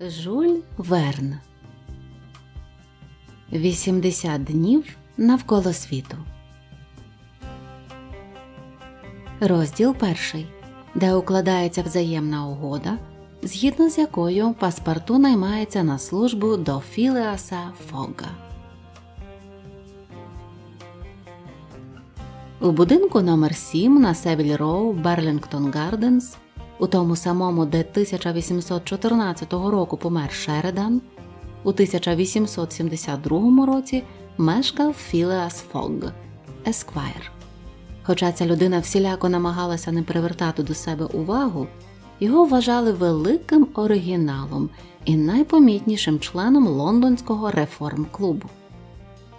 Жуль Верн 80 днів навколо світу. Розділ перший, де укладається взаємна угода, згідно з якою паспорту наймається на службу до Філеаса Фога. У будинку номер 7 на Севіль Роу Берлінгтон Гарденс у тому самому, де 1814 року помер Шередан, у 1872 році мешкав Філеас Фогг, Есквайр. Хоча ця людина всіляко намагалася не привертати до себе увагу, його вважали великим оригіналом і найпомітнішим членом лондонського реформ-клубу.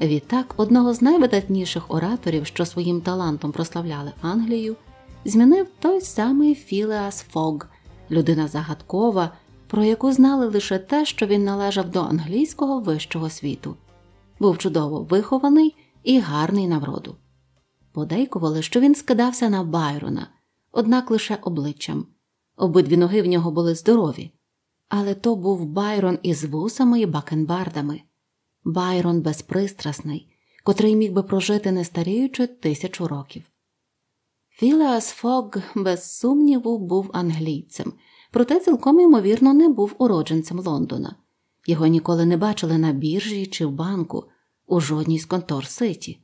Відтак, одного з найвидатніших ораторів, що своїм талантом прославляли Англію змінив той самий Філеас Фог, людина загадкова, про яку знали лише те, що він належав до англійського вищого світу. Був чудово вихований і гарний навроду. Подейкували, що він скидався на Байрона, однак лише обличчям. Обидві ноги в нього були здорові. Але то був Байрон із вусами і бакенбардами, Байрон безпристрасний, котрий міг би прожити не старіючи тисячу років. Філеас Фог, без сумніву, був англійцем, проте цілком ймовірно не був уродженцем Лондона. Його ніколи не бачили на біржі чи в банку у жодній з контор Ситі.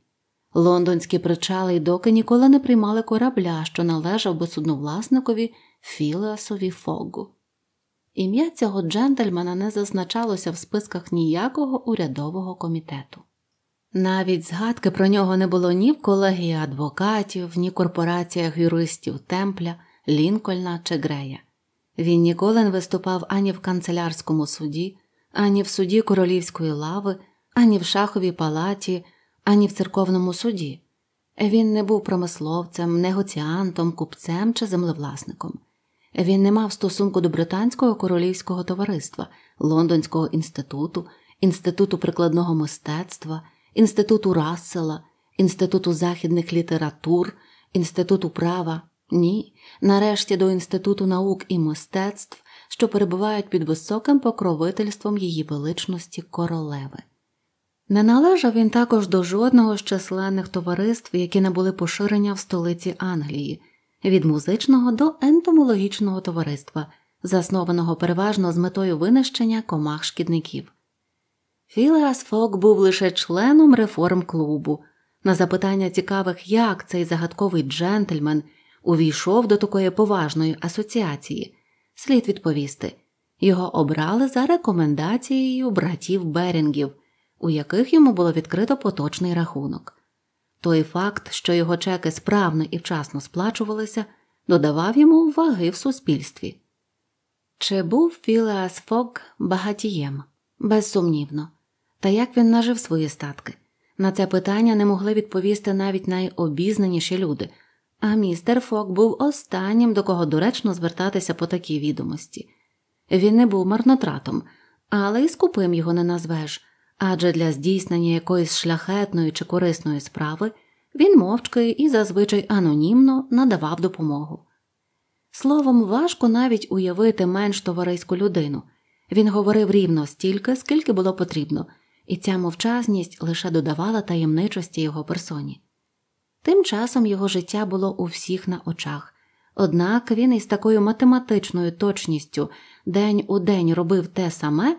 Лондонські причали й доки ніколи не приймали корабля, що належав би судновласникові Філеасові Фогу. Ім'я цього джентльмена не зазначалося в списках ніякого урядового комітету. Навіть згадки про нього не було ні в колегії адвокатів, ні корпораціях юристів Темпля, Лінкольна чи Грея. Він ніколи не виступав ані в канцелярському суді, ані в суді королівської лави, ані в шаховій палаті, ані в церковному суді. Він не був промисловцем, негоціантом, купцем чи землевласником. Він не мав стосунку до британського королівського товариства, Лондонського інституту, інституту прикладного мистецтва. Інституту Рассела, Інституту західних літератур, Інституту права, ні, нарешті до Інституту наук і мистецтв, що перебувають під високим покровительством її величності королеви. Не належав він також до жодного з численних товариств, які набули поширення в столиці Англії, від музичного до ентомологічного товариства, заснованого переважно з метою винищення комах шкідників. Філеас Фок був лише членом реформ клубу. На запитання цікавих, як цей загадковий джентльмен увійшов до такої поважної асоціації, слід відповісти його обрали за рекомендацією братів Берінгів, у яких йому було відкрито поточний рахунок. Той факт, що його чеки справно і вчасно сплачувалися, додавав йому ваги в суспільстві. Чи був Філеас Фок багатієм? Безсумнівно та як він нажив свої статки. На це питання не могли відповісти навіть найобізнаніші люди, а містер Фок був останнім, до кого доречно звертатися по такій відомості. Він не був марнотратом, але й скупим його не назвеш, адже для здійснення якоїсь шляхетної чи корисної справи він мовчки і зазвичай анонімно надавав допомогу. Словом, важко навіть уявити менш товариську людину. Він говорив рівно стільки, скільки було потрібно і ця мовчазність лише додавала таємничості його персоні. Тим часом його життя було у всіх на очах, однак він із такою математичною точністю день у день робив те саме,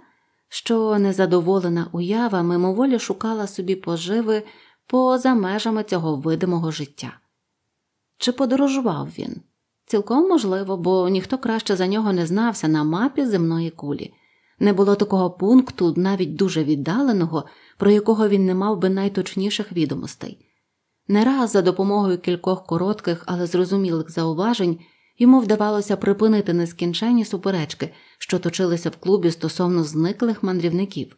що незадоволена уява мимоволі шукала собі поживи поза межами цього видимого життя. Чи подорожував він? Цілком можливо, бо ніхто краще за нього не знався на мапі земної кулі. Не було такого пункту, навіть дуже віддаленого, про якого він не мав би найточніших відомостей. Не раз за допомогою кількох коротких, але зрозумілих зауважень йому вдавалося припинити нескінченні суперечки, що точилися в клубі стосовно зниклих мандрівників.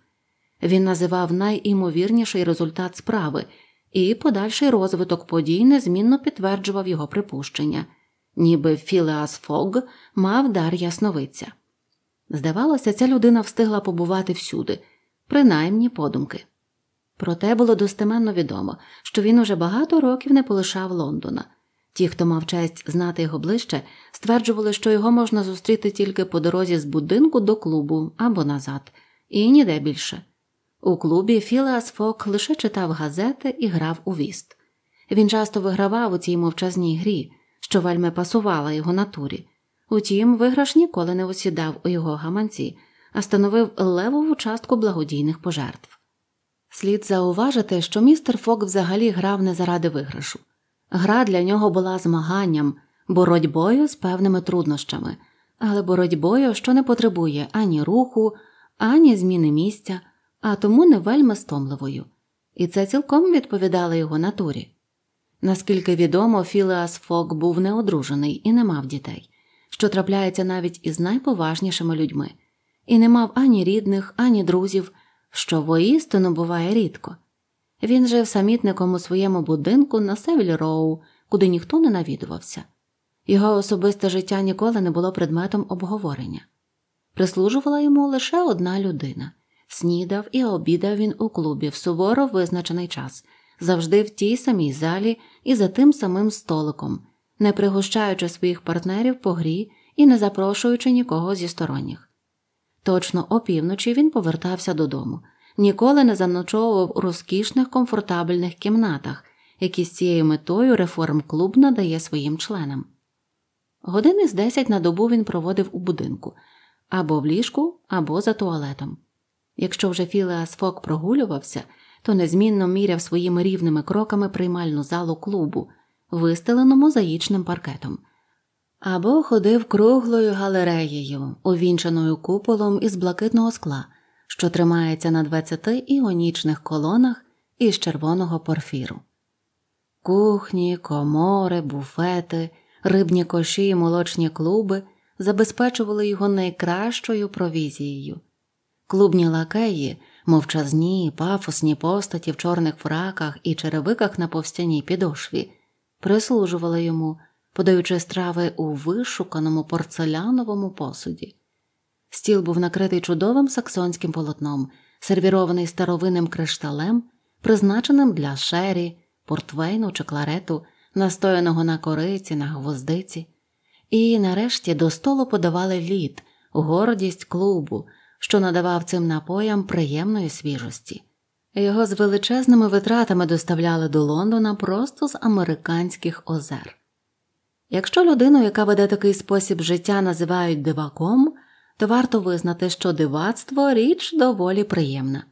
Він називав найімовірніший результат справи, і подальший розвиток подій незмінно підтверджував його припущення, ніби Філеас Фог мав дар Ясновиця. Здавалося, ця людина встигла побувати всюди, принаймні подумки. Проте було достеменно відомо, що він уже багато років не полишав Лондона. Ті, хто мав честь знати його ближче, стверджували, що його можна зустріти тільки по дорозі з будинку до клубу або назад, і ніде більше. У клубі Філас Фок лише читав газети і грав у віст. Він часто вигравав у цій мовчазній грі, що вельми пасувала його натурі. Утім, виграш ніколи не осідав у його гаманці, а становив левову частку благодійних пожертв. Слід зауважити, що містер Фок взагалі грав не заради виграшу. Гра для нього була змаганням, боротьбою з певними труднощами, але боротьбою, що не потребує ані руху, ані зміни місця, а тому не вельми стомливою, і це цілком відповідало його натурі. Наскільки відомо, Філеас Фок був неодружений і не мав дітей що трапляється навіть із найповажнішими людьми, і не мав ані рідних, ані друзів, що воістину буває рідко. Він жив самітником у своєму будинку на Севіль Роу, куди ніхто не навідувався. Його особисте життя ніколи не було предметом обговорення. Прислужувала йому лише одна людина. Снідав і обідав він у клубі в суворо визначений час, завжди в тій самій залі і за тим самим столиком, не пригощаючи своїх партнерів по грі і не запрошуючи нікого зі сторонніх. Точно опівночі він повертався додому, ніколи не заночовував у розкішних комфортабельних кімнатах, які з цією метою реформ-клуб надає своїм членам. Години з десять на добу він проводив у будинку або в ліжку, або за туалетом. Якщо вже Філеас Фок прогулювався, то незмінно міряв своїми рівними кроками приймальну залу клубу, вистеленому заїчним паркетом, або ходив круглою галереєю, увінчаною куполом із блакитного скла, що тримається на 20 іонічних колонах із червоного порфіру. Кухні, комори, буфети, рибні коші і молочні клуби забезпечували його найкращою провізією. Клубні лакеї, мовчазні, пафосні постаті в чорних фраках і черевиках на повстяній підошві, прислужувала йому, подаючи страви у вишуканому порцеляновому посуді. Стіл був накритий чудовим саксонським полотном, сервірований старовинним кришталем, призначеним для шері, портвейну чи кларету, настояного на кориці, на гвоздиці, і нарешті до столу подавали лід, гордість клубу, що надавав цим напоям приємної свіжості. Його з величезними витратами доставляли до Лондона просто з американських озер. Якщо людину, яка веде такий спосіб життя, називають диваком, то варто визнати, що дивацтво річ доволі приємна.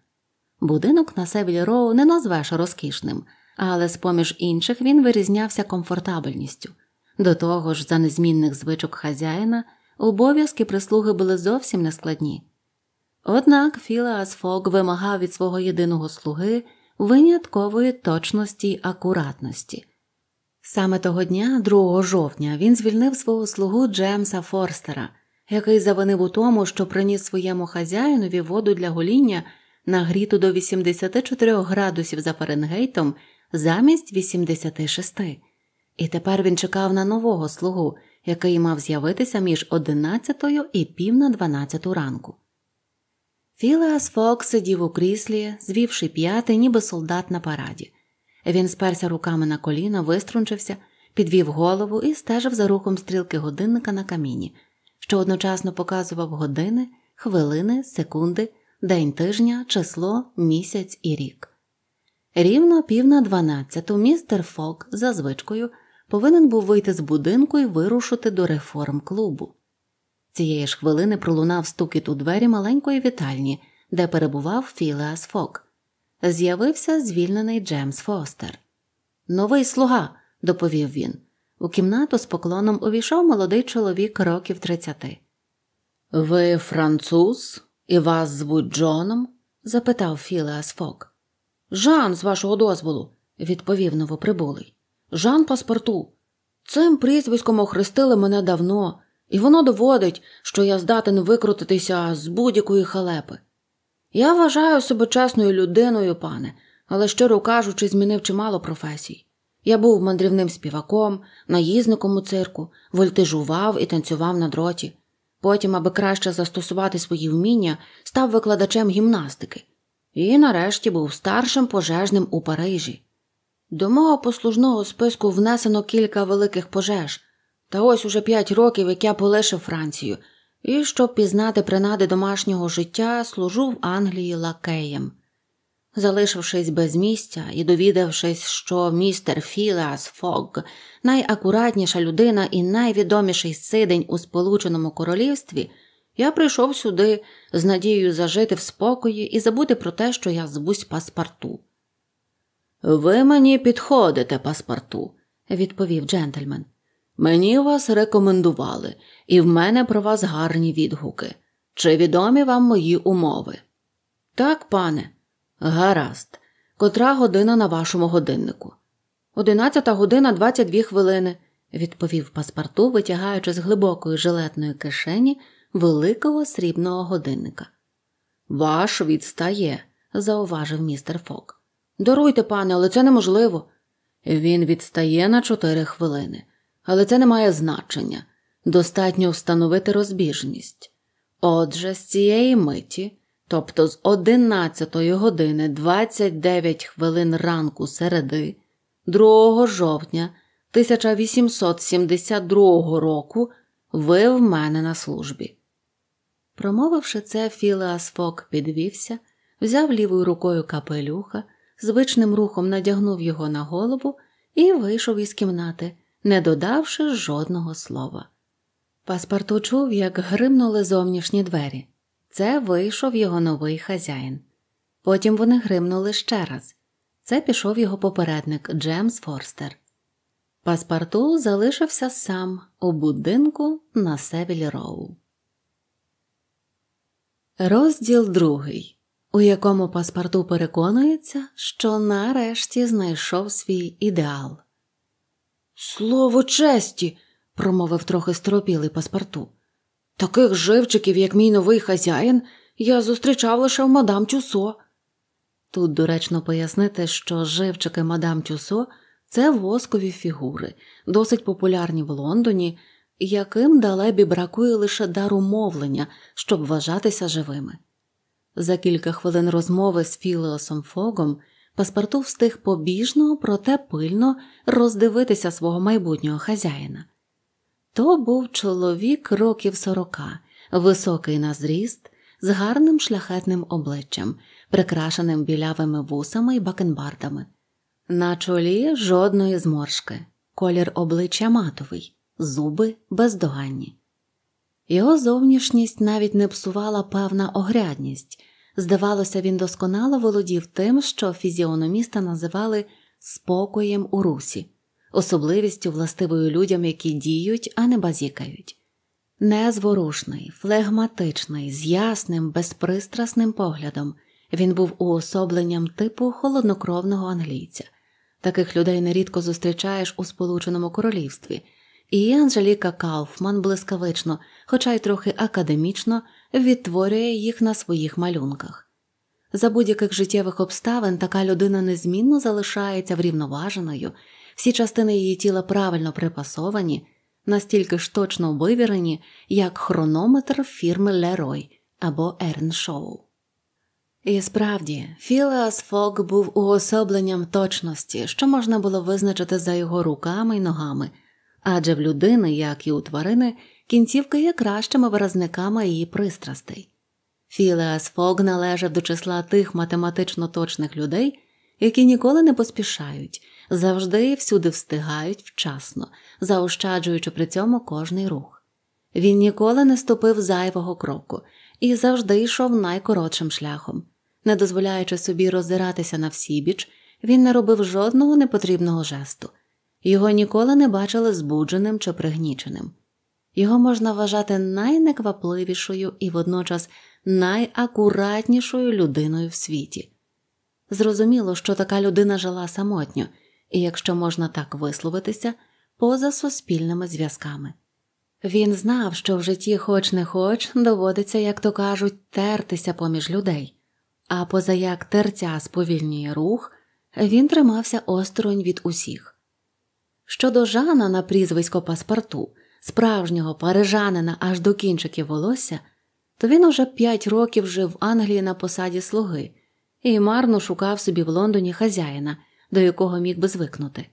Будинок на Севілі Роу не назвеш розкішним, але з поміж інших він вирізнявся комфортабельністю. До того ж, за незмінних звичок хазяїна обов'язки прислуги були зовсім нескладні. Однак Філеас Фок вимагав від свого єдиного слуги виняткової точності й акуратності. Саме того дня, 2 жовтня, він звільнив свого слугу Джемса Форстера, який завинив у тому, що приніс своєму хазяїнові воду для гоління нагріту до 84 градусів за Фаренгейтом замість 86. І тепер він чекав на нового слугу, який мав з'явитися між 11 і пів на 12 ранку. Філеас Фок сидів у кріслі, звівши п'яти, ніби солдат на параді. Він сперся руками на коліна, виструнчився, підвів голову і стежив за рухом стрілки годинника на каміні, що одночасно показував години, хвилини, секунди, день тижня, число, місяць і рік. Рівно пів на дванадцяту містер Фок за звичкою повинен був вийти з будинку і вирушити до реформ клубу. Цієї ж хвилини пролунав стукіт у двері маленької вітальні, де перебував Філеас Фок. З'явився звільнений Джемс Фостер. Новий слуга, доповів він. У кімнату з поклоном увійшов молодий чоловік років тридцяти. Ви француз і вас звуть Джоном? запитав Філеас Фок. Жан, з вашого дозволу, відповів новоприбулий. Жан паспорту. Цим прізвиськом охрестили мене давно і воно доводить, що я здатен викрутитися з будь-якої халепи. Я вважаю себе чесною людиною, пане, але щиро кажучи, змінив чимало професій. Я був мандрівним співаком, наїзником у цирку, вольтежував і танцював на дроті. Потім, аби краще застосувати свої вміння, став викладачем гімнастики і, нарешті, був старшим пожежним у Парижі. До мого послужного списку внесено кілька великих пожеж, та ось уже п'ять років, як я полишив Францію, і щоб пізнати принади домашнього життя, служу в Англії лакеєм. Залишившись без місця і довідавшись, що містер Філеас Фог найакуратніша людина і найвідоміший сидень у Сполученому Королівстві, я прийшов сюди з надією зажити в спокої і забути про те, що я збусь паспорту. Ви мені підходите, паспорту, відповів джентльмен. Мені вас рекомендували, і в мене про вас гарні відгуки. Чи відомі вам мої умови? Так, пане, гаразд, котра година на вашому годиннику? Одинадцята година двадцять дві хвилини, відповів паспорту, витягаючи з глибокої жилетної кишені великого срібного годинника. Ваш відстає, зауважив містер Фок. Даруйте, пане, але це неможливо. Він відстає на чотири хвилини але це не має значення достатньо встановити розбіжність. Отже, з цієї миті, тобто з 11 години 29 хвилин ранку середи, 2 жовтня 1872 року, ви в мене на службі. Промовивши це, Філеас Фок підвівся, взяв лівою рукою капелюха, звичним рухом надягнув його на голову і вийшов із кімнати не додавши жодного слова. Паспорту чув, як гримнули зовнішні двері. Це вийшов його новий хазяїн. Потім вони гримнули ще раз. Це пішов його попередник Джемс Форстер. Паспорту залишився сам у будинку на Севіль Роу. Розділ другий, у якому паспорту переконується, що нарешті знайшов свій ідеал. Слово честі, промовив трохи стропілий паспорту. Таких живчиків, як мій новий хазяїн, я зустрічав лише в мадам Тюсо. Тут доречно пояснити, що живчики мадам Тюсо це воскові фігури, досить популярні в Лондоні, яким далебі бракує лише дару мовлення, щоб вважатися живими. За кілька хвилин розмови з Філеосом Фогом Паспарту встиг побіжно, проте пильно роздивитися свого майбутнього хазяїна. То був чоловік років сорока, високий на зріст, з гарним шляхетним обличчям, прикрашеним білявими вусами і бакенбардами. На чолі жодної зморшки, колір обличчя матовий, зуби бездоганні. Його зовнішність навіть не псувала певна огрядність. Здавалося, він досконало володів тим, що фізіономіста називали спокоєм у русі, особливістю властивою людям, які діють, а не базікають. Незворушний, флегматичний, з ясним, безпристрасним поглядом він був уособленням типу холоднокровного англійця. Таких людей нерідко зустрічаєш у Сполученому Королівстві, і Анжеліка Кауфман блискавично, хоча й трохи академічно, відтворює їх на своїх малюнках. За будь-яких життєвих обставин така людина незмінно залишається врівноваженою, всі частини її тіла правильно припасовані, настільки ж точно вивірені, як хронометр фірми Лерой або Ерншоу. І справді, Філеас Фок був уособленням точності, що можна було визначити за його руками й ногами, адже в людини, як і у тварини, Кінцівка є кращими виразниками її пристрастей. Філеас Фог належав до числа тих математично точних людей, які ніколи не поспішають, завжди всюди встигають вчасно, заощаджуючи при цьому кожний рух. Він ніколи не ступив зайвого кроку і завжди йшов найкоротшим шляхом. Не дозволяючи собі роздиратися на всі біч, він не робив жодного непотрібного жесту. Його ніколи не бачили збудженим чи пригніченим. Його можна вважати найнеквапливішою і водночас найакуратнішою людиною в світі. Зрозуміло, що така людина жила самотньо і, якщо можна так висловитися, поза суспільними зв'язками. Він знав, що в житті, хоч не хоч, доводиться, як то кажуть, тертися поміж людей, а поза як терця сповільнює рух, він тримався осторонь від усіх. Щодо Жана на прізвисько паспорту справжнього парижанина аж до кінчиків волосся, то він уже п'ять років жив в Англії на посаді слуги і марно шукав собі в Лондоні хазяїна, до якого міг би звикнути.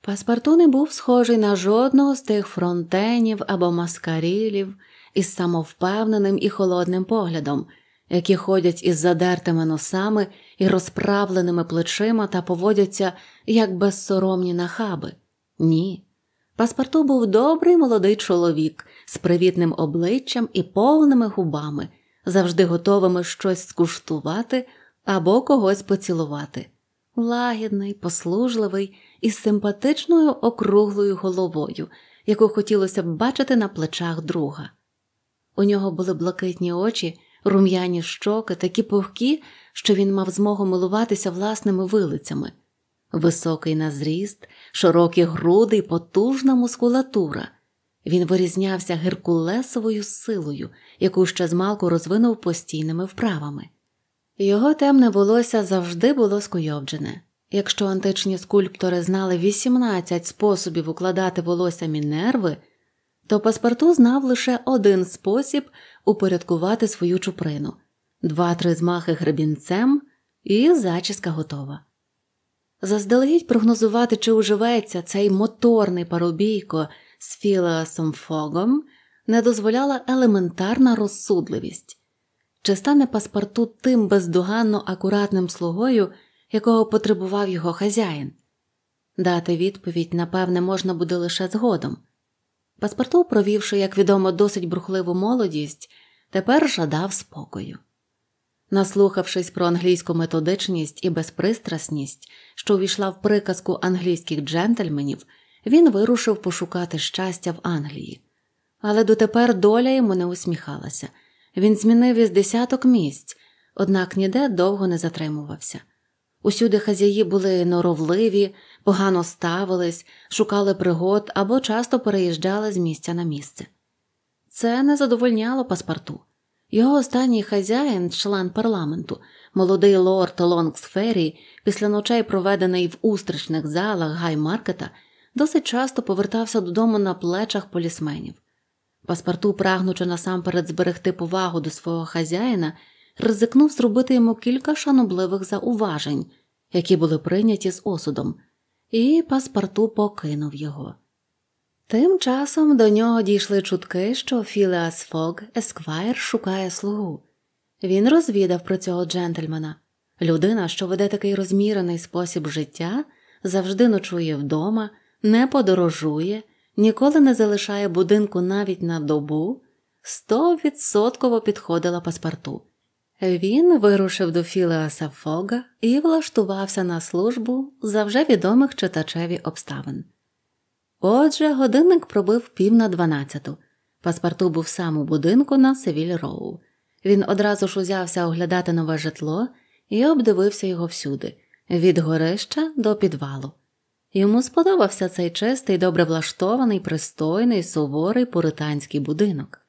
Паспарту не був схожий на жодного з тих фронтенів або маскарілів із самовпевненим і холодним поглядом, які ходять із задертими носами і розправленими плечима та поводяться як безсоромні нахаби. Ні. Паспорту був добрий молодий чоловік з привітним обличчям і повними губами, завжди готовими щось скуштувати або когось поцілувати. Лагідний, послужливий і з симпатичною округлою головою, яку хотілося б бачити на плечах друга. У нього були блакитні очі, рум'яні щоки, такі пухкі, що він мав змогу милуватися власними вилицями високий на зріст, широкі груди й потужна мускулатура. Він вирізнявся геркулесовою силою, яку ще змалку розвинув постійними вправами. Його темне волосся завжди було скуйовджене. Якщо античні скульптори знали 18 способів укладати волосся мінерви, то паспорту знав лише один спосіб упорядкувати свою чуприну: два-три змахи гребінцем, і зачіска готова. Заздалегідь прогнозувати, чи уживається цей моторний парубійко з філеасом фогом, не дозволяла елементарна розсудливість, чи стане паспорту тим бездоганно акуратним слугою, якого потребував його хазяїн. Дати відповідь, напевне, можна буде лише згодом. Паспорту, провівши, як відомо, досить брухливу молодість, тепер жадав спокою. Наслухавшись про англійську методичність і безпристрасність, що увійшла в приказку англійських джентльменів, він вирушив пошукати щастя в Англії. Але дотепер доля йому не усміхалася. Він змінив із десяток місць, однак ніде довго не затримувався. Усюди хазяї були норовливі, погано ставились, шукали пригод або часто переїжджали з місця на місце. Це не задовольняло паспорту. Його останній хазяїн, член парламенту, молодий лорд Лонгсфері, після ночей, проведений в устричних залах гаймаркета, досить часто повертався додому на плечах полісменів. Паспарту, прагнучи насамперед зберегти повагу до свого хазяїна, ризикнув зробити йому кілька шанобливих зауважень, які були прийняті з осудом, і паспарту покинув його. Тим часом до нього дійшли чутки, що Філеас Фог Есквайр шукає слугу. Він розвідав про цього джентльмена. Людина, що веде такий розмірений спосіб життя, завжди ночує вдома, не подорожує, ніколи не залишає будинку навіть на добу, стовідсотково підходила паспорту. Він вирушив до Філеаса Фога і влаштувався на службу за вже відомих читачеві обставин. Отже, годинник пробив пів на дванадцяту. Паспарту був сам у будинку на Севіль Роу. Він одразу ж узявся оглядати нове житло і обдивився його всюди, від горища до підвалу. Йому сподобався цей чистий, добре влаштований, пристойний, суворий пуританський будинок.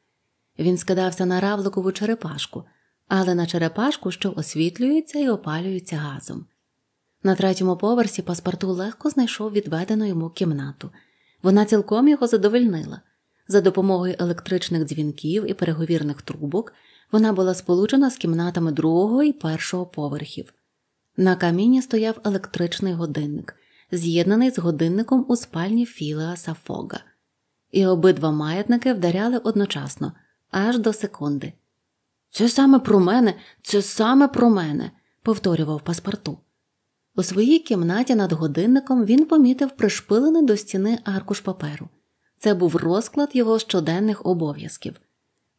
Він скидався на равликову черепашку, але на черепашку, що освітлюється і опалюється газом. На третьому поверсі паспарту легко знайшов відведену йому кімнату. Вона цілком його задовольнила. За допомогою електричних дзвінків і переговірних трубок вона була сполучена з кімнатами другого і першого поверхів. На каміні стояв електричний годинник, з'єднаний з годинником у спальні Філеа Сафога. І обидва маятники вдаряли одночасно, аж до секунди. Це саме про мене, це саме про мене, повторював паспорту. У своїй кімнаті над годинником він помітив пришпилений до стіни аркуш паперу. Це був розклад його щоденних обов'язків.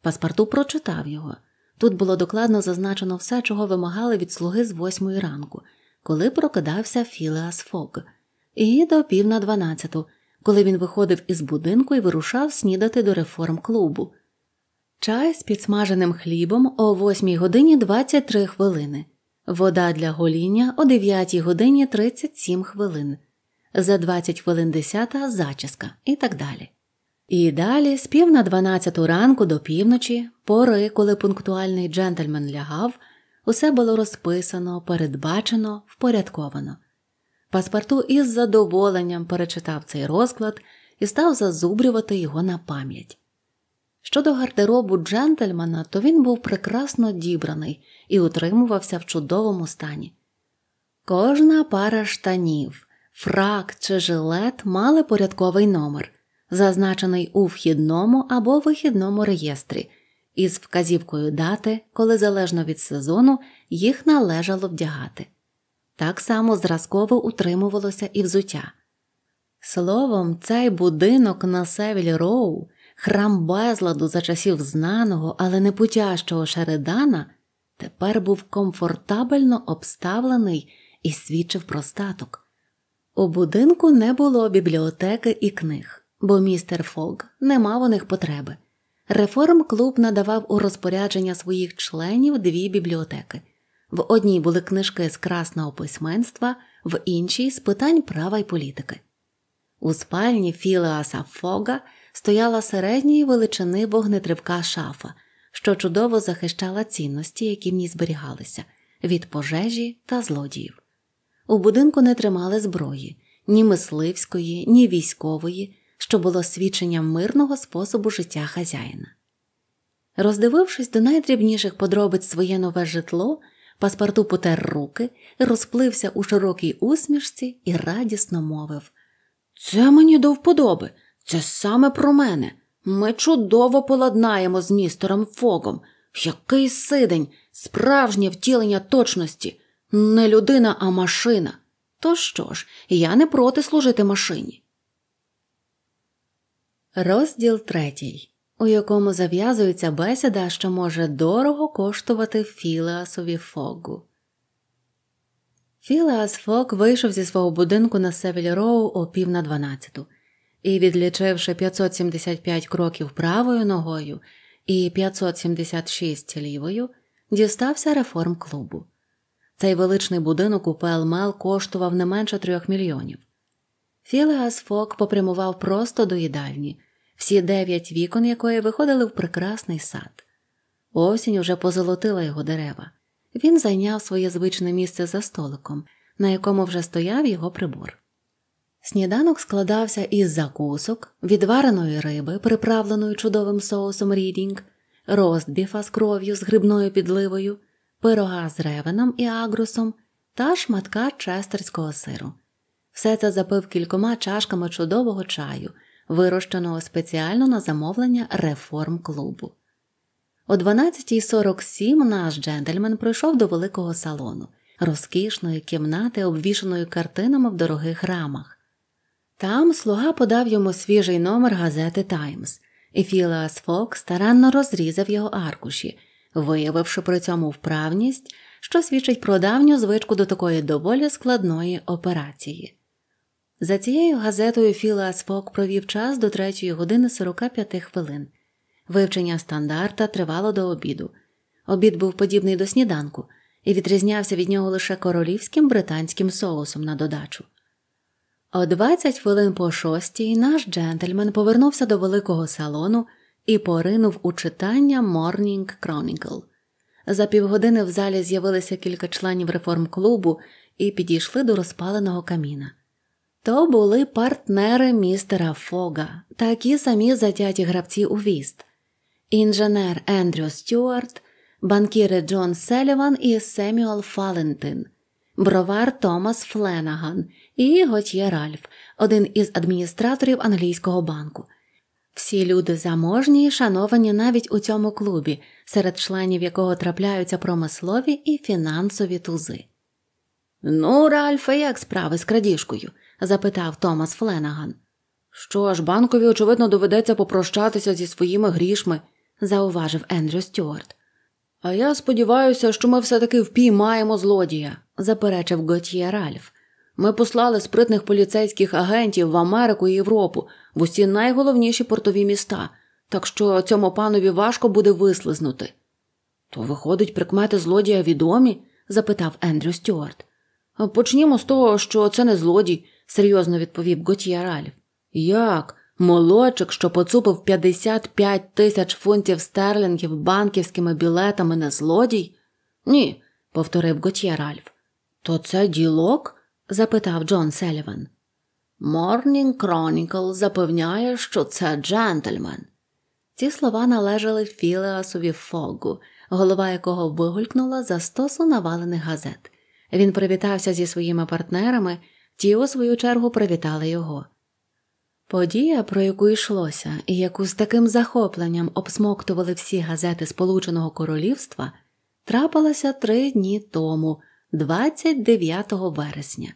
Паспарту прочитав його. Тут було докладно зазначено все, чого вимагали від слуги з восьмої ранку, коли прокидався Філеас Фок, і до пів на дванадцяту, коли він виходив із будинку і вирушав снідати до реформ клубу. Чай з підсмаженим хлібом о восьмій годині 23 хвилини. Вода для гоління о 9 годині 37 хвилин, за 20 хвилин 10 зачіска і так далі. І далі з пів на 12 ранку до півночі, пори, коли пунктуальний джентльмен лягав, усе було розписано, передбачено, впорядковано. Паспорту із задоволенням перечитав цей розклад і став зазубрювати його на пам'ять. Щодо гардеробу джентльмена, то він був прекрасно дібраний і утримувався в чудовому стані. Кожна пара штанів, фрак чи жилет мали порядковий номер, зазначений у вхідному або вихідному реєстрі, із вказівкою дати, коли залежно від сезону їх належало вдягати. Так само зразково утримувалося і взуття. Словом, цей будинок на Севіль Роу храм безладу за часів знаного, але непутящого Шередана тепер був комфортабельно обставлений і свідчив про статок. У будинку не було бібліотеки і книг, бо містер Фог не мав у них потреби. Реформ клуб надавав у розпорядження своїх членів дві бібліотеки. В одній були книжки з красного письменства, в іншій з питань права й політики. У спальні Філеаса Фога стояла середньої величини вогнетривка шафа, що чудово захищала цінності, які в ній зберігалися, від пожежі та злодіїв. У будинку не тримали зброї ні мисливської, ні військової, що було свідченням мирного способу життя хазяїна. Роздивившись до найдрібніших подробиць своє нове житло, паспорту потер руки, розплився у широкій усмішці і радісно мовив Це мені до вподоби. Це саме про мене. Ми чудово поладнаємо з містером Фогом. Який сидень, справжнє втілення точності, не людина, а машина. То що ж, я не проти служити машині. Розділ третій, у якому зав'язується бесіда, що може дорого коштувати Філеасові Фогу. Філеас Фог вийшов зі свого будинку на Севіль Роу о пів на дванадцяту і, відлічивши 575 кроків правою ногою і 576 лівою, дістався реформ клубу. Цей величний будинок у ПЛМЛ коштував не менше трьох мільйонів. Філеас Фок попрямував просто до їдальні, всі дев'ять вікон якої виходили в прекрасний сад. Осінь уже позолотила його дерева. Він зайняв своє звичне місце за столиком, на якому вже стояв його прибор. Сніданок складався із закусок, відвареної риби, приправленої чудовим соусом рідінг, роздбіфа з кров'ю з грибною підливою, пирога з ревеном і агрусом та шматка честерського сиру. Все це запив кількома чашками чудового чаю, вирощеного спеціально на замовлення реформ клубу. О 12.47 наш джентльмен прийшов до великого салону, розкішної кімнати, обвішаної картинами в дорогих рамах. Там слуга подав йому свіжий номер газети Таймс, і Філас Фок старанно розрізав його аркуші, виявивши при цьому вправність, що свідчить про давню звичку до такої доволі складної операції. За цією газетою Філас Фок провів час до 3 години 45 хвилин. Вивчення стандарта тривало до обіду. Обід був подібний до сніданку і відрізнявся від нього лише королівським британським соусом на додачу. О 20 хвилин по шостій наш джентльмен повернувся до великого салону і поринув у читання Morning Chronicle. За півгодини в залі з'явилися кілька членів реформ-клубу і підійшли до розпаленого каміна. То були партнери містера Фога, такі самі затяті гравці у віст, інженер Ендрю Стюарт, банкіри Джон Селіван і Семюел Фалентин, бровар Томас Фленаган і Готьє Ральф, один із адміністраторів англійського банку. Всі люди заможні і шановані навіть у цьому клубі, серед членів якого трапляються промислові і фінансові тузи. Ну, Ральфе, як справи з крадіжкою? запитав Томас Фленаган. Що ж, банкові, очевидно, доведеться попрощатися зі своїми грішми, зауважив Ендрю Стюарт. А я сподіваюся, що ми все таки впіймаємо злодія, заперечив Готьє Ральф. Ми послали спритних поліцейських агентів в Америку і Європу в усі найголовніші портові міста, так що цьому панові важко буде вислизнути. То, виходить, прикмети злодія відомі? запитав Ендрю Стюарт. Почнімо з того, що це не злодій, серйозно відповів Готія Ральф. Як? Молодчик, що поцупив 55 тисяч фунтів стерлінгів банківськими білетами на злодій? Ні, повторив Готія Ральф. То це ділок? запитав Джон Селіван. Морнінг Кронікл запевняє, що це джентльмен. Ці слова належали Філеасові Фогу, голова якого вигулькнула за стосу навалених газет. Він привітався зі своїми партнерами, ті, у свою чергу, привітали його. Подія, про яку йшлося, і яку з таким захопленням обсмоктували всі газети Сполученого Королівства, трапилася три дні тому 29 вересня,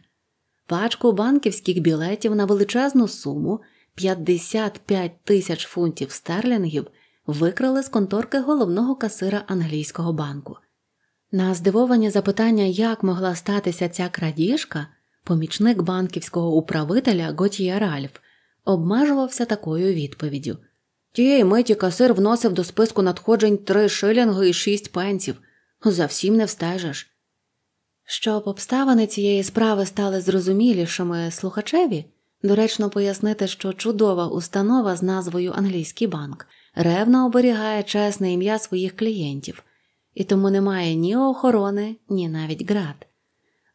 пачку банківських білетів на величезну суму 55 тисяч фунтів стерлінгів викрали з конторки головного касира англійського банку. На здивовані запитання, як могла статися ця крадіжка, помічник банківського управителя Готьє Ральф обмежувався такою відповіддю. Тієї миті касир вносив до списку надходжень три шилінги і шість пенсів. За всім не встежиш. Щоб обставини цієї справи стали зрозумілішими слухачеві, доречно пояснити, що чудова установа з назвою Англійський банк ревно оберігає чесне ім'я своїх клієнтів, і тому немає ні охорони, ні навіть град.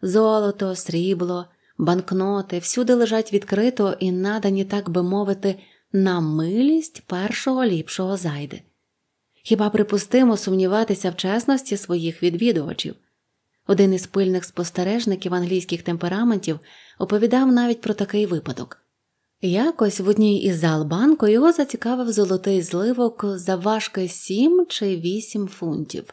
Золото, срібло, банкноти всюди лежать відкрито і надані, так би мовити, на милість першого ліпшого зайди. Хіба припустимо сумніватися в чесності своїх відвідувачів? Один із пильних спостережників англійських темпераментів оповідав навіть про такий випадок. Якось в одній із зал банку його зацікавив золотий зливок за важки сім чи вісім фунтів,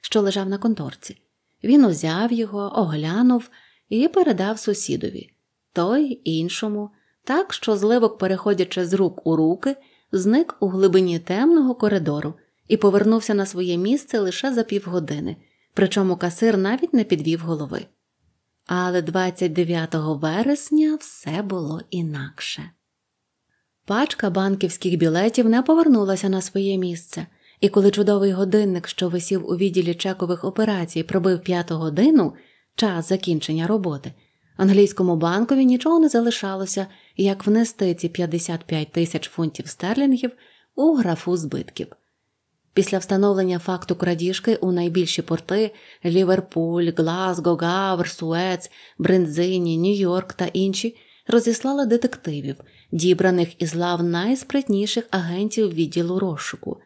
що лежав на конторці. Він узяв його, оглянув і передав сусідові, той іншому, так що зливок, переходячи з рук у руки, зник у глибині темного коридору і повернувся на своє місце лише за півгодини причому касир навіть не підвів голови. Але 29 вересня все було інакше. Пачка банківських білетів не повернулася на своє місце, і коли чудовий годинник, що висів у відділі чекових операцій, пробив п'яту годину час закінчення роботи, англійському банкові нічого не залишалося, як внести ці 55 тисяч фунтів стерлінгів у графу збитків. Після встановлення факту крадіжки у найбільші порти Ліверпуль, Глазго, Гавр, Суец, Брензині, Нью-Йорк та інші розіслали детективів, дібраних із лав найспритніших агентів відділу розшуку.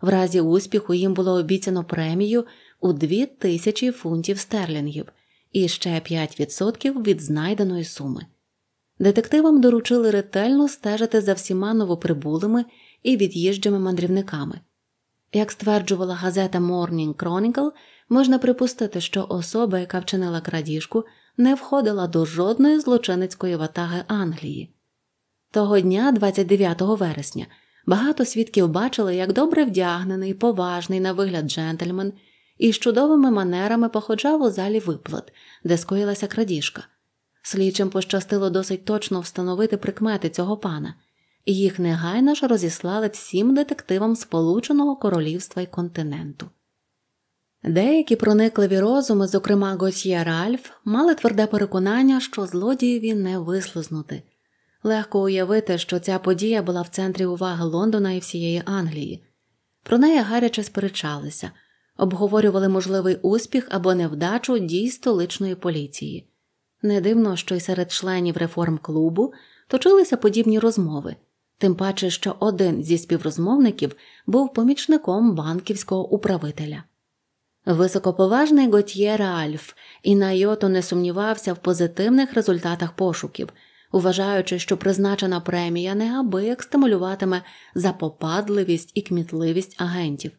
В разі успіху їм було обіцяно премію у 2000 фунтів стерлінгів і ще 5% від знайденої суми. Детективам доручили ретельно стежити за всіма новоприбулими і від'їжджими мандрівниками. Як стверджувала газета Morning Chronicle, можна припустити, що особа, яка вчинила крадіжку, не входила до жодної злочинницької ватаги Англії. Того дня, 29 вересня, багато свідків бачили, як добре вдягнений, поважний на вигляд джентльмен із чудовими манерами походжав у залі виплат, де скоїлася крадіжка. Слідчим пощастило досить точно встановити прикмети цього пана їх негайно ж розіслали всім детективам Сполученого Королівства і континенту. Деякі проникливі розуми, зокрема Готьє Ральф, мали тверде переконання, що злодієві не вислизнути. Легко уявити, що ця подія була в центрі уваги Лондона і всієї Англії. Про неї гаряче сперечалися, обговорювали можливий успіх або невдачу дій столичної поліції. Не дивно, що й серед членів реформ клубу точилися подібні розмови тим паче, що один зі співрозмовників був помічником банківського управителя. Високоповажний Готьє Альф і на йоту не сумнівався в позитивних результатах пошуків, вважаючи, що призначена премія неабияк стимулюватиме запопадливість і кмітливість агентів.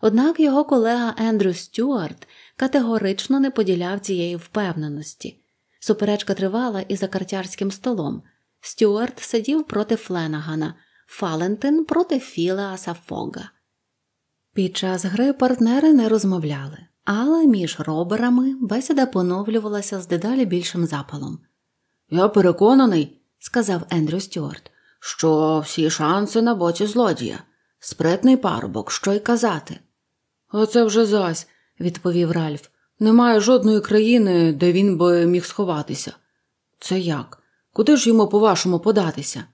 Однак його колега Ендрю Стюарт категорично не поділяв цієї впевненості. Суперечка тривала і за картярським столом. Стюарт сидів проти Фленагана, Фалентин проти Філеаса Фога. Під час гри партнери не розмовляли, але між роберами бесіда поновлювалася з дедалі більшим запалом. Я переконаний, сказав Ендрю Стюарт, що всі шанси на боці злодія, спритний парубок, що й казати. Оце вже зась, відповів Ральф. Немає жодної країни, де він би міг сховатися. Це як? Куди ж йому, по-вашому, податися?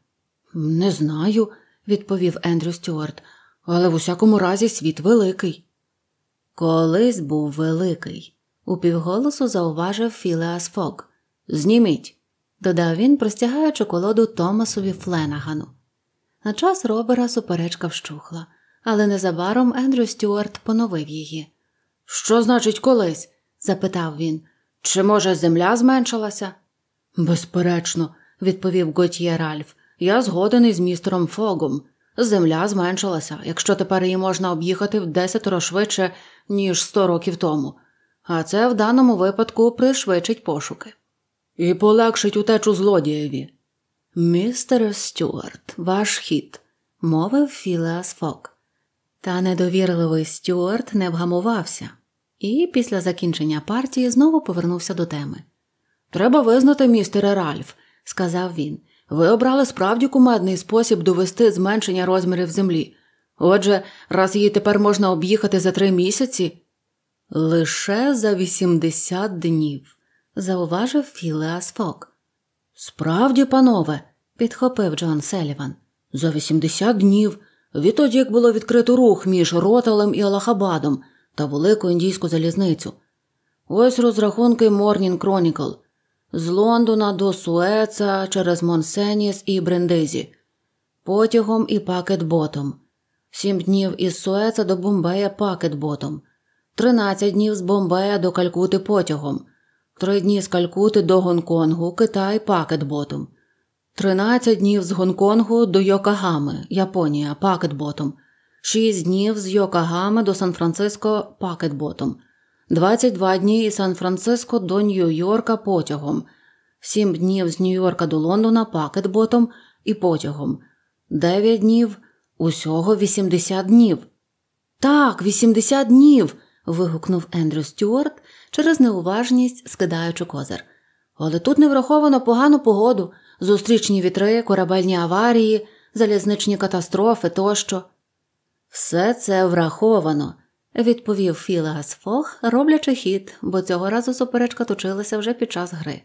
Не знаю, відповів Ендрю Стюарт, але в усякому разі світ великий. Колись був великий, упівголосу зауважив Філеас Фок. Зніміть, додав він, простягаючи колоду Томасові Фленагану. На час робера суперечка вщухла, але незабаром Ендрю Стюарт поновив її. Що значить колись? запитав він. Чи, може, земля зменшилася? Безперечно, відповів Готьє Ральф, я згоден із містером Фогом. Земля зменшилася, якщо тепер її можна об'їхати в десятеро швидше, ніж сто років тому, а це в даному випадку пришвидшить пошуки. І полегшить утечу злодієві. Містер Стюарт, ваш хід, мовив Філеас Фог. Та недовірливий Стюарт не вгамувався і після закінчення партії знову повернувся до теми. Треба визнати, містере Ральф, сказав він. Ви обрали справді кумедний спосіб довести зменшення розмірів землі. Отже, раз її тепер можна об'їхати за три місяці. Лише за вісімдесят днів, зауважив Філеас Фок. Справді, панове, підхопив Джон Селіван. За вісімдесят днів, відтоді як було відкрито рух між Роталем і Алахабадом та велику індійську залізницю. Ось розрахунки Morning Кронікл з Лондона до Суеца через Монсеніс і Брендизі, потягом і пакетботом, сім днів із Суеца до Бомбея пакетботом, Тринадцять днів з Бомбея до Калькути потягом, Три дні з Калькути до Гонконгу, Китай пакетботом, Тринадцять днів з Гонконгу до Йокагами, Японія пакетботом, Шість днів з Йокагами до Сан-Франциско пакетботом. 22 дні із Сан-Франциско до Нью-Йорка потягом, 7 днів з Нью-Йорка до Лондона пакетботом і потягом, 9 днів усього 80 днів. Так, 80 днів. вигукнув Ендрю Стюарт через неуважність, скидаючи козир. Але тут не враховано погану погоду, зустрічні вітри, корабельні аварії, залізничні катастрофи тощо. Все це враховано відповів Філагас Фох, роблячи хід, бо цього разу суперечка точилася вже під час гри.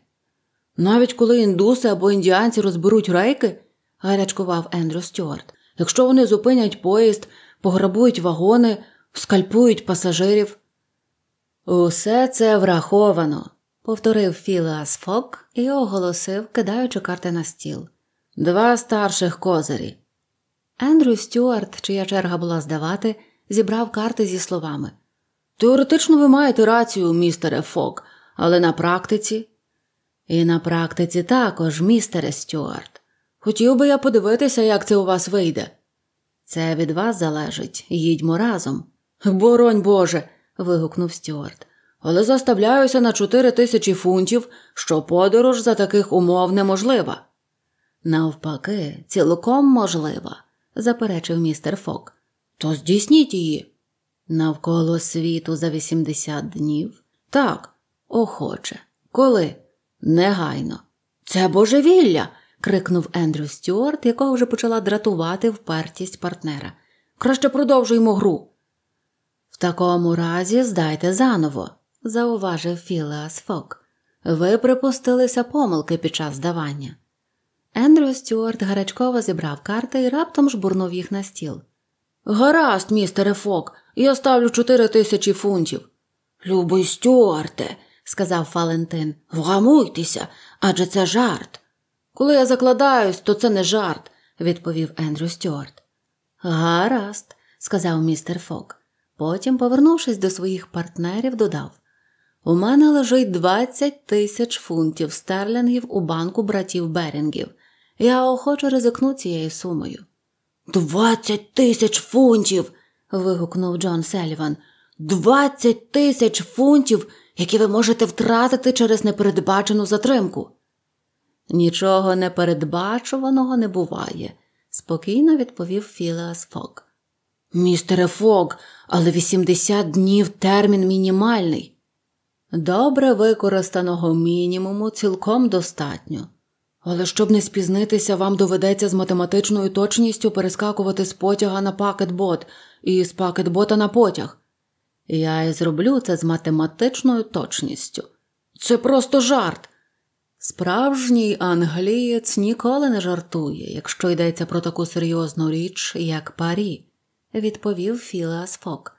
Навіть коли індуси або індіанці розберуть рейки, гарячкував Ендрю Стюарт, якщо вони зупинять поїзд, пограбують вагони, скальпують пасажирів. Усе це враховано, повторив Філеас Фок і оголосив, кидаючи карти на стіл. Два старших козирі. Ендрю Стюарт, чия черга була здавати, зібрав карти зі словами Теоретично ви маєте рацію, містере Фок, але на практиці. І на практиці також, містере Стюарт. Хотів би я подивитися, як це у вас вийде. Це від вас залежить, їдьмо разом. Боронь Боже. вигукнув Стюарт. Але заставляюся на чотири тисячі фунтів, що подорож за таких умов неможлива. Навпаки, цілком можлива, заперечив містер Фок. То здійсніть її. Навколо світу за 80 днів. Так, охоче. Коли? Негайно. Це божевілля. крикнув Ендрю Стюарт, якого вже почала дратувати впертість партнера. Краще продовжуємо гру. В такому разі здайте заново, зауважив Філеас Фок. Ви припустилися помилки під час здавання. Ендрю Стюарт гарячково зібрав карти і раптом жбурнув їх на стіл. Гаразд, містере Фок, я ставлю чотири тисячі фунтів. Любий Стюарте, сказав Валентин, вгамуйтеся, адже це жарт. Коли я закладаюсь, то це не жарт, відповів Ендрю Стюарт. Гаразд, сказав містер Фок. Потім, повернувшись до своїх партнерів, додав: У мене лежить 20 тисяч фунтів стерлінгів у банку братів Берінгів. Я охоче ризикну цією сумою. Двадцять тисяч фунтів. вигукнув Джон Селіван. Двадцять тисяч фунтів, які ви можете втратити через непередбачену затримку. Нічого непередбачуваного не буває, спокійно відповів Філеас Фок. Містере Фок, але 80 днів термін мінімальний. Добре використаного мінімуму цілком достатньо. Але щоб не спізнитися, вам доведеться з математичною точністю перескакувати з потяга на пакетбот і з пакетбота на потяг. Я і зроблю це з математичною точністю. Це просто жарт. Справжній англієць ніколи не жартує, якщо йдеться про таку серйозну річ, як парі, відповів Філас Фок.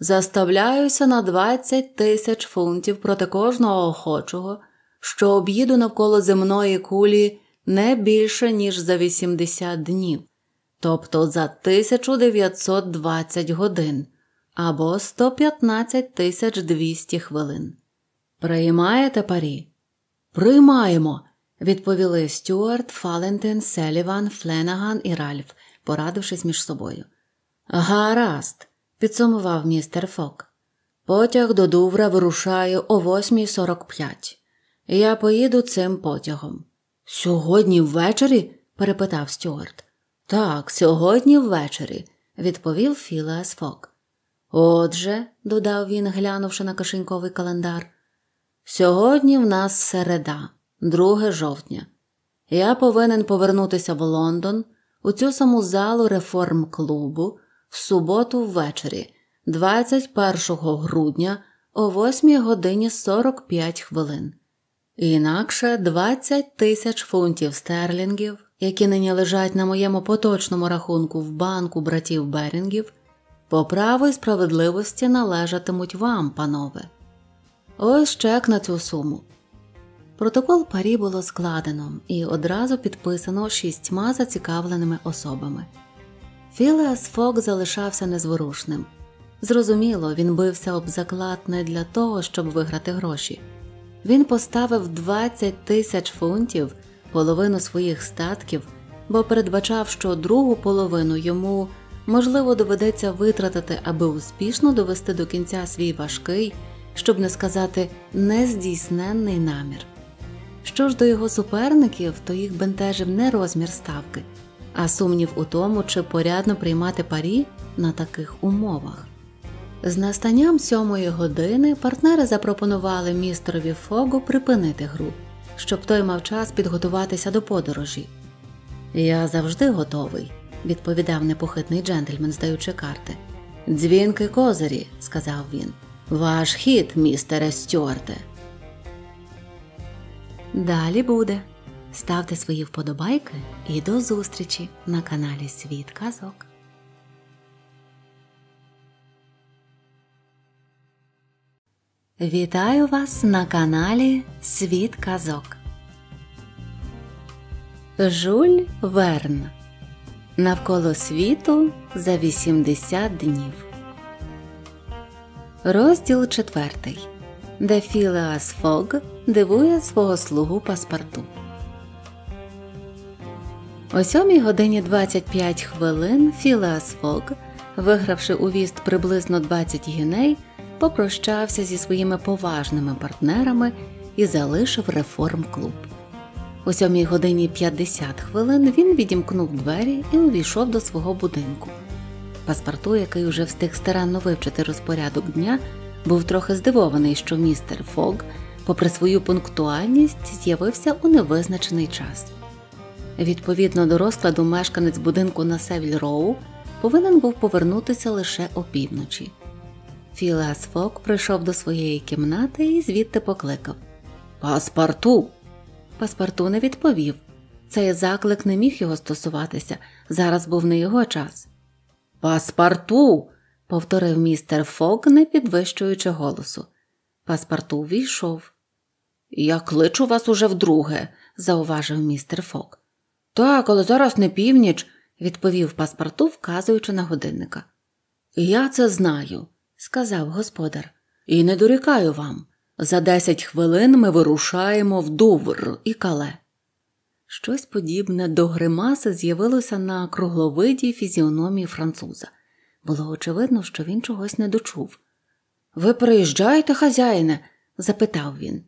Заставляюся на 20 тисяч фунтів проти кожного охочого що об'їду навколо земної кулі не більше ніж за 80 днів, тобто за 1920 годин або 115 200 хвилин. Приймаєте парі? Приймаємо, відповіли Стюарт, Фалентин, Селіван, Фленаган і Ральф, порадившись між собою. Гаразд, підсумував містер Фок. Потяг до Дувра вирушає о 8.45. Я поїду цим потягом. Сьогодні ввечері? перепитав Стюарт. Так, сьогодні ввечері, відповів Філеас Фок. Отже, додав він, глянувши на кишеньковий календар, сьогодні в нас середа, 2 жовтня. Я повинен повернутися в Лондон у цю саму залу реформ клубу в суботу ввечері, 21 грудня о 8 годині 45 хвилин інакше 20 тисяч фунтів стерлінгів, які нині лежать на моєму поточному рахунку в банку братів Берінгів, по праву і справедливості належатимуть вам, панове. Ось чек на цю суму. Протокол парі було складено і одразу підписано шістьма зацікавленими особами. Філеас Фок залишався незворушним. Зрозуміло, він бився об заклад не для того, щоб виграти гроші він поставив 20 тисяч фунтів, половину своїх статків, бо передбачав, що другу половину йому можливо доведеться витратити, аби успішно довести до кінця свій важкий, щоб не сказати нездійсненний намір. Що ж до його суперників, то їх бентежив не розмір ставки, а сумнів у тому, чи порядно приймати парі на таких умовах. З настанням сьомої години партнери запропонували містерові Фогу припинити гру, щоб той мав час підготуватися до подорожі. Я завжди готовий, відповідав непохитний джентльмен, здаючи карти. Дзвінки козирі, сказав він. Ваш хід, містере Стюарте. Далі буде. Ставте свої вподобайки і до зустрічі на каналі Світ Казок. Вітаю вас на каналі Світ Казок. Жуль Верн. Навколо світу за 80 днів. Розділ 4 Де Філеас Фог дивує свого слугу паспорту. О 7 годині 25 хвилин Філеас Фог, вигравши у віст приблизно 20 гіней попрощався зі своїми поважними партнерами і залишив реформ-клуб. У сьомій годині 50 хвилин він відімкнув двері і увійшов до свого будинку. Паспарту, який уже встиг старанно вивчити розпорядок дня, був трохи здивований, що містер Фог, попри свою пунктуальність, з'явився у невизначений час. Відповідно до розкладу, мешканець будинку на Севіль Роу повинен був повернутися лише опівночі. Філас Фок прийшов до своєї кімнати і звідти покликав Паспарту. Паспарту не відповів. Цей заклик не міг його стосуватися, зараз був не його час. Паспарту. повторив містер Фок, не підвищуючи голосу. Паспарту війшов. Я кличу вас уже вдруге, зауважив містер Фок. Так, але зараз не північ, відповів паспарту, вказуючи на годинника. Я це знаю сказав господар, і не дорікаю вам. За десять хвилин ми вирушаємо в Дувр і кале. Щось подібне до гримаси з'явилося на кругловидій фізіономії француза. Було очевидно, що він чогось не дочув. Ви приїжджаєте, хазяїне? запитав він.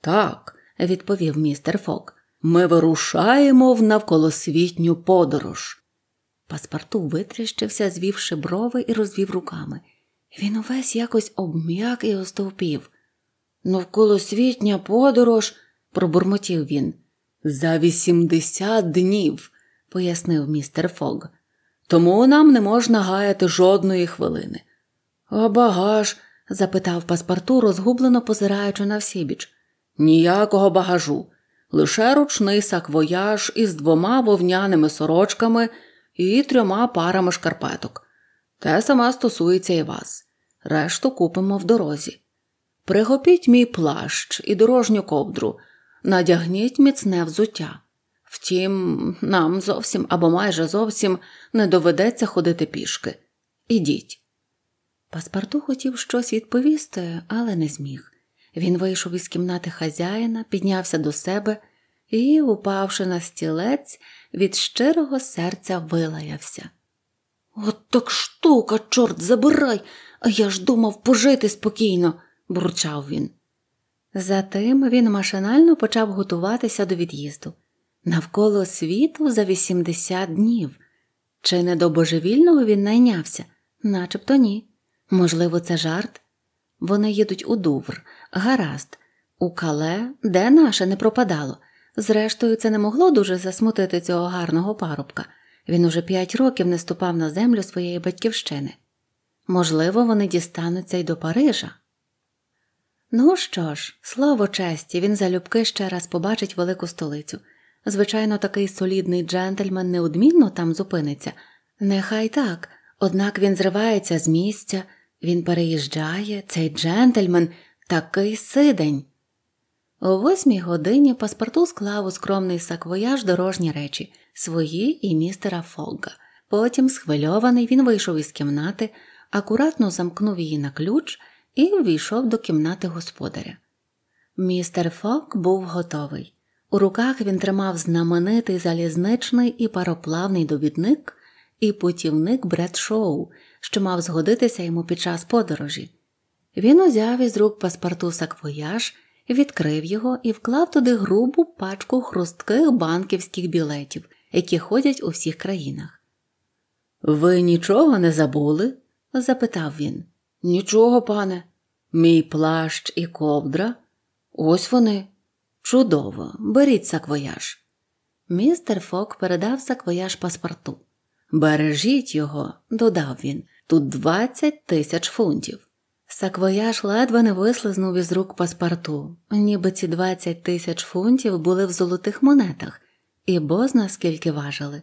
Так, відповів містер Фок. Ми вирушаємо в навколосвітню подорож. Паспарту витріщився, звівши брови і розвів руками. Він увесь якось обм'як і остовпів. Навколосвітня подорож, пробурмотів він. За вісімдесят днів, пояснив містер Фог. Тому нам не можна гаяти жодної хвилини. А багаж? запитав паспорту, розгублено позираючи на всібіч. Ніякого багажу, лише ручний саквояж із двома вовняними сорочками і трьома парами шкарпеток. Те саме стосується і вас решту купимо в дорозі. Пригопіть мій плащ і дорожню ковдру, надягніть міцне взуття. Втім, нам зовсім або майже зовсім не доведеться ходити пішки. Ідіть. Паспарту хотів щось відповісти, але не зміг. Він вийшов із кімнати хазяїна, піднявся до себе і, упавши на стілець, від щирого серця вилаявся. От так штука, чорт забирай! а я ж думав пожити спокійно, бурчав він. Затим він машинально почав готуватися до від'їзду навколо світу за 80 днів. Чи не до божевільного він найнявся? Начебто ні. Можливо, це жарт? Вони їдуть у Дувр, гаразд, у кале, де наше не пропадало. Зрештою, це не могло дуже засмутити цього гарного парубка. Він уже п'ять років не ступав на землю своєї батьківщини. Можливо, вони дістануться й до Парижа. Ну що ж, слава честі, він залюбки ще раз побачить велику столицю. Звичайно, такий солідний джентльмен неодмінно там зупиниться. Нехай так, однак він зривається з місця, він переїжджає, цей джентльмен такий сидень. О восьмій годині паспорту склав у скромний саквояж дорожні речі свої і містера Фогга. Потім, схвильований, він вийшов із кімнати акуратно замкнув її на ключ і ввійшов до кімнати господаря. Містер Фок був готовий. У руках він тримав знаменитий залізничний і пароплавний довідник і путівник Бред Шоу, що мав згодитися йому під час подорожі. Він узяв із рук паспорту саквояж, відкрив його і вклав туди грубу пачку хрустких банківських білетів, які ходять у всіх країнах. Ви нічого не забули? запитав він. Нічого, пане, мій плащ і ковдра. Ось вони. Чудово, беріть саквояж. Містер Фок передав саквояж паспорту. Бережіть його, додав він, тут двадцять тисяч фунтів. Саквояж ледве не вислизнув із рук паспорту, ніби ці двадцять тисяч фунтів були в золотих монетах, і бозна скільки важили.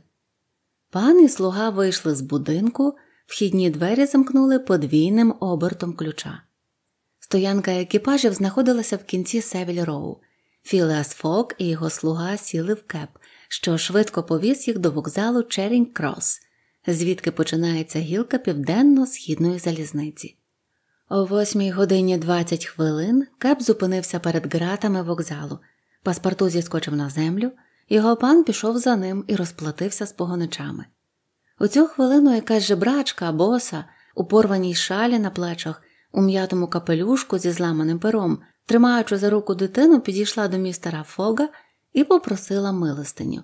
Пан і слуга вийшли з будинку, вхідні двері замкнули подвійним обертом ключа. Стоянка екіпажів знаходилася в кінці Севіль Роу. Філеас Фок і його слуга сіли в кеп, що швидко повіз їх до вокзалу Черінг крос звідки починається гілка південно-східної залізниці. О 8 годині 20 хвилин кеп зупинився перед ґратами вокзалу. Паспорту зіскочив на землю, його пан пішов за ним і розплатився з погоничами. У цю хвилину якась жебрачка боса у порваній шалі на плечах, у м'ятому капелюшку зі зламаним пером, тримаючи за руку дитину, підійшла до містера Фога і попросила милостиню.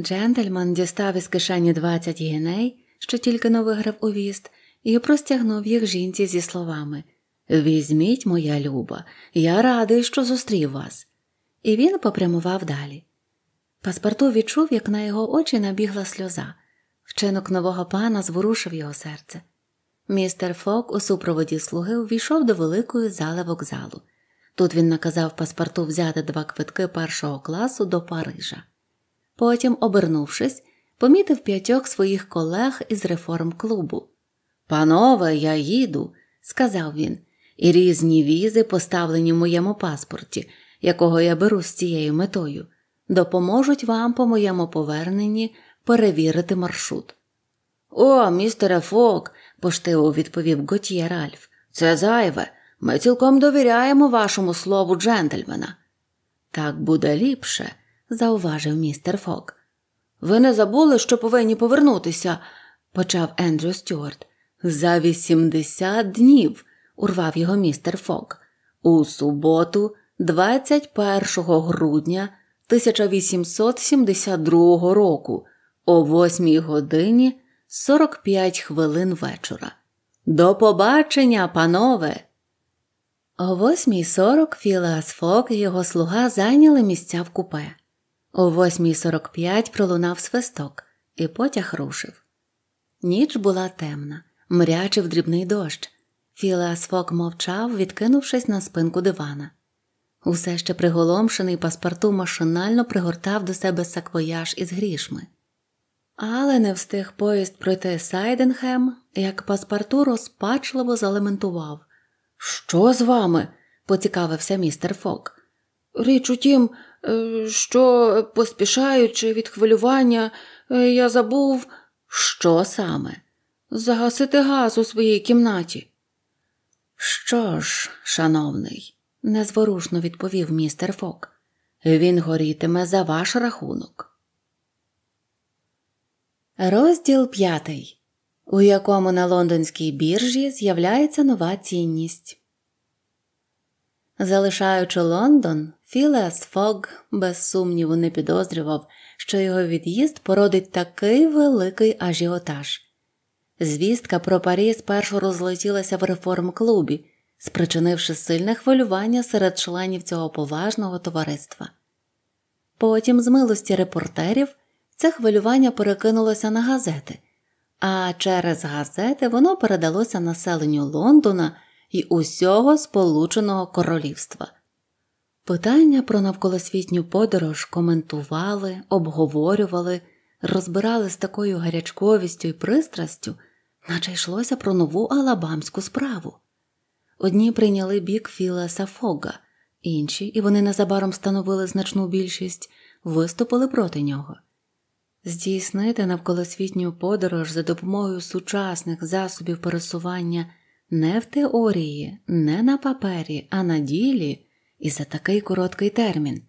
Джентльман дістав із кишені 20 гіней, що тільки но виграв у віст, і простягнув їх жінці зі словами Візьміть, моя люба, я радий, що зустрів вас. І він попрямував далі. Паспорту відчув, як на його очі набігла сльоза. Вчинок нового пана зворушив його серце. Містер Фок у супроводі слуги увійшов до великої зали вокзалу. Тут він наказав паспорту взяти два квитки першого класу до Парижа. Потім, обернувшись, помітив п'ятьох своїх колег із реформ клубу. Панове, я їду, сказав він, і різні візи поставлені в моєму паспорті, якого я беру з цією метою, допоможуть вам по моєму поверненні перевірити маршрут. О, містере Фок, поштиво відповів Готьє Ральф. Це зайве. Ми цілком довіряємо вашому слову джентльмена. Так буде ліпше, зауважив містер Фок. Ви не забули, що повинні повернутися, почав Ендрю Стюарт. За 80 днів, урвав його містер Фок. У суботу, 21 грудня 1872 року, о 8 годині 45 хвилин вечора. До побачення, панове! О 8.40 Філас Фок і його слуга зайняли місця в купе. О 8.45 пролунав свисток, і потяг рушив. Ніч була темна, мрячив дрібний дощ. Філас Фок мовчав, відкинувшись на спинку дивана. Усе ще приголомшений паспорту машинально пригортав до себе саквояж із грішми. Але не встиг поїзд пройти Сайденхем, як паспорту розпачливо залементував. Що з вами? поцікавився містер Фок. Річ у тім, е, що, поспішаючи від хвилювання, е, я забув, що саме? Загасити газ у своїй кімнаті. Що ж, шановний, незворушно відповів містер Фок, він горітиме за ваш рахунок. Розділ п'ятий, У якому на лондонській біржі з'являється нова цінність. Залишаючи Лондон, Філеас Фог без сумніву не підозрював, що його від'їзд породить такий великий ажіотаж. Звістка про Парі спершу розлетілася в реформ-клубі, спричинивши сильне хвилювання серед членів цього поважного товариства. Потім, з милості репортерів, це хвилювання перекинулося на газети, а через газети воно передалося населенню Лондона і усього Сполученого Королівства. Питання про навколосвітню подорож коментували, обговорювали, розбирали з такою гарячковістю і пристрастю, наче йшлося про нову алабамську справу. Одні прийняли бік Філеса Фога, інші, і вони незабаром становили значну більшість, виступили проти нього. Здійснити навколосвітню подорож за допомогою сучасних засобів пересування не в теорії, не на папері, а на ділі і за такий короткий термін.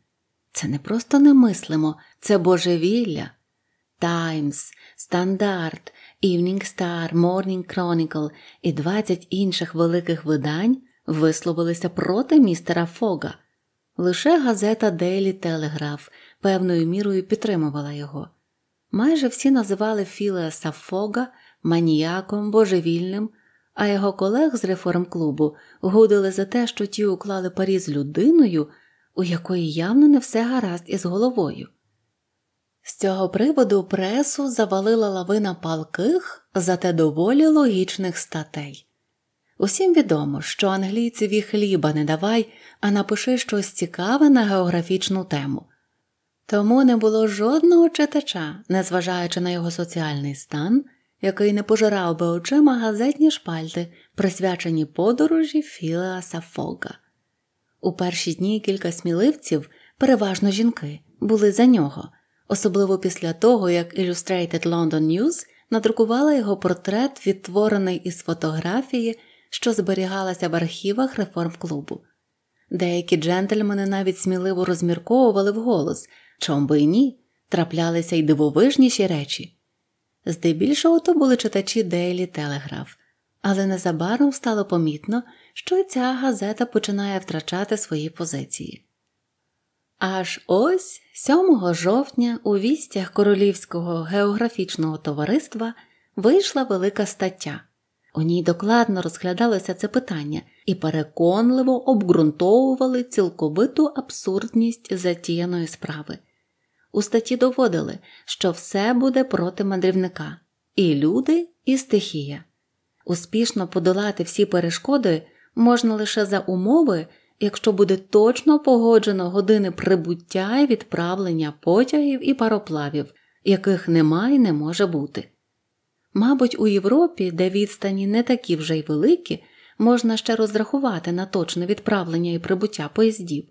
Це не просто немислимо, це божевілля. Таймс, Стандарт, Івнінг Стар, Морнінг Chronicle і 20 інших великих видань висловилися проти містера Фога. Лише газета Daily Телеграф певною мірою підтримувала його. Майже всі називали Філеаса Фога маніяком, божевільним, а його колег з реформ-клубу гудили за те, що ті уклали парі з людиною, у якої явно не все гаразд із головою. З цього приводу пресу завалила лавина палких, зате доволі логічних статей. Усім відомо, що англійцеві хліба не давай, а напиши щось цікаве на географічну тему. Тому не було жодного читача, незважаючи на його соціальний стан, який не пожирав би очима газетні шпальти, присвячені подорожі Філеаса Фога. У перші дні кілька сміливців, переважно жінки, були за нього, особливо після того, як Illustrated London News надрукувала його портрет, відтворений із фотографії, що зберігалася в архівах реформ клубу. Деякі джентльмени навіть сміливо розмірковували вголос – чом би і ні, траплялися й дивовижніші речі. Здебільшого то були читачі Дейлі Телеграф, але незабаром стало помітно, що ця газета починає втрачати свої позиції. Аж ось 7 жовтня у вістях Королівського географічного товариства вийшла велика стаття. У ній докладно розглядалося це питання і переконливо обґрунтовували цілковиту абсурдність затіяної справи. У статті доводили, що все буде проти мандрівника і люди, і стихія. Успішно подолати всі перешкоди можна лише за умови, якщо буде точно погоджено години прибуття і відправлення потягів і пароплавів, яких нема і не може бути. Мабуть, у Європі, де відстані не такі вже й великі, можна ще розрахувати на точне відправлення і прибуття поїздів.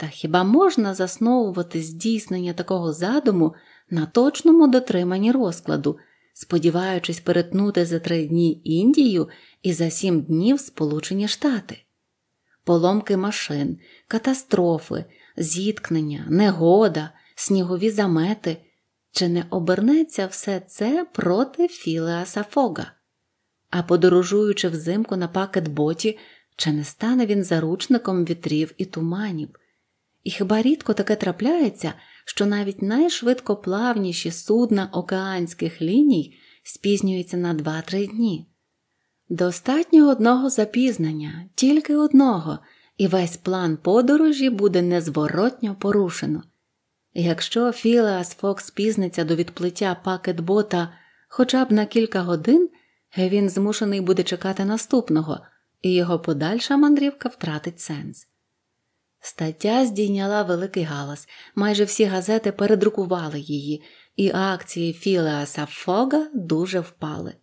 Та хіба можна засновувати здійснення такого задуму на точному дотриманні розкладу, сподіваючись перетнути за три дні Індію і за сім днів Сполучені Штати? Поломки машин, катастрофи, зіткнення, негода, снігові замети. Чи не обернеться все це проти Філеаса Фога? А подорожуючи взимку на пакет боті, чи не стане він заручником вітрів і туманів? І хіба рідко таке трапляється, що навіть найшвидкоплавніші судна океанських ліній спізнюються на 2-3 дні? Достатньо одного запізнення, тільки одного, і весь план подорожі буде незворотньо порушено. Якщо Філеас Фокс спізниться до відплиття пакетбота хоча б на кілька годин, він змушений буде чекати наступного, і його подальша мандрівка втратить сенс. Стаття здійняла великий галас, майже всі газети передрукували її, і акції Філеаса Фога дуже впали.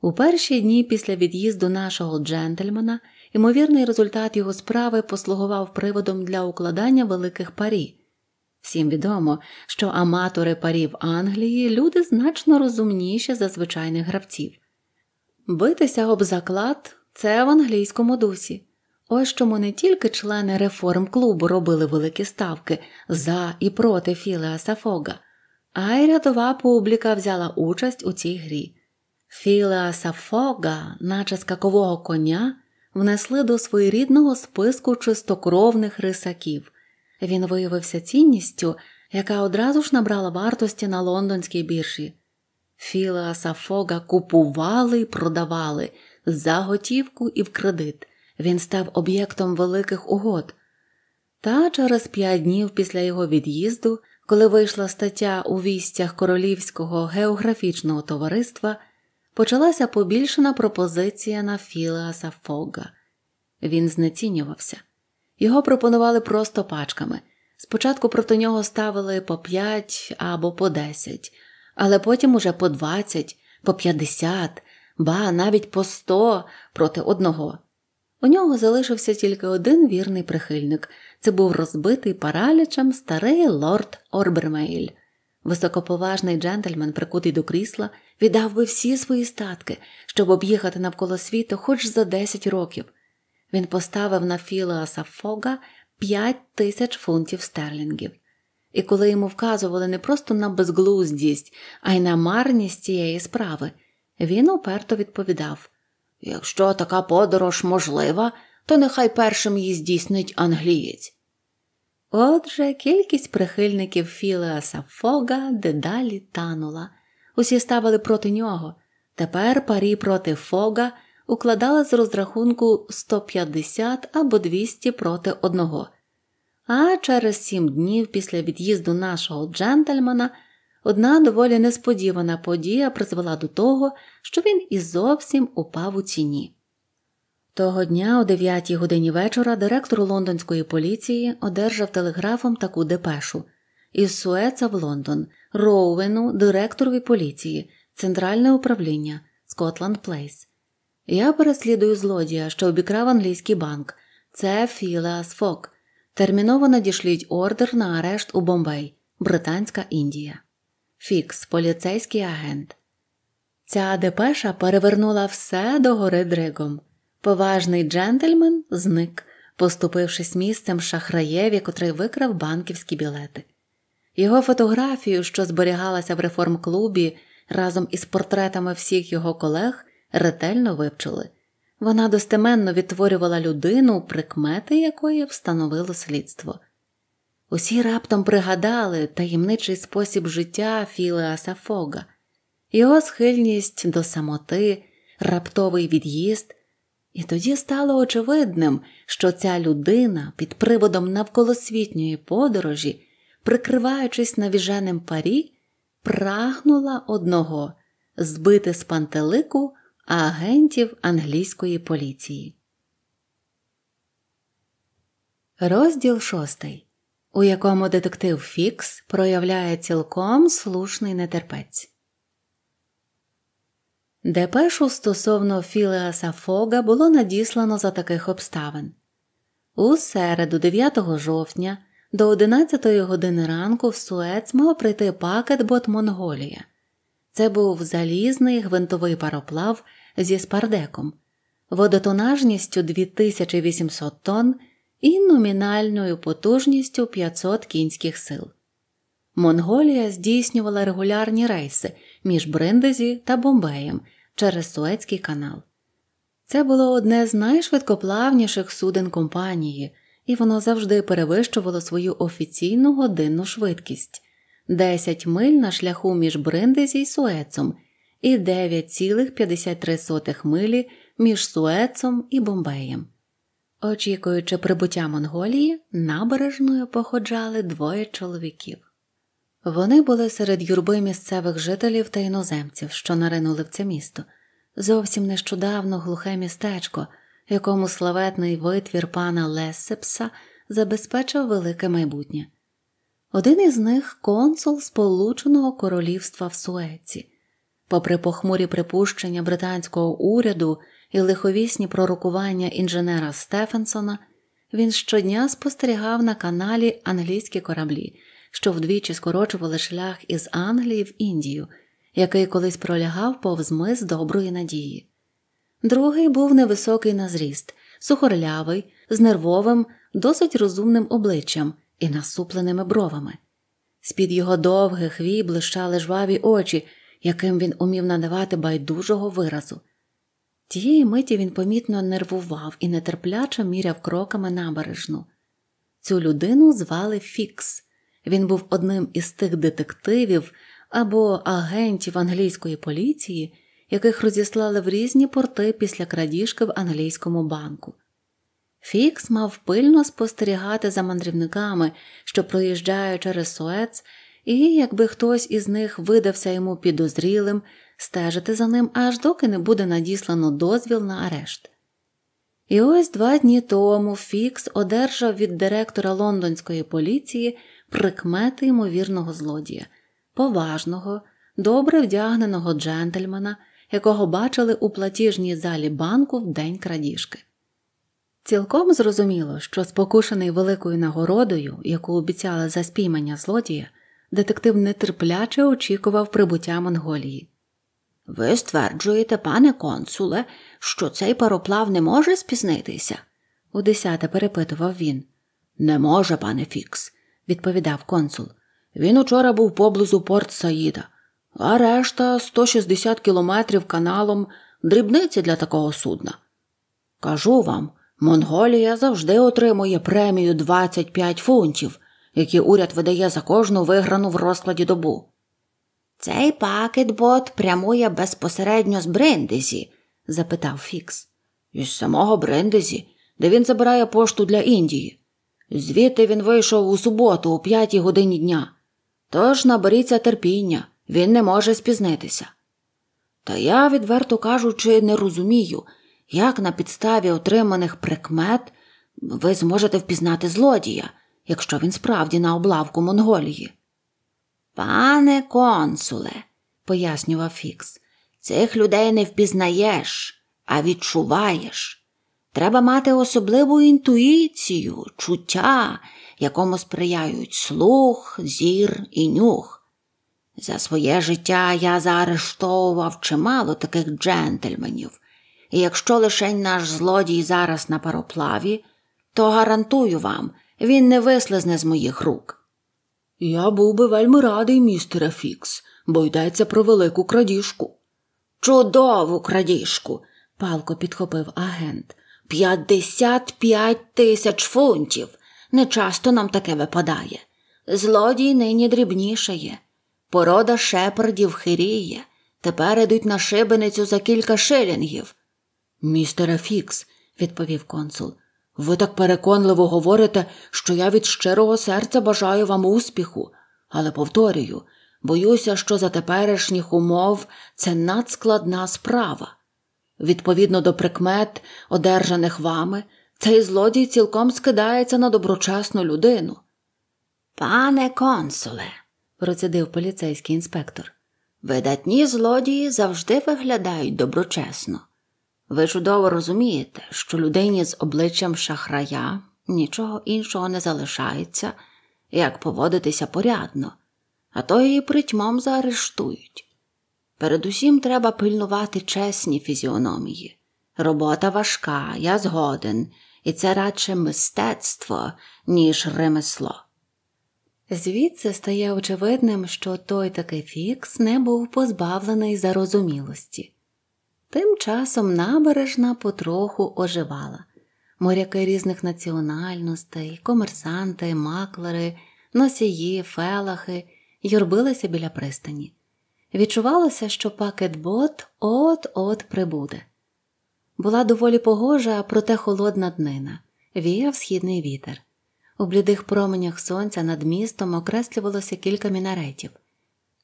У перші дні після від'їзду нашого джентльмена ймовірний результат його справи послугував приводом для укладання великих парі. Всім відомо, що аматори парів Англії люди значно розумніші за звичайних гравців. Битися об заклад це в англійському дусі. Ось чому не тільки члени реформ клубу робили великі ставки за і проти Філеаса Фога, а й рядова публіка взяла участь у цій грі. Філеаса Фога, наче скакового коня, внесли до своєрідного списку чистокровних рисаків. Він виявився цінністю, яка одразу ж набрала вартості на лондонській біржі. Філеаса Фога купували й продавали за готівку і в кредит він став об'єктом великих угод. Та через п'ять днів після його від'їзду, коли вийшла стаття у вістях Королівського географічного товариства, почалася побільшена пропозиція на Філеаса Фога. Він знецінювався. Його пропонували просто пачками. Спочатку проти нього ставили по п'ять або по десять, але потім уже по двадцять, по п'ятдесят ба навіть по сто проти одного. У нього залишився тільки один вірний прихильник це був розбитий паралічем старий лорд Орбермейль. Високоповажний джентльмен, прикутий до крісла, віддав би всі свої статки, щоб об'їхати навколо світу хоч за десять років. Він поставив на Філеаса Фога 5 тисяч фунтів стерлінгів. І коли йому вказували не просто на безглуздість, а й на марність цієї справи, він уперто відповідав Якщо така подорож можлива, то нехай першим її здійснить англієць. Отже, кількість прихильників Філеаса Фога дедалі танула. Усі ставили проти нього. Тепер парі проти Фога укладали з розрахунку 150 або 200 проти одного. А через сім днів після від'їзду нашого джентльмена. Одна доволі несподівана подія призвела до того, що він і зовсім упав у ціні. Того дня о 9 годині вечора директор лондонської поліції одержав телеграфом таку депешу із Суеца в Лондон, Роуену, директорові поліції, Центральне управління Скотланд Плейс. Я переслідую злодія, що обікрав англійський банк. Це Філеас Фок. Терміново надішліть ордер на арешт у Бомбей, Британська Індія. Фікс, поліцейський агент. Ця депеша перевернула все догори дригом. Поважний джентльмен зник, поступившись місцем шахраєві, котрий викрав банківські білети. Його фотографію, що зберігалася в реформ-клубі, разом із портретами всіх його колег, ретельно вивчили. Вона достеменно відтворювала людину, прикмети якої встановило слідство. Усі раптом пригадали таємничий спосіб життя Філеаса Фога, його схильність до самоти, раптовий від'їзд, і тоді стало очевидним, що ця людина під приводом навколосвітньої подорожі, прикриваючись навіженим парі, прагнула одного збити з пантелику агентів англійської поліції. Розділ шостий у якому детектив Фікс проявляє цілком слушний нетерпець. Депешу стосовно Філеаса Фога було надіслано за таких обставин. У середу, 9 жовтня, до 11 години ранку в Суець мав прийти пакет бот Монголія. Це був залізний гвинтовий пароплав зі спардеком, водотонажністю 2800 тонн і номінальною потужністю 500 кінських сил. Монголія здійснювала регулярні рейси між Бриндезі та Бомбеєм через Суецький канал. Це було одне з найшвидкоплавніших суден компанії, і воно завжди перевищувало свою офіційну годинну швидкість 10 миль на шляху між Бриндезі і Суецом і 9,53 милі між Суецом і Бомбеєм. Очікуючи прибуття Монголії, набережною походжали двоє чоловіків. Вони були серед юрби місцевих жителів та іноземців, що наринули в це місто, зовсім нещодавно глухе містечко, якому славетний витвір пана Лессепса забезпечив велике майбутнє. Один із них консул Сполученого Королівства в Суеці. Попри похмурі припущення британського уряду і лиховісні пророкування інженера Стефенсона, він щодня спостерігав на каналі англійські кораблі, що вдвічі скорочували шлях із Англії в Індію, який колись пролягав повз мис доброї надії. Другий був невисокий на зріст, сухорлявий, з нервовим, досить розумним обличчям і насупленими бровами. З під його довгих вій блищали жваві очі, яким він умів надавати байдужого виразу. Тієї миті він помітно нервував і нетерпляче міряв кроками набережну. Цю людину звали Фікс. Він був одним із тих детективів або агентів англійської поліції, яких розіслали в різні порти після крадіжки в англійському банку. Фікс мав пильно спостерігати за мандрівниками, що проїжджають через Суец, і якби хтось із них видався йому підозрілим, стежити за ним аж доки не буде надіслано дозвіл на арешт. І ось два дні тому Фікс одержав від директора лондонської поліції прикмети ймовірного злодія, поважного, добре вдягненого джентльмена, якого бачили у платіжній залі банку в день крадіжки. Цілком зрозуміло, що спокушений великою нагородою, яку обіцяли за спіймання злодія, детектив нетерпляче очікував прибуття Монголії. Ви стверджуєте, пане консуле, що цей пароплав не може спізнитися? удесяте перепитував він. Не може, пане Фікс, відповідав консул. Він учора був поблизу порт Саїда, а решта 160 кілометрів каналом дрібниці для такого судна. Кажу вам, Монголія завжди отримує премію 25 фунтів, які уряд видає за кожну виграну в розкладі добу. Цей пакетбот прямує безпосередньо з Брендезі? запитав Фікс. Із самого Брендезі, де він забирає пошту для Індії. Звідти він вийшов у суботу, о п'ятій годині дня. Тож наберіться терпіння, він не може спізнитися. Та я, відверто кажучи, не розумію, як на підставі отриманих прикмет ви зможете впізнати злодія, якщо він справді на облавку Монголії. Пане консуле, пояснював Фікс, цих людей не впізнаєш, а відчуваєш. Треба мати особливу інтуїцію, чуття, якому сприяють слух, зір і нюх. За своє життя я заарештовував чимало таких джентльменів, і якщо лишень наш злодій зараз на пароплаві, то гарантую вам, він не вислизне з моїх рук. Я був би вельми радий, містере Фікс, бо йдеться про велику крадіжку. Чудову крадіжку, палко підхопив агент. П'ятдесят п'ять тисяч фунтів. Не часто нам таке випадає. Злодій нині дрібнішає. Порода шепардів хиріє. Тепер ідуть на шибеницю за кілька шилінгів. Містере Фікс, відповів консул, ви так переконливо говорите, що я від щирого серця бажаю вам успіху, але повторюю, боюся, що за теперішніх умов це надскладна справа. Відповідно до прикмет, одержаних вами, цей злодій цілком скидається на доброчесну людину. Пане консуле, процідив поліцейський інспектор, видатні злодії завжди виглядають доброчесно. Ви чудово розумієте, що людині з обличчям шахрая нічого іншого не залишається, як поводитися порядно, а то її притьмом заарештують. Передусім треба пильнувати чесні фізіономії. Робота важка, я згоден, і це радше мистецтво, ніж ремесло. Звідси стає очевидним, що той такий фікс не був позбавлений зарозумілості. Тим часом набережна потроху оживала. Моряки різних національностей, комерсанти, маклери, носії, фелахи юрбилися біля пристані. Відчувалося, що пакетбот от-от прибуде. Була доволі погожа, проте холодна днина, віяв східний вітер. У блідих променях сонця над містом окреслювалося кілька мінаретів.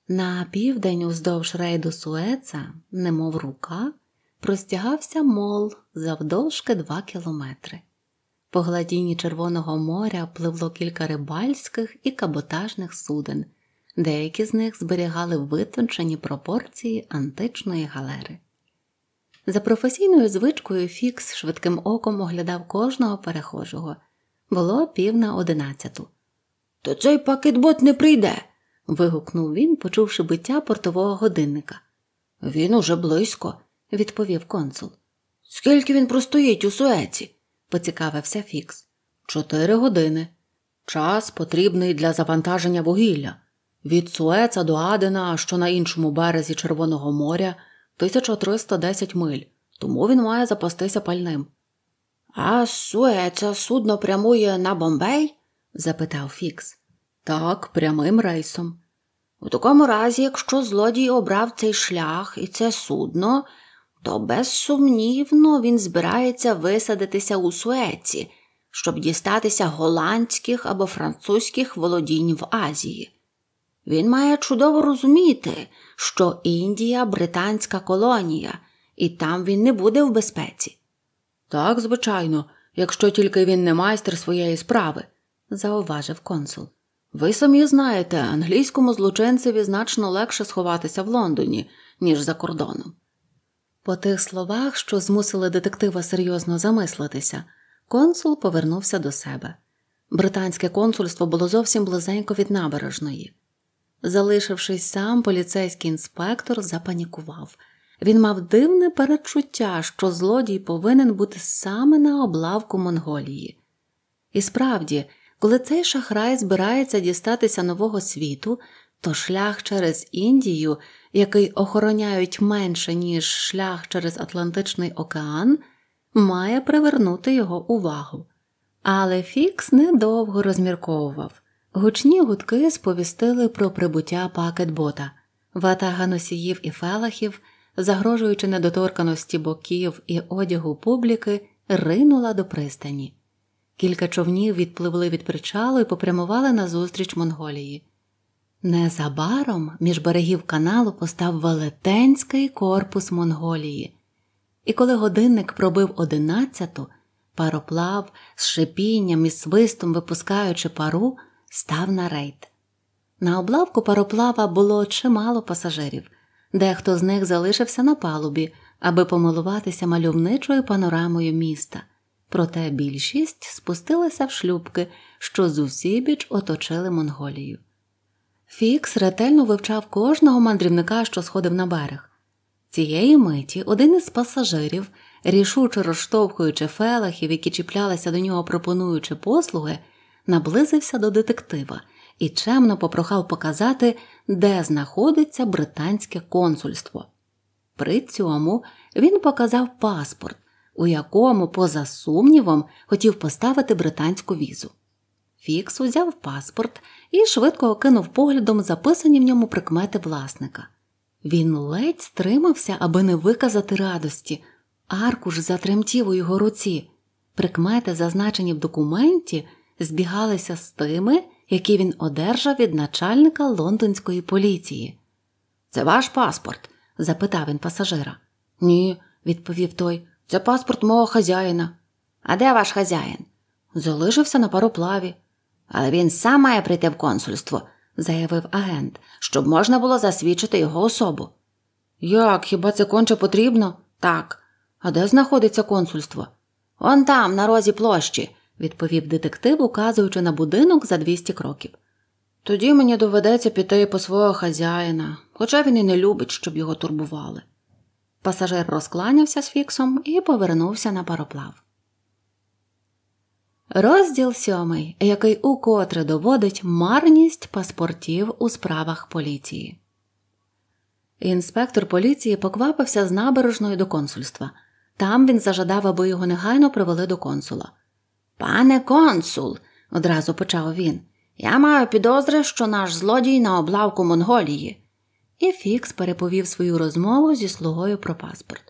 На південь уздовж рейду Суеца, немов рука, простягався мол завдовжки два кілометри. По гладіні Червоного моря пливло кілька рибальських і каботажних суден, деякі з них зберігали витончені пропорції античної галери. За професійною звичкою Фікс швидким оком оглядав кожного перехожого. Було пів на одинадцяту. То цей пакетбот не прийде вигукнув він, почувши биття портового годинника. Він уже близько, відповів консул. Скільки він простоїть у суеці? поцікавився Фікс. Чотири години. Час потрібний для завантаження вугілля. Від Суеца до Адена, що на іншому березі Червоного моря, 1310 миль, тому він має запастися пальним. А суеця судно прямує на Бомбей? запитав Фікс. Так, прямим рейсом. У такому разі, якщо злодій обрав цей шлях і це судно, то безсумнівно він збирається висадитися у Суеці, щоб дістатися голландських або французьких володінь в Азії. Він має чудово розуміти, що Індія британська колонія, і там він не буде в безпеці. Так, звичайно, якщо тільки він не майстер своєї справи, зауважив консул. Ви самі знаєте, англійському злочинцеві значно легше сховатися в Лондоні, ніж за кордоном. По тих словах, що змусили детектива серйозно замислитися, консул повернувся до себе. Британське консульство було зовсім близенько від набережної. Залишившись сам, поліцейський інспектор запанікував. Він мав дивне передчуття, що злодій повинен бути саме на облавку Монголії. І справді, коли цей шахрай збирається дістатися нового світу, то шлях через Індію, який охороняють менше, ніж шлях через Атлантичний океан, має привернути його увагу. Але Фікс недовго розмірковував. Гучні гудки сповістили про прибуття пакетбота, ватага носіїв і фелахів, загрожуючи недоторканості боків і одягу публіки, ринула до пристані. Кілька човнів відпливли від причалу і попрямували назустріч Монголії. Незабаром між берегів каналу постав велетенський корпус Монголії, і коли годинник пробив одинадцяту, пароплав з шипінням і свистом випускаючи пару, став на рейд. На облавку пароплава було чимало пасажирів, дехто з них залишився на палубі, аби помилуватися мальовничою панорамою міста проте більшість спустилися в шлюбки, що зусібіч оточили Монголію. Фікс ретельно вивчав кожного мандрівника, що сходив на берег. Цієї миті один із пасажирів, рішуче розштовхуючи фелахів, які чіплялися до нього, пропонуючи послуги, наблизився до детектива і чемно попрохав показати, де знаходиться британське консульство. При цьому він показав паспорт, у якому, поза сумнівом, хотів поставити британську візу. Фікс узяв паспорт і швидко окинув поглядом записані в ньому прикмети власника. Він ледь стримався, аби не виказати радості. Аркуш затремтів у його руці. Прикмети, зазначені в документі, збігалися з тими, які він одержав від начальника лондонської поліції. Це ваш паспорт? запитав він пасажира. Ні, відповів той. Це паспорт мого хазяїна. А де ваш хазяїн? Залишився на пароплаві. Але він сам має прийти в консульство, заявив агент, щоб можна було засвідчити його особу. Як, хіба це конче потрібно? Так. А де знаходиться консульство? Он там, на розі площі, відповів детектив, указуючи на будинок за 200 кроків. Тоді мені доведеться піти по свого хазяїна, хоча він і не любить, щоб його турбували. Пасажир розкланявся з фіксом і повернувся на пароплав. Розділ сьомий, який укотре доводить марність паспортів у справах поліції. Інспектор поліції поквапився з набережної до консульства. Там він зажадав, аби його негайно привели до консула. Пане консул, одразу почав він, я маю підозри, що наш злодій на облавку Монголії. І Фікс переповів свою розмову зі слугою про паспорт.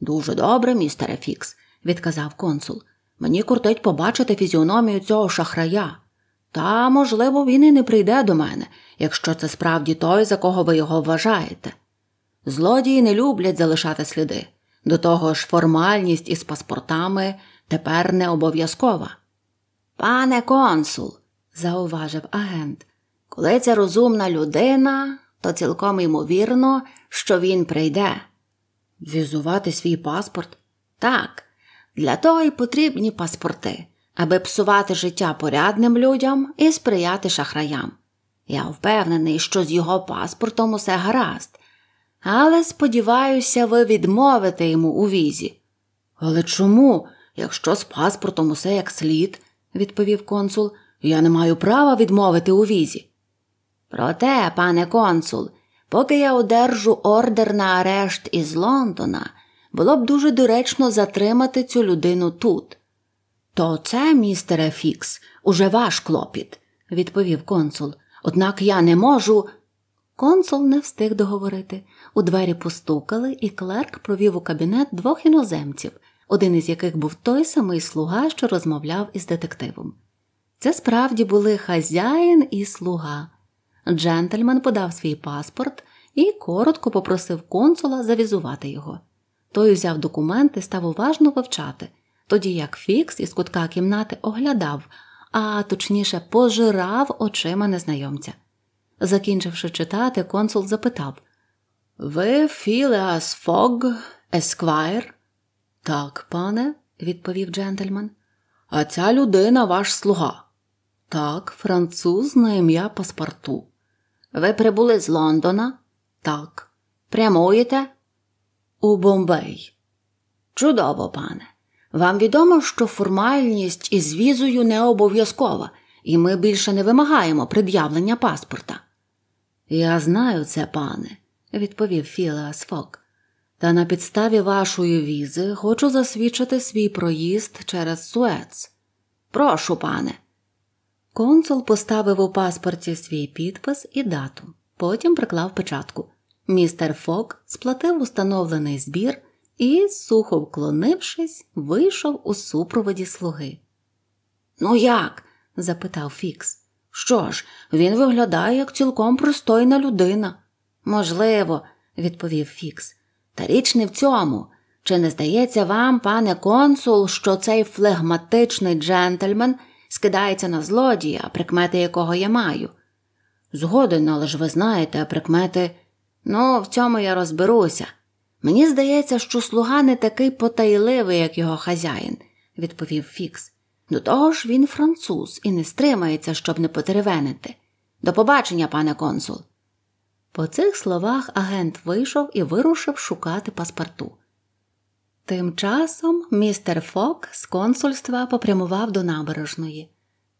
Дуже добре, містере Фікс, відказав консул. Мені куртить побачити фізіономію цього шахрая. Та, можливо, він і не прийде до мене, якщо це справді той, за кого ви його вважаєте. Злодії не люблять залишати сліди. До того ж, формальність із паспортами тепер не обов'язкова. Пане консул, зауважив агент, коли це розумна людина, то цілком ймовірно, що він прийде. Візувати свій паспорт? Так, для того й потрібні паспорти, аби псувати життя порядним людям і сприяти шахраям. Я впевнений, що з його паспортом усе гаразд, але сподіваюся, ви відмовите йому у візі. Але чому, якщо з паспортом усе як слід, відповів консул, я не маю права відмовити у візі. Проте, пане консул, поки я одержу ордер на арешт із Лондона, було б дуже доречно затримати цю людину тут. То це, містере Фікс, уже ваш клопіт, відповів консул. Однак я не можу. Консул не встиг договорити. У двері постукали, і клерк провів у кабінет двох іноземців, один із яких був той самий слуга, що розмовляв із детективом. Це справді були хазяїн і слуга. Джентльмен подав свій паспорт і коротко попросив консула завізувати його. Той узяв документи, став уважно вивчати, тоді як Фікс із кутка кімнати оглядав, а точніше пожирав очима незнайомця. Закінчивши читати, консул запитав Ви Філеас Фог, Есквайр? Так, пане, відповів джентльмен. А ця людина ваш слуга. Так, француз на ім'я паспорту. Ви прибули з Лондона? Так. Прямуєте? У Бомбей. Чудово, пане. Вам відомо, що формальність із візою не обов'язкова, і ми більше не вимагаємо пред'явлення паспорта. Я знаю це, пане, відповів Філеас Фок. Та на підставі вашої візи хочу засвідчити свій проїзд через Суец. Прошу, пане. Консул поставив у паспорті свій підпис і дату, потім приклав печатку. Містер Фок сплатив установлений збір і, сухо вклонившись, вийшов у супроводі слуги. Ну, як? запитав Фікс. Що ж, він виглядає як цілком пристойна людина. Можливо, відповів Фікс. Та річ не в цьому. Чи не здається вам, пане консул, що цей флегматичний джентльмен скидається на злодія, прикмети якого я маю. Згоден, але ж ви знаєте, прикмети. Ну, в цьому я розберуся. Мені здається, що слуга не такий потайливий, як його хазяїн, відповів Фікс. До того ж він француз і не стримається, щоб не потеревенити. До побачення, пане консул. По цих словах агент вийшов і вирушив шукати паспорту. Тим часом містер Фок з консульства попрямував до набережної.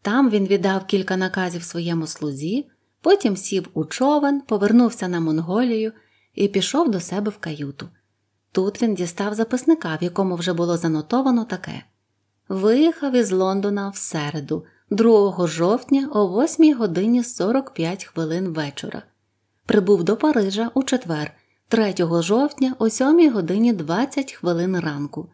Там він віддав кілька наказів своєму слузі, потім сів у човен, повернувся на Монголію і пішов до себе в каюту. Тут він дістав записника, в якому вже було занотовано таке: Виїхав із Лондона в середу, 2 жовтня о 8 годині 45 хвилин вечора. Прибув до Парижа у четвер 3 жовтня о 7 годині 20 хвилин ранку.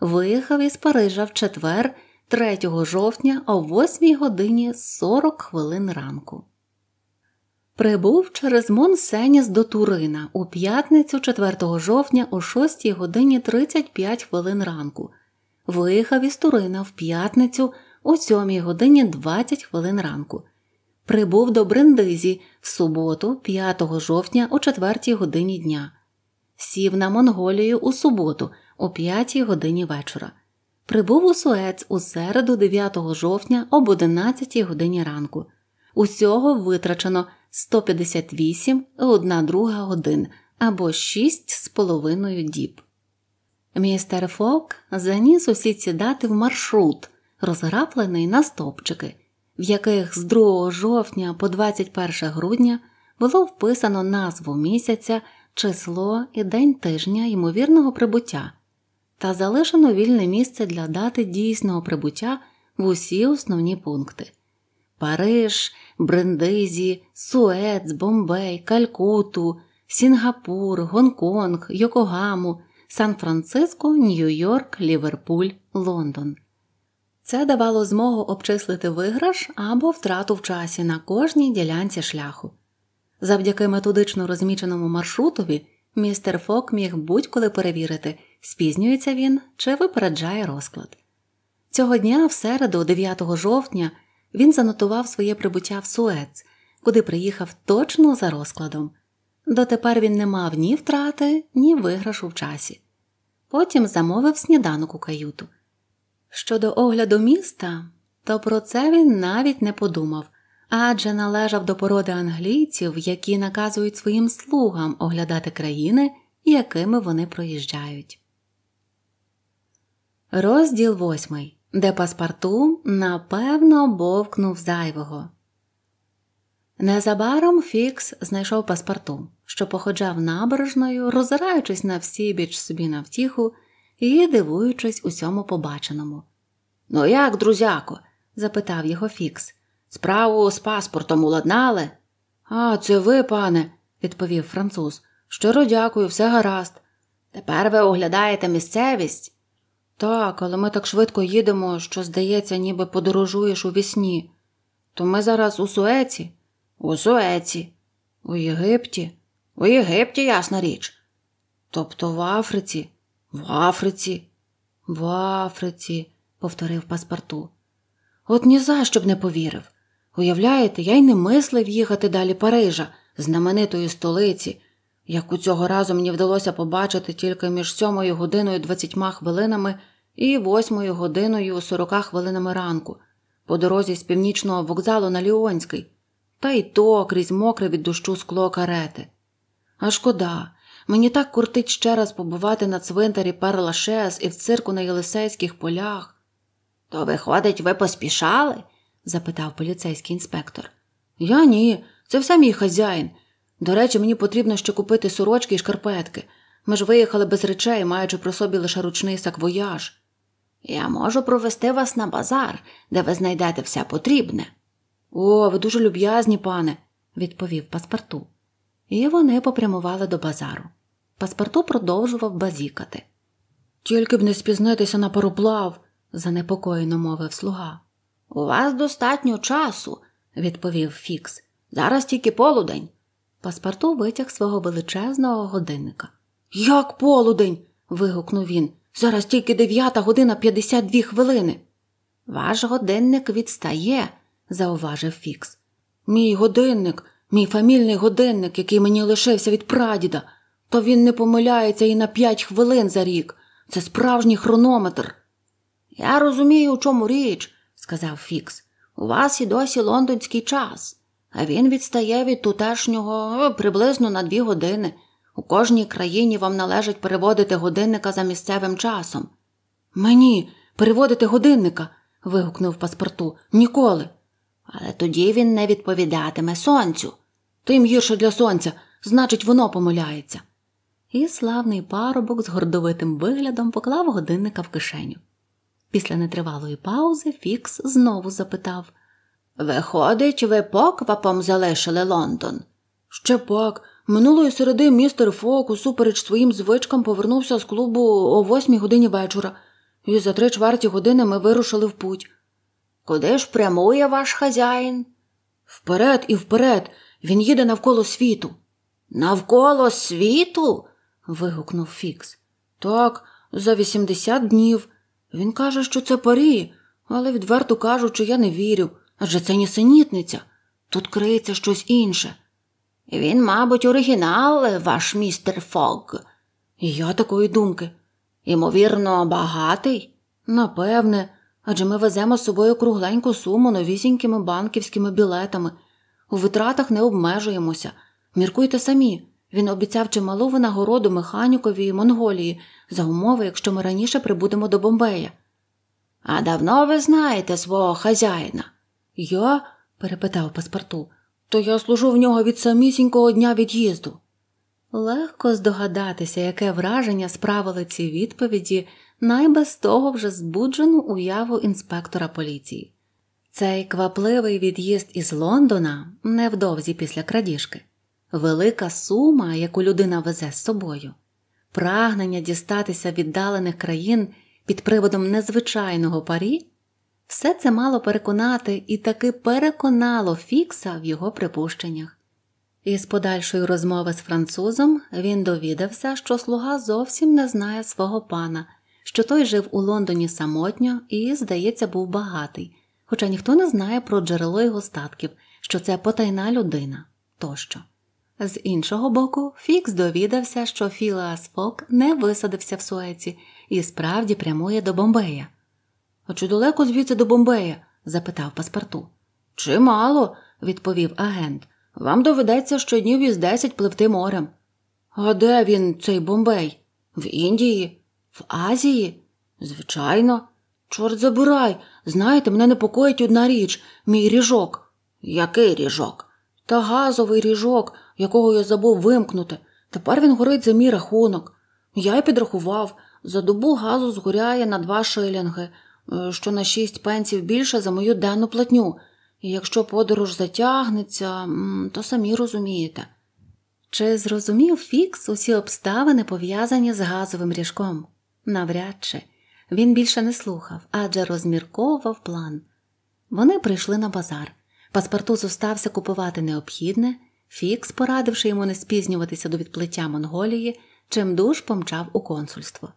Виїхав із Парижа в четвер, 3 жовтня о 8 годині 40 хвилин ранку. Прибув через Монсеніс до Турина у п'ятницю 4 жовтня о 6 годині 35 хвилин ранку. Виїхав із Турина в п'ятницю о 7 годині 20 хвилин ранку прибув до Брендизі в суботу, 5 жовтня о 4 годині дня, сів на Монголію у суботу о 5 годині вечора. Прибув у Суець у середу 9 жовтня об 11 годині ранку. Усього витрачено 158,1 годин або 6,5 діб. Містер Фок заніс усі ці дати в маршрут, розграплений на стопчики в яких з 2 жовтня по 21 грудня було вписано назву місяця, число і день тижня ймовірного прибуття та залишено вільне місце для дати дійсного прибуття в усі основні пункти. Париж, Брендизі, Суец, Бомбей, Калькуту, Сінгапур, Гонконг, Йокогаму, Сан-Франциско, Нью-Йорк, Ліверпуль, Лондон. Це давало змогу обчислити виграш або втрату в часі на кожній ділянці шляху. Завдяки методично розміченому маршрутові містер Фок міг будь-коли перевірити, спізнюється він чи випереджає розклад. Цього дня, в середу, 9 жовтня, він занотував своє прибуття в Суец, куди приїхав точно за розкладом. Дотепер він не мав ні втрати, ні виграшу в часі. Потім замовив сніданок у каюту. Щодо огляду міста, то про це він навіть не подумав, адже належав до породи англійців, які наказують своїм слугам оглядати країни, якими вони проїжджають. Розділ восьмий, де паспарту напевно бовкнув зайвого. Незабаром Фікс знайшов паспарту, що походжав набережною, розираючись на всі біч собі на втіху – і дивуючись усьому побаченому. Ну як, друзяко? запитав його Фікс. Справу з паспортом уладнали? А, це ви, пане, відповів француз. Щиро дякую, все гаразд. Тепер ви оглядаєте місцевість? Так, але ми так швидко їдемо, що, здається, ніби подорожуєш у вісні. То ми зараз у Суеці? У Суеці, у Єгипті, у Єгипті, ясна річ. Тобто в Африці. В Африці, в Африці, повторив паспорту. От ні за що б не повірив. Уявляєте, я й не мислив їхати далі Парижа, знаменитої столиці, яку цього разу мені вдалося побачити тільки між сьомою годиною двадцятьма хвилинами і восьмою годиною сорока хвилинами ранку, по дорозі з північного вокзалу на Ліонський, та й то крізь мокре від дощу скло карети. А шкода, Мені так куртить ще раз побувати на цвинтарі Перлашес і в цирку на Єлисейських полях. То, виходить, ви поспішали? запитав поліцейський інспектор. Я ні, це все мій хазяїн. До речі, мені потрібно ще купити сорочки і шкарпетки. Ми ж виїхали без речей, маючи про собі лише ручний саквояж. Я можу провести вас на базар, де ви знайдете все потрібне. О, ви дуже люб'язні, пане, відповів паспорту і вони попрямували до базару. Паспорту продовжував базікати. Тільки б не спізнитися на пароплав, занепокоєно мовив слуга. У вас достатньо часу, відповів Фікс. Зараз тільки полудень. Паспорту витяг свого величезного годинника. Як полудень? вигукнув він. Зараз тільки дев'ята година п'ятдесят дві хвилини. Ваш годинник відстає, зауважив Фікс. Мій годинник Мій фамільний годинник, який мені лишився від прадіда, то він не помиляється і на п'ять хвилин за рік. Це справжній хронометр. Я розумію, у чому річ, сказав Фікс. У вас і досі лондонський час, а він відстає від тутешнього е, приблизно на дві години. У кожній країні вам належить переводити годинника за місцевим часом. Мені переводити годинника. вигукнув паспорту. Ніколи. Але тоді він не відповідатиме сонцю тим гірше для сонця, значить, воно помиляється. І славний парубок з гордовитим виглядом поклав годинника в кишеню. Після нетривалої паузи Фікс знову запитав Виходить, ви поквапом залишили Лондон? Ще пак. Минулої середи містер Фок усупереч своїм звичкам повернувся з клубу о восьмій годині вечора, і за три чверті години ми вирушили в путь. Куди ж прямує ваш хазяїн? Вперед і вперед. Він їде навколо світу. Навколо світу? вигукнув Фікс. Так, за 80 днів. Він каже, що це парі, але відверто кажучи, я не вірю. Адже це нісенітниця. Тут криється щось інше. Він, мабуть, оригінал, ваш містер Фог. І я такої думки. Ймовірно, багатий? Напевне, адже ми веземо з собою кругленьку суму новісінькими банківськими білетами. У витратах не обмежуємося. Міркуйте самі. Він обіцяв чималу винагороду механікові і Монголії за умови, якщо ми раніше прибудемо до Бомбея. А давно ви знаєте свого хазяїна? Я? перепитав паспорту, то я служу в нього від самісінького дня від'їзду. Легко здогадатися, яке враження справили ці відповіді, найбез того вже збуджену уяву інспектора поліції. Цей квапливий від'їзд із Лондона невдовзі після крадіжки, велика сума, яку людина везе з собою, прагнення дістатися віддалених країн під приводом незвичайного парі, все це мало переконати і таки переконало Фікса в його припущеннях. Із подальшої розмови з французом він довідався, що слуга зовсім не знає свого пана, що той жив у Лондоні самотньо і, здається, був багатий хоча ніхто не знає про джерело його статків, що це потайна людина тощо. З іншого боку, Фікс довідався, що Філас Фок не висадився в Суеці і справді прямує до Бомбея. А чи далеко звідси до Бомбея? запитав паспорту. Чимало, відповів агент. Вам доведеться щоднів із десять пливти морем. А де він, цей Бомбей? В Індії? В Азії? Звичайно, Чорт забирай. Знаєте, мене непокоїть одна річ мій ріжок. Який ріжок? Та газовий ріжок, якого я забув вимкнути. Тепер він горить за мій рахунок. Я й підрахував. За добу газу згоряє на два шилінги, е, що на шість пенсів більше за мою денну платню. І якщо подорож затягнеться, то самі розумієте. Чи зрозумів Фікс усі обставини пов'язані з газовим ріжком? Навряд чи. Він більше не слухав, адже розмірковував план. Вони прийшли на базар. Паспорту зостався купувати необхідне, фікс, порадивши йому не спізнюватися до відплиття Монголії, чим дуж помчав у консульство.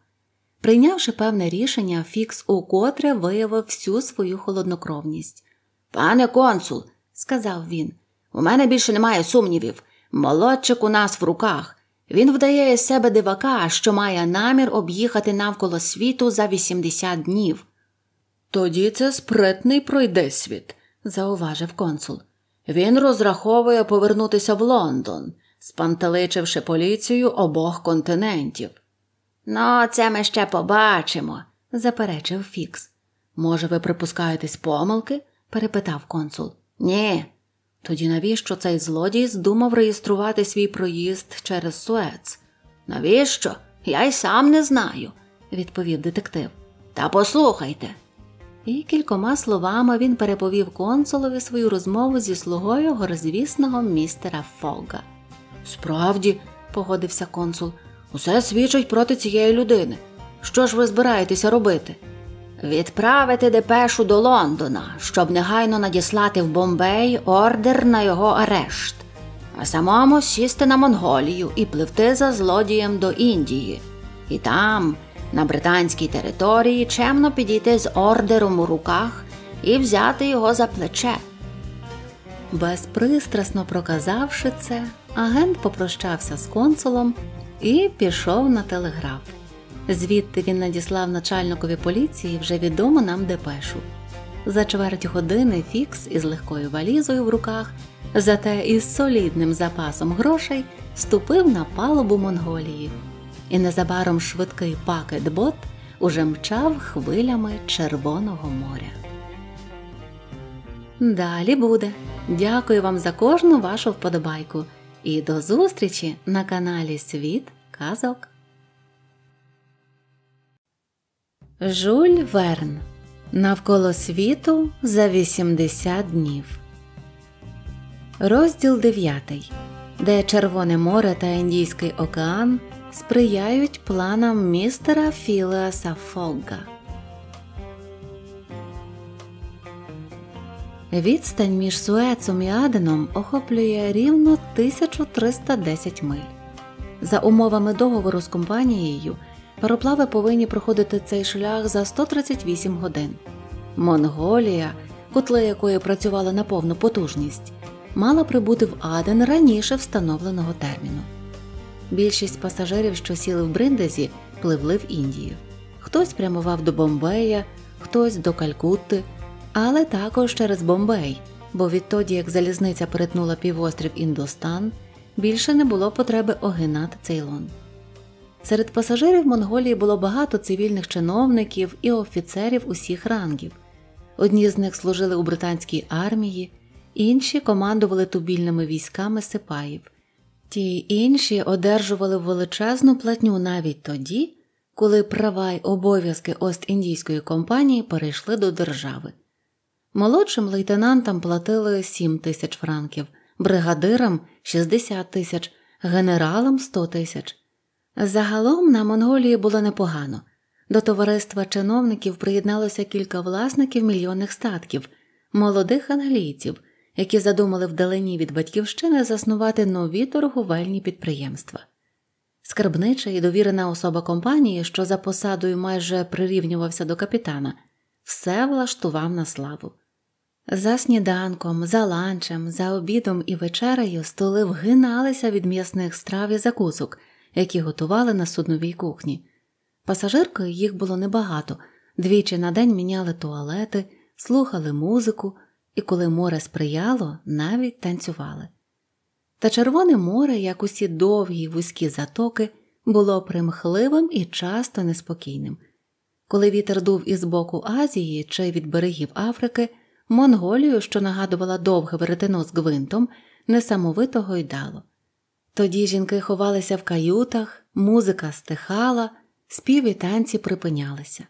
Прийнявши певне рішення, Фікс укотре виявив всю свою холоднокровність. Пане консул, сказав він, у мене більше немає сумнівів. Молодчик у нас в руках. Він вдає із себе дивака, що має намір об'їхати навколо світу за 80 днів. Тоді це спритний пройдесвіт, зауважив консул. Він розраховує повернутися в Лондон, спантеличивши поліцію обох континентів. Ну, це ми ще побачимо, заперечив Фікс. Може, ви припускаєтесь помилки? перепитав консул. Ні, тоді навіщо цей злодій здумав реєструвати свій проїзд через Суец? Навіщо? Я й сам не знаю, відповів детектив. Та послухайте. І кількома словами він переповів консулові свою розмову зі слугою горозвісного містера Фога. Справді, погодився консул, усе свідчить проти цієї людини. Що ж ви збираєтеся робити? Відправити депешу до Лондона, щоб негайно надіслати в Бомбей ордер на його арешт, а самому сісти на Монголію і пливти за злодієм до Індії, і там, на британській території, чемно підійти з ордером у руках і взяти його за плече. Безпристрасно проказавши це, агент попрощався з консулом і пішов на телеграф. Звідти він надіслав начальникові поліції вже відому нам депешу. За чверть години Фікс із легкою валізою в руках, зате із солідним запасом грошей ступив на палубу Монголії, і незабаром швидкий пакет-бот уже мчав хвилями Червоного моря. Далі буде. Дякую вам за кожну вашу вподобайку і до зустрічі на каналі Світ Казок. Жуль Верн Навколо світу за 80 днів. Розділ 9. Де Червоне море та Індійський океан сприяють планам містера Філеаса Фогга. Відстань між Суецом і Аденом охоплює рівно 1310 миль. За умовами договору з компанією. Пароплави повинні проходити цей шлях за 138 годин. Монголія, котли якої працювали на повну потужність, мала прибути в Аден раніше встановленого терміну. Більшість пасажирів, що сіли в Бриндезі, пливли в Індію. Хтось прямував до Бомбея, хтось до Калькутти, але також через Бомбей, бо відтоді, як залізниця перетнула півострів Індостан, більше не було потреби огинати цей цейлон. Серед пасажирів Монголії було багато цивільних чиновників і офіцерів усіх рангів. Одні з них служили у британській армії, інші командували тубільними військами сипаїв, ті інші одержували величезну платню навіть тоді, коли права й обов'язки Ост-Індійської компанії перейшли до держави. Молодшим лейтенантам платили 7 тисяч франків, бригадирам 60 тисяч, генералам 100 тисяч. Загалом на Монголії було непогано до товариства чиновників приєдналося кілька власників мільйонних статків, молодих англійців, які задумали вдалині від батьківщини заснувати нові торговельні підприємства. Скарбнича і довірена особа компанії, що за посадою майже прирівнювався до капітана, все влаштував на славу. За сніданком, за ланчем, за обідом і вечерею столи вгиналися від м'ясних страв і закусок які готували на судновій кухні. Пасажиркою їх було небагато, двічі на день міняли туалети, слухали музику і, коли море сприяло, навіть танцювали. Та Червоне море, як усі довгі вузькі затоки, було примхливим і часто неспокійним. Коли вітер дув із боку Азії чи від берегів Африки, Монголію, що нагадувала довге веретено з гвинтом, несамовито гойдало. Тоді жінки ховалися в каютах, музика стихала, спів і танці припинялися.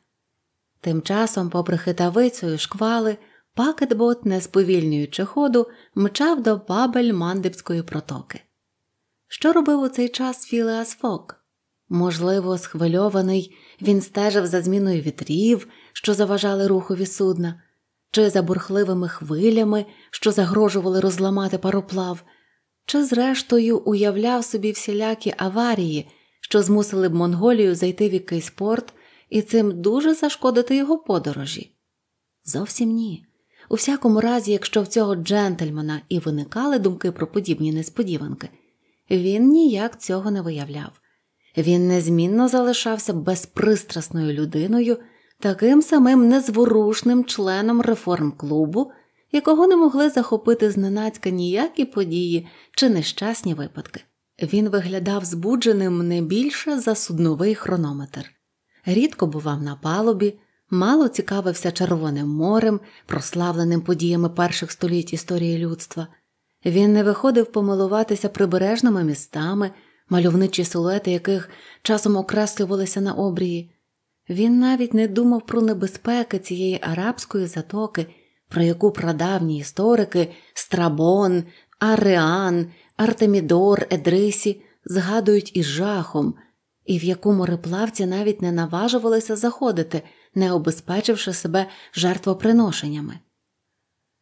Тим часом, попри хитавицею шквали, пакетбот, не сповільнюючи ходу, мчав до бабель мандибської протоки. Що робив у цей час Філеас Фок? Можливо, схвильований, він стежив за зміною вітрів, що заважали рухові судна, чи за бурхливими хвилями, що загрожували розламати пароплав чи, зрештою, уявляв собі всілякі аварії, що змусили б Монголію зайти в якийсь порт і цим дуже зашкодити його подорожі? Зовсім ні. У всякому разі, якщо в цього джентльмена і виникали думки про подібні несподіванки, він ніяк цього не виявляв. Він незмінно залишався безпристрасною людиною, таким самим незворушним членом реформ клубу якого не могли захопити зненацька ніякі події чи нещасні випадки. Він виглядав збудженим не більше за судновий хронометр, рідко бував на палубі, мало цікавився Червоним морем, прославленим подіями перших століть історії людства. Він не виходив помилуватися прибережними містами, мальовничі силуети яких часом окреслювалися на обрії. Він навіть не думав про небезпеки цієї арабської затоки про яку прадавні історики Страбон, Ареан, Артемідор, Едрисі згадують із жахом, і в яку мореплавці навіть не наважувалися заходити, не обезпечивши себе жертвоприношеннями.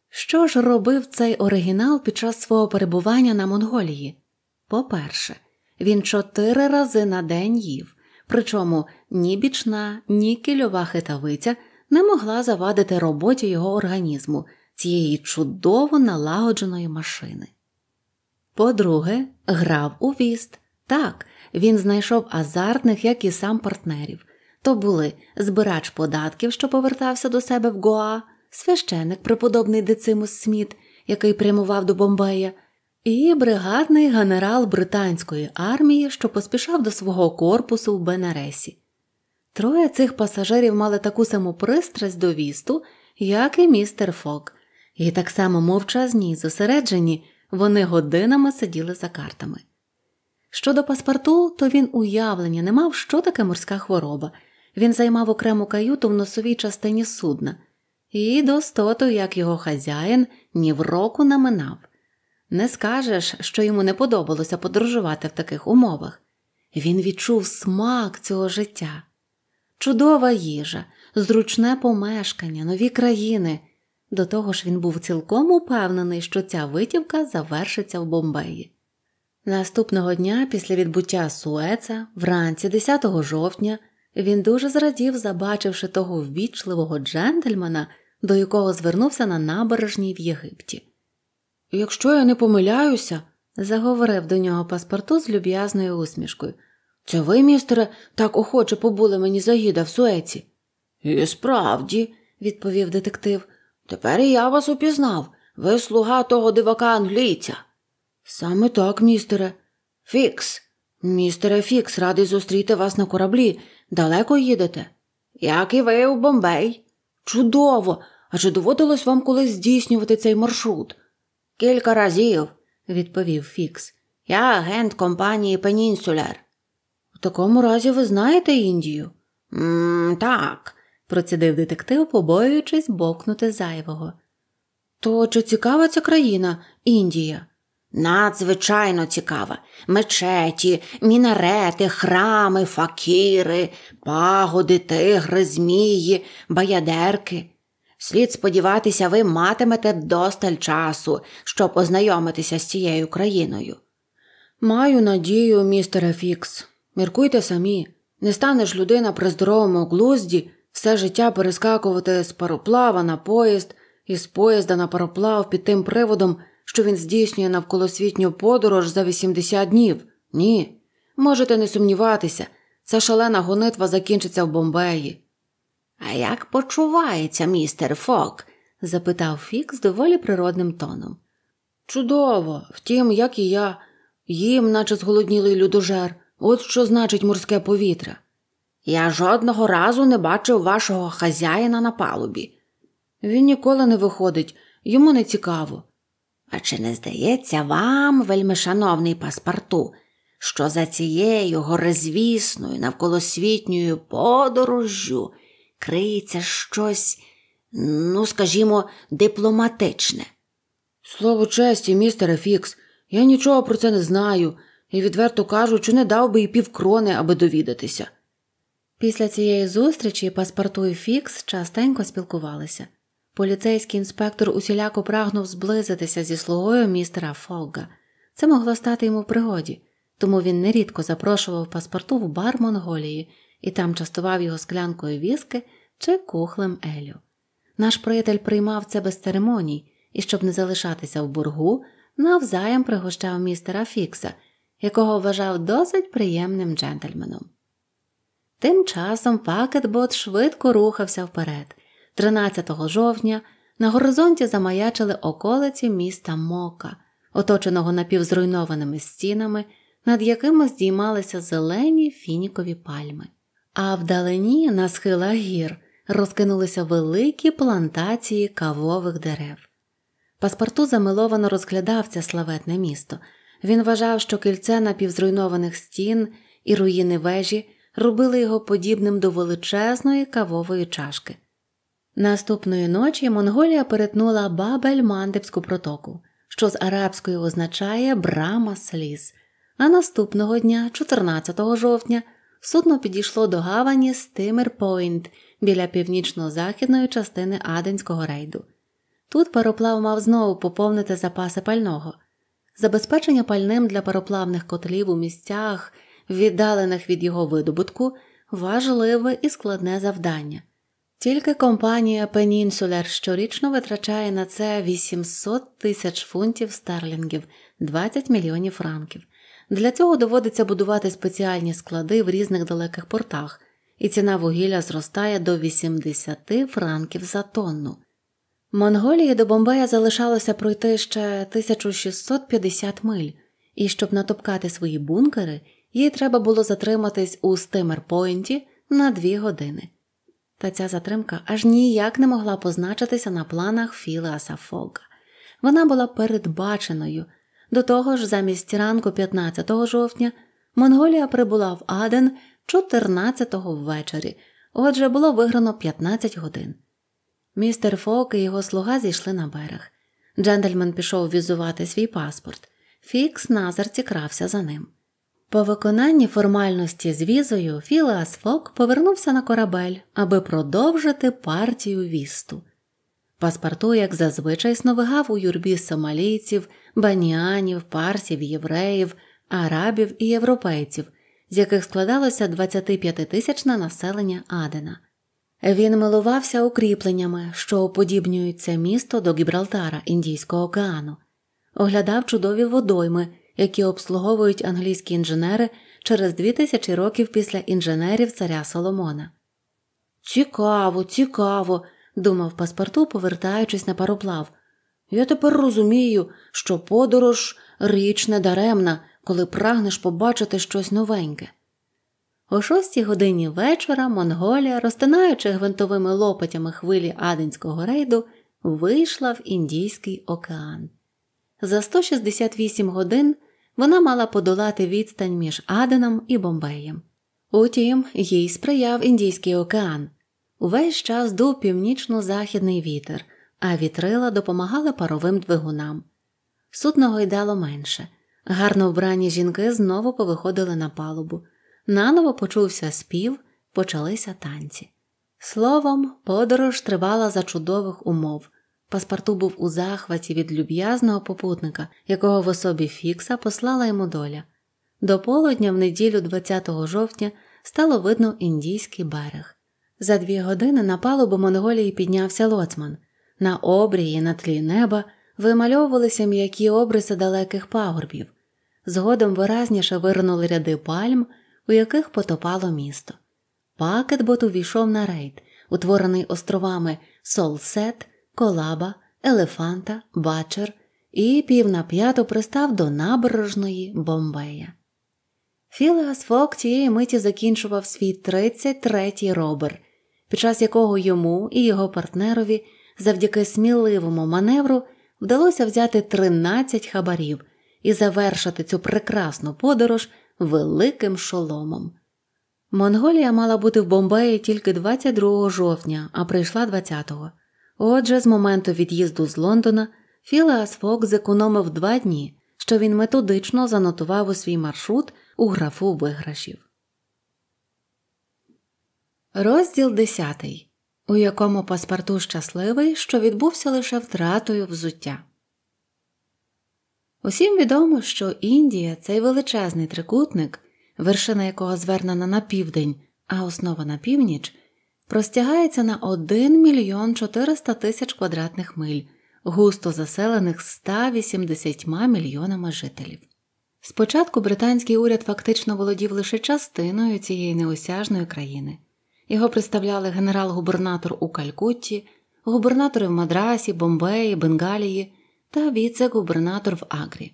Що ж робив цей оригінал під час свого перебування на Монголії? По-перше, він чотири рази на день їв, причому ні бічна, ні кільова хитавиця – не могла завадити роботі його організму, цієї чудово налагодженої машини. По-друге, грав у віст. Так, він знайшов азартних, як і сам партнерів. То були збирач податків, що повертався до себе в Гоа, священик, преподобний Децимус Сміт, який прямував до Бомбея, і бригадний генерал британської армії, що поспішав до свого корпусу в Бенаресі. Троє цих пасажирів мали таку саму пристрасть до вісту, як і містер Фок, і так само мовчазні й зосереджені вони годинами сиділи за картами. Щодо паспорту, то він уявлення не мав, що таке морська хвороба. Він займав окрему каюту в носовій частині судна, і достоту, як його хазяїн, ні в року наминав. Не скажеш, що йому не подобалося подорожувати в таких умовах. Він відчув смак цього життя чудова їжа, зручне помешкання, нові країни. До того ж він був цілком упевнений, що ця витівка завершиться в Бомбеї. Наступного дня після відбуття Суеца, вранці 10 жовтня, він дуже зрадів, забачивши того ввічливого джентльмена, до якого звернувся на набережній в Єгипті. Якщо я не помиляюся, заговорив до нього паспорту з люб'язною усмішкою. Це ви, містере, так охоче побули мені загіда в суеці. І справді, відповів детектив, тепер і я вас упізнав. Ви слуга того дивака англійця. Саме так, містере. Фікс. Містере Фікс, радий зустріти вас на кораблі. Далеко їдете? Як і ви у Бомбей. Чудово! А чи доводилось вам колись здійснювати цей маршрут? Кілька разів, відповів Фікс. Я агент компанії Пенінсулер такому разі ви знаєте Індію? «Ммм, Так, процідив детектив, побоюючись бокнути зайвого. То чи цікава ця країна, Індія? Надзвичайно цікава. Мечеті, мінарети, храми, факіри, пагоди, тигри, змії, баядерки. Слід сподіватися, ви матимете досталь часу, щоб ознайомитися з цією країною. Маю надію, містере Фікс, Міркуйте самі, не станеш людина при здоровому глузді все життя перескакувати з пароплава на поїзд і з поїзда на пароплав під тим приводом, що він здійснює навколосвітню подорож за 80 днів. Ні. Можете не сумніватися, ця шалена гонитва закінчиться в Бомбеї. А як почувається, містер Фок? запитав Фік з доволі природним тоном. Чудово, втім, як і я, їм, наче зголоднілий людожер. От що значить морське повітря. Я жодного разу не бачив вашого хазяїна на палубі. Він ніколи не виходить, йому не цікаво. А чи не здається вам, вельмишановний паспорту, що за цією горизвісною навколосвітньою подорожжю криється щось, ну, скажімо, дипломатичне? Слово честі, містере Фікс, я нічого про це не знаю і, відверто кажучи, не дав би і півкрони, аби довідатися. Після цієї зустрічі паспорту і Фікс частенько спілкувалися. Поліцейський інспектор усіляко прагнув зблизитися зі слугою містера Фолга. Це могло стати йому в пригоді, тому він нерідко запрошував паспорту в бар Монголії і там частував його склянкою віски чи кухлем Елю. Наш приятель приймав це без церемоній і, щоб не залишатися в боргу, навзаєм пригощав містера Фікса якого вважав досить приємним джентльменом. Тим часом пакетбот швидко рухався вперед. 13 жовтня на горизонті замаячили околиці міста Мока, оточеного напівзруйнованими стінами, над якими здіймалися зелені фінікові пальми. А вдалині на схилах гір розкинулися великі плантації кавових дерев. Паспорту замиловано розглядав це славетне місто. Він вважав, що кільце напівзруйнованих стін і руїни вежі робили його подібним до величезної кавової чашки. Наступної ночі Монголія перетнула Бабель Мандебську протоку, що з арабською означає брама сліз. А наступного дня, 14 жовтня, судно підійшло до гавані Стимер Пойнт біля північно-західної частини Аденського рейду. Тут пароплав мав знову поповнити запаси пального забезпечення пальним для пароплавних котлів у місцях, віддалених від його видобутку, важливе і складне завдання. Тільки компанія Peninsular щорічно витрачає на це 800 тисяч фунтів стерлінгів, 20 мільйонів франків. Для цього доводиться будувати спеціальні склади в різних далеких портах, і ціна вугілля зростає до 80 франків за тонну. Монголії до Бомбея залишалося пройти ще 1650 миль, і щоб натопкати свої бункери, їй треба було затриматись у Стимер Стимерпойнті на дві години. Та ця затримка аж ніяк не могла позначитися на планах Філеаса Фога. Вона була передбаченою. До того ж, замість ранку 15 жовтня Монголія прибула в Аден 14 ввечері, отже було виграно 15 годин. Містер Фок і його слуга зійшли на берег. Джентльмен пішов візувати свій паспорт. Фікс назарці крався за ним. По виконанні формальності з візою Філас Фок повернувся на корабель, аби продовжити партію вісту. Паспорту, як зазвичай, сновигав у юрбі сомалійців, баніанів, парсів, євреїв, арабів і європейців, з яких складалося 25-тисячне населення Адена. Він милувався укріпленнями, що уподібнюють місто до Гібралтара Індійського океану, оглядав чудові водойми, які обслуговують англійські інженери через дві тисячі років після інженерів царя Соломона. Цікаво, цікаво, думав паспорту, повертаючись на пароплав. Я тепер розумію, що подорож річ недаремна, коли прагнеш побачити щось новеньке. О шостій годині вечора Монголія, розтинаючи гвинтовими лопатями хвилі Аденського рейду, вийшла в Індійський океан. За 168 годин вона мала подолати відстань між Аденом і Бомбеєм. Утім, їй сприяв Індійський океан. Увесь час дув північно-західний вітер, а вітрила допомагали паровим двигунам. Судного йдало менше. Гарно вбрані жінки знову повиходили на палубу. Наново почувся спів, почалися танці. Словом, подорож тривала за чудових умов. Паспарту був у захваті від люб'язного попутника, якого в особі Фікса послала йому доля. До полудня, в неділю 20 жовтня, стало видно індійський берег. За дві години на палубу Монголії піднявся лоцман. На обрії, на тлі неба вимальовувалися м'які обриси далеких пагорбів. Згодом виразніше вирнули ряди пальм у яких потопало місто. Пакетбот увійшов на рейд, утворений островами Солсет, Колаба, Елефанта, Бачер і пів на п'яту пристав до набережної Бомбея. Філеас Фок цієї миті закінчував свій 33-й робер, під час якого йому і його партнерові завдяки сміливому маневру вдалося взяти 13 хабарів і завершити цю прекрасну подорож великим шоломом. Монголія мала бути в Бомбеї тільки 22 жовтня, а прийшла 20-го. Отже, з моменту від'їзду з Лондона Філеас Фок зекономив два дні, що він методично занотував у свій маршрут у графу виграшів. Розділ 10, у якому паспорту щасливий, що відбувся лише втратою взуття. Усім відомо, що Індія цей величезний трикутник, вершина якого звернена на південь, а основа на північ, простягається на 1 мільйон 400 тисяч квадратних миль, густо заселених 180 мільйонами жителів. Спочатку британський уряд фактично володів лише частиною цієї неосяжної країни. Його представляли генерал-губернатор у Калькутті, губернатори в Мадрасі, Бомбеї, Бенгалії та віце-губернатор в Агрі.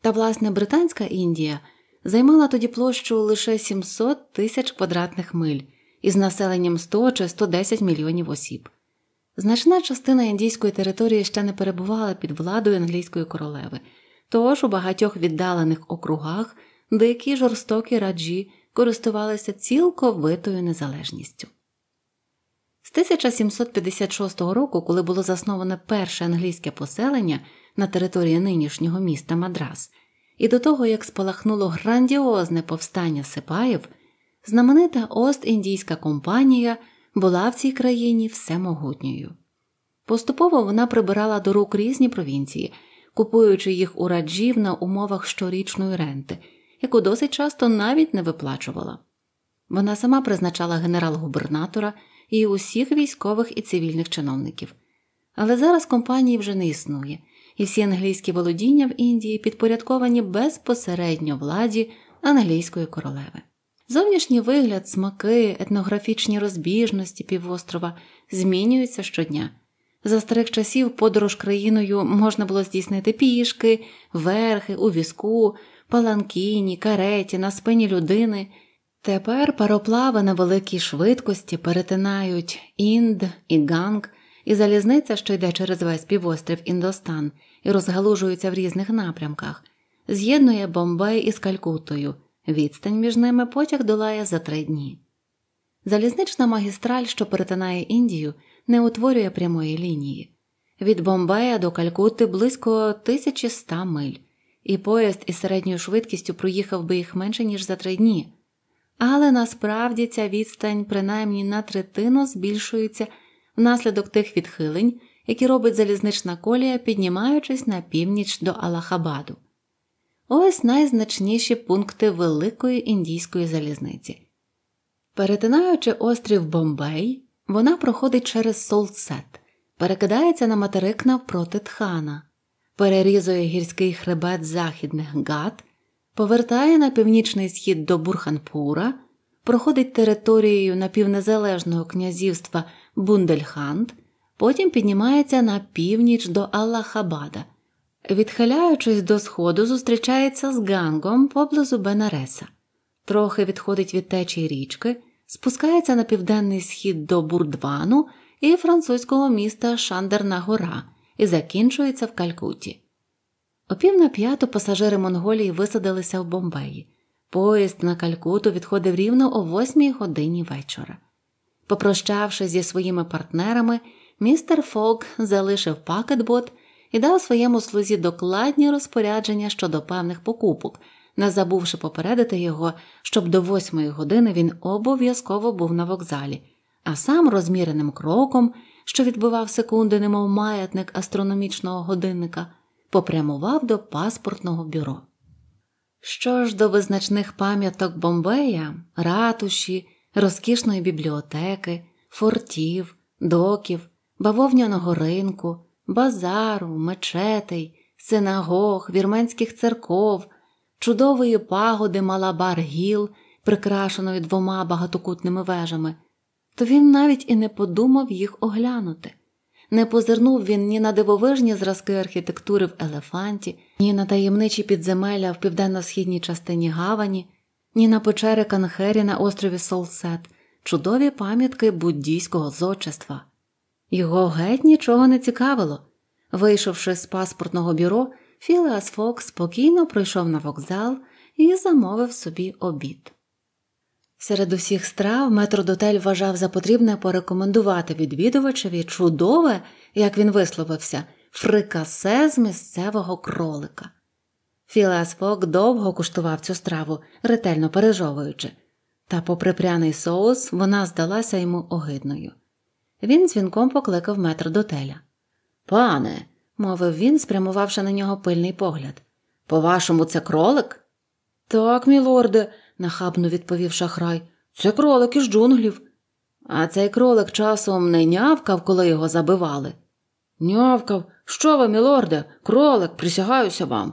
Та власне Британська Індія займала тоді площу лише 700 тисяч квадратних миль із населенням 100 чи 110 мільйонів осіб. Значна частина індійської території ще не перебувала під владою англійської королеви, тож у багатьох віддалених округах дикі жорстокі раджі користувалися цілковитою незалежністю. 1756 року, коли було засноване перше англійське поселення на території нинішнього міста Мадрас, і до того як спалахнуло грандіозне повстання сипаїв, знаменита Ост-Індійська компанія була в цій країні всемогутньою. Поступово вона прибирала до рук різні провінції, купуючи їх у раджів на умовах щорічної ренти, яку досить часто навіть не виплачувала. Вона сама призначала генерал-губернатора і усіх військових і цивільних чиновників. Але зараз компанії вже не існує, і всі англійські володіння в Індії підпорядковані безпосередньо владі англійської королеви. Зовнішній вигляд, смаки, етнографічні розбіжності півострова змінюються щодня. За старих часів подорож країною можна було здійснити пішки, верхи, у візку, паланкіні, кареті, на спині людини. Тепер пароплави на великій швидкості перетинають Інд і Ганг, і залізниця, що йде через весь півострів Індостан і розгалужується в різних напрямках, з'єднує Бомбей із Калькутою. Відстань між ними потяг долає за три дні. Залізнична магістраль, що перетинає Індію, не утворює прямої лінії. Від Бомбея до Калькути близько 1100 миль, і поїзд із середньою швидкістю проїхав би їх менше ніж за три дні але насправді ця відстань принаймні на третину збільшується внаслідок тих відхилень, які робить залізнична колія, піднімаючись на північ до Алахабаду. Ось найзначніші пункти Великої індійської залізниці. Перетинаючи острів Бомбей, вона проходить через Солсет, перекидається на материк навпроти Тхана, перерізує гірський хребет західних гад повертає на північний схід до Бурханпура, проходить територією напівнезалежного князівства Бундельханд, потім піднімається на північ до Аллахабада, відхиляючись до сходу, зустрічається з гангом поблизу Бенареса, трохи відходить від течії річки, спускається на південний схід до Бурдвану і французького міста Шандерна Гора і закінчується в Калькуті. О пів на п'яту пасажири Монголії висадилися в Бомбеї. Поїзд на Калькуту відходив рівно о восьмій годині вечора. Попрощавшись зі своїми партнерами, містер Фок залишив пакетбот і дав своєму слузі докладні розпорядження щодо певних покупок, не забувши попередити його, щоб до восьмої години він обов'язково був на вокзалі, а сам розміреним кроком, що відбивав секунди, немов маятник астрономічного годинника попрямував до паспортного бюро. Що ж до визначних пам'яток Бомбея, ратуші, розкішної бібліотеки, фортів, доків, бавовняного ринку, базару, мечетей, синагог, вірменських церков, чудової пагоди Малабар Гіл, прикрашеної двома багатокутними вежами, то він навіть і не подумав їх оглянути. Не позирнув він ні на дивовижні зразки архітектури в елефанті, ні на таємничі підземелля в південно-східній частині Гавані, ні на печери Канхері на острові Солсет, чудові пам'ятки буддійського зодчества. Його геть нічого не цікавило. Вийшовши з паспортного бюро, Філеас Фокс спокійно пройшов на вокзал і замовив собі обід. Серед усіх страв метродотель вважав за потрібне порекомендувати відвідувачеві чудове, як він висловився, фрикасе з місцевого кролика. Філас Фок довго куштував цю страву, ретельно пережовуючи, та, попри пряний соус, вона здалася йому огидною. Він дзвінком покликав метродотеля. Пане, мовив він, спрямувавши на нього пильний погляд. По вашому, це кролик? Так, мілорде, нахабно відповів шахрай. Це кролик із джунглів. А цей кролик часом не нявкав, коли його забивали. Нявкав, що ви, мілорде, кролик, присягаюся вам.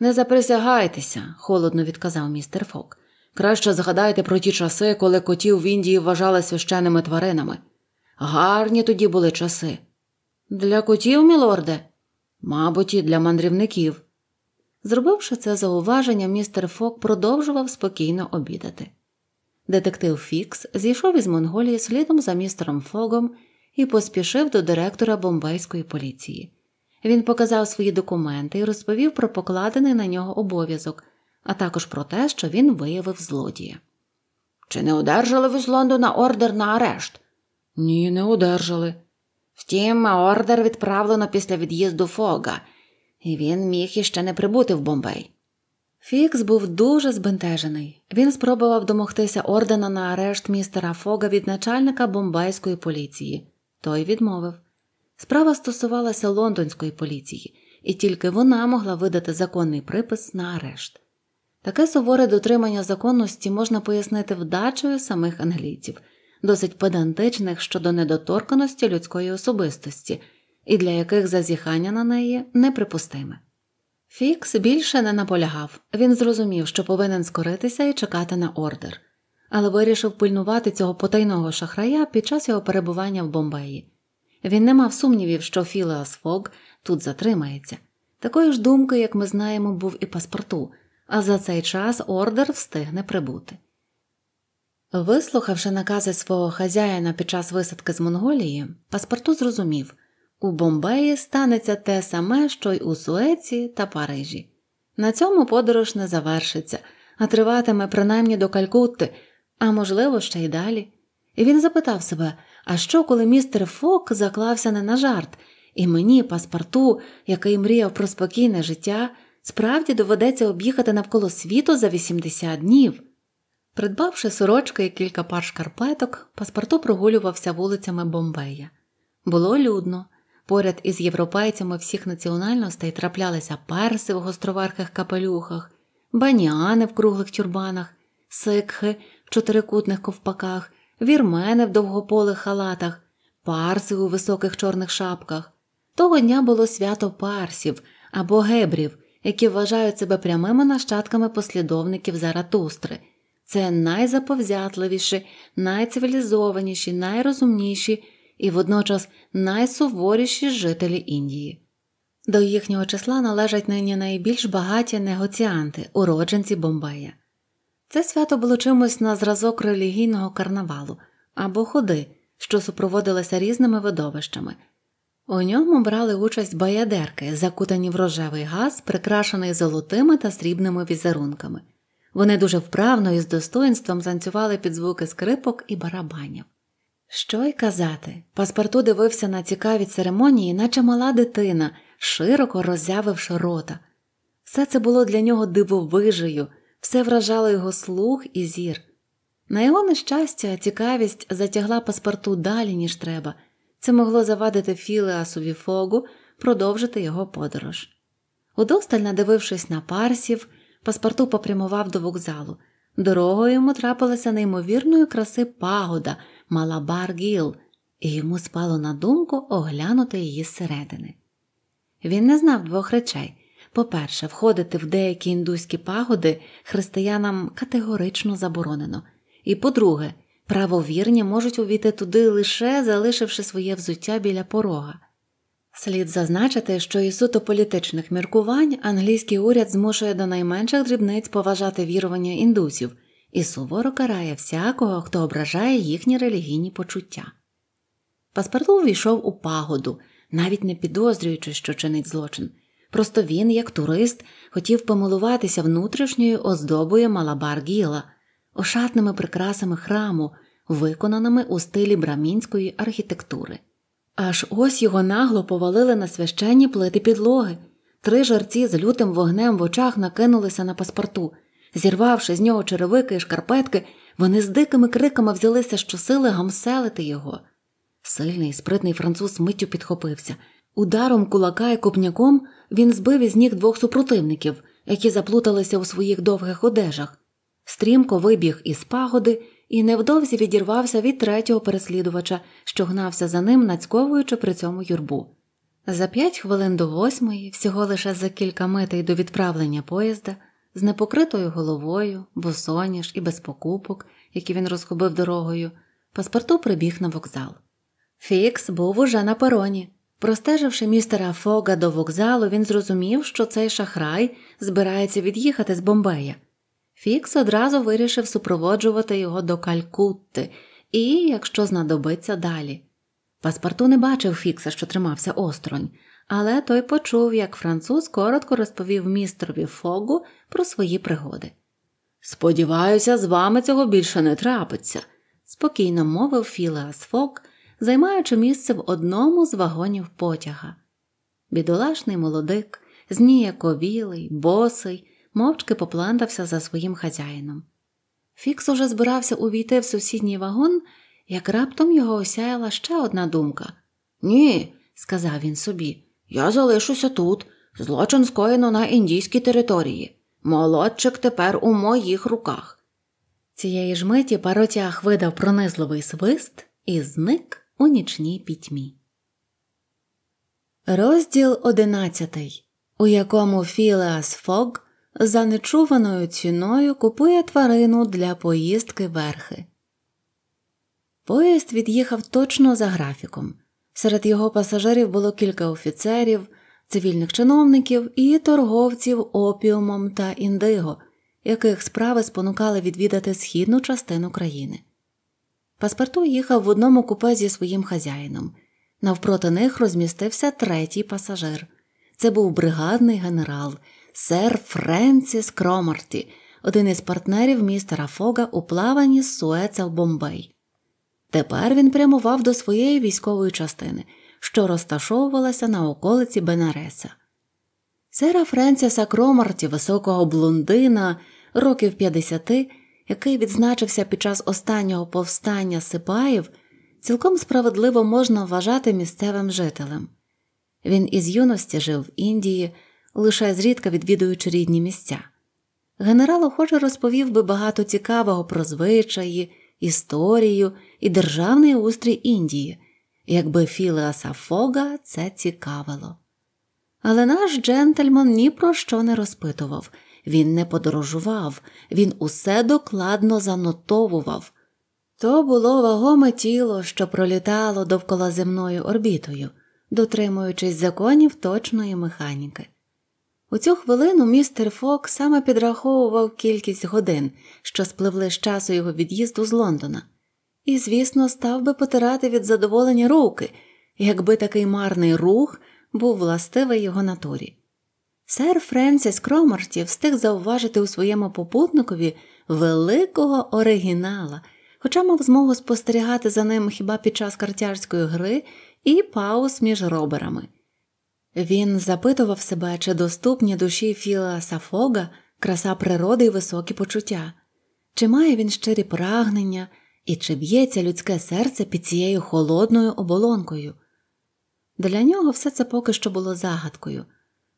Не заприсягайтеся, холодно відказав містер Фок. Краще згадайте про ті часи, коли котів в Індії вважали священими тваринами. Гарні тоді були часи. Для котів, мілорде, мабуть, і для мандрівників. Зробивши це зауваження, містер Фок продовжував спокійно обідати. Детектив Фікс зійшов із Монголії слідом за містером Фогом і поспішив до директора бомбайської поліції. Він показав свої документи і розповів про покладений на нього обов'язок, а також про те, що він виявив злодія. Чи не одержали ви з Лондона ордер на арешт? Ні, не одержали. Втім, ордер відправлено після від'їзду Фога і він міг іще не прибути в Бомбей. Фікс був дуже збентежений. Він спробував домогтися ордена на арешт містера Фога від начальника бомбайської поліції. Той відмовив. Справа стосувалася лондонської поліції, і тільки вона могла видати законний припис на арешт. Таке суворе дотримання законності можна пояснити вдачею самих англійців, досить педантичних щодо недоторканості людської особистості і для яких зазіхання на неї неприпустиме. Фікс більше не наполягав він зрозумів, що повинен скоритися і чекати на ордер, але вирішив пильнувати цього потайного шахрая під час його перебування в Бомбеї. Він не мав сумнівів, що Філеас Фог тут затримається. Такої ж думки, як ми знаємо, був і паспорту, а за цей час ордер встигне прибути. Вислухавши накази свого хазяїна під час висадки з Монголії, паспорту зрозумів, у Бомбеї станеться те саме, що й у Суеці та Парижі. На цьому подорож не завершиться, а триватиме принаймні до Калькутти, а можливо, ще й далі. І він запитав себе, а що, коли містер Фок заклався не на жарт, і мені, паспорту, який мріяв про спокійне життя, справді доведеться об'їхати навколо світу за 80 днів. Придбавши сорочки і кілька пар шкарпеток, паспорту прогулювався вулицями Бомбея. Було людно. Поряд із європейцями всіх національностей траплялися перси в гостроварких капелюхах, баніани в круглих тюрбанах, сикхи в чотирикутних ковпаках, вірмени в довгополих халатах, парси у високих чорних шапках. Того дня було свято парсів або гебрів, які вважають себе прямими нащадками послідовників Заратустри. Це найзаповзятливіші, найцивілізованіші, найрозумніші і водночас найсуворіші жителі Індії. До їхнього числа належать нині найбільш багаті негоціанти, уродженці Бомбея. Це свято було чимось на зразок релігійного карнавалу або ходи, що супроводилися різними видовищами. У ньому брали участь баядерки, закутані в рожевий газ, прикрашений золотими та срібними візерунками. Вони дуже вправно і з достоинством танцювали під звуки скрипок і барабанів. Що й казати? Паспорту дивився на цікаві церемонії, наче мала дитина, широко роззявивши рота. Все це було для нього дивовижею, все вражало його слух і зір. На його нещастя, цікавість затягла паспорту далі, ніж треба. Це могло завадити Філеасу Фогу продовжити його подорож. Удосталь надивившись на парсів, паспорту попрямував до вокзалу. Дорогою йому трапилася неймовірної краси пагода – Малабар Гіл, і йому спало на думку оглянути її зсередини. Він не знав двох речей по-перше, входити в деякі індуські пагоди християнам категорично заборонено, і по-друге, правовірні можуть увійти туди лише залишивши своє взуття біля порога. Слід зазначити, що і суто політичних міркувань англійський уряд змушує до найменших дрібниць поважати вірування індусів і суворо карає всякого, хто ображає їхні релігійні почуття. Паспарту увійшов у пагоду, навіть не підозрюючи, що чинить злочин. Просто він, як турист, хотів помилуватися внутрішньою оздобою малабар гіла, ошатними прикрасами храму, виконаними у стилі брамінської архітектури. Аж ось його нагло повалили на священні плити підлоги. Три жарці з лютим вогнем в очах накинулися на паспорту, Зірвавши з нього черевики і шкарпетки, вони з дикими криками взялися щосили гамселити його. Сильний, і спритний француз миттю підхопився. Ударом кулака і копняком він збив із ніг двох супротивників, які заплуталися у своїх довгих одежах. Стрімко вибіг із пагоди і невдовзі відірвався від третього переслідувача, що гнався за ним, нацьковуючи при цьому юрбу. За п'ять хвилин до восьмої, всього лише за кілька митей до відправлення поїзда з непокритою головою, босоніж і без покупок, які він розгубив дорогою, паспорту прибіг на вокзал. Фікс був уже на пероні. Простеживши містера Фога до вокзалу, він зрозумів, що цей шахрай збирається від'їхати з Бомбея. Фікс одразу вирішив супроводжувати його до Калькутти і, якщо знадобиться, далі. Паспорту не бачив Фікса, що тримався осторонь, але той почув, як француз коротко розповів містрові Фогу про свої пригоди. Сподіваюся, з вами цього більше не трапиться, спокійно мовив Філеас Фок, займаючи місце в одному з вагонів потяга. Бідолашний молодик, зніяковілий, босий, мовчки поплантався за своїм хазяїном. Фікс уже збирався увійти в сусідній вагон, як раптом його осяяла ще одна думка. Ні, сказав він собі, я залишуся тут. Злочин скоєно на індійській території. Молодчик тепер у моїх руках. Цієї ж миті паротяг видав пронизливий свист і зник у нічній пітьмі. Розділ одинадцятий, у якому Філеас Фог за нечуваною ціною купує тварину для поїздки верхи. Поїзд від'їхав точно за графіком. Серед його пасажирів було кілька офіцерів, цивільних чиновників і торговців опіумом та індиго, яких справи спонукали відвідати східну частину країни. Паспорту їхав в одному купе зі своїм хазяїном. Навпроти них розмістився третій пасажир. Це був бригадний генерал сер Френсіс Кромарті, один із партнерів містера Фога у плаванні з Суеца в Бомбей. Тепер він прямував до своєї військової частини, що розташовувалася на околиці Бенареса. Сера Френсіса Кромарті, високого блондина, років 50, який відзначився під час останнього повстання Сипаїв, цілком справедливо можна вважати місцевим жителем. Він із юності жив в Індії, лише зрідка відвідуючи рідні місця. Генерал охоче розповів би багато цікавого про звичаї, історію і Державний устрій Індії, якби Філеаса Фога це цікавило. Але наш джентльман ні про що не розпитував, він не подорожував, він усе докладно занотовував. То було вагоме тіло, що пролітало довкола земною орбітою, дотримуючись законів точної механіки. У цю хвилину містер Фок саме підраховував кількість годин, що спливли з часу його від'їзду з Лондона і, звісно, став би потирати від задоволення руки, якби такий марний рух був властивий його натурі. Сер Френсіс Кромарті встиг зауважити у своєму попутникові великого оригінала, хоча мав змогу спостерігати за ним хіба під час картярської гри і пауз між роберами. Він запитував себе, чи доступні душі Філа Сафога краса природи і високі почуття, чи має він щирі прагнення і чи б'ється людське серце під цією холодною оболонкою. Для нього все це поки що було загадкою.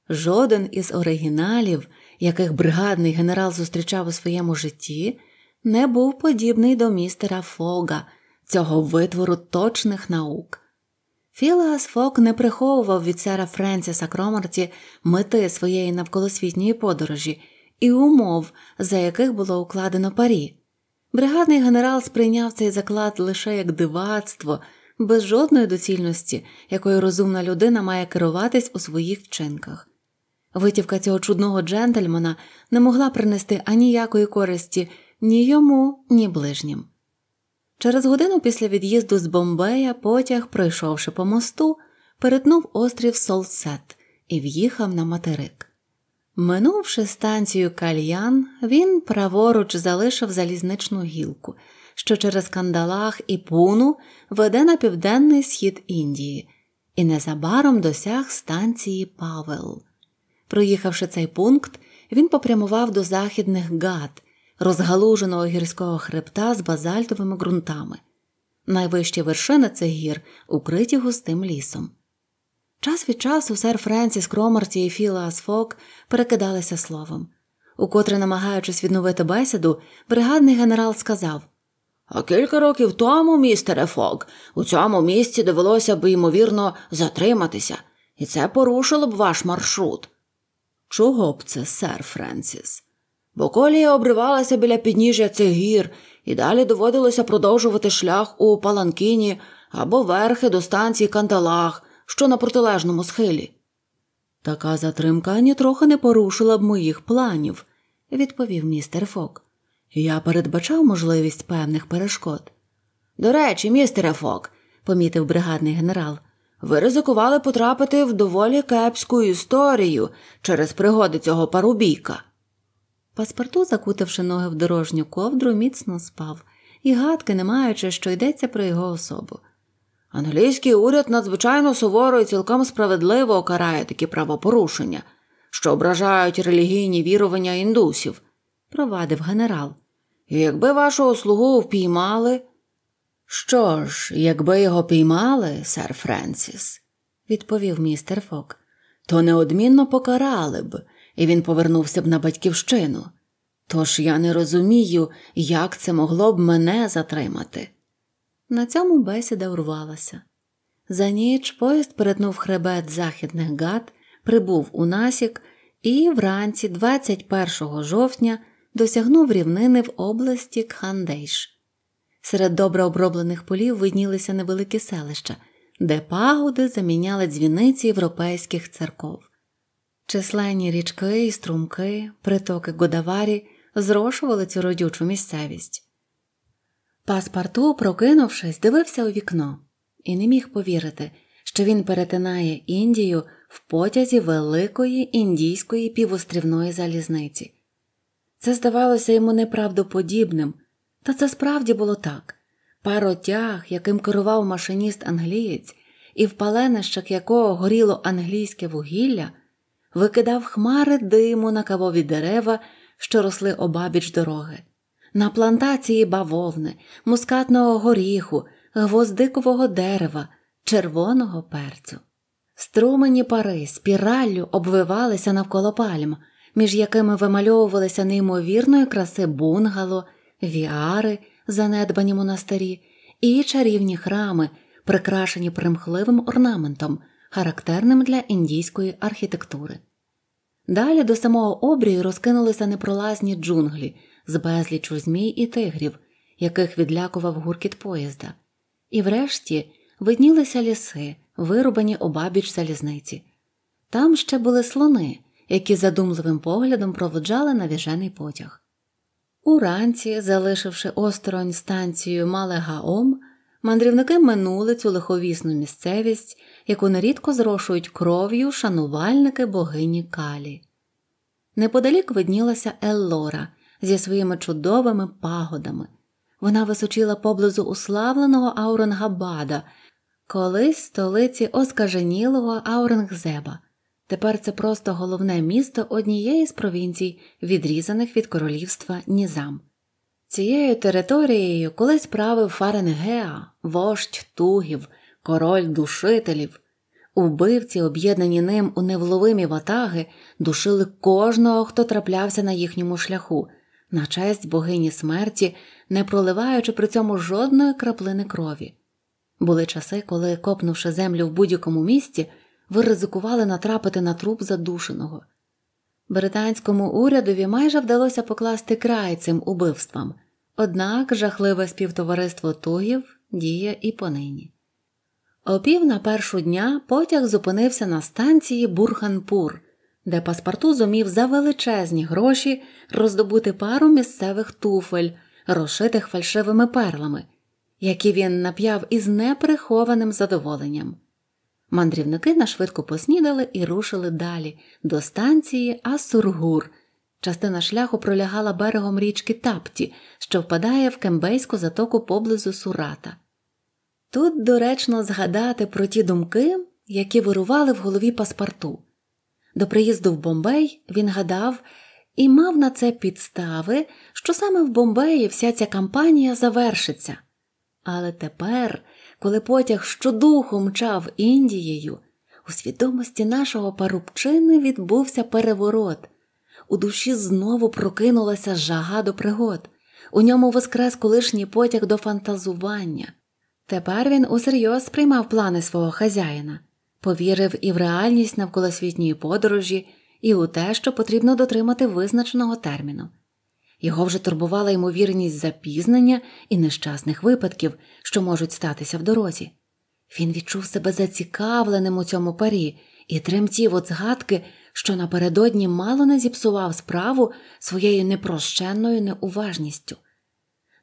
Жоден із оригіналів, яких бригадний генерал зустрічав у своєму житті, не був подібний до містера Фога, цього витвору точних наук. Філас Фок не приховував від сера Френсіса Кромарті мети своєї навколосвітньої подорожі і умов, за яких було укладено парі. Бригадний генерал сприйняв цей заклад лише як дивацтво, без жодної доцільності, якою розумна людина має керуватись у своїх вчинках. Витівка цього чудного джентльмена не могла принести аніякої користі ні йому, ні ближнім. Через годину після від'їзду з Бомбея потяг, пройшовши по мосту, перетнув острів Солсет і в'їхав на материк. Минувши станцію кальян, він праворуч залишив залізничну гілку, що через кандалах і пуну веде на південний схід Індії, і незабаром досяг станції Павел. Проїхавши цей пункт, він попрямував до західних гад, розгалуженого гірського хребта з базальтовими ґрунтами. Найвищі вершини цих гір укриті густим лісом. Час від часу сер Френсіс Кромарті і Філас Фок перекидалися словом. Укотре, намагаючись відновити бесіду, бригадний генерал сказав А кілька років тому, містере Фок, у цьому місці довелося б, ймовірно, затриматися, і це порушило б ваш маршрут. Чого б це, сер Френсіс? Бо колія обривалася біля підніжжя цих гір, і далі доводилося продовжувати шлях у Паланкіні або верхи до станції Кандалах що на протилежному схилі. Така затримка нітрохи не порушила б моїх планів, відповів містер Фок. Я передбачав можливість певних перешкод. До речі, містере Фок, помітив бригадний генерал, ви ризикували потрапити в доволі кепську історію через пригоди цього парубійка. Паспорту, закутавши ноги в дорожню ковдру, міцно спав і гадки, не маючи, що йдеться про його особу. Англійський уряд надзвичайно суворо і цілком справедливо карає такі правопорушення, що ображають релігійні вірування індусів, провадив генерал. І якби вашого слугу впіймали. Що ж, якби його піймали, сер Френсіс, відповів містер Фок, то неодмінно покарали б, і він повернувся б на батьківщину. Тож я не розумію, як це могло б мене затримати. На цьому бесіда урвалася. За ніч поїзд перетнув хребет західних гад, прибув у насік і вранці 21 жовтня досягнув рівнини в області Кхандейш. Серед добре оброблених полів виднілися невеликі селища, де пагоди заміняли дзвіниці європейських церков. Численні річки і струмки, притоки Годаварі зрошували цю родючу місцевість. Паспарту, прокинувшись, дивився у вікно і не міг повірити, що він перетинає Індію в потязі великої індійської півострівної залізниці. Це здавалося йому неправдоподібним, та це справді було так. Паротяг, яким керував машиніст англієць, і в паленищах якого горіло англійське вугілля, викидав хмари диму на кавові дерева, що росли обабіч дороги на плантації бавовни, мускатного горіху, гвоздикового дерева, червоного перцю. Струмені пари спіраллю обвивалися навколо пальм, між якими вимальовувалися неймовірної краси бунгало, віари, занедбані монастирі, і чарівні храми, прикрашені примхливим орнаментом, характерним для індійської архітектури. Далі до самого обрію розкинулися непролазні джунглі з безлічу змій і тигрів, яких відлякував гуркіт поїзда, і врешті виднілися ліси, вирубані обабіч залізниці. Там ще були слони, які задумливим поглядом проводжали навіжений потяг. Уранці, залишивши осторонь станцію Малегаом, мандрівники минули цю лиховісну місцевість, яку нерідко зрошують кров'ю шанувальники богині Калі. Неподалік виднілася Еллора, зі своїми чудовими пагодами. Вона височила поблизу уславленого Аурангабада, колись столиці оскаженілого Аурангзеба. Тепер це просто головне місто однієї з провінцій, відрізаних від королівства Нізам. Цією територією колись правив Фаренгеа, вождь тугів, король душителів. Убивці, об'єднані ним у невловимі ватаги, душили кожного, хто траплявся на їхньому шляху, на честь богині смерті, не проливаючи при цьому жодної краплини крові. Були часи, коли, копнувши землю в будь-якому місці, ви ризикували натрапити на труп задушеного. Британському урядові майже вдалося покласти край цим убивствам, однак жахливе співтовариство тугів діє і понині. Опів на першу дня потяг зупинився на станції Бурханпур, де паспорту зумів за величезні гроші роздобути пару місцевих туфель, розшитих фальшивими перлами, які він нап'яв із неприхованим задоволенням. Мандрівники нашвидко поснідали і рушили далі до станції Асургур. Частина шляху пролягала берегом річки Тапті, що впадає в кембейську затоку поблизу Сурата. Тут доречно згадати про ті думки, які вирували в голові паспорту. До приїзду в Бомбей він гадав і мав на це підстави, що саме в Бомбеї вся ця кампанія завершиться. Але тепер, коли потяг щодуху мчав Індією, у свідомості нашого парубчини відбувся переворот, у душі знову прокинулася жага до пригод, у ньому воскрес колишній потяг до фантазування. Тепер він усерйоз сприймав плани свого хазяїна повірив і в реальність навколосвітньої подорожі, і у те, що потрібно дотримати визначеного терміну. Його вже турбувала ймовірність запізнення і нещасних випадків, що можуть статися в дорозі. Він відчув себе зацікавленим у цьому парі і тремтів от згадки, що напередодні мало не зіпсував справу своєю непрощенною неуважністю.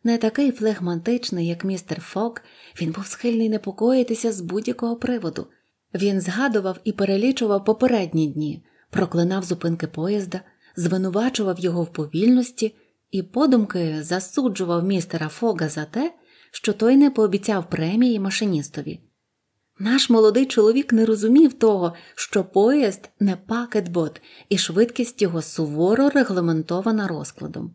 Не такий флегматичний, як містер Фок, він був схильний непокоїтися з будь-якого приводу. Він згадував і перелічував попередні дні, проклинав зупинки поїзда, звинувачував його в повільності і подумки засуджував містера Фога за те, що той не пообіцяв премії машиністові. Наш молодий чоловік не розумів того, що поїзд не пакетбот, і швидкість його суворо регламентована розкладом.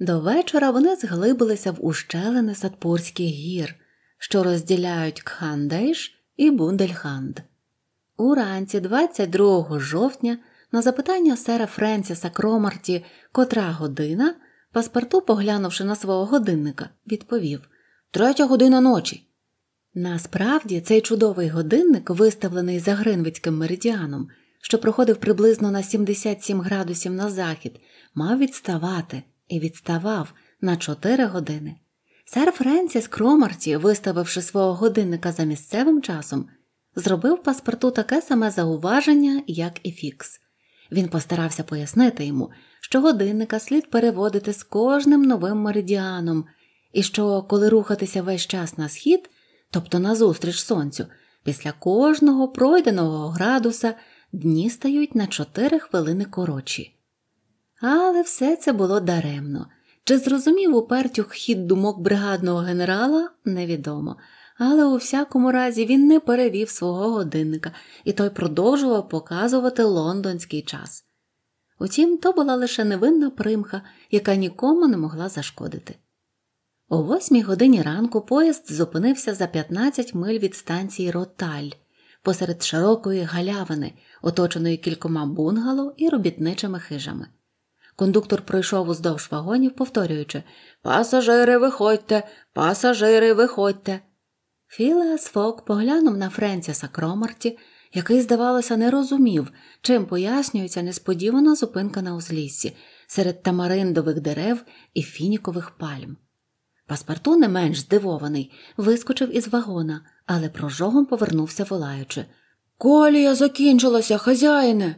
До вечора вони зглибилися в ущелини Садпурських гір, що розділяють Кхандейш і Бундельханд. Уранці 22 жовтня на запитання сера Френсіса Кромарті, котра година, паспорту, поглянувши на свого годинника, відповів Третя година ночі. Насправді цей чудовий годинник, виставлений за Гринвицьким меридіаном, що проходив приблизно на 77 градусів на захід, мав відставати і відставав на 4 години. Сер Френсіс Кромарті, виставивши свого годинника за місцевим часом, зробив паспорту таке саме зауваження, як і Фікс. Він постарався пояснити йому, що годинника слід переводити з кожним новим меридіаном, і що, коли рухатися весь час на схід, тобто назустріч сонцю, після кожного пройденого градуса дні стають на 4 хвилини коротші. Але все це було даремно. Чи зрозумів упертюх хід думок бригадного генерала, невідомо, але у всякому разі він не перевів свого годинника, і той продовжував показувати лондонський час. Утім, то була лише невинна примха, яка нікому не могла зашкодити. О восьмій годині ранку поїзд зупинився за 15 миль від станції Роталь посеред широкої галявини, оточеної кількома бунгало і робітничими хижами. Кондуктор пройшов уздовж вагонів, повторюючи Пасажири, виходьте, пасажири, виходьте. Філеас Фок поглянув на Френсіса Кромарті, який, здавалося, не розумів, чим пояснюється несподівана зупинка на узліссі серед тамариндових дерев і фінікових пальм. Паспарту, не менш здивований, вискочив із вагона, але прожогом повернувся, волаючи Колія закінчилася, хазяїне.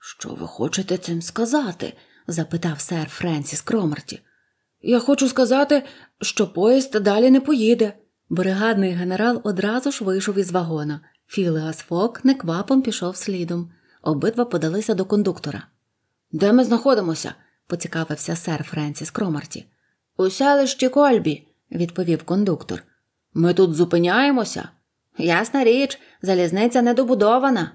Що ви хочете цим сказати? запитав сер Френсіс Кромерті. Я хочу сказати, що поїзд далі не поїде. Бригадний генерал одразу ж вийшов із вагона. Філеас Фок неквапом пішов слідом. Обидва подалися до кондуктора. Де ми знаходимося? поцікавився сер Френсіс Кромарті. У селищі Кольбі, відповів кондуктор. Ми тут зупиняємося? Ясна річ, залізниця недобудована.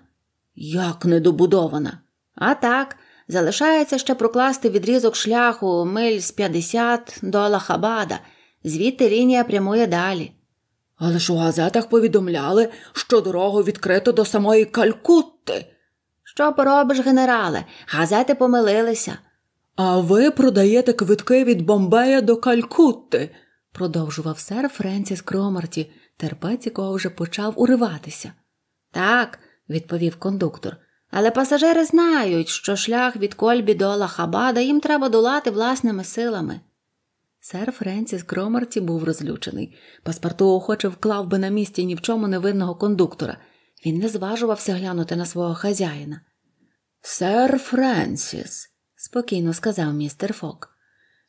Як недобудована? А так, Залишається ще прокласти відрізок шляху миль з 50 до Аллахабада, звідти лінія прямує далі. Але ж у газетах повідомляли, що дорогу відкрито до самої Калькутти. Що поробиш, генерале? Газети помилилися. А ви продаєте квитки від Бомбея до Калькутти, продовжував сер Френсіс Кромарті, терпець якого вже почав уриватися. Так, відповів кондуктор. Але пасажири знають, що шлях від Кольбі до Лахабада їм треба долати власними силами. Сер Френсіс Кромарті був розлючений. Паспорту охоче вклав би на місці ні в чому невинного кондуктора. Він не зважувався глянути на свого хазяїна. Сер Френсіс, спокійно сказав містер Фок.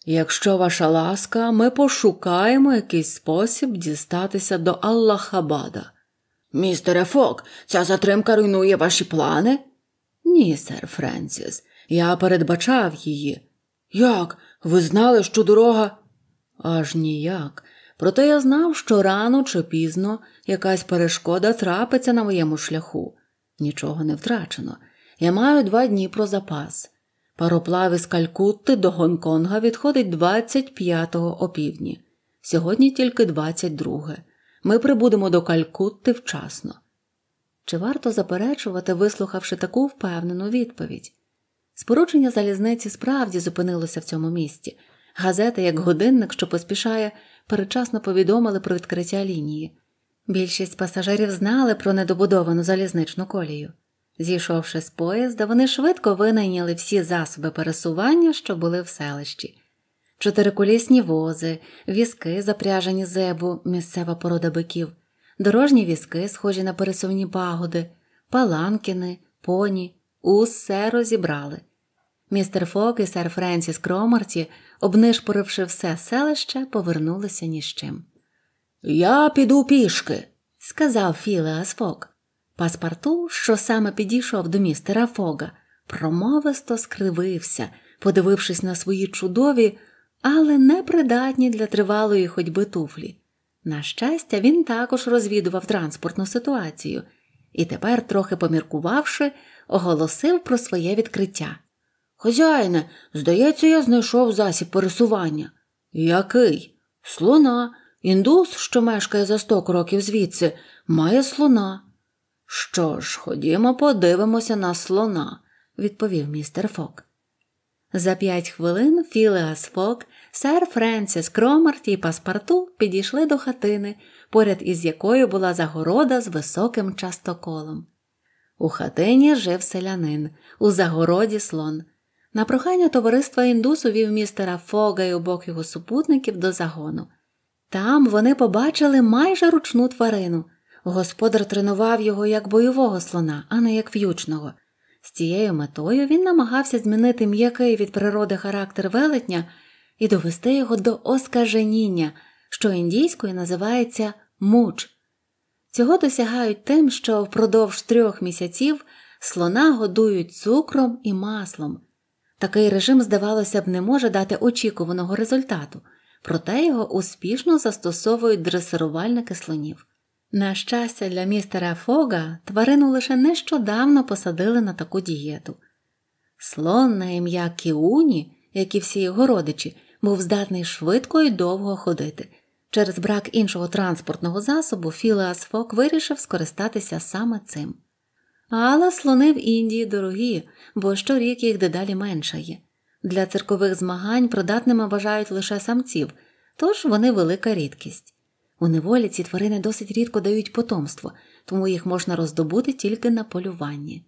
Якщо ваша ласка, ми пошукаємо якийсь спосіб дістатися до Аллахабада. Містере Фок, ця затримка руйнує ваші плани. Ні, сер Френсіс, я передбачав її. Як? Ви знали, що дорога? Аж ніяк. Проте я знав, що рано чи пізно якась перешкода трапиться на моєму шляху. Нічого не втрачено. Я маю два дні про запас. Пароплав із Калькутти до Гонконга відходить 25-го опівдні, сьогодні тільки 22-ге. Ми прибудемо до Калькутти вчасно. Чи варто заперечувати, вислухавши таку впевнену відповідь? Спорудження залізниці справді зупинилося в цьому місті. Газети, як годинник, що поспішає, передчасно повідомили про відкриття лінії. Більшість пасажирів знали про недобудовану залізничну колію. Зійшовши з поїзда, вони швидко винайняли всі засоби пересування, що були в селищі. Чотириколісні вози, візки, запряжені зебу, місцева порода биків дорожні візки, схожі на пересувні пагоди, паланкіни, поні, усе розібрали. Містер Фок і сер Френсіс Кромарті, обнишпоривши все селище, повернулися ні з чим. Я піду пішки, сказав Філеас Фок. Паспарту, що саме підійшов до містера Фога, промовисто скривився, подивившись на свої чудові, але непридатні для тривалої ходьби туфлі. На щастя, він також розвідував транспортну ситуацію і тепер, трохи поміркувавши, оголосив про своє відкриття. Хозяїне, здається, я знайшов засіб пересування. Який? Слона. Індус, що мешкає за сто кроків звідси, має слона. Що ж, ходімо, подивимося на слона, відповів містер Фок. За п'ять хвилин Філеас Фок сер Френсіс Кромарт і паспарту підійшли до хатини, поряд із якою була загорода з високим частоколом. У хатині жив селянин, у загороді слон. На прохання товариства індус увів містера Фога і обох його супутників до загону. Там вони побачили майже ручну тварину. Господар тренував його як бойового слона, а не як в'ючного. З цією метою він намагався змінити м'який від природи характер велетня і довести його до оскаженіння, що індійською називається муч. Цього досягають тим, що впродовж трьох місяців слона годують цукром і маслом. Такий режим, здавалося б, не може дати очікуваного результату, проте його успішно застосовують дресирувальники слонів. На щастя, для містера Фога тварину лише нещодавно посадили на таку дієту. Слон на ім'я Кіуні, як і всі його родичі, був здатний швидко і довго ходити. Через брак іншого транспортного засобу Філеас Фок вирішив скористатися саме цим. Але слони в Індії дорогі, бо щорік їх дедалі меншає. Для циркових змагань придатними вважають лише самців, тож вони велика рідкість. У неволі ці тварини досить рідко дають потомство, тому їх можна роздобути тільки на полюванні.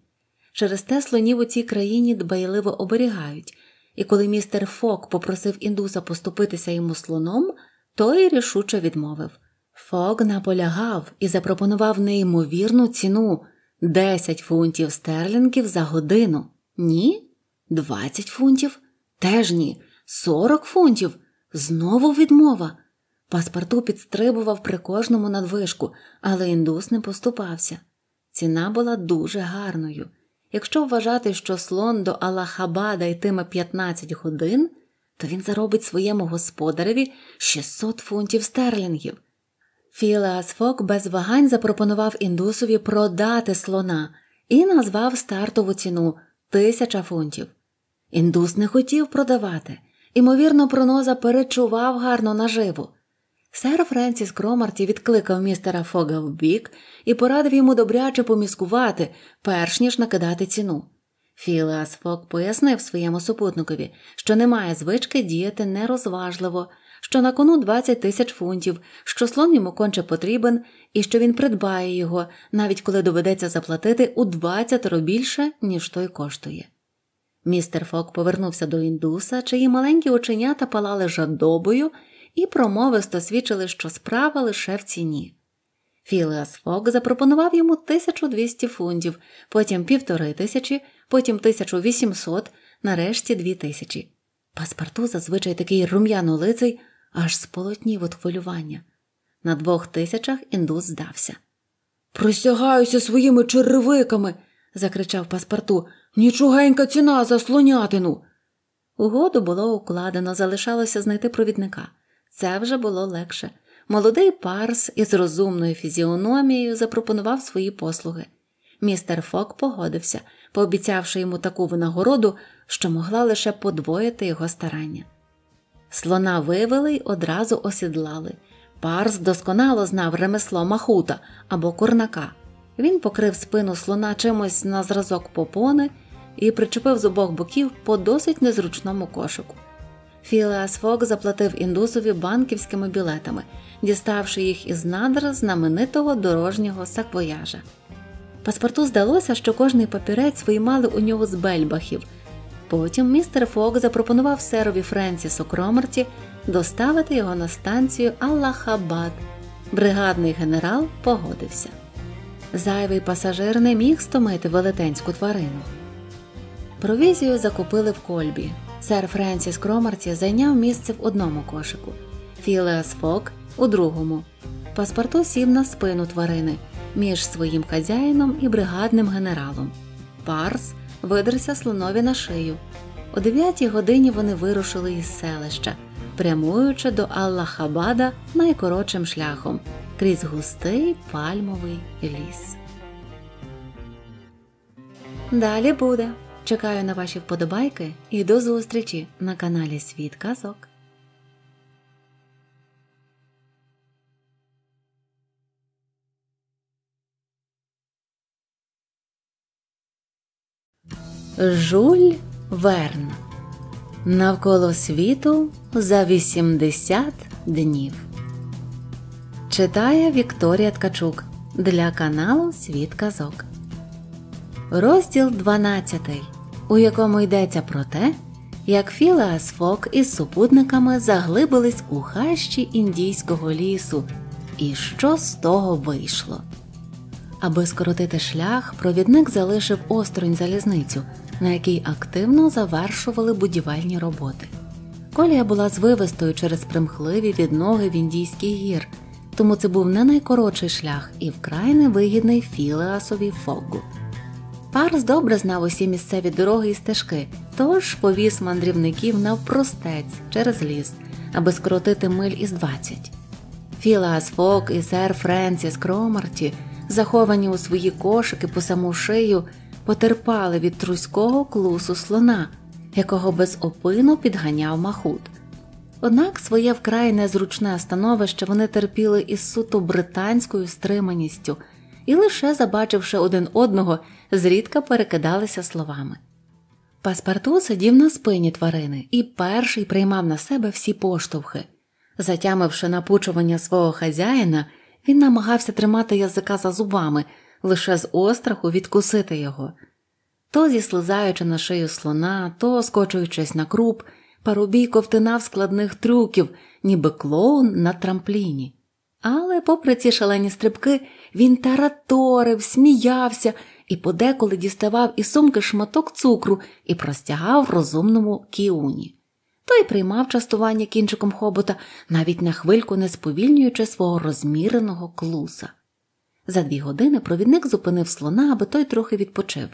Через те слонів у цій країні дбайливо оберігають, і коли містер Фок попросив індуса поступитися йому слоном, той рішуче відмовив. Фок наполягав і запропонував неймовірну ціну 10 фунтів стерлінгів за годину. Ні, 20 фунтів, теж ні, 40 фунтів. Знову відмова. Паспорту підстрибував при кожному надвижку, але індус не поступався. Ціна була дуже гарною, Якщо вважати, що слон до Аллахабада йтиме 15 годин, то він заробить своєму господареві 600 фунтів стерлінгів. Філеас Фок без вагань запропонував індусові продати слона і назвав стартову ціну тисяча фунтів. Індус не хотів продавати, імовірно, проноза перечував гарно наживу. Сер Френсіс Кромарті відкликав містера Фога в бік і порадив йому добряче поміскувати, перш ніж накидати ціну. Філеас Фок пояснив своєму супутникові, що немає звички діяти нерозважливо, що на кону 20 тисяч фунтів, що слон йому конче потрібен і що він придбає його, навіть коли доведеться заплатити у 20 більше, ніж той коштує. Містер Фок повернувся до індуса, чиї маленькі оченята палали жадобою і промовисто свідчили, що справа лише в ціні. Філеас Фок запропонував йому 1200 фунтів, потім півтори тисячі, потім 1800, нарешті 2000. Паспарту зазвичай такий рум'яно-лиций, аж сполотнів від хвилювання. На двох тисячах індус здався. Присягаюся своїми черевиками. закричав паспарту. Нічогенька ціна за слонятину. Угоду було укладено, залишалося знайти провідника. Це вже було легше. Молодий парс із розумною фізіономією запропонував свої послуги. Містер Фок погодився, пообіцявши йому таку винагороду, що могла лише подвоїти його старання. Слона вивели й одразу осідлали. Парс досконало знав ремесло махута або курнака. Він покрив спину слона чимось на зразок попони і причепив з обох боків по досить незручному кошику. Філеас Фок заплатив індусові банківськими білетами, діставши їх із надр знаменитого дорожнього саквояжа. Паспорту здалося, що кожний папірець виймали у нього з бельбахів. Потім містер Фок запропонував серові Френсісу Кромерті доставити його на станцію Аллахабад. Бригадний генерал погодився. Зайвий пасажир не міг стомити велетенську тварину. Провізію закупили в кольбі. Сер Френсіс Кромарці зайняв місце в одному кошику, Філеас Фок у другому. Паспорту сів на спину тварини між своїм хазяїном і бригадним генералом. Парс видерся слонові на шию. О 9 годині вони вирушили із селища, прямуючи до Аллахабада найкоротшим шляхом крізь густий пальмовий ліс. Далі буде. Чекаю на ваші вподобайки і до зустрічі на каналі Світ Казок. Жуль Верн Навколо світу за 80 днів. Читає Вікторія Ткачук для каналу Світ Казок. Розділ 12 у якому йдеться про те, як Філеас Фок із супутниками заглибились у хащі індійського лісу, і що з того вийшло. Аби скоротити шлях, провідник залишив осторонь залізницю, на якій активно завершували будівельні роботи. Колія була звивистою через примхливі відноги в індійський гір, тому це був не найкоротший шлях і вкрай невигідний Філеасові Фогу. Парс добре знав усі місцеві дороги і стежки, тож повіз мандрівників навпростець через ліс, аби скоротити миль із двадцять. Філас Фок і сер Френсіс Кромарті, заховані у свої кошики по саму шию, потерпали від труського клусу слона, якого безопину підганяв махут. Однак своє вкрай незручне становище вони терпіли із суто британською стриманістю і лише забачивши один одного, зрідка перекидалися словами. Паспарту сидів на спині тварини і перший приймав на себе всі поштовхи. Затямивши напучування свого хазяїна, він намагався тримати язика за зубами, лише з остраху відкусити його. То зіслизаючи на шию слона, то скочуючись на круп, парубій ковтинав складних трюків, ніби клоун на трампліні. Але, попри ці шалені стрибки, він тараторив, сміявся і подеколи діставав із сумки шматок цукру і простягав розумному кіуні. Той приймав частування кінчиком хобота, навіть на хвильку не сповільнюючи свого розміреного клуса. За дві години провідник зупинив слона, аби той трохи відпочив.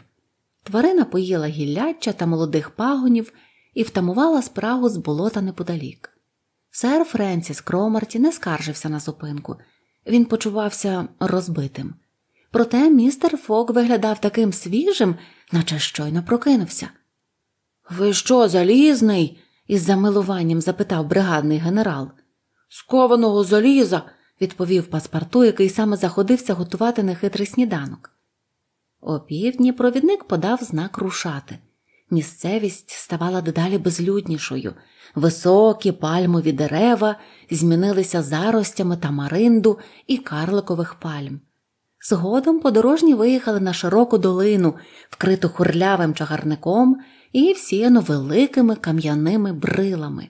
Тварина поїла гілляча та молодих пагонів і втамувала спрагу з болота неподалік. Сер Френсіс Кромарті не скаржився на зупинку, він почувався розбитим. Проте містер Фок виглядав таким свіжим, наче щойно прокинувся. Ви що, залізний? із замилуванням запитав бригадний генерал. Скованого заліза, відповів паспарту, який саме заходився готувати нехитрий сніданок. О півдні провідник подав знак рушати. Місцевість ставала дедалі безлюднішою. Високі пальмові дерева змінилися заростями тамаринду і карликових пальм. Згодом подорожні виїхали на широку долину, вкриту хурлявим чагарником і всіяну великими кам'яними брилами.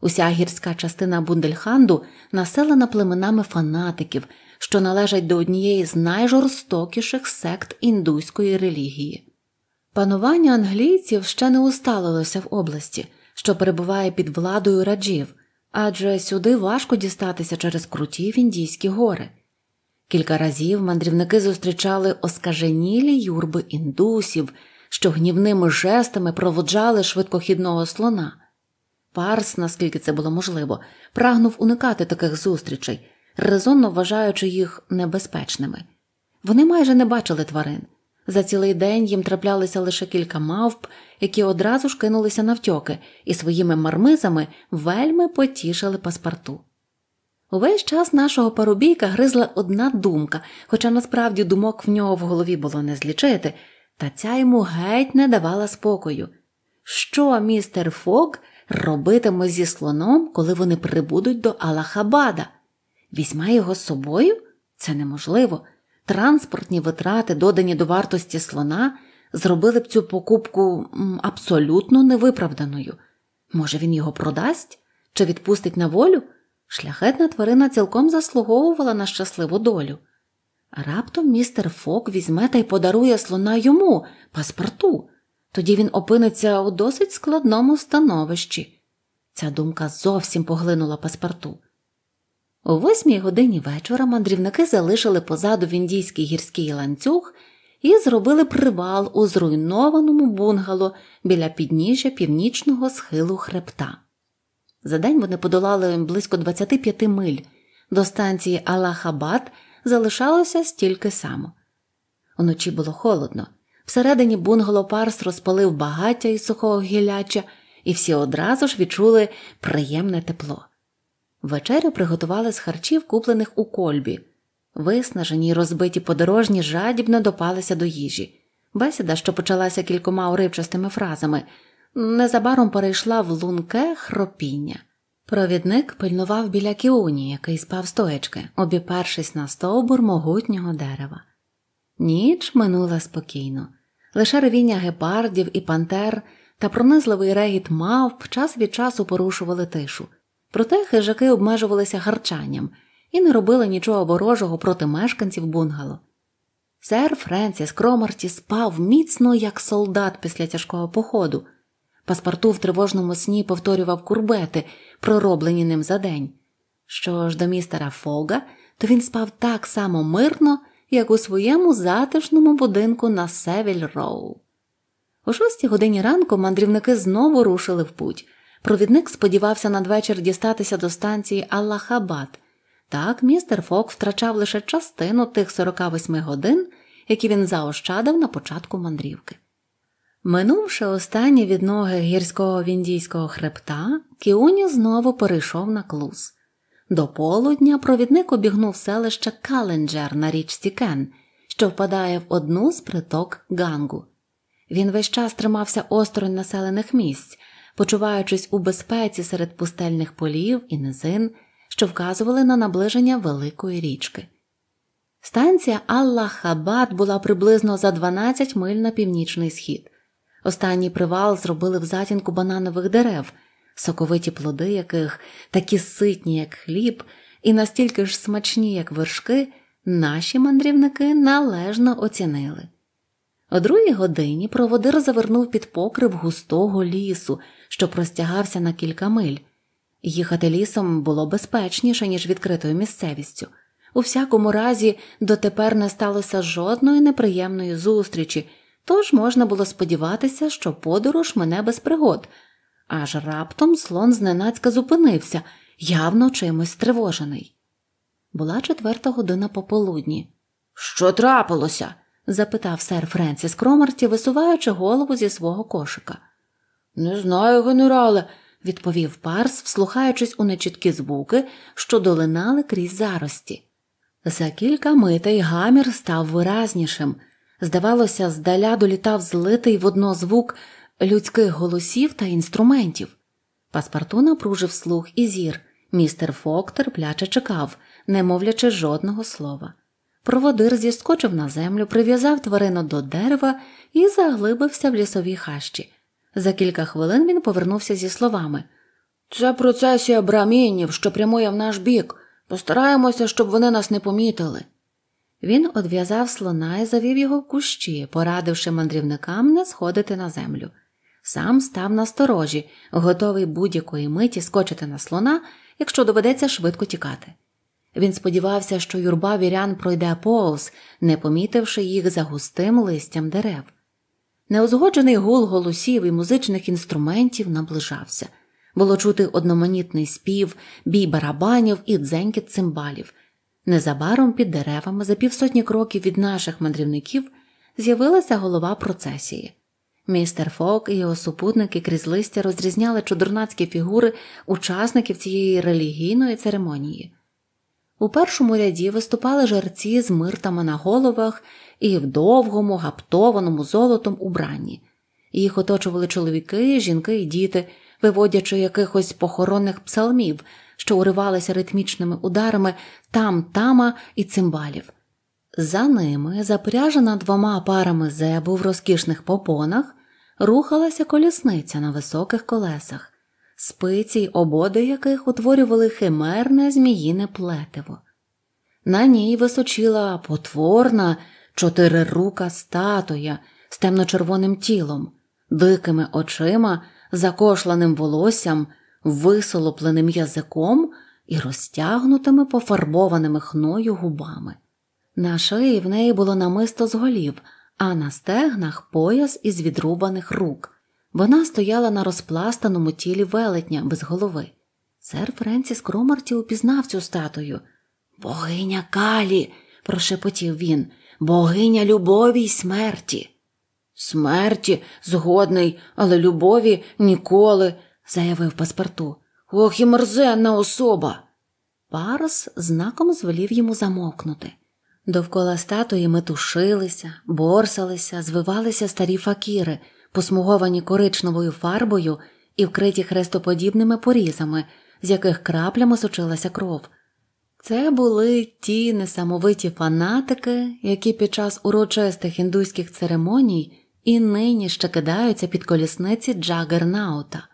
Уся гірська частина Бундельханду населена племенами фанатиків, що належать до однієї з найжорстокіших сект індуської релігії. Панування англійців ще не усталилося в області що перебуває під владою раджів, адже сюди важко дістатися через круті Індійські гори. Кілька разів мандрівники зустрічали оскаженілі юрби індусів, що гнівними жестами проводжали швидкохідного слона. Парс, наскільки це було можливо, прагнув уникати таких зустрічей, резонно вважаючи їх небезпечними. Вони майже не бачили тварин. За цілий день їм траплялися лише кілька мавп які одразу ж кинулися навтьоки і своїми мармизами вельми потішили паспорту. Увесь час нашого парубійка гризла одна думка, хоча насправді думок в нього в голові було не злічити, та ця йому геть не давала спокою. Що містер Фок робитиме зі слоном, коли вони прибудуть до Алахабада? Візьме його з собою? Це неможливо. Транспортні витрати, додані до вартості слона, зробили б цю покупку абсолютно невиправданою. Може, він його продасть чи відпустить на волю? Шляхетна тварина цілком заслуговувала на щасливу долю. Раптом містер Фок візьме та й подарує слона йому, паспорту, тоді він опиниться у досить складному становищі. Ця думка зовсім поглинула паспорту. О восьмій годині вечора мандрівники залишили позаду в індійський гірський ланцюг і зробили привал у зруйнованому бунгало біля підніжжя північного схилу хребта. За день вони подолали близько 25 миль. До станції Алахабад залишалося стільки само. Уночі було холодно. Всередині бунгало парс розпалив багаття із сухого гіляча, і всі одразу ж відчули приємне тепло. Вечерю приготували з харчів, куплених у кольбі. Виснажені й розбиті подорожні жадібно допалися до їжі. Бесіда, що почалася кількома уривчастими фразами, незабаром перейшла в лунке хропіння. Провідник пильнував біля кіуні, який спав стоячки, обіпершись на стовбур могутнього дерева. Ніч минула спокійно. Лише ревіння гепардів і пантер та пронизливий регіт мавп час від часу порушували тишу. Проте хижаки обмежувалися харчанням і не робили нічого ворожого проти мешканців бунгало. Сер Френсіс Кромарті спав міцно, як солдат після тяжкого походу. Паспарту в тривожному сні повторював курбети, пророблені ним за день. Що ж до містера Фога, то він спав так само мирно, як у своєму затишному будинку на Севіль Роу. О шостій годині ранку мандрівники знову рушили в путь. Провідник сподівався надвечір дістатися до станції Аллахабад – так, містер Фок втрачав лише частину тих 48 годин, які він заощадив на початку мандрівки. Минувши останні від ноги гірського віндійського хребта, Кіуні знову перейшов на клус. До полудня провідник обігнув селище Календжер на річці Кен, що впадає в одну з приток гангу. Він весь час тримався осторонь населених місць, почуваючись у безпеці серед пустельних полів і низин що вказували на наближення великої річки. Станція Аллахабад була приблизно за 12 миль на північний схід. Останній привал зробили в затінку бананових дерев, соковиті плоди яких, такі ситні, як хліб, і настільки ж смачні, як вершки, наші мандрівники належно оцінили. О другій годині проводир завернув під покрив густого лісу, що простягався на кілька миль. Їхати лісом було безпечніше, ніж відкритою місцевістю. У всякому разі, дотепер не сталося жодної неприємної зустрічі, тож можна було сподіватися, що подорож мене без пригод. Аж раптом слон зненацька зупинився, явно чимось стривожений. Була четверта година пополудні. Що трапилося? запитав сер Френсіс Кромарті, висуваючи голову зі свого кошика. Не знаю, генерале відповів парс, вслухаючись у нечіткі звуки, що долинали крізь зарості. За кілька митей гамір став виразнішим. Здавалося, здаля долітав злитий в одно звук людських голосів та інструментів. Паспарту напружив слух і зір. Містер Фок терпляче чекав, не мовлячи жодного слова. Проводир зіскочив на землю, прив'язав тварину до дерева і заглибився в лісовій хащі. За кілька хвилин він повернувся зі словами Це процесія брамінів, що прямує в наш бік. Постараємося, щоб вони нас не помітили. Він одв'язав слона і завів його в кущі, порадивши мандрівникам не сходити на землю. Сам став на сторожі, готовий будь-якої миті скочити на слона, якщо доведеться швидко тікати. Він сподівався, що юрба вірян пройде повз, не помітивши їх за густим листям дерев. Неозгоджений гул голосів і музичних інструментів наближався. Було чути одноманітний спів, бій барабанів і дзенькіт цимбалів. Незабаром під деревами за півсотні кроків від наших мандрівників з'явилася голова процесії. Містер Фок і його супутники крізь листя розрізняли чудернацькі фігури учасників цієї релігійної церемонії. У першому ряді виступали жерці з миртами на головах і в довгому, гаптованому золотом убранні. Їх оточували чоловіки, жінки і діти, виводячи якихось похоронних псалмів, що уривалися ритмічними ударами там-тама і цимбалів. За ними, запряжена двома парами зебу в розкішних попонах, рухалася колісниця на високих колесах, спиці й ободи яких утворювали химерне зміїне плетиво. На ній височила потворна, чотирирука статуя з темно-червоним тілом, дикими очима, закошланим волоссям, висолопленим язиком і розтягнутими пофарбованими хною губами. На шиї в неї було намисто з голів, а на стегнах пояс із відрубаних рук. Вона стояла на розпластаному тілі велетня без голови. Сер Френсіс Кромарті упізнав цю статую. Богиня Калі, прошепотів він, богиня любові й смерті. Смерті згодний, але любові ніколи, заявив паспорту. Ох і мерзенна особа. Парос знаком звелів йому замовкнути. Довкола статуї метушилися, борсалися, звивалися старі факіри, посмуговані коричневою фарбою і вкриті хрестоподібними порізами, з яких краплями сочилася кров. Це були ті несамовиті фанатики, які під час урочистих індуських церемоній і нині ще кидаються під колісниці Джагернаута.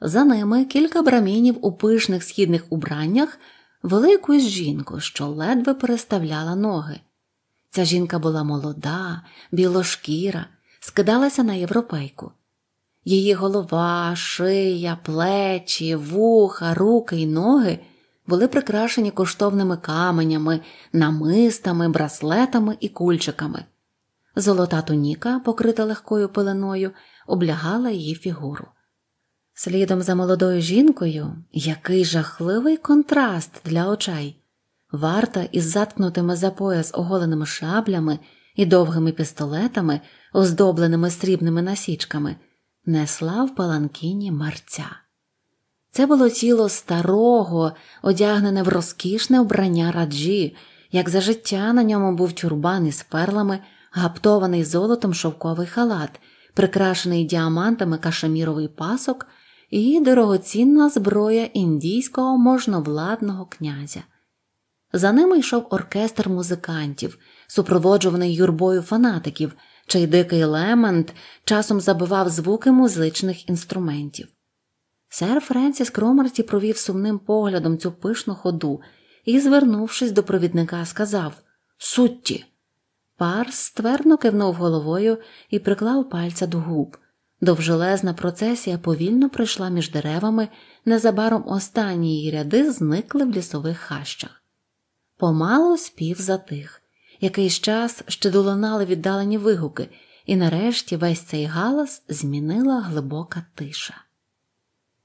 За ними кілька брамінів у пишних східних убраннях вели якусь жінку, що ледве переставляла ноги. Ця жінка була молода, білошкіра, скидалася на європейку. Її голова, шия, плечі, вуха, руки й ноги були прикрашені коштовними каменями, намистами, браслетами і кульчиками. Золота туніка, покрита легкою пеленою, облягала її фігуру. Слідом за молодою жінкою який жахливий контраст для очей. Варта із заткнутими за пояс оголеними шаблями і довгими пістолетами, оздобленими срібними насічками, несла в паланкіні марця. Це було тіло старого, одягнене в розкішне вбрання раджі, як за життя на ньому був тюрбан із перлами, гаптований золотом шовковий халат, прикрашений діамантами кашеміровий пасок і дорогоцінна зброя індійського можновладного князя. За ними йшов оркестр музикантів, супроводжуваний юрбою фанатиків, чий дикий лемент часом забивав звуки музичних інструментів. Сер Френсіс Кромарті провів сумним поглядом цю пишну ходу і, звернувшись до провідника, сказав Сутті. Парс ствердно кивнув головою і приклав пальця до губ. Довжелезна процесія повільно пройшла між деревами, незабаром останні її ряди зникли в лісових хащах. Помало спів затих. Якийсь час ще долинали віддалені вигуки, і нарешті весь цей галас змінила глибока тиша.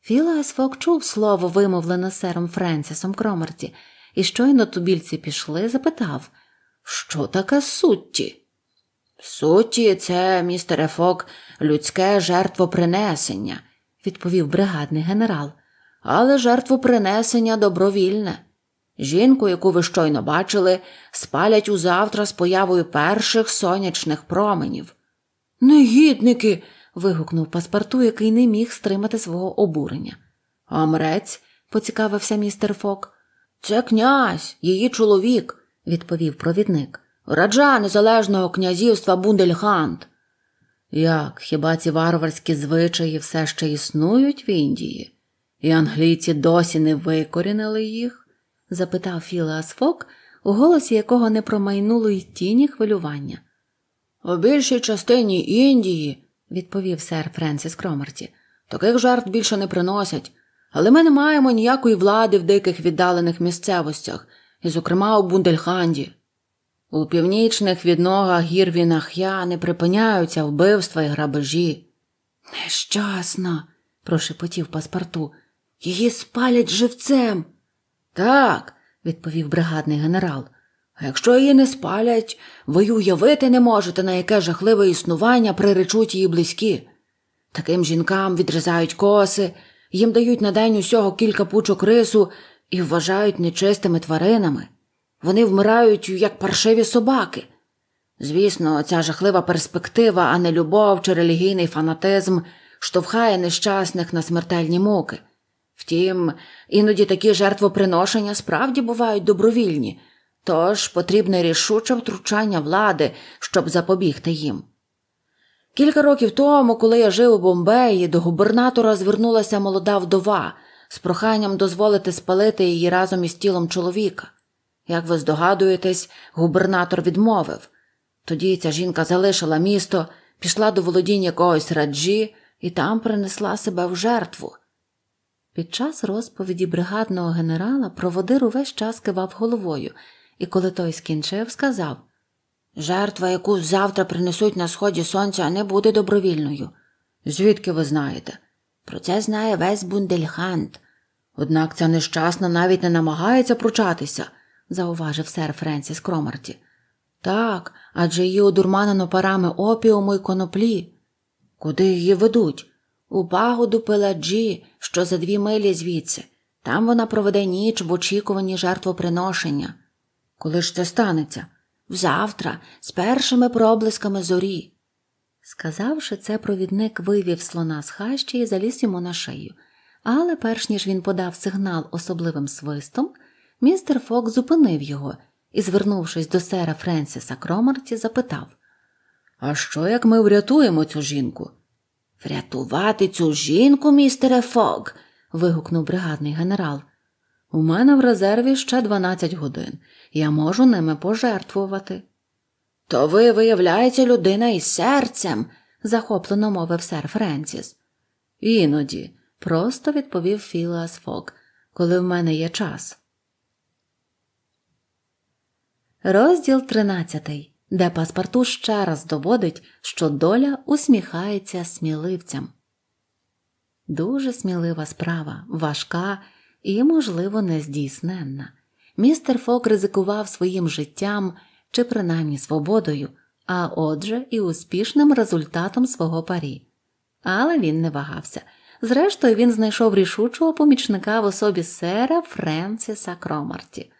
Філас Фок чув слово, вимовлене сером Френсісом Кромерті, і щойно тубільці пішли, запитав, що таке сутті? Сутті це, містере Фок, людське жертвопринесення, відповів бригадний генерал, але жертвопринесення добровільне. Жінку, яку ви щойно бачили, спалять узавтра з появою перших сонячних променів. Негідники вигукнув паспарту, який не міг стримати свого обурення. Амрець, поцікавився містер Фок. Це князь, її чоловік, відповів провідник. Раджа незалежного князівства Бундельхант. Як хіба ці варварські звичаї все ще існують в Індії, і англійці досі не викорінили їх? запитав Філеас Фок, у голосі якого не промайнуло й тіні хвилювання. У більшій частині Індії відповів сер Френсіс Кромерті. Таких жертв більше не приносять, але ми не маємо ніякої влади в диких віддалених місцевостях, і, зокрема, у Бундельханді. У північних відногах гірвінах я не припиняються вбивства і грабежі. Нещасна, прошепотів паспорту. Її спалять живцем. Так, відповів бригадний генерал. А якщо її не спалять, ви й уявити не можете, на яке жахливе існування приречуть її близькі. Таким жінкам відрізають коси, їм дають на день усього кілька пучок рису і вважають нечистими тваринами. Вони вмирають, як паршиві собаки. Звісно, ця жахлива перспектива, а не любов чи релігійний фанатизм штовхає нещасних на смертельні муки. Втім, іноді такі жертвоприношення справді бувають добровільні. Тож потрібне рішуче втручання влади, щоб запобігти їм. Кілька років тому, коли я жив у Бомбеї, до губернатора звернулася молода вдова з проханням дозволити спалити її разом із тілом чоловіка. Як ви здогадуєтесь, губернатор відмовив. Тоді ця жінка залишила місто, пішла до володінь якогось раджі і там принесла себе в жертву. Під час розповіді бригадного генерала проводир увесь час кивав головою і коли той скінчив, сказав Жертва, яку завтра принесуть на сході сонця, не буде добровільною. Звідки ви знаєте? Про це знає весь Бундельхант. Однак ця нещасна навіть не намагається пручатися, зауважив сер Френсіс Кромарті. Так, адже її одурманено парами опіуму і коноплі. Куди її ведуть? У пагоду пеладжі, що за дві милі звідси. Там вона проведе ніч в очікуванні жертвоприношення. Коли ж це станеться? Взавтра, з першими проблисками зорі. Сказавши це, провідник вивів слона з хащі і заліз йому на шию. Але перш ніж він подав сигнал особливим свистом, містер Фок зупинив його і, звернувшись до сера Френсіса Кромарті, запитав А що як ми врятуємо цю жінку? Врятувати цю жінку, містере Фок. вигукнув бригадний генерал. У мене в резерві ще 12 годин, я можу ними пожертвувати. То ви, виявляється, людина із серцем, захоплено мовив сер Френсіс. Іноді, просто відповів Філас Фок, коли в мене є час. Розділ 13, де паспорту ще раз доводить, що доля усміхається сміливцям. Дуже смілива справа, важка і, можливо, нездійсненна. Містер Фок ризикував своїм життям чи принаймні свободою, а отже, і успішним результатом свого парі. Але він не вагався. Зрештою, він знайшов рішучого помічника в особі сера Френсіса Кромарті.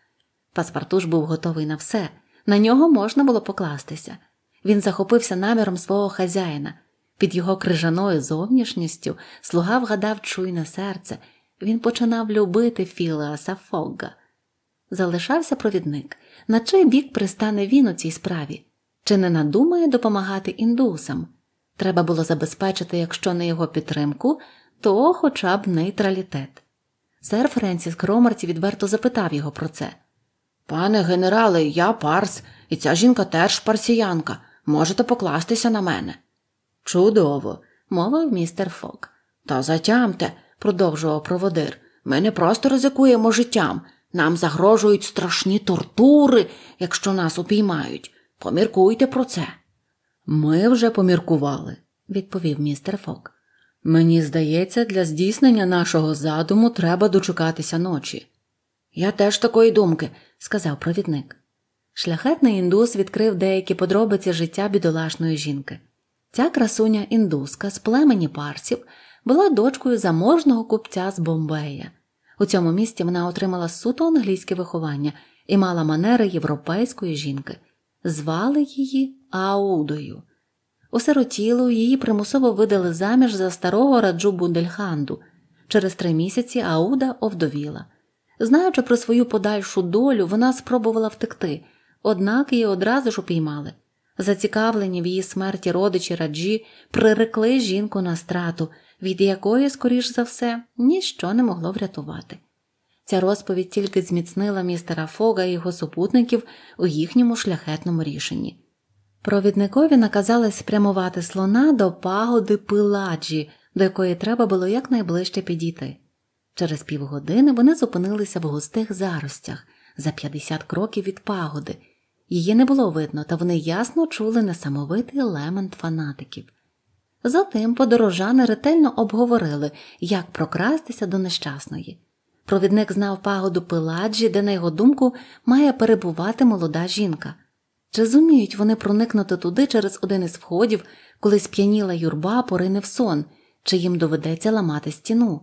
Паспартуш був готовий на все, на нього можна було покластися. Він захопився наміром свого хазяїна. Під його крижаною зовнішністю слуга вгадав чуйне серце він починав любити Філеаса Фогга. Залишався провідник, на чий бік пристане він у цій справі, чи не надумає допомагати індусам. Треба було забезпечити, якщо не його підтримку, то хоча б нейтралітет. Сер Френсіс Кромарці відверто запитав його про це. Пане генерале, я парс, і ця жінка теж парсіянка. Можете покластися на мене. Чудово, мовив містер Фок. Та затямте продовжував проводир. Ми не просто ризикуємо життям, нам загрожують страшні тортури, якщо нас упіймають. Поміркуйте про це. Ми вже поміркували, відповів містер Фок. Мені здається, для здійснення нашого задуму треба дочекатися ночі. Я теж такої думки, сказав провідник. Шляхетний індус відкрив деякі подробиці життя бідолашної жінки. Ця красуня індуска з племені парсів була дочкою заможного купця з Бомбея. У цьому місті вона отримала суто англійське виховання і мала манери європейської жінки, звали її Аудою. Осиротілу її примусово видали заміж за старого раджу Бундельханду. Через три місяці Ауда овдовіла. Знаючи про свою подальшу долю, вона спробувала втекти, однак її одразу ж упіймали. Зацікавлені в її смерті родичі раджі прирекли жінку на страту від якої, скоріш за все, ніщо не могло врятувати. Ця розповідь тільки зміцнила містера Фога і його супутників у їхньому шляхетному рішенні. Провідникові наказали спрямувати слона до пагоди пиладжі, до якої треба було якнайближче підійти. Через півгодини вони зупинилися в густих заростях за 50 кроків від пагоди. Її не було видно, та вони ясно чули несамовитий лемент фанатиків. Затим подорожани ретельно обговорили, як прокрастися до нещасної. Провідник знав пагоду пеладжі, де, на його думку, має перебувати молода жінка. Чи зуміють вони проникнути туди через один із входів, коли сп'яніла юрба поринив сон, чи їм доведеться ламати стіну?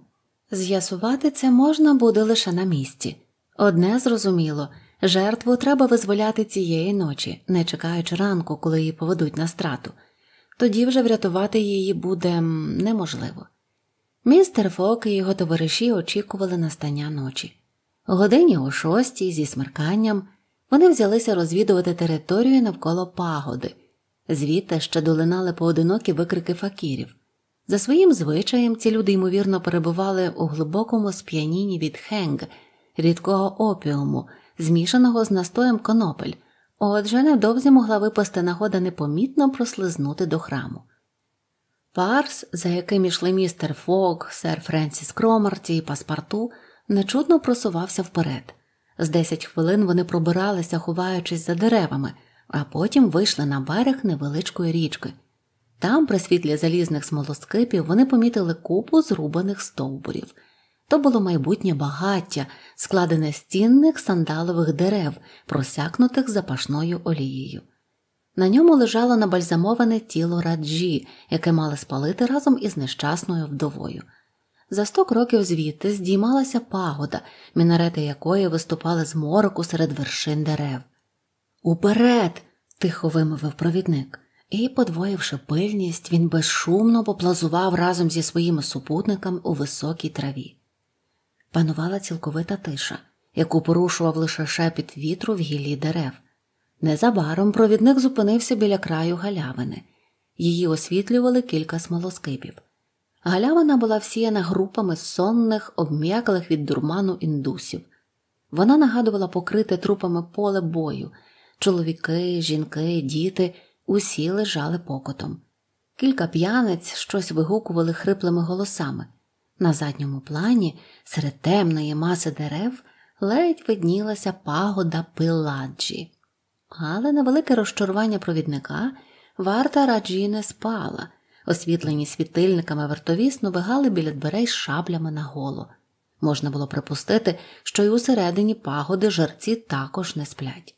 З'ясувати це можна буде лише на місці. Одне зрозуміло жертву треба визволяти цієї ночі, не чекаючи ранку, коли її поведуть на страту тоді вже врятувати її буде неможливо. Містер Фок і його товариші очікували настання ночі. Годині о шостій, зі смерканням, вони взялися розвідувати територію навколо пагоди, звідти ще долинали поодинокі викрики факірів. За своїм звичаєм, ці люди ймовірно перебували у глибокому сп'яніні від хенг, рідкого опіуму, змішаного з настоєм конопель, Отже, невдовзі могла випасти нагода непомітно прослизнути до храму. Парс, за яким ішли містер Фок, сер Френсіс Кромарті і паспарту, нечутно просувався вперед. З десять хвилин вони пробиралися, ховаючись за деревами, а потім вийшли на берег невеличкої річки. Там, при світлі залізних смолоскипів, вони помітили купу зрубаних стовбурів. То було майбутнє багаття, складене з цінних сандалових дерев, просякнутих запашною олією. На ньому лежало набальзамоване тіло раджі, яке мали спалити разом із нещасною вдовою. За сто кроків звідти здіймалася пагода, мінарети якої виступали з мороку серед вершин дерев. Уперед! тихо вимовив провідник, і, подвоївши пильність, він безшумно поплазував разом зі своїми супутниками у високій траві панувала цілковита тиша, яку порушував лише шепіт вітру в гіллі дерев. Незабаром провідник зупинився біля краю галявини. Її освітлювали кілька смолоскипів. Галявина була всіяна групами сонних, обм'яклих від дурману індусів. Вона нагадувала покрите трупами поле бою. Чоловіки, жінки, діти усі лежали покотом. Кілька п'яниць щось вигукували хриплими голосами. На задньому плані, серед темної маси дерев, ледь виднілася пагода пиладжі. Але на велике розчарування провідника варта раджі не спала, освітлені світильниками вартовісно вигали біля дверей шаблями на голо. Можна було припустити, що й усередині пагоди жерці також не сплять.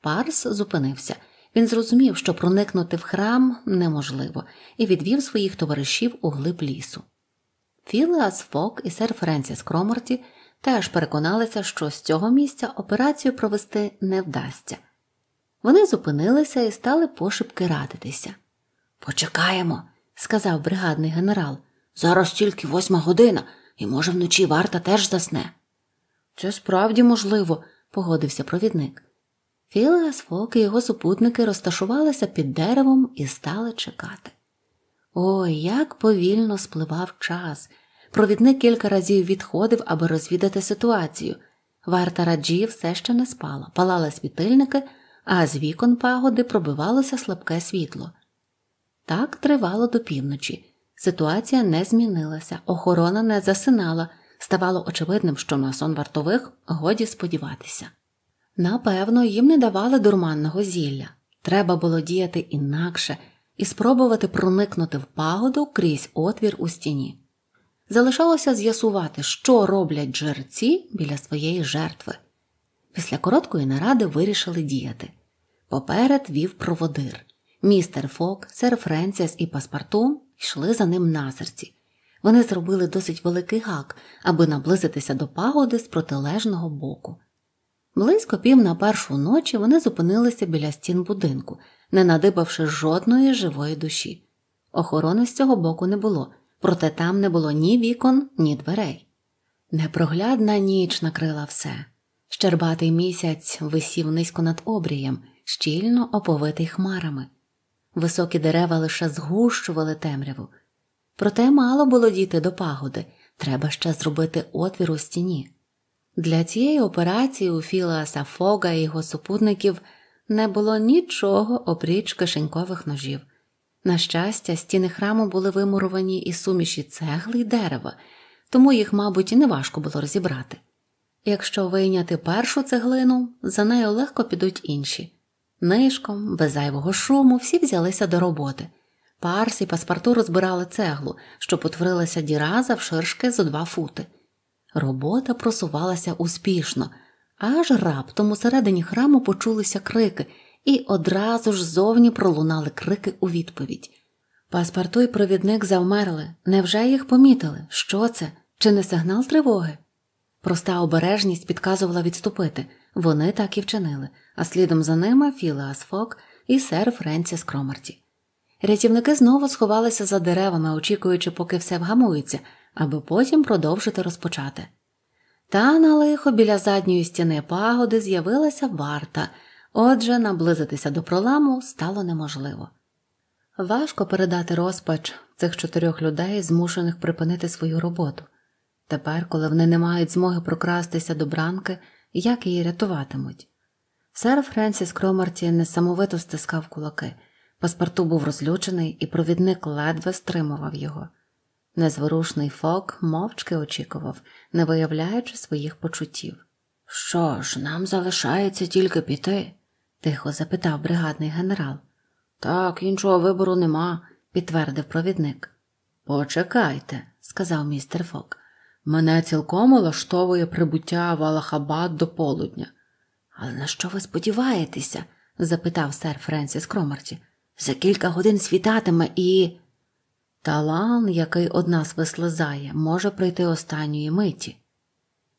Парс зупинився. Він зрозумів, що проникнути в храм неможливо, і відвів своїх товаришів у глиб лісу. Філеас Фок і сер Френсіс Кроморті теж переконалися, що з цього місця операцію провести не вдасться. Вони зупинилися і стали пошепки радитися. Почекаємо, сказав бригадний генерал. Зараз тільки восьма година, і, може, вночі варта теж засне. Це справді можливо, погодився провідник. Філеас Фок і його супутники розташувалися під деревом і стали чекати. Ой, як повільно спливав час. Провідник кілька разів відходив, аби розвідати ситуацію. Варта раджі все ще не спала, палали світильники, а з вікон пагоди пробивалося слабке світло. Так тривало до півночі. Ситуація не змінилася, охорона не засинала, ставало очевидним, що на сон вартових годі сподіватися. Напевно, їм не давали дурманного зілля. Треба було діяти інакше і спробувати проникнути в пагоду крізь отвір у стіні. Залишалося з'ясувати, що роблять жерці біля своєї жертви. Після короткої наради вирішили діяти. Поперед вів проводир. Містер Фок, сер Френсіс і паспарту йшли за ним на серці. Вони зробили досить великий гак, аби наблизитися до пагоди з протилежного боку. Близько пів на першу ночі вони зупинилися біля стін будинку, не надибавши жодної живої душі. Охорони з цього боку не було, проте там не було ні вікон, ні дверей. Непроглядна ніч накрила все. Щербатий місяць висів низько над обрієм, щільно оповитий хмарами. Високі дерева лише згущували темряву. Проте мало було дійти до пагоди, треба ще зробити отвір у стіні. Для цієї операції у Філа Сафога і його супутників не було нічого опріч кишенькових ножів. На щастя, стіни храму були вимуровані із суміші цегли й дерева, тому їх, мабуть, і неважко було розібрати. Якщо вийняти першу цеглину, за нею легко підуть інші. Нишком, без зайвого шуму, всі взялися до роботи. Парс і паспорту розбирали цеглу, що потворилася діра завширшки зо два фути. Робота просувалася успішно, аж раптом у середині храму почулися крики, і одразу ж зовні пролунали крики у відповідь. Паспорту й провідник завмерли. Невже їх помітили? Що це? Чи не сигнал тривоги? Проста обережність підказувала відступити. Вони так і вчинили, а слідом за ними Філеас Фок і сер Френсіс Кромарті. Рятівники знову сховалися за деревами, очікуючи, поки все вгамується, аби потім продовжити розпочати. Та на лихо біля задньої стіни пагоди з'явилася варта, отже, наблизитися до проламу стало неможливо. Важко передати розпач цих чотирьох людей, змушених припинити свою роботу. Тепер, коли вони не мають змоги прокрастися до бранки, як її рятуватимуть. Сер Френсіс Кромарті несамовито стискав кулаки. паспорту був розлючений, і провідник ледве стримував його. Незворушний Фок мовчки очікував, не виявляючи своїх почуттів. Що ж, нам залишається тільки піти? тихо запитав бригадний генерал. Так, іншого вибору нема, підтвердив провідник. Почекайте, сказав містер Фок. Мене цілком влаштовує прибуття в до полудня. Але на що ви сподіваєтеся? запитав сер Френсіс Кромарті. За кілька годин світатиме і. Талан, який од нас вислизає, може прийти останньої миті.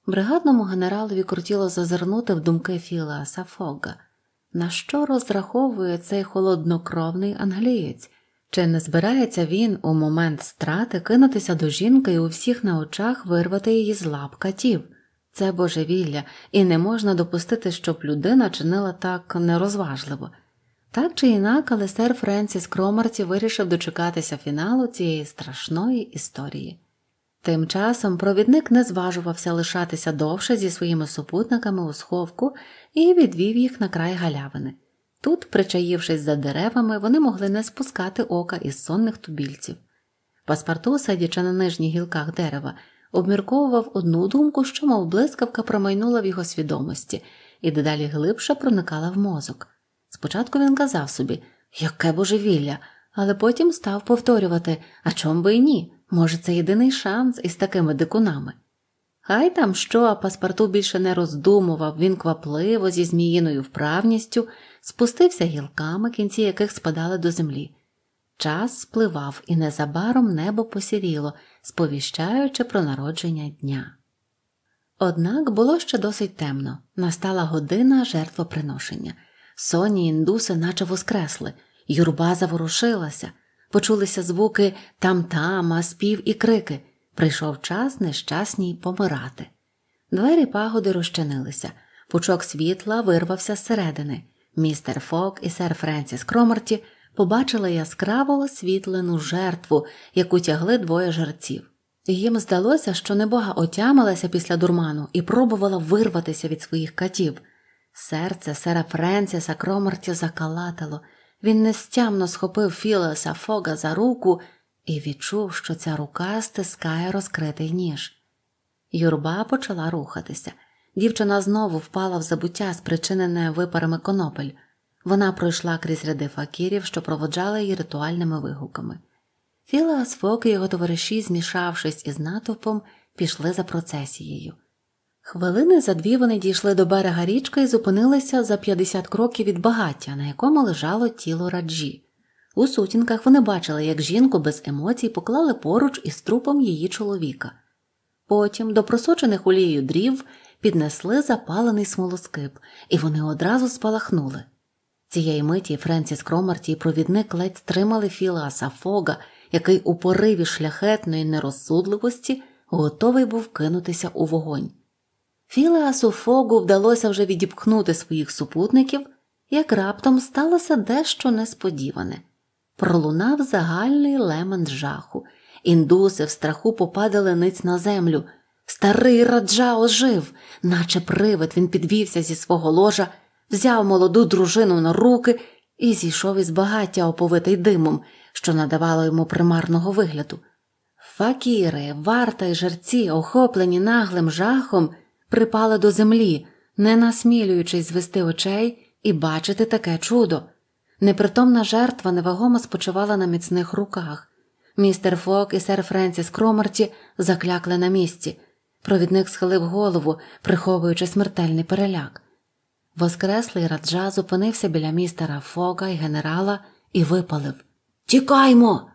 Бригадному генералові крутіло зазирнути в думки Філаса Фога, на що розраховує цей холоднокровний англієць, чи не збирається він у момент страти кинутися до жінки і у всіх на очах вирвати її з лап катів? Це божевілля, і не можна допустити, щоб людина чинила так нерозважливо. Так чи інак, але сер Френсіс Кромарті вирішив дочекатися фіналу цієї страшної історії. Тим часом провідник не зважувався лишатися довше зі своїми супутниками у сховку і відвів їх на край галявини. Тут, причаївшись за деревами, вони могли не спускати ока із сонних тубільців. Паспарту, сидячи на нижніх гілках дерева, обмірковував одну думку, що, мов блискавка, промайнула в його свідомості і дедалі глибше проникала в мозок. Спочатку він казав собі, яке божевілля, але потім став повторювати, а чом би і ні, може, це єдиний шанс із такими дикунами. Хай там що, а паспорту більше не роздумував, він квапливо зі зміїною вправністю спустився гілками, кінці яких спадали до землі. Час спливав, і незабаром небо посіріло, сповіщаючи про народження дня. Однак було ще досить темно настала година жертвоприношення. Соні індуси наче воскресли, юрба заворушилася, почулися звуки там-тама, спів і крики. Прийшов час нещасній помирати. Двері пагоди розчинилися, пучок світла вирвався зсередини. Містер Фок і сер Френсіс Кромарті побачили яскраво освітлену жертву, яку тягли двоє жерців. Їм здалося, що небога отямилася після дурману і пробувала вирватися від своїх катів. Серце сера Френсіса Кромерті закалатало. Він нестямно схопив Філеса Фога за руку і відчув, що ця рука стискає розкритий ніж. Юрба почала рухатися. Дівчина знову впала в забуття, спричинене випарами конопель. Вона пройшла крізь ряди факірів, що проводжали її ритуальними вигуками. Філеас Фок і його товариші, змішавшись із натовпом, пішли за процесією. Хвилини за дві вони дійшли до берега річки і зупинилися за 50 кроків від багаття, на якому лежало тіло раджі. У сутінках вони бачили, як жінку без емоцій поклали поруч із трупом її чоловіка. Потім до просочених олією дрів піднесли запалений смолоскип, і вони одразу спалахнули. Цієї миті Френсіс Кромарті і провідник ледь стримали Філаса Фога, який у пориві шляхетної нерозсудливості готовий був кинутися у вогонь. Філеасу Фогу вдалося вже відіпхнути своїх супутників, як раптом сталося дещо несподіване. Пролунав загальний лемент жаху. Індуси в страху попадали ниць на землю. Старий раджа ожив, наче привид, він підвівся зі свого ложа, взяв молоду дружину на руки і зійшов із багаття, оповитий димом, що надавало йому примарного вигляду. Факіри, варта й жерці, охоплені наглим жахом припала до землі, не насмілюючись звести очей і бачити таке чудо. Непритомна жертва невагомо спочивала на міцних руках. Містер Фок і сер Френсіс Кромарті заклякли на місці. Провідник схилив голову, приховуючи смертельний переляк. Воскреслий раджа зупинився біля містера Фока і генерала і випалив Тікаймо!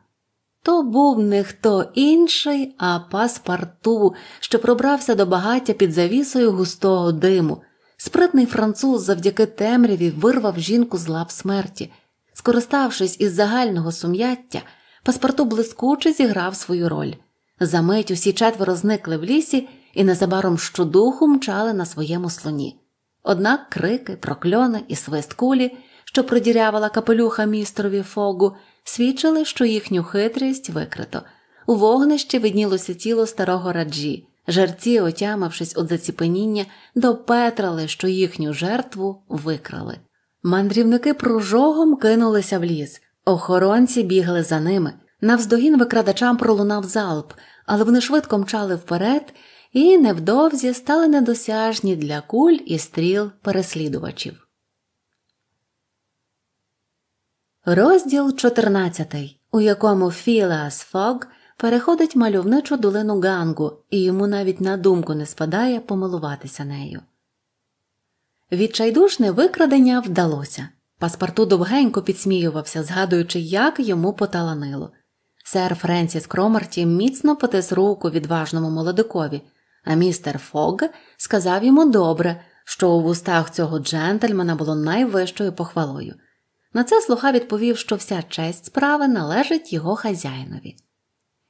То був не хто інший, а паспарту, що пробрався до багаття під завісою густого диму. Спритний француз завдяки темряві вирвав жінку з лап смерті. Скориставшись із загального сум'яття, паспарту блискуче зіграв свою роль. За мить усі четверо зникли в лісі і незабаром щодуху мчали на своєму слоні. Однак крики, прокльони і свист кулі, що продірявила капелюха містрові фогу свідчили, що їхню хитрість викрито. У вогнищі виднілося тіло старого раджі. Жерці, отямившись від заціпеніння, допетрали, що їхню жертву викрали. Мандрівники пружогом кинулися в ліс, охоронці бігли за ними. Навздогін викрадачам пролунав залп, але вони швидко мчали вперед і невдовзі стали недосяжні для куль і стріл переслідувачів. Розділ 14, у якому Філеас Фог переходить мальовничу долину Гангу, і йому навіть на думку не спадає помилуватися нею. Відчайдушне викрадення вдалося. Паспарту довгенько підсміювався, згадуючи, як йому поталанило. Сер Френсіс Кромарті міцно потис руку відважному молодикові, а містер Фог сказав йому добре, що у вустах цього джентльмена було найвищою похвалою. На це слуга відповів, що вся честь справи належить його хазяїнові.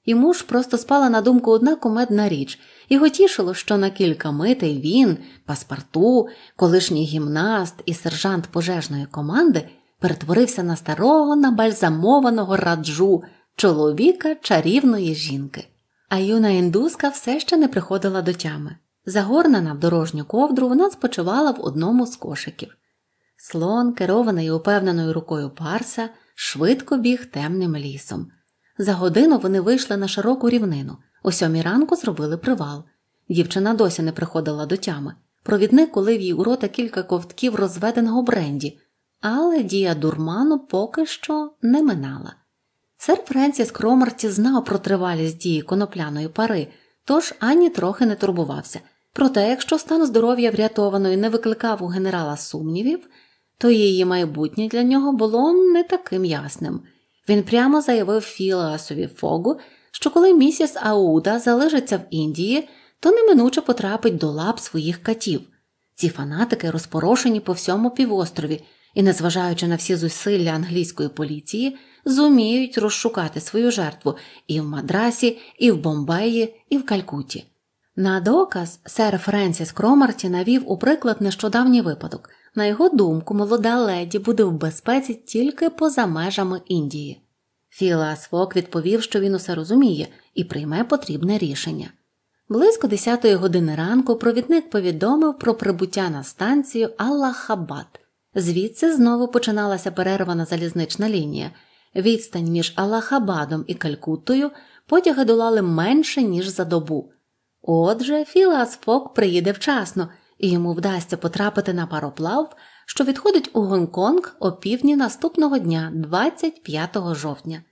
Йому ж просто спала на думку одна кумедна річ, його тішило, що на кілька митей він, паспарту, колишній гімнаст і сержант пожежної команди перетворився на старого набальзамованого раджу, чоловіка чарівної жінки. А юна індуска все ще не приходила до тями. Загорнена в дорожню ковдру, вона спочивала в одному з кошиків. Слон, керований упевненою рукою парса, швидко біг темним лісом. За годину вони вийшли на широку рівнину, о сьомій ранку зробили привал. Дівчина досі не приходила до тями. Провідник улив їй у рота кілька ковтків розведеного бренді, але дія дурману поки що не минала. Сер Френсіс Кромарті знав про тривалість дії конопляної пари, тож ані трохи не турбувався. Проте, якщо стан здоров'я врятованої не викликав у генерала сумнівів, то її майбутнє для нього було не таким ясним. Він прямо заявив Філасові Фогу, що коли місіс Ауда залишиться в Індії, то неминуче потрапить до лап своїх катів. Ці фанатики розпорошені по всьому півострові і, незважаючи на всі зусилля англійської поліції, зуміють розшукати свою жертву і в Мадрасі, і в Бомбеї, і в Калькуті. На доказ сер Френсіс Кромарті навів у приклад нещодавній випадок. На його думку, молода леді буде в безпеці тільки поза межами Індії. Філас Фок відповів, що він усе розуміє і прийме потрібне рішення. Близько 10 години ранку провідник повідомив про прибуття на станцію Аллахабад. Звідси знову починалася перервана залізнична лінія. Відстань між Аллахабадом і Калькуттою потяги долали менше, ніж за добу. Отже, Філас Фок приїде вчасно і йому вдасться потрапити на пароплав, що відходить у Гонконг о півдні наступного дня, 25 жовтня.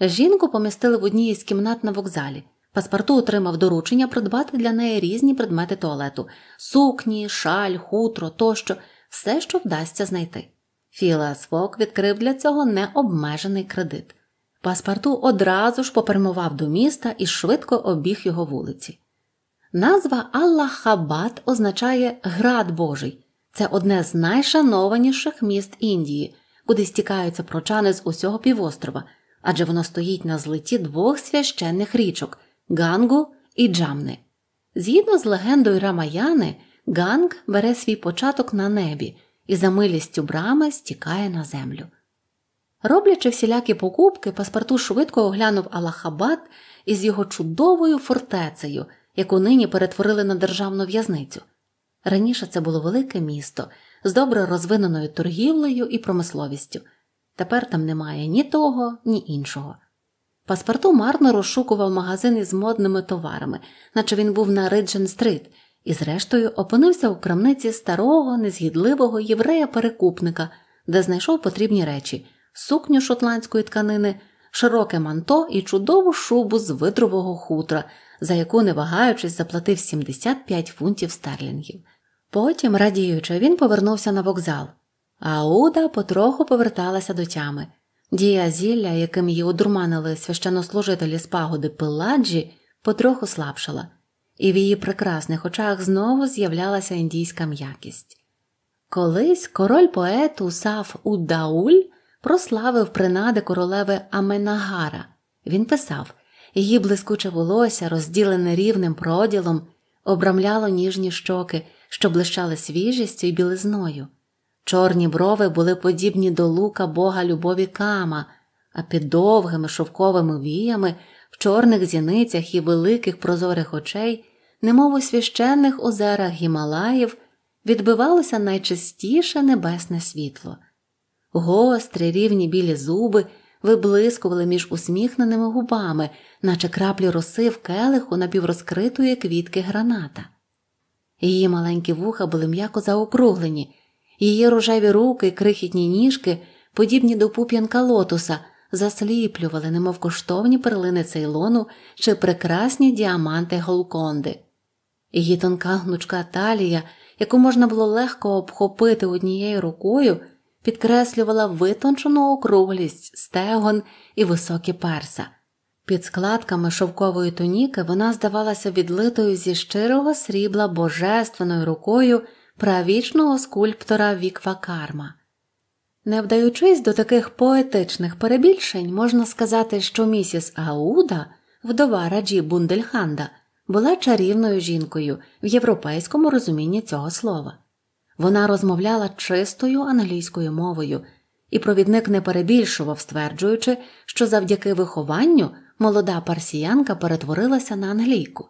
Жінку помістили в одній із кімнат на вокзалі. Паспорту отримав доручення придбати для неї різні предмети туалету сукні, шаль, хутро тощо, все, що вдасться знайти. Філас Фок відкрив для цього необмежений кредит. Паспорту одразу ж попрямував до міста і швидко обіг його вулиці. Назва Аллахабад означає град Божий. Це одне з найшанованіших міст Індії, куди стікаються прочани з усього півострова, адже воно стоїть на злиті двох священних річок Гангу і Джамни. Згідно з легендою Рамаяни, Ганг бере свій початок на небі і за милістю брами стікає на землю. Роблячи всілякі покупки, паспорту швидко оглянув Аллахабад із його чудовою фортецею яку нині перетворили на державну в'язницю. Раніше це було велике місто з добре розвиненою торгівлею і промисловістю. Тепер там немає ні того, ні іншого. Паспорту марно розшукував магазин із модними товарами, наче він був на Риджен Стрит, і, зрештою, опинився у крамниці старого, незгідливого єврея-перекупника, де знайшов потрібні речі сукню шотландської тканини, широке манто і чудову шубу з видрового хутра за яку, не вагаючись, заплатив 75 фунтів стерлінгів. Потім, радіючи, він повернувся на вокзал, Ауда потроху поверталася до тями. Дія зілля, яким її одурманили священнослужителі з пагоди Пеладжі, потроху слабшала, і в її прекрасних очах знову з'являлася індійська м'якість. Колись король поету Усаф Удауль прославив принади королеви Аменагара. Він писав Її блискуче волосся, розділене рівним проділом, обрамляло ніжні щоки, що блищали свіжістю і білизною. Чорні брови були подібні до лука бога любові Кама, а під довгими шовковими віями в чорних зіницях і великих прозорих очей, немов у священних озерах Гімалаїв, відбивалося найчистіше небесне світло. Гострі рівні білі зуби виблискували між усміхненими губами, наче краплі роси в келиху напіврозкритої квітки граната. Її маленькі вуха були м'яко заокруглені, її рожеві руки, крихітні ніжки, подібні до пуп'янка лотоса, засліплювали, немов коштовні перлини цейлону чи прекрасні діаманти голконди. Її тонка гнучка талія, яку можна було легко обхопити однією рукою підкреслювала витончену округлість стегон і високі перса. Під складками шовкової туніки вона здавалася відлитою зі щирого срібла божественною рукою правічного скульптора Віква Карма. Не вдаючись до таких поетичних перебільшень, можна сказати, що місіс Ауда, вдова раджі Бундельханда, була чарівною жінкою в європейському розумінні цього слова. Вона розмовляла чистою англійською мовою, і провідник не перебільшував, стверджуючи, що завдяки вихованню молода парсіянка перетворилася на англійку.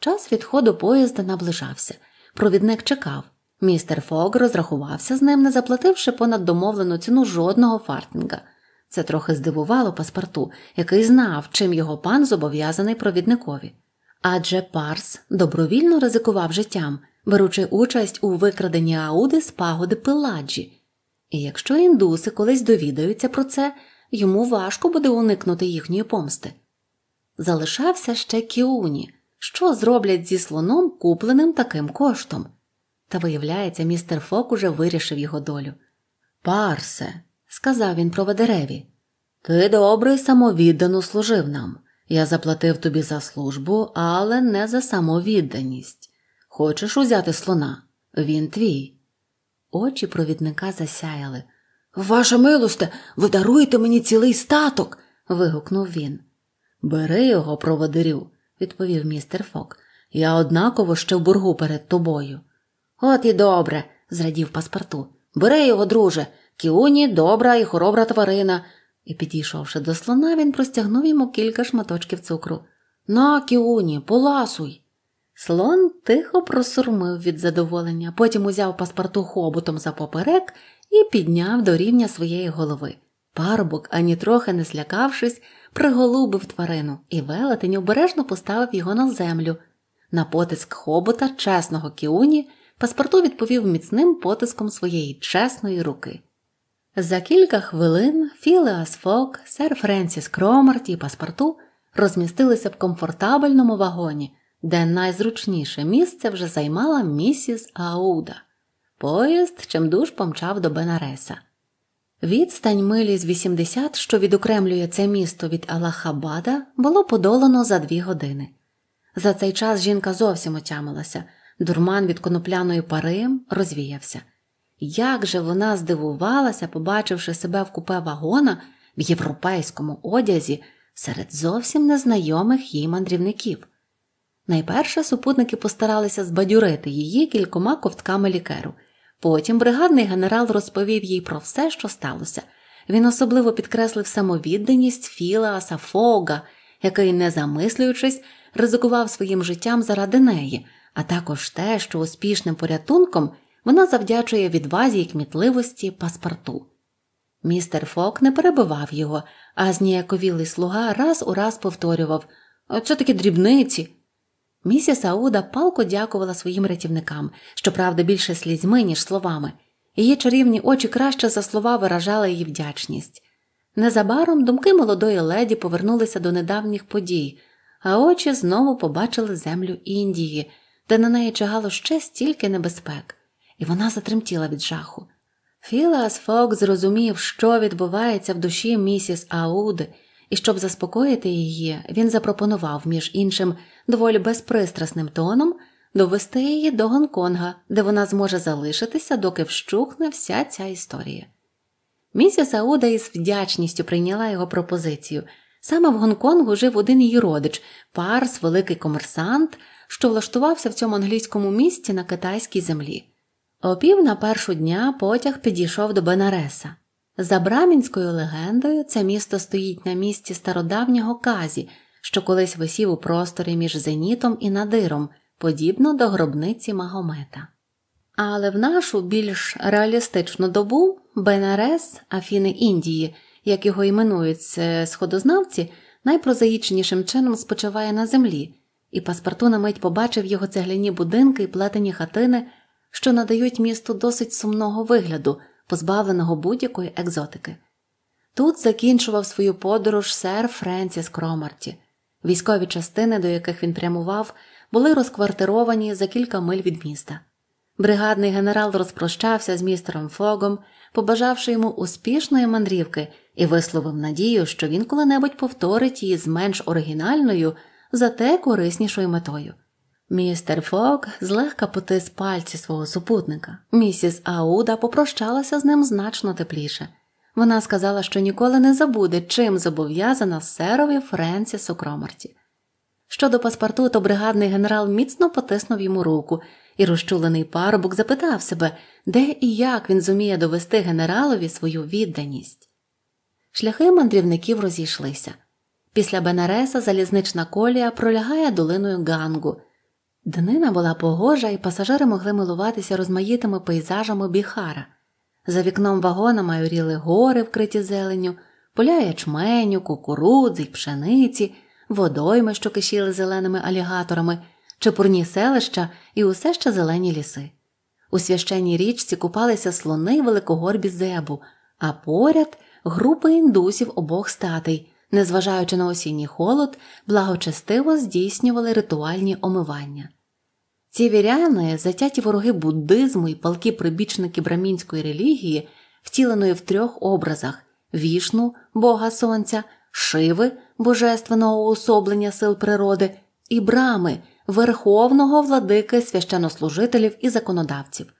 Час відходу поїзда наближався. Провідник чекав. Містер Фог розрахувався з ним, не заплативши понад домовлену ціну жодного фартинга. Це трохи здивувало паспорту, який знав, чим його пан зобов'язаний провідникові. Адже парс добровільно ризикував життям беручи участь у викраденні Ауди з пагоди Пеладжі. І якщо індуси колись довідаються про це, йому важко буде уникнути їхньої помсти. Залишався ще Кіуні, що зроблять зі слоном, купленим таким коштом. Та виявляється, містер Фок уже вирішив його долю. Парсе, сказав він проведереві, ти добре самовіддано служив нам. Я заплатив тобі за службу, але не за самовідданість. Хочеш узяти слона? Він твій. Очі провідника засяяли. Ваша милосте, ви даруєте мені цілий статок. вигукнув він. Бери його, проводирю, відповів містер Фок. Я однаково ще в боргу перед тобою. От і добре, зрадів паспорту. Бери його, друже. Кіуні добра і хоробра тварина. І, підійшовши до слона, він простягнув йому кілька шматочків цукру. На, кіуні, поласуй. Слон тихо просурмив від задоволення, потім узяв паспорту хоботом за поперек і підняв до рівня своєї голови. Парубок, ані трохи не злякавшись, приголубив тварину і велетень обережно поставив його на землю. На потиск хобота, чесного кіуні, паспорту відповів міцним потиском своєї чесної руки. За кілька хвилин Філеас Фок, сер Френсіс Кромарт і паспорту розмістилися в комфортабельному вагоні де найзручніше місце вже займала місіс Ауда. Поїзд чимдуж помчав до Бенареса. Відстань милі з 80, що відокремлює це місто від Аллахабада, було подолано за дві години. За цей час жінка зовсім отямилася, дурман від конопляної пари розвіявся. Як же вона здивувалася, побачивши себе в купе вагона в європейському одязі серед зовсім незнайомих їй мандрівників. Найперше супутники постаралися збадюрити її кількома ковтками лікеру. Потім бригадний генерал розповів їй про все, що сталося. Він особливо підкреслив самовідданість Філа Сафога, який, не замислюючись, ризикував своїм життям заради неї, а також те, що успішним порятунком вона завдячує відвазі й кмітливості паспорту. Містер Фок не перебивав його, а зніяковілий слуга раз у раз повторював Це такі дрібниці. Місіс Ауда палко дякувала своїм рятівникам, щоправда, більше слізьми, ніж словами. Її чарівні очі краще за слова виражали її вдячність. Незабаром думки молодої леді повернулися до недавніх подій, а очі знову побачили землю Індії, де на неї чагало ще стільки небезпек, і вона затремтіла від жаху. Філас Фок зрозумів, що відбувається в душі місіс Ауди, і щоб заспокоїти її, він запропонував, між іншим, доволі безпристрасним тоном довести її до Гонконга, де вона зможе залишитися, доки вщухне вся ця історія. Місіс Ауда із вдячністю прийняла його пропозицію. Саме в Гонконгу жив один її родич, парс, великий комерсант, що влаштувався в цьому англійському місті на китайській землі. Опів на першу дня потяг підійшов до Бенареса. За брамінською легендою, це місто стоїть на місці стародавнього казі що колись висів у просторі між зенітом і надиром, подібно до гробниці Магомета. Але в нашу більш реалістичну добу Бенарес, Афіни Індії, як його іменують е, сходознавці, найпрозаїчнішим чином спочиває на землі, і паспорту на мить побачив його цегляні будинки і плетені хатини, що надають місту досить сумного вигляду, позбавленого будь-якої екзотики. Тут закінчував свою подорож сер Френсіс Кромарті, Військові частини, до яких він прямував, були розквартировані за кілька миль від міста. Бригадний генерал розпрощався з містером Фогом, побажавши йому успішної мандрівки, і висловив надію, що він коли-небудь повторить її з менш оригінальною, зате кориснішою метою. Містер Фог злегка потис пальці свого супутника. Місіс Ауда попрощалася з ним значно тепліше. Вона сказала, що ніколи не забуде, чим зобов'язана серові Френсісу Кромарті. Щодо паспорту, то бригадний генерал міцно потиснув йому руку, і розчулений парубок запитав себе, де і як він зуміє довести генералові свою відданість. Шляхи мандрівників розійшлися. Після Бенареса залізнична колія пролягає долиною гангу. Днина була погожа, і пасажири могли милуватися розмаїтими пейзажами біхара. За вікном вагона майоріли гори, вкриті зеленю, поля ячменю, кукурудзи й пшениці, водойми, що кишіли зеленими алігаторами, чепурні селища і усе ще зелені ліси. У священній річці купалися слони великогорбі зебу, а поряд групи індусів обох статей, незважаючи на осінній холод, благочестиво здійснювали ритуальні омивання. Ці віряни, затяті вороги буддизму і палки прибічники брамінської релігії, втіленої в трьох образах вішну Бога Сонця, шиви божественного уособлення сил природи і брами верховного владики священнослужителів і законодавців.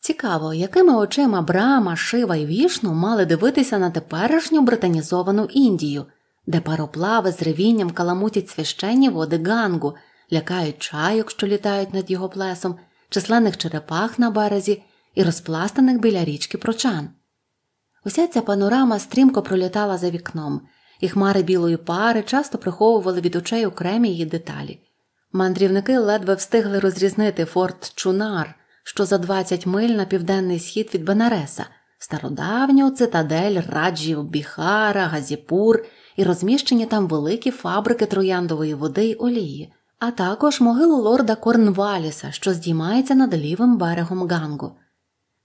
Цікаво, якими очима Брама, Шива і Вішну мали дивитися на теперішню британізовану Індію, де пароплави з ревінням каламутять священні води Гангу – лякають чайок, що літають над його плесом, численних черепах на березі і розпластаних біля річки прочан. Уся ця панорама стрімко пролітала за вікном, і хмари білої пари часто приховували від очей окремі її деталі. Мандрівники ледве встигли розрізнити форт Чунар, що за 20 миль на південний схід від Бенареса, стародавню цитадель раджів Біхара, Газіпур і розміщені там великі фабрики трояндової води й олії а також могилу лорда Корнваліса, що здіймається над лівим берегом гангу.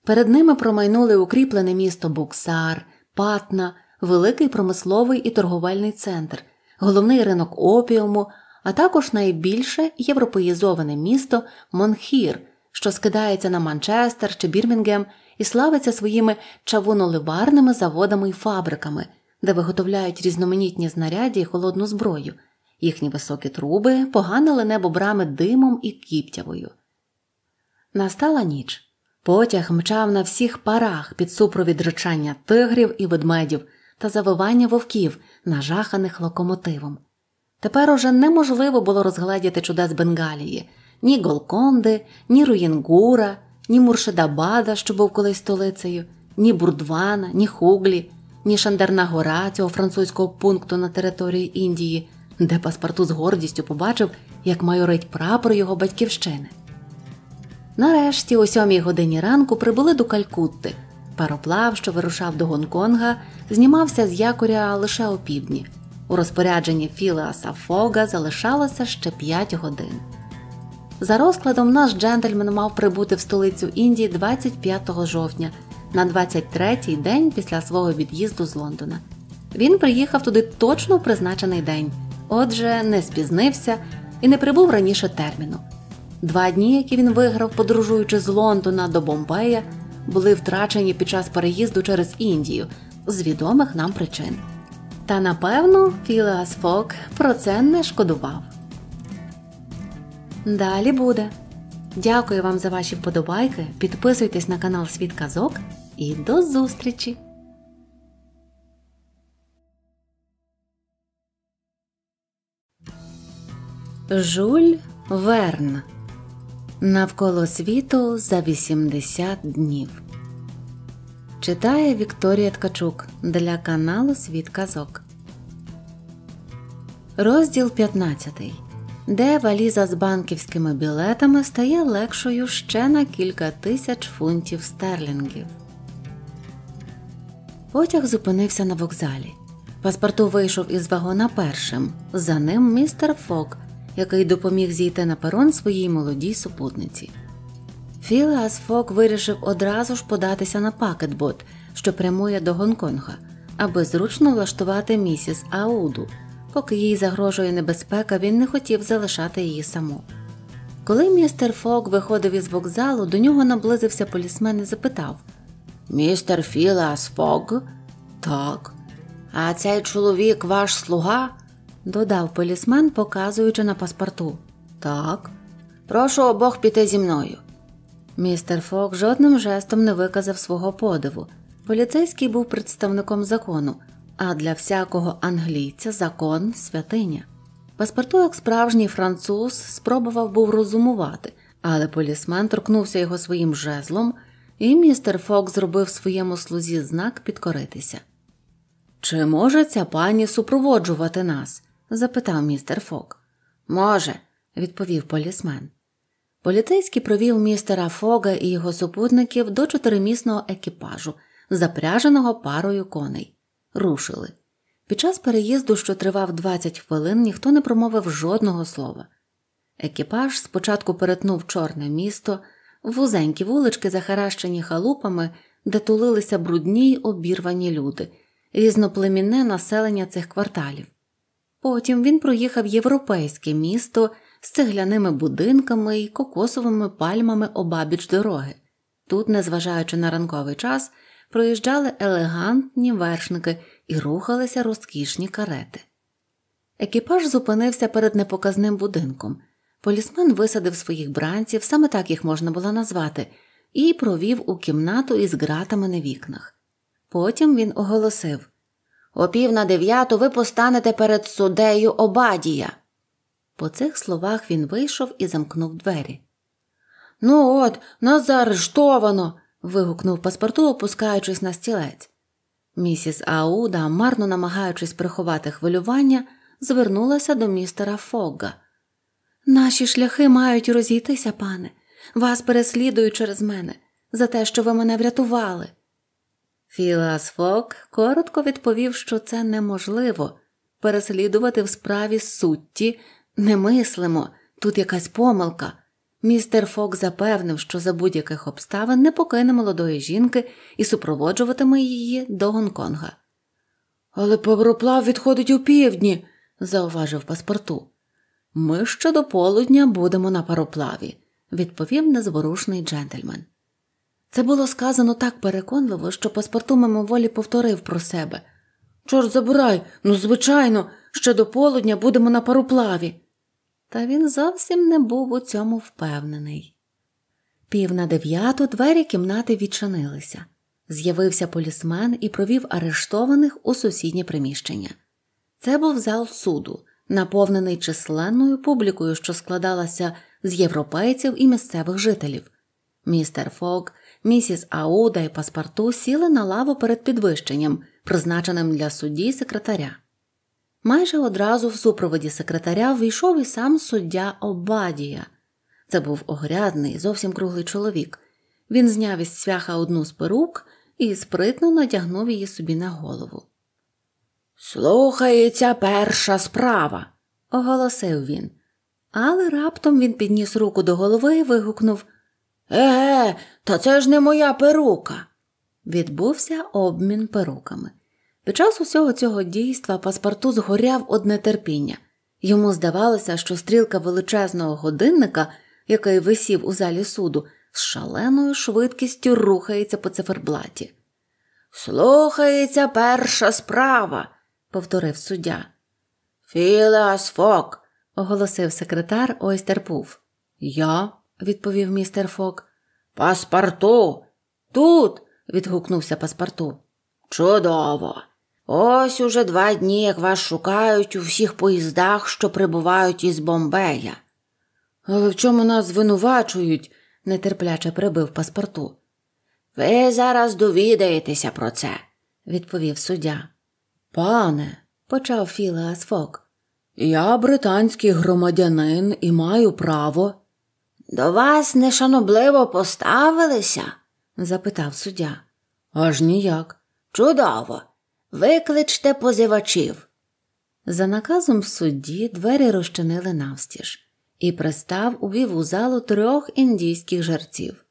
Перед ними промайнули укріплене місто Буксар, Патна, великий промисловий і торговельний центр, головний ринок опіуму, а також найбільше європеїзоване місто Монхір, що скидається на Манчестер чи Бірмінгем і славиться своїми чавуноливарними заводами і фабриками, де виготовляють різноманітні знаряді і холодну зброю. Їхні високі труби поганили небо брами димом і кіптявою. Настала ніч. Потяг мчав на всіх парах під супровід речання тигрів і ведмедів та завивання вовків, нажаханих локомотивом. Тепер уже неможливо було розгледіти чудес Бенгалії ні Голконди, ні руїнгура, ні Муршидабада, що був колись столицею, ні Бурдвана, ні Хуглі, ні Шандерна гора цього французького пункту на території Індії де паспорту з гордістю побачив, як майорить прапор його батьківщини. Нарешті, о сьомій годині ранку, прибули до Калькутти. Пароплав, що вирушав до Гонконга, знімався з якоря лише опівдні. У розпорядженні Філеаса Фога залишалося ще 5 годин. За розкладом, наш джентльмен мав прибути в столицю Індії 25 жовтня, на 23-й день після свого від'їзду з Лондона. Він приїхав туди точно в призначений день отже, не спізнився і не прибув раніше терміну. Два дні, які він виграв, подорожуючи з Лондона до Бомбея, були втрачені під час переїзду через Індію з відомих нам причин. Та напевно Філеас Фок про це не шкодував. Далі буде. Дякую вам за ваші вподобайки. Підписуйтесь на канал Світ Казок і до зустрічі! Жуль Верн Навколо світу за 80 днів. Читає Вікторія Ткачук для каналу Світ Казок. Розділ 15. Де валіза з банківськими білетами стає легшою ще на кілька тисяч фунтів стерлінгів. Потяг зупинився на вокзалі. Паспорту вийшов із вагона першим. За ним містер Фок який допоміг зійти на перон своїй молодій супутниці. Філас Фок вирішив одразу ж податися на пакетбот, що прямує до Гонконга, аби зручно влаштувати місіс Ауду. Поки їй загрожує небезпека, він не хотів залишати її саму. Коли містер Фок виходив із вокзалу, до нього наблизився полісмен і запитав Містер Філас Фок? Так. А цей чоловік ваш слуга? додав полісмен, показуючи на паспорту. Так, прошу обох піти зі мною. Містер Фок жодним жестом не виказав свого подиву. Поліцейський був представником закону, а для всякого англійця закон святиня. Паспорту, як справжній француз, спробував був розумувати, але полісмен торкнувся його своїм жезлом, і містер Фок зробив своєму слузі знак підкоритися. Чи може ця пані супроводжувати нас? запитав містер Фок. Може, відповів полісмен. Поліцейський провів містера Фога і його супутників до чотиримісного екіпажу, запряженого парою коней. Рушили. Під час переїзду, що тривав 20 хвилин, ніхто не промовив жодного слова. Екіпаж спочатку перетнув чорне місто, вузенькі вулички, захаращені халупами, де тулилися брудні й обірвані люди, різноплемінне населення цих кварталів. Потім він проїхав європейське місто з цегляними будинками і кокосовими пальмами обабіч дороги. Тут, незважаючи на ранковий час, проїжджали елегантні вершники і рухалися розкішні карети. Екіпаж зупинився перед непоказним будинком. Полісмен висадив своїх бранців, саме так їх можна було назвати, і провів у кімнату із ґратами на вікнах. Потім він оголосив о пів на дев'яту ви постанете перед судею Обадія. По цих словах він вийшов і замкнув двері. Ну, от, нас заарештовано. вигукнув паспорту, опускаючись на стілець. Місіс Ауда, марно намагаючись приховати хвилювання, звернулася до містера Фогга. Наші шляхи мають розійтися, пане. Вас переслідують через мене, за те, що ви мене врятували. Філас Фок коротко відповів, що це неможливо. Переслідувати в справі сутті немислимо, тут якась помилка. Містер Фок запевнив, що за будь-яких обставин не покине молодої жінки і супроводжуватиме її до Гонконга. Але пароплав відходить у півдні, зауважив паспорту. Ми ще до полудня будемо на пароплаві, відповів незворушний джентльмен. Це було сказано так переконливо, що паспорту мимоволі повторив про себе Чорт забирай, ну, звичайно, ще до полудня будемо на пароплаві. Та він зовсім не був у цьому впевнений. Пів на дев'яту двері кімнати відчинилися. З'явився полісмен і провів арештованих у сусіднє приміщення. Це був зал суду, наповнений численною публікою, що складалася з європейців і місцевих жителів. Містер Фок Місіс Ауда і паспорту сіли на лаву перед підвищенням, призначеним для судді й секретаря. Майже одразу в супроводі секретаря ввійшов і сам суддя Обадія. Це був огрядний, зовсім круглий чоловік. Він зняв із свяха одну з перук і спритно натягнув її собі на голову. Слухається перша справа, оголосив він. Але раптом він підніс руку до голови і вигукнув Еге, та це ж не моя перука. Відбувся обмін перуками. Під час усього цього дійства паспорту згоряв од нетерпіння, Йому здавалося, що стрілка величезного годинника, який висів у залі суду, з шаленою швидкістю рухається по циферблаті. Слухається перша справа, повторив суддя. Філеас Фок, оголосив секретар Ойстерпув. Я відповів містер Фок. Паспорту. Тут. відгукнувся паспорту. Чудово! Ось уже два дні, як вас шукають у всіх поїздах, що прибувають із Бомбея. Але в чому нас звинувачують? нетерпляче прибив паспорту. Ви зараз довідаєтеся про це, відповів суддя. Пане, почав Філеас Фок, я британський громадянин і маю право. До вас нешанобливо поставилися? запитав суддя. Аж ніяк. Чудово. Викличте позивачів. За наказом судді двері розчинили навстіж і пристав увів у залу трьох індійських жерців.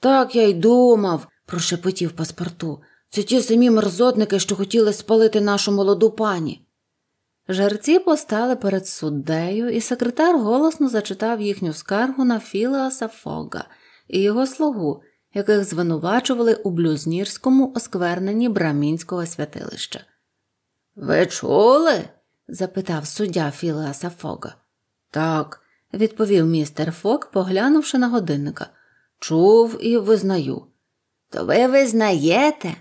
Так я й думав, прошепотів паспорту. Це ті самі мерзотники, що хотіли спалити нашу молоду пані. Жарці постали перед суддею, і секретар голосно зачитав їхню скаргу на Філеаса Фога і його слугу, яких звинувачували у блюзнірському оскверненні брамінського святилища. Ви чули? запитав суддя Філеаса Фога. Так, відповів містер Фок, поглянувши на годинника. Чув і визнаю. То ви визнаєте,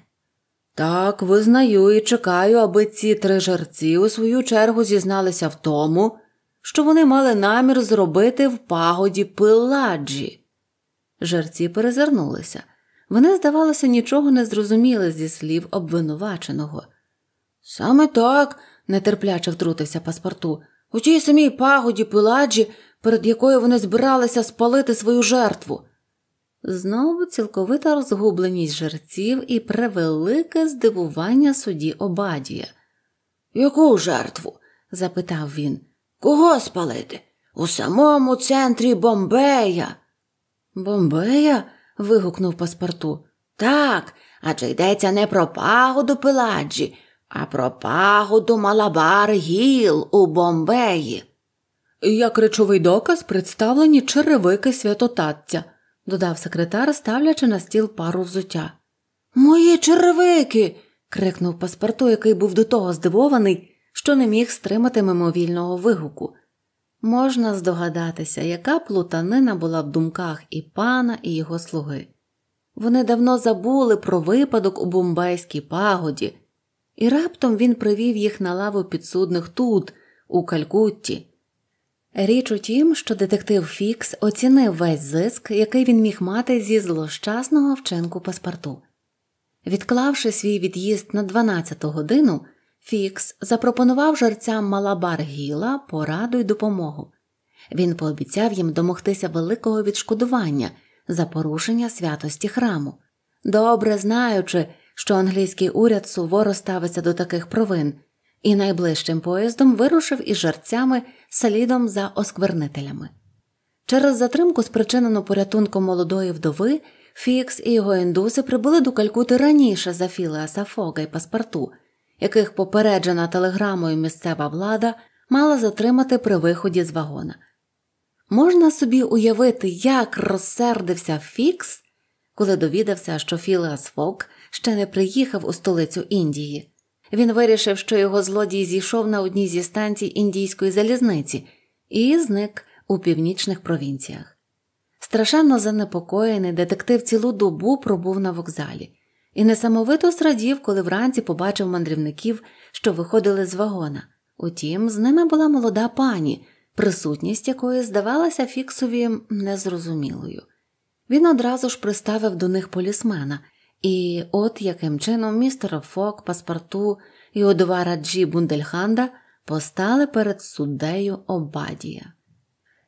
так, визнаю і чекаю, аби ці три жерці у свою чергу зізналися в тому, що вони мали намір зробити в пагоді пиладжі. Жерці перезирнулися. Вони, здавалося, нічого не зрозуміли зі слів обвинуваченого. Саме так, нетерпляче втрутився паспорту, у тій самій пагоді пиладжі, перед якою вони збиралися спалити свою жертву. Знову цілковита розгубленість жерців і превелике здивування судді Обадія. Яку жертву? запитав він. Кого спалити? У самому центрі Бомбея. Бомбея? вигукнув паспорту. Так, адже йдеться не про пагоду Пеладжі, а про пагоду Малабар Гіл у Бомбеї. Як речовий доказ представлені черевики святотатця додав секретар, ставлячи на стіл пару взуття. Мої червики. крикнув паспорту, який був до того здивований, що не міг стримати мимовільного вигуку. Можна здогадатися, яка плутанина була в думках і пана, і його слуги. Вони давно забули про випадок у бомбайській пагоді, і раптом він привів їх на лаву підсудних тут, у Калькутті. Річ у тім, що детектив Фікс оцінив весь зиск, який він міг мати зі злощасного вчинку паспорту. Відклавши свій від'їзд на 12 годину, Фікс запропонував жерцям Малабар Гіла пораду й допомогу. Він пообіцяв їм домогтися великого відшкодування за порушення святості храму, добре знаючи, що англійський уряд суворо ставиться до таких провин, і найближчим поїздом вирушив із жерцями слідом за осквернителями. Через затримку, спричинену порятунком молодої вдови, Фікс і його індуси прибули до Калькути раніше за Філеаса Фога і паспорту, яких попереджена телеграмою місцева влада мала затримати при виході з вагона. Можна собі уявити, як розсердився Фікс, коли довідався, що Філеас Фок ще не приїхав у столицю Індії. Він вирішив, що його злодій зійшов на одній зі станцій індійської залізниці і зник у північних провінціях. Страшенно занепокоєний, детектив цілу добу пробув на вокзалі і несамовито зрадів, коли вранці побачив мандрівників, що виходили з вагона. Утім, з ними була молода пані, присутність якої здавалася фіксові незрозумілою. Він одразу ж приставив до них полісмена і от яким чином містер Фок, паспорту і одва раджі Бундельханда постали перед суддею Обадія.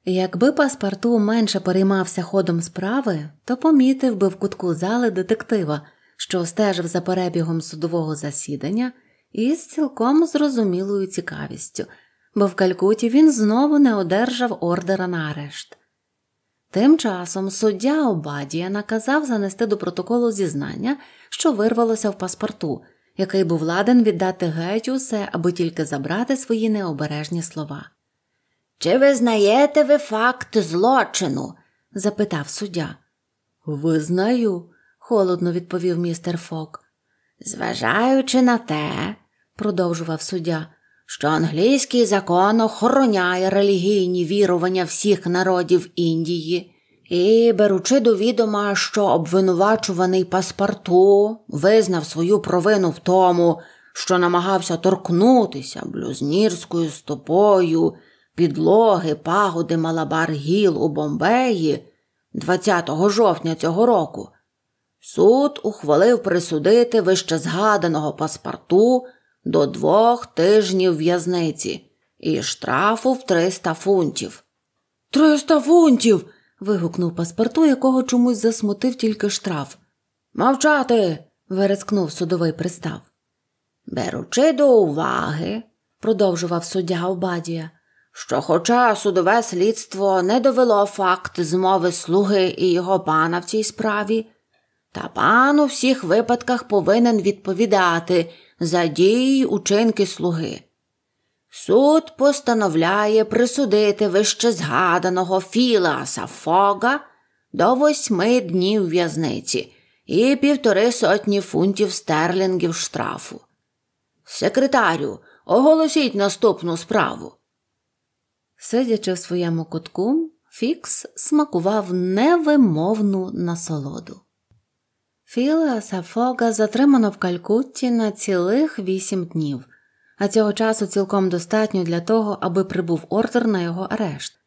Якби паспорту менше переймався ходом справи, то помітив би в кутку зали детектива, що стежив за перебігом судового засідання із цілком зрозумілою цікавістю, бо в Калькуті він знову не одержав ордера на арешт. Тим часом суддя Обадія наказав занести до протоколу зізнання, що вирвалося в паспорту, який був ладен віддати геть усе, аби тільки забрати свої необережні слова. Чи визнаєте ви факт злочину? запитав суддя. Визнаю, холодно відповів містер Фок. Зважаючи на те, продовжував суддя, що англійський закон охороняє релігійні вірування всіх народів Індії. І, беручи до відома, що обвинувачуваний паспорту визнав свою провину в тому, що намагався торкнутися блюзнірською стопою підлоги пагоди Малабар Гіл у Бомбеї 20 жовтня цього року, суд ухвалив присудити вищезгаданого паспорту до двох тижнів в'язниці і штрафу в 300 фунтів. Триста фунтів. вигукнув паспорту, якого чомусь засмутив тільки штраф. Мовчати. верескнув судовий пристав. Беручи до уваги, продовжував суддя Обадія, що, хоча судове слідство не довело факт змови слуги і його пана в цій справі, та пан у всіх випадках повинен відповідати за дії учинки слуги. Суд постановляє присудити вищезгаданого Філаса Фога до восьми днів в'язниці і півтори сотні фунтів стерлінгів штрафу. Секретарю, оголосіть наступну справу. Сидячи в своєму кутку, Фікс смакував невимовну насолоду. Філа Сафога затримано в Калькутті на цілих вісім днів, а цього часу цілком достатньо для того, аби прибув ордер на його арешт.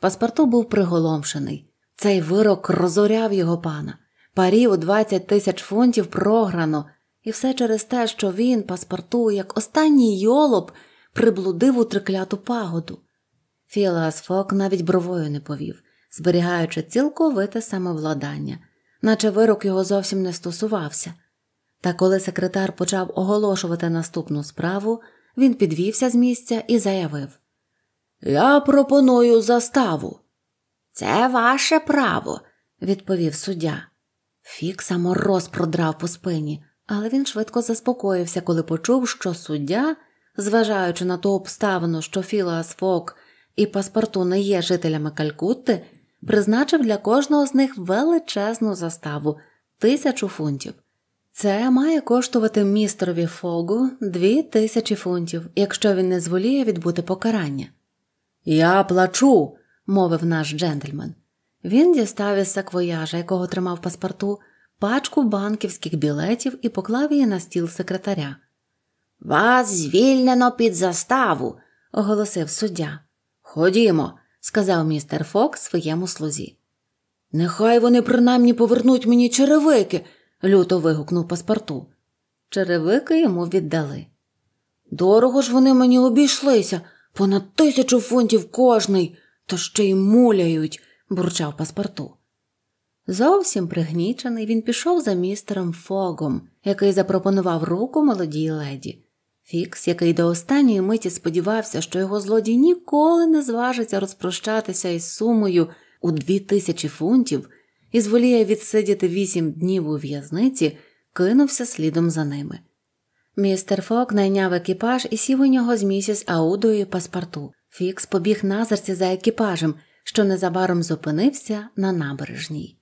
Паспорту був приголомшений. Цей вирок розоряв його пана. Парі у 20 тисяч фунтів програно, і все через те, що він, паспорту, як останній йолоб, приблудив у трикляту пагоду. Філас Фок навіть бровою не повів, зберігаючи цілковите самовладання наче вирок його зовсім не стосувався. Та коли секретар почав оголошувати наступну справу, він підвівся з місця і заявив Я пропоную заставу. Це ваше право, відповів суддя. Фікса мороз продрав по спині, але він швидко заспокоївся, коли почув, що суддя, зважаючи на ту обставину, що Філас Фок і паспорту не є жителями Калькутти, призначив для кожного з них величезну заставу тисячу фунтів. Це має коштувати містерові фогу дві тисячі фунтів, якщо він не зволіє відбути покарання. Я плачу, мовив наш джентльмен. Він дістав із саквояжа, якого тримав паспорту, пачку банківських білетів і поклав її на стіл секретаря. Вас звільнено під заставу, оголосив суддя. Ходімо, сказав містер Фокс своєму слузі. Нехай вони принаймні повернуть мені черевики, люто вигукнув паспорту. Черевики йому віддали. Дорого ж вони мені обійшлися, понад тисячу фунтів кожний, то ще й муляють, бурчав паспорту. Зовсім пригнічений, він пішов за містером Фогом, який запропонував руку молодій леді. Фікс, який до останньої миті сподівався, що його злодій ніколи не зважиться розпрощатися із сумою у дві тисячі фунтів і зволіє відсидіти вісім днів у в'язниці, кинувся слідом за ними. Містер Фок найняв екіпаж і сів у нього з місіс Аудою паспорту. Фікс побіг назерці за екіпажем, що незабаром зупинився на набережній.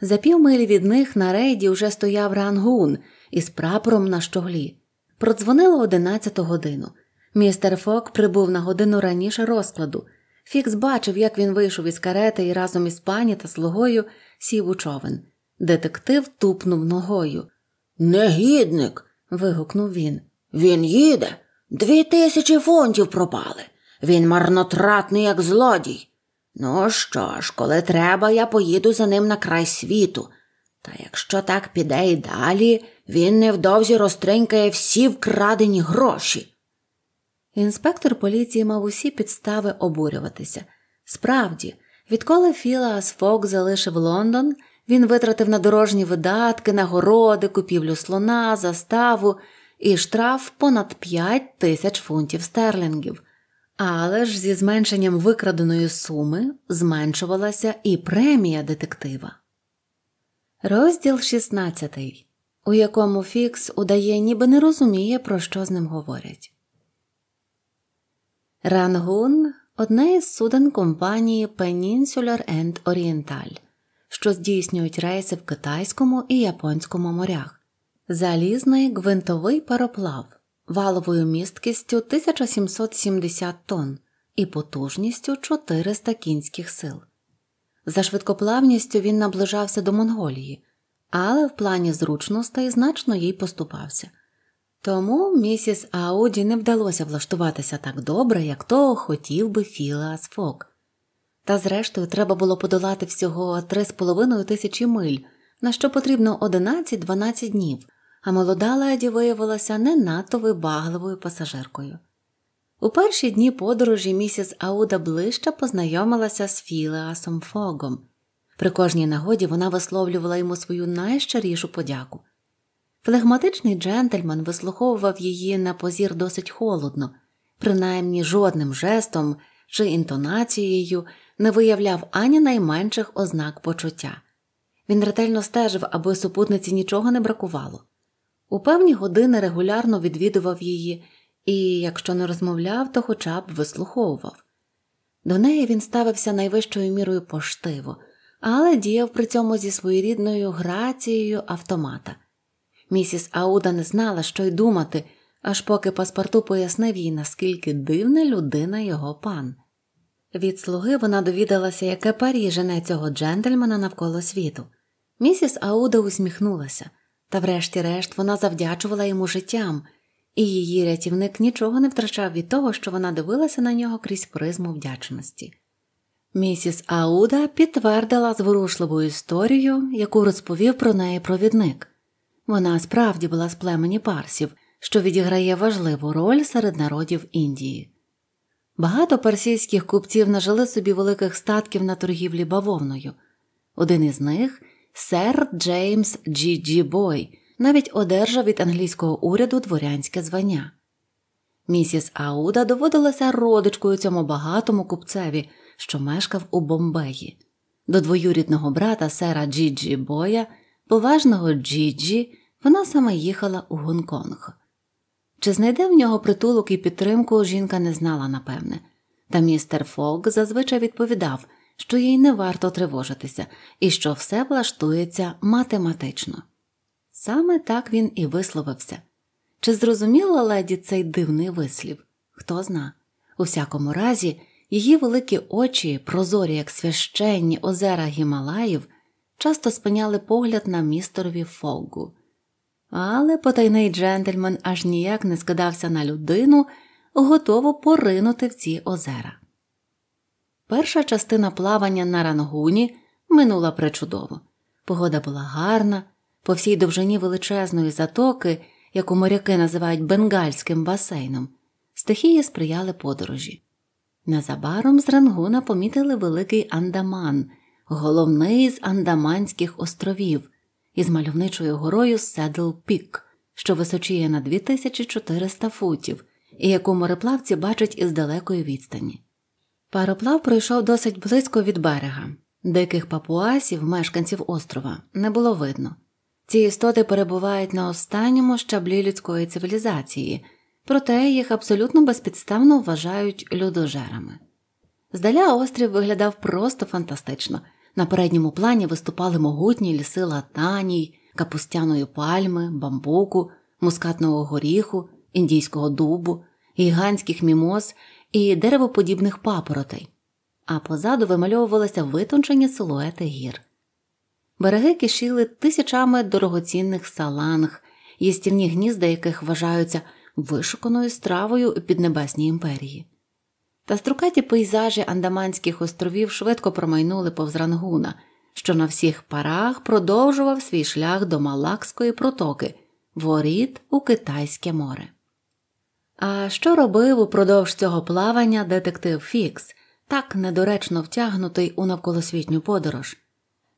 За півмилі від них на рейді вже стояв рангун із прапором на щоглі. Продзвонило 11 годину. Містер Фок прибув на годину раніше розкладу. Фікс бачив, як він вийшов із карети і разом із пані та слугою сів у човен. Детектив тупнув ногою. Негідник. вигукнув він. Він їде. Дві тисячі фунтів пропали. Він марнотратний, як злодій. Ну що ж, коли треба, я поїду за ним на край світу. Та якщо так піде і далі, він невдовзі розтринькає всі вкрадені гроші. Інспектор поліції мав усі підстави обурюватися. Справді, відколи Філас Фок залишив Лондон, він витратив на дорожні видатки, нагороди, купівлю слона, заставу і штраф понад 5 тисяч фунтів стерлінгів. Але ж зі зменшенням викраденої суми зменшувалася і премія детектива. Розділ 16, у якому Фікс удає, ніби не розуміє, про що з ним говорять. Рангун одне із суден компанії Peninsular and Oriental, що здійснюють рейси в Китайському і Японському морях, залізний гвинтовий пароплав валовою місткістю 1770 тонн і потужністю 400 кінських сил. За швидкоплавністю він наближався до Монголії, але в плані зручностей значно їй поступався. Тому місіс Ауді не вдалося влаштуватися так добре, як того хотів би Філас Фок. Та зрештою треба було подолати всього 3,5 тисячі миль, на що потрібно 11-12 днів, а молода леді виявилася не надто вибагливою пасажиркою. У перші дні подорожі місіс Ауда ближче познайомилася з Філеасом Фогом. При кожній нагоді вона висловлювала йому свою найщирішу подяку. Флегматичний джентльмен вислуховував її на позір досить холодно, принаймні жодним жестом чи інтонацією не виявляв ані найменших ознак почуття. Він ретельно стежив, аби супутниці нічого не бракувало. У певні години регулярно відвідував її і, якщо не розмовляв, то хоча б вислуховував. До неї він ставився найвищою мірою поштиво, але діяв при цьому зі своєрідною грацією автомата. Місіс Ауда не знала, що й думати, аж поки паспорту пояснив їй, наскільки дивна людина його пан. Від слуги вона довідалася, яке парі жене цього джентльмена навколо світу. Місіс Ауда усміхнулася, та врешті-решт вона завдячувала йому життям, і її рятівник нічого не втрачав від того, що вона дивилася на нього крізь призму вдячності. Місіс Ауда підтвердила зворушливу історію, яку розповів про неї провідник. Вона справді була з племені парсів, що відіграє важливу роль серед народів Індії. Багато парсійських купців нажили собі великих статків на торгівлі бавовною. Один із них сер Джеймс Джі Джі Бой, навіть одержав від англійського уряду дворянське звання. Місіс Ауда доводилася родичкою цьому багатому купцеві, що мешкав у Бомбеї, до двоюрідного брата сера Джіджі Боя, поважного Джіджі, вона саме їхала у Гонконг. Чи знайде в нього притулок і підтримку, жінка не знала, напевне, та містер Фог зазвичай відповідав, що їй не варто тривожитися і що все влаштується математично. Саме так він і висловився. Чи зрозуміла леді цей дивний вислів? Хто зна. У всякому разі, її великі очі, прозорі, як священні озера Гімалаїв, часто спиняли погляд на містерові Фоггу. Але потайний джентльмен аж ніяк не скидався на людину, готову поринути в ці озера. Перша частина плавання на рангуні минула пречудово. Погода була гарна, по всій довжині величезної затоки, яку моряки називають бенгальським басейном, стихії сприяли подорожі. Незабаром з рангуна помітили великий андаман, головний з андаманських островів, із мальовничою горою Седл Пік, що височіє на 2400 футів, і яку мореплавці бачать із далекої відстані. Пароплав пройшов досить близько від берега. Диких папуасів, мешканців острова, не було видно, ці істоти перебувають на останньому щаблі людської цивілізації, проте їх абсолютно безпідставно вважають людожерами. Здаля острів виглядав просто фантастично. На передньому плані виступали могутні ліси латаній, капустяної пальми, бамбуку, мускатного горіху, індійського дубу, гігантських мімоз і деревоподібних папоротей, а позаду вимальовувалися витончені силуети гір. Береги кишіли тисячами дорогоцінних саланг, їстівні гнізда, яких вважаються вишуканою стравою піднебесній імперії. Та струкаті пейзажі Андаманських островів швидко промайнули повз рангуна, що на всіх парах продовжував свій шлях до Малакської протоки, воріт у Китайське море. А що робив упродовж цього плавання детектив Фікс, так недоречно втягнутий у навколосвітню подорож?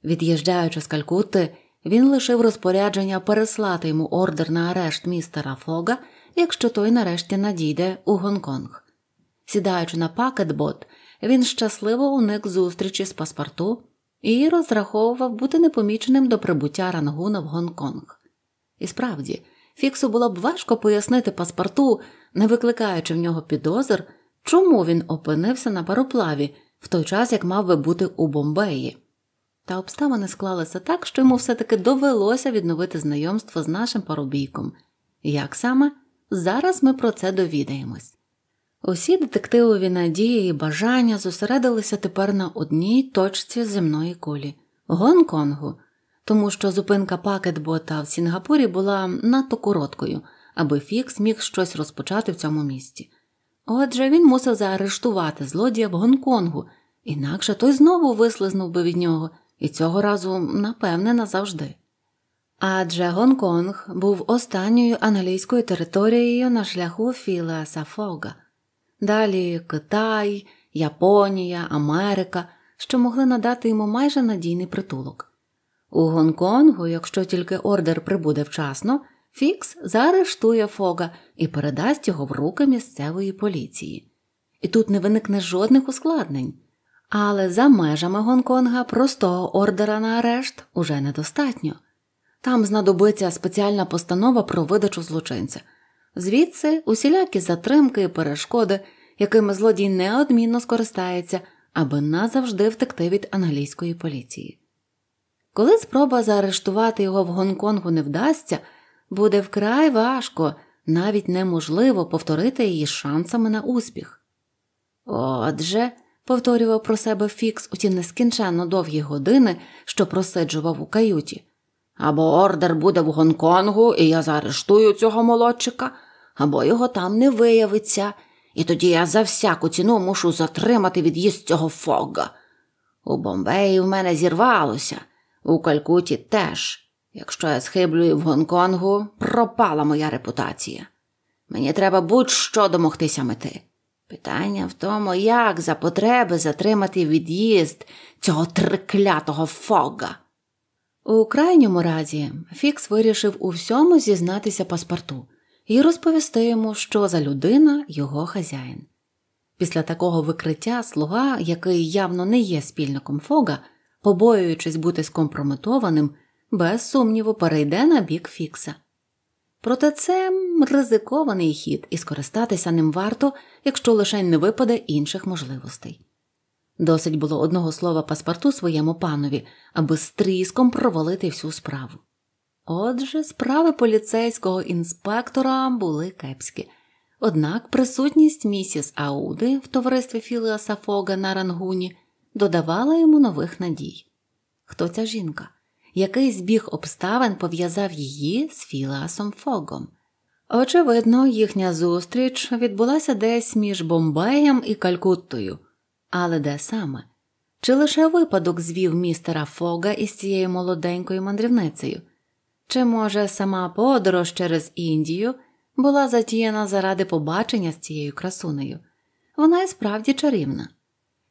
Від'їжджаючи з Калькутти, він лишив розпорядження переслати йому ордер на арешт містера Фога, якщо той нарешті надійде у Гонконг. Сідаючи на пакетбот, він щасливо уник зустрічі з паспорту і розраховував бути непоміченим до прибуття рангуна в Гонконг. І справді, Фіксу було б важко пояснити паспорту, не викликаючи в нього підозр, чому він опинився на пароплаві в той час, як мав би бути у Бомбеї. Та обставини склалися так, що йому все-таки довелося відновити знайомство з нашим парубійком. Як саме? Зараз ми про це довідаємось. Усі детективові надії і бажання зосередилися тепер на одній точці земної кулі Гонконгу, тому що зупинка пакетбота в Сінгапурі була надто короткою, аби Фікс міг щось розпочати в цьому місті. Отже, він мусив заарештувати злодія в Гонконгу, інакше той знову вислизнув би від нього і цього разу, напевне, назавжди. Адже Гонконг був останньою англійською територією на шляху Філеса Фога. Далі Китай, Японія, Америка, що могли надати йому майже надійний притулок. У Гонконгу, якщо тільки ордер прибуде вчасно, Фікс заарештує Фога і передасть його в руки місцевої поліції. І тут не виникне жодних ускладнень. Але за межами Гонконга простого ордера на арешт уже недостатньо. Там знадобиться спеціальна постанова про видачу злочинця, звідси усілякі затримки і перешкоди, якими злодій неодмінно скористається, аби назавжди втекти від англійської поліції. Коли спроба заарештувати його в Гонконгу не вдасться, буде вкрай важко, навіть неможливо повторити її шансами на успіх. Отже повторював про себе Фікс у ті нескінченно довгі години, що просиджував у каюті. Або ордер буде в Гонконгу, і я заарештую цього молодчика, або його там не виявиться, і тоді я за всяку ціну мушу затримати від'їзд цього фога. У Бомбеї в мене зірвалося, у Калькуті теж. Якщо я схиблюю в Гонконгу, пропала моя репутація. Мені треба будь-що домогтися мети. Питання в тому, як за потреби затримати від'їзд цього триклятого фога. У крайньому разі Фікс вирішив у всьому зізнатися паспорту і розповісти йому, що за людина його хазяїн. Після такого викриття слуга, який явно не є спільником фога, побоюючись бути скомпрометованим, без сумніву перейде на бік Фікса. Проте це ризикований хід, і скористатися ним варто, якщо лише не випаде інших можливостей. Досить було одного слова паспорту своєму панові, аби з тріском провалити всю справу. Отже, справи поліцейського інспектора були кепські, однак присутність місіс Ауди в товаристві Філіаса Фога на рангуні додавала йому нових надій. Хто ця жінка? який збіг обставин пов'язав її з Філасом Фогом. Очевидно, їхня зустріч відбулася десь між Бомбеєм і Калькуттою, але де саме? Чи лише випадок звів містера Фога із цією молоденькою мандрівницею? Чи, може, сама подорож через Індію була затіяна заради побачення з цією красунею? Вона і справді чарівна.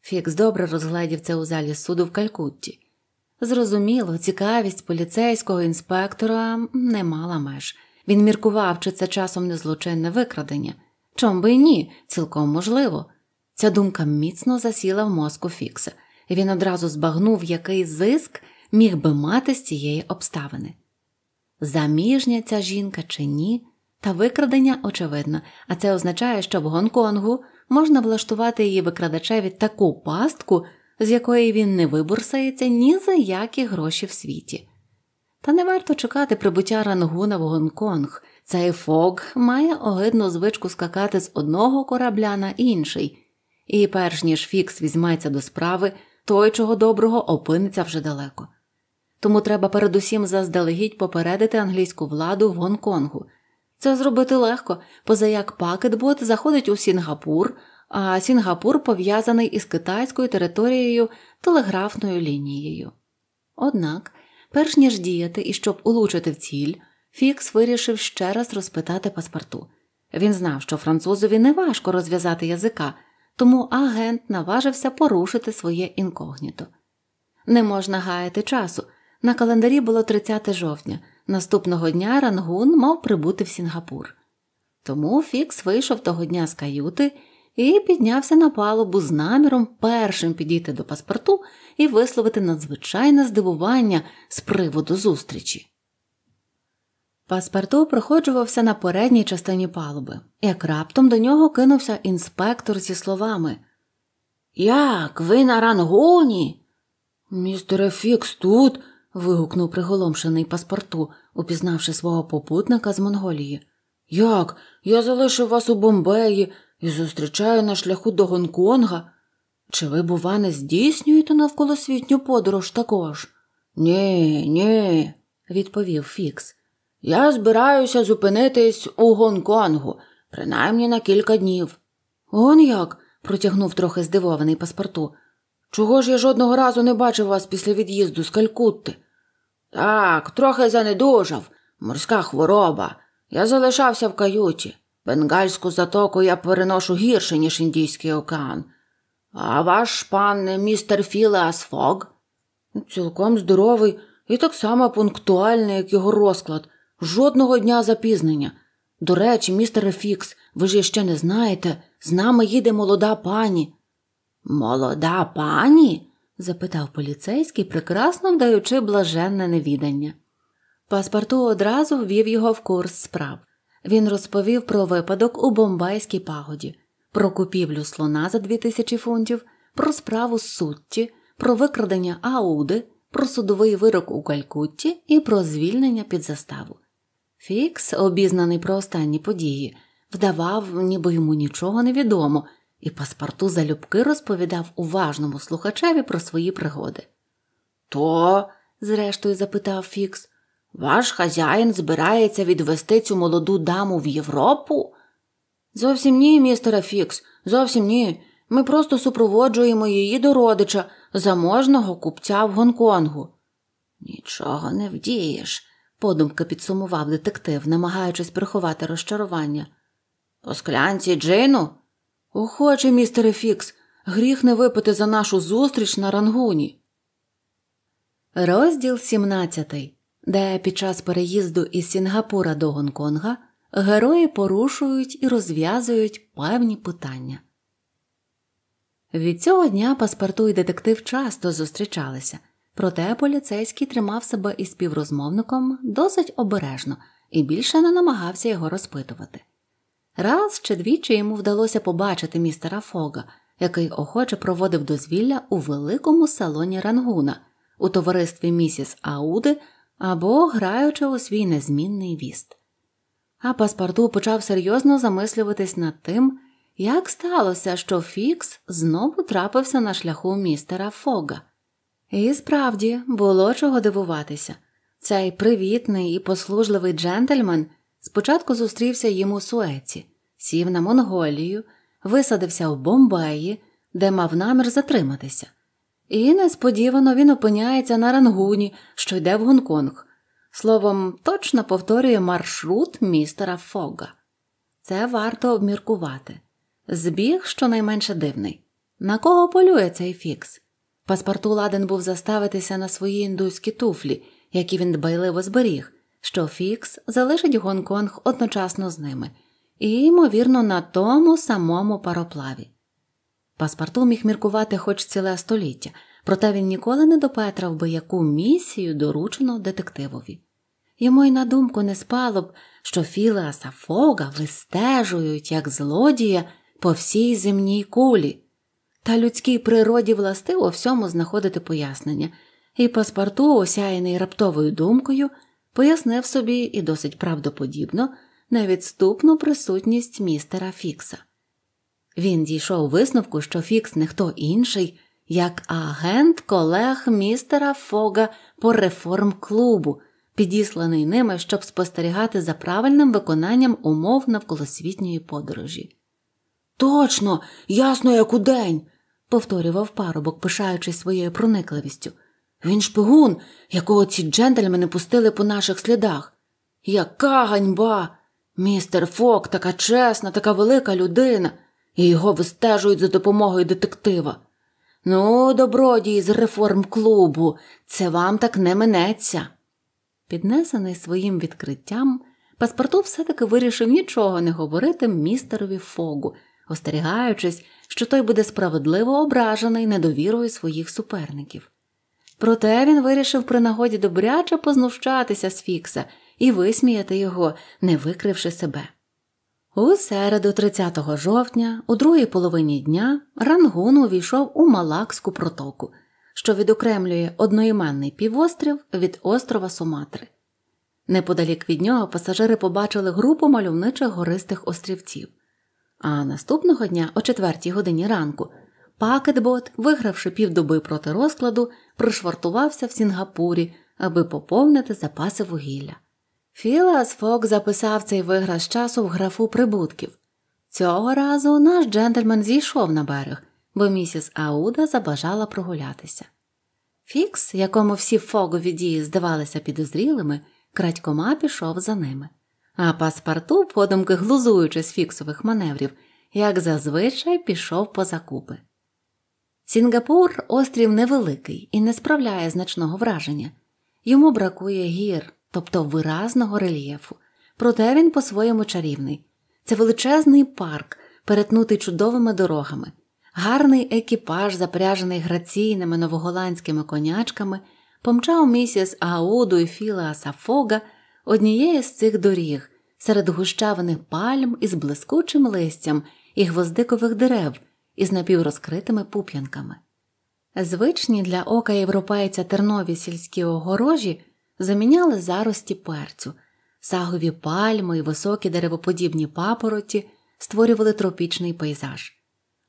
Фікс добре розглядів це у залі суду в Калькутті. Зрозуміло, цікавість поліцейського інспектора не мала меж. Він міркував, чи це часом не злочинне викрадення. Чом би і ні, цілком можливо. Ця думка міцно засіла в мозку Фікса, і він одразу збагнув, який зиск міг би мати з цієї обставини. Заміжня ця жінка чи ні, та викрадення очевидно, а це означає, що в Гонконгу можна влаштувати її викрадачеві таку пастку, з якої він не вибурсається ні за які гроші в світі. Та не варто чекати прибуття рангуна в Гонконг. Цей фог має огидну звичку скакати з одного корабля на інший, і перш ніж Фікс візьметься до справи, той, чого доброго, опиниться вже далеко. Тому треба передусім заздалегідь попередити англійську владу в Гонконгу. Це зробити легко, позаяк пакетбот заходить у Сінгапур, а Сінгапур пов'язаний із китайською територією телеграфною лінією. Однак, перш ніж діяти і щоб улучити в ціль, Фікс вирішив ще раз розпитати паспорту. Він знав, що французові неважко розв'язати язика, тому агент наважився порушити своє інкогніто. Не можна гаяти часу. На календарі було 30 жовтня, наступного дня рангун мав прибути в Сінгапур. Тому Фікс вийшов того дня з каюти і піднявся на палубу з наміром першим підійти до паспорту і висловити надзвичайне здивування з приводу зустрічі. Паспорту проходжувався на передній частині палуби, як раптом до нього кинувся інспектор зі словами Як ви на рангоні? Містер Фікс тут. вигукнув приголомшений паспорту, упізнавши свого попутника з Монголії. Як? Я залишив вас у Бомбеї, і зустрічаю на шляху до Гонконга. Чи ви, бува, не здійснюєте навколосвітню подорож також? Ні, ні, відповів Фікс. Я збираюся зупинитись у Гонконгу, принаймні на кілька днів. Он як? протягнув трохи здивований паспорту. Чого ж я жодного разу не бачив вас після від'їзду з Калькутти? Так, трохи занедужав. Морська хвороба. Я залишався в каюті. Бенгальську затоку я переношу гірше, ніж Індійський океан. А ваш пан містер Філеас Фог? Цілком здоровий і так само пунктуальний, як його розклад, жодного дня запізнення. До речі, містер Фікс, ви ж ще не знаєте, з нами їде молода пані. Молода пані? запитав поліцейський, прекрасно вдаючи блаженне невідання. Паспорту одразу ввів його в курс справ. Він розповів про випадок у бомбайській пагоді, про купівлю слона за 2000 фунтів, про справу сутті, про викрадення ауди, про судовий вирок у Калькутті і про звільнення під заставу. Фікс, обізнаний про останні події, вдавав, ніби йому нічого не відомо, і паспорту залюбки розповідав уважному слухачеві про свої пригоди. То? зрештою запитав Фікс. Ваш хазяїн збирається відвести цю молоду даму в Європу? Зовсім ні, містере Фікс, зовсім ні. Ми просто супроводжуємо її до родича, заможного купця в Гонконгу. Нічого не вдієш, подумки підсумував детектив, намагаючись приховати розчарування. По склянці Джину? Охоче, містере Фікс, гріх не випити за нашу зустріч на рангуні. Розділ сімнадцятий де під час переїзду із Сінгапура до Гонконга герої порушують і розв'язують певні питання. Від цього дня паспорту і детектив часто зустрічалися, проте поліцейський тримав себе із співрозмовником досить обережно і більше не намагався його розпитувати. Раз чи двічі йому вдалося побачити містера Фога, який охоче проводив дозвілля у великому салоні рангуна у товаристві місіс Ауди або граючи у свій незмінний віст. А паспорту почав серйозно замислюватись над тим, як сталося, що Фікс знову трапився на шляху містера Фога. І справді було чого дивуватися. Цей привітний і послужливий джентльмен спочатку зустрівся їм у Суеці, сів на Монголію, висадився в Бомбаї, де мав намір затриматися. І несподівано він опиняється на рангуні, що йде в Гонконг. Словом, точно повторює маршрут містера Фога. Це варто обміркувати. Збіг щонайменше дивний. На кого полює цей фікс? Паспорту ладен був заставитися на свої індуські туфлі, які він дбайливо зберіг, що фікс залишить Гонконг одночасно з ними, і, ймовірно, на тому самому пароплаві. Паспарту міг міркувати хоч ціле століття, проте він ніколи не допетрав би яку місію доручено детективові. Йому й на думку не спало б, що Філеаса Фога вистежують як злодія по всій земній кулі, та людській природі властиво всьому знаходити пояснення, і паспарту, осяяний раптовою думкою, пояснив собі і досить правдоподібно невідступну присутність містера Фікса. Він дійшов висновку, що Фікс не хто інший, як агент колег містера Фога по реформ-клубу, підісланий ними, щоб спостерігати за правильним виконанням умов навколосвітньої подорожі. Точно, ясно, як у день!» – повторював парубок, пишаючись своєю проникливістю. Він шпигун, якого ці джентльмени пустили по наших слідах. Яка ганьба! Містер Фок, така чесна, така велика людина і його вистежують за допомогою детектива. Ну, добродії з реформ клубу, це вам так не минеться. Піднесений своїм відкриттям, паспорту все-таки вирішив нічого не говорити містерові фогу, остерігаючись, що той буде справедливо ображений недовірою своїх суперників. Проте він вирішив при нагоді добряче познущатися з Фікса і висміяти його, не викривши себе. У середу, 30 жовтня, у другій половині дня, рангун увійшов у Малакську протоку, що відокремлює одноіменний півострів від острова Суматри. Неподалік від нього пасажири побачили групу мальовничих гористих острівців. А наступного дня, о 4 годині ранку, пакетбот, вигравши півдоби проти розкладу, пришвартувався в Сінгапурі, аби поповнити запаси вугілля. Філас Фок записав цей виграш часу в графу прибутків. Цього разу наш джентльмен зійшов на берег, бо місіс Ауда забажала прогулятися. Фікс, якому всі фогові дії здавалися підозрілими, крадькома пішов за ними, а паспарту, подумки глузуючи з фіксових маневрів, як зазвичай пішов по закупи. Сінгапур острів невеликий і не справляє значного враження йому бракує гір, тобто виразного рельєфу. Проте він по-своєму чарівний. Це величезний парк, перетнутий чудовими дорогами, гарний екіпаж, запряжений граційними новоголандськими конячками, помчав місіс Ауду і Філа Сафога однієї з цих доріг серед гущаваних пальм із блискучим листям і гвоздикових дерев із напіврозкритими пуп'янками. Звичні для ока європейця тернові сільські огорожі заміняли зарості перцю, сагові пальми і високі деревоподібні папороті створювали тропічний пейзаж.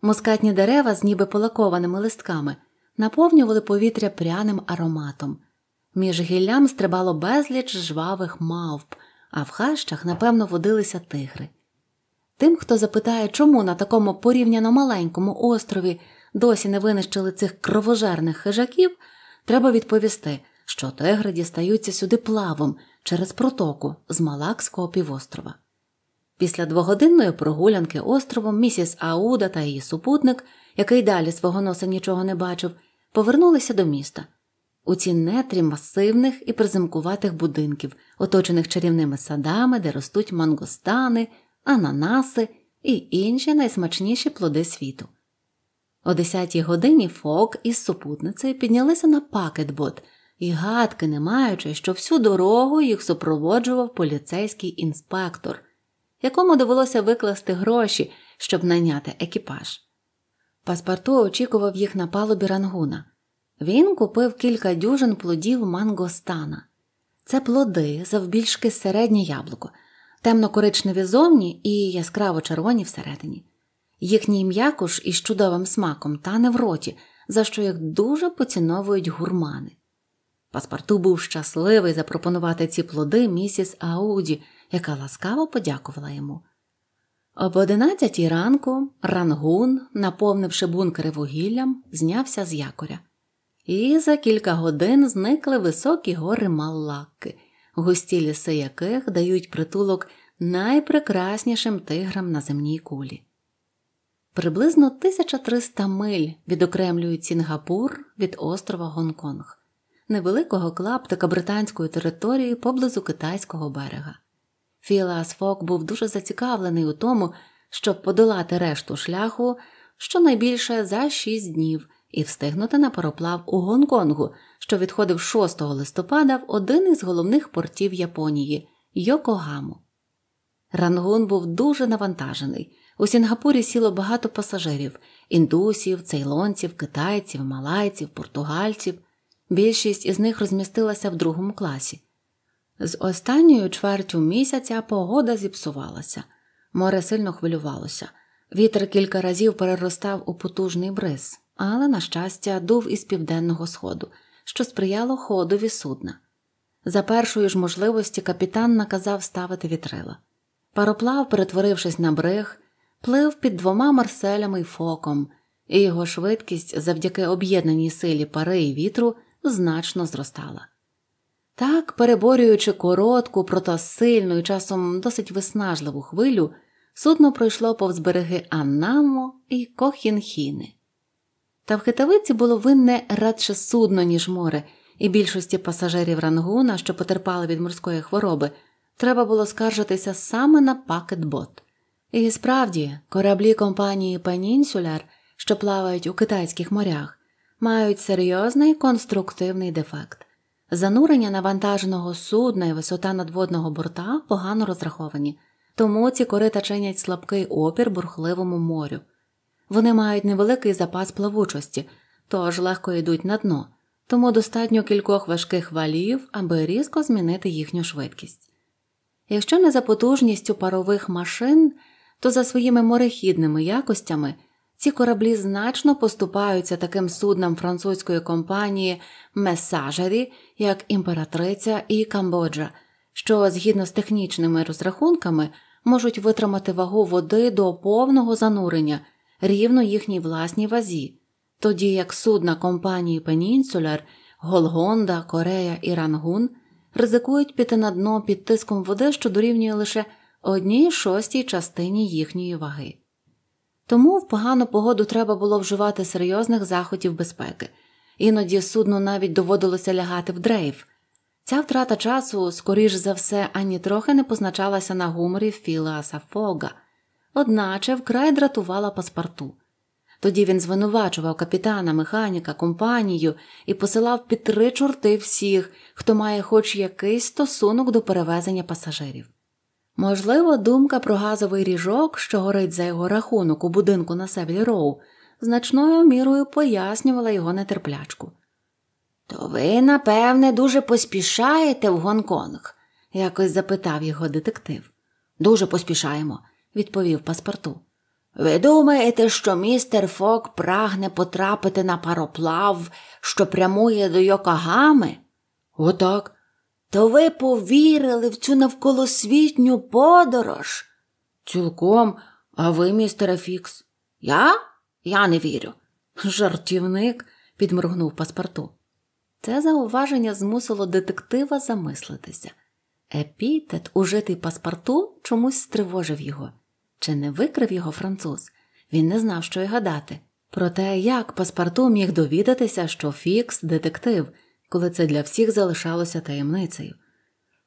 Мускатні дерева з ніби полакованими листками наповнювали повітря пряним ароматом. Між гіллям стрибало безліч жвавих мавп, а в хащах, напевно, водилися тигри. Тим, хто запитає, чому на такому порівняно маленькому острові досі не винищили цих кровожерних хижаків, треба відповісти, що тегри дістаються сюди плавом через протоку з Малакського півострова. Після двогодинної прогулянки островом місіс Ауда та її супутник, який далі свого носа нічого не бачив, повернулися до міста. У ці нетрі масивних і приземкуватих будинків, оточених чарівними садами, де ростуть мангостани, ананаси і інші найсмачніші плоди світу. О 10 годині фок із супутницею піднялися на пакетбот – і гадки не маючи, що всю дорогу їх супроводжував поліцейський інспектор, якому довелося викласти гроші, щоб найняти екіпаж. Паспарту очікував їх на палубі рангуна. Він купив кілька дюжин плодів мангостана. Це плоди завбільшки середнє яблуко, темно-коричневі зовні і яскраво червоні всередині. Їхній м'якуш із чудовим смаком тане в роті, за що їх дуже поціновують гурмани. Паспарту був щасливий запропонувати ці плоди місіс Ауді, яка ласкаво подякувала йому. Об одинадцятій ранку рангун, наповнивши бункери вугіллям, знявся з якоря. І за кілька годин зникли високі гори Маллаки, густі ліси яких дають притулок найпрекраснішим тиграм на земній кулі. Приблизно 1300 миль відокремлюють Сінгапур від острова Гонконг невеликого клаптика британської території поблизу китайського берега. Філас Фок був дуже зацікавлений у тому, щоб подолати решту шляху щонайбільше за шість днів і встигнути на пароплав у Гонконгу, що відходив 6 листопада в один із головних портів Японії Йокогаму. Рангун був дуже навантажений. У Сінгапурі сіло багато пасажирів індусів, цейлонців, китайців, малайців, португальців. Більшість із них розмістилася в другому класі. З останньою чвертю місяця погода зіпсувалася, море сильно хвилювалося. Вітер кілька разів переростав у потужний бриз, але, на щастя, дув із південного сходу, що сприяло ходові судна. За першої ж можливості капітан наказав ставити вітрила. Пароплав, перетворившись на бриг, плив під двома марселями й фоком, і його швидкість завдяки об'єднаній силі пари і вітру значно зростала. Так, переборюючи коротку, проте сильну і часом досить виснажливу хвилю, судно пройшло повз береги Аннамо і Кохінхіни. Та в хитавиці було винне радше судно, ніж море, і більшості пасажирів рангуна, що потерпали від морської хвороби, треба було скаржитися саме на пакетбот. І справді, кораблі компанії Панінсюляр, що плавають у китайських морях, мають серйозний конструктивний дефект. Занурення навантаженого судна і висота надводного борта погано розраховані, тому ці корита чинять слабкий опір бурхливому морю. Вони мають невеликий запас плавучості, тож легко йдуть на дно, тому достатньо кількох важких валів, аби різко змінити їхню швидкість. Якщо не за потужністю парових машин, то за своїми морехідними якостями. Ці кораблі значно поступаються таким суднам французької компанії Месажері, як імператриця і Камбоджа, що згідно з технічними розрахунками можуть витримати вагу води до повного занурення рівно їхній власній вазі, тоді як судна компанії Пенінсуляр, Голгонда, Корея і Рангун ризикують піти на дно під тиском води, що дорівнює лише одній шостій частині їхньої ваги. Тому в погану погоду треба було вживати серйозних заходів безпеки, іноді судну навіть доводилося лягати в дрейф. Ця втрата часу, скоріш за все, ані трохи не позначалася на гуморі Філеаса Фога, одначе вкрай дратувала паспорту. Тоді він звинувачував капітана, механіка, компанію і посилав під три чорти всіх, хто має хоч якийсь стосунок до перевезення пасажирів. Можливо, думка про газовий ріжок, що горить за його рахунок у будинку на севлі Роу, значною мірою пояснювала його нетерплячку. То ви, напевне, дуже поспішаєте в Гонконг? якось запитав його детектив. Дуже поспішаємо, відповів паспорту. Ви думаєте, що містер Фок прагне потрапити на пароплав, що прямує до Йокогами? Отак, то ви повірили в цю навколосвітню подорож? Цілком, а ви, містер Фікс? Я? Я не вірю. Жартівник, підморгнув паспорту. Це зауваження змусило детектива замислитися. Епітет, ужитий паспорту, чомусь стривожив його. Чи не викрив його француз? Він не знав, що й гадати. Про те, як паспорту міг довідатися, що Фікс детектив коли це для всіх залишалося таємницею.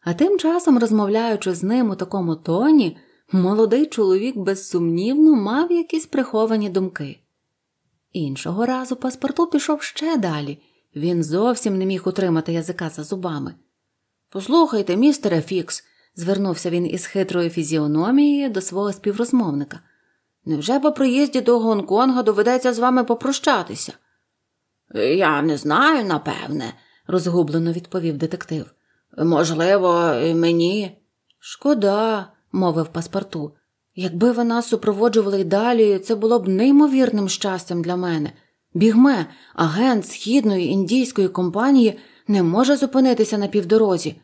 А тим часом, розмовляючи з ним у такому тоні, молодий чоловік безсумнівно мав якісь приховані думки. Іншого разу паспорту пішов ще далі, він зовсім не міг утримати язика за зубами. Послухайте, містере Фікс, звернувся він із хитрою фізіономією до свого співрозмовника. Невже по приїзді до Гонконга доведеться з вами попрощатися? Я не знаю, напевне, розгублено відповів детектив. Можливо, мені. Шкода, мовив паспорту. Якби ви нас супроводжували й далі, це було б неймовірним щастям для мене. Бігме, агент східної індійської компанії, не може зупинитися на півдорозі.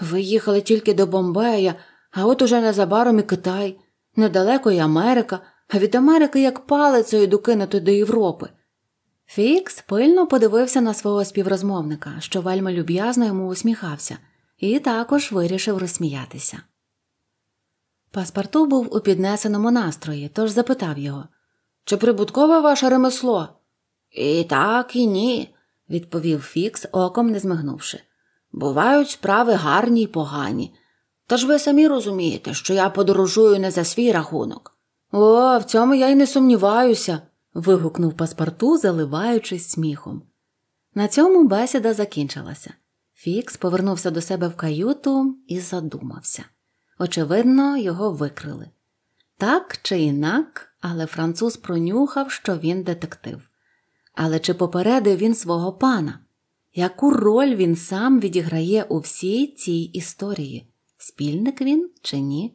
Ви їхали тільки до Бомбея, а от уже незабаром і Китай, недалеко й Америка, а від Америки як палицею докинути до Європи. Фікс пильно подивився на свого співрозмовника, що вельми люб'язно йому усміхався, і також вирішив розсміятися. Паспарту був у піднесеному настрої, тож запитав його Чи прибуткове ваше ремесло? І так, і ні, відповів Фікс, оком не змигнувши. Бувають справи гарні й погані. Та ви самі розумієте, що я подорожую не за свій рахунок. О, в цьому я й не сумніваюся, вигукнув паспорту, заливаючись сміхом. На цьому бесіда закінчилася. Фікс повернувся до себе в каюту і задумався. Очевидно, його викрили. Так чи інак, але француз пронюхав, що він детектив. Але чи попередив він свого пана? Яку роль він сам відіграє у всій цій історії? Спільник він чи ні?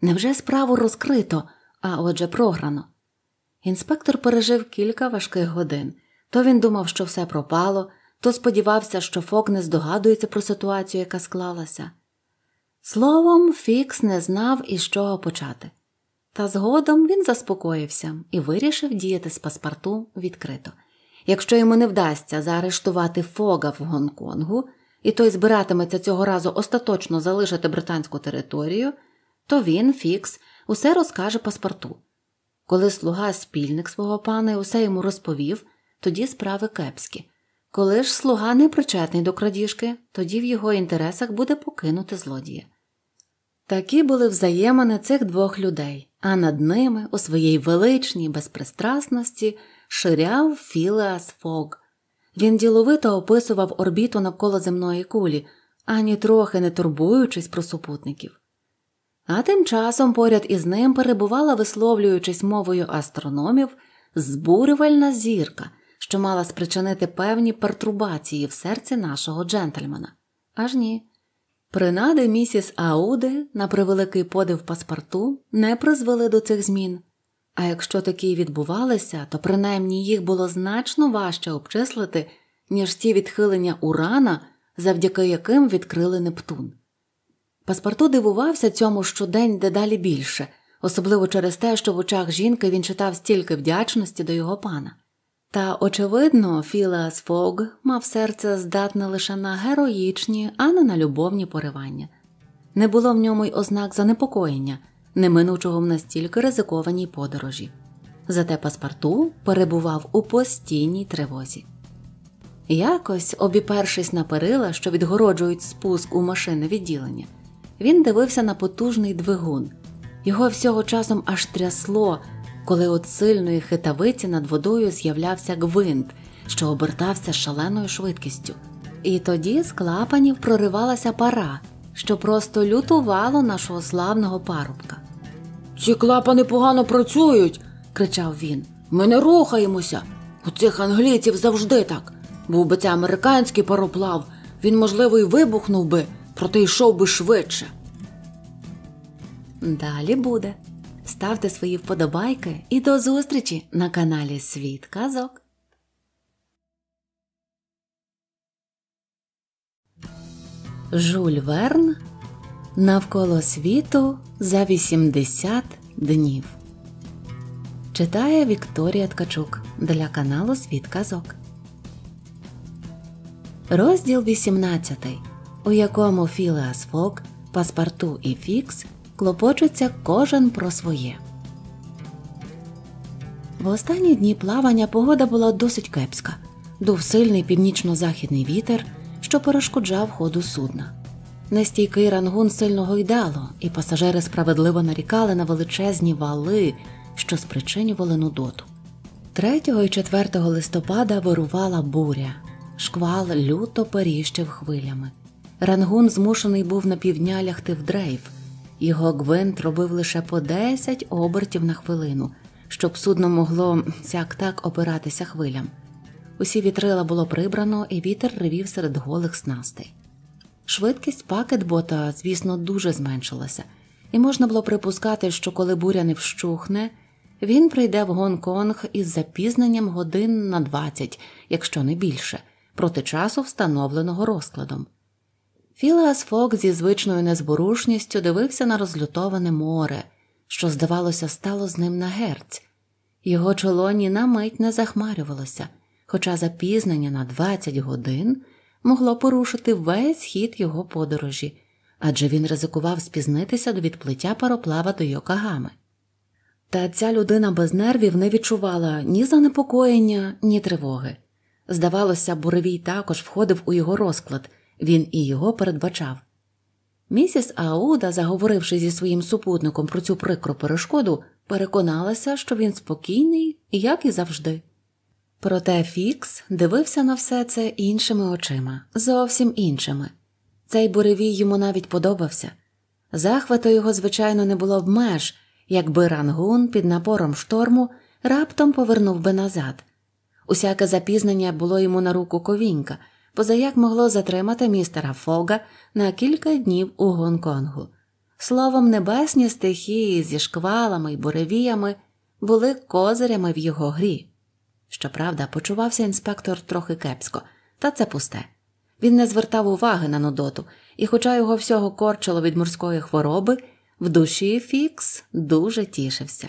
Невже справу розкрито, а отже, програно? Інспектор пережив кілька важких годин то він думав, що все пропало, то сподівався, що Фок не здогадується про ситуацію, яка склалася. Словом, Фікс не знав, із чого почати. Та згодом він заспокоївся і вирішив діяти з паспорту відкрито. Якщо йому не вдасться заарештувати Фога в Гонконгу, і той збиратиметься цього разу остаточно залишити британську територію, то він, Фікс, усе розкаже паспорту. Коли слуга спільник свого пана і усе йому розповів, тоді справи кепські. Коли ж слуга не причетний до крадіжки, тоді в його інтересах буде покинути злодія. Такі були взаємини цих двох людей, а над ними, у своїй величній безпристрасності, ширяв Філеас Фог. Він діловито описував орбіту навколо земної кулі, ані трохи не турбуючись про супутників. А тим часом поряд із ним перебувала, висловлюючись мовою астрономів, збурювальна зірка, що мала спричинити певні пертурбації в серці нашого джентльмена. Аж ні. Принади місіс Ауди на превеликий подив паспорту не призвели до цих змін, а якщо такі відбувалися, то принаймні їх було значно важче обчислити, ніж ті відхилення урана, завдяки яким відкрили Нептун. Паспорту дивувався цьому щодень дедалі більше, особливо через те, що в очах жінки він читав стільки вдячності до його пана. Та, очевидно, Філас Фог мав серце здатне лише на героїчні, а не на любовні поривання. Не було в ньому й ознак занепокоєння, неминучого в настільки ризикованій подорожі. Зате паспорту перебував у постійній тривозі. Якось, обіпершись на перила, що відгороджують спуск у машинне відділення, він дивився на потужний двигун. Його всього часом аж трясло, коли від сильної хитавиці над водою з'являвся гвинт, що обертався шаленою швидкістю. І тоді з клапанів проривалася пара, що просто лютувало нашого славного парубка. Ці клапани погано працюють, кричав він. Ми не рухаємося. У цих англійців завжди так. Був би це американський пароплав, він, можливо, і вибухнув би, проте йшов би швидше. Далі буде. Ставте свої вподобайки і до зустрічі на каналі Світ Казок. Жуль Верн навколо світу за 80 днів. Читає Вікторія Ткачук для каналу Світ Казок. Розділ 18 у якому Філеас Фок, паспарту і Фікс клопочуться кожен про своє. В останні дні плавання погода була досить кепська, дув сильний північно-західний вітер, що перешкоджав ходу судна. Нестійкий рангун сильно гойдало, і пасажири справедливо нарікали на величезні вали, що спричинювали нудоту. 3 і 4 листопада вирувала буря, шквал люто періщив хвилями. Рангун змушений був на півдня лягти в дрейф. Його гвинт робив лише по 10 обертів на хвилину, щоб судно могло сяк так опиратися хвилям. Усі вітрила було прибрано, і вітер ревів серед голих снастей. Швидкість пакетбота, звісно, дуже зменшилася, і можна було припускати, що коли буря не вщухне, він прийде в Гонконг із запізненням годин на 20, якщо не більше, проти часу, встановленого розкладом. Філеас Фок зі звичною незворушністю дивився на розлютоване море, що, здавалося, стало з ним на герць. Його чоло ні на мить не захмарювалося, хоча запізнення на 20 годин могло порушити весь хід його подорожі, адже він ризикував спізнитися до відплиття пароплава до Йокагами. Та ця людина без нервів не відчувала ні занепокоєння, ні тривоги. Здавалося, буревій також входив у його розклад. Він і його передбачав. Місіс Ауда, заговоривши зі своїм супутником про цю прикру перешкоду, переконалася, що він спокійний, як і завжди. Проте Фікс дивився на все це іншими очима, зовсім іншими. Цей буревій йому навіть подобався. Захвату його, звичайно, не було б меж, якби рангун під напором шторму раптом повернув би назад. Усяке запізнення було йому на руку ковінька – позаяк могло затримати містера Фога на кілька днів у Гонконгу. Словом, небесні стихії зі шквалами й буревіями були козирями в його грі. Щоправда, почувався інспектор трохи кепсько, та це пусте. Він не звертав уваги на Нудоту, і, хоча його всього корчило від морської хвороби, в душі Фікс дуже тішився.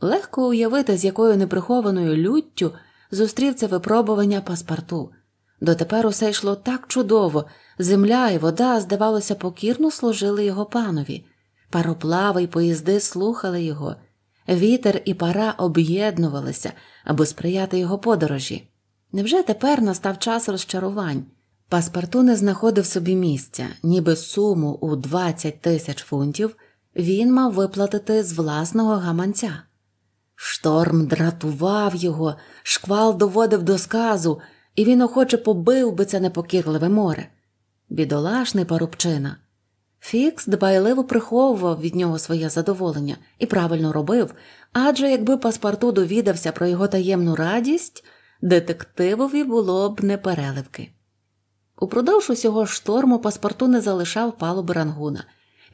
Легко уявити, з якою неприхованою люттю зустрів це випробування паспорту – Дотепер усе йшло так чудово, земля і вода, здавалося, покірно служили його панові. Пароплави й поїзди слухали його, вітер і пара об'єднувалися, аби сприяти його подорожі. Невже тепер настав час розчарувань? Паспорту не знаходив собі місця, ніби суму у 20 тисяч фунтів він мав виплатити з власного гаманця. Шторм дратував його, шквал доводив до сказу і він охоче побив би це непокірливе море. Бідолашний парубчина. Фікс дбайливо приховував від нього своє задоволення і правильно робив, адже якби паспорту довідався про його таємну радість, детективові було б непереливки. Упродовж усього шторму паспорту не залишав палуби рангуна.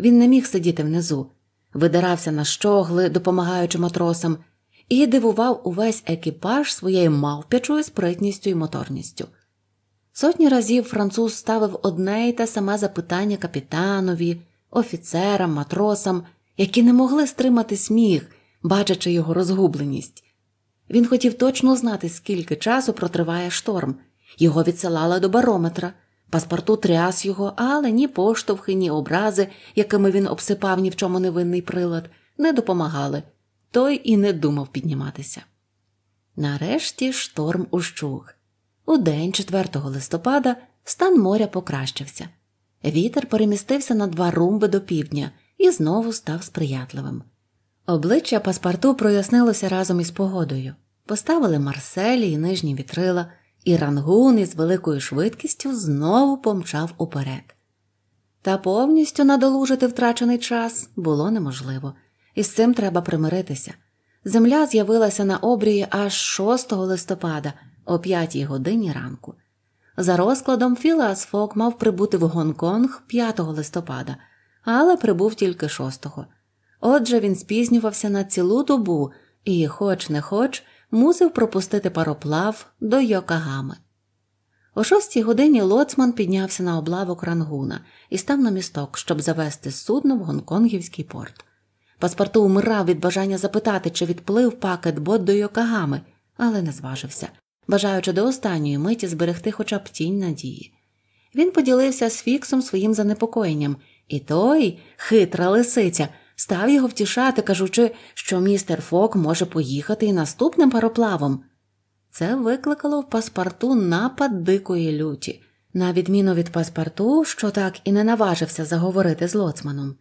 Він не міг сидіти внизу, видирався на щогли, допомагаючи матросам і дивував увесь екіпаж своєю мавпячою спритністю і моторністю. Сотні разів француз ставив одне й те саме запитання капітанові, офіцерам, матросам, які не могли стримати сміх, бачачи його розгубленість. Він хотів точно знати, скільки часу протриває шторм. Його відсилали до барометра, паспорту тряс його, але ні поштовхи, ні образи, якими він обсипав ні в чому невинний прилад, не допомагали той і не думав підніматися. Нарешті шторм ущух. У день 4 листопада стан моря покращився. Вітер перемістився на два румби до півдня і знову став сприятливим. Обличчя паспорту прояснилося разом із погодою. Поставили Марселі і нижні вітрила, і рангун із великою швидкістю знову помчав уперед. Та повністю надолужити втрачений час було неможливо. Із цим треба примиритися. Земля з'явилася на обрії аж 6 листопада о 5 годині ранку. За розкладом Філас Фок мав прибути в Гонконг 5 листопада, але прибув тільки 6-го. Отже, він спізнювався на цілу добу і, хоч не хоч, мусив пропустити пароплав до Йокагами. О шостій годині лоцман піднявся на облавок рангуна і став на місток, щоб завести судно в гонконгівський порт. Паспорту умирав від бажання запитати, чи відплив пакет бот до Йокагами, але не зважився, бажаючи до останньої миті зберегти хоча б тінь надії. Він поділився з Фіксом своїм занепокоєнням, і той, хитра лисиця, став його втішати, кажучи, що містер Фок може поїхати і наступним пароплавом. Це викликало в паспорту напад дикої люті, на відміну від паспорту, що так і не наважився заговорити з лоцманом.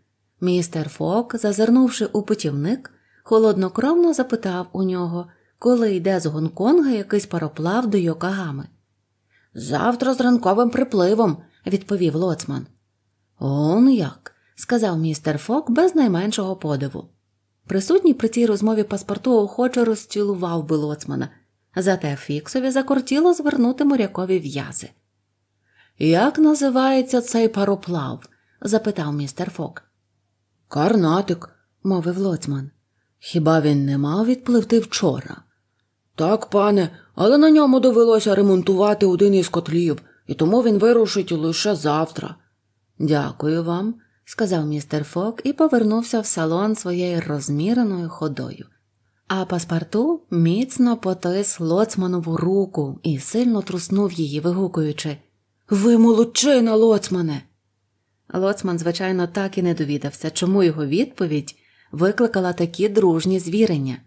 Містер Фок, зазирнувши у путівник, холоднокровно запитав у нього, коли йде з Гонконга якийсь пароплав до Йокагами. Завтра з ранковим припливом, відповів лоцман. Он як, сказав містер Фок без найменшого подиву. Присутній при цій розмові паспорту охоче розцілував би лоцмана, зате Фіксові закортіло звернути морякові в'язи. Як називається цей пароплав? запитав містер Фок. Карнатик, мовив лоцман. Хіба він не мав відпливти вчора? Так, пане, але на ньому довелося ремонтувати один із котлів, і тому він вирушить лише завтра. Дякую вам, сказав містер Фок і повернувся в салон своєю розміреною ходою. А паспарту міцно потис лоцманову руку і сильно труснув її, вигукуючи Ви молодчина, лоцмане! Лоцман, звичайно, так і не довідався, чому його відповідь викликала такі дружні звірення.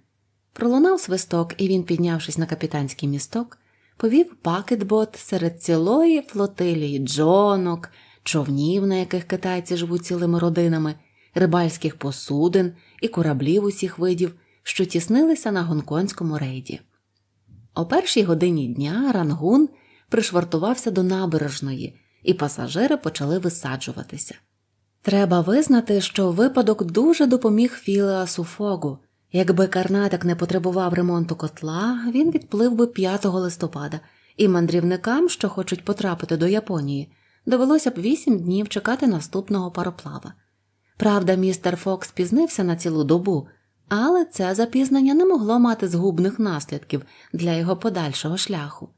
Пролунав свисток, і він, піднявшись на капітанський місток, повів пакетбот серед цілої флотилії джонок, човнів, на яких китайці живуть цілими родинами, рибальських посудин і кораблів усіх видів, що тіснилися на гонконгському рейді. О першій годині дня рангун пришвартувався до набережної і пасажири почали висаджуватися. Треба визнати, що випадок дуже допоміг Філеасу Фогу. Якби Карнатик не потребував ремонту котла, він відплив би 5 листопада, і мандрівникам, що хочуть потрапити до Японії, довелося б 8 днів чекати наступного пароплава. Правда, містер Фокс пізнився на цілу добу, але це запізнення не могло мати згубних наслідків для його подальшого шляху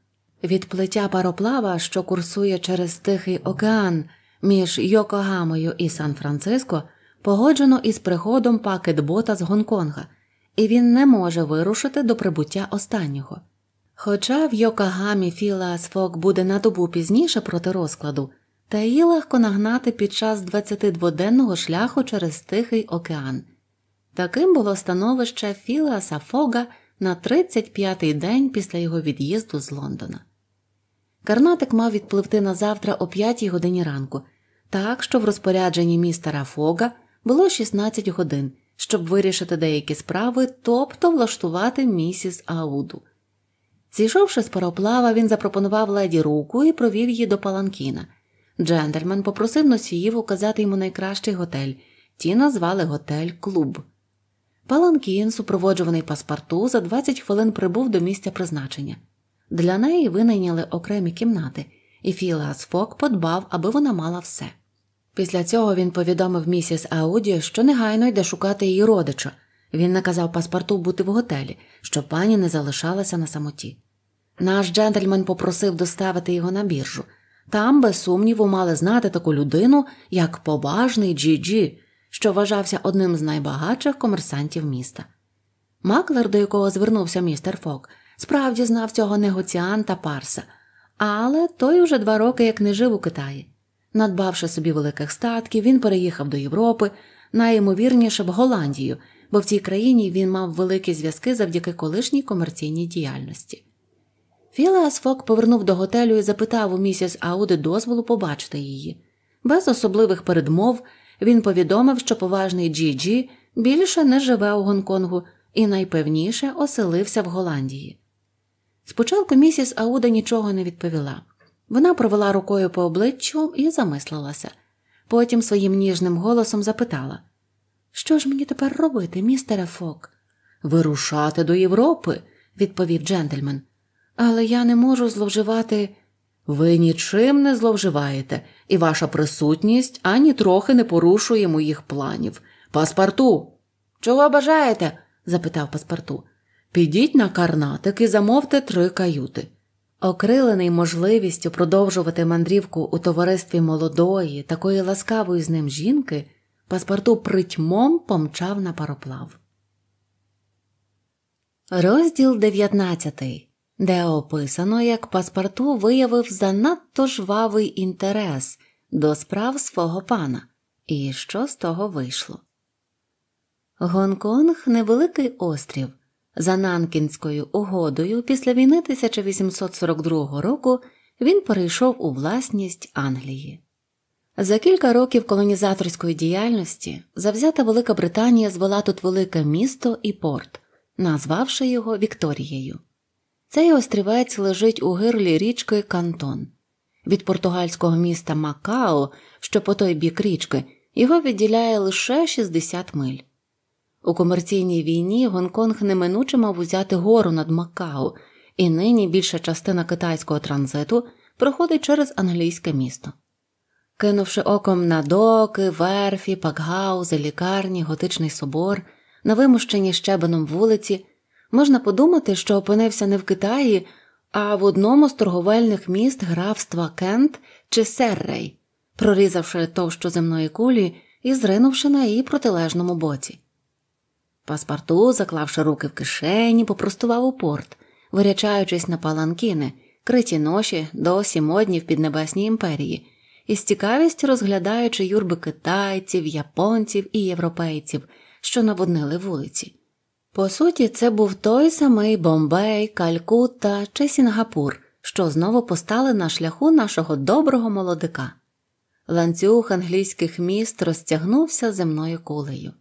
від плиття пароплава, що курсує через Тихий океан між Йокогамою і Сан-Франциско, погоджено із приходом пакетбота з Гонконга, і він не може вирушити до прибуття останнього. Хоча в Йокогамі Філас Фок буде на добу пізніше проти розкладу, та її легко нагнати під час 22-денного шляху через Тихий океан. Таким було становище Філаса Фога на 35-й день після його від'їзду з Лондона. Карнатик мав відпливти на завтра о 5 годині ранку, так що в розпорядженні містера Фога було 16 годин, щоб вирішити деякі справи, тобто влаштувати місіс Ауду. Зійшовши з пароплава, він запропонував леді руку і провів її до Паланкіна. Джентльмен попросив носіїв указати йому найкращий готель, ті назвали готель клуб. Паланкін, супроводжуваний паспорту, за 20 хвилин прибув до місця призначення. Для неї винайняли окремі кімнати, і Філас Фок подбав, аби вона мала все. Після цього він повідомив місіс Ауді, що негайно йде шукати її родича. Він наказав паспорту бути в готелі, щоб пані не залишалася на самоті. Наш джентльмен попросив доставити його на біржу. Там, без сумніву, мали знати таку людину, як поважний Джі-Джі, що вважався одним з найбагатших комерсантів міста. Маклер, до якого звернувся містер Фок, справді знав цього негоціанта парса, але той уже два роки як не жив у Китаї. Надбавши собі великих статків, він переїхав до Європи, найімовірніше в Голландію, бо в цій країні він мав великі зв'язки завдяки колишній комерційній діяльності. Філеас Фок повернув до готелю і запитав у місіс Ауди дозволу побачити її. Без особливих передмов він повідомив, що поважний Джі Джі більше не живе у Гонконгу і найпевніше оселився в Голландії. Спочатку місіс Ауда нічого не відповіла. Вона провела рукою по обличчю і замислилася, потім своїм ніжним голосом запитала Що ж мені тепер робити, містере Фок? Вирушати до Європи, відповів джентльмен. Але я не можу зловживати. Ви нічим не зловживаєте, і ваша присутність ані трохи не порушує моїх планів. Паспорту! Чого бажаєте? запитав паспорту. Підіть на карнатик і замовте три каюти. Окрилений можливістю продовжувати мандрівку у товаристві молодої, такої ласкавої з ним жінки, паспорту притьмом помчав на пароплав. Розділ 19, де описано, як паспорту виявив занадто жвавий інтерес до справ свого пана, і що з того вийшло. Гонконг невеликий острів. За Нанкінською угодою після війни 1842 року він перейшов у власність Англії. За кілька років колонізаторської діяльності завзята Велика Британія звела тут велике місто і порт, назвавши його Вікторією. Цей острівець лежить у гирлі річки Кантон. Від португальського міста Макао, що по той бік річки, його відділяє лише 60 миль. У комерційній війні Гонконг неминуче мав узяти гору над Макао, і нині більша частина китайського транзиту проходить через англійське місто. Кинувши оком на доки, верфі, пакгаузи, лікарні, готичний собор, на вимущені щебеном вулиці, можна подумати, що опинився не в Китаї, а в одному з торговельних міст графства Кент чи Серрей, прорізавши товщу земної кулі і зринувши на її протилежному боці. Паспарту, заклавши руки в кишені, попростував у порт, вирячаючись на паланкіни, криті ноші, досі модні в піднебесній імперії, і з цікавістю розглядаючи юрби китайців, японців і європейців, що наводнили вулиці. По суті, це був той самий Бомбей, Калькутта чи Сінгапур, що знову постали на шляху нашого доброго молодика. Ланцюг англійських міст розтягнувся земною кулею.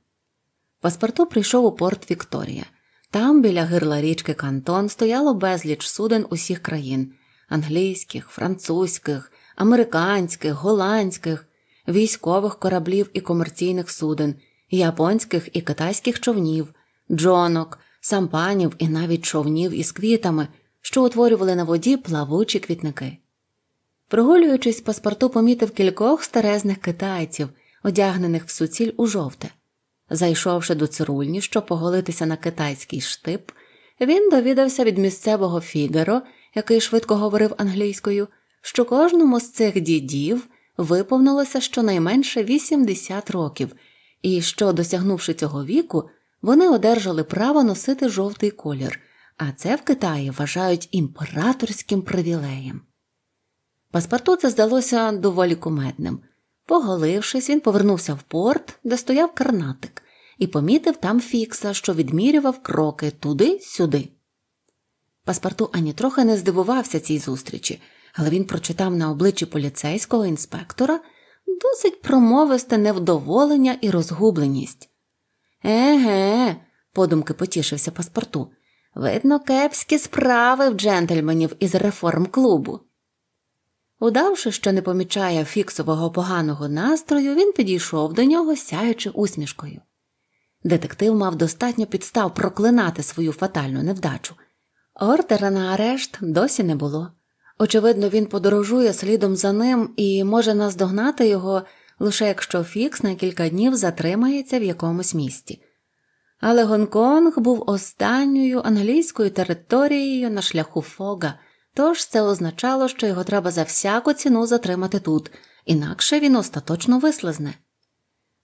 Паспорту прийшов у порт Вікторія. Там, біля гирла річки Кантон, стояло безліч суден усіх країн англійських, французьких, американських, голландських, військових кораблів і комерційних суден, японських і китайських човнів, джонок, сампанів і навіть човнів із квітами, що утворювали на воді плавучі квітники. Прогулюючись, паспорту помітив кількох старезних китайців, одягнених в суціль у жовте. Зайшовши до цирульні, щоб поголитися на китайський штип, він довідався від місцевого Фігаро, який швидко говорив англійською, що кожному з цих дідів виповнилося щонайменше 80 років, і що, досягнувши цього віку, вони одержали право носити жовтий колір, а це в Китаї вважають імператорським привілеєм. Паспорту це здалося доволі кумедним. Поголившись, він повернувся в порт, де стояв карнатик, і помітив там фікса, що відмірював кроки туди-сюди. Паспорту ані трохи не здивувався цій зустрічі, але він прочитав на обличчі поліцейського інспектора досить промовисте невдоволення і розгубленість. Еге, подумки потішився паспорту. Видно, кепські справи в джентльменів із реформ клубу. Удавши, що не помічає фіксового поганого настрою, він підійшов до нього, сяючи усмішкою. Детектив мав достатньо підстав проклинати свою фатальну невдачу. Ордера на арешт досі не було. Очевидно, він подорожує слідом за ним і може наздогнати його, лише якщо Фікс на кілька днів затримається в якомусь місті. Але Гонконг був останньою англійською територією на шляху Фога. Тож це означало, що його треба за всяку ціну затримати тут, інакше він остаточно вислизне.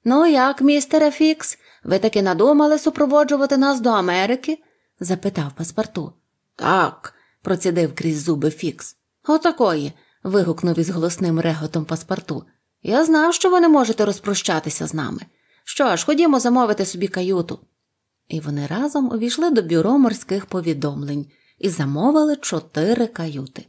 Ну як, містере Фікс, ви таки надумали супроводжувати нас до Америки? запитав паспорту. Так, процідив крізь зуби Фікс. Отакої. вигукнув із голосним реготом паспорту. Я знав, що ви не можете розпрощатися з нами. Що ж, ходімо замовити собі каюту. І вони разом увійшли до бюро морських повідомлень і замовили чотири каюти.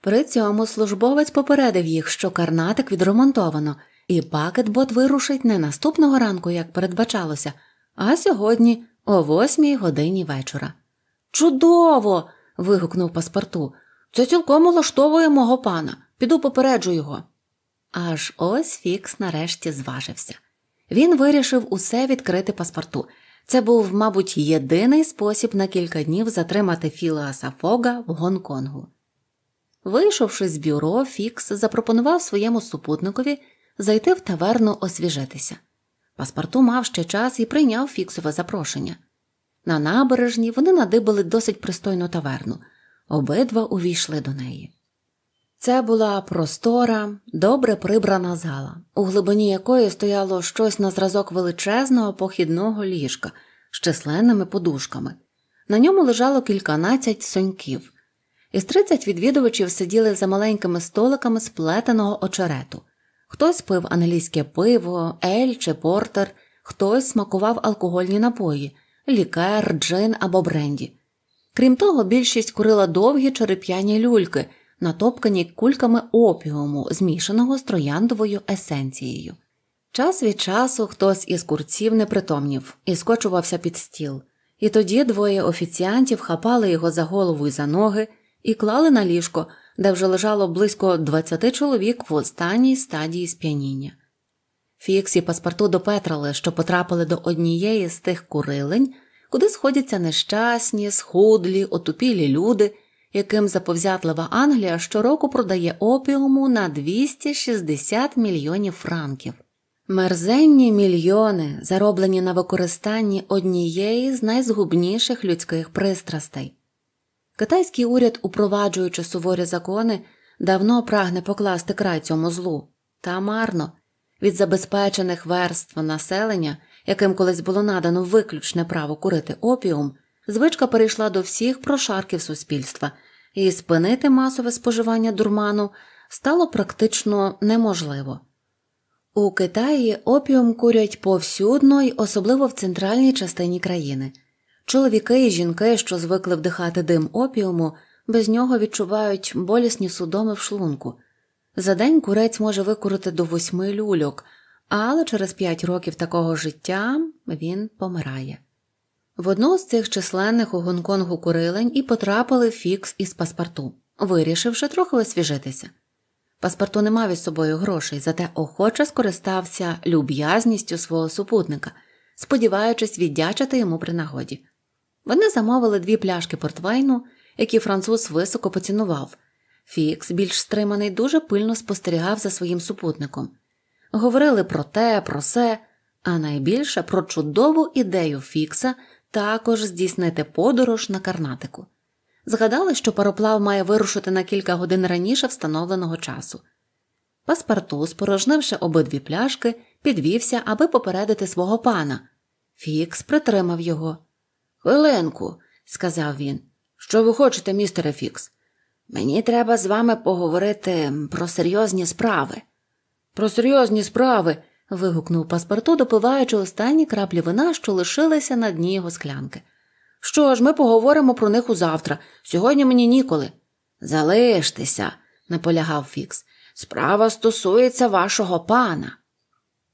При цьому службовець попередив їх, що карнатик відремонтовано, і пакетбот вирушить не наступного ранку, як передбачалося, а сьогодні о восьмій годині вечора. Чудово! вигукнув паспорту. Це цілком улаштовує мого пана. Піду попереджу його. Аж ось Фікс нарешті зважився. Він вирішив усе відкрити паспорту. Це був, мабуть, єдиний спосіб на кілька днів затримати Філаса Фога в Гонконгу. Вийшовши з бюро, Фікс запропонував своєму супутникові зайти в таверну освіжитися. Паспорту мав ще час і прийняв фіксове запрошення. На набережні вони надибали досить пристойну таверну, обидва увійшли до неї. Це була простора, добре прибрана зала, у глибині якої стояло щось на зразок величезного похідного ліжка з численними подушками. На ньому лежало кільканадцять соньків, із тридцять відвідувачів сиділи за маленькими столиками сплетеного очерету. Хтось пив англійське пиво, ель чи портер, хтось смакував алкогольні напої, лікер, джин або бренді. Крім того, більшість курила довгі череп'яні люльки натопкані кульками опіуму, змішаного з трояндовою есенцією. Час від часу хтось із курців непритомнів і скочувався під стіл, і тоді двоє офіціантів хапали його за голову і за ноги і клали на ліжко, де вже лежало близько 20 чоловік в останній стадії сп'яніння. Фікс і паспорту допетрали, що потрапили до однієї з тих курилень, куди сходяться нещасні, схудлі, отупілі люди яким заповзятлива Англія щороку продає опіуму на 260 мільйонів франків. Мерзенні мільйони, зароблені на використанні однієї з найзгубніших людських пристрастей. Китайський уряд, упроваджуючи суворі закони, давно прагне покласти край цьому злу та марно від забезпечених верств населення, яким колись було надано виключне право курити опіум звичка перейшла до всіх прошарків суспільства, і спинити масове споживання дурману стало практично неможливо. У Китаї опіум курять повсюдно й особливо в центральній частині країни. Чоловіки і жінки, що звикли вдихати дим опіуму, без нього відчувають болісні судоми в шлунку. За день курець може викурити до восьми люльок, але через п'ять років такого життя він помирає. В одну з цих численних у Гонконгу курилень і потрапили фікс із паспорту, вирішивши трохи освіжитися. Паспорту не мав із собою грошей, зате охоче скористався люб'язністю свого супутника, сподіваючись віддячити йому при нагоді. Вони замовили дві пляшки портвейну, які француз високо поцінував. Фікс, більш стриманий, дуже пильно спостерігав за своїм супутником. Говорили про те, про се, а найбільше про чудову ідею Фікса також здійснити подорож на карнатику. Згадали, що пароплав має вирушити на кілька годин раніше встановленого часу. Паспарту, спорожнивши обидві пляшки, підвівся, аби попередити свого пана. Фікс притримав його. Хвилинку, сказав він. Що ви хочете, містере Фікс? Мені треба з вами поговорити про серйозні справи. Про серйозні справи вигукнув паспорту, допиваючи останні краплі вина, що лишилися на дні його склянки. Що ж, ми поговоримо про них узавтра. Сьогодні мені ніколи. Залиштеся, наполягав Фікс. Справа стосується вашого пана.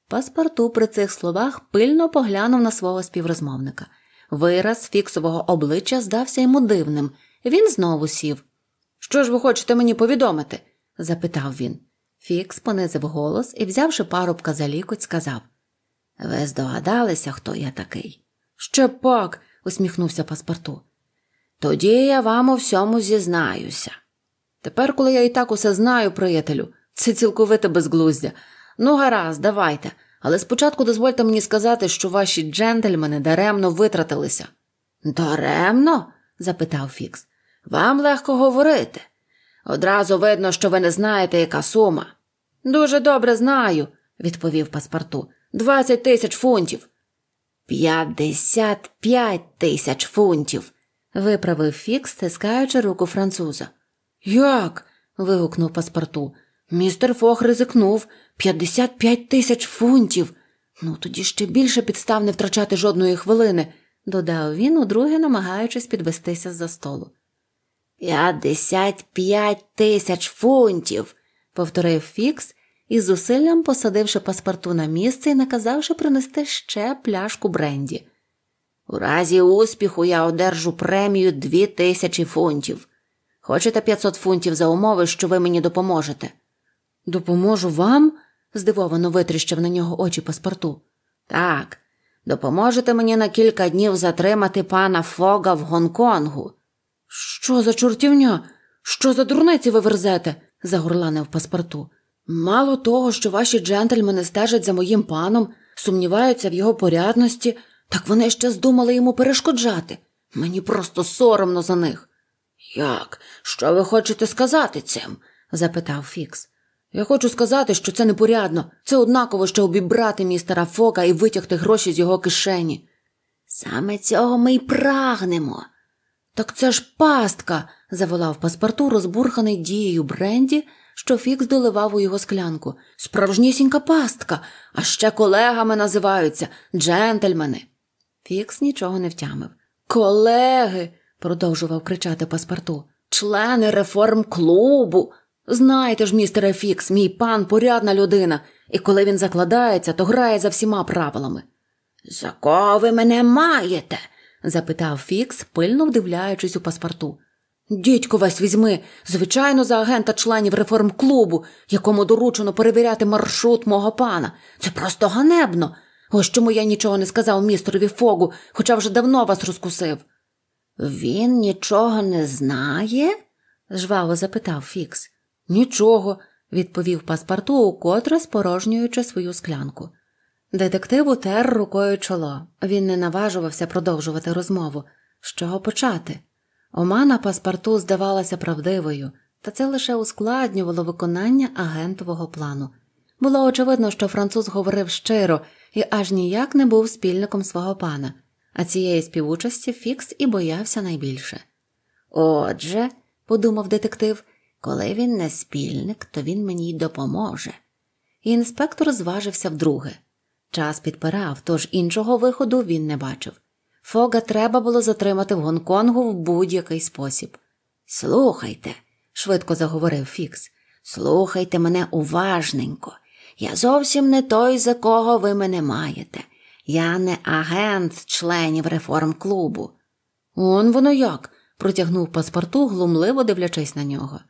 Паспорту при цих словах пильно поглянув на свого співрозмовника. Вираз фіксового обличчя здався йому дивним. Він знову сів. Що ж ви хочете мені повідомити? запитав він. Фікс понизив голос і, взявши парубка за лікоть, сказав Ви здогадалися, хто я такий? Ще пак, усміхнувся паспорту. Тоді я вам у всьому зізнаюся. Тепер, коли я і так усе знаю, приятелю, це цілковите безглуздя. Ну, гаразд, давайте, але спочатку дозвольте мені сказати, що ваші джентльмени даремно витратилися. Даремно? запитав Фікс. Вам легко говорити. Одразу видно, що ви не знаєте, яка сума. Дуже добре знаю, відповів паспорту. Двадцять тисяч фунтів. П'ятдесят п'ять тисяч фунтів. виправив Фікс, стискаючи руку француза. Як? вигукнув паспорту. Містер Фох ризикнув п'ятдесят п'ять тисяч фунтів. Ну тоді ще більше підстав не втрачати жодної хвилини, додав він, удруге намагаючись підвестися з за столу. П'ятдесят п'ять тисяч фунтів повторив Фікс із зусиллям посадивши паспорту на місце і наказавши принести ще пляшку бренді. У разі успіху я одержу премію дві тисячі фунтів. Хочете п'ятсот фунтів за умови, що ви мені допоможете? Допоможу вам? здивовано витріщив на нього очі паспорту. Так, допоможете мені на кілька днів затримати пана Фога в Гонконгу. Що за чортівня? Що за дурниці ви верзете? загорланив паспорту. Мало того, що ваші джентльмени стежать за моїм паном, сумніваються в його порядності, так вони ще здумали йому перешкоджати. Мені просто соромно за них. Як? Що ви хочете сказати цим? запитав Фікс. Я хочу сказати, що це непорядно. Це однаково, що обібрати містера Фока і витягти гроші з його кишені. Саме цього ми й прагнемо, так це ж пастка. заволав паспорту, розбурханий дією бренді, що Фікс доливав у його склянку. Справжнісінька пастка, а ще колегами називаються джентльмени. Фікс нічого не втямив. Колеги. продовжував кричати паспорту. Члени реформ клубу. Знаєте ж, містере Фікс, мій пан порядна людина, і коли він закладається, то грає за всіма правилами. За кого ви мене маєте? запитав Фікс, пильно вдивляючись у паспорту. Дідько весь візьми, звичайно, за агента членів реформ клубу, якому доручено перевіряти маршрут мого пана. Це просто ганебно. Ось чому я нічого не сказав містерові Фогу, хоча вже давно вас розкусив. Він нічого не знає? жваво запитав Фікс. Нічого, відповів паспорту, укотре спорожнюючи свою склянку. Детектив утер рукою чоло. Він не наважувався продовжувати розмову. З чого почати? Омана паспорту здавалася правдивою, та це лише ускладнювало виконання агентового плану. Було очевидно, що француз говорив щиро і аж ніяк не був спільником свого пана, а цієї співучасті Фікс і боявся найбільше. Отже, подумав детектив, коли він не спільник, то він мені й допоможе. І інспектор зважився вдруге. Час підпирав, тож іншого виходу він не бачив. Фога треба було затримати в Гонконгу в будь-який спосіб. Слухайте, швидко заговорив Фікс, слухайте мене уважненько. Я зовсім не той, за кого ви мене маєте. Я не агент членів реформ клубу. Он воно як? протягнув паспорту, глумливо дивлячись на нього.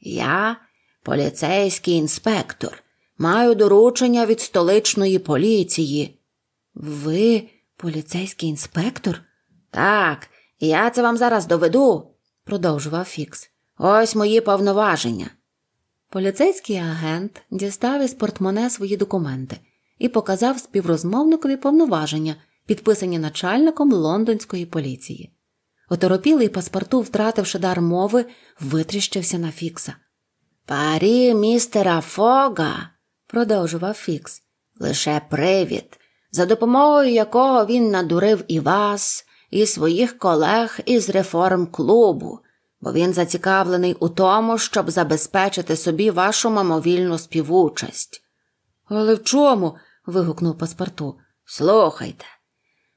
Я поліцейський інспектор. Маю доручення від столичної поліції. Ви поліцейський інспектор? Так, я це вам зараз доведу, продовжував Фікс. Ось мої повноваження. Поліцейський агент дістав із портмоне свої документи і показав співрозмовникові повноваження, підписані начальником лондонської поліції. Оторопілий паспорту, втративши дар мови, витріщився на Фікса. Парі містера Фога продовжував Фікс. Лише привід, за допомогою якого він надурив і вас, і своїх колег із реформ клубу, бо він зацікавлений у тому, щоб забезпечити собі вашу мамовільну співучасть. Але в чому? вигукнув паспорту. Слухайте.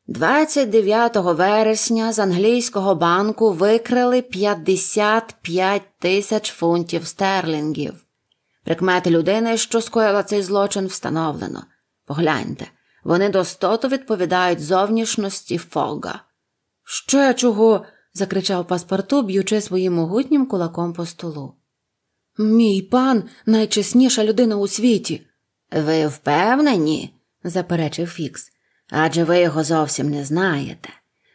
29 вересня з англійського банку викрили 55 тисяч фунтів стерлінгів. Прикмети людини, що скоїла цей злочин, встановлено. Погляньте, вони достото відповідають зовнішності фога. Ще чого? закричав паспорту, б'ючи своїм могутнім кулаком по столу. Мій пан найчесніша людина у світі. Ви впевнені? заперечив Фікс, адже ви його зовсім не знаєте.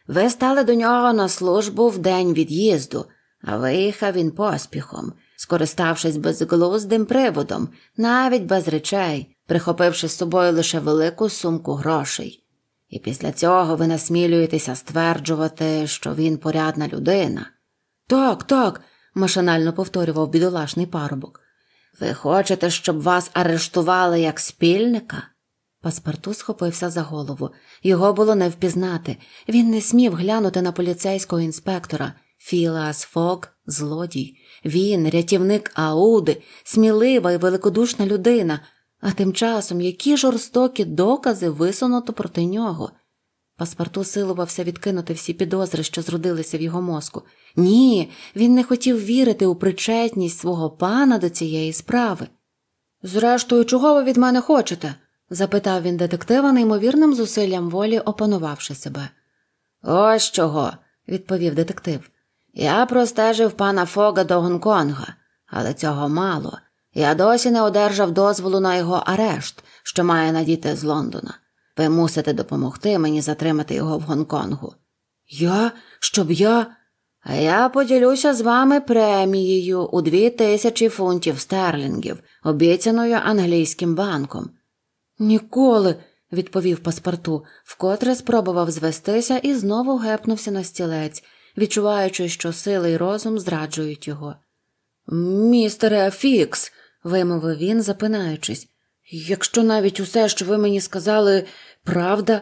Ви стали до нього на службу в день від'їзду, а виїхав він поспіхом скориставшись безглуздим приводом, навіть без речей, прихопивши з собою лише велику сумку грошей. І після цього ви насмілюєтеся стверджувати, що він порядна людина. Так, так, машинально повторював бідолашний парубок. Ви хочете, щоб вас арештували як спільника? Паспарту схопився за голову. Його було не впізнати. Він не смів глянути на поліцейського інспектора. Філас Фок, злодій, він, рятівник Ауди, смілива і великодушна людина, а тим часом які жорстокі докази висунуто проти нього. Паспарту силувався відкинути всі підозри, що зродилися в його мозку. Ні, він не хотів вірити у причетність свого пана до цієї справи. Зрештою, чого ви від мене хочете? запитав він детектива, неймовірним зусиллям волі опанувавши себе. Ось чого, відповів детектив. Я простежив пана Фога до Гонконга, але цього мало. Я досі не одержав дозволу на його арешт, що має надіти з Лондона. Ви мусите допомогти мені затримати його в Гонконгу. Я? Щоб я. А я поділюся з вами премією у дві тисячі фунтів стерлінгів, обіцяною англійським банком. Ніколи, відповів паспорту, вкотре спробував звестися і знову гепнувся на стілець відчуваючи, що сили й розум зраджують його. Містере Фікс, вимовив він, запинаючись, якщо навіть усе, що ви мені сказали, правда,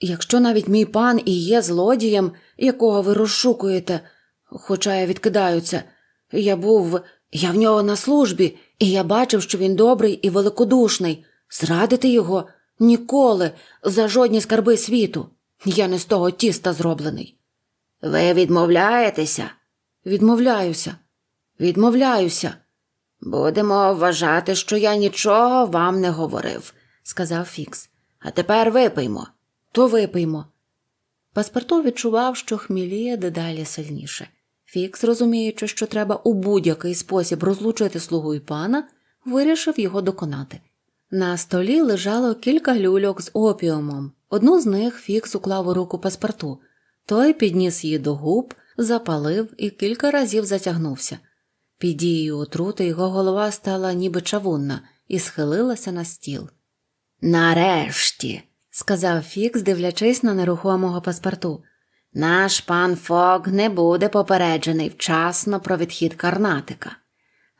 якщо навіть мій пан і є злодієм, якого ви розшукуєте, хоча я відкидаю я був, я в нього на службі, і я бачив, що він добрий і великодушний. Зрадити його ніколи за жодні скарби світу. Я не з того тіста зроблений. Ви відмовляєтеся? Відмовляюся, відмовляюся. Будемо вважати, що я нічого вам не говорив, сказав Фікс. А тепер випиймо, то випиймо. Паспортов відчував, що хміліє дедалі сильніше. Фікс, розуміючи, що треба у будь-який спосіб розлучити слугу і пана, вирішив його доконати. На столі лежало кілька люльок з опіумом. Одну з них Фікс уклав у руку паспорту. Той підніс її до губ, запалив і кілька разів затягнувся. Під дією отрути його голова стала ніби чавунна і схилилася на стіл. Нарешті, сказав Фікс, дивлячись на нерухомого паспорту, наш пан Фог не буде попереджений вчасно про відхід карнатика.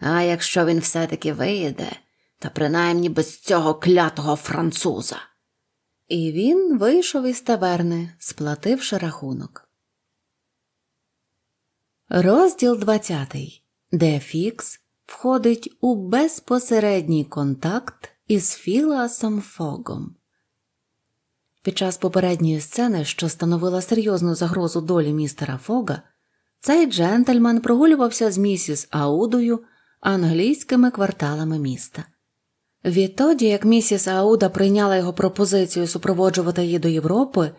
А якщо він все таки вийде, то принаймні без цього клятого француза. І він вийшов із таверни, сплативши рахунок. Розділ 20. Де Фікс входить у безпосередній контакт із Філасом Фогом. Під час попередньої сцени, що становила серйозну загрозу долі містера Фога, цей джентльмен прогулювався з місіс Аудою англійськими кварталами міста. Відтоді, як місіс Ауда прийняла його пропозицію супроводжувати її до Європи,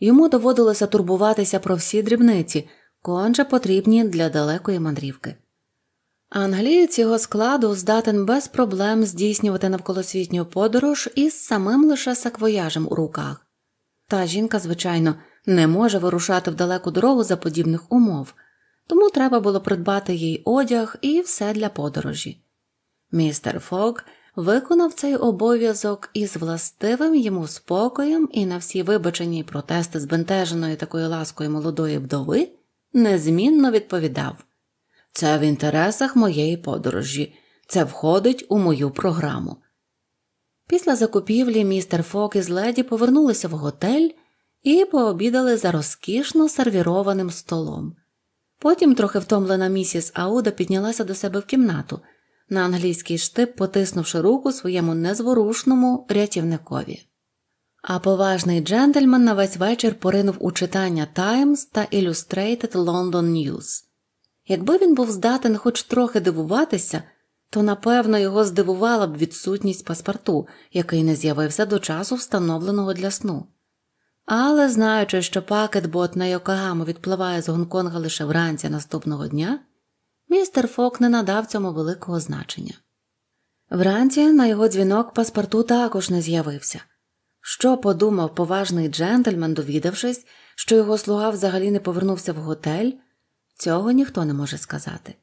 йому доводилося турбуватися про всі дрібниці, конче потрібні для далекої мандрівки. Англієць його складу здатен без проблем здійснювати навколосвітню подорож із самим лише саквояжем у руках. Та жінка, звичайно, не може вирушати в далеку дорогу за подібних умов, тому треба було придбати їй одяг і все для подорожі. Містер Фок виконав цей обов'язок із властивим йому спокоєм і на всі вибачені протести збентеженої такою ласкою молодої вдови незмінно відповідав Це в інтересах моєї подорожі, це входить у мою програму. Після закупівлі містер Фок із леді повернулися в готель і пообідали за розкішно сервірованим столом. Потім трохи втомлена місіс Ауда піднялася до себе в кімнату на англійський штип, потиснувши руку своєму незворушному рятівникові. А поважний джентльмен на весь вечір поринув у читання Times та Illustrated London News. Якби він був здатен хоч трохи дивуватися, то напевно його здивувала б відсутність паспорту, який не з'явився до часу встановленого для сну. Але знаючи, що пакетбот на Йокагаму відпливає з Гонконга лише вранці наступного дня містер Фок не надав цьому великого значення. Вранці на його дзвінок паспорту також не з'явився. Що подумав поважний джентльмен, довідавшись, що його слуга взагалі не повернувся в готель, цього ніхто не може сказати.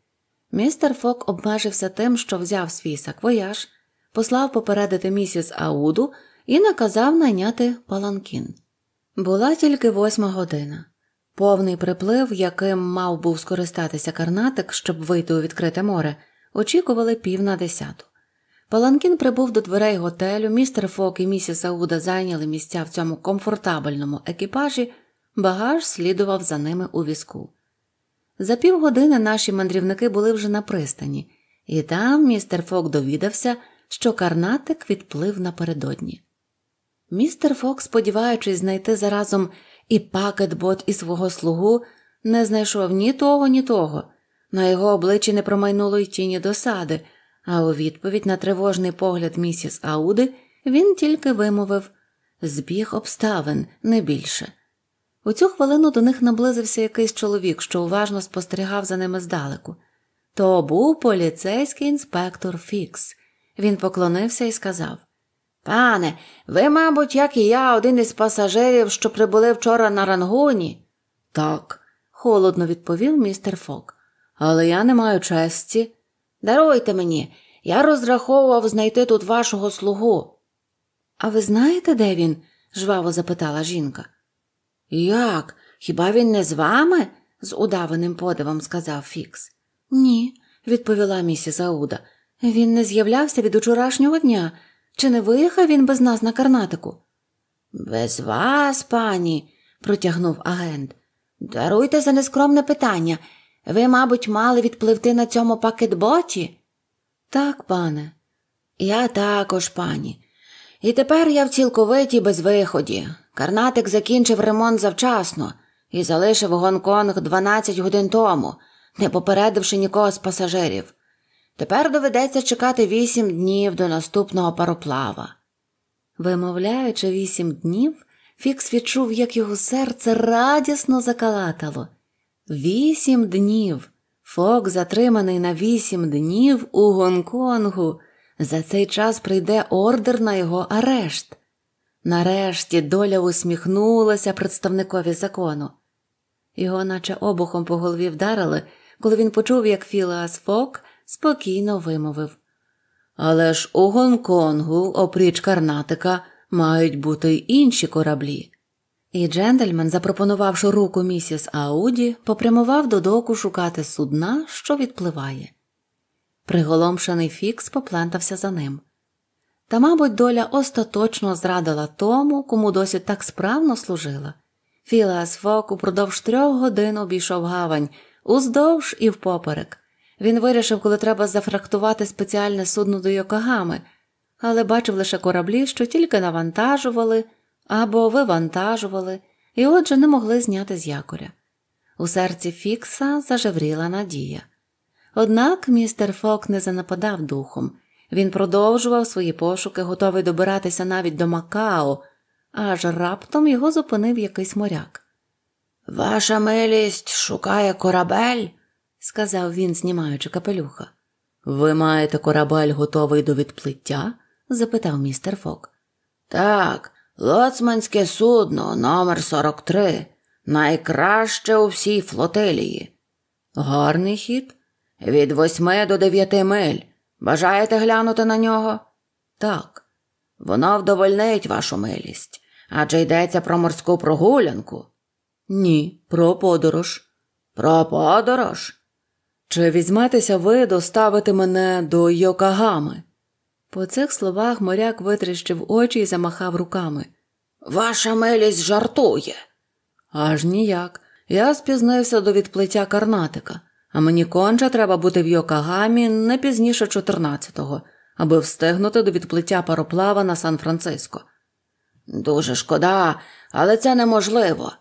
Містер Фок обмежився тим, що взяв свій саквояж, послав попередити місіс Ауду і наказав найняти паланкін. Була тільки восьма година. Повний приплив, яким мав був скористатися карнатик, щоб вийти у відкрите море, очікували пів на десяту. Паланкін прибув до дверей готелю, містер Фок і місіс Сауда зайняли місця в цьому комфортабельному екіпажі, багаж слідував за ними у візку. За півгодини наші мандрівники були вже на пристані, і там містер Фок довідався, що карнатик відплив напередодні. Містер Фок, сподіваючись знайти заразом і пакетбот і свого слугу не знайшов ні того, ні того. На його обличчі не промайнуло й тіні досади, а у відповідь на тривожний погляд місіс Ауди він тільки вимовив збіг обставин не більше. У цю хвилину до них наблизився якийсь чоловік, що уважно спостерігав за ними здалеку. То був поліцейський інспектор Фікс. Він поклонився і сказав Пане, ви, мабуть, як і я, один із пасажирів, що прибули вчора на рангуні? Так, холодно відповів містер Фок. Але я не маю честі. Даруйте мені, я розраховував знайти тут вашого слугу. А ви знаєте, де він? жваво запитала жінка. Як? Хіба він не з вами? з удаваним подивом сказав Фікс. Ні, відповіла місіс Ауда. Він не з'являвся від учорашнього дня. Чи не виїхав він без нас на карнатику? Без вас, пані, протягнув агент. Даруйте за нескромне питання. Ви, мабуть, мали відпливти на цьому пакетботі? Так, пане, я також, пані. І тепер я в цілковитій безвиході. Карнатик закінчив ремонт завчасно і залишив Гонконг 12 годин тому, не попередивши нікого з пасажирів. Тепер доведеться чекати вісім днів до наступного пароплава. Вимовляючи вісім днів, Фікс відчув, як його серце радісно закалатало. Вісім днів. Фок затриманий на вісім днів у Гонконгу. За цей час прийде ордер на його арешт. Нарешті доля усміхнулася представникові закону. Його наче обухом по голові вдарили, коли він почув, як Філас Фок спокійно вимовив. Але ж у Гонконгу, опріч Карнатика, мають бути інші кораблі. І джентльмен, запропонувавши руку місіс Ауді, попрямував до доку шукати судна, що відпливає. Приголомшений Фікс поплентався за ним. Та, мабуть, доля остаточно зрадила тому, кому досі так справно служила. Філас Фок упродовж трьох годин обійшов гавань, уздовж і впоперек. Він вирішив, коли треба зафрактувати спеціальне судно до Йокогами, але бачив лише кораблі, що тільки навантажували або вивантажували, і отже не могли зняти з якоря. У серці Фікса зажевріла надія. Однак містер Фок не занападав духом, він продовжував свої пошуки, готовий добиратися навіть до Макао, аж раптом його зупинив якийсь моряк. Ваша милість шукає корабель сказав він, знімаючи капелюха. Ви маєте корабель готовий до відплиття? запитав містер Фок. Так, лоцманське судно номер 43 найкраще у всій флотилії. Гарний хід? Від восьми до дев'яти миль. Бажаєте глянути на нього? Так. Воно вдовольнить вашу милість, адже йдеться про морську прогулянку. Ні, про подорож. Про подорож? Чи візьметеся ви доставити мене до Йокагами? По цих словах моряк витріщив очі і замахав руками. Ваша милість жартує. Аж ніяк. Я спізнився до відплиття карнатика, а мені конче треба бути в Йокагамі не пізніше 14-го, аби встигнути до відплиття пароплава на Сан Франциско. Дуже шкода, але це неможливо.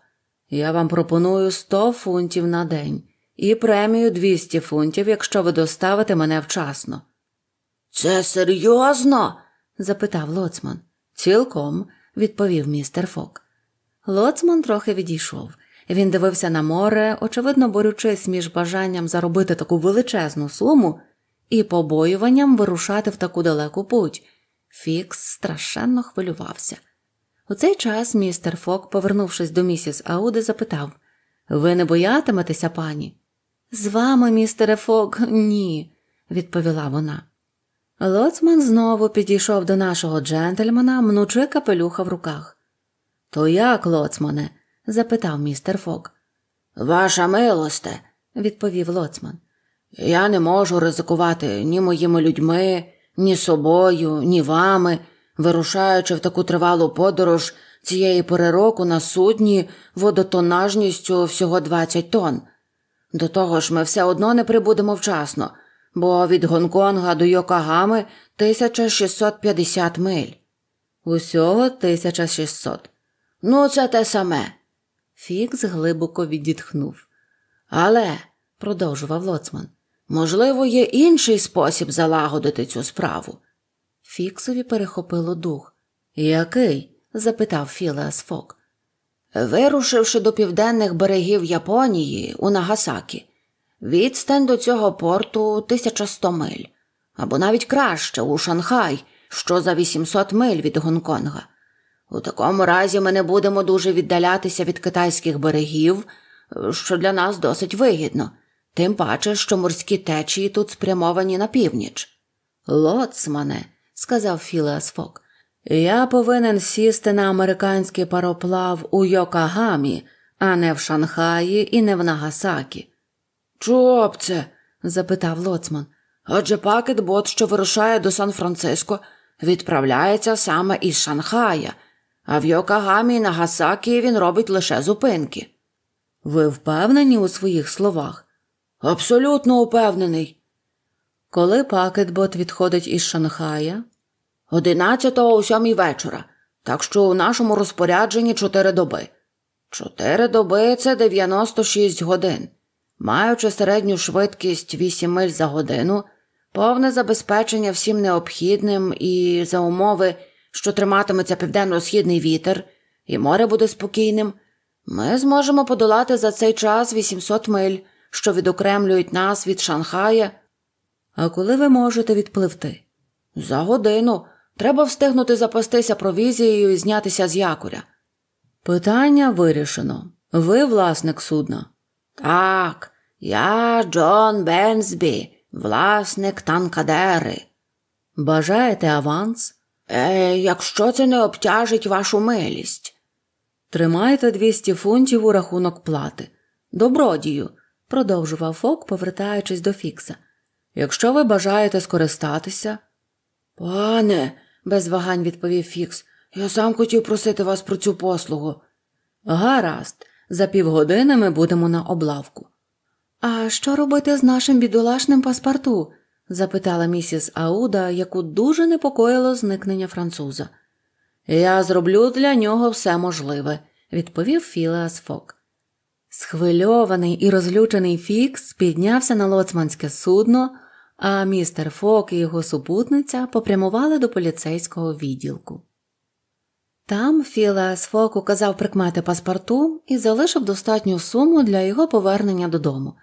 Я вам пропоную 100 фунтів на день і премію 200 фунтів, якщо ви доставите мене вчасно. Це серйозно? запитав лоцман. Цілком, відповів містер Фок. Лоцман трохи відійшов. Він дивився на море, очевидно борючись між бажанням заробити таку величезну суму і побоюванням вирушати в таку далеку путь. Фікс страшенно хвилювався. У цей час містер Фок, повернувшись до місіс Ауди, запитав Ви не боятиметеся, пані? З вами, містере Фок, ні, відповіла вона. Лоцман знову підійшов до нашого джентльмена, мнучи капелюха в руках. То як, лоцмане? запитав містер Фок. Ваша милосте, відповів лоцман. Я не можу ризикувати ні моїми людьми, ні собою, ні вами, вирушаючи в таку тривалу подорож цієї пори року на судні водотонажністю всього 20 тонн. До того ж, ми все одно не прибудемо вчасно, бо від Гонконга до Йокогами 1650 миль. Усього 1600. Ну, це те саме. Фікс глибоко відітхнув. Але, продовжував лоцман, можливо, є інший спосіб залагодити цю справу. Фіксові перехопило дух. Який? запитав Філеас Фок. Вирушивши до південних берегів Японії у Нагасакі, відстань до цього порту 1100 миль, або навіть краще у Шанхай, що за 800 миль від Гонконга. У такому разі ми не будемо дуже віддалятися від китайських берегів, що для нас досить вигідно, тим паче, що морські течії тут спрямовані на північ. Лоцмане, сказав Філеас Фок, я повинен сісти на американський пароплав у Йокагамі, а не в Шанхаї і не в Нагасакі. Чого це? запитав лоцман. Адже бот, що вирушає до Сан-Франциско, відправляється саме із Шанхая, а в Йокагамі і Нагасакі він робить лише зупинки. Ви впевнені у своїх словах? Абсолютно упевнений. Коли пакет бот відходить із Шанхая, Одинадцятого го о сьомій вечора, так що у нашому розпорядженні чотири доби. Чотири доби це 96 годин. Маючи середню швидкість 8 миль за годину, повне забезпечення всім необхідним і за умови, що триматиметься південно-східний вітер, і море буде спокійним, ми зможемо подолати за цей час 800 миль, що відокремлюють нас від Шанхая. А коли ви можете відпливти? За годину, Треба встигнути запастися провізією і знятися з якоря. Питання вирішено. Ви власник судна. Так, я Джон Бензбі, власник танкадери. Бажаєте аванс? Е, Якщо це не обтяжить вашу милість. Тримайте 200 фунтів у рахунок плати. Добродію, продовжував Фок, повертаючись до Фікса. Якщо ви бажаєте скористатися. Пане, без вагань відповів Фікс. Я сам хотів просити вас про цю послугу. Гаразд, за півгодини ми будемо на облавку. А що робити з нашим бідолашним паспорту? запитала місіс Ауда, яку дуже непокоїло зникнення француза. Я зроблю для нього все можливе, відповів Філеас Фок. Схвильований і розлючений Фікс піднявся на лоцманське судно, а містер Фок і його супутниця попрямували до поліцейського відділку. Там Філас Фок указав прикмети паспорту і залишив достатню суму для його повернення додому.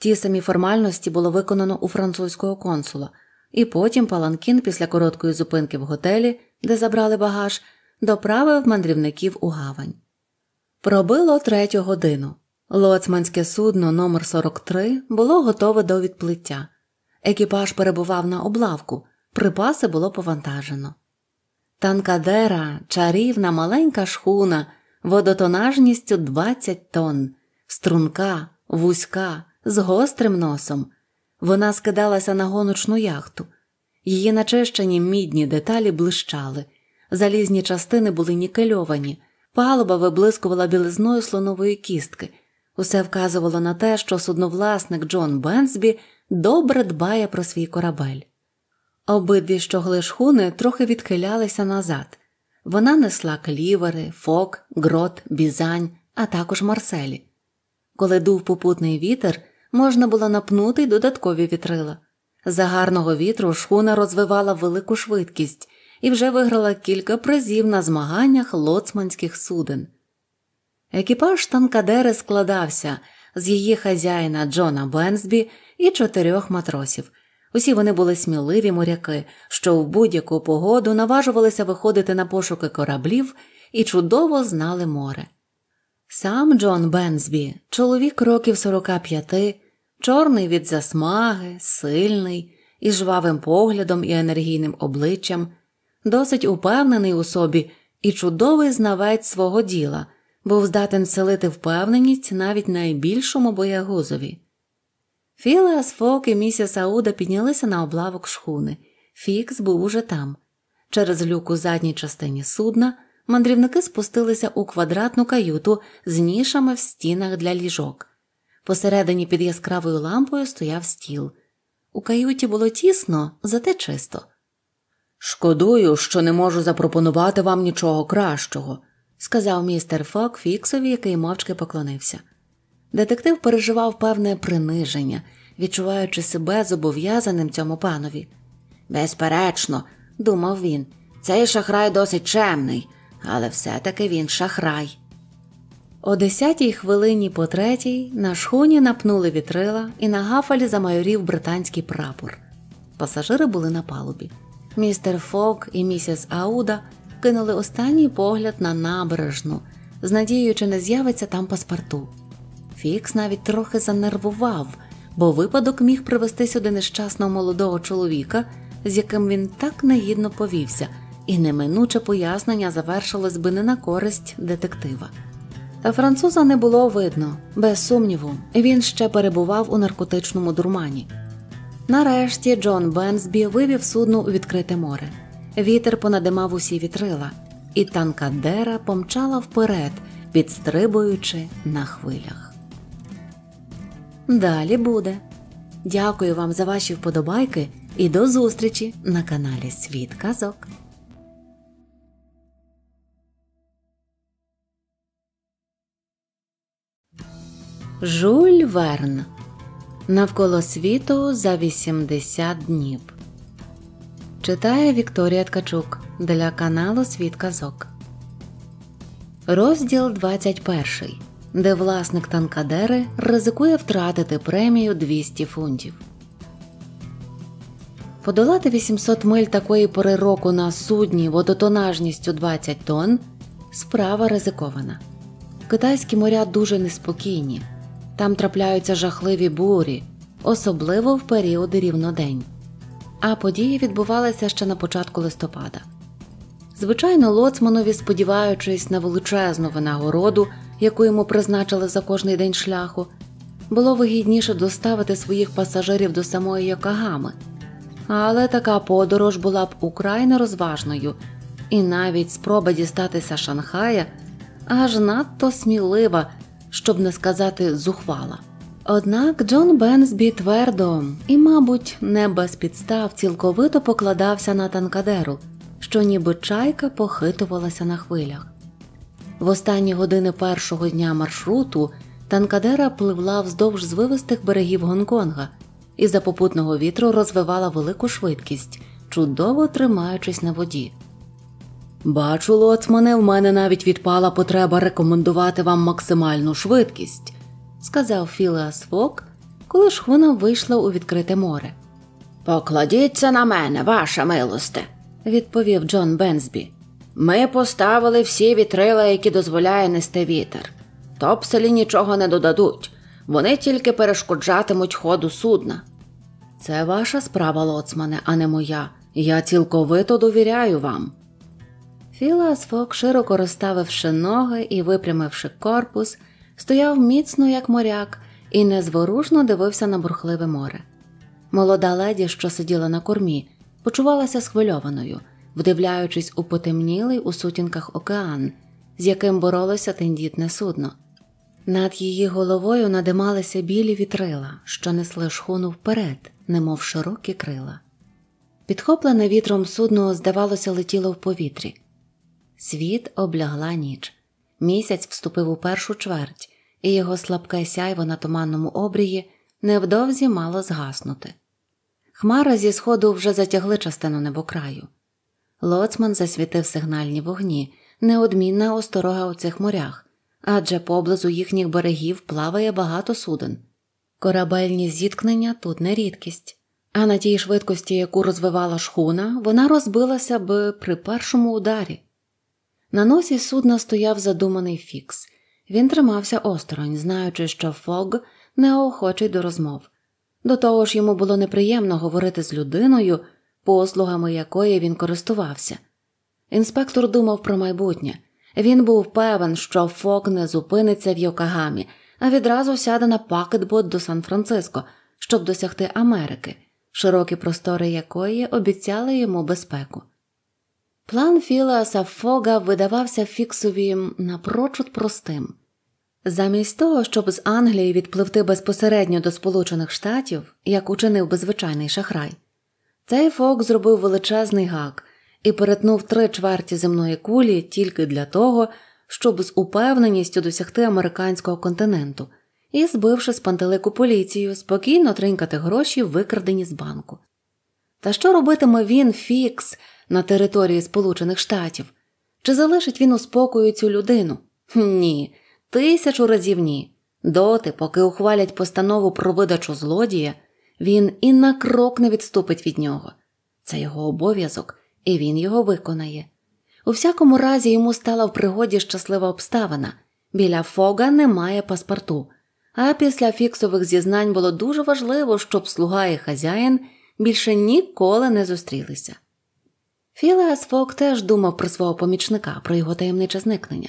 Ті самі формальності було виконано у французького консула, і потім Паланкін після короткої зупинки в готелі, де забрали багаж, доправив мандрівників у гавань. Пробило третю годину. Лоцманське судно номер 43 було готове до відплиття. Екіпаж перебував на облавку, припаси було повантажено. Танкадера, чарівна маленька шхуна, водотонажністю 20 тонн, струнка, вузька, з гострим носом. Вона скидалася на гоночну яхту. Її начищені мідні деталі блищали, залізні частини були нікельовані, палуба виблискувала білизною слонової кістки. Усе вказувало на те, що судновласник Джон Бенсбі добре дбає про свій корабель. Обидві щогли шхуни трохи відхилялися назад. Вона несла клівери, фок, грот, бізань, а також марселі. Коли дув попутний вітер, можна було напнути й додаткові вітрила. За гарного вітру шхуна розвивала велику швидкість і вже виграла кілька призів на змаганнях лоцманських суден. Екіпаж танкадери складався з її хазяїна Джона Бенсбі і чотирьох матросів. Усі вони були сміливі моряки, що в будь-яку погоду наважувалися виходити на пошуки кораблів і чудово знали море. Сам Джон Бенсбі, чоловік років 45, чорний від засмаги, сильний, із жвавим поглядом і енергійним обличчям, досить упевнений у собі і чудовий знавець свого діла, був здатен вселити впевненість навіть найбільшому боягузові. Філеас Фок і місіс Сауда піднялися на облавок шхуни. Фікс був уже там. Через люк у задній частині судна мандрівники спустилися у квадратну каюту з нішами в стінах для ліжок. Посередині під яскравою лампою стояв стіл. У каюті було тісно, зате чисто. Шкодую, що не можу запропонувати вам нічого кращого, сказав містер Фок Фіксові, який мовчки поклонився. Детектив переживав певне приниження, відчуваючи себе зобов'язаним цьому панові. Безперечно, думав він, цей шахрай досить чемний, але все-таки він шахрай. О десятій хвилині по третій на шхуні напнули вітрила і на гафалі замайорів британський прапор. Пасажири були на палубі. Містер Фок і місіс Ауда кинули останній погляд на набережну, з надією, чи не з'явиться там паспорту. Фікс навіть трохи занервував, бо випадок міг привести сюди нещасного молодого чоловіка, з яким він так негідно повівся, і неминуче пояснення завершилось би не на користь детектива. Та француза не було видно, без сумніву, він ще перебував у наркотичному дурмані. Нарешті Джон Бенсбі вивів судно у відкрите море. Вітер понадимав усі вітрила, і танкадера помчала вперед, підстрибуючи на хвилях. Далі буде. Дякую вам за ваші вподобайки і до зустрічі на каналі Світ Казок. Жуль Верн Навколо світу за 80 днів. Читає Вікторія Ткачук для каналу Світ Казок. Розділ 21 де власник танкадери ризикує втратити премію 200 фунтів. Подолати 800 миль такої пори року на судні водотонажністю 20 тонн справа ризикована. Китайські моря дуже неспокійні, там трапляються жахливі бурі, особливо в періоди рівнодень. А події відбувалися ще на початку листопада. Звичайно, лоцманові, сподіваючись на величезну винагороду, яку йому призначили за кожний день шляху, було вигідніше доставити своїх пасажирів до самої Йокагами. Але така подорож була б украй нерозважною, і навіть спроба дістатися Шанхая аж надто смілива, щоб не сказати зухвала. Однак Джон Бенсбі твердо і, мабуть, не без підстав цілковито покладався на танкадеру, що ніби чайка похитувалася на хвилях. В останні години першого дня маршруту танкадера пливла вздовж звивистих берегів Гонконга і за попутного вітру розвивала велику швидкість, чудово тримаючись на воді. Бачу, лоцмане, в мене навіть відпала потреба рекомендувати вам максимальну швидкість, сказав Філеас Фок, коли шхуна вийшла у відкрите море. Покладіться на мене, ваша милосте, відповів Джон Бенсбі. Ми поставили всі вітрила, які дозволяє нести вітер. Топселі нічого не додадуть, вони тільки перешкоджатимуть ходу судна. Це ваша справа, лоцмане, а не моя. Я цілковито довіряю вам. Філас Фок, широко розставивши ноги і випрямивши корпус, стояв міцно, як моряк, і незворушно дивився на бурхливе море. Молода леді, що сиділа на кормі, почувалася схвильованою вдивляючись у потемнілий у сутінках океан, з яким боролося тендітне судно. Над її головою надималися білі вітрила, що несли шхуну вперед, немов широкі крила. Підхоплене вітром судно, здавалося, летіло в повітрі. Світ облягла ніч. Місяць вступив у першу чверть, і його слабке сяйво на туманному обрії невдовзі мало згаснути. Хмара зі сходу вже затягли частину небокраю. Лоцман засвітив сигнальні вогні, неодмінна осторога у цих морях, адже поблизу їхніх берегів плаває багато суден. Корабельні зіткнення тут не рідкість, а на тій швидкості, яку розвивала шхуна, вона розбилася б при першому ударі. На носі судна стояв задуманий фікс. Він тримався осторонь, знаючи, що фог неохочий до розмов. До того ж йому було неприємно говорити з людиною послугами якої він користувався. Інспектор думав про майбутнє. Він був певен, що фок не зупиниться в Йокагамі, а відразу сяде на пакетбот до Сан-Франциско, щоб досягти Америки, широкі простори якої обіцяли йому безпеку. План Філаса Фога видавався фіксові напрочуд простим. Замість того, щоб з Англії відпливти безпосередньо до Сполучених Штатів, як учинив би звичайний шахрай. Цей фок зробив величезний гак і перетнув три чверті земної кулі тільки для того, щоб з упевненістю досягти американського континенту і, збивши з пантелику поліцію, спокійно тринкати гроші, викрадені з банку. Та що робитиме він фікс на території Сполучених Штатів? Чи залишить він у спокою цю людину? Ні, тисячу разів ні. Доти, поки ухвалять постанову про видачу злодія. Він і на крок не відступить від нього. Це його обов'язок, і він його виконає. У всякому разі, йому стала в пригоді щаслива обставина біля фога немає паспорту. А після фіксових зізнань було дуже важливо, щоб слуга і хазяїн більше ніколи не зустрілися. Філеас Фок теж думав про свого помічника, про його таємниче зникнення.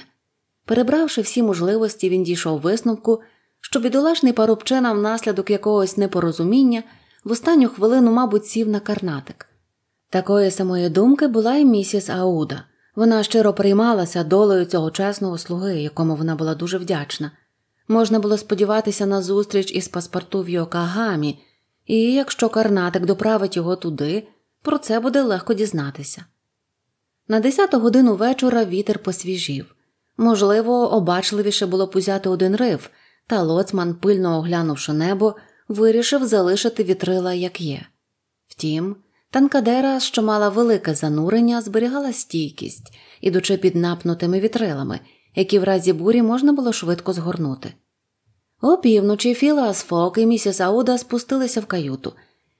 Перебравши всі можливості, він дійшов висновку, що бідолашний парубчина, внаслідок якогось непорозуміння, в останню хвилину, мабуть, сів на карнатик. Такої самої думки була і місіс Ауда. Вона щиро приймалася долею цього чесного слуги, якому вона була дуже вдячна. Можна було сподіватися на зустріч із паспорту в Йокагамі, і якщо карнатик доправить його туди, про це буде легко дізнатися. На 10 годину вечора вітер посвіжів можливо, обачливіше було пузяти один риф, та лоцман, пильно оглянувши небо, вирішив залишити вітрила, як є. Втім, танкадера, що мала велике занурення, зберігала стійкість, ідучи під напнутими вітрилами, які в разі бурі можна було швидко згорнути. Опівночі Філас Фок і місіс Ауда спустилися в каюту.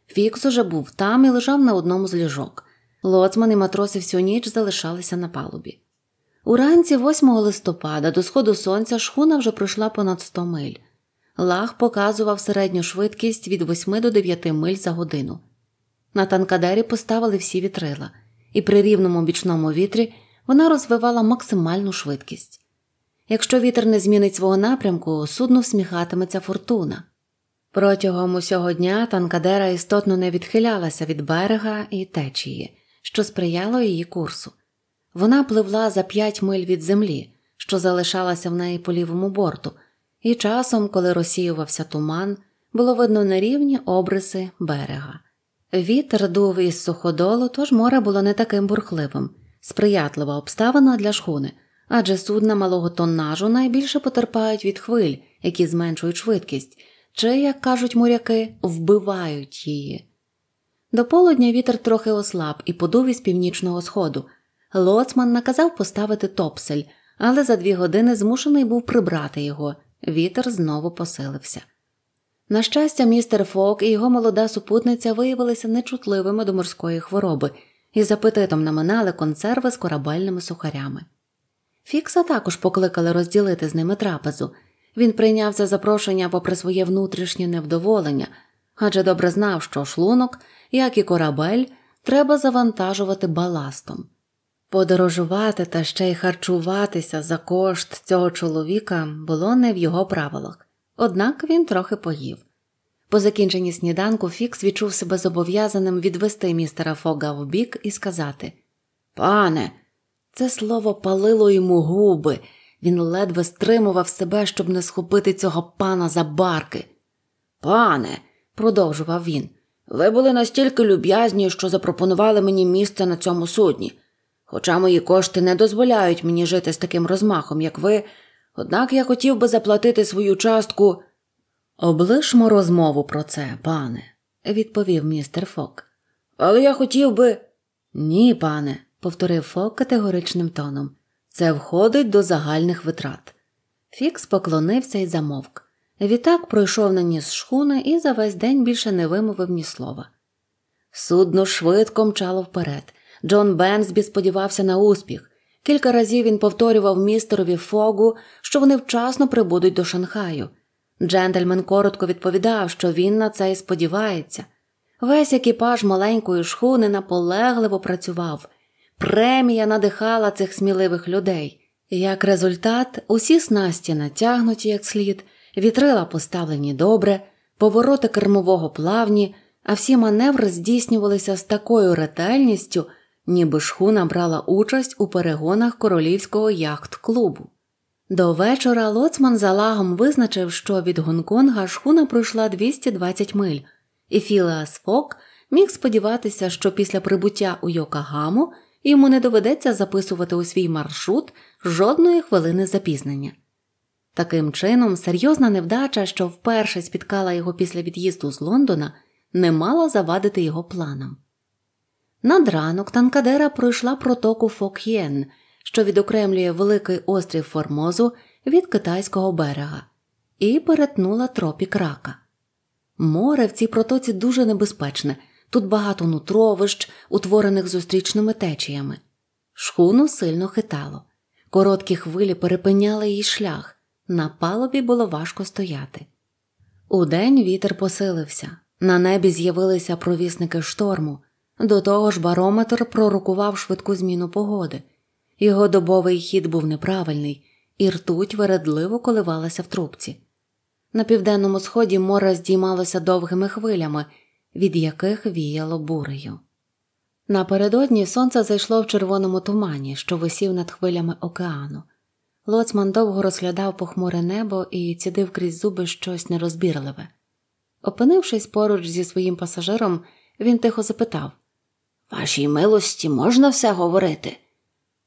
Фікс уже був там і лежав на одному з ліжок. Лоцман і матроси всю ніч залишалися на палубі. Уранці 8 листопада до сходу сонця шхуна вже пройшла понад 100 миль. Лах показував середню швидкість від 8 до 9 миль за годину. На танкадері поставили всі вітрила, і при рівному бічному вітрі вона розвивала максимальну швидкість. Якщо вітер не змінить свого напрямку, судно всміхатиметься фортуна. Протягом усього дня танкадера істотно не відхилялася від берега і течії, що сприяло її курсу. Вона пливла за п'ять миль від землі, що залишалася в неї по лівому борту, і часом, коли розсіювався туман, було видно нерівні обриси берега. Вітер дув із суходолу, тож море було не таким бурхливим, сприятлива обставина для шхуни, адже судна малого тоннажу найбільше потерпають від хвиль, які зменшують швидкість, чи, як кажуть моряки, вбивають її. До полудня вітер трохи ослаб і подув із північного сходу. Лоцман наказав поставити топсель, але за дві години змушений був прибрати його, вітер знову посилився. На щастя, містер Фок і його молода супутниця виявилися нечутливими до морської хвороби і з апетитом наминали консерви з корабельними сухарями. Фікса також покликали розділити з ними трапезу. Він прийнявся запрошення попри своє внутрішнє невдоволення, адже добре знав, що шлунок, як і корабель, треба завантажувати баластом. Подорожувати та ще й харчуватися за кошт цього чоловіка було не в його правилах, однак він трохи поїв. По закінченні сніданку Фікс відчув себе зобов'язаним відвести містера Фога в бік і сказати Пане, це слово палило йому губи, він ледве стримував себе, щоб не схопити цього пана за барки. Пане, продовжував він, ви були настільки люб'язні, що запропонували мені місце на цьому судні. Хоча мої кошти не дозволяють мені жити з таким розмахом, як ви, однак я хотів би заплатити свою частку. Облишмо розмову про це, пане, відповів містер Фок. Але я хотів би. Ні, пане, повторив Фок категоричним тоном. Це входить до загальних витрат. Фікс поклонився і замовк. Відтак пройшов на ніс шхуни і за весь день більше не вимовив ні слова. Судно швидко мчало вперед. Джон Бенсбі сподівався на успіх. Кілька разів він повторював містерові Фогу, що вони вчасно прибудуть до Шанхаю. Джентльмен коротко відповідав, що він на це й сподівається. Весь екіпаж маленької шхуни наполегливо працював. Премія надихала цих сміливих людей. Як результат, усі снасті натягнуті як слід, вітрила поставлені добре, повороти кермового плавні, а всі маневри здійснювалися з такою ретельністю ніби шхуна брала участь у перегонах королівського яхт-клубу. До вечора лоцман за лагом визначив, що від Гонконга шхуна пройшла 220 миль, і Філеас Фок міг сподіватися, що після прибуття у Йокагаму йому не доведеться записувати у свій маршрут жодної хвилини запізнення. Таким чином, серйозна невдача, що вперше спіткала його після від'їзду з Лондона, не мала завадити його планам. Над ранок танкадера пройшла протоку Фок'єн, що відокремлює великий острів Формозу від китайського берега, і перетнула тропік рака. Море в цій протоці дуже небезпечне, тут багато нутровищ, утворених зустрічними течіями. Шхуну сильно хитало, короткі хвилі перепиняли її шлях, на палубі було важко стояти. Удень вітер посилився, на небі з'явилися провісники шторму. До того ж, барометр пророкував швидку зміну погоди. Його добовий хід був неправильний, і ртуть вередливо коливалася в трубці. На південному сході море здіймалося довгими хвилями, від яких віяло бурею. Напередодні сонце зайшло в червоному тумані, що висів над хвилями океану. Лоцман довго розглядав похмуре небо і цідив крізь зуби щось нерозбірливе. Опинившись поруч зі своїм пасажиром, він тихо запитав Вашій милості можна все говорити?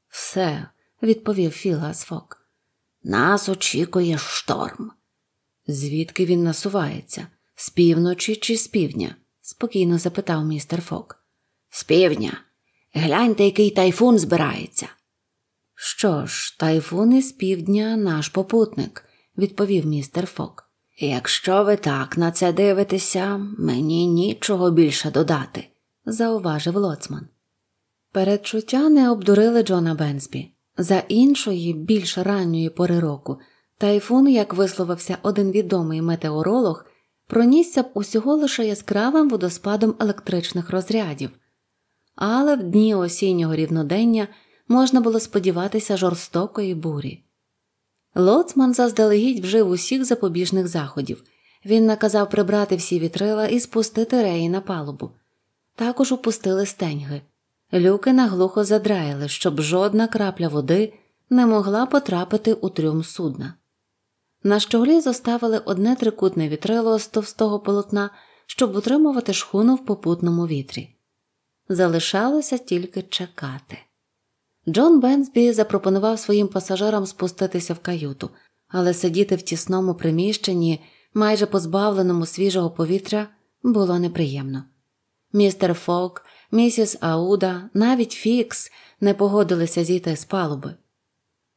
Все, відповів Філас Фок. Нас очікує шторм. Звідки він насувається? З півночі чи з півдня? спокійно запитав містер Фок. З півдня. Гляньте, який тайфун збирається. Що ж, тайфун із півдня наш попутник, відповів містер Фок. Якщо ви так на це дивитеся, мені нічого більше додати зауважив лоцман. Передчуття не обдурили Джона Бенсбі. За іншої, більш ранньої пори року, тайфун, як висловився один відомий метеоролог, пронісся б усього лише яскравим водоспадом електричних розрядів, але в дні осіннього рівнодення можна було сподіватися жорстокої бурі. Лоцман заздалегідь вжив усіх запобіжних заходів. Він наказав прибрати всі вітрила і спустити реї на палубу також опустили стеньги, люки наглухо задраїли, щоб жодна крапля води не могла потрапити у трюм судна. На щоглі зоставили одне трикутне вітрило з товстого полотна, щоб утримувати шхуну в попутному вітрі. Залишалося тільки чекати. Джон Бенсбі запропонував своїм пасажирам спуститися в каюту, але сидіти в тісному приміщенні, майже позбавленому свіжого повітря, було неприємно. Містер Фок, місіс Ауда, навіть Фікс не погодилися зійти з палуби.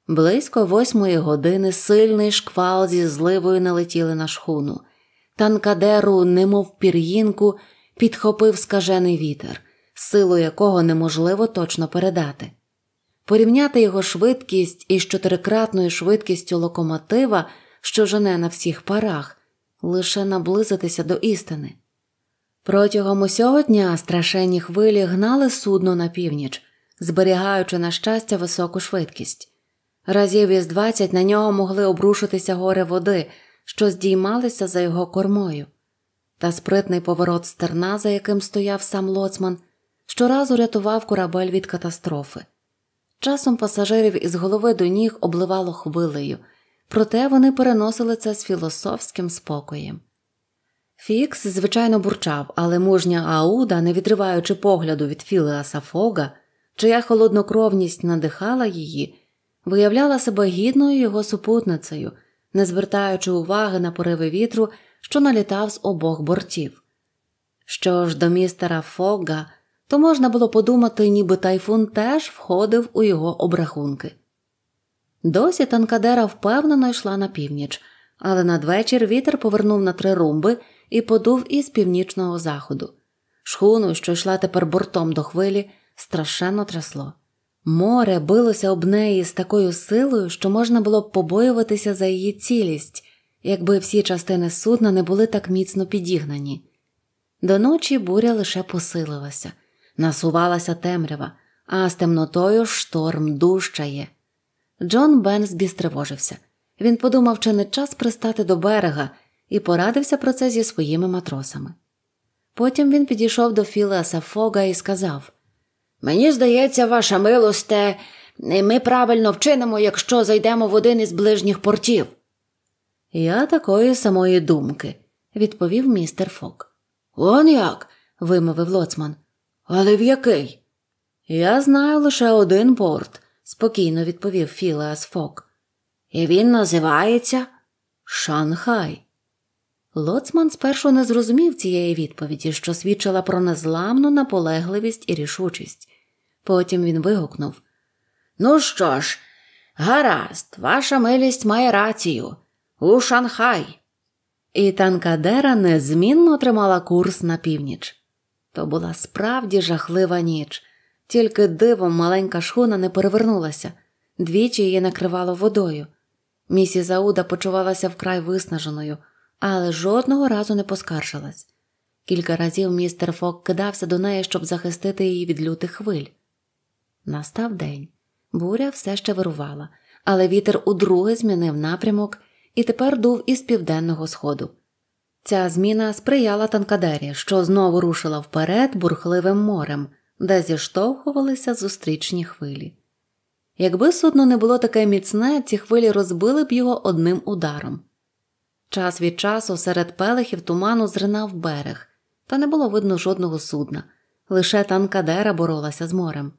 Близько восьмої години сильний шквал зі зливою налетіли на шхуну. Танкадеру, немов пір'їнку, підхопив скажений вітер, силу якого неможливо точно передати. Порівняти його швидкість із чотирикратною швидкістю локомотива, що жене на всіх парах, лише наблизитися до істини. Протягом усього дня страшенні хвилі гнали судно на північ, зберігаючи на щастя високу швидкість. Разів із двадцять на нього могли обрушитися гори води, що здіймалися за його кормою, та спритний поворот стерна, за яким стояв сам лоцман, щоразу рятував корабель від катастрофи. Часом пасажирів із голови до ніг обливало хвилею, проте вони переносили це з філософським спокоєм. Фікс, звичайно, бурчав, але мужня Ауда, не відриваючи погляду від Філеаса Фога, чия холоднокровність надихала її, виявляла себе гідною його супутницею, не звертаючи уваги на пориви вітру, що налітав з обох бортів. Що ж до містера Фога, то можна було подумати, ніби тайфун теж входив у його обрахунки. Досі танкадера впевнено йшла на північ, але надвечір вітер повернув на три румби і подув із північного заходу. Шхуну, що йшла тепер бортом до хвилі, страшенно трясло. Море билося об неї з такою силою, що можна було б побоюватися за її цілість, якби всі частини судна не були так міцно підігнані. До ночі буря лише посилилася, насувалася темрява, а з темнотою шторм дужчає. Джон Бенс бістривожився. Він подумав, чи не час пристати до берега і порадився про це зі своїми матросами. Потім він підійшов до Філа Фога і сказав Мені здається, ваша милосте, ми правильно вчинимо, якщо зайдемо в один із ближніх портів. Я такої самої думки, відповів містер Фок. Он як? вимовив лоцман. Але в який? Я знаю лише один порт, спокійно відповів Філеас Фок. І він називається Шанхай. Лоцман спершу не зрозумів цієї відповіді, що свідчила про незламну наполегливість і рішучість. Потім він вигукнув Ну що ж, гаразд, ваша милість має рацію. У Шанхай. І танкадера незмінно тримала курс на північ. То була справді жахлива ніч, тільки дивом маленька шхуна не перевернулася, двічі її накривало водою. Місіс Ауда почувалася вкрай виснаженою але жодного разу не поскаржилась. Кілька разів містер Фок кидався до неї, щоб захистити її від лютих хвиль. Настав день. Буря все ще вирувала, але вітер удруге змінив напрямок і тепер дув із південного сходу. Ця зміна сприяла танкадері, що знову рушила вперед бурхливим морем, де зіштовхувалися зустрічні хвилі. Якби судно не було таке міцне, ці хвилі розбили б його одним ударом. Час від часу серед пелихів туману зринав берег, та не було видно жодного судна, лише танкадера боролася з морем.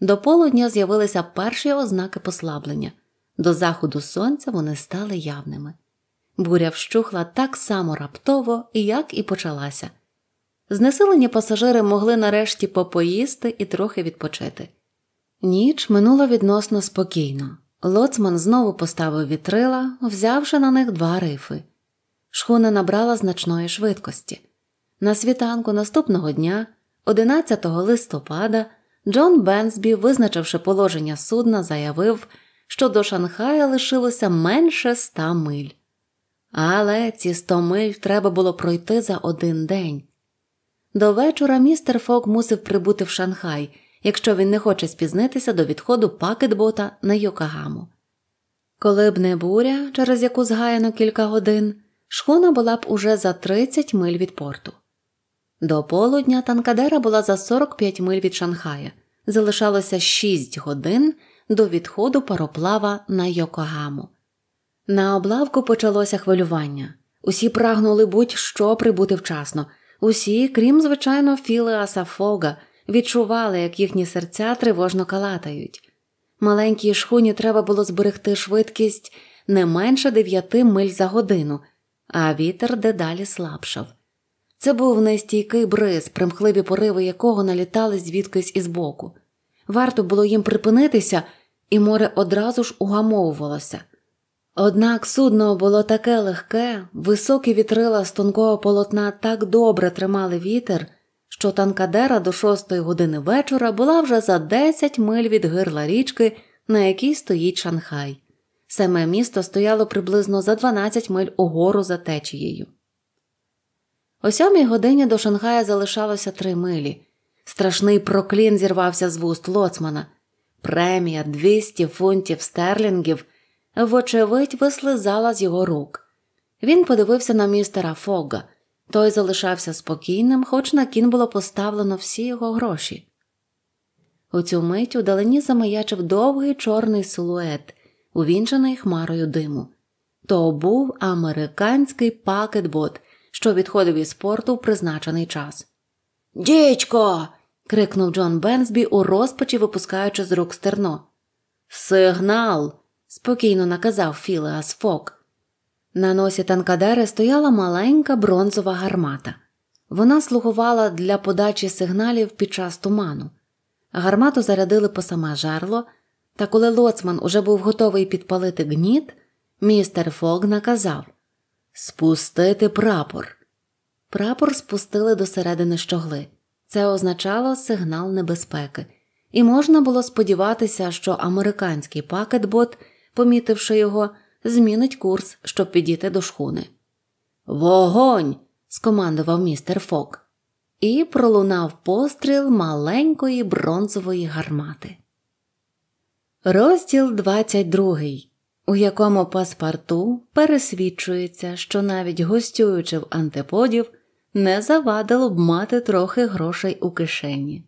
До полудня з'явилися перші ознаки послаблення, до заходу сонця вони стали явними. Буря вщухла так само раптово, як і почалася. Знесилені пасажири могли нарешті попоїсти і трохи відпочити. Ніч минула відносно спокійно. Лоцман знову поставив вітрила, взявши на них два рифи. Шхуна набрала значної швидкості. На світанку наступного дня, 11 листопада, Джон Бенсбі, визначивши положення судна, заявив, що до Шанхая лишилося менше ста миль. Але ці сто миль треба було пройти за один день. До вечора містер Фок мусив прибути в Шанхай якщо він не хоче спізнитися до відходу пакетбота на Йокагаму. Коли б не буря, через яку згаяно кілька годин, шхуна була б уже за 30 миль від порту. До полудня танкадера була за 45 миль від Шанхая, залишалося 6 годин до відходу пароплава на Йокогаму. На облавку почалося хвилювання. Усі прагнули будь-що прибути вчасно, усі, крім звичайно, Філеаса Фога, відчували, як їхні серця тривожно калатають. Маленькій шхуні треба було зберегти швидкість не менше дев'яти миль за годину, а вітер дедалі слабшав. Це був нестійкий бриз, примхливі пориви якого налітали звідкись із боку. Варто було їм припинитися, і море одразу ж угамовувалося. Однак судно було таке легке, високі вітрила з тонкого полотна так добре тримали вітер що танкадера до шостої години вечора була вже за 10 миль від гирла річки, на якій стоїть Шанхай. Саме місто стояло приблизно за 12 миль угору за течією. О сьомій годині до Шанхая залишалося три милі. Страшний проклін зірвався з вуст лоцмана. Премія 200 фунтів стерлінгів вочевидь вислизала з його рук. Він подивився на містера Фога. Той залишався спокійним, хоч на кін було поставлено всі його гроші. У цю мить удалині замаячив довгий чорний силует, увінчений хмарою диму. То був американський пакетбот, що відходив із порту в призначений час. Дідько. крикнув Джон Бенсбі у розпачі, випускаючи з рук стерно. Сигнал! спокійно наказав Філеас Фок. На носі танкадери стояла маленька бронзова гармата. Вона слугувала для подачі сигналів під час туману. Гармату зарядили по саме жерло, та коли лоцман уже був готовий підпалити гніт, містер Фог наказав Спустити прапор. Прапор спустили до середини щогли. Це означало сигнал небезпеки, і можна було сподіватися, що американський пакетбот, помітивши його, змінить курс, щоб підійти до шхуни. Вогонь! скомандував містер Фок. І пролунав постріл маленької бронзової гармати. Розділ 22, у якому паспорту пересвідчується, що навіть гостюючи в антиподів, не завадило б мати трохи грошей у кишені.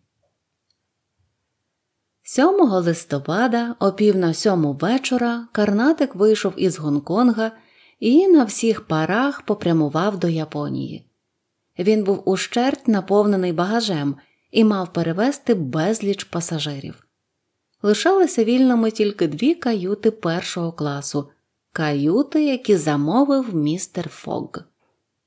7 листопада, о пів на сьому вечора, Карнатик вийшов із Гонконга і на всіх парах попрямував до Японії. Він був ущерть наповнений багажем і мав перевезти безліч пасажирів. Лишалися вільними тільки дві каюти першого класу, каюти, які замовив містер Фогг.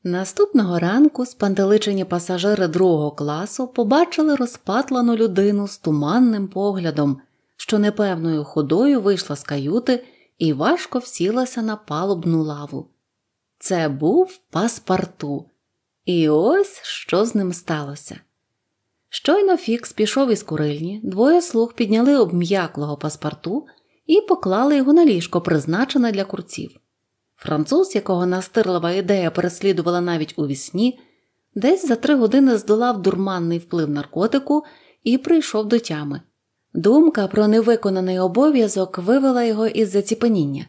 Наступного ранку спантеличені пасажири другого класу побачили розпатлану людину з туманним поглядом, що непевною ходою вийшла з каюти і важко всілася на палубну лаву. Це був паспорту. І ось що з ним сталося. Щойно Фікс пішов із курильні, двоє слуг підняли обм'яклого паспорту і поклали його на ліжко, призначене для курців. Француз, якого настирлива ідея переслідувала навіть у вісні, десь за три години здолав дурманний вплив наркотику і прийшов до тями. Думка про невиконаний обов'язок вивела його із заціпеніння.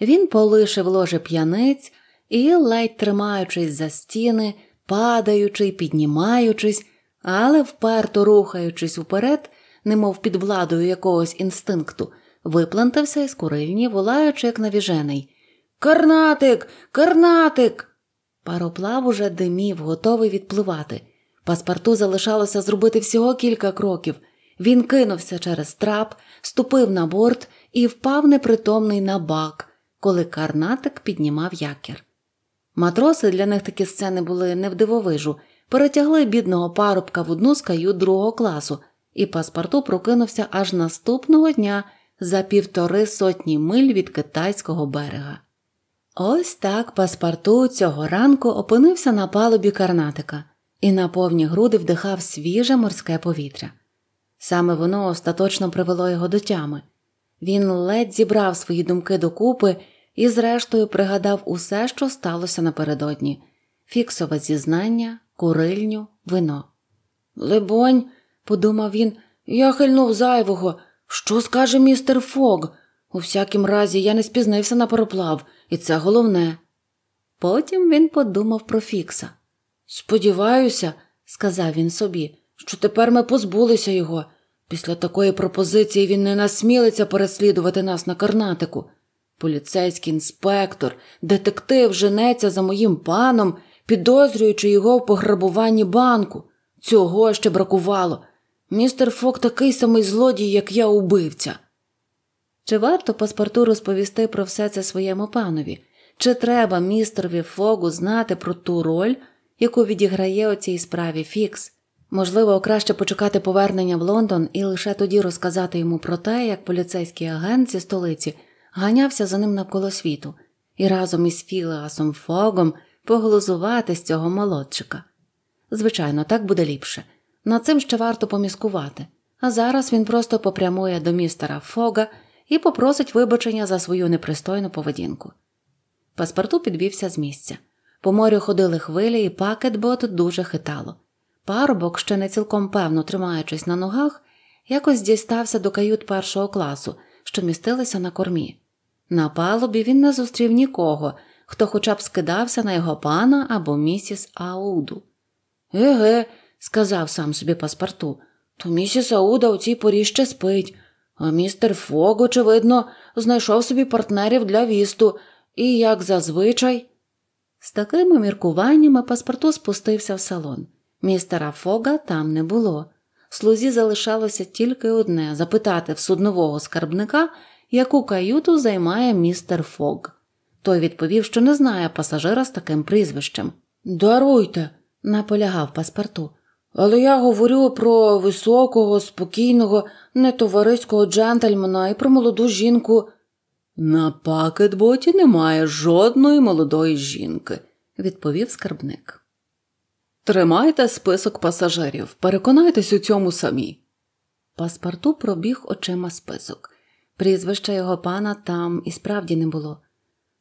Він полишив ложе п'яниць і, ледь тримаючись за стіни, падаючи й піднімаючись, але вперто рухаючись уперед, немов під владою якогось інстинкту, виплантався із курильні, волаючи, як навіжений. Карнатик, карнатик. Пароплав уже димів, готовий відпливати. Паспорту залишалося зробити всього кілька кроків. Він кинувся через трап, ступив на борт і впав непритомний на бак, коли карнатик піднімав якір. Матроси для них такі сцени були не в дивовижу, перетягли бідного парубка в одну з кают другого класу, і паспорту прокинувся аж наступного дня за півтори сотні миль від китайського берега. Ось так паспорту цього ранку опинився на палубі карнатика і на повні груди вдихав свіже морське повітря. Саме воно остаточно привело його до тями. Він ледь зібрав свої думки докупи і, зрештою, пригадав усе, що сталося напередодні фіксове зізнання, курильню, вино. Либонь, подумав він, я хильнув зайвого. Що скаже містер Фог? У всякім разі, я не спізнився на пароплав, і це головне. Потім він подумав про Фікса. Сподіваюся, сказав він собі, що тепер ми позбулися його. Після такої пропозиції він не насмілиться переслідувати нас на карнатику. Поліцейський інспектор, детектив женеться за моїм паном, підозрюючи його в пограбуванні банку. Цього ще бракувало. Містер Фок такий самий злодій, як я убивця. Чи варто паспорту розповісти про все це своєму панові? Чи треба містерові Фогу знати про ту роль, яку відіграє у цій справі Фікс? Можливо, краще почекати повернення в Лондон і лише тоді розказати йому про те, як поліцейський агент зі столиці ганявся за ним навколо світу, і разом із Філеасом Фогом поглузувати з цього молодчика. Звичайно, так буде ліпше. Над цим ще варто поміскувати, а зараз він просто попрямує до містера Фога і попросить вибачення за свою непристойну поведінку. Паспорту підвівся з місця. По морю ходили хвилі, і пакетбот дуже хитало. Парубок, ще не цілком певно тримаючись на ногах, якось дістався до кают першого класу, що містилися на кормі. На палубі він не зустрів нікого, хто хоча б скидався на його пана або місіс Ауду. Еге, сказав сам собі паспорту, то місіс Ауда у цій порі ще спить, а містер Фог, очевидно, знайшов собі партнерів для вісту, і, як зазвичай. З такими міркуваннями паспорту спустився в салон. Містера Фога там не було. Слузі залишалося тільки одне запитати в суднового скарбника, яку каюту займає містер Фог. Той відповів, що не знає пасажира з таким прізвищем. Даруйте, наполягав паспорту. Але я говорю про високого, спокійного, нетовариського джентльмена і про молоду жінку. На пакетботі немає жодної молодої жінки, відповів скарбник. Тримайте список пасажирів, переконайтесь у цьому самі. Паспорту пробіг очима список. Прізвища його пана там і справді не було.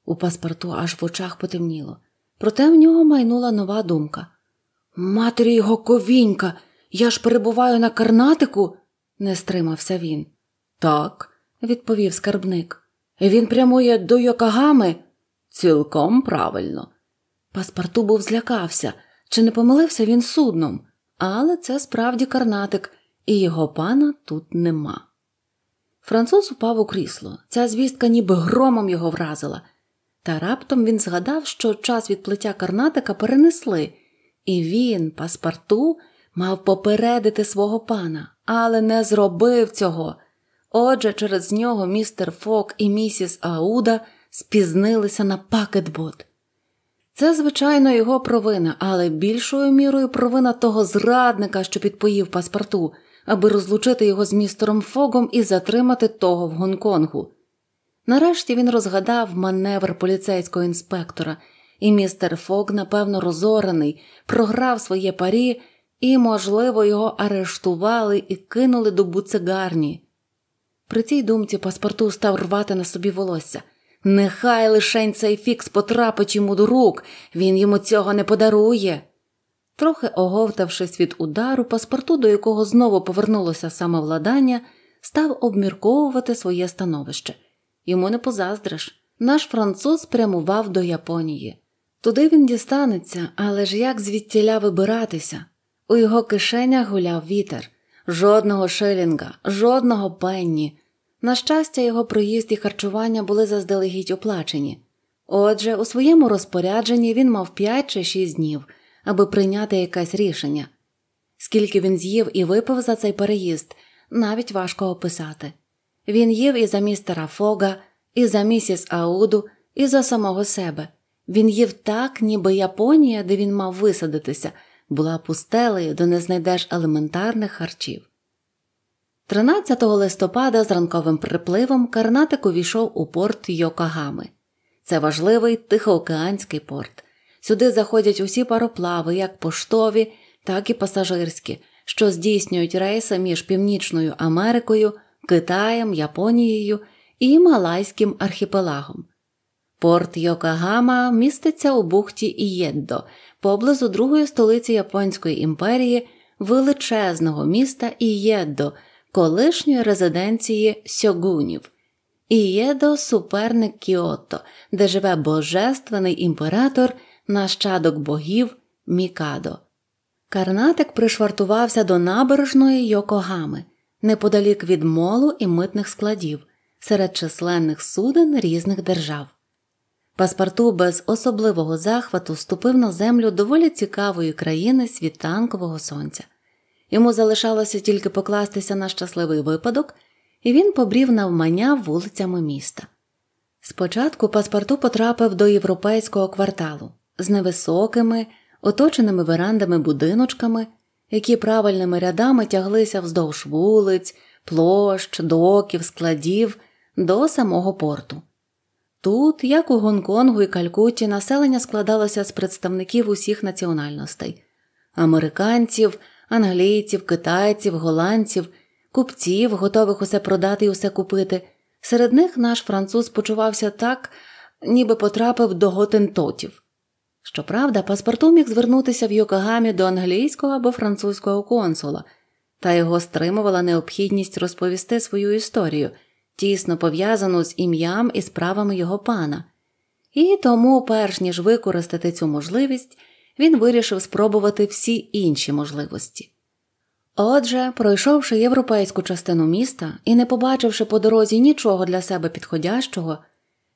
У паспорту аж в очах потемніло. Проте в нього майнула нова думка. Матері його ковінька, я ж перебуваю на карнатику, не стримався він. Так, відповів скарбник. Він прямує до Йокагами? Цілком правильно. Паспорту був злякався, чи не помилився він судном, але це справді карнатик, і його пана тут нема. Француз упав у крісло, ця звістка ніби громом його вразила, та раптом він згадав, що час відплиття карнатика перенесли. І він, паспарту, мав попередити свого пана, але не зробив цього. Отже, через нього містер Фок і місіс Ауда спізнилися на пакетбот. Це, звичайно, його провина, але більшою мірою провина того зрадника, що підпоїв паспорту, аби розлучити його з містером Фогом і затримати того в Гонконгу. Нарешті він розгадав маневр поліцейського інспектора і містер Фог, напевно, розорений, програв своє парі і, можливо, його арештували і кинули до буцегарні. При цій думці паспорту став рвати на собі волосся. Нехай лишень цей фікс потрапить йому до рук, він йому цього не подарує. Трохи оговтавшись від удару, паспорту, до якого знову повернулося самовладання, став обмірковувати своє становище. Йому не позаздриш. Наш француз прямував до Японії. Туди він дістанеться, але ж як звідтіля вибиратися? У його кишенях гуляв вітер, жодного шилінга, жодного пенні. На щастя, його проїзд і харчування були заздалегідь оплачені. Отже, у своєму розпорядженні він мав п'ять чи шість днів, аби прийняти якесь рішення. Скільки він з'їв і випив за цей переїзд, навіть важко описати. Він їв і за містера Фога, і за місіс Ауду, і за самого себе. Він їв так, ніби Японія, де він мав висадитися, була пустелею, де не знайдеш елементарних харчів. 13 листопада з ранковим припливом Карнатик увійшов у порт Йокагами. Це важливий тихоокеанський порт. Сюди заходять усі пароплави, як поштові, так і пасажирські, що здійснюють рейси між Північною Америкою, Китаєм, Японією і Малайським архіпелагом. Порт Йокагама міститься у бухті Ієддо, поблизу другої столиці Японської імперії, величезного міста Ієддо, колишньої резиденції сьогунів. Ієдо суперник Кіото, де живе божественний імператор, нащадок богів Мікадо. Карнатик пришвартувався до набережної Йокогами, неподалік від молу і митних складів серед численних суден різних держав. Паспорту без особливого захвату ступив на землю доволі цікавої країни світанкового сонця. Йому залишалося тільки покластися на щасливий випадок, і він побрів навмання вулицями міста. Спочатку паспорту потрапив до європейського кварталу з невисокими, оточеними верандами будиночками, які правильними рядами тяглися вздовж вулиць, площ, доків, складів до самого порту. Тут, як у Гонконгу і Калькутті, населення складалося з представників усіх національностей американців, англійців, китайців, голландців, купців, готових усе продати і усе купити. Серед них наш француз почувався так, ніби потрапив до готентотів. Щоправда, паспорту міг звернутися в Йокогамі до англійського або французького консула, та його стримувала необхідність розповісти свою історію тісно пов'язану з ім'ям і справами його пана, і тому, перш ніж використати цю можливість, він вирішив спробувати всі інші можливості. Отже, пройшовши європейську частину міста і не побачивши по дорозі нічого для себе підходящого,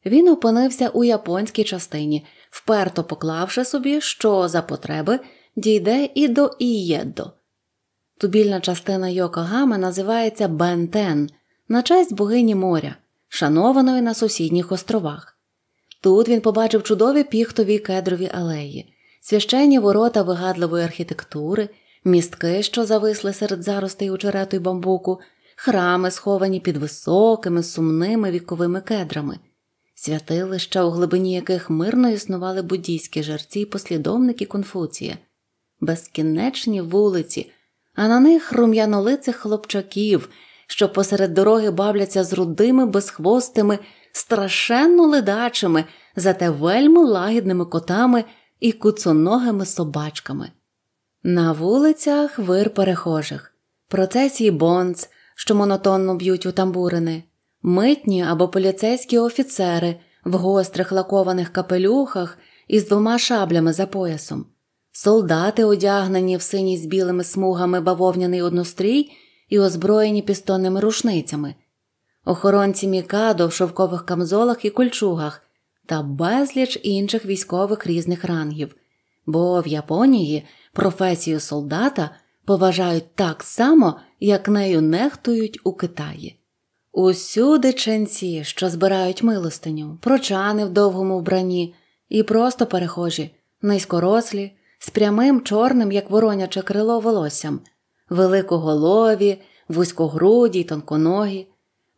він опинився у японській частині, вперто поклавши собі, що за потреби дійде і до Ієддо. Тубільна частина Йокогами називається Бентен, на честь богині моря, шанованої на сусідніх островах. Тут він побачив чудові піхтові кедрові алеї, священні ворота вигадливої архітектури, містки, що зависли серед заростей очерету й бамбуку, храми, сховані під високими, сумними віковими кедрами, святилища, у глибині яких мирно існували буддійські жерці й послідовники Конфуція, безкінечні вулиці, а на них рум'янолицих хлопчаків що посеред дороги бавляться з рудими, безхвостими, страшенно ледачими, зате вельми лагідними котами і куцоногими собачками. На вулицях вир перехожих, процесії бонц, що монотонно б'ють у тамбурини, митні або поліцейські офіцери в гострих лакованих капелюхах із двома шаблями за поясом, солдати, одягнені в синій з білими смугами бавовняний однострій і озброєні пістонними рушницями, охоронці мікадо в шовкових камзолах і кольчугах та безліч інших військових різних рангів, бо в Японії професію солдата поважають так само, як нею нехтують у Китаї. Усюди ченці, що збирають милостиню, прочани в довгому вбранні, і просто перехожі, низькорослі, з прямим чорним, як вороняче крило волоссям, великоголові, вузькогруді й тонконогі.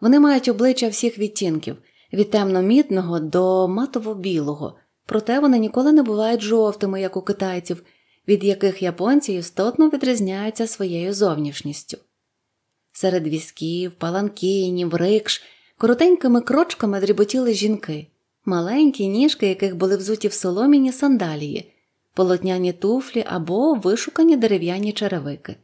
Вони мають обличчя всіх відтінків від темномітного до матово-білого, проте вони ніколи не бувають жовтими, як у китайців, від яких японці істотно відрізняються своєю зовнішністю. Серед візків, паланкінів, рикш коротенькими крочками дріботіли жінки, маленькі ніжки, яких були взуті в соломіні сандалії, полотняні туфлі або вишукані дерев'яні черевики.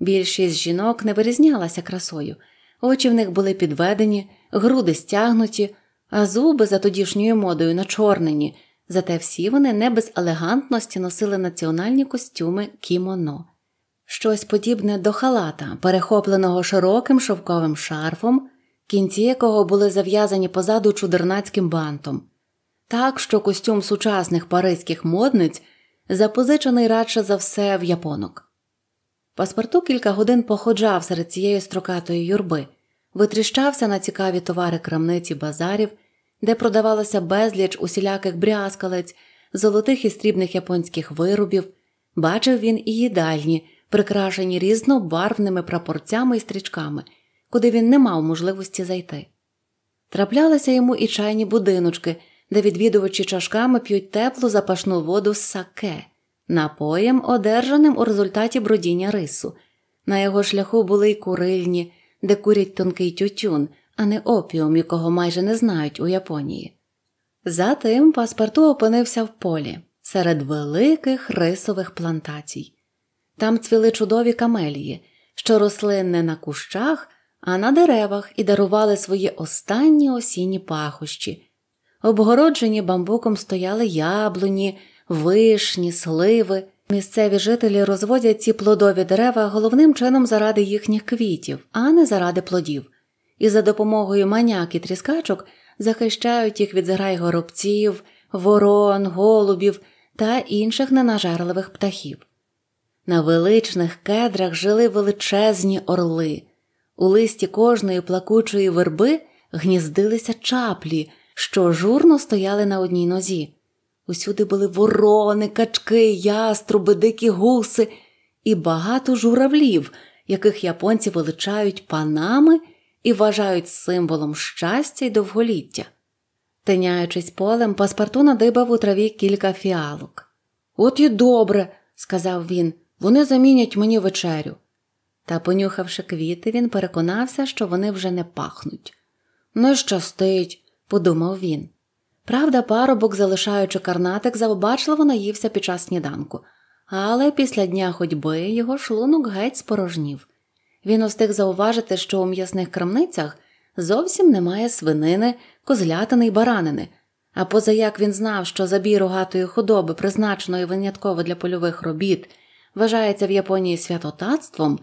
Більшість жінок не вирізнялася красою, очі в них були підведені, груди стягнуті, а зуби за тодішньою модою начорнені, зате всі вони не без елегантності носили національні костюми кімоно, щось подібне до халата, перехопленого широким шовковим шарфом, кінці якого були зав'язані позаду чудернацьким бантом, так що костюм сучасних паризьких модниць запозичений радше за все в японок. Паспорту кілька годин походжав серед цієї строкатої юрби, витріщався на цікаві товари крамниці базарів, де продавалося безліч усіляких брязкалець, золотих і стрібних японських виробів, бачив він і їдальні, прикрашені різнобарвними прапорцями і стрічками, куди він не мав можливості зайти. Траплялися йому і чайні будиночки, де відвідувачі чашками п'ють теплу запашну воду з саке напоєм, одержаним у результаті бродіння рису. На його шляху були й курильні, де курять тонкий тютюн, а не опіум, якого майже не знають у Японії. Затим паспорту опинився в полі серед великих рисових плантацій. Там цвіли чудові камелії, що росли не на кущах, а на деревах і дарували свої останні осінні пахощі. Обгороджені бамбуком стояли яблуні, вишні, сливи. Місцеві жителі розводять ці плодові дерева головним чином заради їхніх квітів, а не заради плодів, і за допомогою маняк і тріскачок захищають їх від зграй горобців, ворон, голубів та інших ненажерливих птахів. На величних кедрах жили величезні орли, у листі кожної плакучої верби гніздилися чаплі, що журно стояли на одній нозі. Усюди були ворони, качки, яструби, дикі гуси і багато журавлів, яких японці величають панами і вважають символом щастя й довголіття. Тиняючись полем, паспорту надибав у траві кілька фіалок. От і добре, сказав він, вони замінять мені вечерю. Та, понюхавши квіти, він переконався, що вони вже не пахнуть. Не щастить, подумав він. Правда, парубок, залишаючи карнатик, завбачливо наївся під час сніданку, але після дня ходьби його шлунок геть спорожнів. Він устиг зауважити, що у м'ясних крамницях зовсім немає свинини, козлятини й баранини, а позаяк він знав, що забій рогатої худоби, призначеної винятково для польових робіт, вважається в Японії святотатством,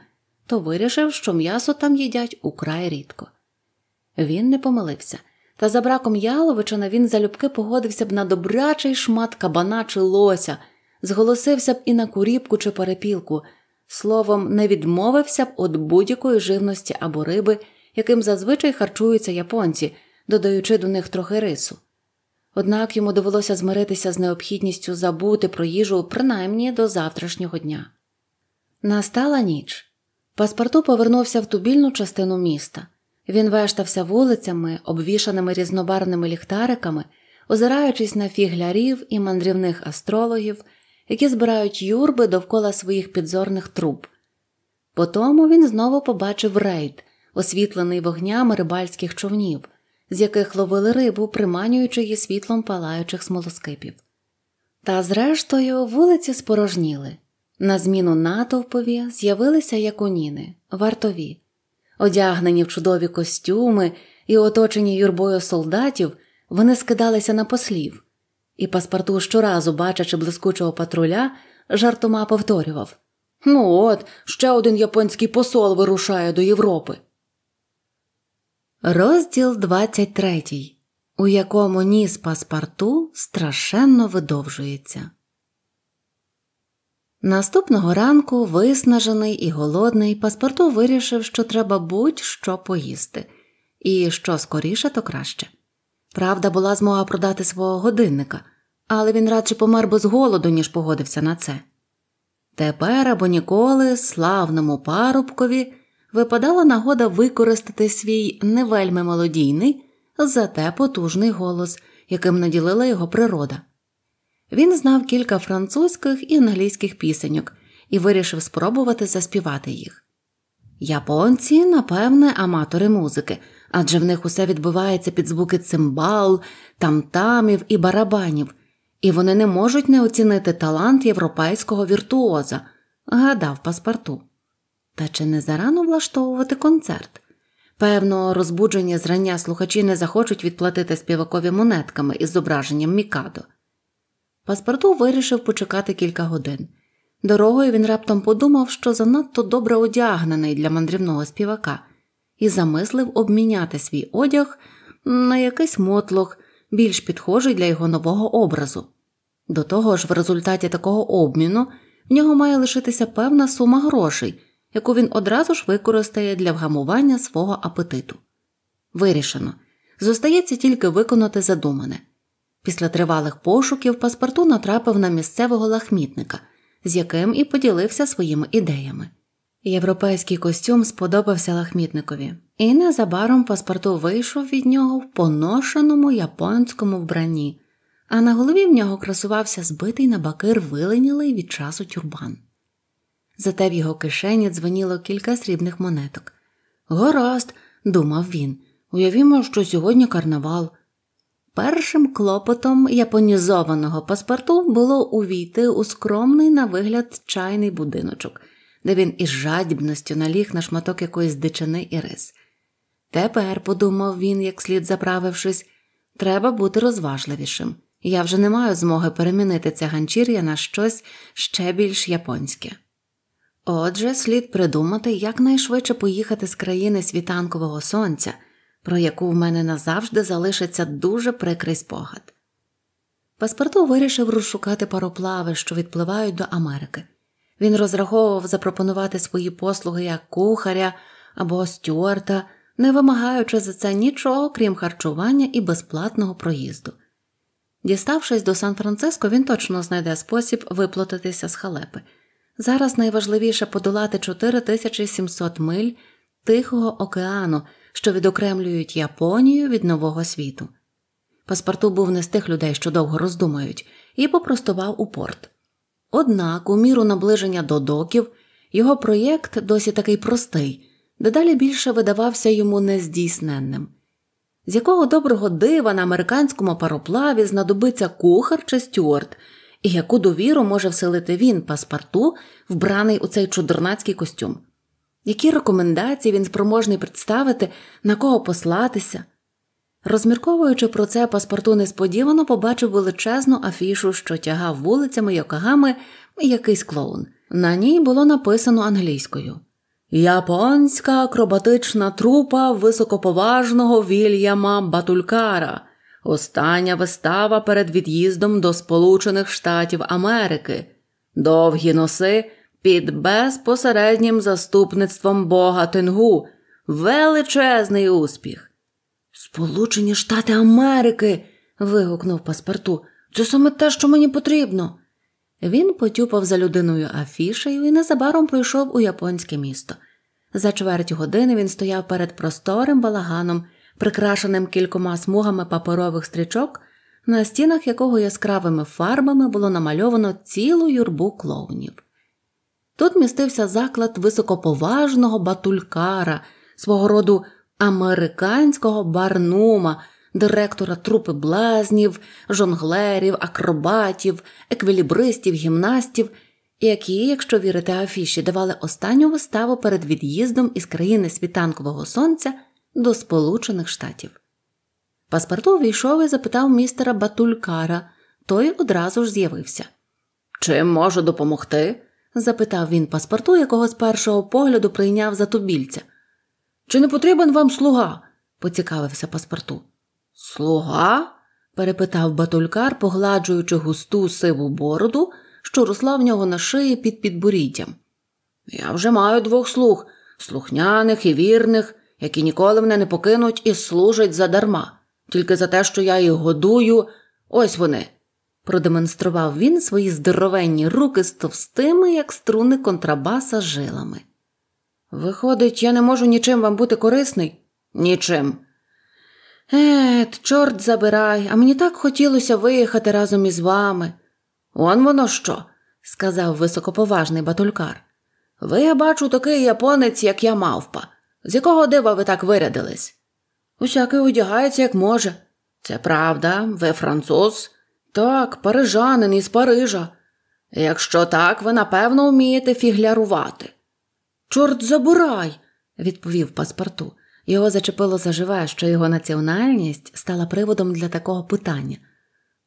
то вирішив, що м'ясо там їдять украй рідко. Він не помилився. Та за браком Яловичина він залюбки погодився б на добрячий шмат кабана чи лося, зголосився б і на куріпку чи перепілку, словом, не відмовився б від будь-якої живності або риби, яким зазвичай харчуються японці, додаючи до них трохи рису. Однак йому довелося змиритися з необхідністю забути про їжу принаймні до завтрашнього дня. Настала ніч. Паспорту повернувся в тубільну частину міста. Він вештався вулицями, обвішаними різнобарними ліхтариками, озираючись на фіглярів і мандрівних астрологів, які збирають юрби довкола своїх підзорних труб. Потому він знову побачив рейд, освітлений вогнями рибальських човнів, з яких ловили рибу, приманюючи її світлом палаючих смолоскипів. Та, зрештою, вулиці спорожніли. На зміну натовпові з'явилися якуніни, вартові. Одягнені в чудові костюми і оточені юрбою солдатів, вони скидалися на послів, і паспорту щоразу, бачачи блискучого патруля, жартома повторював Ну, от, ще один японський посол вирушає до Європи. Розділ 23, у якому ніс паспорту страшенно видовжується. Наступного ранку, виснажений і голодний, паспорту вирішив, що треба будь-що поїсти, і що скоріше, то краще. Правда, була змога продати свого годинника, але він радше помер би з голоду, ніж погодився на це. Тепер або ніколи славному парубкові випадала нагода використати свій не вельми молодійний, зате потужний голос, яким наділила його природа. Він знав кілька французьких і англійських пісеньок і вирішив спробувати заспівати їх. Японці, напевне, аматори музики, адже в них усе відбувається під звуки цимбал, тамтамів і барабанів, і вони не можуть не оцінити талант європейського віртуоза, гадав паспорту. Та чи не зарано влаштовувати концерт? Певно, розбуджені зрання слухачі не захочуть відплатити співакові монетками із зображенням Мікадо. Паспорту вирішив почекати кілька годин. Дорогою він раптом подумав, що занадто добре одягнений для мандрівного співака, і замислив обміняти свій одяг на якийсь мотлох, більш підхожий для його нового образу. До того ж, в результаті такого обміну в нього має лишитися певна сума грошей, яку він одразу ж використає для вгамування свого апетиту. Вирішено. Зостається тільки виконати задумане. Після тривалих пошуків паспорту натрапив на місцевого лахмітника, з яким і поділився своїми ідеями. Європейський костюм сподобався лахмітникові, і незабаром паспорту вийшов від нього в поношеному японському вбранні, а на голові в нього красувався збитий на бакир виленілий від часу тюрбан. Зате в його кишені дзвоніло кілька срібних монеток. Гаразд, думав він, уявімо, що сьогодні карнавал. Першим клопотом японізованого паспорту було увійти у скромний на вигляд чайний будиночок, де він із жадібністю наліг на шматок якоїсь дичини і рис. Тепер, подумав він, як слід заправившись, треба бути розважливішим. Я вже не маю змоги перемінити це ганчір'я на щось ще більш японське. Отже, слід придумати, якнайшвидше поїхати з країни світанкового сонця про яку в мене назавжди залишиться дуже прикрий спогад. Паспорту вирішив розшукати пароплави, що відпливають до Америки. Він розраховував запропонувати свої послуги як кухаря або стюарта, не вимагаючи за це нічого, крім харчування і безплатного проїзду. Діставшись до Сан Франциско, він точно знайде спосіб виплатитися з халепи. Зараз найважливіше подолати 4700 миль Тихого океану що відокремлюють Японію від нового світу. Паспорту був не з тих людей, що довго роздумають, і попростував у порт. Однак, у міру наближення до доків, його проєкт досі такий простий, дедалі більше видавався йому нездійсненним. З якого доброго дива на американському пароплаві знадобиться кухар чи стюарт, і яку довіру може вселити він паспорту, вбраний у цей чудернацький костюм які рекомендації він спроможний представити, на кого послатися. Розмірковуючи про це, паспорту несподівано побачив величезну афішу, що тягав вулицями й окагами якийсь клоун. На ній було написано англійською Японська акробатична трупа високоповажного Вільяма Батулькара. Остання вистава перед від'їздом до Сполучених Штатів Америки. Довгі носи під безпосереднім заступництвом бога Тенгу. Величезний успіх. Сполучені Штати Америки. вигукнув паспорту. Це саме те, що мені потрібно. Він потюпав за людиною афішею і незабаром пройшов у японське місто. За чверть години він стояв перед просторим балаганом, прикрашеним кількома смугами паперових стрічок, на стінах якого яскравими фарбами було намальовано цілу юрбу клоунів. Тут містився заклад високоповажного батулькара, свого роду американського барнума, директора трупи блазнів, жонглерів, акробатів, еквілібристів, гімнастів, які, якщо вірити афіші, давали останню виставу перед від'їздом із країни світанкового сонця до Сполучених Штатів. Паспорту увійшов і запитав містера Батулькара, той одразу ж з'явився Чим можу допомогти? запитав він паспорту, якого з першого погляду прийняв за тубільця. Чи не потрібен вам слуга? поцікавився паспорту. Слуга? перепитав батулькар, погладжуючи густу сиву бороду, що росла в нього на шиї під підборіддям. Я вже маю двох слуг слухняних і вірних, які ніколи мене не покинуть і служать задарма. Тільки за те, що я їх годую, ось вони продемонстрував він свої здоровенні руки з товстими, як струни контрабаса, жилами. Виходить, я не можу нічим вам бути корисний? Нічим. Ет, чорт забирай, а мені так хотілося виїхати разом із вами. Он воно що, сказав високоповажний батулькар. Ви, я бачу, такий японець, як я мавпа. З якого дива ви так вирядились? Усякий одягається, як може. Це правда, ви француз, так, парижанин із Парижа. Якщо так, ви напевно вмієте фіглярувати. Чорт забирай, відповів паспорту. Його зачепило заживе, що його національність стала приводом для такого питання.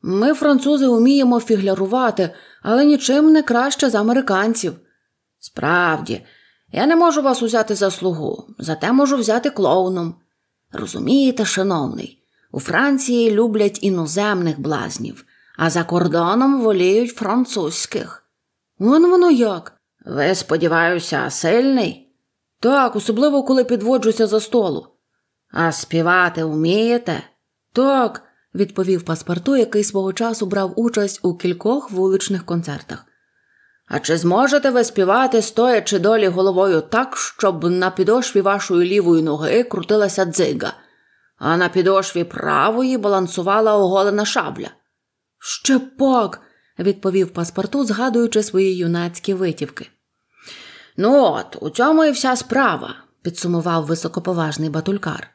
Ми, французи, вміємо фіглярувати, але нічим не краще за американців. Справді, я не можу вас узяти за слугу, зате можу взяти клоуном. Розумієте, шановний, у Франції люблять іноземних блазнів, а за кордоном воліють французьких. Вон воно як. Ви, сподіваюся, сильний? Так, особливо коли підводжуся за столу. А співати вмієте? Так, відповів паспорту, який свого часу брав участь у кількох вуличних концертах. А чи зможете ви співати, стоячи долі головою так, щоб на підошві вашої лівої ноги крутилася дзига, а на підошві правої балансувала оголена шабля? Ще пак, відповів паспорту, згадуючи свої юнацькі витівки. Ну от, у цьому і вся справа, підсумував високоповажний батулькар.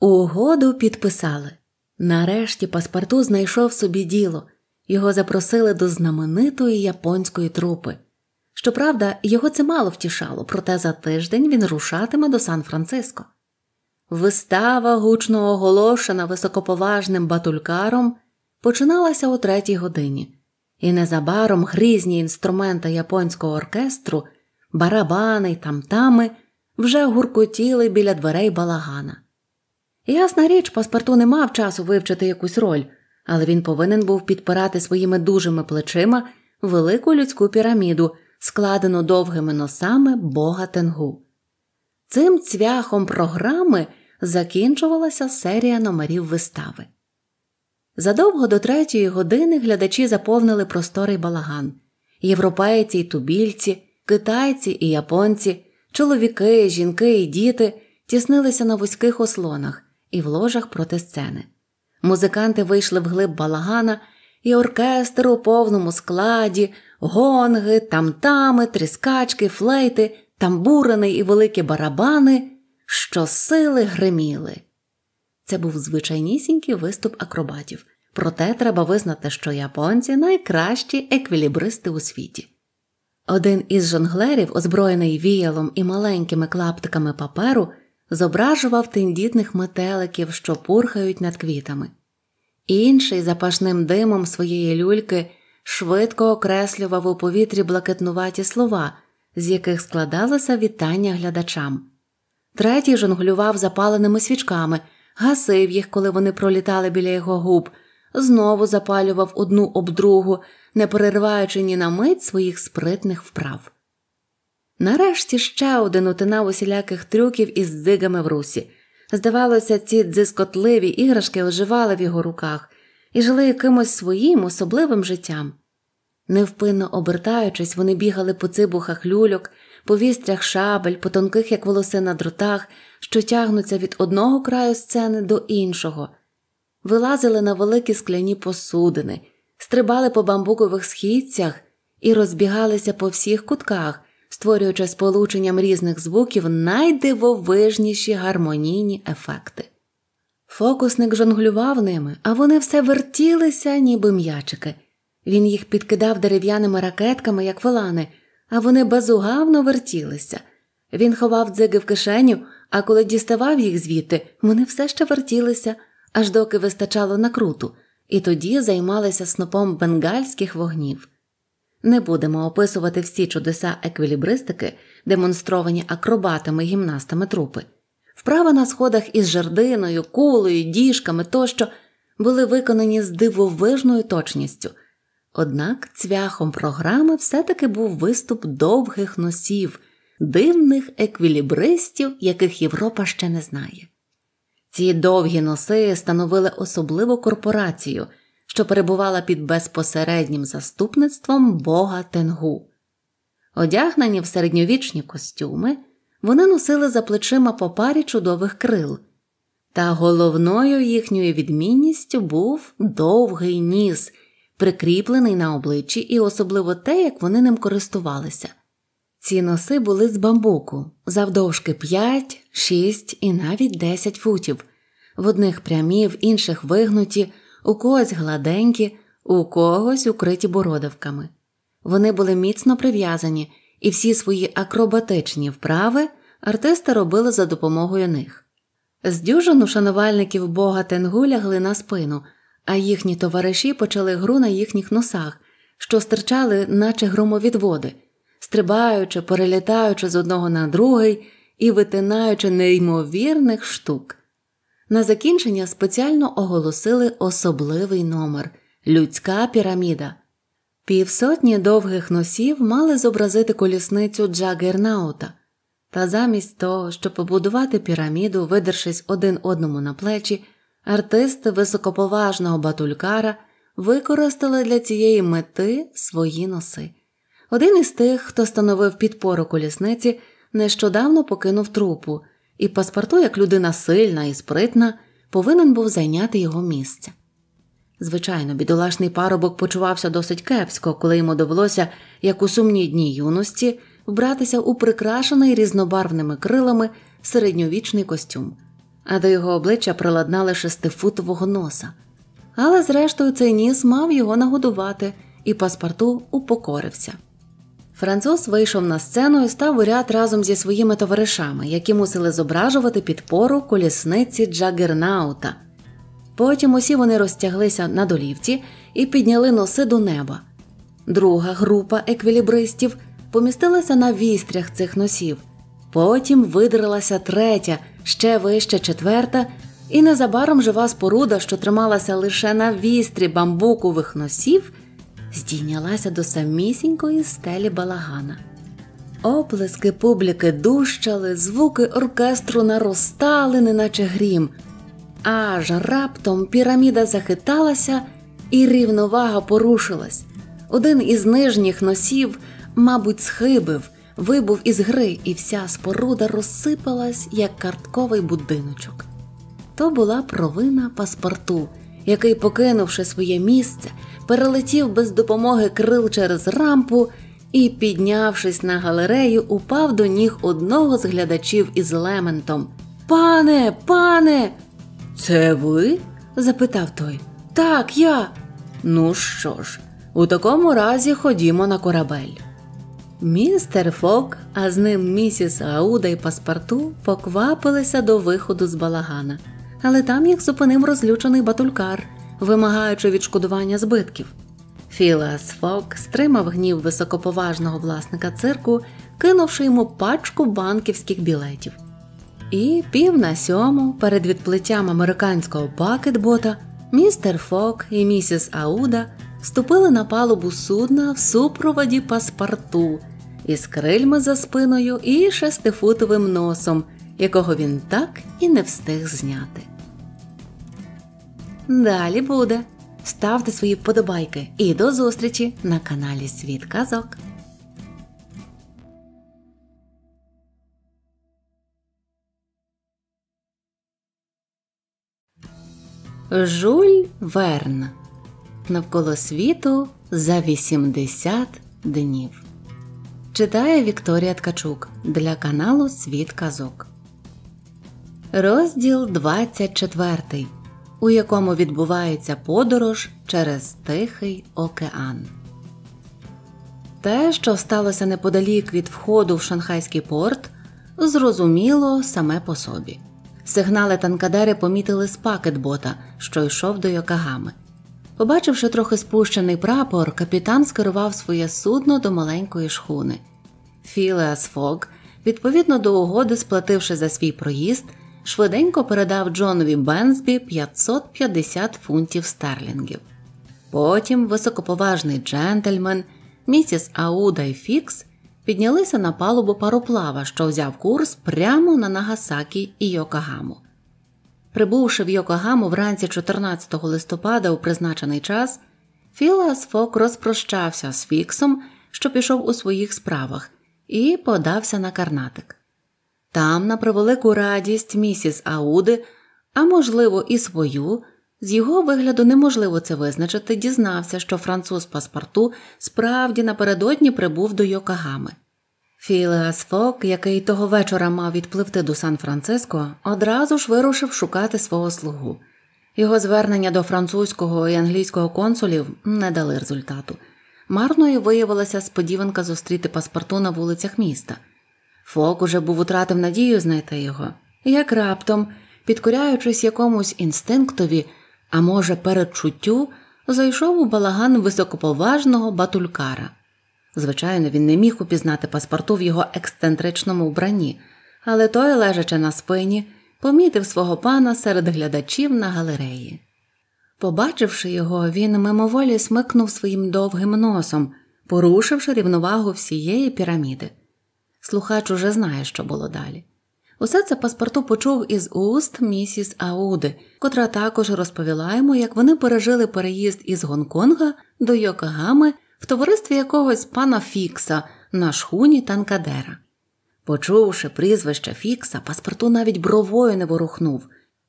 Угоду підписали. Нарешті паспорту знайшов собі діло. Його запросили до знаменитої японської трупи. Щоправда, його це мало втішало, проте за тиждень він рушатиме до Сан Франциско. Вистава гучно оголошена високоповажним батулькаром починалася о третій годині, і незабаром грізні інструменти японського оркестру, барабани й тамтами вже гуркотіли біля дверей балагана. Ясна річ, паспорту не мав часу вивчити якусь роль, але він повинен був підпирати своїми дужими плечима велику людську піраміду, складену довгими носами бога тенгу. Цим цвяхом програми закінчувалася серія номерів вистави. Задовго до третьої години глядачі заповнили просторий балаган європейці й тубільці, китайці і японці, чоловіки, жінки і діти тіснилися на вузьких ослонах і в ложах проти сцени. Музиканти вийшли в глиб балагана, і оркестр у повному складі, гонги, тамтами, тріскачки, флейти, тамбурини і великі барабани, щосили гриміли. Це був звичайнісінький виступ акробатів, Проте треба визнати, що японці найкращі еквілібристи у світі. Один із жонглерів, озброєний віялом і маленькими клаптиками паперу, зображував тендітних метеликів, що пурхають над квітами, інший запашним димом своєї люльки швидко окреслював у повітрі блакитнуваті слова, з яких складалося вітання глядачам, третій жонглював запаленими свічками, гасив їх, коли вони пролітали біля його губ знову запалював одну об другу, не перерваючи ні на мить своїх спритних вправ. Нарешті ще один утинав усіляких трюків із дзигами в русі. Здавалося, ці дзискотливі іграшки оживали в його руках і жили якимось своїм особливим життям. Невпинно обертаючись, вони бігали по цибухах люльок, по вістрях шабель, по тонких, як волоси на дротах, що тягнуться від одного краю сцени до іншого, вилазили на великі скляні посудини, стрибали по бамбукових східцях і розбігалися по всіх кутках, створюючи сполученням різних звуків найдивовижніші гармонійні ефекти. Фокусник жонглював ними, а вони все вертілися, ніби м'ячики. Він їх підкидав дерев'яними ракетками, як волани, а вони безугавно вертілися. Він ховав дзиги в кишеню, а коли діставав їх звідти, вони все ще вертілися, аж доки вистачало накруту, і тоді займалися снопом бенгальських вогнів. Не будемо описувати всі чудеса еквілібристики, демонстровані акробатами гімнастами трупи. Вправи на сходах із жердиною, кулею, діжками тощо були виконані з дивовижною точністю. Однак цвяхом програми все-таки був виступ довгих носів, дивних еквілібристів, яких Європа ще не знає. Ці довгі носи становили особливу корпорацію, що перебувала під безпосереднім заступництвом бога тенгу. Одягнені в середньовічні костюми, вони носили за плечима по парі чудових крил, та головною їхньою відмінністю був довгий ніс, прикріплений на обличчі, і особливо те, як вони ним користувалися. Ці носи були з бамбуку завдовжки 5 Шість і навіть десять футів. В одних прямі, в інших вигнуті, у когось гладенькі, у когось укриті бородавками. Вони були міцно прив'язані, і всі свої акробатичні вправи артисти робили за допомогою них. З дюжину шанувальників бога Тенгу лягли на спину, а їхні товариші почали гру на їхніх носах, що стирчали, наче громовідводи, стрибаючи, перелітаючи з одного на другий і витинаючи неймовірних штук. На закінчення спеціально оголосили особливий номер людська піраміда. Півсотні довгих носів мали зобразити колісницю Джагернаута, та замість того, щоб побудувати піраміду, видершись один одному на плечі, артисти високоповажного батулькара використали для цієї мети свої носи. Один із тих, хто становив підпору колісниці, нещодавно покинув трупу, і паспорту, як людина сильна і спритна, повинен був зайняти його місце. Звичайно, бідолашний парубок почувався досить кепсько, коли йому довелося, як у сумні дні юності, вбратися у прикрашений різнобарвними крилами середньовічний костюм, а до його обличчя приладнали шестифутового носа. Але, зрештою, цей ніс мав його нагодувати, і паспорту упокорився. Француз вийшов на сцену і став у ряд разом зі своїми товаришами, які мусили зображувати підпору колісниці Джагернаута. Потім усі вони розтяглися на долівці і підняли носи до неба. Друга група еквілібристів помістилася на вістрях цих носів. Потім видрилася третя, ще вище четверта, і незабаром жива споруда, що трималася лише на вістрі бамбукових носів, здійнялася до самісінької стелі балагана. Оплески публіки дужчали, звуки оркестру наростали, неначе грім, аж раптом піраміда захиталася і рівновага порушилась. Один із нижніх носів, мабуть, схибив, вибув із гри, і вся споруда розсипалась, як картковий будиночок. То була провина паспорту який, покинувши своє місце, перелетів без допомоги крил через рампу і, піднявшись на галерею, упав до ніг одного з глядачів із лементом. Пане, пане, це ви? запитав той. Так, я. Ну що ж, у такому разі ходімо на корабель. Містер Фок, а з ним місіс Ауда і паспарту поквапилися до виходу з балагана але там їх зупинив розлючений батулькар, вимагаючи відшкодування збитків. Філас Фок стримав гнів високоповажного власника цирку, кинувши йому пачку банківських білетів. І пів на сьому, перед відплиттям американського бакетбота, містер Фок і місіс Ауда вступили на палубу судна в супроводі паспорту із крильми за спиною і шестифутовим носом, якого він так і не встиг зняти. Далі буде. Ставте свої вподобайки і до зустрічі на каналі Світ Казок. Жуль Верн навколо світу за 80 днів. Читає Вікторія Ткачук для каналу Світ Казок. Розділ 24 у якому відбувається подорож через Тихий океан. Те, що сталося неподалік від входу в шанхайський порт, зрозуміло саме по собі. Сигнали танкадери помітили з пакетбота, що йшов до Йокагами. Побачивши трохи спущений прапор, капітан скерував своє судно до маленької шхуни. Філеас Фог, відповідно до угоди, сплативши за свій проїзд, швиденько передав Джонові Бенсбі 550 фунтів стерлінгів. Потім високоповажний джентльмен, місіс Ауда і Фікс піднялися на палубу пароплава, що взяв курс прямо на Нагасакі і Йокагаму. Прибувши в Йокогаму вранці 14 листопада у призначений час, Філас Фок розпрощався з Фіксом, що пішов у своїх справах, і подався на карнатик. Там, на превелику радість місіс Ауди, а можливо, і свою, з його вигляду неможливо це визначити, дізнався, що француз паспорту справді напередодні прибув до Йокагами. Філеас Фок, який того вечора мав відпливти до Сан Франциско, одразу ж вирушив шукати свого слугу. Його звернення до французького і англійського консулів не дали результату. Марною виявилася сподіванка зустріти паспорту на вулицях міста. Фок уже був утратив надію знайти його, як раптом, підкоряючись якомусь інстинктові, а може, передчуттю, зайшов у балаган високоповажного батулькара. Звичайно, він не міг упізнати паспорту в його ексцентричному вбранні, але той, лежачи на спині, помітив свого пана серед глядачів на галереї. Побачивши його, він мимоволі смикнув своїм довгим носом, порушивши рівновагу всієї піраміди. Слухач уже знає, що було далі. Усе це паспорту почув із уст місіс Ауди, котра також розповіла йому, як вони пережили переїзд із Гонконга до Йокогами в товаристві якогось пана Фікса на шхуні танкадера. Почувши прізвище Фікса, паспорту навіть бровою не ворухнув.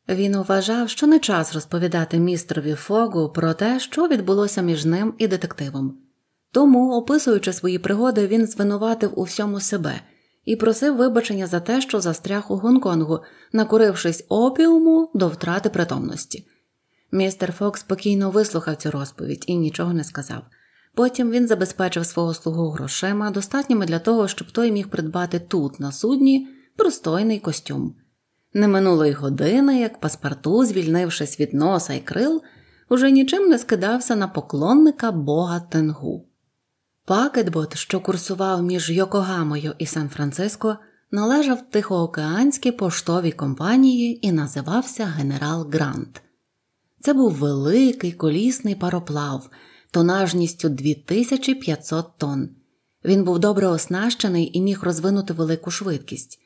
Він вважав, що не час розповідати містрові Фогу про те, що відбулося між ним і детективом. Тому, описуючи свої пригоди, він звинуватив у всьому себе і просив вибачення за те, що застряг у Гонконгу, накурившись опіуму до втрати притомності. Містер Фокс спокійно вислухав цю розповідь і нічого не сказав. Потім він забезпечив свого слугу грошима, достатніми для того, щоб той міг придбати тут, на судні, простойний костюм. Не минуло й години, як паспорту, звільнившись від носа і крил, уже нічим не скидався на поклонника бога тенгу. Пакетбот, що курсував між Йокогамою і Сан-Франциско, належав Тихоокеанській поштовій компанії і називався Генерал Грант. Це був великий колісний пароплав, тонажністю 2500 тонн. Він був добре оснащений і міг розвинути велику швидкість.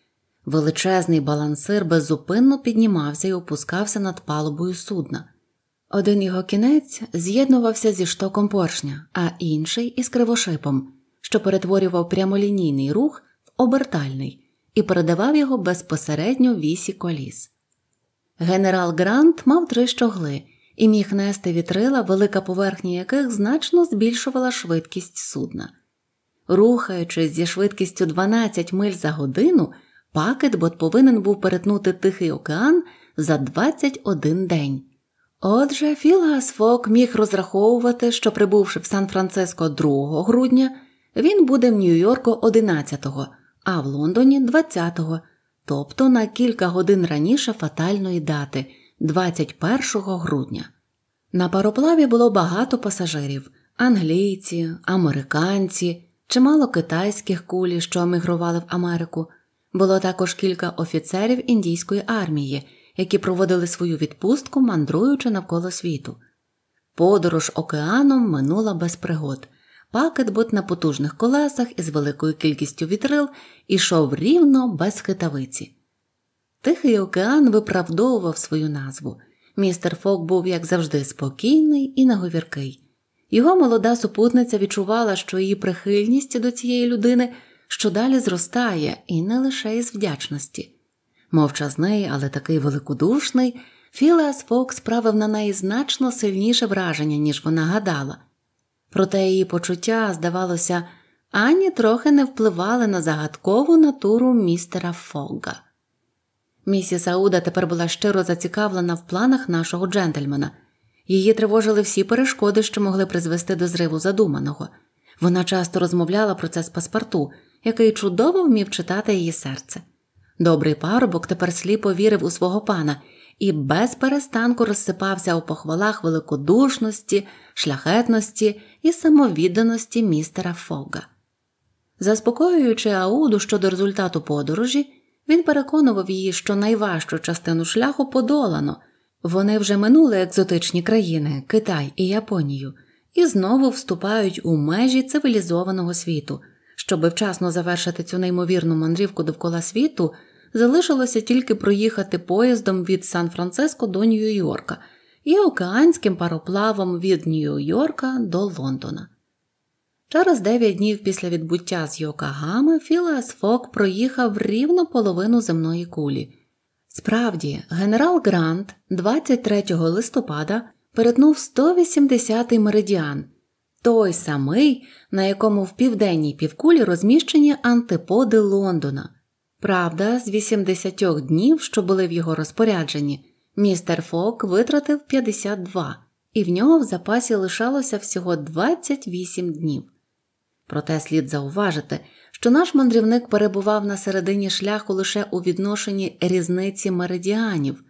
Величезний балансир беззупинно піднімався і опускався над палубою судна. Один його кінець з'єднувався зі штоком поршня, а інший із кривошипом, що перетворював прямолінійний рух в обертальний і передавав його безпосередньо вісі коліс. Генерал Грант мав три щогли і міг нести вітрила, велика поверхня яких значно збільшувала швидкість судна. Рухаючись зі швидкістю 12 миль за годину, пакет бот повинен був перетнути Тихий океан за 21 день. Отже, Філас Фок міг розраховувати, що прибувши в Сан Франциско 2 грудня, він буде в Нью-Йорку 11-го, а в Лондоні 20-го, тобто на кілька годин раніше фатальної дати 21 грудня. На пароплаві було багато пасажирів англійці, американці, чимало китайських кулі, що емігрували в Америку. Було також кілька офіцерів індійської армії які проводили свою відпустку, мандруючи навколо світу. Подорож океаном минула без пригод. Пакетбот на потужних колесах із великою кількістю вітрил ішов рівно без хитавиці. Тихий океан виправдовував свою назву. Містер Фок був, як завжди, спокійний і наговіркий. Його молода супутниця відчувала, що її прихильність до цієї людини щодалі зростає і не лише із вдячності. Мовчазний, але такий великодушний, Філеас Фок справив на неї значно сильніше враження, ніж вона гадала. Проте її почуття, здавалося, ані трохи не впливали на загадкову натуру містера Фогга. Місіс Ауда тепер була щиро зацікавлена в планах нашого джентльмена. Її тривожили всі перешкоди, що могли призвести до зриву задуманого. Вона часто розмовляла про це з паспорту, який чудово вмів читати її серце. Добрий парубок тепер сліпо вірив у свого пана і без перестанку розсипався у похвалах великодушності, шляхетності і самовідданості містера Фога. Заспокоюючи Ауду щодо результату подорожі, він переконував її, що найважчу частину шляху подолано. Вони вже минули екзотичні країни Китай і Японію і знову вступають у межі цивілізованого світу. Щоби вчасно завершити цю неймовірну мандрівку довкола світу, залишилося тільки проїхати поїздом від Сан-Франциско до Нью-Йорка і океанським пароплавом від Нью-Йорка до Лондона. Через дев'ять днів після відбуття з Йокагами Філас Фок проїхав рівно половину земної кулі. Справді, генерал Грант 23 листопада перетнув 180-й меридіан той самий, на якому в південній півкулі розміщені антиподи Лондона. Правда, з 80 днів, що були в його розпорядженні, містер Фок витратив 52, і в нього в запасі лишалося всього 28 днів. Проте слід зауважити, що наш мандрівник перебував на середині шляху лише у відношенні різниці меридіанів,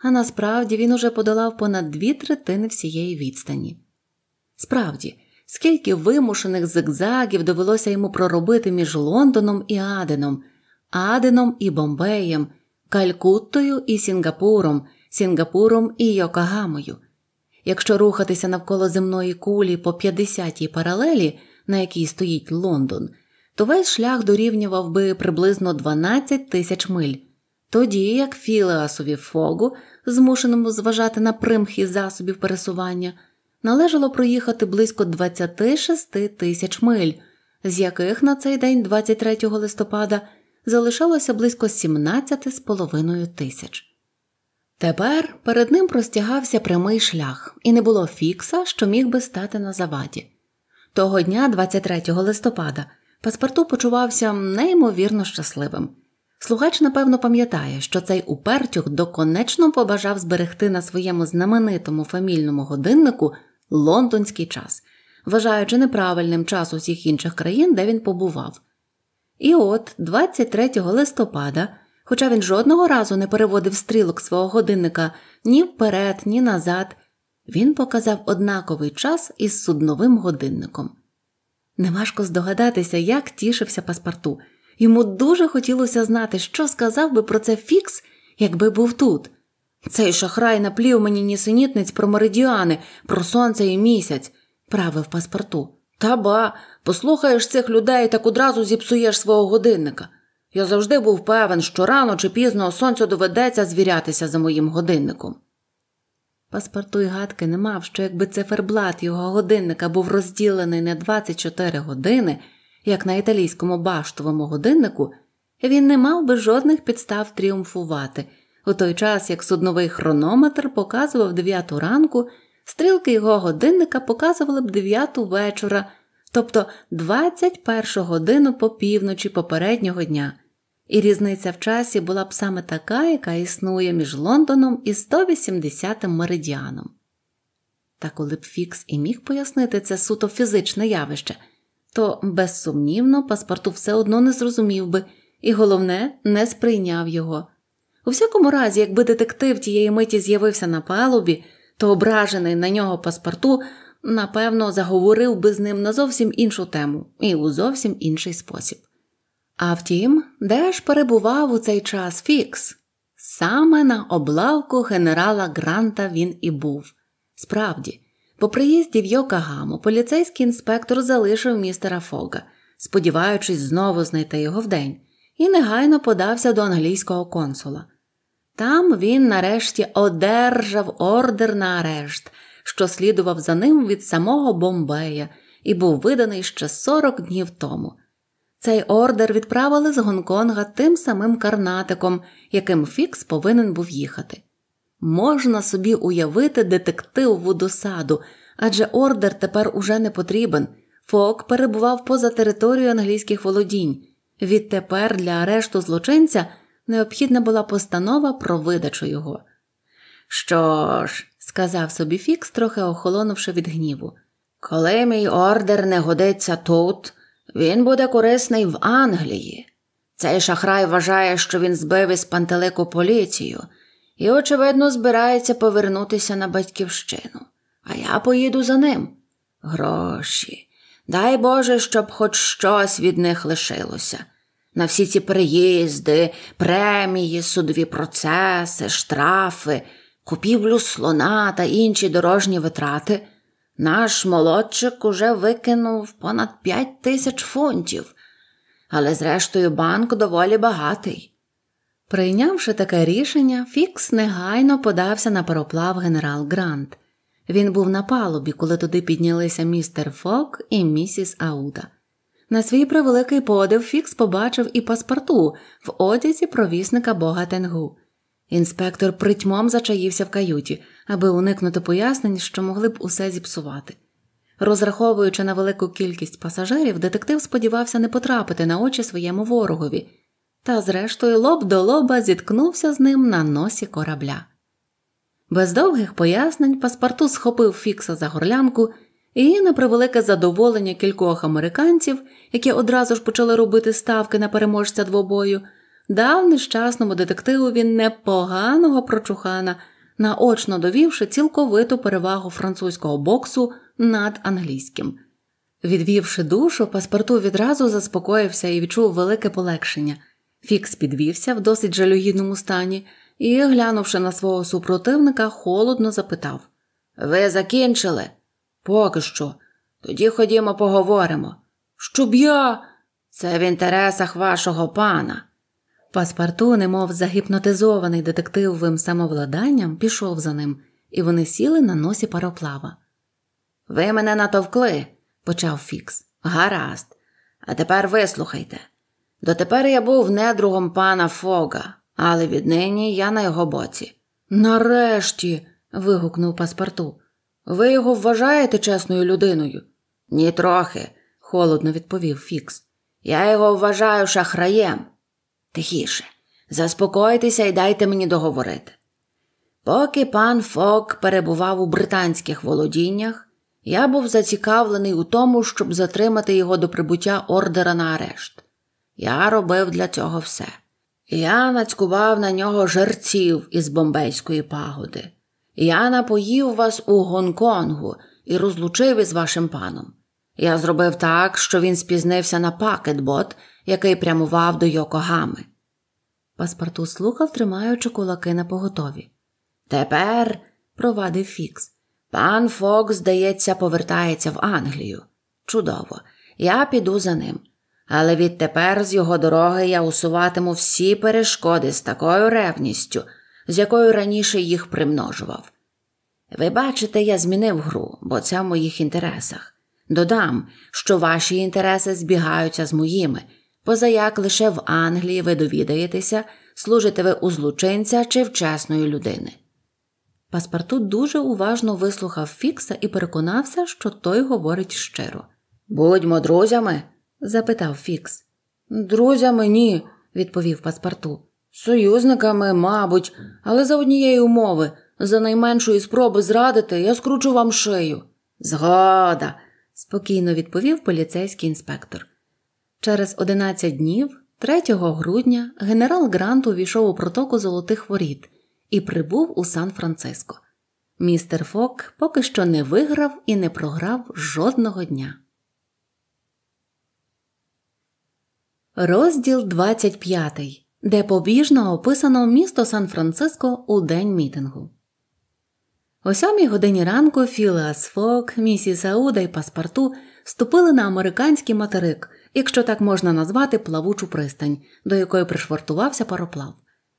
а насправді він уже подолав понад дві третини всієї відстані. Справді, скільки вимушених зигзагів довелося йому проробити між Лондоном і Аденом, Аденом і Бомбеєм, Калькуттою і Сінгапуром, Сінгапуром і Йокагамою. Якщо рухатися навколо земної кулі по 50-й паралелі, на якій стоїть Лондон, то весь шлях дорівнював би приблизно 12 тисяч миль. Тоді як Філеасові фогу, змушеному зважати на примхи засобів пересування, належало проїхати близько 26 тисяч миль, з яких на цей день, 23 листопада, залишалося близько 17,5 тисяч. Тепер перед ним простягався прямий шлях, і не було фікса, що міг би стати на заваді. Того дня, 23 листопада, паспорту почувався неймовірно щасливим. Слухач, напевно, пам'ятає, що цей упертюх доконечно побажав зберегти на своєму знаменитому фамільному годиннику лондонський час, вважаючи неправильним час усіх інших країн, де він побував. І от, 23 листопада, хоча він жодного разу не переводив стрілок свого годинника ні вперед, ні назад, він показав однаковий час із судновим годинником. Неважко здогадатися, як тішився паспорту. Йому дуже хотілося знати, що сказав би про це Фікс, якби був тут. Цей шахрай наплів мені нісенітниць про меридіани, про сонце і місяць, правив паспорту. Та ба, послухаєш цих людей, так одразу зіпсуєш свого годинника. Я завжди був певен, що рано чи пізно сонцю доведеться звірятися за моїм годинником. Паспорту й гадки не мав, що якби циферблат його годинника був розділений на 24 години, як на італійському баштовому годиннику, він не мав би жодних підстав тріумфувати. У той час, як судновий хронометр показував дев'яту ранку, стрілки його годинника показували б дев'яту вечора, тобто 21 годину по півночі попереднього дня, і різниця в часі була б саме така, яка існує між Лондоном і 180 м меридіаном. Та коли б Фікс і міг пояснити це суто фізичне явище, то безсумнівно паспорту все одно не зрозумів би, і головне, не сприйняв його. У всякому разі, якби детектив тієї миті з'явився на палубі, то ображений на нього паспорту, напевно, заговорив би з ним на зовсім іншу тему і у зовсім інший спосіб. А втім, де ж перебував у цей час Фікс? Саме на облавку генерала Гранта він і був. Справді, по приїзді в Йокагаму поліцейський інспектор залишив містера Фога, сподіваючись знову знайти його вдень, і негайно подався до англійського консула. Там він нарешті одержав ордер на арешт, що слідував за ним від самого Бомбея, і був виданий ще 40 днів тому. Цей ордер відправили з Гонконга тим самим карнатиком, яким Фікс повинен був їхати. Можна собі уявити детективу досаду, адже ордер тепер уже не потрібен. Фок перебував поза територією англійських володінь. Відтепер для арешту злочинця необхідна була постанова про видачу його. Що ж, сказав собі Фікс, трохи охолонувши від гніву, коли мій ордер не годиться тут, він буде корисний в Англії. Цей шахрай вважає, що він збив із пантелику поліцію і, очевидно, збирається повернутися на батьківщину, а я поїду за ним. Гроші. Дай Боже, щоб хоч щось від них лишилося на всі ці переїзди, премії, судові процеси, штрафи, купівлю слона та інші дорожні витрати, наш молодчик уже викинув понад п'ять тисяч фунтів, але, зрештою, банк доволі багатий. Прийнявши таке рішення, Фікс негайно подався на пароплав генерал Грант. Він був на палубі, коли туди піднялися містер Фок і місіс Ауда. На свій превеликий подив Фікс побачив і паспорту в одязі провісника бога Тенгу. Інспектор притьмом зачаївся в каюті, аби уникнути пояснень, що могли б усе зіпсувати. Розраховуючи на велику кількість пасажирів, детектив сподівався не потрапити на очі своєму ворогові, та, зрештою, лоб до лоба зіткнувся з ним на носі корабля. Без довгих пояснень паспорту схопив Фікса за горлянку і на превелике задоволення кількох американців, які одразу ж почали робити ставки на переможця двобою, дав нещасному детективу він непоганого прочухана, наочно довівши цілковиту перевагу французького боксу над англійським. Відвівши душу, паспорту відразу заспокоївся і відчув велике полегшення. Фікс підвівся в досить жалюгідному стані і, глянувши на свого супротивника, холодно запитав Ви закінчили? Поки що. Тоді ходімо поговоримо. Щоб я. Це в інтересах вашого пана. Паспарту, немов загіпнотизований детективовим самовладанням, пішов за ним, і вони сіли на носі пароплава. Ви мене натовкли, почав Фікс. Гаразд. А тепер вислухайте. Дотепер я був недругом пана Фога, але віднині я на його боці. Нарешті. вигукнув паспарту. Ви його вважаєте чесною людиною? Ні трохи, холодно відповів Фікс. Я його вважаю шахраєм. Тихіше, заспокойтеся і дайте мені договорити. Поки пан Фок перебував у британських володіннях, я був зацікавлений у тому, щоб затримати його до прибуття ордера на арешт. Я робив для цього все. Я нацькував на нього жерців із бомбейської пагоди. Я напоїв вас у Гонконгу і розлучив із вашим паном. Я зробив так, що він спізнився на пакетбот, який прямував до Йокогами. Паспарту слухав, тримаючи кулаки на поготові. Тепер, провадив Фікс, пан Фокс, здається, повертається в Англію. Чудово, я піду за ним. Але відтепер з його дороги я усуватиму всі перешкоди з такою ревністю з якою раніше їх примножував. Ви бачите, я змінив гру, бо це в моїх інтересах. Додам, що ваші інтереси збігаються з моїми, позаяк лише в Англії ви довідаєтеся, служите ви у злочинця чи в чесної людини. Паспарту дуже уважно вислухав Фікса і переконався, що той говорить щиро. Будьмо друзями? запитав Фікс. Друзями ні, відповів паспарту. Союзниками, мабуть, але за однієї умови, за найменшої спроби зрадити, я скручу вам шию. Згода, спокійно відповів поліцейський інспектор. Через 11 днів, 3 грудня, генерал Грант увійшов у протоку Золотих Воріт і прибув у Сан-Франциско. Містер Фок поки що не виграв і не програв жодного дня. Розділ 25 де побіжно описано місто Сан-Франциско у день мітингу. О сьомій годині ранку Філеас Фок, місіс Ауда і паспарту ступили на американський материк, якщо так можна назвати плавучу пристань, до якої пришвартувався пароплав.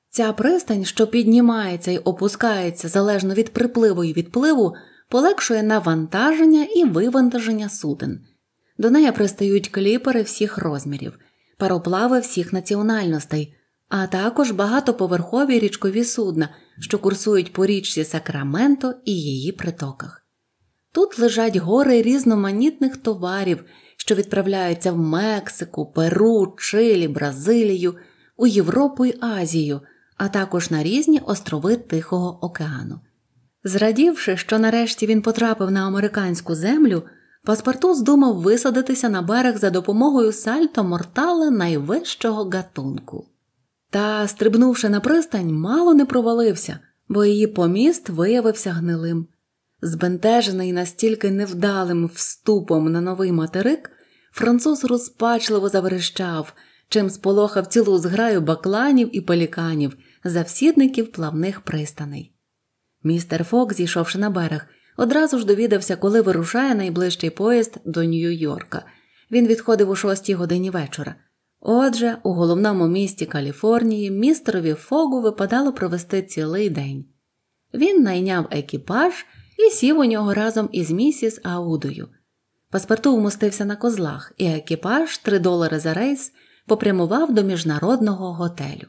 Ця пристань, що піднімається і опускається залежно від припливу і відпливу, полегшує навантаження і вивантаження суден. До неї пристають кліпери всіх розмірів, пароплави всіх національностей, а також багатоповерхові річкові судна, що курсують по річці Сакраменто і її притоках. Тут лежать гори різноманітних товарів, що відправляються в Мексику, Перу, Чилі, Бразилію, у Європу й Азію, а також на різні острови Тихого океану. Зрадівши, що нарешті він потрапив на американську землю, паспорту здумав висадитися на берег за допомогою сальто мортале найвищого гатунку. Та, стрибнувши на пристань, мало не провалився, бо її поміст виявився гнилим. Збентежений настільки невдалим вступом на новий материк, француз розпачливо заверещав, чим сполохав цілу зграю бакланів і пеліканів, завсідників плавних пристаней. Містер Фок, зійшовши на берег, одразу ж довідався, коли вирушає найближчий поїзд до Нью-Йорка. Він відходив у шостій годині вечора. Отже, у головному місті Каліфорнії містерові Фогу випадало провести цілий день. Він найняв екіпаж і сів у нього разом із місіс Аудою. Паспорту вмостився на козлах, і екіпаж 3 долари за рейс попрямував до міжнародного готелю.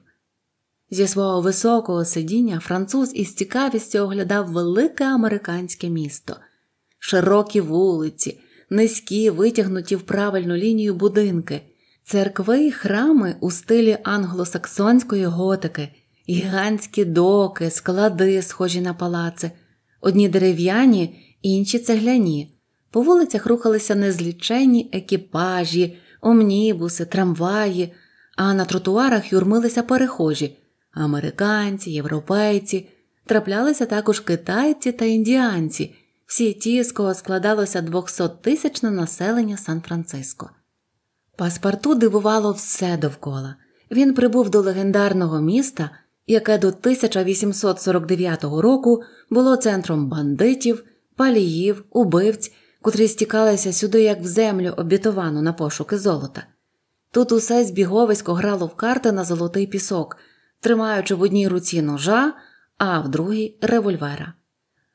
Зі свого високого сидіння француз із цікавістю оглядав велике американське місто, широкі вулиці, низькі, витягнуті в правильну лінію будинки церкви й храми у стилі англосаксонської готики, гігантські доки, склади, схожі на палаци, одні дерев'яні, інші цегляні. По вулицях рухалися незліченні екіпажі, омнібуси, трамваї, а на тротуарах юрмилися перехожі американці, європейці, траплялися також китайці та індіанці, всі ті, з кого складалося 200-тисячне населення Сан-Франциско. Паспарту дивувало все довкола. Він прибув до легендарного міста, яке до 1849 року було центром бандитів, паліїв, убивць, котрі стікалися сюди як в землю обітовану на пошуки золота. Тут усе збіговисько грало в карти на золотий пісок, тримаючи в одній руці ножа, а в другій револьвера.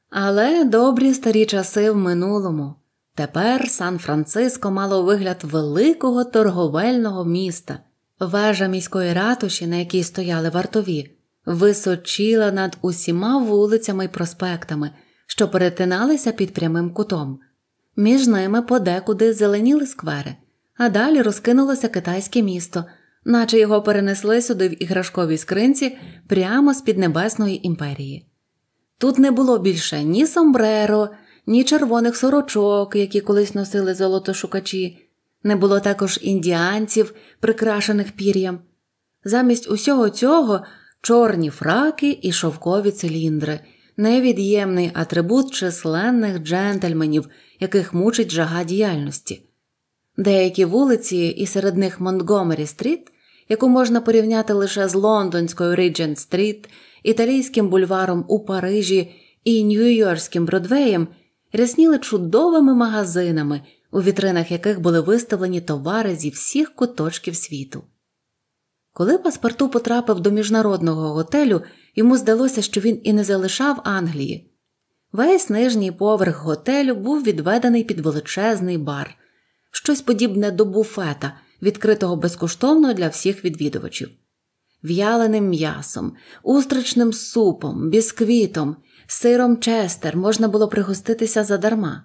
Але добрі старі часи в минулому. Тепер Сан Франциско мало вигляд великого торговельного міста, вежа міської ратуші, на якій стояли вартові, височіла над усіма вулицями й проспектами, що перетиналися під прямим кутом. Між ними подекуди зеленіли сквери, а далі розкинулося китайське місто, наче його перенесли сюди в іграшковій скринці прямо з під Небесної імперії. Тут не було більше ні Сомбреро ні червоних сорочок, які колись носили золотошукачі, не було також індіанців, прикрашених пір'ям. Замість усього цього чорні фраки і шовкові циліндри, невід'ємний атрибут численних джентльменів, яких мучить жага діяльності. Деякі вулиці, і серед них Монтгомері Стріт, яку можна порівняти лише з лондонською Ріджент Стріт, італійським бульваром у Парижі і Нью-Йоркським Бродвеєм, рясніли чудовими магазинами, у вітринах яких були виставлені товари зі всіх куточків світу. Коли паспорту потрапив до міжнародного готелю, йому здалося, що він і не залишав Англії. Весь нижній поверх готелю був відведений під величезний бар, щось подібне до буфета, відкритого безкоштовно для всіх відвідувачів, в'яленим м'ясом, устричним супом, бісквітом, Сиром Честер можна було пригоститися задарма,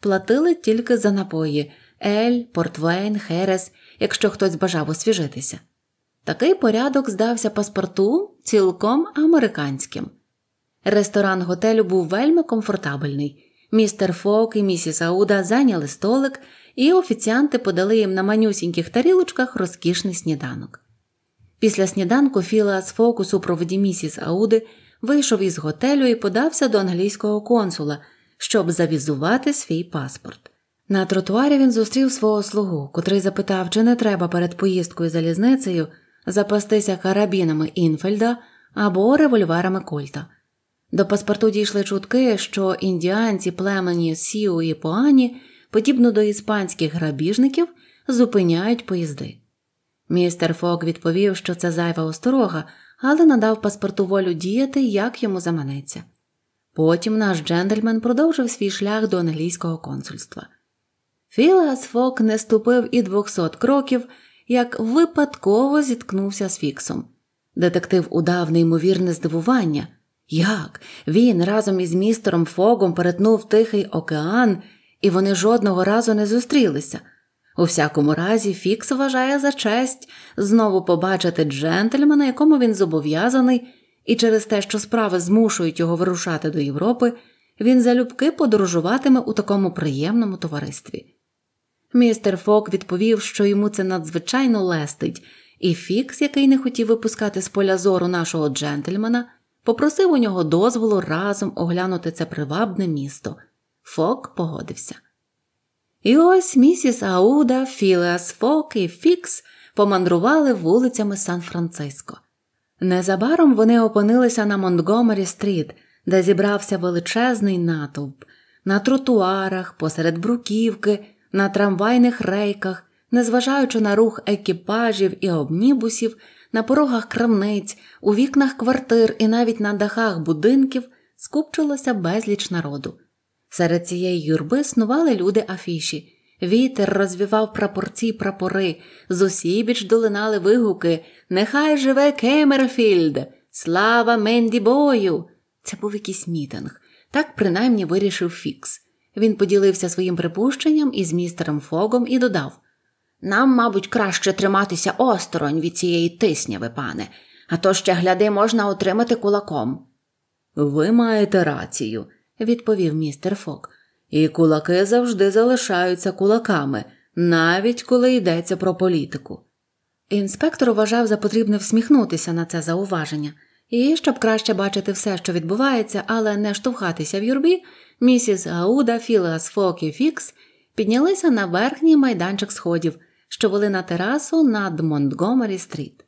платили тільки за напої ель, портвейн, херес, якщо хтось бажав освіжитися. Такий порядок здався паспорту цілком американським. Ресторан готелю був вельми комфортабельний. Містер Фок і місіс Ауда зайняли столик, і офіціанти подали їм на манюсіньких тарілочках розкішний сніданок. Після сніданку Філа з Фокусу у проводі місіс Ауди вийшов із готелю і подався до англійського консула, щоб завізувати свій паспорт. На тротуарі він зустрів свого слугу, котрий запитав, чи не треба перед поїздкою залізницею запастися карабінами Інфельда або револьверами Кольта. До паспорту дійшли чутки, що індіанці племені Сіу і Пуані, подібно до іспанських грабіжників, зупиняють поїзди. Містер Фок відповів, що це зайва осторога, але надав паспорту волю діяти, як йому заманеться. Потім наш джентльмен продовжив свій шлях до англійського консульства. Філас Фок не ступив і двохсот кроків, як випадково зіткнувся з Фіксом. Детектив удав неймовірне здивування. Як він разом із містером Фогом перетнув Тихий океан, і вони жодного разу не зустрілися. У всякому разі, Фікс вважає за честь знову побачити джентльмена, якому він зобов'язаний, і через те, що справи змушують його вирушати до Європи, він залюбки подорожуватиме у такому приємному товаристві. Містер Фок відповів, що йому це надзвичайно лестить, і Фікс, який не хотів випускати з поля зору нашого джентльмена, попросив у нього дозволу разом оглянути це привабне місто. Фок погодився. І ось місіс Ауда, Філеас Фок і Фікс помандрували вулицями Сан-Франциско. Незабаром вони опинилися на Монтгомері стріт, де зібрався величезний натовп, на тротуарах, посеред бруківки, на трамвайних рейках, незважаючи на рух екіпажів і обнібусів, на порогах крамниць, у вікнах квартир і навіть на дахах будинків скупчилося безліч народу. Серед цієї юрби снували люди афіші. Вітер розвивав прапорці прапори, з усібіч долинали вигуки Нехай живе Кемерфільд! Слава Мендібою! Це був якийсь мітинг. Так принаймні вирішив Фікс. Він поділився своїм припущенням із містером Фогом і додав Нам, мабуть, краще триматися осторонь від цієї тисняви, пане, а то ще гляди можна отримати кулаком. Ви маєте рацію, відповів містер Фок. І кулаки завжди залишаються кулаками, навіть коли йдеться про політику. Інспектор вважав за потрібне всміхнутися на це зауваження, і щоб краще бачити все, що відбувається, але не штовхатися в юрбі, місіс Гауда, Філас Фок і Фікс піднялися на верхній майданчик сходів, що вели на терасу над Монтгомері стріт.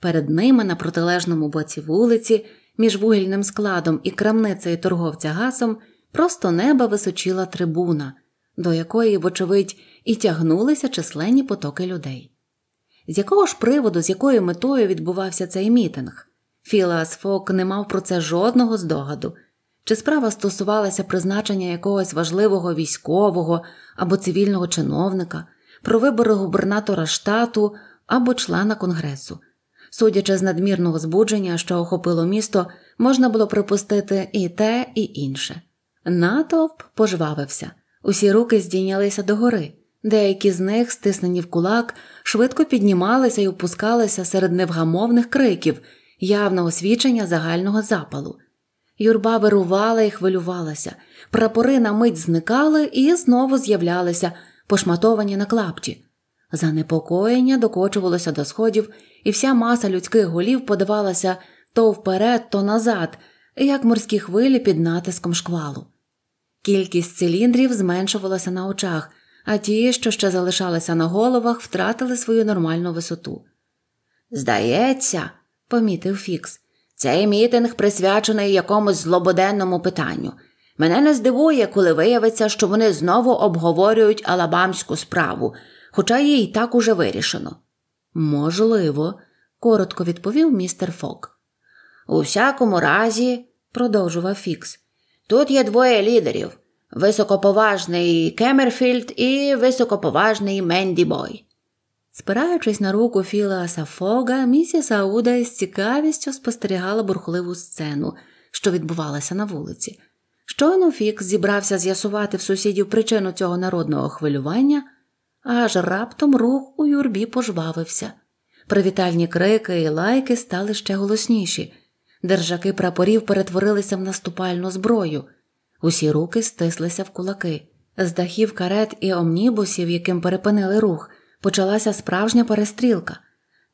Перед ними на протилежному боці вулиці між вугільним складом і крамницею торговця газом просто неба височила трибуна, до якої, вочевидь, і тягнулися численні потоки людей. З якого ж приводу, з якою метою відбувався цей мітинг? Філас Фок не мав про це жодного здогаду. Чи справа стосувалася призначення якогось важливого військового або цивільного чиновника, про вибори губернатора штату або члена конгресу? Судячи з надмірного збудження, що охопило місто, можна було припустити і те, і інше. Натовп пожвавився, усі руки здійнялися догори, деякі з них, стиснені в кулак, швидко піднімалися і опускалися серед невгамовних криків, явного освічення загального запалу. Юрба вирувала і хвилювалася, прапори на мить зникали і знову з'являлися, пошматовані на клапті. Занепокоєння докочувалося до сходів, і вся маса людських голів подавалася то вперед, то назад, як морські хвилі під натиском шквалу. Кількість циліндрів зменшувалася на очах, а ті, що ще залишалися на головах, втратили свою нормальну висоту. Здається, помітив Фікс, цей мітинг присвячений якомусь злободенному питанню. Мене не здивує, коли виявиться, що вони знову обговорюють алабамську справу хоча її так уже вирішено. Можливо, коротко відповів містер Фок. У всякому разі, продовжував Фікс, тут є двоє лідерів високоповажний Кемерфілд і високоповажний Менді Бой. Спираючись на руку Філаса Фога, місіс Ауда із цікавістю спостерігала бурхливу сцену, що відбувалася на вулиці. Щойно Фікс зібрався з'ясувати в сусідів причину цього народного хвилювання аж раптом рух у юрбі пожвавився. Привітальні крики і лайки стали ще голосніші. Держаки прапорів перетворилися в наступальну зброю. Усі руки стислися в кулаки. З дахів карет і омнібусів, яким перепинили рух, почалася справжня перестрілка.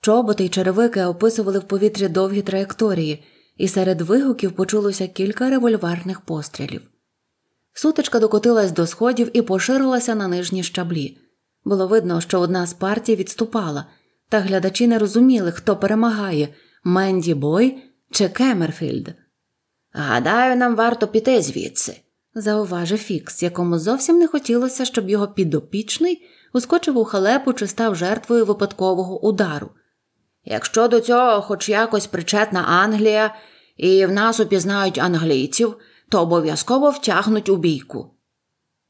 Чоботи й черевики описували в повітрі довгі траєкторії, і серед вигуків почулося кілька револьверних пострілів. Сутичка докотилась до сходів і поширилася на нижні щаблі. Було видно, що одна з партій відступала, та глядачі не розуміли, хто перемагає Менді Бой чи Кемерфільд. Гадаю, нам варто піти звідси, зауважив Фікс, якому зовсім не хотілося, щоб його підопічний ускочив у халепу чи став жертвою випадкового удару. Якщо до цього хоч якось причетна Англія, і в нас упізнають англійців, то обов'язково втягнуть у бійку.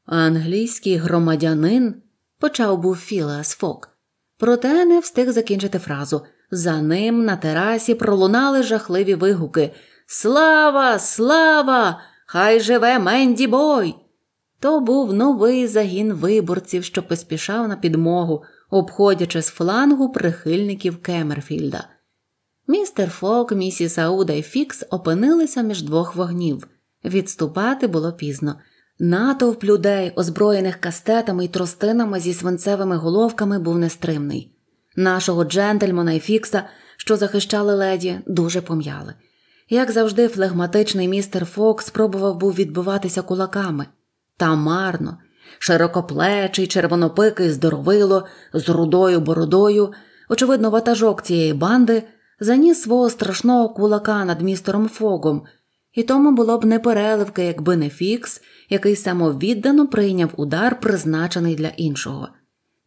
Англійський громадянин почав був Філеас Фок. Проте не встиг закінчити фразу. За ним на терасі пролунали жахливі вигуки Слава, слава! Хай живе Менді Бой! То був новий загін виборців, що поспішав на підмогу, обходячи з флангу прихильників Кемерфільда. Містер Фок, місіс Ауда і Фікс опинилися між двох вогнів. Відступати було пізно. Натовп людей, озброєних кастетами і тростинами зі свинцевими головками, був нестримний. Нашого джентльмена і фікса, що захищали леді, дуже пом'яли. Як завжди, флегматичний містер Фокс спробував був відбиватися кулаками. Та марно, широкоплечий, червонопикий, здоровило, з рудою бородою, очевидно, ватажок цієї банди заніс свого страшного кулака над містером Фогом, і тому було б не переливки, якби не фікс який самовіддано прийняв удар, призначений для іншого.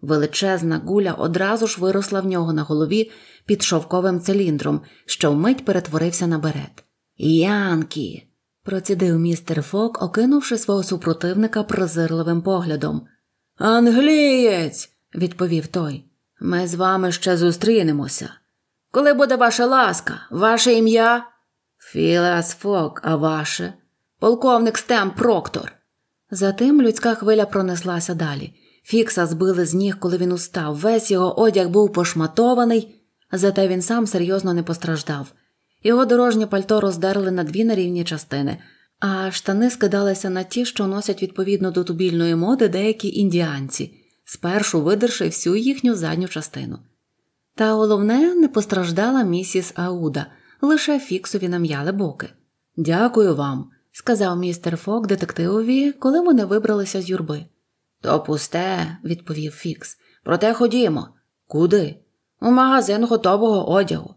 Величезна гуля одразу ж виросла в нього на голові під шовковим циліндром, що вмить перетворився на берет. Янкі. процідив містер Фок, окинувши свого супротивника презирливим поглядом. Англієць, відповів той. Ми з вами ще зустрінемося. Коли буде ваша ласка, ваше ім'я? Філас Фок, а ваше? Полковник Стем Проктор. Затим людська хвиля пронеслася далі. Фікса збили з ніг, коли він устав. Весь його одяг був пошматований, зате він сам серйозно не постраждав. Його дорожнє пальто роздерли на дві нерівні частини, а штани скидалися на ті, що носять відповідно до тубільної моди деякі індіанці, спершу видерши всю їхню задню частину. Та головне не постраждала місіс Ауда, лише фіксові нам'яли боки. Дякую вам сказав містер Фок детективові, коли вони вибралися з юрби. То пусте, відповів Фікс. Проте ходімо. Куди? У магазин готового одягу.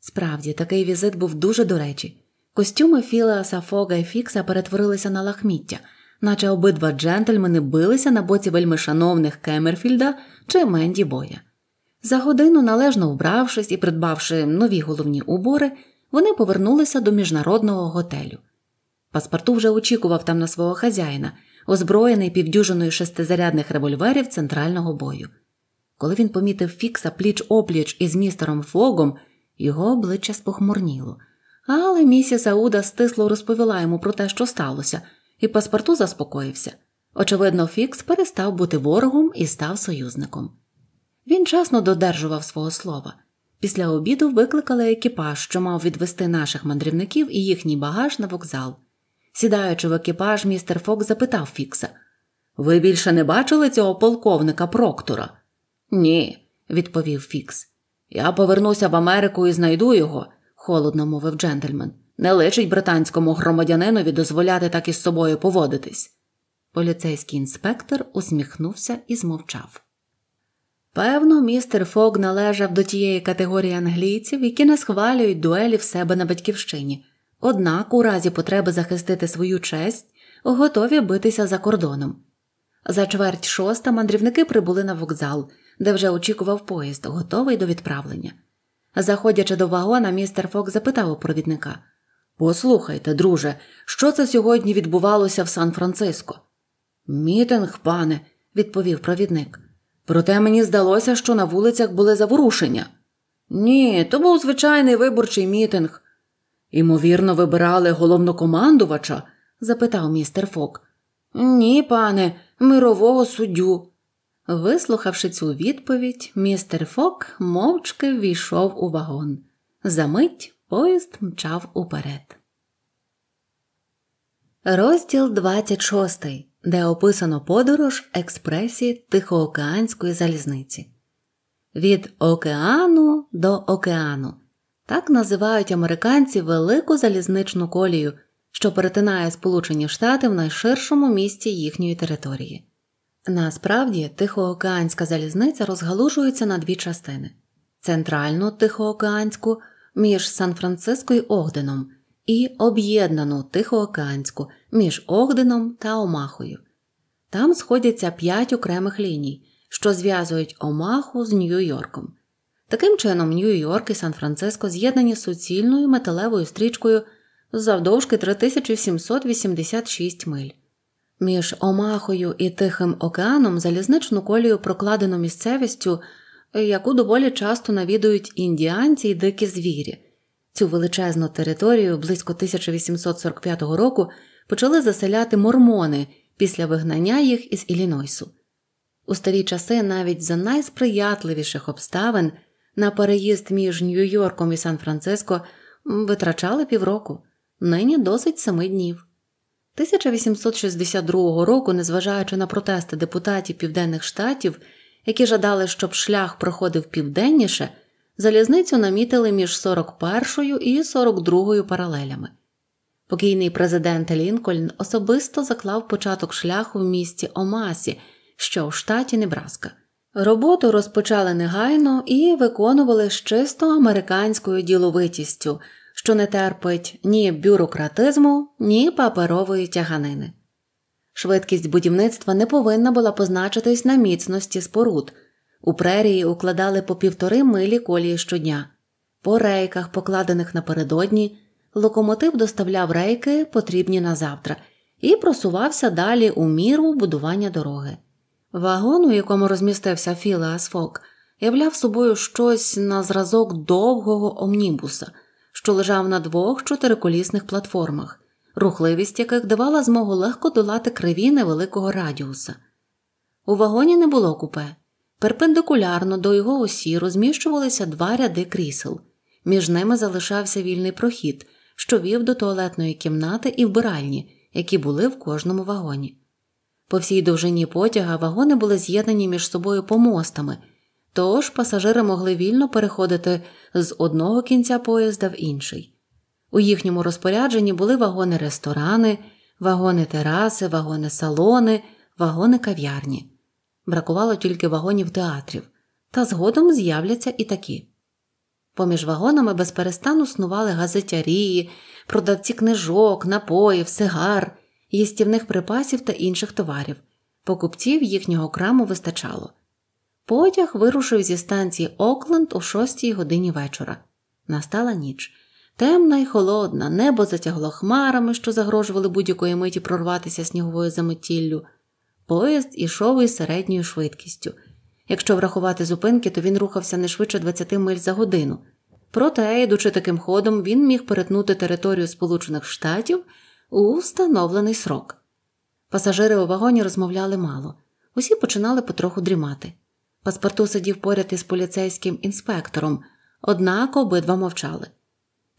Справді, такий візит був дуже до речі. Костюми Філеаса, Фога і Фікса перетворилися на лахміття, наче обидва джентльмени билися на боці вельми шановних Кемерфільда чи Менді Боя. За годину, належно вбравшись і придбавши нові головні убори, вони повернулися до міжнародного готелю. Паспорту вже очікував там на свого хазяїна, озброєний півдюжиною шестизарядних револьверів центрального бою. Коли він помітив Фікса пліч опліч із містером Фогом, його обличчя спохмурніло. Але місіс Ауда стисло розповіла йому про те, що сталося, і паспорту заспокоївся. Очевидно, Фікс перестав бути ворогом і став союзником. Він часно додержував свого слова. Після обіду викликали екіпаж, що мав відвести наших мандрівників і їхній багаж на вокзал. Сідаючи в екіпаж, містер Фок запитав Фікса Ви більше не бачили цього полковника Проктора? Ні, відповів Фікс. Я повернуся в Америку і знайду його, холодно мовив джентльмен. Не личить британському громадянинові дозволяти так із собою поводитись. Поліцейський інспектор усміхнувся і змовчав. Певно, містер Фог належав до тієї категорії англійців, які не схвалюють дуелі в себе на батьківщині однак у разі потреби захистити свою честь готові битися за кордоном. За чверть шоста мандрівники прибули на вокзал, де вже очікував поїзд, готовий до відправлення. Заходячи до вагона, містер Фок запитав у провідника Послухайте, друже, що це сьогодні відбувалося в Сан Франциско? Мітинг, пане, відповів провідник. Проте мені здалося, що на вулицях були заворушення. Ні, то був звичайний виборчий мітинг. Імовірно, вибирали головнокомандувача? запитав містер Фок. Ні, пане, мирового суддю. Вислухавши цю відповідь, містер Фок мовчки війшов у вагон. Замить поїзд мчав уперед. Розділ 26, де описано подорож в експресі Тихоокеанської залізниці. Від океану до океану. Так називають американці велику залізничну колію, що перетинає Сполучені Штати в найширшому місці їхньої території. Насправді, Тихоокеанська залізниця розгалужується на дві частини центральну Тихоокеанську між Сан-Франциско і Огденом і об'єднану Тихоокеанську між Огденом та Омахою. Там сходяться п'ять окремих ліній, що зв'язують Омаху з Нью-Йорком. Таким чином, Нью-Йорк і Сан-Франциско з'єднані суцільною металевою стрічкою завдовжки 3786 миль. Між Омахою і Тихим океаном залізничну колію прокладено місцевістю, яку доволі часто навідують індіанці й дикі звірі. Цю величезну територію близько 1845 року почали заселяти мормони після вигнання їх із Іллінойсу. У старі часи навіть за найсприятливіших обставин на переїзд між Нью-Йорком і Сан-Франциско витрачали півроку, нині досить семи днів. 1862 року, незважаючи на протести депутатів південних штатів, які жадали, щоб шлях проходив південніше, залізницю намітили між 41 і 42 паралелями. Покійний президент Лінкольн особисто заклав початок шляху в місті Омасі, що в штаті Небраска. Роботу розпочали негайно і виконували з чисто американською діловитістю, що не терпить ні бюрократизму, ні паперової тяганини. Швидкість будівництва не повинна була позначитись на міцності споруд. У прерії укладали по півтори милі колії щодня. По рейках, покладених напередодні, локомотив доставляв рейки, потрібні на завтра, і просувався далі у міру будування дороги. Вагон, у якому розмістився Філеас Фок, являв собою щось на зразок довгого омнібуса, що лежав на двох чотириколісних платформах, рухливість яких давала змогу легко долати криві невеликого радіуса. У вагоні не було купе. Перпендикулярно до його осі розміщувалися два ряди крісел, між ними залишався вільний прохід, що вів до туалетної кімнати і вбиральні, які були в кожному вагоні. По всій довжині потяга вагони були з'єднані між собою помостами, тож пасажири могли вільно переходити з одного кінця поїзда в інший. У їхньому розпорядженні були вагони-ресторани, вагони тераси, вагони салони, вагони кав'ярні. Бракувало тільки вагонів театрів, та згодом з'являться і такі. Поміж вагонами безперестану снували газетярії, продавці книжок, напоїв, сигар їстівних припасів та інших товарів, покупців їхнього краму вистачало. Потяг вирушив зі станції Окленд о 6 годині вечора. Настала ніч. Темна й холодна, небо затягло хмарами, що загрожували будь-якої миті прорватися сніговою заметіллю. Поїзд ішов із середньою швидкістю. Якщо врахувати зупинки, то він рухався не швидше 20 миль за годину. Проте, йдучи таким ходом, він міг перетнути територію Сполучених Штатів у встановлений срок. Пасажири у вагоні розмовляли мало, усі починали потроху дрімати. Паспорту сидів поряд із поліцейським інспектором, однак обидва мовчали.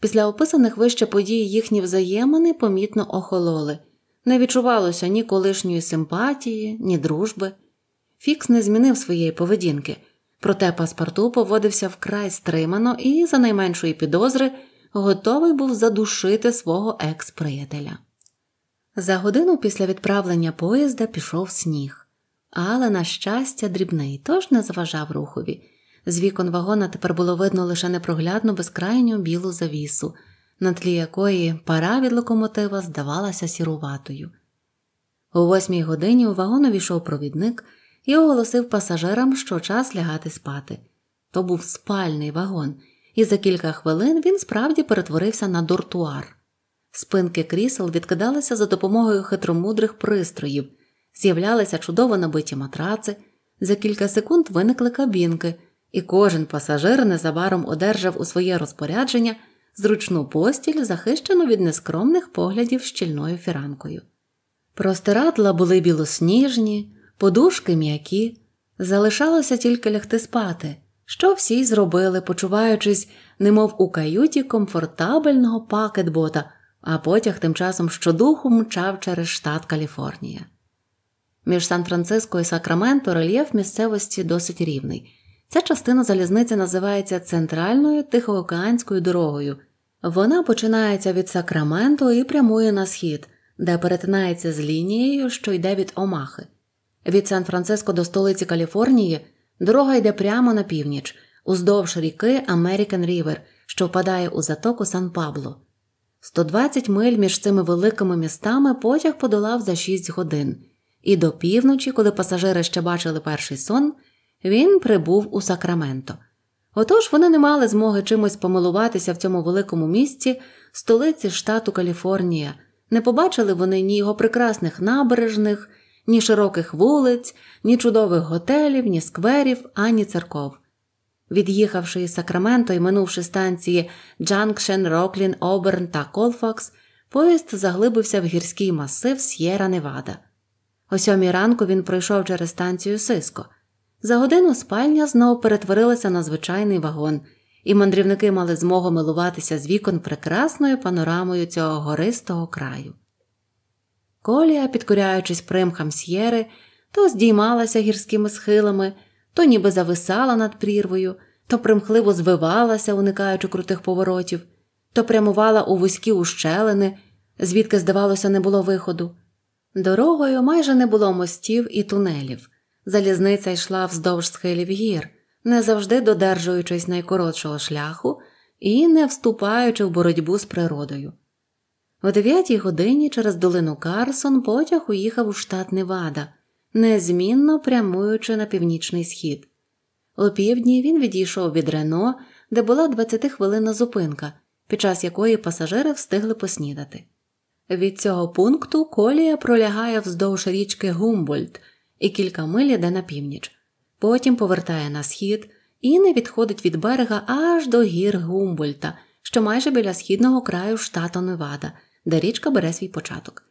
Після описаних вище подій їхні взаємини помітно охололи, не відчувалося ні колишньої симпатії, ні дружби. Фікс не змінив своєї поведінки, проте паспорту поводився вкрай стримано і, за найменшої підозри, готовий був задушити свого екс-приятеля. За годину після відправлення поїзда пішов сніг, але, на щастя, дрібний, тож не зважав рухові. З вікон вагона тепер було видно лише непроглядну безкрайню білу завісу, на тлі якої пара від локомотива здавалася сіруватою. О восьмій годині у вагон увійшов провідник і оголосив пасажирам, що час лягати спати. То був спальний вагон, і за кілька хвилин він справді перетворився на дортуар. Спинки крісел відкидалися за допомогою хитромудрих пристроїв, з'являлися чудово набиті матраци, за кілька секунд виникли кабінки, і кожен пасажир незабаром одержав у своє розпорядження зручну постіль, захищену від нескромних поглядів щільною фіранкою. Простирадла були білосніжні, подушки м'які, залишалося тільки лягти спати. Що всі зробили, почуваючись, немов у каюті комфортабельного пакетбота, а потяг тим часом щодуху мчав через штат Каліфорнія. Між Сан-Франциско і Сакраменто рельєф місцевості досить рівний. Ця частина залізниці називається Центральною Тихоокеанською дорогою. Вона починається від Сакраменто і прямує на схід, де перетинається з лінією, що йде від Омахи. Від Сан-Франциско до столиці Каліфорнії дорога йде прямо на північ, уздовж ріки American River, що впадає у затоку Сан Пабло. 120 миль між цими великими містами потяг подолав за 6 годин, і до півночі, коли пасажири ще бачили перший сон, він прибув у Сакраменто. Отож вони не мали змоги чимось помилуватися в цьому великому місті, столиці штату Каліфорнія. Не побачили вони ні його прекрасних набережних, ні широких вулиць, ні чудових готелів, ні скверів, ані церков. Від'їхавши із Сакраменто і минувши станції Джанкшен, Роклін, Оберн та Колфакс, поїзд заглибився в гірський масив С'єра Невада. О сьомій ранку він пройшов через станцію Сиско. За годину спальня знову перетворилася на звичайний вагон, і мандрівники мали змогу милуватися з вікон прекрасною панорамою цього гористого краю. Колія, підкоряючись примхам с'єри, то здіймалася гірськими схилами то ніби зависала над прірвою, то примхливо звивалася, уникаючи крутих поворотів, то прямувала у вузькі ущелини, звідки, здавалося, не було виходу. Дорогою майже не було мостів і тунелів. Залізниця йшла вздовж схилів гір, не завжди додержуючись найкоротшого шляху і не вступаючи в боротьбу з природою. О дев'ятій годині через долину Карсон потяг уїхав у штат Невада – незмінно прямуючи на північний схід. півдні він відійшов від Рено, де була 20 хвилинна зупинка, під час якої пасажири встигли поснідати. Від цього пункту колія пролягає вздовж річки Гумбольд і кілька миль йде на північ, потім повертає на схід і не відходить від берега аж до гір Гумбольта, що майже біля східного краю штату Невада, де річка бере свій початок.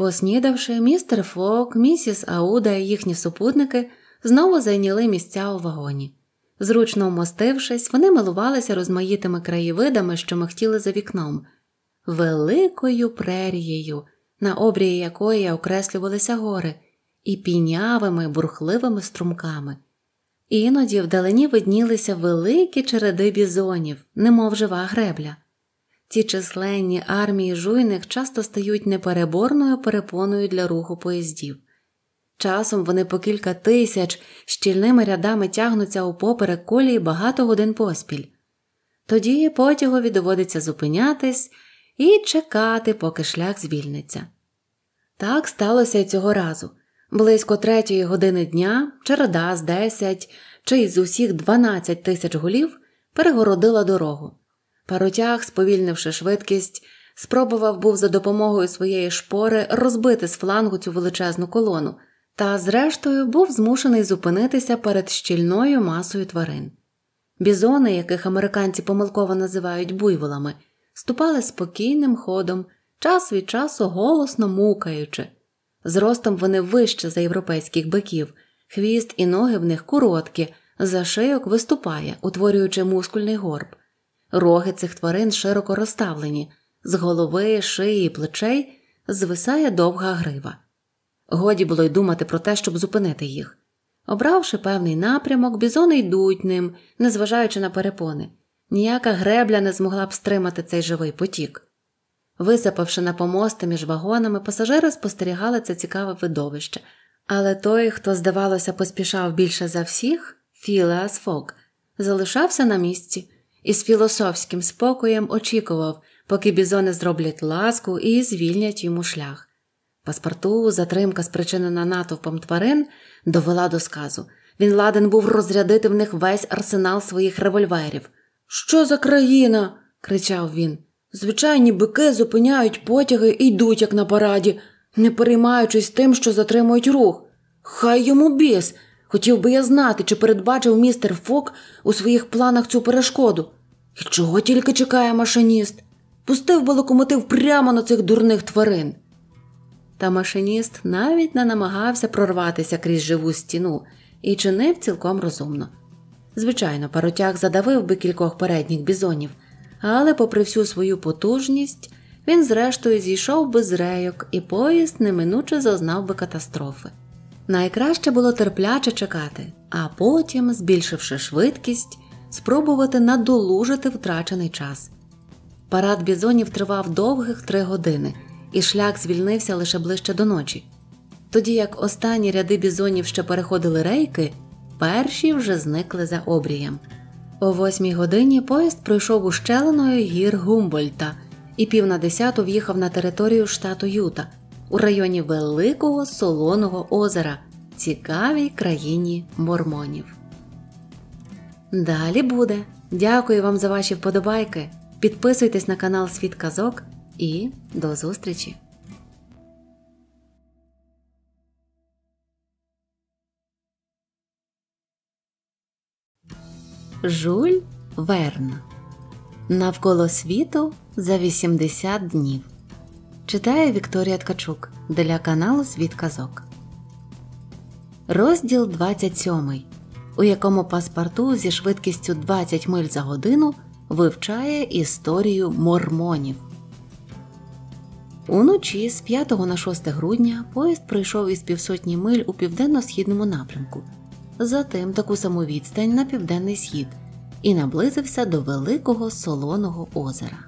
Поснідавши, містер Фок, місіс Ауда і їхні супутники знову зайняли місця у вагоні. Зручно вмостившись, вони милувалися розмаїтими краєвидами, що михтіли за вікном, великою прерією, на обрії якої окреслювалися гори, і пінявими бурхливими струмками. Іноді вдалині виднілися великі череди бізонів, немов жива гребля. Ці численні армії жуйних часто стають непереборною перепоною для руху поїздів. Часом вони по кілька тисяч щільними рядами тягнуться упоперек колії багато годин поспіль. Тоді потягові доводиться зупинятись і чекати, поки шлях звільниться. Так сталося й цього разу. Близько третьої години дня череда з 10 чи з усіх 12 тисяч голів перегородила дорогу. Паротяг, сповільнивши швидкість, спробував був за допомогою своєї шпори розбити з флангу цю величезну колону, та, зрештою, був змушений зупинитися перед щільною масою тварин. Бізони, яких американці помилково називають буйволами, ступали спокійним ходом, час від часу голосно мукаючи. Зростом вони вище за європейських биків, хвіст і ноги в них короткі, за шийок виступає, утворюючи мускульний горб. Роги цих тварин широко розставлені, з голови, шиї і плечей звисає довга грива. Годі було й думати про те, щоб зупинити їх. Обравши певний напрямок, бізони йдуть ним, незважаючи на перепони. Ніяка гребля не змогла б стримати цей живий потік. Висипавши на помости між вагонами, пасажири спостерігали це цікаве видовище, але той, хто, здавалося, поспішав більше за всіх, Філеас Фок, залишався на місці і з філософським спокоєм очікував, поки бізони зроблять ласку і звільнять йому шлях. Паспорту затримка, спричинена натовпом тварин, довела до сказу. Він ладен був розрядити в них весь арсенал своїх револьверів. Що за країна? кричав він. Звичайні бики зупиняють потяги і йдуть, як на параді, не переймаючись тим, що затримують рух. Хай йому біс. Хотів би я знати, чи передбачив містер Фок у своїх планах цю перешкоду. І чого тільки чекає машиніст? Пустив би локомотив прямо на цих дурних тварин. Та машиніст навіть не намагався прорватися крізь живу стіну і чинив цілком розумно. Звичайно, паротяг задавив би кількох передніх бізонів, але, попри всю свою потужність, він, зрештою, зійшов би з рейок, і поїзд неминуче зазнав би катастрофи. Найкраще було терпляче чекати, а потім, збільшивши швидкість, спробувати надолужити втрачений час. Парад бізонів тривав довгих три години, і шлях звільнився лише ближче до ночі. Тоді як останні ряди бізонів ще переходили рейки, перші вже зникли за обрієм. О восьмій годині поїзд пройшов ущеленою гір Гумбольта і пів на десяту в'їхав на територію штату Юта у районі Великого Солоного озера, цікавій країні мормонів. Далі буде. Дякую вам за ваші вподобайки. Підписуйтесь на канал Світ Казок і до зустрічі! Жуль Верн навколо світу за 80 днів. Читає Вікторія Ткачук для каналу Світ Казок. Розділ 27, у якому паспорту зі швидкістю 20 миль за годину вивчає історію мормонів. Уночі з 5 на 6 грудня поїзд прийшов із півсотні миль у південно-східному напрямку. Затим таку саму відстань на південний схід і наблизився до великого солоного озера.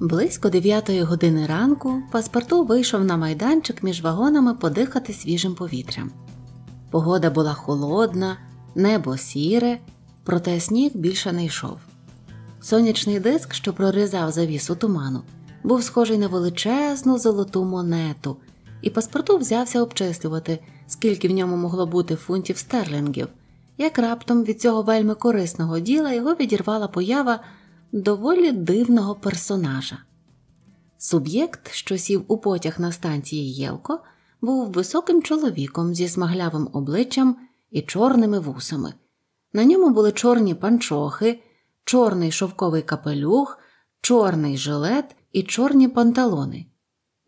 Близько 9 години ранку паспорту вийшов на майданчик між вагонами подихати свіжим повітрям. Погода була холодна, небо сіре, проте сніг більше не йшов. Сонячний диск, що прорізав завісу туману, був схожий на величезну золоту монету, і паспорту взявся обчислювати, скільки в ньому могло бути фунтів стерлінгів, як раптом від цього вельми корисного діла його відірвала поява доволі дивного персонажа. Суб'єкт, що сів у потяг на станції Єлко, був високим чоловіком зі смаглявим обличчям і чорними вусами. На ньому були чорні панчохи, чорний шовковий капелюх, чорний жилет і чорні панталони,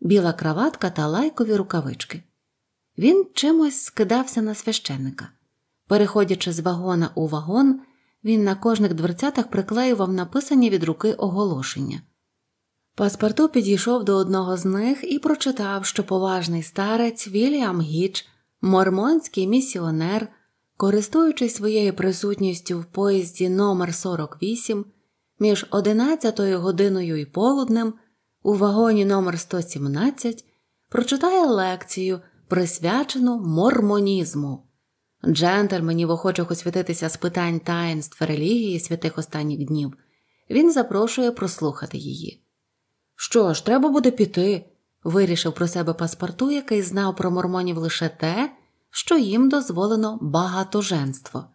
біла краватка та лайкові рукавички. Він чимось скидався на священника. Переходячи з вагона у вагон, він на кожних дверцятах приклеював написані від руки оголошення. Паспорту підійшов до одного з них і прочитав, що поважний старець Вільям Гіч, мормонський місіонер, користуючись своєю присутністю в поїзді номер 48 між 11 годиною і полуднем у вагоні номер 117 прочитає лекцію, присвячену мормонізму джентльменів, охочих освітитися з питань таїнств релігії святих останніх днів, він запрошує прослухати її. Що ж, треба буде піти, вирішив про себе паспорту, який знав про мормонів лише те, що їм дозволено багатоженство.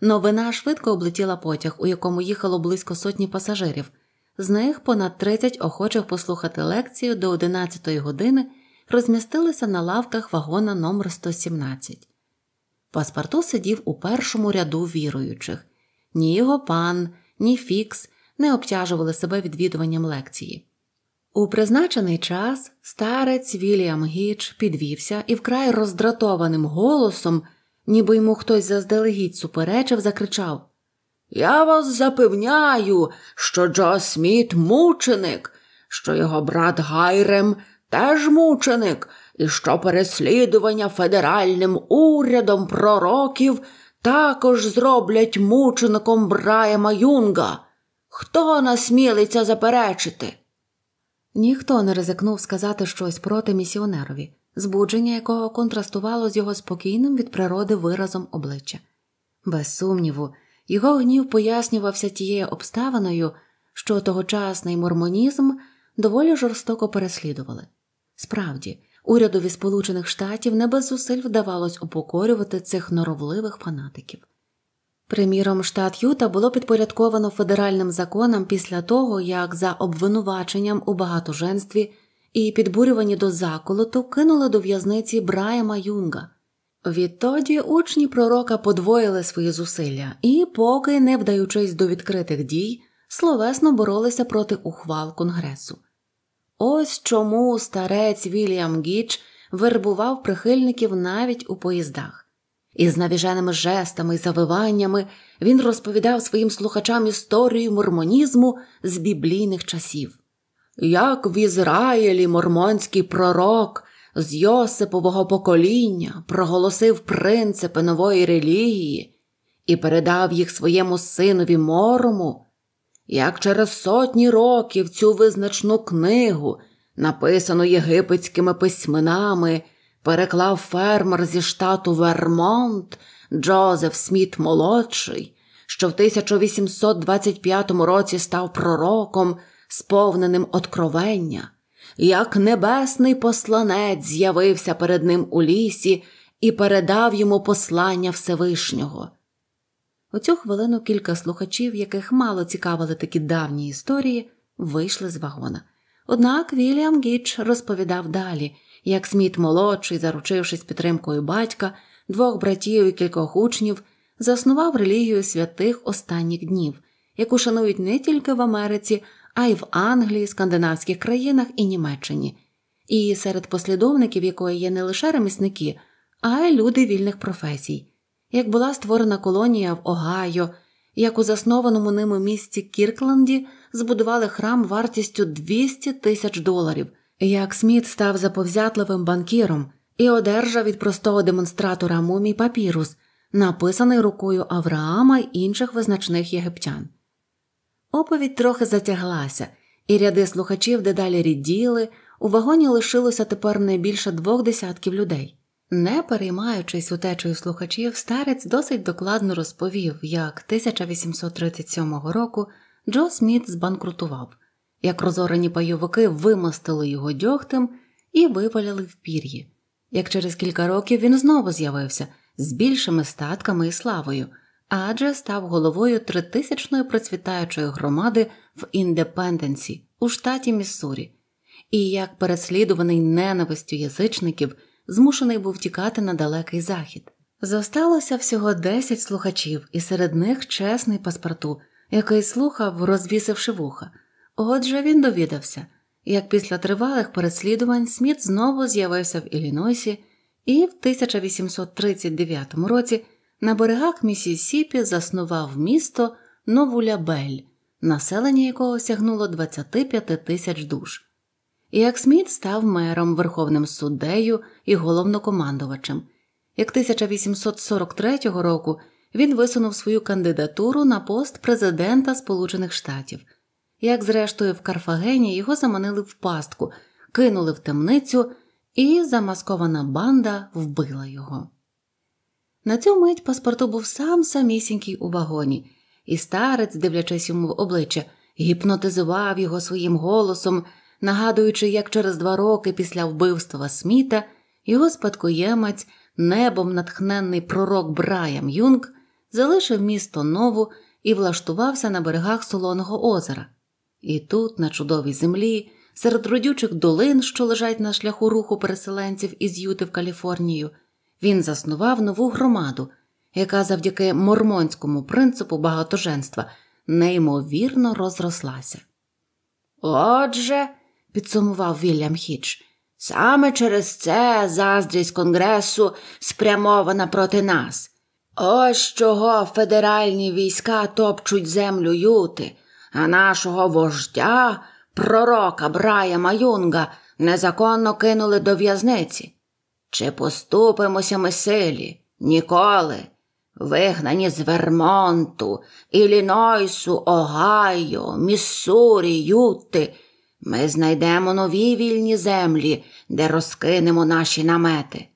Новина швидко облетіла потяг, у якому їхало близько сотні пасажирів, з них понад 30 охочих послухати лекцію до 11 години розмістилися на лавках вагона номер 117 Паспарту сидів у першому ряду віруючих. Ні його пан, ні фікс не обтяжували себе відвідуванням лекції. У призначений час старець Вільям Гіч підвівся і вкрай роздратованим голосом, ніби йому хтось заздалегідь суперечив, закричав Я вас запевняю, що Джо Сміт мученик, що його брат Гайрем теж мученик і що переслідування федеральним урядом пророків також зроблять мучеником Брайема Юнга. Хто насмілиться заперечити? Ніхто не ризикнув сказати щось проти місіонерові, збудження якого контрастувало з його спокійним від природи виразом обличчя. Без сумніву, його гнів пояснювався тією обставиною, що тогочасний мормонізм доволі жорстоко переслідували. Справді, Урядові Сполучених Штатів не без зусиль вдавалось упокорювати цих норовливих фанатиків. Приміром, штат Юта було підпорядковано федеральним законам після того, як за обвинуваченням у багатоженстві і підбурювані до заколоту кинули до в'язниці Брайма Юнга. Відтоді учні пророка подвоїли свої зусилля і, поки, не вдаючись до відкритих дій, словесно боролися проти ухвал Конгресу. Ось чому старець Вільям Гіч вербував прихильників навіть у поїздах. Із навіженими жестами і завиваннями він розповідав своїм слухачам історію мормонізму з біблійних часів. Як в Ізраїлі мормонський пророк з Йосипового покоління проголосив принципи нової релігії і передав їх своєму синові морому, як через сотні років цю визначну книгу, написану єгипетськими письменами, переклав фермер зі штату Вермонт Джозеф Сміт Молодший, що в 1825 році став пророком, сповненим откровення, як небесний посланець з'явився перед ним у лісі і передав йому послання Всевишнього. У цю хвилину кілька слухачів, яких мало цікавили такі давні історії, вийшли з вагона. Однак Вільям Гіч розповідав далі, як Сміт молодший, заручившись підтримкою батька, двох братів і кількох учнів, заснував релігію святих останніх днів, яку шанують не тільки в Америці, а й в Англії, скандинавських країнах і Німеччині, і серед послідовників якої є не лише ремісники, а й люди вільних професій як була створена колонія в Огайо, як у заснованому ними місті Кіркленді збудували храм вартістю 200 тисяч доларів, як Сміт став заповзятливим банкіром і одержав від простого демонстратора мумій папірус, написаний рукою Авраама й інших визначних єгиптян. Оповідь трохи затяглася, і ряди слухачів дедалі ріділи, у вагоні лишилося тепер не більше двох десятків людей. Не переймаючись утечею слухачів, старець досить докладно розповів, як 1837 року Джо Сміт збанкрутував, як розорені пайовики вимастили його дьогтем і виваляли в пір'ї, як через кілька років він знову з'явився з більшими статками і славою, адже став головою тритисячної процвітаючої громади в Індепенденсі у штаті Міссурі, і як переслідуваний ненавистю язичників змушений був тікати на далекий захід. Зосталося всього 10 слухачів, і серед них чесний паспорту, який слухав, розвісивши вуха. Отже, він довідався, як після тривалих переслідувань Сміт знову з'явився в Іллінойсі і в 1839 році на берегах Місісіпі заснував місто Новулябель, населення якого сягнуло 25 тисяч душ. Як Сміт став мером, верховним суддею і головнокомандувачем. Як 1843 року він висунув свою кандидатуру на пост президента Сполучених Штатів. Як, зрештою, в Карфагені його заманили в пастку, кинули в темницю, і замаскована банда вбила його. На цю мить паспорту був сам самісінький у вагоні, і старець, дивлячись йому в обличчя, гіпнотизував його своїм голосом нагадуючи, як через два роки після вбивства Сміта його спадкоємець, небом натхненний пророк Браям Юнг, залишив місто нову і влаштувався на берегах Солоного озера. І тут, на чудовій землі, серед родючих долин, що лежать на шляху руху переселенців із Юти в Каліфорнію, він заснував нову громаду, яка завдяки мормонському принципу багатоженства неймовірно розрослася. Отже, підсумував Вільям Хіч. Саме через це заздрість Конгресу спрямована проти нас. Ось чого федеральні війська топчуть землю юти, а нашого вождя, пророка Брая Маюнга, незаконно кинули до в'язниці. Чи поступимося ми силі? Ніколи. Вигнані з Вермонту, Ілінойсу, Огайо, Міссурі, Юти – ми знайдемо нові вільні землі, де розкинемо наші намети.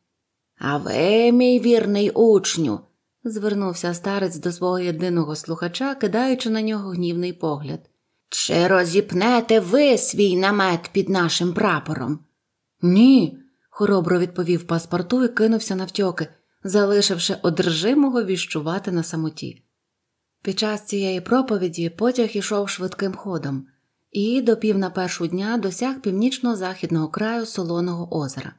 А ви, мій вірний учню, звернувся старець до свого єдиного слухача, кидаючи на нього гнівний погляд. Чи розіпнете ви свій намет під нашим прапором? Ні, хоробро відповів паспорту і кинувся навтьоки, залишивши одержимого віщувати на самоті. Під час цієї проповіді потяг ішов швидким ходом і до пів на першу дня досяг північно-західного краю Солоного озера.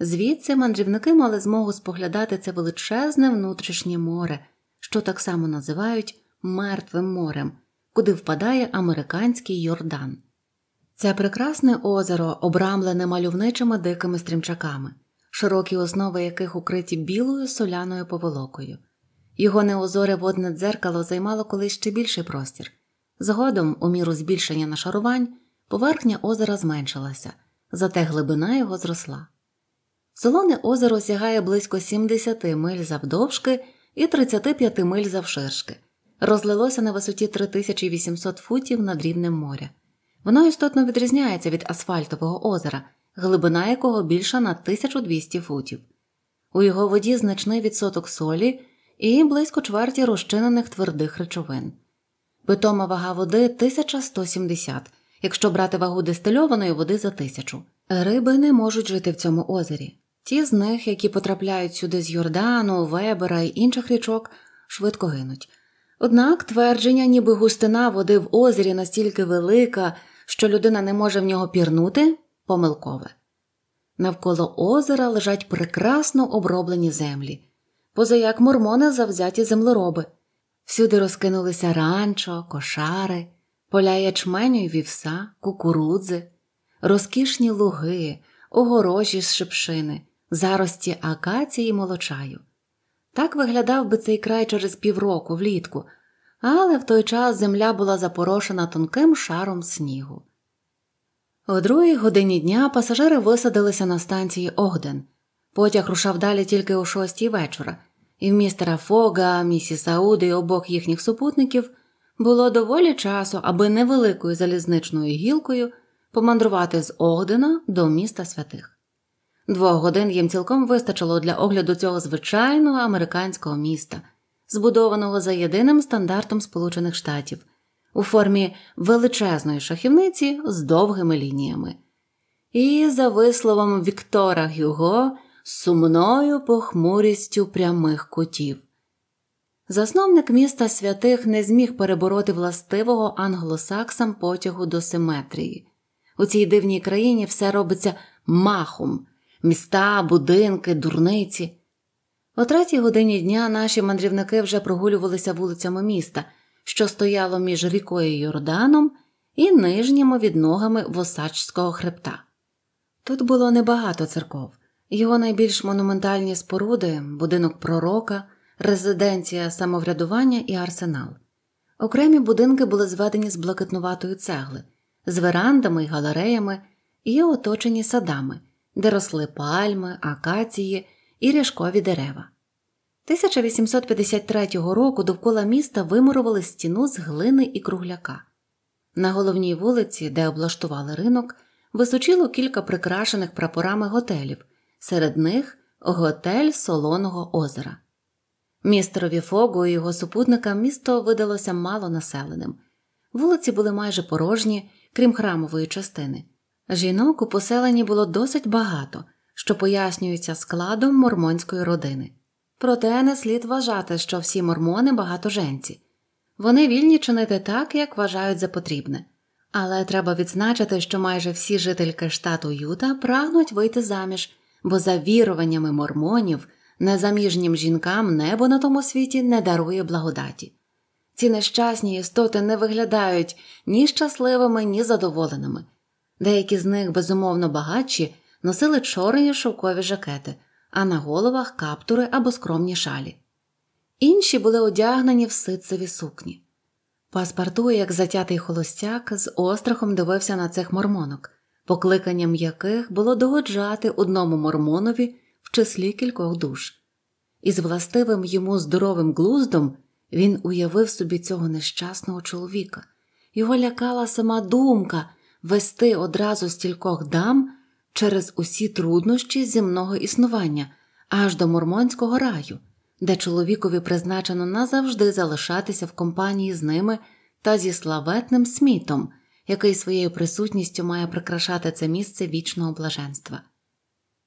Звідси мандрівники мали змогу споглядати це величезне внутрішнє море, що так само називають Мертвим морем, куди впадає американський Йордан. Це прекрасне озеро обрамлене мальовничими дикими стрімчаками, широкі основи яких укриті білою соляною поволокою. Його неозоре водне дзеркало займало колись ще більший простір. Згодом, у міру збільшення нашарувань, поверхня озера зменшилася, зате глибина його зросла. Солоне озеро сягає близько 70 миль завдовжки і 35 миль завширшки, розлилося на висоті 3800 футів над рівнем моря. Воно істотно відрізняється від асфальтового озера, глибина якого більша на 1200 футів. У його воді значний відсоток солі і близько чверті розчинених твердих речовин. Питома вага води 1170, якщо брати вагу дистильованої води за тисячу. Риби не можуть жити в цьому озері. Ті з них, які потрапляють сюди з Йордану, Вебера і інших річок, швидко гинуть. Однак твердження, ніби густина води в озері настільки велика, що людина не може в нього пірнути, помилкове. Навколо озера лежать прекрасно оброблені землі, поза як мормони завзяті землероби. Всюди розкинулися ранчо, кошари, поля ячменю й вівса, кукурудзи, розкішні луги, огорожі з шипшини, зарості акації й молочаю. Так виглядав би цей край через півроку влітку, але в той час земля була запорошена тонким шаром снігу. О другій годині дня пасажири висадилися на станції Огден. Потяг рушав далі тільки о шостій вечора і в містера Фога, місіс Ауди і обох їхніх супутників було доволі часу, аби невеликою залізничною гілкою помандрувати з Огдена до міста святих. Двох годин їм цілком вистачило для огляду цього звичайного американського міста, збудованого за єдиним стандартом Сполучених Штатів, у формі величезної шахівниці з довгими лініями. І, за висловом Віктора Гюго, сумною похмурістю прямих кутів. Засновник міста святих не зміг перебороти властивого англосаксам потягу до симетрії. У цій дивній країні все робиться махом міста, будинки, дурниці. О третій годині дня наші мандрівники вже прогулювалися вулицями міста, що стояло між рікою Йорданом і нижніми від ногами Восачського хребта. Тут було небагато церков, його найбільш монументальні споруди будинок пророка, резиденція самоврядування і арсенал. Окремі будинки були зведені з блакитнуватої цегли, з верандами і галереями і оточені садами, де росли пальми, акації і ряжкові дерева. 1853 року довкола міста вимурували стіну з глини і кругляка. На головній вулиці, де облаштували ринок, височило кілька прикрашених прапорами готелів серед них готель Солоного озера. Містерові Фогу і його супутникам місто видалося малонаселеним. Вулиці були майже порожні, крім храмової частини. Жінок у поселенні було досить багато, що пояснюється складом мормонської родини. Проте не слід вважати, що всі мормони багатоженці. Вони вільні чинити так, як вважають за потрібне. Але треба відзначити, що майже всі жительки штату Юта прагнуть вийти заміж бо за віруваннями мормонів незаміжнім жінкам небо на тому світі не дарує благодаті. Ці нещасні істоти не виглядають ні щасливими, ні задоволеними. Деякі з них, безумовно, багатші, носили чорні шовкові жакети, а на головах каптури або скромні шалі. Інші були одягнені в ситцеві сукні. Паспарту, як затятий холостяк, з острахом дивився на цих мормонок покликанням яких було догоджати одному мормонові в числі кількох душ. І з властивим йому здоровим глуздом він уявив собі цього нещасного чоловіка. Його лякала сама думка вести одразу стількох дам через усі труднощі земного існування аж до мормонського раю, де чоловікові призначено назавжди залишатися в компанії з ними та зі славетним смітом який своєю присутністю має прикрашати це місце вічного блаженства.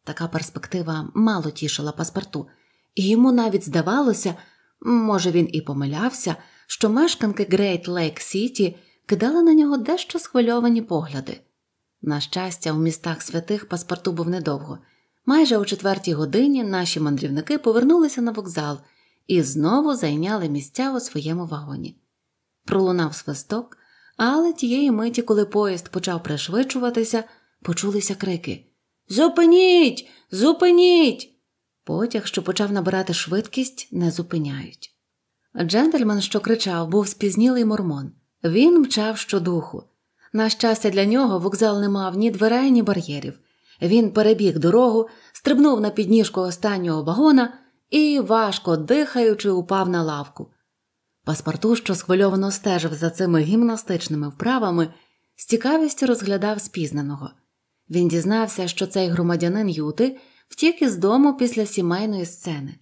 Така перспектива мало тішила паспорту, і йому навіть здавалося, може, він і помилявся, що мешканки Грейт Лейк Сіті кидали на нього дещо схвильовані погляди. На щастя, у містах святих паспорту був недовго. Майже о четвертій годині наші мандрівники повернулися на вокзал і знову зайняли місця у своєму вагоні. Пролунав свисток, але тієї миті, коли поїзд почав пришвидшуватися, почулися крики Зупиніть, зупиніть. Потяг, що почав набирати швидкість, не зупиняють. Джентльмен, що кричав, був спізнілий мормон. Він мчав щодуху. На щастя, для нього вокзал не мав ні дверей, ні бар'єрів. Він перебіг дорогу, стрибнув на підніжку останнього вагона і, важко дихаючи, упав на лавку. Паспарту, що схвильовано стежив за цими гімнастичними вправами, з цікавістю розглядав спізнаного. Він дізнався, що цей громадянин Юти втік із дому після сімейної сцени.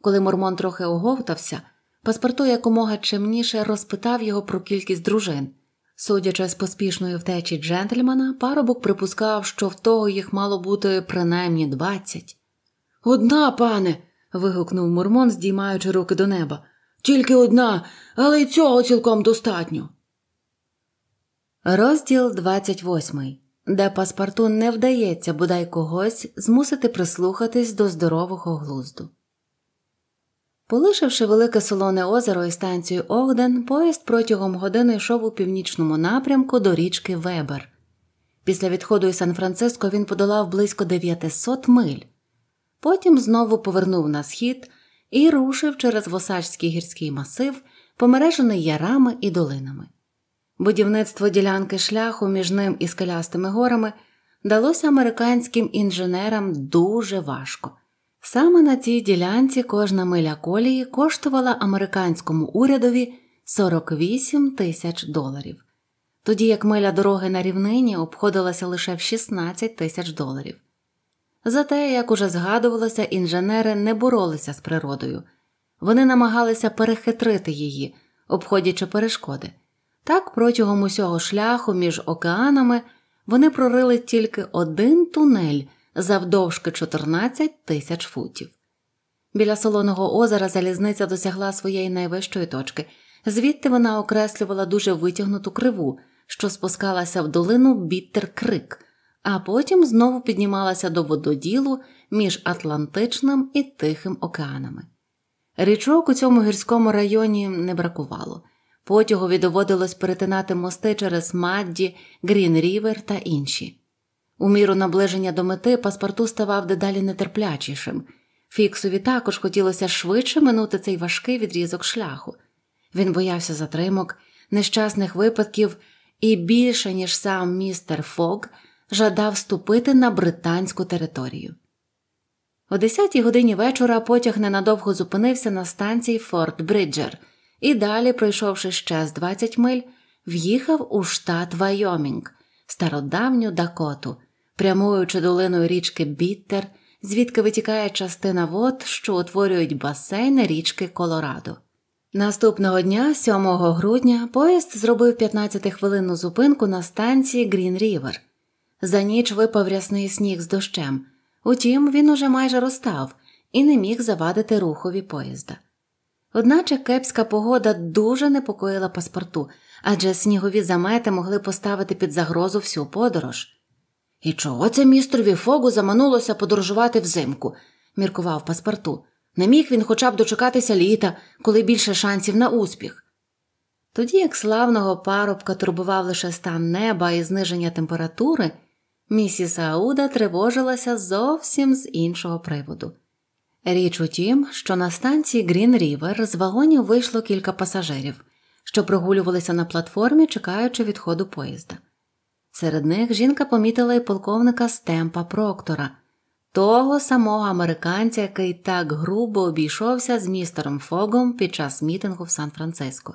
Коли Мормон трохи оговтався, паспорту якомога чимніше розпитав його про кількість дружин. Судячи з поспішної втечі джентльмена, парубок припускав, що в того їх мало бути принаймні двадцять. Одна, пане. вигукнув Мормон, здіймаючи руки до неба. Тільки одна, але й цього цілком достатньо. Розділ 28, де паспорту не вдається бодай когось змусити прислухатись до здорового глузду. Полишивши велике солоне озеро і станцію Огден, поїзд протягом години йшов у північному напрямку до річки Вебер. Після відходу із Сан-Франциско він подолав близько 900 миль. Потім знову повернув на схід, і рушив через Восачський гірський масив, помережений ярами і долинами. Будівництво ділянки шляху між ним і скелястими горами далося американським інженерам дуже важко. Саме на цій ділянці кожна миля колії коштувала американському урядові 48 тисяч доларів, тоді як миля дороги на рівнині обходилася лише в 16 тисяч доларів. Зате, як уже згадувалося, інженери не боролися з природою, вони намагалися перехитрити її, обходячи перешкоди. Так протягом усього шляху між океанами вони прорили тільки один тунель завдовжки 14 тисяч футів. Біля Солоного озера залізниця досягла своєї найвищої точки, звідти вона окреслювала дуже витягнуту криву, що спускалася в долину біттер крик а потім знову піднімалася до вододілу між Атлантичним і Тихим океанами. Річок у цьому гірському районі не бракувало. Потягові доводилось перетинати мости через Мадді, Грін Рівер та інші. У міру наближення до мети паспорту ставав дедалі нетерплячішим. Фіксові також хотілося швидше минути цей важкий відрізок шляху. Він боявся затримок, нещасних випадків і більше, ніж сам містер Фог, жадав ступити на британську територію. О 10-й годині вечора потяг ненадовго зупинився на станції Форт Бриджер і далі, пройшовши ще з 20 миль, в'їхав у штат Вайомінг, стародавню Дакоту, прямуючи долиною річки Біттер, звідки витікає частина вод, що утворюють басейни річки Колорадо. Наступного дня, 7 грудня, поїзд зробив 15 хвилинну зупинку на станції Грін Рівер – за ніч випав рясний сніг з дощем, утім він уже майже розтав і не міг завадити рухові поїзда. Одначе кепська погода дуже непокоїла паспорту, адже снігові замети могли поставити під загрозу всю подорож. І чого це містрові фогу заманулося подорожувати взимку, міркував паспорту. Не міг він хоча б дочекатися літа, коли більше шансів на успіх. Тоді як славного парубка турбував лише стан неба і зниження температури, місіс Ауда тривожилася зовсім з іншого приводу. Річ у тім, що на станції Грін Рівер з вагонів вийшло кілька пасажирів, що прогулювалися на платформі, чекаючи відходу поїзда. Серед них жінка помітила і полковника Стемпа Проктора, того самого американця, який так грубо обійшовся з містером Фогом під час мітингу в Сан Франциско.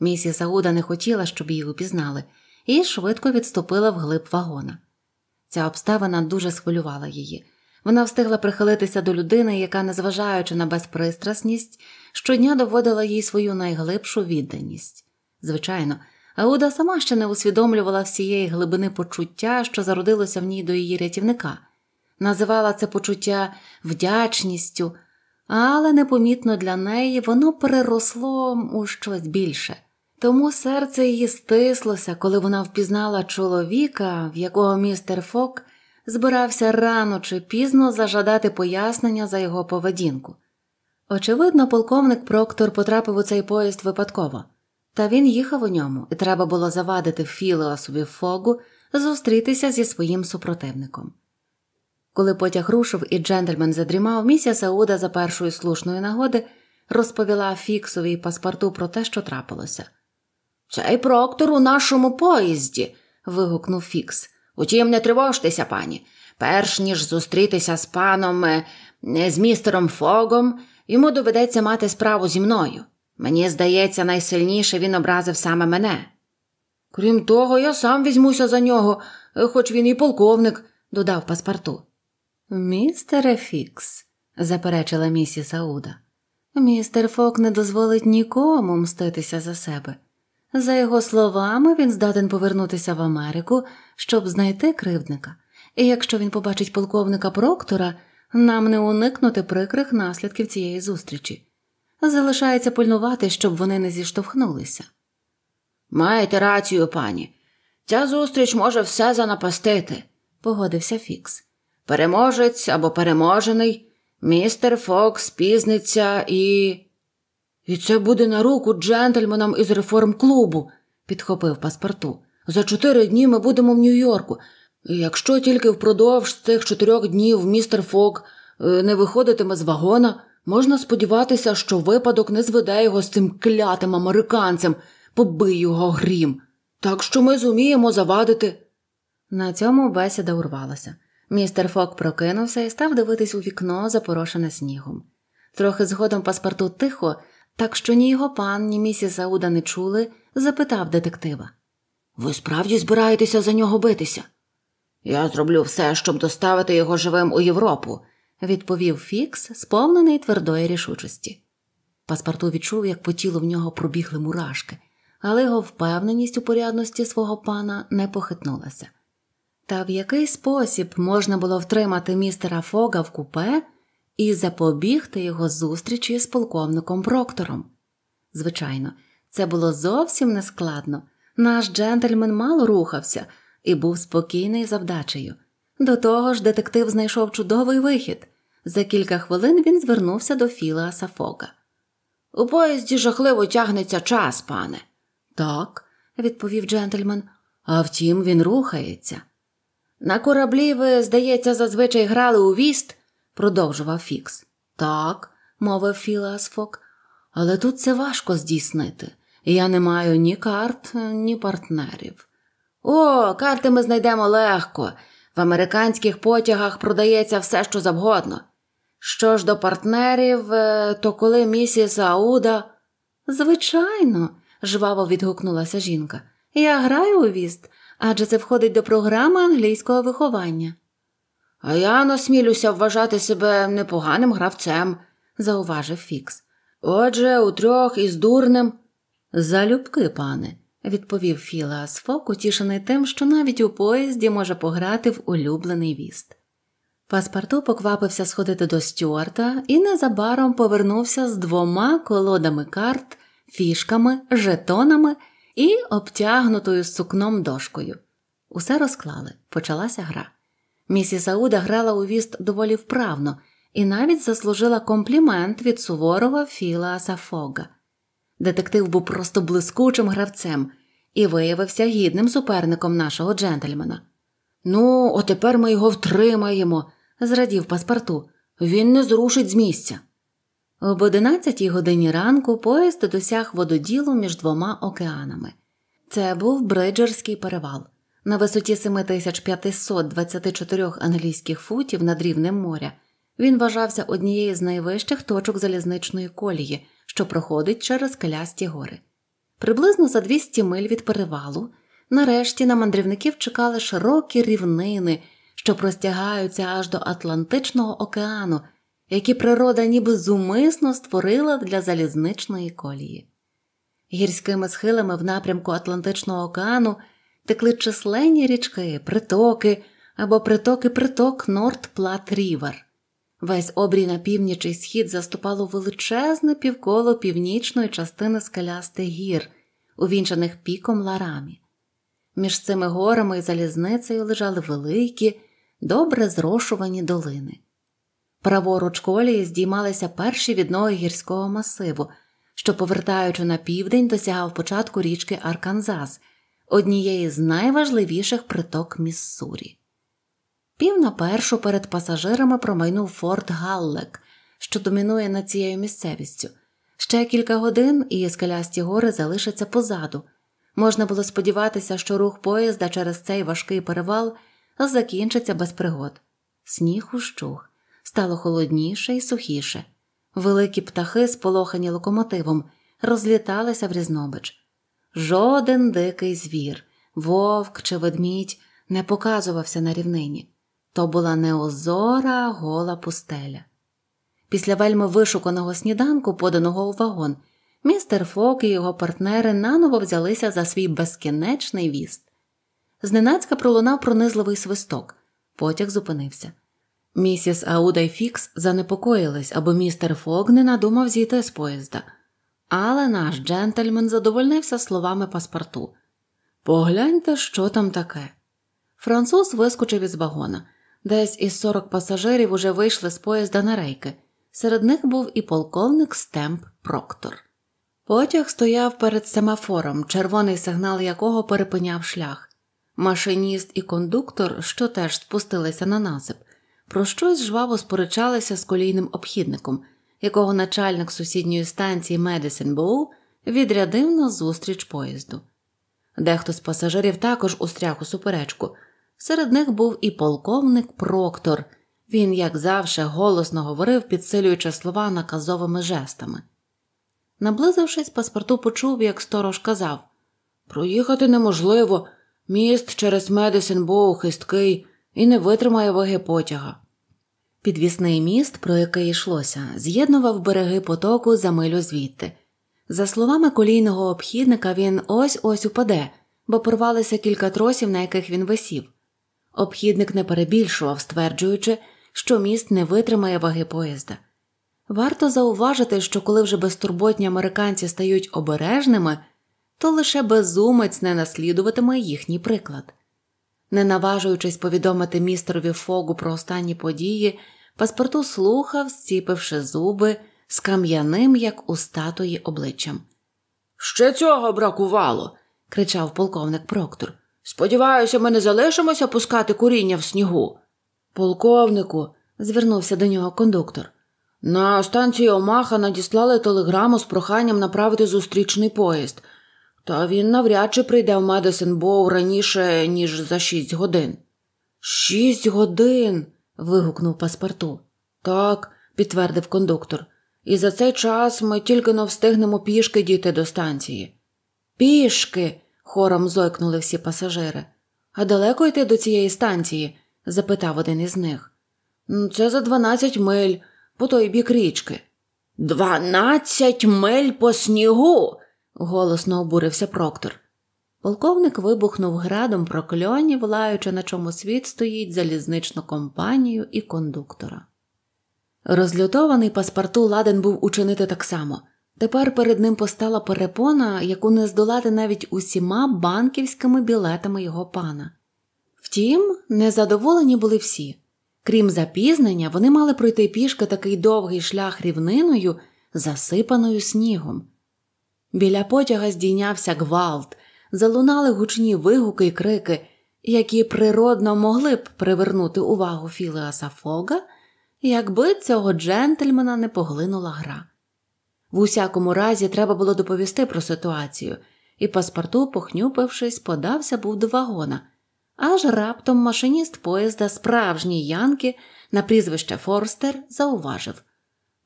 Місіс Ауда не хотіла, щоб її упізнали, і швидко відступила вглиб вагона. Ця обставина дуже схвилювала її. Вона встигла прихилитися до людини, яка, незважаючи на безпристрасність, щодня доводила їй свою найглибшу відданість. Звичайно, Ауда сама ще не усвідомлювала всієї глибини почуття, що зародилося в ній до її рятівника, називала це почуття вдячністю, але непомітно для неї воно переросло у щось більше. Тому серце її стислося, коли вона впізнала чоловіка, в якого містер Фок збирався рано чи пізно зажадати пояснення за його поведінку. Очевидно, полковник Проктор потрапив у цей поїзд випадково, та він їхав у ньому, і треба було завадити Філеосові Фогу зустрітися зі своїм супротивником. Коли потяг рушив і джентльмен задрімав, місія Сауда за першої слушної нагоди розповіла Фіксові і паспорту про те, що трапилося. Цей проктор у нашому поїзді. вигукнув Фікс. Утім, не тривожтеся, пані. Перш ніж зустрітися з паном, е, е, з містером Фогом, йому доведеться мати справу зі мною. Мені здається, найсильніше він образив саме мене. Крім того, я сам візьмуся за нього, е, хоч він і полковник, додав паспорту. Містере Фікс, заперечила місіс Сауда, містер Фок не дозволить нікому мститися за себе. За його словами, він здатен повернутися в Америку, щоб знайти кривдника, і якщо він побачить полковника Проктора, нам не уникнути прикрих наслідків цієї зустрічі. Залишається пильнувати, щоб вони не зіштовхнулися. Маєте рацію, пані. Ця зустріч може все занапастити, погодився Фікс. Переможець або переможений, містер Фокс пізниться і. І це буде на руку джентльменам із реформ клубу, підхопив паспорту. За чотири дні ми будемо в Нью-Йорку. якщо тільки впродовж цих чотирьох днів містер Фок е, не виходитиме з вагона, можна сподіватися, що випадок не зведе його з цим клятим американцем, побий його грім. Так що ми зуміємо завадити. На цьому бесіда урвалася. Містер Фок прокинувся і став дивитись у вікно, запорошене снігом. Трохи згодом паспорту тихо так що ні його пан, ні місіс Ауда не чули, запитав детектива. Ви справді збираєтеся за нього битися? Я зроблю все, щоб доставити його живим у Європу, відповів Фікс, сповнений твердої рішучості. Паспарту відчув, як по тілу в нього пробігли мурашки, але його впевненість у порядності свого пана не похитнулася. Та в який спосіб можна було втримати містера Фога в купе? і запобігти його зустрічі з полковником Проктором. Звичайно, це було зовсім нескладно. Наш джентльмен мало рухався і був спокійний завдачею. До того ж, детектив знайшов чудовий вихід. За кілька хвилин він звернувся до Філа Асафока. У поїзді жахливо тягнеться час, пане. Так, відповів джентльмен, а втім, він рухається. На кораблі ви, здається, зазвичай грали у віст продовжував Фікс. Так, мовив Філасфок, але тут це важко здійснити. Я не маю ні карт, ні партнерів. О, карти ми знайдемо легко. В американських потягах продається все, що завгодно. Що ж до партнерів, е, то коли місіс Ауда. Звичайно, жваво відгукнулася жінка. Я граю у віст, адже це входить до програми англійського виховання. А я насмілюся вважати себе непоганим гравцем, зауважив Фікс. Отже, у трьох із дурним. Залюбки, пане, відповів Філас Фок, утішений тим, що навіть у поїзді може пограти в улюблений віст. Паспарту поквапився сходити до Стюарта і незабаром повернувся з двома колодами карт, фішками, жетонами і обтягнутою сукном дошкою. Усе розклали, почалася гра. Місіс Ауда грала у віст доволі вправно і навіть заслужила комплімент від суворого Філа Асафога. Детектив був просто блискучим гравцем і виявився гідним суперником нашого джентльмена. Ну, отепер ми його втримаємо, зрадів паспорту. Він не зрушить з місця. Об одинадцятій годині ранку поїзд досяг вододілу між двома океанами. Це був Бриджерський перевал на висоті 7524 англійських футів над рівнем моря. Він вважався однією з найвищих точок залізничної колії, що проходить через Калясті гори. Приблизно за 200 миль від перевалу, нарешті на мандрівників чекали широкі рівнини, що простягаються аж до Атлантичного океану, які природа ніби зумисно створила для залізничної колії. Гірськими схилами в напрямку Атлантичного океану текли численні річки, притоки або притоки приток Норт Плат Рівер. Весь обрій на північ і схід заступало величезне півколо північної частини скелястих гір, увінчаних піком ларамі. Між цими горами і залізницею лежали великі, добре зрошувані долини. Праворуч колії здіймалися перші від гірського масиву, що, повертаючи на південь, досягав початку річки Арканзас – однієї з найважливіших приток Міссурі. Пів на першу перед пасажирами промайнув Форт Галлек, що домінує над цією місцевістю. Ще кілька годин і скелясті гори залишаться позаду. Можна було сподіватися, що рух поїзда через цей важкий перевал закінчиться без пригод. Сніг ущух, стало холодніше і сухіше. Великі птахи, сполохані локомотивом, розліталися в різнобич. Жоден дикий звір, вовк чи ведмідь не показувався на рівнині. То була неозора гола пустеля. Після вельми вишуканого сніданку, поданого у вагон, містер Фок і його партнери наново взялися за свій безкінечний віст. Зненацька пролунав пронизливий свисток, потяг зупинився. Місіс Ауда й Фікс занепокоїлись, або містер Фок не надумав зійти з поїзда. Але наш джентльмен задовольнився словами паспорту. Погляньте, що там таке. Француз вискочив із вагона. Десь із сорок пасажирів уже вийшли з поїзда на рейки. Серед них був і полковник Стемп Проктор. Потяг стояв перед семафором, червоний сигнал якого перепиняв шлях. Машиніст і кондуктор, що теж спустилися на насип, про щось жваво сперечалися з колійним обхідником – якого начальник сусідньої станції Медисен Боу відрядив на зустріч поїзду. Дехто з пасажирів також устряг у суперечку. Серед них був і полковник Проктор. Він, як завше, голосно говорив, підсилюючи слова наказовими жестами. Наблизившись, паспорту почув, як сторож казав Проїхати неможливо. Міст через Медисін Боу хисткий і не витримає ваги потяга. Підвісний міст, про який йшлося, з'єднував береги потоку за милю звідти. За словами колійного обхідника, він ось ось упаде, бо порвалися кілька тросів, на яких він висів. Обхідник не перебільшував, стверджуючи, що міст не витримає ваги поїзда. Варто зауважити, що коли вже безтурботні американці стають обережними, то лише безумець не наслідуватиме їхній приклад. Не наважуючись повідомити містерові фогу про останні події, Паспорту слухав, зціпивши зуби з кам'яним, як у статуї обличчям. Ще цього бракувало, кричав полковник Проктор. Сподіваюся, ми не залишимося пускати куріння в снігу. Полковнику, звернувся до нього кондуктор. На станції Омаха надіслали телеграму з проханням направити зустрічний поїзд, та він навряд чи прийде в Медесенбоу раніше, ніж за шість годин. Шість годин вигукнув паспорту. Так, підтвердив кондуктор, і за цей час ми тільки не встигнемо пішки дійти до станції. Пішки. хором зойкнули всі пасажири. А далеко йти до цієї станції? запитав один із них. Це за дванадцять миль, по той бік річки. Дванадцять миль по снігу. голосно обурився Проктор. Полковник вибухнув градом прокльонів, лаючи, на чому світ стоїть залізничну компанію і кондуктора. Розлютований паспорту ладен був учинити так само. Тепер перед ним постала перепона, яку не здолати навіть усіма банківськими білетами його пана. Втім, незадоволені були всі. Крім запізнення, вони мали пройти пішки такий довгий шлях рівниною, засипаною снігом. Біля потяга здійнявся гвалт залунали гучні вигуки й крики, які природно могли б привернути увагу Філеаса Фога, якби цього джентльмена не поглинула гра. В усякому разі, треба було доповісти про ситуацію, і паспорту, похнюпившись, подався був до вагона. Аж раптом машиніст поїзда справжній Янки на прізвище Форстер зауважив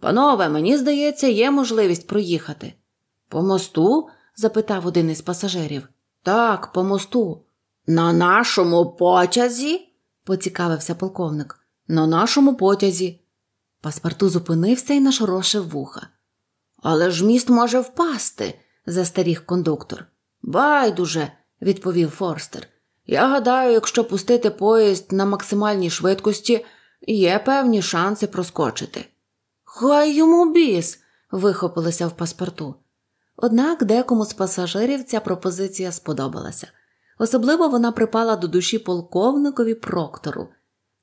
Панове, мені здається, є можливість проїхати. По мосту? запитав один із пасажирів. Так, по мосту. На нашому потязі? поцікавився полковник. На нашому потязі. Паспорту зупинився і нашорошив вуха. Але ж міст може впасти, застеріг кондуктор. Байдуже, відповів Форстер. Я гадаю, якщо пустити поїзд на максимальній швидкості, є певні шанси проскочити. Хай йому біс, вихопилося в паспорту. Однак декому з пасажирів ця пропозиція сподобалася. Особливо вона припала до душі полковникові проктору.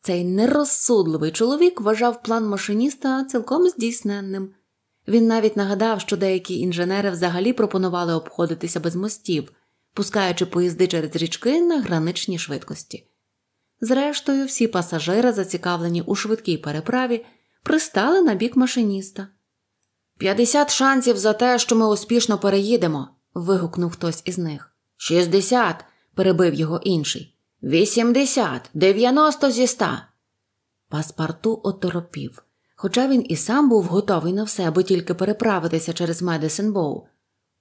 Цей нерозсудливий чоловік вважав план машиніста цілком здійсненним. Він навіть нагадав, що деякі інженери взагалі пропонували обходитися без мостів, пускаючи поїзди через річки на граничні швидкості. Зрештою, всі пасажири, зацікавлені у швидкій переправі, пристали на бік машиніста. П'ятдесят шансів за те, що ми успішно переїдемо. вигукнув хтось із них. Шістдесят, перебив його інший. Вісімдесят, дев'яносто зі ста. Паспарту оторопів, хоча він і сам був готовий на все, аби тільки переправитися через Медесенбоу.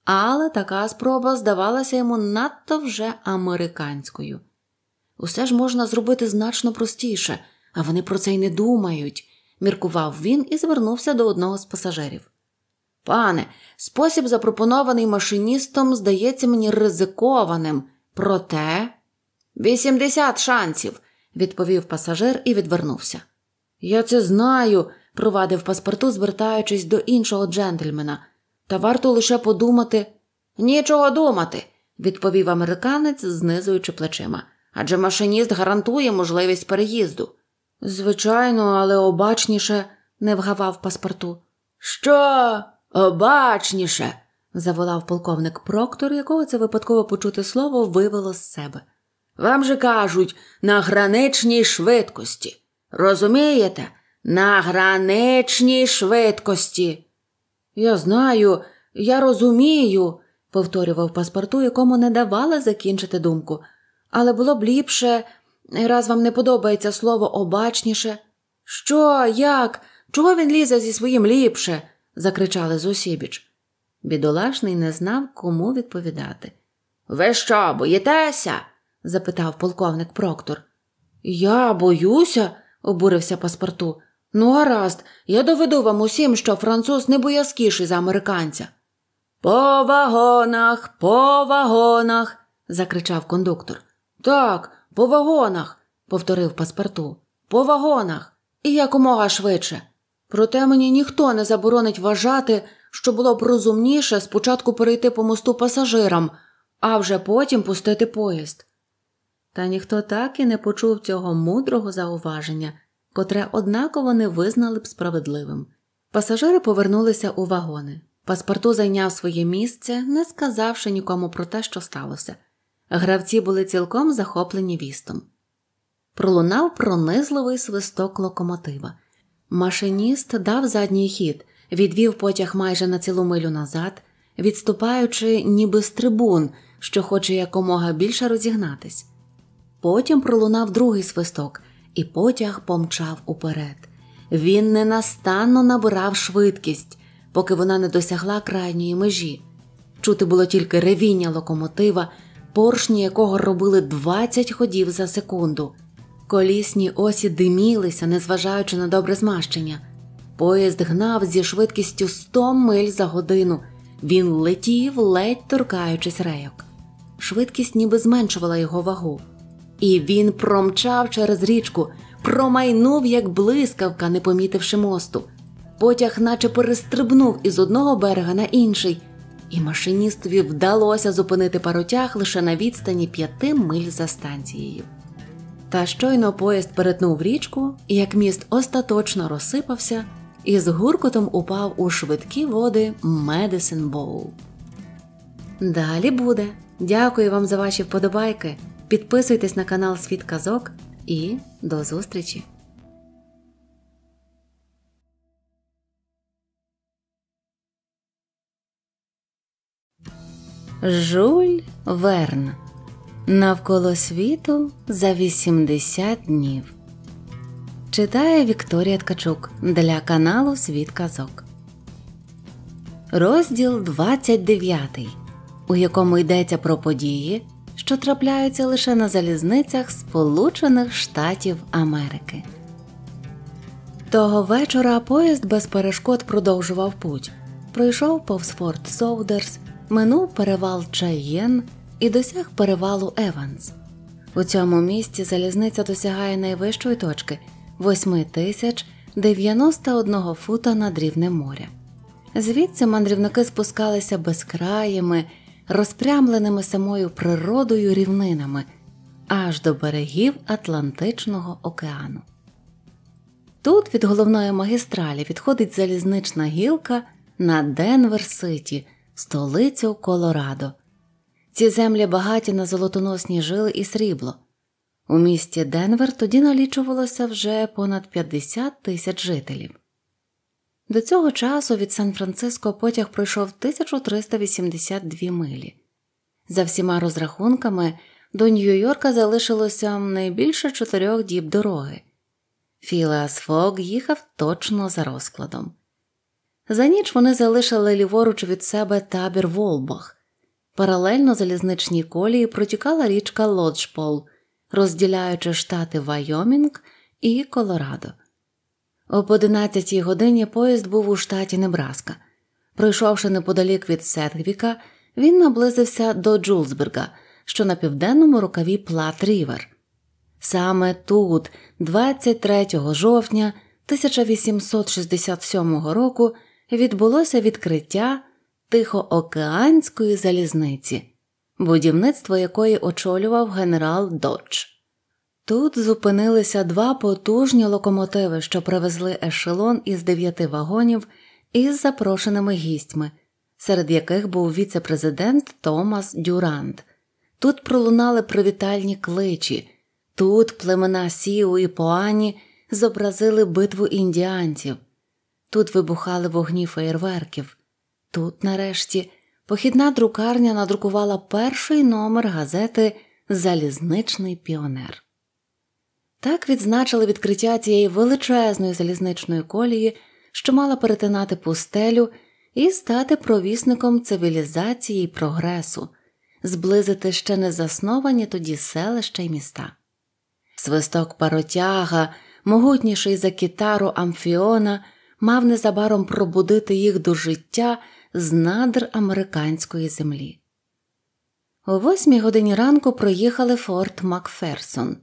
Але така спроба здавалася йому надто вже американською. Усе ж можна зробити значно простіше, а вони про це й не думають, міркував він і звернувся до одного з пасажирів. Пане, спосіб, запропонований машиністом, здається мені ризикованим, проте. Вісімдесят шансів, відповів пасажир і відвернувся. Я це знаю, провадив паспорту, звертаючись до іншого джентльмена. Та варто лише подумати. Нічого думати, відповів американець, знизуючи плечима. Адже машиніст гарантує можливість переїзду. Звичайно, але обачніше, не вгавав паспорту. Що? Обачніше. заволав полковник Проктор, якого це випадково почути слово вивело з себе. Вам же кажуть, на граничній швидкості. Розумієте? На граничній швидкості. Я знаю, я розумію, повторював паспорту, якому не давала закінчити думку. Але було б ліпше, раз вам не подобається слово обачніше. Що, як? Чого він лізе зі своїм ліпше? закричали зусібіч. Бідолашний не знав, кому відповідати. Ви що, боїтеся? запитав полковник Проктор. Я боюся, обурився паспорту. Ну, гаразд, я доведу вам усім, що француз не боязкіший за американця. По вагонах, по вагонах. закричав кондуктор. Так, по вагонах, повторив паспорту. По вагонах. І якомога швидше. Проте мені ніхто не заборонить вважати, що було б розумніше спочатку перейти по мосту пасажирам, а вже потім пустити поїзд. Та ніхто так і не почув цього мудрого зауваження, котре однаково не визнали б справедливим. Пасажири повернулися у вагони. Паспорту зайняв своє місце, не сказавши нікому про те, що сталося. Гравці були цілком захоплені вістом. Пролунав пронизливий свисток локомотива. Машиніст дав задній хід, відвів потяг майже на цілу милю назад, відступаючи, ніби з трибун, що хоче якомога більше розігнатись. Потім пролунав другий свисток, і потяг помчав уперед. Він ненастанно набирав швидкість, поки вона не досягла крайньої межі. Чути було тільки ревіння локомотива, поршні якого робили 20 ходів за секунду. Колісні осі димілися, незважаючи на добре змащення. Поїзд гнав зі швидкістю 100 миль за годину. Він летів, ледь торкаючись рейок. Швидкість ніби зменшувала його вагу. І він промчав через річку, промайнув, як блискавка, не помітивши мосту. Потяг, наче перестрибнув із одного берега на інший, і машиністові вдалося зупинити паротяг лише на відстані п'яти миль за станцією. Та щойно поїзд перетнув річку, як міст остаточно розсипався і з гуркотом упав у швидкі води Медисен Боул. Далі буде. Дякую вам за ваші вподобайки. Підписуйтесь на канал Світ Казок і до зустрічі! Жуль Верн Навколо світу за 80 днів читає Вікторія Ткачук для каналу Світ Казок. Розділ 29, у якому йдеться про події, що трапляються лише на залізницях Сполучених Штатів Америки. Того вечора поїзд без перешкод продовжував путь. Пройшов повз Форт Соудерс, минув перевал Чаєн – і досяг перевалу Еванс. У цьому місці залізниця досягає найвищої точки 8091 фута над рівнем моря. Звідси мандрівники спускалися безкраїми, розпрямленими самою природою рівнинами аж до берегів Атлантичного океану. Тут від головної магістралі відходить залізнична гілка на Денвер Ситі, столицю Колорадо, ці землі багаті на золотоносні жили і срібло. У місті Денвер тоді налічувалося вже понад 50 тисяч жителів. До цього часу від Сан-Франциско потяг пройшов 1382 милі. За всіма розрахунками, до Нью-Йорка залишилося найбільше чотирьох діб дороги. Філеас Фог їхав точно за розкладом. За ніч вони залишили ліворуч від себе табір Волбах. Паралельно залізничній колії протікала річка Лоджпол, розділяючи штати Вайомінг і Колорадо. Об 11 годині поїзд був у штаті Небраска. Пройшовши неподалік від Сетгвіка, він наблизився до Джулсберга, що на південному рукаві Плат Рівер. Саме тут, 23 жовтня 1867 року, відбулося відкриття Тихоокеанської залізниці, будівництво якої очолював генерал Додж. Тут зупинилися два потужні локомотиви, що привезли ешелон із дев'яти вагонів із запрошеними гістьми, серед яких був віце-президент Томас Дюрант. Тут пролунали привітальні кличі, тут племена Сіу і Поані зобразили битву індіанців, тут вибухали вогні феєрверків. Тут, нарешті, похідна друкарня надрукувала перший номер газети Залізничний піонер. Так відзначили відкриття цієї величезної залізничної колії, що мала перетинати пустелю і стати провісником цивілізації і прогресу, зблизити ще не засновані тоді селища й міста. Свисток паротяга, могутніший за кітару амфіона, мав незабаром пробудити їх до життя з надр американської землі. О восьмій годині ранку проїхали Форт Макферсон.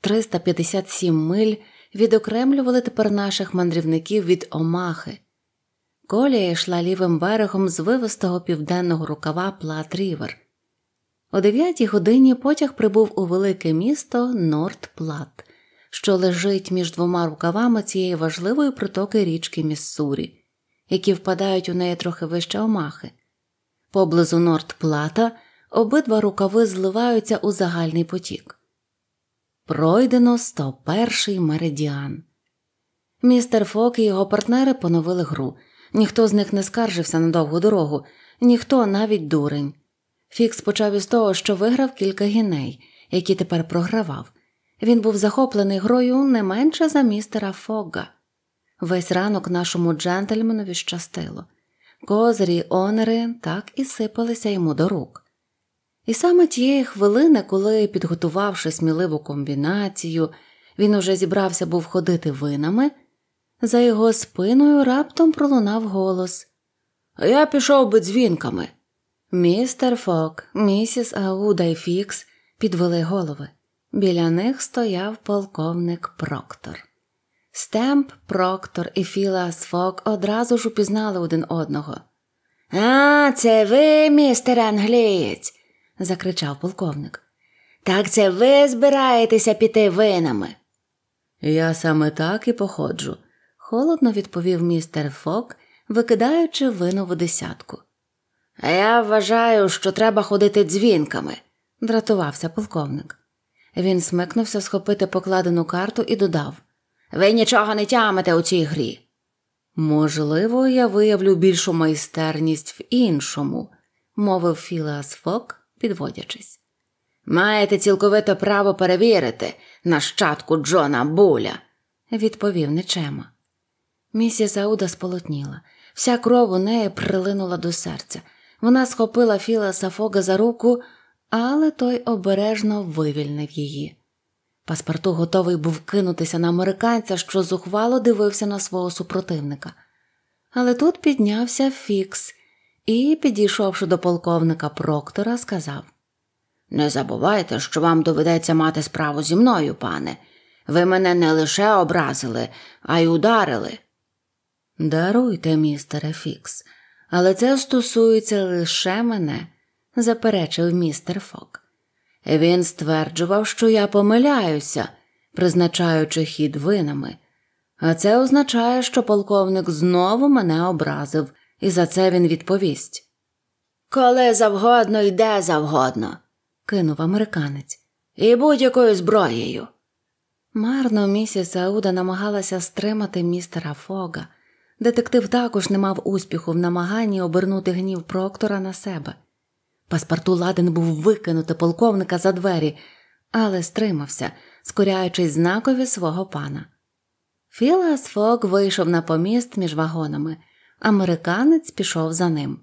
357 миль відокремлювали тепер наших мандрівників від Омахи. Колія йшла лівим берегом з вивистого південного рукава Плат-Рівер. О 9 годині потяг прибув у велике місто Норт Плат, що лежить між двома рукавами цієї важливої протоки річки Міссурі які впадають у неї трохи вище омахи. Поблизу Нордплата обидва рукави зливаються у загальний потік. Пройдено 101-й меридіан. Містер Фок і його партнери поновили гру. Ніхто з них не скаржився на довгу дорогу, ніхто навіть дурень. Фікс почав із того, що виграв кілька гіней, які тепер програвав. Він був захоплений грою не менше за містера Фога. Весь ранок нашому джентльменові щастило. Козирі, онери так і сипалися йому до рук. І саме тієї хвилини, коли, підготувавши сміливу комбінацію, він уже зібрався був ходити винами, за його спиною раптом пролунав голос Я пішов би дзвінками. Містер Фок, місіс Ауда і Фікс підвели голови. Біля них стояв полковник Проктор. Стемп, Проктор і Філас Фок одразу ж упізнали один одного. А, це ви, містер англієць, закричав полковник. Так це ви збираєтеся піти винами. Я саме так і походжу, холодно відповів містер Фок, викидаючи винову десятку. А я вважаю, що треба ходити дзвінками, дратувався полковник. Він смикнувся схопити покладену карту і додав ви нічого не тямите у цій грі. Можливо, я виявлю більшу майстерність в іншому, мовив Філас Фок, підводячись. Маєте цілковите право перевірити нащадку Джона Буля, відповів нечема. Місіс Ауда сполотніла. Вся кров у неї прилинула до серця. Вона схопила Філаса Фога за руку, але той обережно вивільнив її. Паспорту готовий був кинутися на американця, що зухвало дивився на свого супротивника. Але тут піднявся Фікс і, підійшовши до полковника Проктора, сказав Не забувайте, що вам доведеться мати справу зі мною, пане. Ви мене не лише образили, а й ударили. Даруйте, містере Фікс, але це стосується лише мене, заперечив містер Фок. Він стверджував, що я помиляюся, призначаючи хід винами, а це означає, що полковник знову мене образив, і за це він відповість. Коли завгодно і де завгодно, кинув американець, і будь-якою зброєю. Марно місіс Ауда намагалася стримати містера Фога. Детектив також не мав успіху в намаганні обернути гнів проктора на себе. Паспорту ладен був викинути полковника за двері, але стримався, скоряючись знакові свого пана. Філас Фок вийшов на поміст між вагонами. Американець пішов за ним.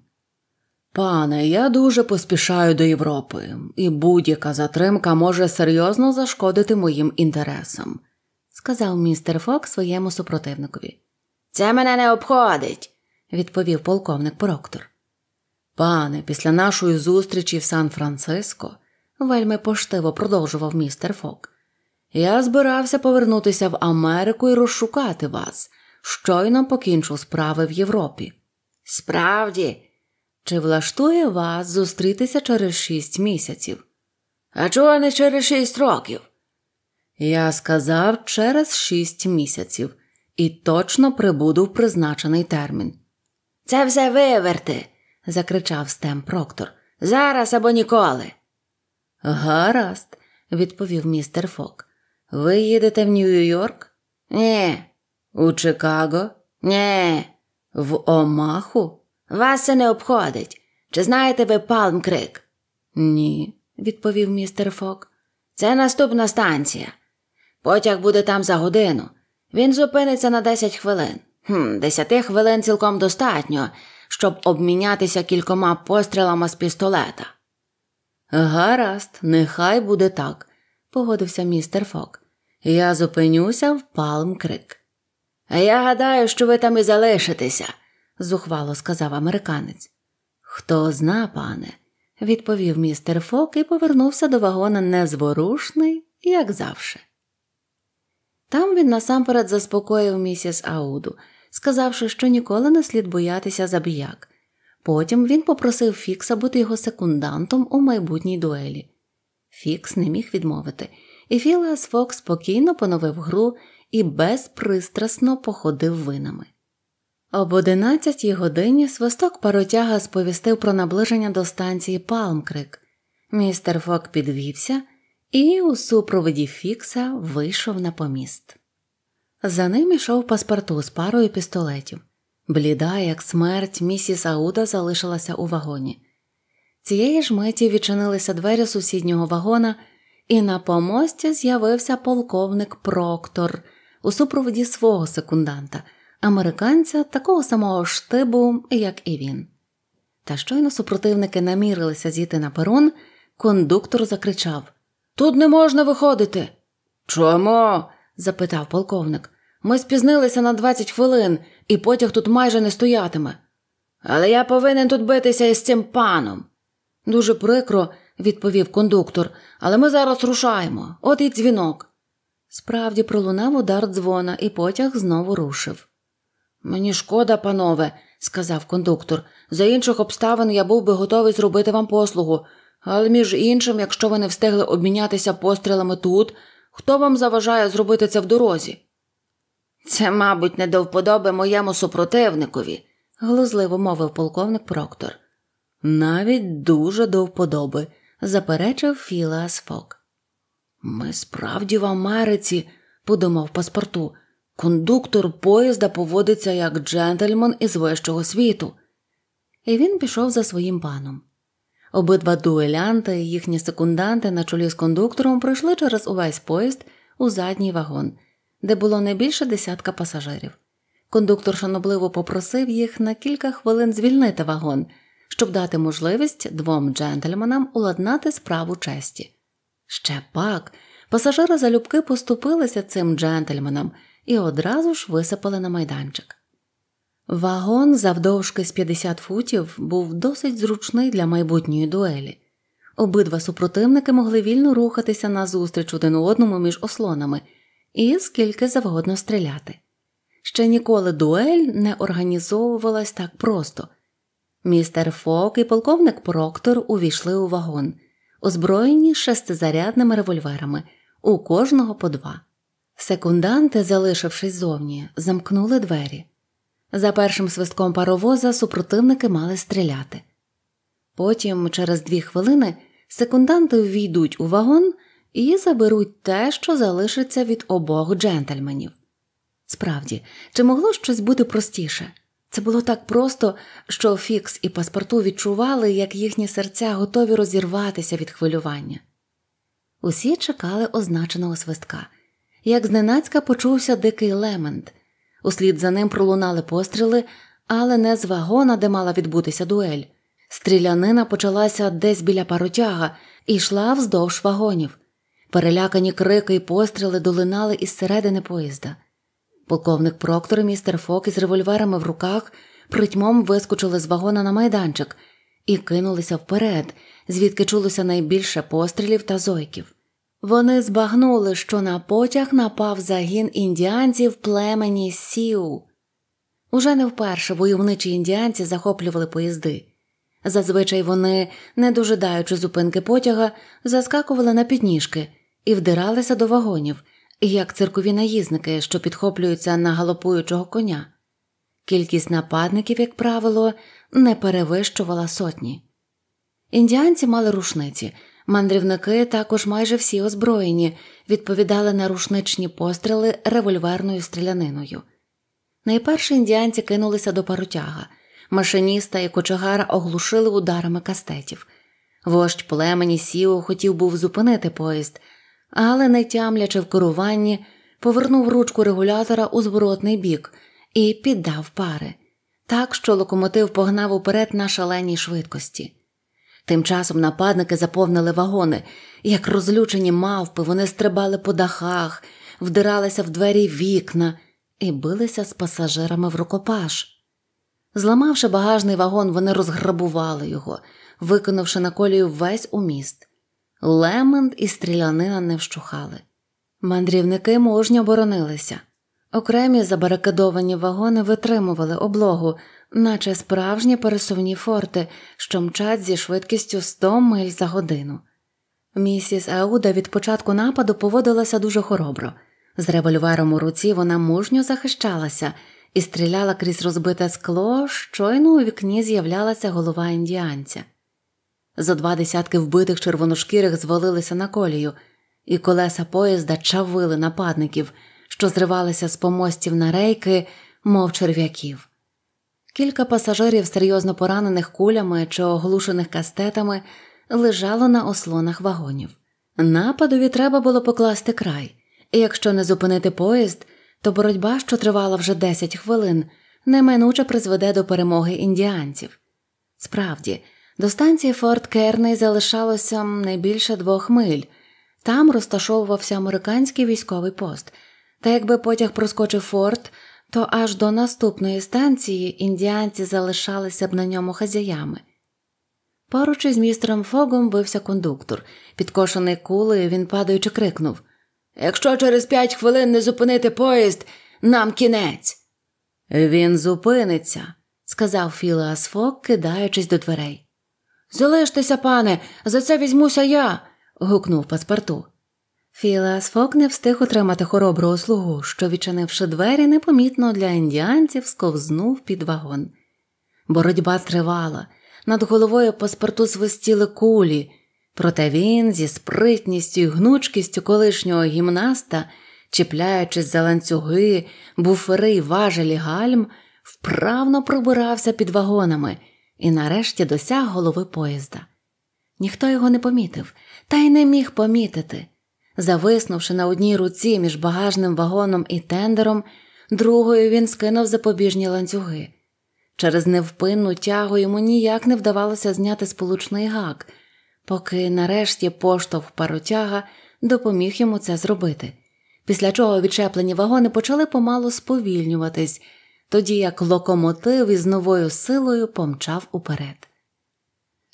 Пане, я дуже поспішаю до Європи, і будь-яка затримка може серйозно зашкодити моїм інтересам, сказав містер Фок своєму супротивникові. Це мене не обходить, відповів полковник Проктор. Пане, після нашої зустрічі в Сан Франциско, вельми поштиво продовжував містер Фок, я збирався повернутися в Америку і розшукати вас. Щойно покінчу справи в Європі. Справді, чи влаштує вас зустрітися через шість місяців? А чого не через шість років? Я сказав через шість місяців і точно прибуду в призначений термін. Це все виверти закричав Стем Проктор. Зараз або ніколи. Гаразд, відповів містер Фок. Ви їдете в Нью-Йорк? Ні. У Чикаго? Ні. В Омаху? Вас це не обходить. Чи знаєте ви Палмкрик? Ні, відповів містер Фок. Це наступна станція. Потяг буде там за годину. Він зупиниться на десять хвилин. Хм, Десяти хвилин цілком достатньо, щоб обмінятися кількома пострілами з пістолета. Гаразд, нехай буде так, погодився містер Фок. Я зупинюся в палм-крик. Я гадаю, що ви там і залишитеся, зухвало сказав американець. Хто зна, пане, відповів містер Фок і повернувся до вагона незворушний, як завжди. Там він насамперед заспокоїв місіс Ауду – сказавши, що ніколи не слід боятися забіяк. Потім він попросив Фікса бути його секундантом у майбутній дуелі. Фікс не міг відмовити, і Філас Фокс спокійно поновив гру і безпристрасно походив винами. Об одинадцятій годині свисток паротяга сповістив про наближення до станції Палмкрик. Містер Фок підвівся і у супроводі Фікса вийшов на поміст. За ним ішов паспорту з парою пістолетів. Бліда, як смерть, місіс Ауда залишилася у вагоні. Цієї ж миті відчинилися двері сусіднього вагона, і на помості з'явився полковник Проктор у супроводі свого секунданта, американця такого самого штибу, як і він. Та щойно супротивники намірилися зійти на перон, кондуктор закричав Тут не можна виходити. Чому? запитав полковник. Ми спізнилися на 20 хвилин, і потяг тут майже не стоятиме. Але я повинен тут битися із цим паном. Дуже прикро, відповів кондуктор, але ми зараз рушаємо. От і дзвінок. Справді пролунав удар дзвона, і потяг знову рушив. Мені шкода, панове, сказав кондуктор. За інших обставин я був би готовий зробити вам послугу, але між іншим, якщо ви не встигли обмінятися пострілами тут, хто вам заважає зробити це в дорозі? Це, мабуть, не до вподоби моєму супротивникові, глузливо мовив полковник Проктор. Навіть дуже до вподоби, заперечив Філа Асфок. Ми справді в Америці, подумав паспорту, кондуктор поїзда поводиться як джентльмен із вищого світу. І він пішов за своїм паном. Обидва дуелянти і їхні секунданти на чолі з кондуктором пройшли через увесь поїзд у задній вагон, де було не більше десятка пасажирів. Кондуктор шанобливо попросив їх на кілька хвилин звільнити вагон, щоб дати можливість двом джентльменам уладнати справу честі. Ще пак пасажири залюбки поступилися цим джентльменам і одразу ж висипали на майданчик. Вагон завдовжки з 50 футів був досить зручний для майбутньої дуелі. Обидва супротивники могли вільно рухатися назустріч один одному між ослонами – і скільки завгодно стріляти. Ще ніколи дуель не організовувалась так просто. Містер Фок і полковник Проктор увійшли у вагон, озброєні шестизарядними револьверами, у кожного по два. Секунданти, залишившись зовні, замкнули двері. За першим свистком паровоза супротивники мали стріляти. Потім, через дві хвилини, секунданти ввійдуть у вагон і заберуть те, що залишиться від обох джентльменів. Справді, чи могло щось бути простіше? Це було так просто, що Фікс і паспорту відчували, як їхні серця готові розірватися від хвилювання. Усі чекали означеного свистка. Як зненацька почувся дикий лемент, услід за ним пролунали постріли, але не з вагона, де мала відбутися дуель. Стрілянина почалася десь біля паротяга і йшла вздовж вагонів. Перелякані крики й постріли долинали із середини поїзда. Полковник Проктор і містер Фок із револьверами в руках притьмом вискочили з вагона на майданчик і кинулися вперед, звідки чулося найбільше пострілів та зойків. Вони збагнули, що на потяг напав загін індіанців племені Сіу. Уже не вперше войовничі індіанці захоплювали поїзди. Зазвичай вони, не дожидаючи зупинки потяга, заскакували на підніжки і вдиралися до вагонів, як циркові наїзники, що підхоплюються на галопуючого коня. Кількість нападників, як правило, не перевищувала сотні. Індіанці мали рушниці, мандрівники також майже всі озброєні, відповідали на рушничні постріли револьверною стріляниною. Найперше індіанці кинулися до паротяга, машиніста і кочегара оглушили ударами кастетів. Вождь племені Сіо хотів був зупинити поїзд, але, не тямлячи в керуванні, повернув ручку регулятора у зворотний бік і піддав пари, так що локомотив погнав уперед на шаленій швидкості. Тим часом нападники заповнили вагони, як розлючені мавпи, вони стрибали по дахах, вдиралися в двері вікна і билися з пасажирами в рукопаш. Зламавши багажний вагон, вони розграбували його, викинувши на колію весь уміст. Лемент і стрілянина не вщухали. Мандрівники мужньо боронилися. Окремі забарикадовані вагони витримували облогу, наче справжні пересувні форти, що мчать зі швидкістю 100 миль за годину. Місіс Ауда від початку нападу поводилася дуже хоробро. З револьвером у руці вона мужньо захищалася і стріляла крізь розбите скло, щойно у вікні з'являлася голова індіанця. Зо два десятки вбитих червоношкірих звалилися на колію, і колеса поїзда чавили нападників, що зривалися з помостів на рейки, мов черв'яків. Кілька пасажирів, серйозно поранених кулями чи оглушених кастетами, лежало на ослонах вагонів. Нападові треба було покласти край, і якщо не зупинити поїзд, то боротьба, що тривала вже 10 хвилин, неминуче призведе до перемоги індіанців. Справді. До станції Форт Керней залишалося не більше двох миль, там розташовувався американський військовий пост, та якби потяг проскочив форт, то аж до наступної станції індіанці залишалися б на ньому хазяями. Поруч із містером Фогом бився кондуктор, підкошений кулею, він падаючи крикнув Якщо через п'ять хвилин не зупинити поїзд, нам кінець. Він зупиниться, сказав Філеас Фог, кидаючись до дверей. Залиштеся, пане, за це візьмуся я. гукнув паспорту. Філас Фок не встиг отримати хороброго слугу, що, відчинивши двері, непомітно для індіанців сковзнув під вагон. Боротьба тривала, над головою паспорту свистіли кулі, проте він зі спритністю і гнучкістю колишнього гімнаста, чіпляючись за ланцюги, буфери й важелі гальм, вправно пробирався під вагонами і нарешті досяг голови поїзда. Ніхто його не помітив, та й не міг помітити. Зависнувши на одній руці між багажним вагоном і тендером, другою він скинув запобіжні ланцюги. Через невпинну тягу йому ніяк не вдавалося зняти сполучний гак, поки нарешті поштовх паротяга допоміг йому це зробити, після чого відчеплені вагони почали помалу сповільнюватись тоді як локомотив із новою силою помчав уперед.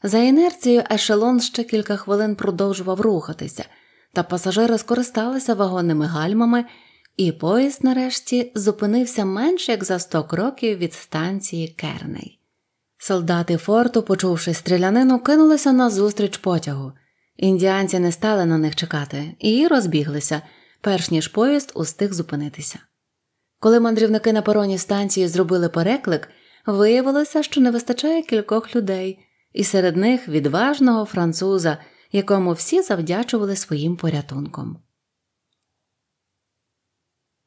За інерцією ешелон ще кілька хвилин продовжував рухатися, та пасажири скористалися вагонними гальмами, і поїзд нарешті зупинився менше як за 100 кроків від станції Керней. Солдати форту, почувши стрілянину, кинулися назустріч потягу. Індіанці не стали на них чекати і розбіглися, перш ніж поїзд устиг зупинитися. Коли мандрівники на пероні станції зробили переклик, виявилося, що не вистачає кількох людей, і серед них відважного француза, якому всі завдячували своїм порятунком.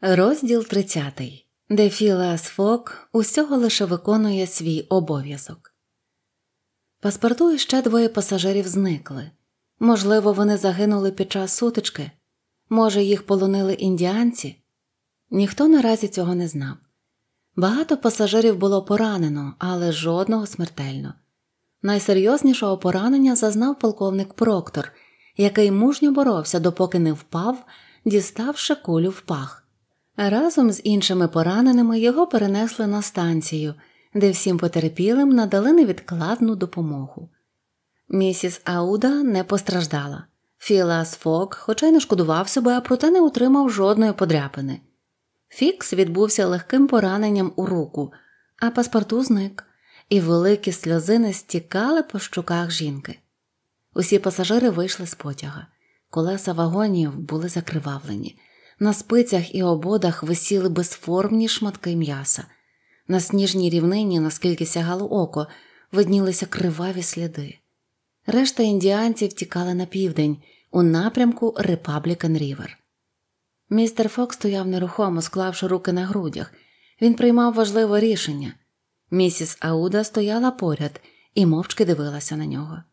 Розділ 30, де Філас Фок усього лише виконує свій обов'язок. Паспорту і ще двоє пасажирів зникли. Можливо, вони загинули під час сутички, може, їх полонили індіанці. Ніхто наразі цього не знав. Багато пасажирів було поранено, але жодного смертельно. Найсерйознішого поранення зазнав полковник Проктор, який мужньо боровся, допоки не впав, діставши кулю в пах. Разом з іншими пораненими його перенесли на станцію, де всім потерпілим надали невідкладну допомогу. Місіс Ауда не постраждала. Філас Фок, хоча й не шкодував себе, а проте не отримав жодної подряпини. Фікс відбувся легким пораненням у руку, а паспорту зник, і великі сльозини стікали по щуках жінки. Усі пасажири вийшли з потяга. Колеса вагонів були закривавлені, на спицях і ободах висіли безформні шматки м'яса. На сніжній рівнині, наскільки сягало око, виднілися криваві сліди. Решта індіанців тікали на південь, у напрямку Republican Рівер. Містер Фокс стояв нерухомо, склавши руки на грудях. Він приймав важливе рішення. Місіс Ауда стояла поряд і мовчки дивилася на нього.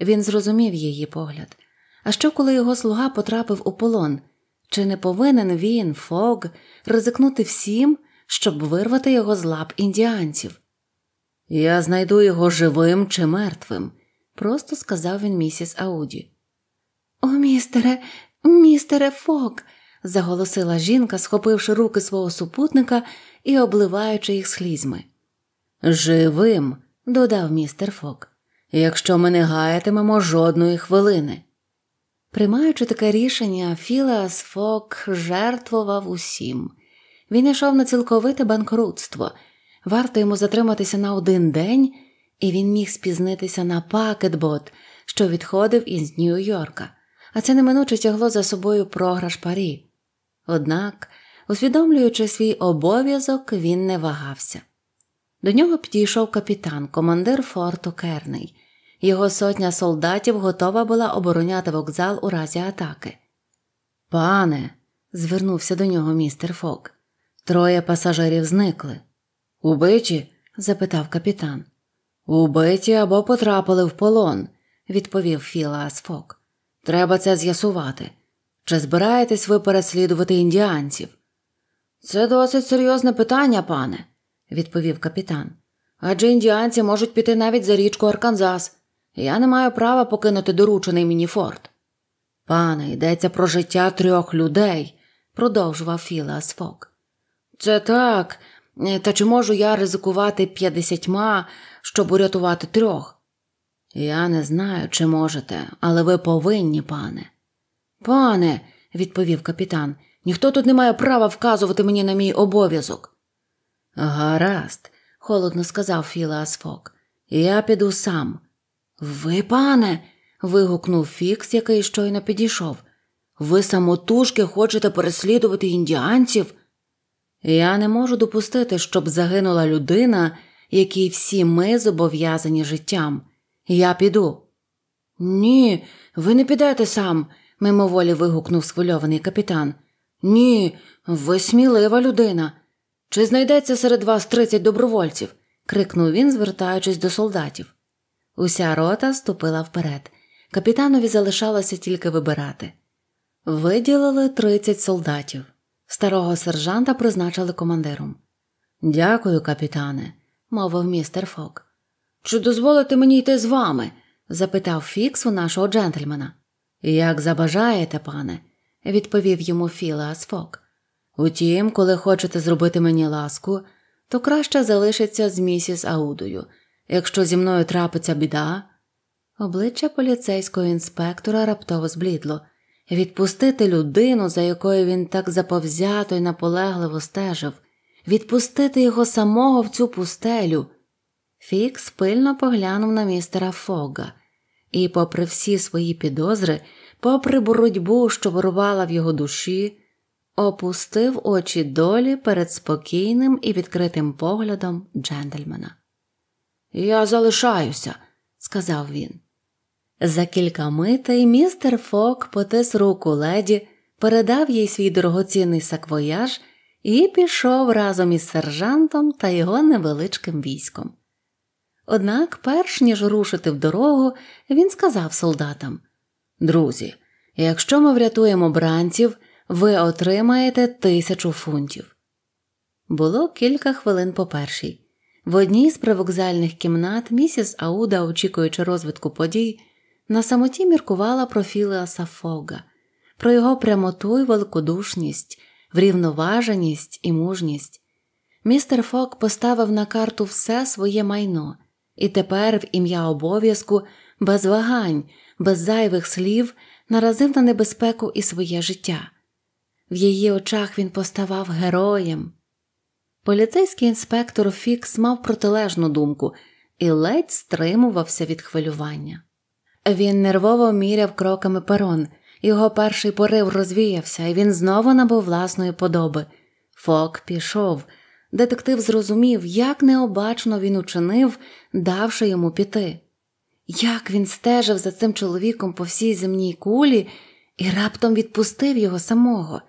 Він зрозумів її погляд. А що, коли його слуга потрапив у полон? Чи не повинен він, Фог, ризикнути всім, щоб вирвати його з лап індіанців? Я знайду його живим чи мертвим, просто сказав він місіс Ауді. О, містере, містере Фог заголосила жінка, схопивши руки свого супутника і обливаючи їх слізьми. Живим, додав містер Фок, якщо ми не гаятимемо жодної хвилини. Приймаючи таке рішення, Філас Фок жертвував усім. Він йшов на цілковите банкрутство. Варто йому затриматися на один день, і він міг спізнитися на пакетбот, що відходив із Нью-Йорка, а це неминуче тягло за собою програш парі. Однак, усвідомлюючи свій обов'язок, він не вагався. До нього підійшов капітан, командир форту Керний. Його сотня солдатів готова була обороняти вокзал у разі атаки. Пане, звернувся до нього містер Фок. Троє пасажирів зникли. Убиті? запитав капітан. Убиті або потрапили в полон, відповів Філас Фок. Треба це з'ясувати. Чи збираєтесь ви переслідувати індіанців? Це досить серйозне питання, пане, відповів капітан. Адже індіанці можуть піти навіть за річку Арканзас. Я не маю права покинути доручений мені форт. Пане, йдеться про життя трьох людей, продовжував Філа Асфок. Це так. Та чи можу я ризикувати п'ятдесятьма, щоб урятувати трьох? Я не знаю, чи можете, але ви повинні, пане. Пане, відповів капітан, ніхто тут не має права вказувати мені на мій обов'язок. Гаразд, холодно сказав Філас Фок. Я піду сам. Ви, пане. вигукнув Фікс, який щойно підійшов. Ви самотужки хочете переслідувати індіанців? Я не можу допустити, щоб загинула людина, якій всі ми зобов'язані життям. Я піду. Ні, ви не підете сам, мимоволі вигукнув схвильований капітан. Ні, ви смілива людина. Чи знайдеться серед вас тридцять добровольців? крикнув він, звертаючись до солдатів. Уся рота ступила вперед. Капітанові залишалося тільки вибирати. Виділили тридцять солдатів. Старого сержанта призначили командиром. Дякую, капітане, мовив містер Фок. Чи дозволите мені йти з вами? запитав Фікс у нашого джентльмена. Як забажаєте, пане, відповів йому Філа Асфок. Утім, коли хочете зробити мені ласку, то краще залишиться з місіс Аудою. Якщо зі мною трапиться біда. Обличчя поліцейського інспектора раптово зблідло відпустити людину, за якою він так заповзято і наполегливо стежив, відпустити його самого в цю пустелю. Фікс пильно поглянув на містера Фога. І, попри всі свої підозри, попри боротьбу, що ворувала в його душі, опустив очі долі перед спокійним і відкритим поглядом джентльмена. Я залишаюся, сказав він. За кілька митей містер Фок потис руку леді, передав їй свій дорогоцінний саквояж і пішов разом із сержантом та його невеличким військом. Однак, перш ніж рушити в дорогу, він сказав солдатам Друзі, якщо ми врятуємо бранців, ви отримаєте тисячу фунтів. Було кілька хвилин по першій. В одній з привокзальних кімнат місіс Ауда, очікуючи розвитку подій, на самоті міркувала про Філеа Сафога, про його прямоту й великодушність, врівноваженість і мужність. Містер Фок поставив на карту все своє майно і тепер, в ім'я обов'язку, без вагань, без зайвих слів наразив на небезпеку і своє життя. В її очах він поставав героєм. Поліцейський інспектор Фікс мав протилежну думку і ледь стримувався від хвилювання. Він нервово міряв кроками перон, його перший порив розвіявся, і він знову набув власної подоби. Фок пішов. Детектив зрозумів, як необачно він учинив, давши йому піти, як він стежив за цим чоловіком по всій земній кулі і раптом відпустив його самого.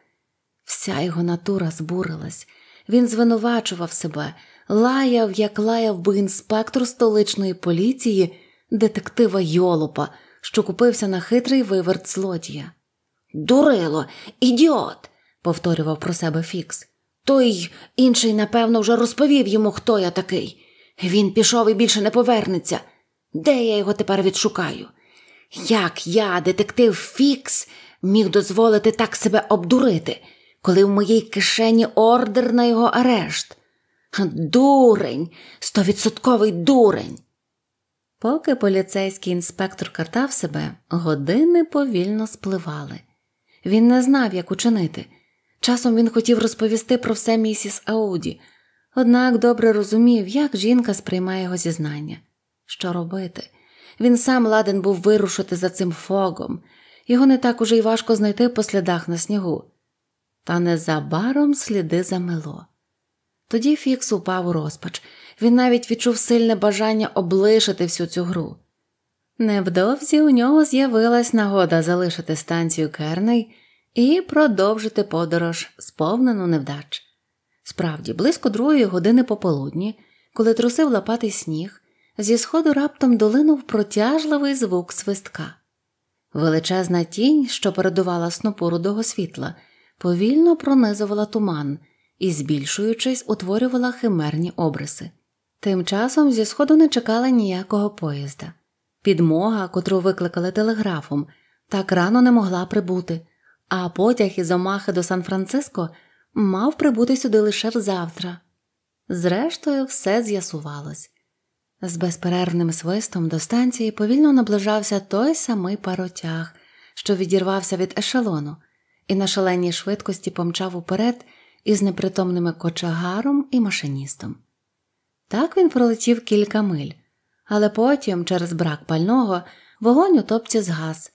Вся його натура збурилась, він звинувачував себе, лаяв, як лаяв би інспектор столичної поліції, детектива Йолопа, що купився на хитрий виверт злодія. Дурило, ідіот, повторював про себе Фікс. Той інший, напевно, вже розповів йому, хто я такий. Він пішов і більше не повернеться. Де я його тепер відшукаю? Як я, детектив Фікс, міг дозволити так себе обдурити, коли в моїй кишені ордер на його арешт? Дурень, стовідсотковий дурень. Поки поліцейський інспектор картав себе, години повільно спливали. Він не знав, як учинити. Часом він хотів розповісти про все місіс Ауді, однак добре розумів, як жінка сприймає його зізнання. Що робити? Він сам ладен був вирушити за цим фогом, його не так уже й важко знайти по слідах на снігу. Та незабаром сліди замело. Тоді Фікс упав у розпач, він навіть відчув сильне бажання облишити всю цю гру. Невдовзі у нього з'явилась нагода залишити станцію Керний і продовжити подорож, сповнену невдач. Справді, близько другої години пополудні, коли трусив лапатий сніг, зі сходу раптом долинув протяжливий звук свистка. Величезна тінь, що передувала снопу рудого світла, повільно пронизувала туман і, збільшуючись, утворювала химерні обриси. Тим часом зі сходу не чекала ніякого поїзда. Підмога, котру викликали телеграфом, так рано не могла прибути а потяг із Омахи до Сан-Франциско мав прибути сюди лише взавтра. Зрештою, все з'ясувалось. З безперервним свистом до станції повільно наближався той самий паротяг, що відірвався від ешелону, і на шаленій швидкості помчав уперед із непритомними кочегаром і машиністом. Так він пролетів кілька миль, але потім, через брак пального, вогонь у топці згас,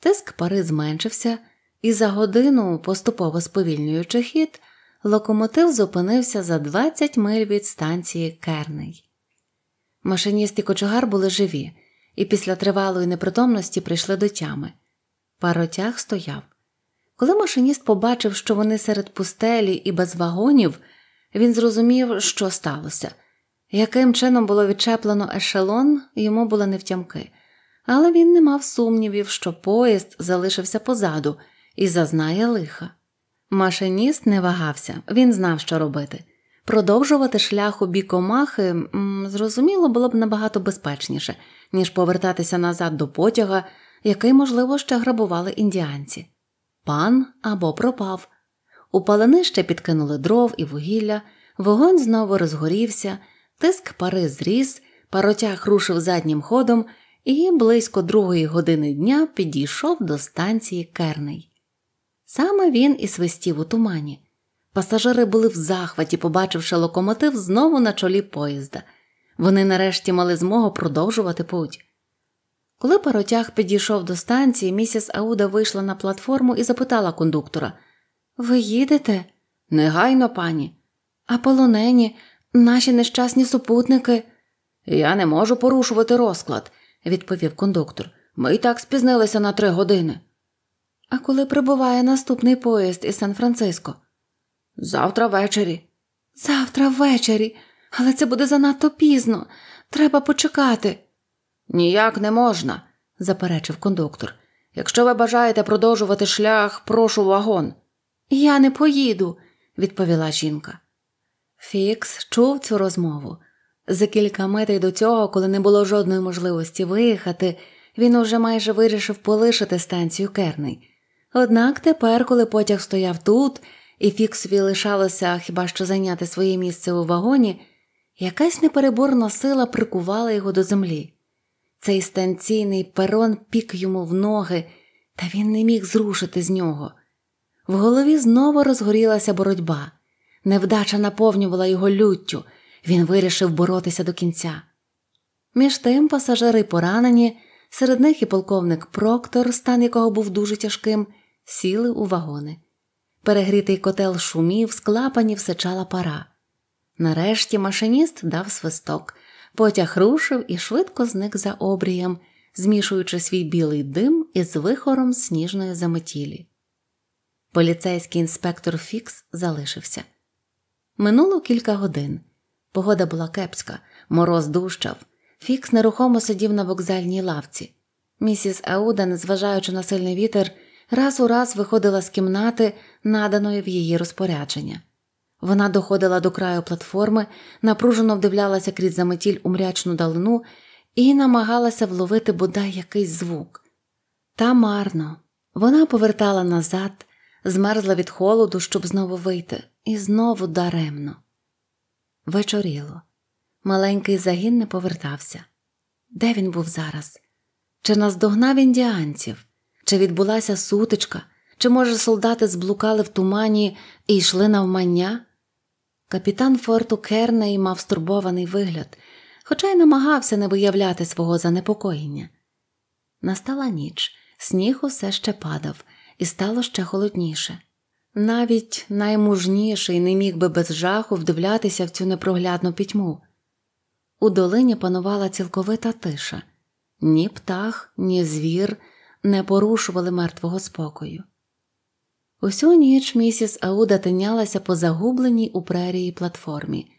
тиск пари зменшився, і за годину, поступово сповільнюючи хід, локомотив зупинився за 20 миль від станції Керний. Машиніст і кочугар були живі, і після тривалої непритомності прийшли до тями. Паротяг стояв. Коли машиніст побачив, що вони серед пустелі і без вагонів, він зрозумів, що сталося. Яким чином було відчеплено ешелон, йому було невтямки, але він не мав сумнівів, що поїзд залишився позаду і зазнає лиха. Машиніст не вагався, він знав, що робити. Продовжувати шлях у бік омахи, зрозуміло, було б набагато безпечніше, ніж повертатися назад до потяга, який, можливо, ще грабували індіанці. Пан або пропав. У паленище підкинули дров і вугілля, вогонь знову розгорівся, тиск пари зріс, паротяг рушив заднім ходом і близько другої години дня підійшов до станції Керний. Саме він і свистів у тумані. Пасажири були в захваті, побачивши локомотив знову на чолі поїзда. Вони нарешті мали змогу продовжувати путь. Коли паротяг підійшов до станції, місіс Ауда вийшла на платформу і запитала кондуктора Ви їдете? Негайно, пані. А полонені, наші нещасні супутники. Я не можу порушувати розклад, відповів кондуктор. Ми і так спізнилися на три години. А коли прибуває наступний поїзд із Сан-Франциско? Завтра ввечері. Завтра ввечері, але це буде занадто пізно. Треба почекати. Ніяк не можна, заперечив кондуктор. Якщо ви бажаєте продовжувати шлях, прошу вагон. Я не поїду, відповіла жінка. Фікс чув цю розмову. За кілька метрів до цього, коли не було жодної можливості виїхати, він уже майже вирішив полишити станцію керний. Однак тепер, коли потяг стояв тут, і Фіксові лишалося хіба що зайняти своє місце у вагоні, якась непереборна сила прикувала його до землі. Цей станційний перон пік йому в ноги, та він не міг зрушити з нього. В голові знову розгорілася боротьба. Невдача наповнювала його люттю, він вирішив боротися до кінця. Між тим пасажири поранені, серед них і полковник Проктор, стан якого був дуже тяжким сіли у вагони. Перегрітий котел шумів, з клапанів сичала пара. Нарешті машиніст дав свисток, потяг рушив і швидко зник за обрієм, змішуючи свій білий дим із вихором сніжної заметілі. Поліцейський інспектор Фікс залишився. Минуло кілька годин. Погода була кепська, мороз дужчав. Фікс нерухомо сидів на вокзальній лавці. Місіс Ауда, незважаючи на сильний вітер, раз у раз виходила з кімнати, наданої в її розпорядження. Вона доходила до краю платформи, напружено вдивлялася крізь заметіль у мрячну далину і намагалася вловити бодай якийсь звук. Та марно. Вона повертала назад, змерзла від холоду, щоб знову вийти, і знову даремно. Вечоріло. Маленький загін не повертався. Де він був зараз? Чи наздогнав індіанців? чи відбулася сутичка, чи, може, солдати зблукали в тумані і йшли навмання? Капітан форту Керней мав стурбований вигляд, хоча й намагався не виявляти свого занепокоєння. Настала ніч, сніг усе ще падав, і стало ще холодніше. Навіть наймужніший не міг би без жаху вдивлятися в цю непроглядну пітьму. У долині панувала цілковита тиша ні птах, ні звір, не порушували мертвого спокою. Усю ніч місіс Ауда тинялася по загубленій у прерії платформі,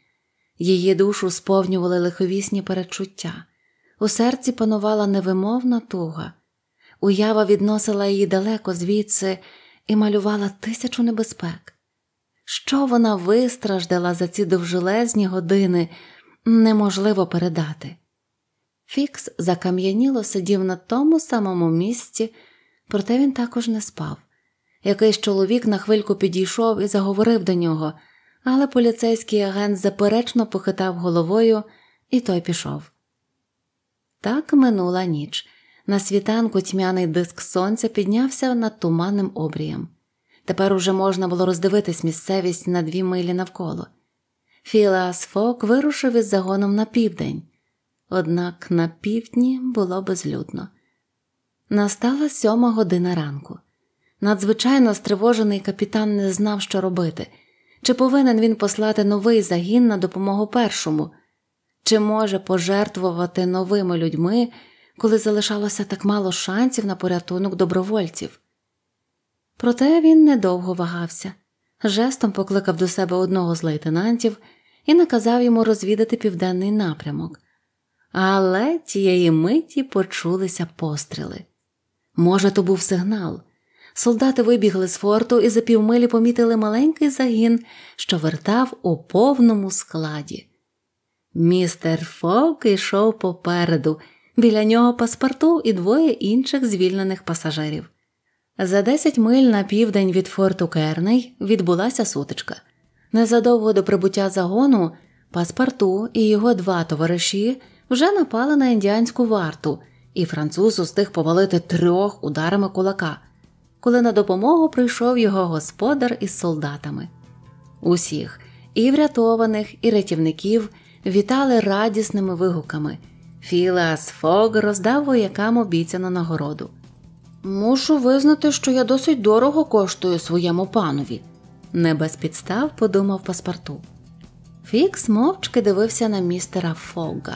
її душу сповнювали лиховісні перечуття, у серці панувала невимовна туга, уява відносила її далеко звідси і малювала тисячу небезпек. Що вона вистраждала за ці довжелезні години, неможливо передати. Фікс закам'яніло сидів на тому самому місці, проте він також не спав. Якийсь чоловік на хвильку підійшов і заговорив до нього, але поліцейський агент заперечно похитав головою, і той пішов. Так минула ніч. На світанку тьмяний диск сонця піднявся над туманним обрієм. Тепер уже можна було роздивитись місцевість на дві милі навколо. Філас Фок вирушив із загоном на південь однак на півдні було безлюдно. Настала сьома година ранку. Надзвичайно стривожений капітан не знав, що робити, чи повинен він послати новий загін на допомогу першому, чи може пожертвувати новими людьми, коли залишалося так мало шансів на порятунок добровольців. Проте він недовго вагався, жестом покликав до себе одного з лейтенантів і наказав йому розвідати південний напрямок але тієї миті почулися постріли. Може, то був сигнал. Солдати вибігли з форту і за півмилі помітили маленький загін, що вертав у повному складі. Містер Фовк йшов попереду, біля нього паспорту і двоє інших звільнених пасажирів. За десять миль на південь від форту Керней відбулася сутичка. Незадовго до прибуття загону паспорту і його два товариші вже напали на індіанську варту, і француз устиг повалити трьох ударами кулака, коли на допомогу прийшов його господар із солдатами. Усіх і врятованих, і рятівників вітали радісними вигуками. Філас Фог роздав воякам обіцяну нагороду. Мушу визнати, що я досить дорого коштую своєму панові, не без підстав подумав паспорту. Фікс мовчки дивився на містера Фогга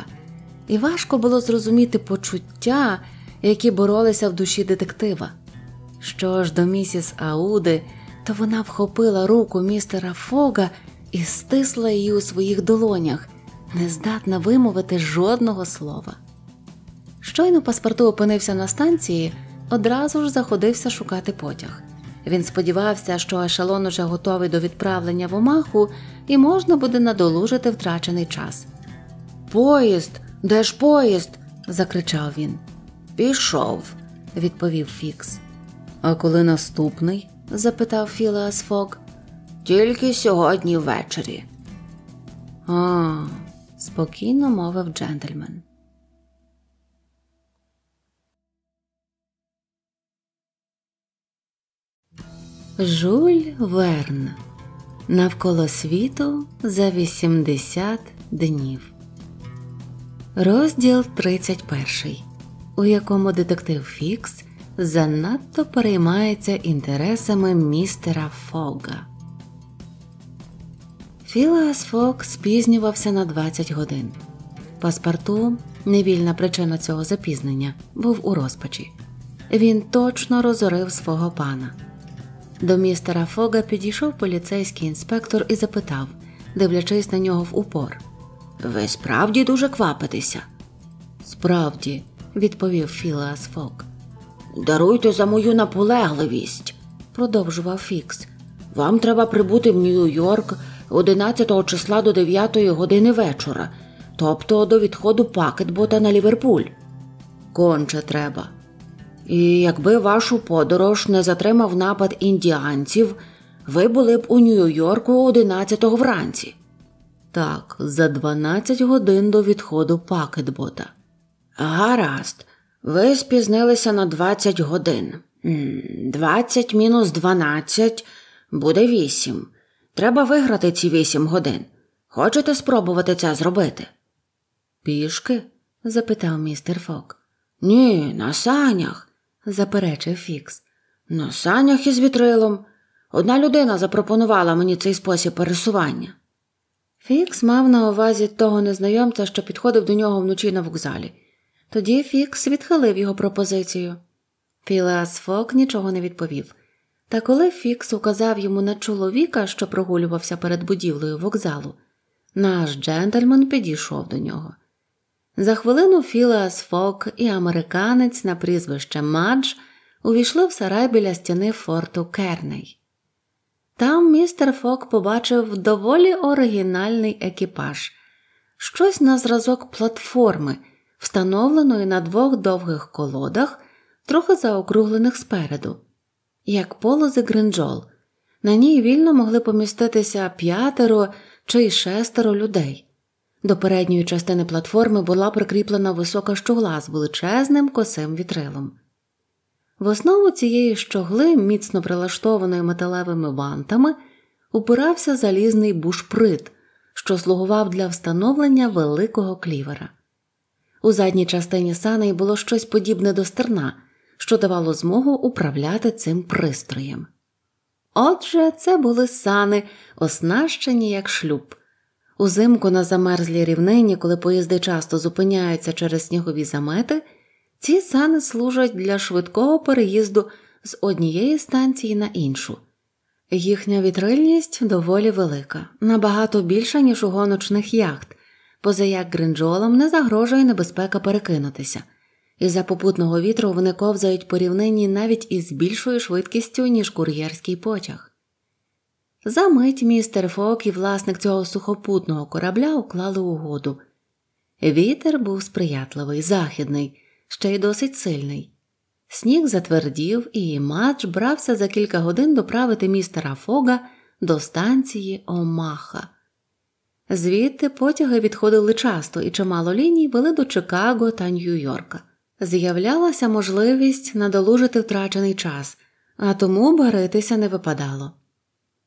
і важко було зрозуміти почуття, які боролися в душі детектива. Що ж до місіс Ауди, то вона вхопила руку містера Фога і стисла її у своїх долонях, не здатна вимовити жодного слова. Щойно паспорту опинився на станції, одразу ж заходився шукати потяг. Він сподівався, що ешелон уже готовий до відправлення в Омаху і можна буде надолужити втрачений час. Поїзд де ж поїзд? закричав він. Пішов, відповів Фікс. А коли наступний? запитав Філеас Фок. Тільки сьогодні ввечері. А, спокійно мовив джентльмен. Жуль Верн навколо світу за 80 днів. Розділ 31, у якому детектив Фікс занадто переймається інтересами містера Фога. Філас Фог спізнювався на 20 годин. Паспарту, невільна причина цього запізнення, був у розпачі. Він точно розорив свого пана. До містера Фога підійшов поліцейський інспектор і запитав, дивлячись на нього в упор – ви справді дуже квапитеся. Справді, відповів Філас Фок. Даруйте за мою наполегливість, продовжував Фікс. Вам треба прибути в Нью-Йорк 11 числа до 9 години вечора, тобто до відходу пакетбота на Ліверпуль. Конче треба. І якби вашу подорож не затримав напад індіанців, ви були б у Нью-Йорку 11 вранці. Так, за 12 годин до відходу пакетбота. Гаразд, ви спізнилися на 20 годин. 20 мінус 12 буде 8. Треба виграти ці 8 годин. Хочете спробувати це зробити? Пішки? запитав містер Фок. Ні, на санях, заперечив Фікс. На санях із вітрилом. Одна людина запропонувала мені цей спосіб пересування. Фікс мав на увазі того незнайомця, що підходив до нього вночі на вокзалі. Тоді Фікс відхилив його пропозицію. Філеас Фок нічого не відповів. Та коли Фікс указав йому на чоловіка, що прогулювався перед будівлею вокзалу, наш джентльмен підійшов до нього. За хвилину Філеас Фок і американець на прізвище Мадж увійшли в сарай біля стіни форту Керней. Там містер Фок побачив доволі оригінальний екіпаж, щось на зразок платформи, встановленої на двох довгих колодах, трохи заокруглених спереду, як полози гринджол. На ній вільно могли поміститися п'ятеро чи й шестеро людей. До передньої частини платформи була прикріплена висока щугла з величезним косим вітрилом. В основу цієї щогли, міцно прилаштованої металевими бантами, упирався залізний бушприт, що слугував для встановлення великого клівера. У задній частині саней було щось подібне до стерна, що давало змогу управляти цим пристроєм. Отже, це були сани, оснащені як шлюб. Узимку на замерзлій рівнині, коли поїзди часто зупиняються через снігові замети. Ці сани служать для швидкого переїзду з однієї станції на іншу. Їхня вітрильність доволі велика, набагато більша, ніж у гоночних яхт, поза як гринджолам не загрожує небезпека перекинутися, і за попутного вітру вони ковзають по рівнині навіть із більшою швидкістю, ніж кур'єрський потяг. За мить містер Фок і власник цього сухопутного корабля уклали угоду. Вітер був сприятливий, західний ще й досить сильний. Сніг затвердів, і матч брався за кілька годин доправити містера Фога до станції Омаха. Звідти потяги відходили часто і чимало ліній вели до Чикаго та Нью-Йорка. З'являлася можливість надолужити втрачений час, а тому баритися не випадало.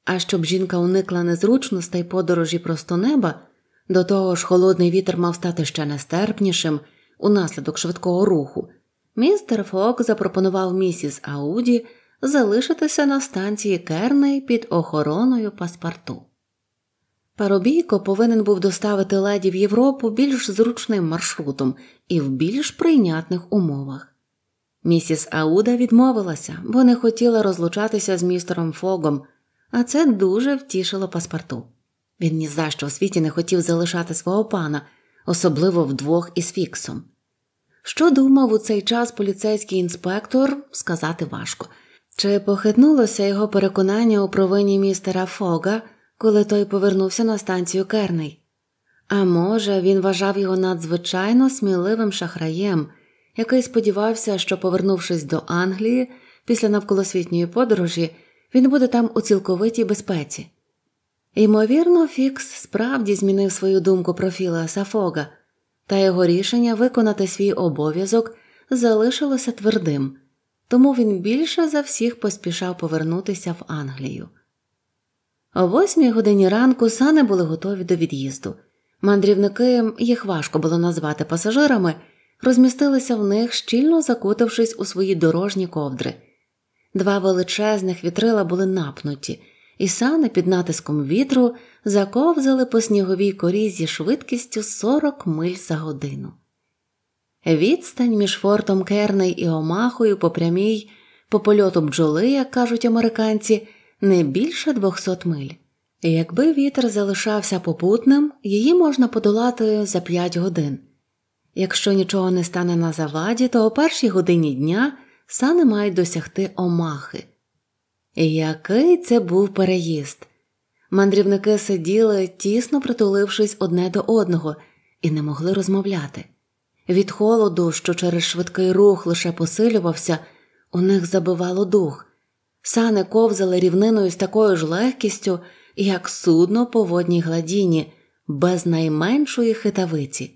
А щоб жінка уникла незручностей подорожі просто неба, до того ж холодний вітер мав стати ще нестерпнішим унаслідок швидкого руху, містер Фок запропонував місіс Ауді залишитися на станції Керней під охороною паспорту. Паробійко повинен був доставити леді в Європу більш зручним маршрутом і в більш прийнятних умовах. Місіс Ауда відмовилася, бо не хотіла розлучатися з містером Фогом, а це дуже втішило паспорту. Він ні за що у світі не хотів залишати свого пана, особливо вдвох із Фіксом. Що думав у цей час поліцейський інспектор, сказати важко, чи похитнулося його переконання у провині містера Фога, коли той повернувся на станцію Керний? А може, він вважав його надзвичайно сміливим шахраєм, який сподівався, що, повернувшись до Англії після навколосвітньої подорожі, він буде там у цілковитій безпеці. Ймовірно, Фікс справді змінив свою думку про Філа Сафога, та його рішення виконати свій обов'язок залишилося твердим, тому він більше за всіх поспішав повернутися в Англію. О восьмій годині ранку сани були готові до від'їзду. Мандрівники, їх важко було назвати пасажирами, розмістилися в них, щільно закутавшись у свої дорожні ковдри. Два величезних вітрила були напнуті і сани під натиском вітру заковзали по сніговій корі зі швидкістю 40 миль за годину. Відстань між фортом Керней і Омахою по прямій, по польоту бджоли, як кажуть американці, не більше 200 миль. І якби вітер залишався попутним, її можна подолати за 5 годин. Якщо нічого не стане на заваді, то о першій годині дня сани мають досягти Омахи. Який це був переїзд? Мандрівники сиділи, тісно притулившись одне до одного, і не могли розмовляти. Від холоду, що через швидкий рух лише посилювався, у них забивало дух, сани ковзали рівниною з такою ж легкістю, як судно по водній гладіні, без найменшої хитавиці.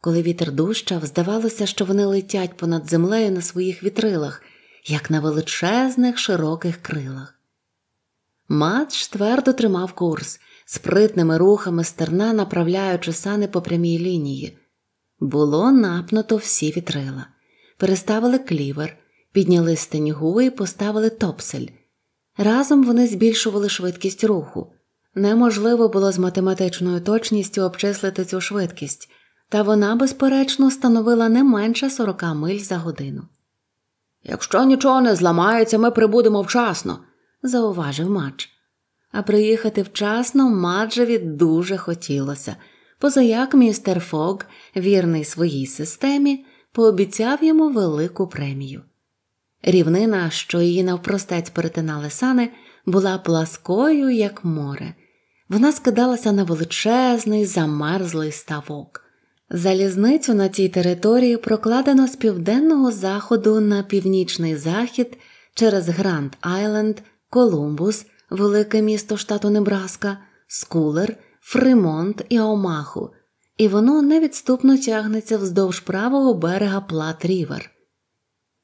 Коли вітер дущав, здавалося, що вони летять понад землею на своїх вітрилах – як на величезних широких крилах. матч твердо тримав курс, спритними рухами стерна направляючи сани по прямій лінії. Було напнуто всі вітрила, переставили клівер, підняли стенігу і поставили топсель. Разом вони збільшували швидкість руху. Неможливо було з математичною точністю обчислити цю швидкість, та вона, безперечно, становила не менше 40 миль за годину. Якщо нічого не зламається, ми прибудемо вчасно, зауважив Мадж. А приїхати вчасно Маджеві дуже хотілося, позаяк містер Фог, вірний своїй системі, пообіцяв йому велику премію. Рівнина, що її навпростець перетинали сани, була пласкою, як море. Вона скидалася на величезний, замерзлий ставок. Залізницю на цій території прокладено з південного заходу на північний захід через Гранд Айленд, Колумбус, велике місто штату Небраска, Скулер, Фримонт і Омаху, і воно невідступно тягнеться вздовж правого берега Плат Рівер.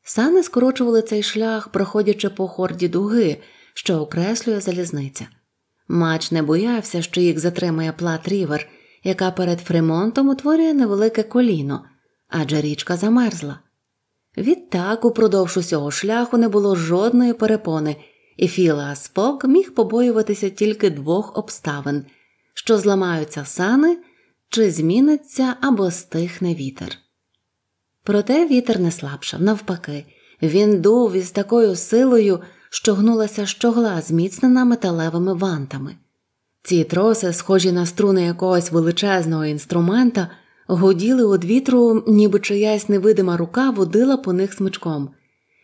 Сани скорочували цей шлях, проходячи по хорді дуги, що окреслює залізниця. Мач не боявся, що їх затримає Плат Рівер яка перед фремонтом утворює невелике коліно, адже річка замерзла. Відтак, упродовж усього шляху не було жодної перепони, і Філа Спок міг побоюватися тільки двох обставин, що зламаються сани, чи зміниться або стихне вітер. Проте вітер не слабшав, навпаки, він дув із такою силою, що гнулася щогла, зміцнена металевими вантами. Ці троси, схожі на струни якогось величезного інструмента, годіли од вітру, ніби чиясь невидима рука водила по них смичком,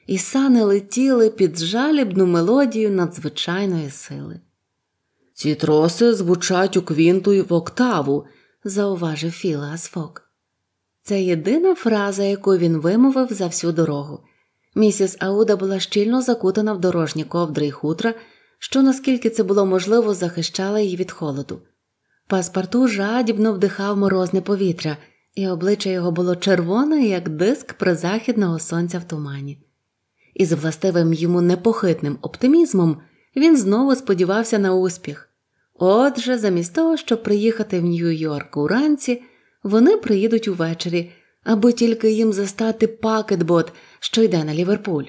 і сани летіли під жалібну мелодію надзвичайної сили. Ці троси звучать у квінту й в октаву, зауважив Філа Асфок. Це єдина фраза, яку він вимовив за всю дорогу. Місіс Ауда була щільно закутана в дорожні ковдри й хутра що наскільки це було можливо захищала її від холоду. Паспарту жадібно вдихав морозне повітря, і обличчя його було червоне, як диск призахідного сонця в тумані. І з властивим йому непохитним оптимізмом він знову сподівався на успіх. Отже, замість того, щоб приїхати в Нью-Йорк уранці, вони приїдуть увечері, аби тільки їм застати пакетбот, що йде на Ліверпуль.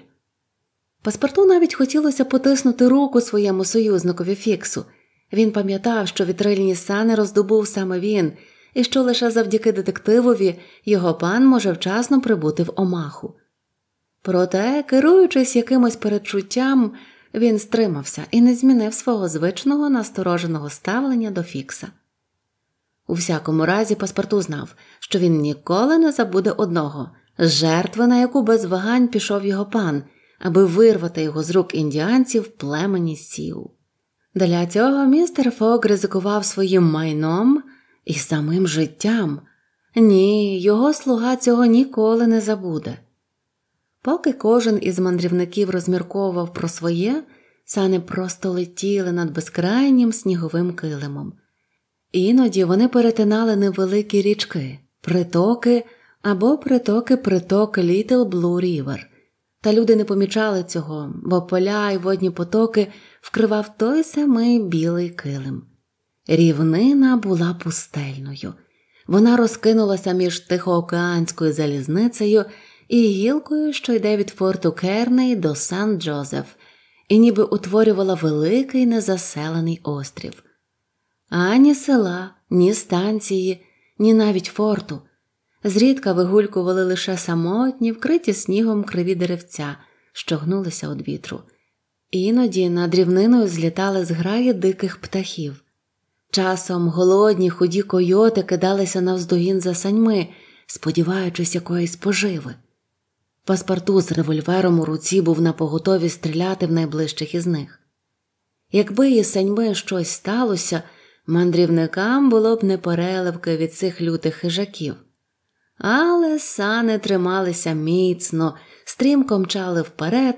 Паспорту навіть хотілося потиснути руку своєму союзникові фіксу. Він пам'ятав, що вітрильні сани роздобув саме він, і що лише завдяки детективові його пан може вчасно прибути в омаху. Проте, керуючись якимось передчуттям, він стримався і не змінив свого звичного настороженого ставлення до фікса. У всякому разі, паспорту знав, що він ніколи не забуде одного жертви, на яку без вагань пішов його пан аби вирвати його з рук індіанців племені сіу. Для цього містер Фок ризикував своїм майном і самим життям. Ні, його слуга цього ніколи не забуде. Поки кожен із мандрівників розмірковував про своє, сани просто летіли над безкрайнім сніговим килимом. Іноді вони перетинали невеликі річки, притоки або притоки приток Літл Блу Рівер. Та люди не помічали цього, бо поля й водні потоки вкривав той самий білий килим. Рівнина була пустельною. Вона розкинулася між Тихоокеанською залізницею і гілкою, що йде від форту Керней до Сан Джозеф, і ніби утворювала великий незаселений острів. Ані села, ні станції, ні навіть форту. Зрідка вигулькували лише самотні, вкриті снігом криві деревця, що гнулися од вітру. Іноді над рівниною злітали зграї диких птахів. Часом голодні худі койоти кидалися навздогін за саньми, сподіваючись якоїсь поживи. Паспарту з револьвером у руці був на поготові стріляти в найближчих із них. Якби із саньми щось сталося, мандрівникам було б непереливки від цих лютих хижаків але сани трималися міцно, стрімко мчали вперед,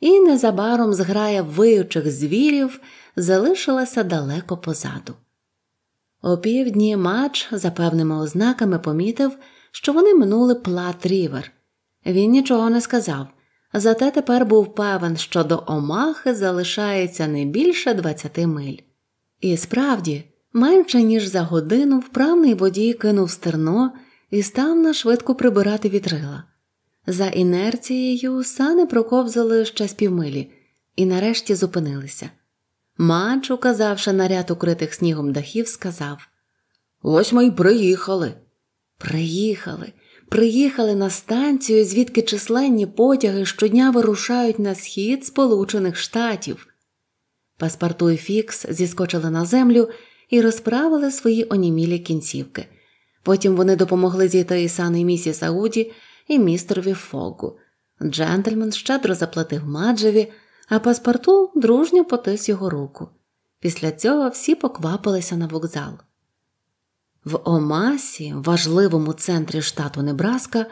і незабаром зграя виючих звірів залишилася далеко позаду. О півдні мач за певними ознаками помітив, що вони минули плат рівер. Він нічого не сказав, зате тепер був певен, що до Омахи залишається не більше 20 миль. І справді, менше ніж за годину вправний водій кинув стерно і став нашвидко прибирати вітрила. За інерцією сани проковзали ще з півмилі і нарешті зупинилися. Манч, указавши на ряд укритих снігом дахів, сказав Ось ми й приїхали. Приїхали, приїхали на станцію, звідки численні потяги щодня вирушають на схід Сполучених Штатів. Паспорту і Фікс зіскочили на землю і розправили свої онімілі кінцівки. Потім вони допомогли зійти і сани місіс Ауді і містерові Фогу. Джентльмен щедро заплатив Маджеві, а паспорту дружньо потис його руку. Після цього всі поквапилися на вокзал. В Омасі, важливому центрі штату Небраска,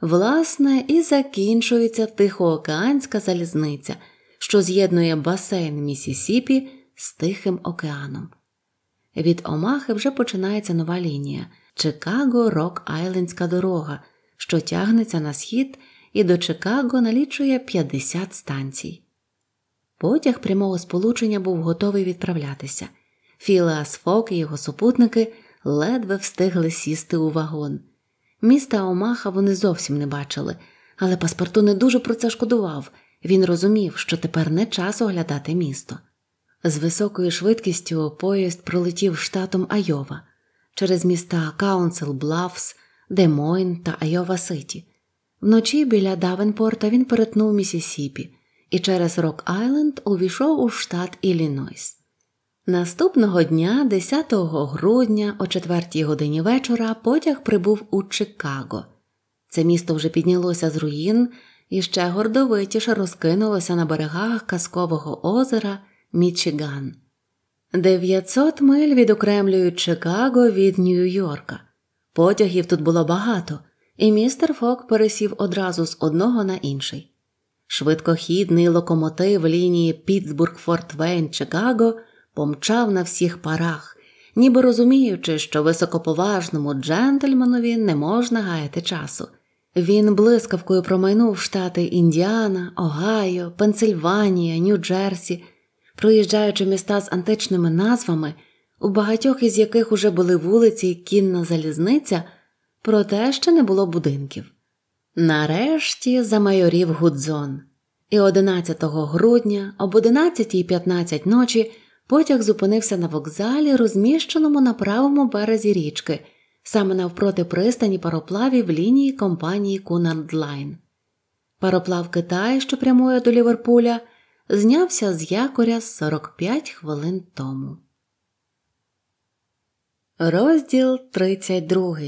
власне, і закінчується Тихоокеанська залізниця, що з'єднує басейн Місісіпі з Тихим океаном. Від Омахи вже починається нова лінія. Чикаго Рок Айлендська дорога, що тягнеться на схід і до Чикаго налічує 50 станцій. Потяг прямого сполучення був готовий відправлятися. Філеас Фок і його супутники ледве встигли сісти у вагон. Міста Омаха вони зовсім не бачили, але паспорту не дуже про це шкодував. Він розумів, що тепер не час оглядати місто. З високою швидкістю поїзд пролетів штатом Айова через міста Каунсел Блавс, Демойн та Айова Ситі. Вночі біля Давенпорта він перетнув Місісіпі і через Рок Айленд увійшов у штат Іллінойс. Наступного дня, 10 грудня, о 4 годині вечора, потяг прибув у Чикаго. Це місто вже піднялося з руїн і ще гордовитіше розкинулося на берегах казкового озера Мічиган. 900 миль відокремлюють Чикаго від Нью-Йорка. Потягів тут було багато, і містер Фок пересів одразу з одного на інший. Швидкохідний локомотив лінії Пітсбург Форт Вейн Чикаго помчав на всіх парах, ніби розуміючи, що високоповажному джентльменові не можна гаяти часу. Він блискавкою промайнув штати Індіана, Огайо, Пенсильванія, Нью-Джерсі проїжджаючи міста з античними назвами, у багатьох із яких уже були вулиці кінна залізниця, проте ще не було будинків. Нарешті замайорів Гудзон, і 11 грудня об 11.15 ночі потяг зупинився на вокзалі, розміщеному на правому березі річки, саме навпроти пристані пароплавів лінії компанії Кунардлайн. Пароплав Китай, що прямує до Ліверпуля, знявся з якоря 45 хвилин тому. Розділ 32,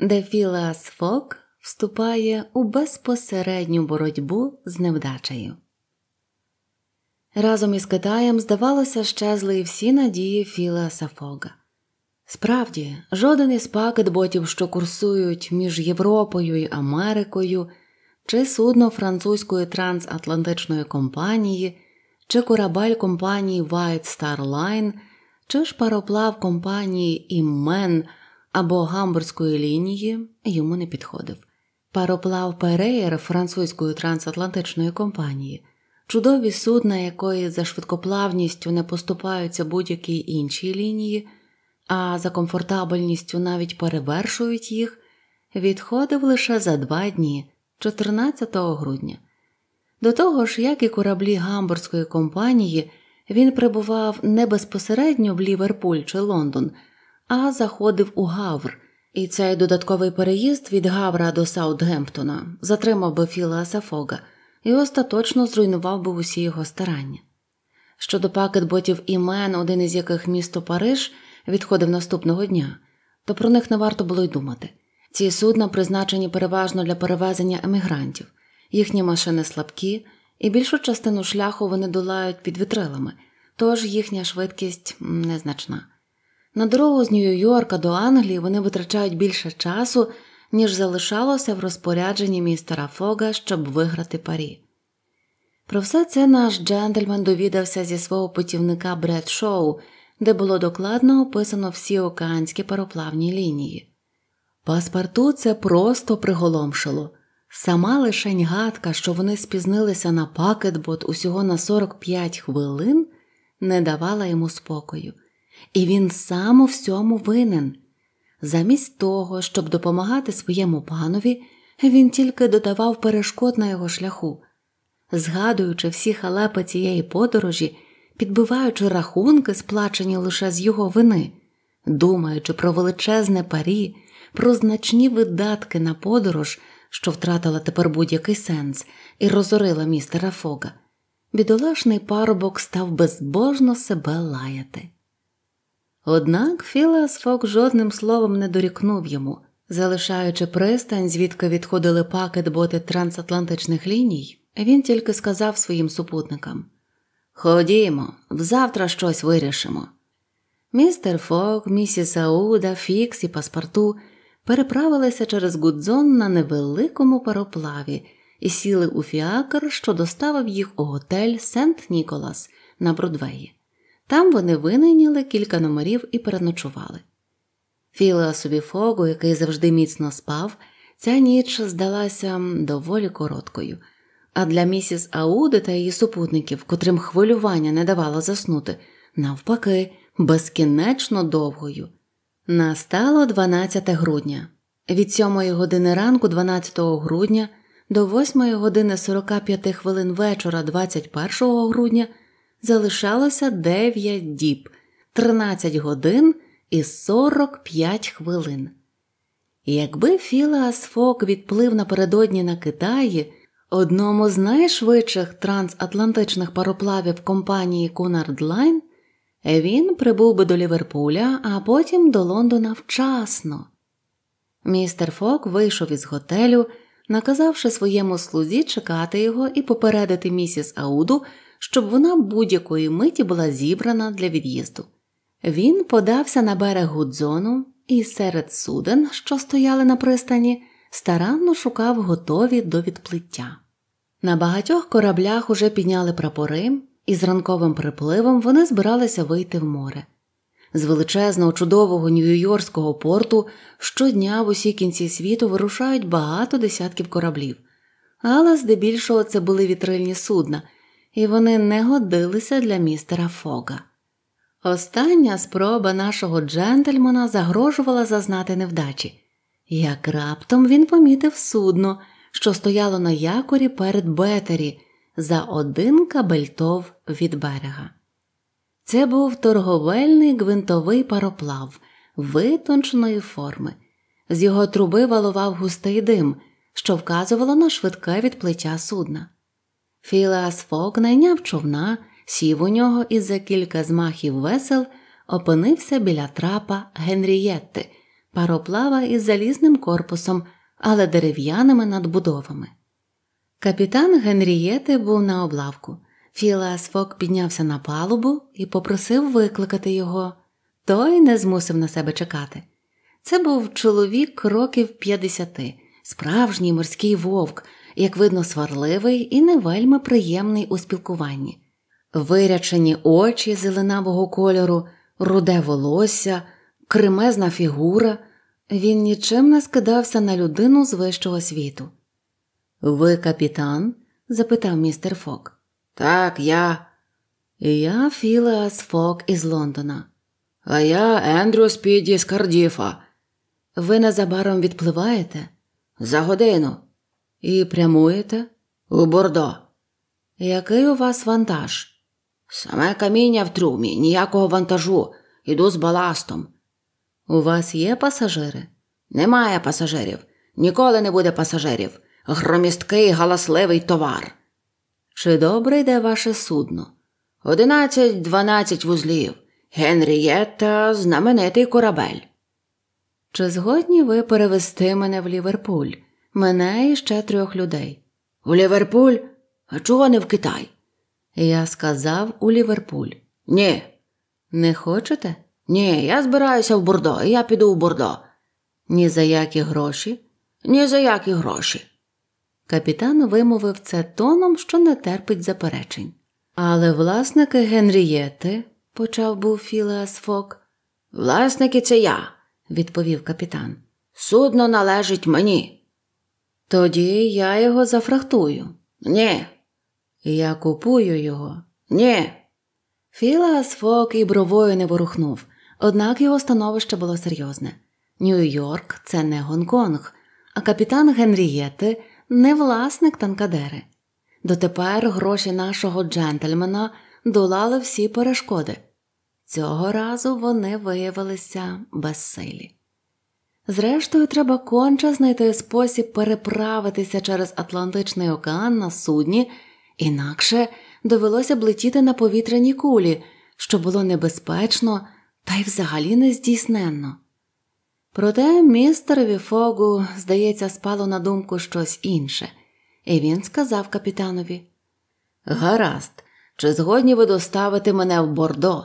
де Філас Фок вступає у безпосередню боротьбу з невдачею. Разом із Китаєм, здавалося, щезли і всі надії Філаса Фога. Справді, жоден із пакетботів, що курсують між Європою і Америкою, чи судно французької трансатлантичної компанії, чи корабель компанії White Star Line, чи ж пароплав компанії Іммен або гамбурзької лінії йому не підходив. Пароплав Переєр французької трансатлантичної компанії, чудові судна, якої за швидкоплавністю не поступаються будь-якій іншій лінії, а за комфортабельністю навіть перевершують їх, відходив лише за два дні 14 грудня. До того ж, як і кораблі гамбурзької компанії, він прибував не безпосередньо в Ліверпуль чи Лондон, а заходив у Гавр, і цей додатковий переїзд від Гавра до Саутгемптона затримав би Філа Сафога і остаточно зруйнував би усі його старання. Щодо пакет ботів імен, один із яких місто Париж відходив наступного дня, то про них не варто було й думати. Ці судна призначені переважно для перевезення емігрантів, їхні машини слабкі, і більшу частину шляху вони долають під вітрилами, тож їхня швидкість незначна. На дорогу з Нью-Йорка до Англії вони витрачають більше часу, ніж залишалося в розпорядженні містера Фога, щоб виграти парі. Про все це наш джентльмен довідався зі свого путівника Бред Шоу, де було докладно описано всі океанські пароплавні лінії. Паспарту це просто приголомшило. Сама лишень гадка, що вони спізнилися на пакетбот усього на 45 хвилин, не давала йому спокою, і він сам у всьому винен. Замість того, щоб допомагати своєму панові, він тільки додавав перешкод на його шляху. Згадуючи всі халепи цієї подорожі, підбиваючи рахунки, сплачені лише з його вини, думаючи про величезне парі про значні видатки на подорож, що втратила тепер будь-який сенс, і розорила містера Фога, бідолашний парубок став безбожно себе лаяти. Однак Філас Фок жодним словом не дорікнув йому, залишаючи пристань, звідки відходили пакет-боти трансатлантичних ліній, він тільки сказав своїм супутникам Ходімо, взавтра щось вирішимо. Містер Фок, місіс Ауда, Фікс і паспорту переправилися через Гудзон на невеликому пароплаві і сіли у фіакр, що доставив їх у готель Сент Ніколас на Бродвеї. Там вони винайняли кілька номерів і переночували. Філеасові фогу, який завжди міцно спав, ця ніч здалася доволі короткою, а для місіс Ауди та її супутників, котрим хвилювання не давало заснути, навпаки, безкінечно довгою. Настало 12 грудня. Від 7 години ранку, 12 грудня, до 8 години 45 хвилин вечора, 21 грудня, залишалося 9 діб, 13 годин і 45 хвилин. Якби Філас Фок відплив напередодні на Китаї, одному з найшвидших трансатлантичних пароплавів компанії Cunard Line, він прибув би до Ліверпуля, а потім до Лондона вчасно. Містер Фок вийшов із готелю, наказавши своєму слузі чекати його і попередити місіс Ауду, щоб вона будь-якої миті була зібрана для від'їзду. Він подався на берег Гудзону і серед суден, що стояли на пристані, старанно шукав готові до відплиття. На багатьох кораблях уже підняли прапори, і з ранковим припливом вони збиралися вийти в море. З величезного чудового нью-йоркського порту щодня в усі кінці світу вирушають багато десятків кораблів, але здебільшого це були вітрильні судна, і вони не годилися для містера Фога. Остання спроба нашого джентльмена загрожувала зазнати невдачі, як раптом він помітив судно, що стояло на якорі перед Бетері за один кабельтов від берега. Це був торговельний гвинтовий пароплав витонченої форми. З його труби валував густий дим, що вказувало на швидке відплиття судна. Філеас Фок найняв човна, сів у нього і за кілька змахів весел опинився біля трапа Генрієтти, пароплава із залізним корпусом, але дерев'яними надбудовами. Капітан Генрієти був на облавку. Філас Фок піднявся на палубу і попросив викликати його. Той не змусив на себе чекати. Це був чоловік років 50, справжній морський вовк, як видно, сварливий і не вельми приємний у спілкуванні. Вирячені очі зеленавого кольору, руде волосся, кремезна фігура. Він нічим не скидався на людину з вищого світу. Ви капітан? запитав містер Фок. Так, я. Я Філеас Фок із Лондона. А я Ендрю Спіді з Кардіфа. Ви незабаром відпливаєте? За годину. І прямуєте? У Бордо. Який у вас вантаж? Саме каміння в трумі, ніякого вантажу. Іду з баластом. У вас є пасажири? Немає пасажирів. Ніколи не буде пасажирів громісткий галасливий товар. Чи добре йде ваше судно? Одинадцять дванадцять вузлів. Генрієта знаменитий корабель. Чи згодні ви перевести мене в Ліверпуль, мене і ще трьох людей? У Ліверпуль? А чого не в Китай? Я сказав у Ліверпуль. Ні. Не хочете? Ні, я збираюся в Бордо, і я піду в Бордо. Ні за які гроші? Ні за які гроші. Капітан вимовив це тоном, що не терпить заперечень. Але власники Генрієти, почав був Філеас Фок. Власники це я, відповів капітан. Судно належить мені. Тоді я його зафрахтую. Ні. Я купую його. Ні. Філеас Фок і бровою не ворухнув, однак його становище було серйозне. Нью-Йорк це не Гонконг, а капітан Генрієти не власник танкадери. Дотепер гроші нашого джентльмена долали всі перешкоди. Цього разу вони виявилися безсилі. Зрештою, треба конче знайти спосіб переправитися через Атлантичний океан на судні, інакше довелося б летіти на повітряні кулі, що було небезпечно та й взагалі нездійсненно. Проте містерові Фогу, здається, спало на думку щось інше, і він сказав капітанові Гаразд, чи згодні ви доставите мене в Бордо?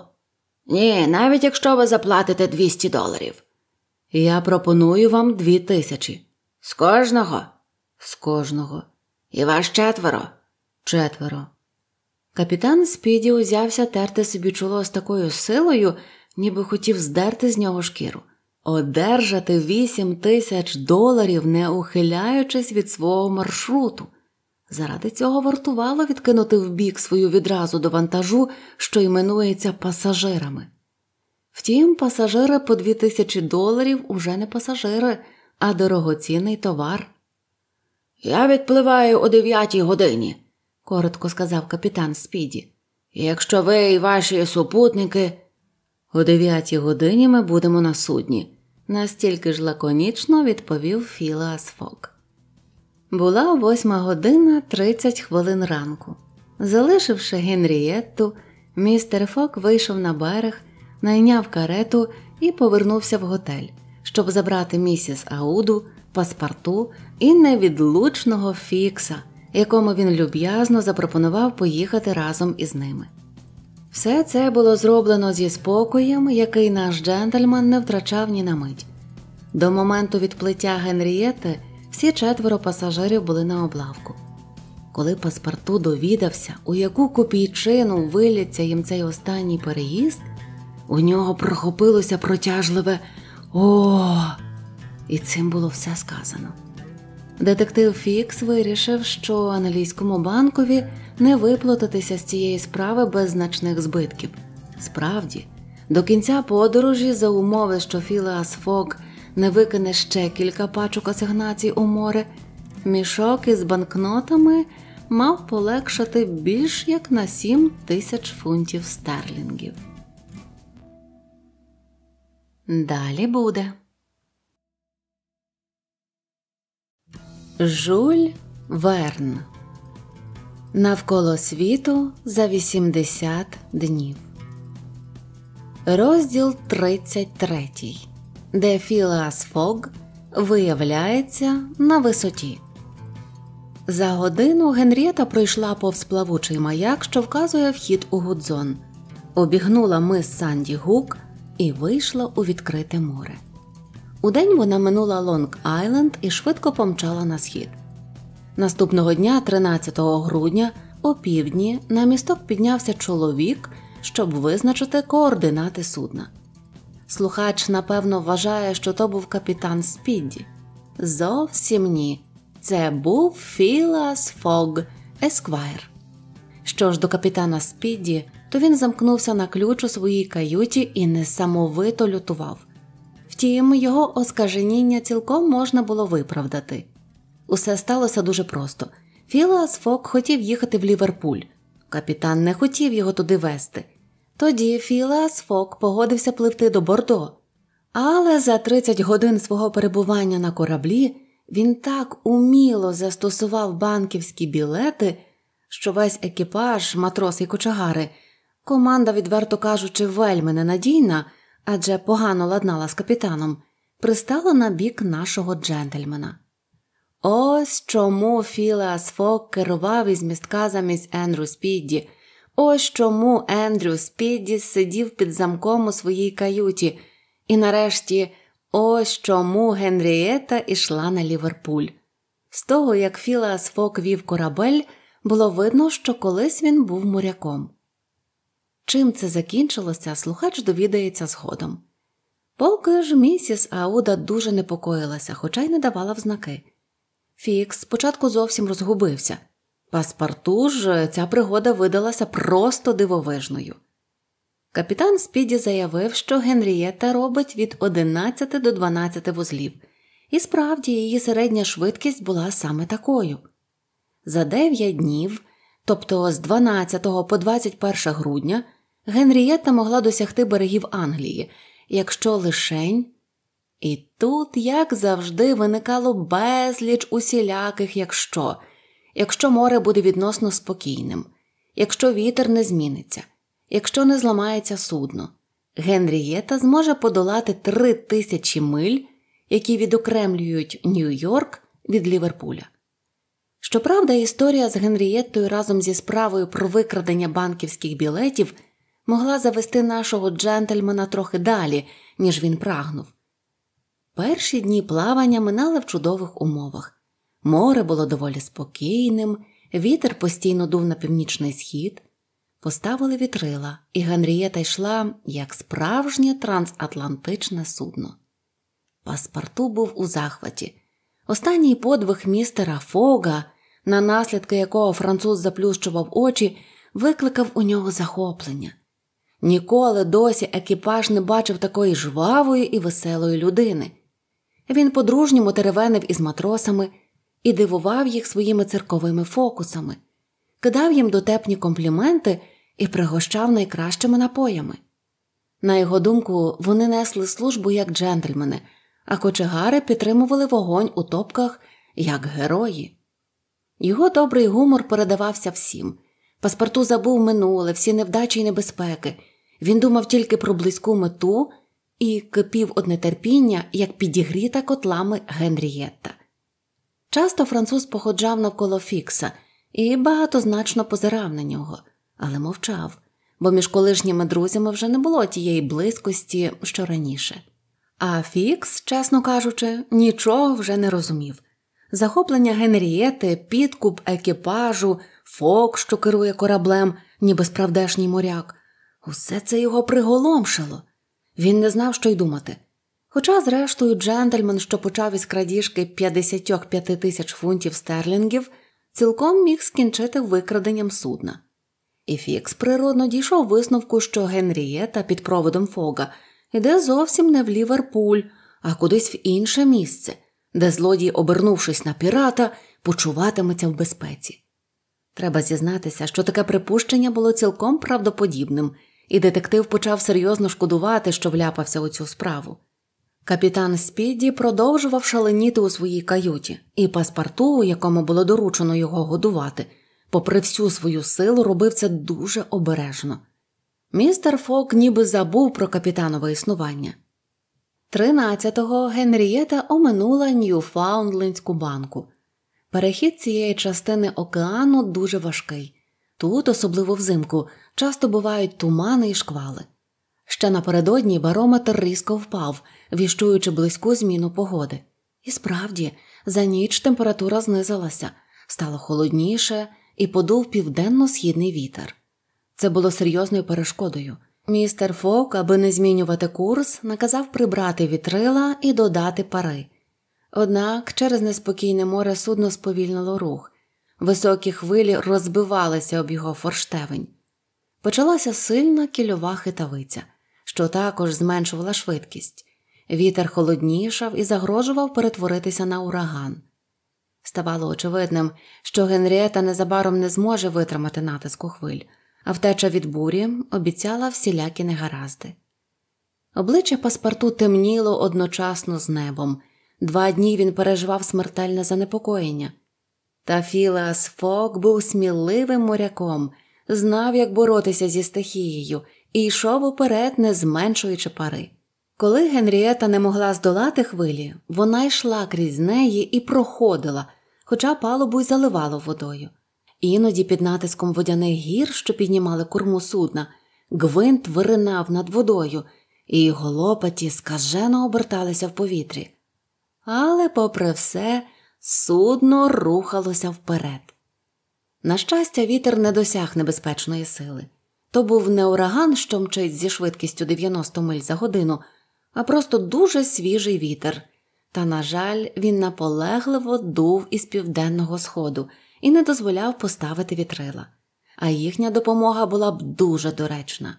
Ні, навіть якщо ви заплатите 200 доларів. Я пропоную вам дві тисячі. З кожного? З кожного. І ваш четверо? Четверо. Капітан Спіді узявся терти собі чоло з такою силою, ніби хотів здерти з нього шкіру. Одержати 8 тисяч доларів, не ухиляючись від свого маршруту. Заради цього вартувало відкинути вбік свою відразу до вантажу, що іменується пасажирами. Втім, пасажири по 2 тисячі доларів уже не пасажири, а дорогоцінний товар. Я відпливаю о 9 годині, коротко сказав капітан Спіді. Якщо ви і ваші супутники. О 9 годині ми будемо на судні настільки ж лаконічно відповів Філас Фок. Була восьма година 30 хвилин ранку. Залишивши Генрієтту, містер Фок вийшов на берег, найняв карету і повернувся в готель, щоб забрати місіс Ауду, паспорту і невідлучного фікса, якому він люб'язно запропонував поїхати разом із ними. Все це було зроблено зі спокоєм, який наш джентльмен не втрачав ні на мить. До моменту відплиття Генрієти всі четверо пасажирів були на облавку. Коли паспорту довідався, у яку копійчину виліться їм цей останній переїзд, у нього прохопилося протяжливе о. І цим було все сказано. Детектив Фікс вирішив, що англійському банкові не виплатитися з цієї справи без значних збитків. Справді, до кінця подорожі, за умови, що філас Фок не викине ще кілька пачок асигнацій у море, мішок із банкнотами мав полегшати більш як на 7 тисяч фунтів стерлінгів. Далі буде. Жуль Верн Навколо світу за 80 днів. Розділ 33, де Філас Фог виявляється на висоті. За годину Генрієта пройшла повз плавучий маяк, що вказує вхід у Гудзон, обігнула мис Санді Гук і вийшла у відкрите море. Удень вона минула Лонг Айленд і швидко помчала на схід. Наступного дня, 13 грудня, о півдні на місток піднявся чоловік, щоб визначити координати судна. Слухач, напевно, вважає, що то був капітан Спідді. Зовсім ні. Це був Філас Фог Есквайр. Що ж до капітана Спідді, то він замкнувся на ключ у своїй каюті і несамовито лютував. Втім, його оскаженіння цілком можна було виправдати. Усе сталося дуже просто. Філас Фок хотів їхати в Ліверпуль. Капітан не хотів його туди вести. Тоді Філас Фок погодився пливти до Бордо. Але за 30 годин свого перебування на кораблі він так уміло застосував банківські білети, що весь екіпаж, матрос і кочегари, команда, відверто кажучи, вельми ненадійна, адже погано ладнала з капітаном, пристала на бік нашого джентльмена. Ось чому Філас Фок керував із містка замість Ендрю Спідді. Ось чому Ендрю Спідді сидів під замком у своїй каюті. І нарешті, ось чому Генрієта ішла на Ліверпуль. З того, як Філас Фок вів корабель, було видно, що колись він був моряком. Чим це закінчилося, слухач довідається згодом. Поки ж місіс Ауда дуже непокоїлася, хоча й не давала взнаки. Фікс спочатку зовсім розгубився. паспорту ж ця пригода видалася просто дивовижною. Капітан Спіді заявив, що Генрієта робить від 11 до 12 вузлів, і справді її середня швидкість була саме такою. За 9 днів, тобто з 12 по 21 грудня, Генрієта могла досягти берегів Англії, якщо лишень і тут, як завжди, виникало безліч усіляких, якщо, якщо море буде відносно спокійним, якщо вітер не зміниться, якщо не зламається судно, Генрієта зможе подолати три тисячі миль, які відокремлюють Нью-Йорк від Ліверпуля. Щоправда, історія з Генрієтою разом зі справою про викрадення банківських білетів могла завести нашого джентльмена трохи далі, ніж він прагнув. Перші дні плавання минали в чудових умовах. Море було доволі спокійним, вітер постійно дув на північний схід. Поставили вітрила, і Генрієта йшла як справжнє трансатлантичне судно. Паспорту був у захваті. Останній подвиг містера Фога, на наслідки якого француз заплющував очі, викликав у нього захоплення. Ніколи досі екіпаж не бачив такої жвавої і веселої людини. Він по-дружньому теревенив із матросами і дивував їх своїми цирковими фокусами, кидав їм дотепні компліменти і пригощав найкращими напоями. На його думку, вони несли службу як джентльмени, а кочегари підтримували вогонь у топках як герої. Його добрий гумор передавався всім. Паспорту забув минуле, всі невдачі й небезпеки. Він думав тільки про близьку мету і кипів од нетерпіння, як підігріта котлами Генрієтта. Часто француз походжав навколо Фікса і багатозначно позирав на нього, але мовчав, бо між колишніми друзями вже не було тієї близькості, що раніше. А Фікс, чесно кажучи, нічого вже не розумів. Захоплення Генрієти, підкуп екіпажу, фок, що керує кораблем, ніби справдешній моряк, усе це його приголомшило. Він не знав, що й думати. Хоча, зрештою, джентльмен, що почав із крадіжки 55 тисяч фунтів стерлінгів, цілком міг скінчити викраденням судна. І Фікс природно дійшов висновку, що Генрієта під проводом фога йде зовсім не в Ліверпуль, а кудись в інше місце, де злодій, обернувшись на пірата, почуватиметься в безпеці. Треба зізнатися, що таке припущення було цілком правдоподібним і детектив почав серйозно шкодувати, що вляпався у цю справу. Капітан Спіді продовжував шаленіти у своїй каюті, і паспарту, якому було доручено його годувати, попри всю свою силу, робив це дуже обережно. Містер Фок ніби забув про капітанове існування. Тринадцятого Генрієта оминула Ньюфаундлендську банку. Перехід цієї частини океану дуже важкий. Тут, особливо взимку, часто бувають тумани і шквали. Ще напередодні барометр різко впав, віщуючи близьку зміну погоди. І справді, за ніч температура знизилася, стало холодніше і подув південно-східний вітер. Це було серйозною перешкодою. Містер Фок, аби не змінювати курс, наказав прибрати вітрила і додати пари. Однак через неспокійне море судно сповільнило рух, високі хвилі розбивалися об його форштевень почалася сильна кільова хитавиця, що також зменшувала швидкість. Вітер холоднішав і загрожував перетворитися на ураган. Ставало очевидним, що Генрієта незабаром не зможе витримати натиску хвиль, а втеча від бурі обіцяла всілякі негаразди. Обличчя паспорту темніло одночасно з небом. Два дні він переживав смертельне занепокоєння. Та Філеас Фок був сміливим моряком знав, як боротися зі стихією, і йшов уперед, не зменшуючи пари. Коли Генрієта не могла здолати хвилі, вона йшла крізь неї і проходила, хоча палубу й заливало водою. Іноді під натиском водяних гір, що піднімали корму судна, гвинт виринав над водою, і голопаті скажено оберталися в повітрі. Але, попри все, судно рухалося вперед. На щастя, вітер не досяг небезпечної сили. То був не ураган, що мчить зі швидкістю 90 миль за годину, а просто дуже свіжий вітер. Та, на жаль, він наполегливо дув із південного сходу і не дозволяв поставити вітрила, а їхня допомога була б дуже доречна.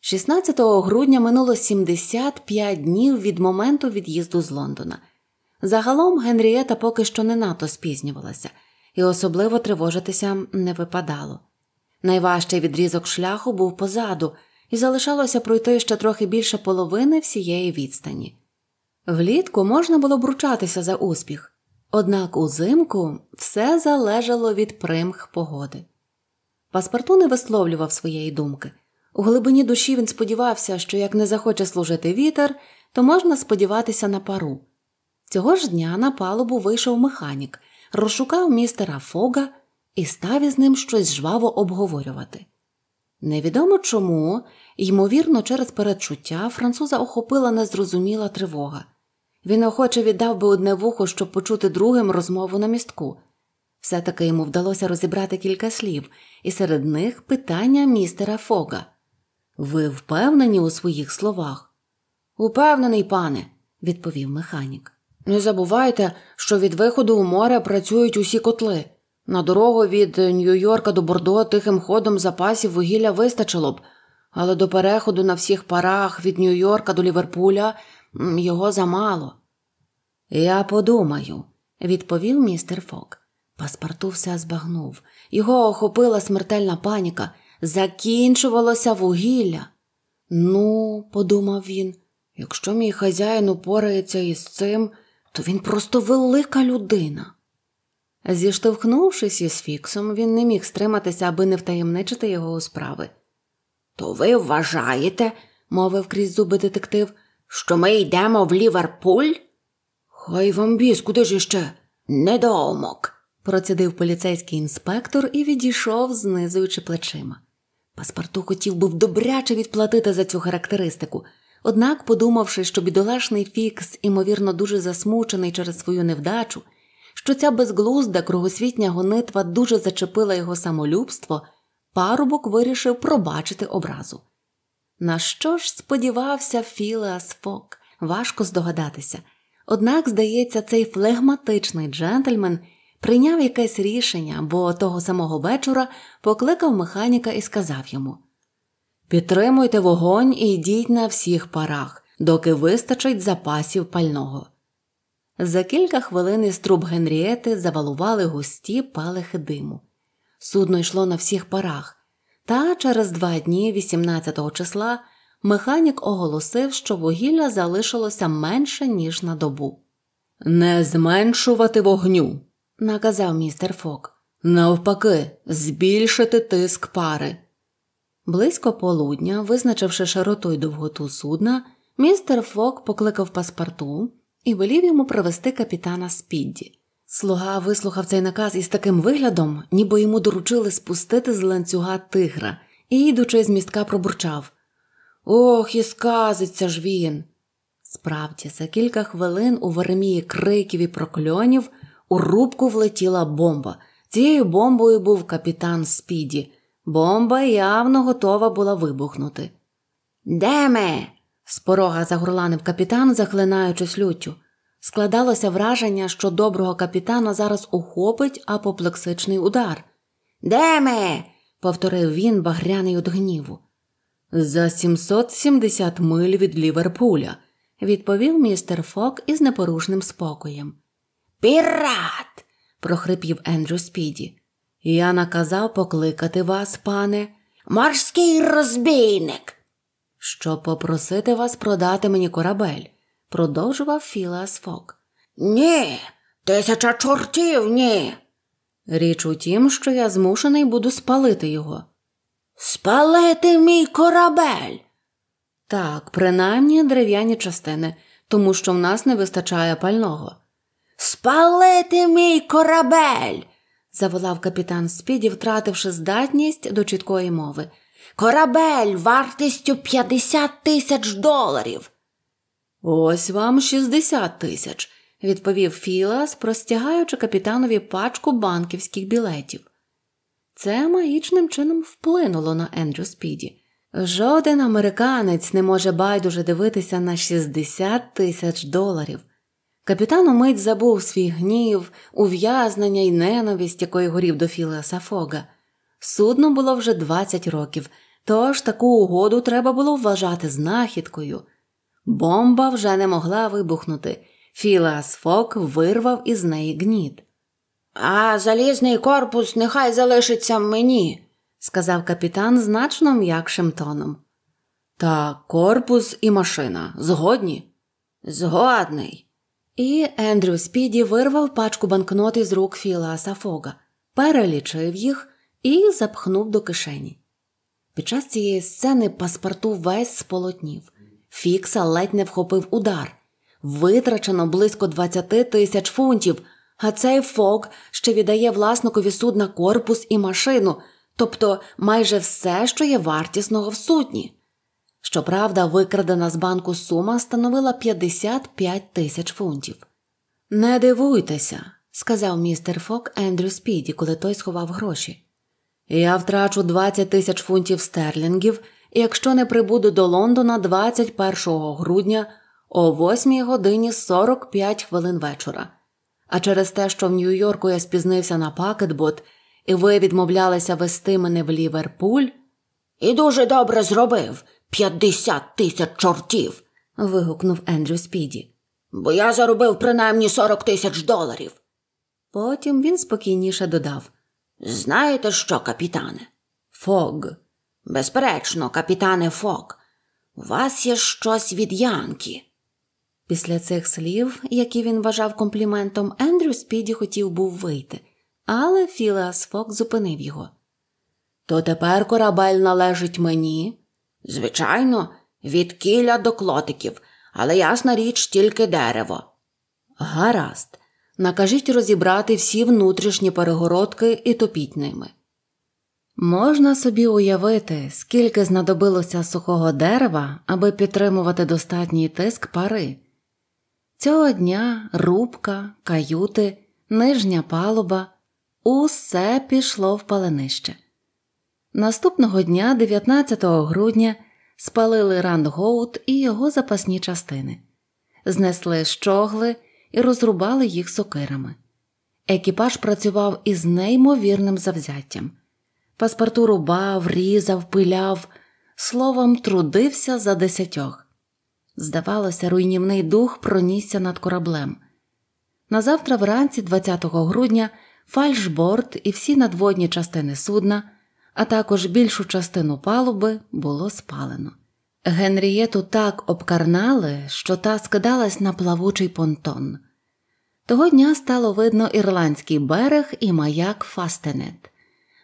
16 грудня минуло 75 днів від моменту від'їзду з Лондона. Загалом Генрієта поки що не надто спізнювалася і особливо тривожитися не випадало. Найважчий відрізок шляху був позаду, і залишалося пройти ще трохи більше половини всієї відстані. Влітку можна було бручатися за успіх, однак узимку все залежало від примх погоди. Паспорту не висловлював своєї думки. У глибині душі він сподівався, що як не захоче служити вітер, то можна сподіватися на пару. Цього ж дня на палубу вийшов механік розшукав містера Фога і став із ним щось жваво обговорювати. Невідомо чому, ймовірно, через передчуття француза охопила незрозуміла тривога. Він охоче віддав би одне вухо, щоб почути другим розмову на містку. Все таки йому вдалося розібрати кілька слів, і серед них питання містера Фога. Ви впевнені у своїх словах? Упевнений, пане, відповів механік. Не забувайте, що від виходу у море працюють усі котли. На дорогу від Нью-Йорка до Бордо тихим ходом запасів вугілля вистачило б, але до переходу на всіх парах від Нью-Йорка до Ліверпуля його замало. Я подумаю, відповів містер Фок. Паспорту все збагнув. Його охопила смертельна паніка. Закінчувалося вугілля. Ну, подумав він, якщо мій хазяїн упорається із цим то він просто велика людина. Зіштовхнувшись із Фіксом, він не міг стриматися, аби не втаємничити його у справи. То ви вважаєте, мовив крізь зуби детектив, що ми йдемо в Ліверпуль? Хай вам біс, куди ж іще? Недоумок, процідив поліцейський інспектор і відійшов, знизуючи плечима. Паспарту хотів би добряче відплатити за цю характеристику. Однак, подумавши, що бідолашний Фікс, імовірно, дуже засмучений через свою невдачу, що ця безглузда кругосвітня гонитва дуже зачепила його самолюбство, парубок вирішив пробачити образу. На що ж сподівався Філеас Фок, важко здогадатися. Однак, здається, цей флегматичний джентльмен прийняв якесь рішення, бо того самого вечора покликав механіка і сказав йому Підтримуйте вогонь і йдіть на всіх парах, доки вистачить запасів пального. За кілька хвилин із труб Генрієти завалували густі палихи диму. Судно йшло на всіх парах. Та через два дні, 18 числа, механік оголосив, що вугілля залишилося менше, ніж на добу. Не зменшувати вогню, наказав містер Фок. Навпаки, збільшити тиск пари. Близько полудня, визначивши широту й довготу судна, містер Фок покликав паспорту і велів йому привезти капітана Спідді. Слуга вислухав цей наказ із таким виглядом, ніби йому доручили спустити з ланцюга тигра і, йдучи з містка, пробурчав Ох, і сказиться ж він. Справді, за кілька хвилин у веремії криків і прокльонів у рубку влетіла бомба. Цією бомбою був капітан Спіді. Бомба явно готова була вибухнути. Де ми? з порога загорланив капітан, захлинаючись люттю. Складалося враження, що доброго капітана зараз ухопить апоплексичний удар. Де ми? повторив він, багряний від гніву. За 770 миль від Ліверпуля, відповів містер Фок із непорушним спокоєм. Пірат! прохрипів Ендрю Спіді. Я наказав покликати вас, пане, морський розбійник, щоб попросити вас продати мені корабель, продовжував Філас Фок. Ні, тисяча чортів, ні. Річ у тім, що я змушений буду спалити його. Спалити мій корабель. Так, принаймні дерев'яні частини, тому що в нас не вистачає пального. Спалити мій корабель заволав капітан спіді, втративши здатність до чіткої мови. Корабель вартістю 50 тисяч доларів. Ось вам 60 тисяч, відповів Філас, простягаючи капітанові пачку банківських білетів. Це магічним чином вплинуло на Ендрю Спіді. Жоден американець не може байдуже дивитися на 60 тисяч доларів. Капітан умить забув свій гнів, ув'язнення і ненависть, якої горів до Філеса Фога. Судно було вже 20 років, тож таку угоду треба було вважати знахідкою. Бомба вже не могла вибухнути. Філас Фок вирвав із неї гніт. А залізний корпус нехай залишиться мені, сказав капітан значно м'якшим тоном. Та корпус і машина згодні? Згодний. І Ендрю Спіді вирвав пачку банкнот із рук філаса Фога, перелічив їх і запхнув до кишені. Під час цієї сцени паспорту весь сполотнів. Фікса ледь не вхопив удар. Витрачено близько 20 тисяч фунтів, а цей фок ще віддає власникові судна корпус і машину, тобто майже все, що є вартісного в сутні. Щоправда, викрадена з банку сума становила 55 тисяч фунтів. Не дивуйтеся, сказав містер Фок Ендрю Спіді, коли той сховав гроші. Я втрачу 20 тисяч фунтів стерлінгів, якщо не прибуду до Лондона 21 грудня о 8 годині 45 хвилин вечора. А через те, що в Нью-Йорку я спізнився на пакетбот, і ви відмовлялися вести мене в Ліверпуль. І дуже добре зробив. П'ятдесят тисяч чортів. вигукнув Ендрю Спіді. Бо я заробив принаймні сорок тисяч доларів. Потім він спокійніше додав Знаєте що, капітане? Фог. Безперечно, капітане Фог, у вас є щось від Янки. Після цих слів, які він вважав компліментом, Ендрю Спіді хотів був вийти, але Філеас Фок зупинив його. То тепер корабель належить мені, Звичайно, від кіля до клотиків, але ясна річ тільки дерево. Гаразд, накажіть розібрати всі внутрішні перегородки і топіть ними. Можна собі уявити, скільки знадобилося сухого дерева, аби підтримувати достатній тиск пари. Цього дня рубка, каюти, нижня палуба усе пішло в паленище. Наступного дня, 19 грудня, спалили рангоут і його запасні частини, знесли щогли і розрубали їх сокирами. Екіпаж працював із неймовірним завзяттям. Паспорту рубав, різав, пиляв, словом, трудився за десятьох. Здавалося, руйнівний дух пронісся над кораблем. Назавтра вранці, 20 грудня, фальшборд і всі надводні частини судна а також більшу частину палуби було спалено. Генрієту так обкарнали, що та скидалась на плавучий понтон. Того дня стало видно ірландський берег і маяк Фастенет.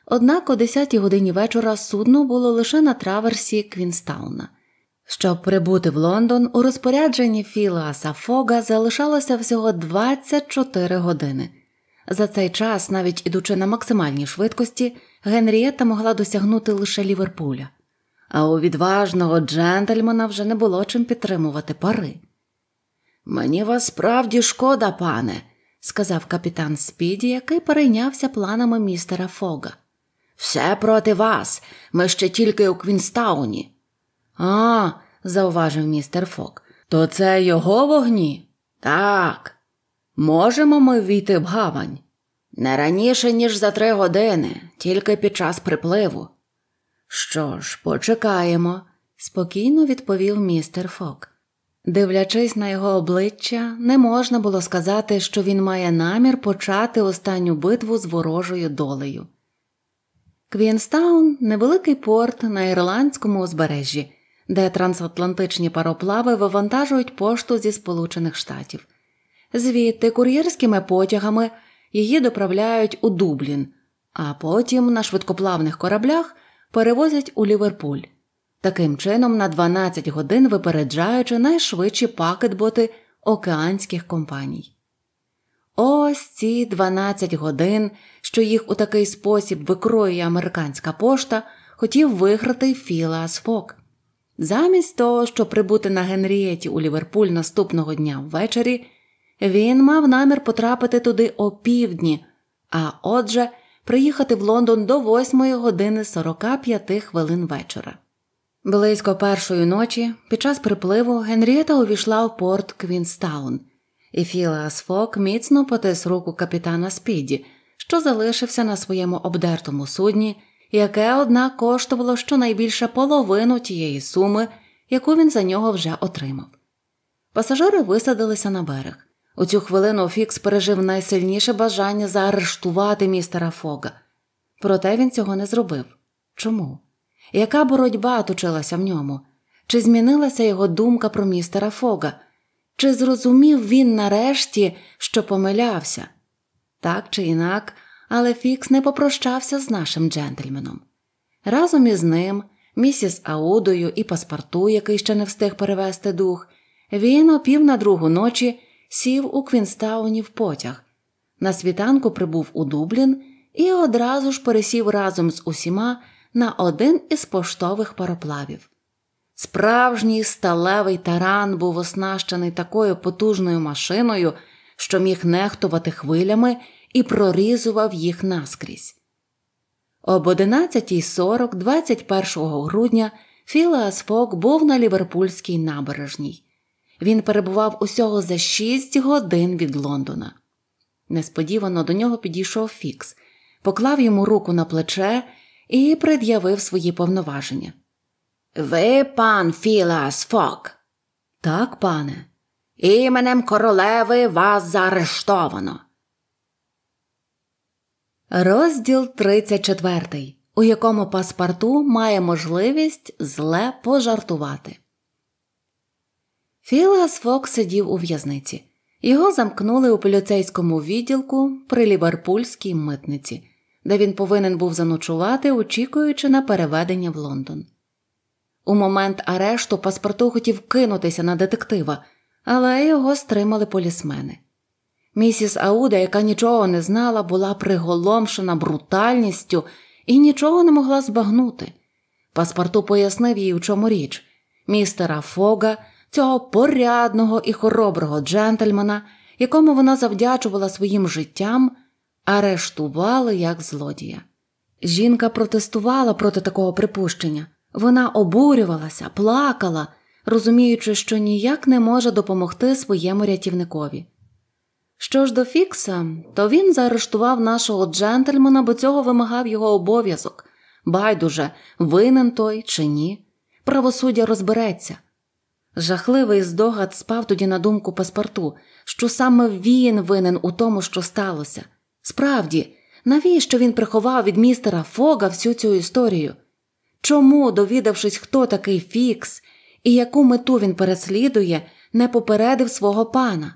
Однак о 10 годині вечора судно було лише на траверсі Квінстауна. Щоб прибути в Лондон, у розпорядженні Філа Сафога залишалося всього 24 години. За цей час, навіть ідучи на максимальній швидкості, Генрієта могла досягнути лише Ліверпуля, а у відважного джентльмена вже не було чим підтримувати пари. Мені вас справді шкода, пане, сказав капітан Спіді, який перейнявся планами містера Фога. Все проти вас, ми ще тільки у Квінстауні. А, зауважив містер Фог, то це його вогні? Так. Можемо ми ввійти в гавань? Не раніше, ніж за три години, тільки під час припливу. Що ж, почекаємо, спокійно відповів містер Фок. Дивлячись на його обличчя, не можна було сказати, що він має намір почати останню битву з ворожою долею. Квінстаун невеликий порт на ірландському узбережжі, де трансатлантичні пароплави вивантажують пошту зі Сполучених Штатів. Звідти кур'єрськими потягами її доправляють у Дублін, а потім на швидкоплавних кораблях перевозять у Ліверпуль. Таким чином, на 12 годин випереджаючи найшвидші пакетботи океанських компаній. Ось ці 12 годин, що їх у такий спосіб викроює американська пошта, хотів виграти Філа Асфок. Замість того, щоб прибути на Генрієті у Ліверпуль наступного дня ввечері. Він мав намір потрапити туди о півдні, а отже, приїхати в Лондон до 8 години 45 хвилин вечора. Близько першої ночі, під час припливу, Генрієта увійшла в порт Квінстаун, і Філас Фок міцно потис руку капітана Спіді, що залишився на своєму обдертому судні, яке, однак, коштувало щонайбільше половину тієї суми, яку він за нього вже отримав. Пасажири висадилися на берег. У цю хвилину Фікс пережив найсильніше бажання заарештувати містера Фога. Проте він цього не зробив. Чому? Яка боротьба точилася в ньому? Чи змінилася його думка про містера Фога? Чи зрозумів він нарешті, що помилявся? Так чи інак, але Фікс не попрощався з нашим джентльменом. Разом із ним, місіс Аудою і паспорту, який ще не встиг перевести дух, він опів на другу ночі сів у Квінстауні в потяг. На світанку прибув у Дублін і одразу ж пересів разом з усіма на один із поштових пароплавів. Справжній сталевий таран був оснащений такою потужною машиною, що міг нехтувати хвилями і прорізував їх наскрізь. Об 11.40 21 грудня Філеас Фок був на Ліверпульській набережній. Він перебував усього за шість годин від Лондона. Несподівано до нього підійшов Фікс, поклав йому руку на плече і пред'явив свої повноваження. Ви, пан Філас Фок. Так, пане, іменем королеви вас заарештовано. Розділ 34, у якому паспорту має можливість зле пожартувати. Філас Фок сидів у в'язниці. Його замкнули у поліцейському відділку при ліверпульській митниці, де він повинен був заночувати, очікуючи на переведення в Лондон. У момент арешту паспорту хотів кинутися на детектива, але його стримали полісмени. Місіс Ауда, яка нічого не знала, була приголомшена брутальністю і нічого не могла збагнути. Паспорту пояснив їй, у чому річ містера Фога цього порядного і хороброго джентльмена, якому вона завдячувала своїм життям, арештували як злодія. Жінка протестувала проти такого припущення, вона обурювалася, плакала, розуміючи, що ніяк не може допомогти своєму рятівникові. Що ж до Фікса, то він заарештував нашого джентльмена, бо цього вимагав його обов'язок. Байдуже, винен той чи ні. Правосуддя розбереться. Жахливий здогад спав тоді на думку паспорту, що саме він винен у тому, що сталося. Справді, навіщо він приховав від містера Фога всю цю історію? Чому, довідавшись, хто такий Фікс і яку мету він переслідує, не попередив свого пана?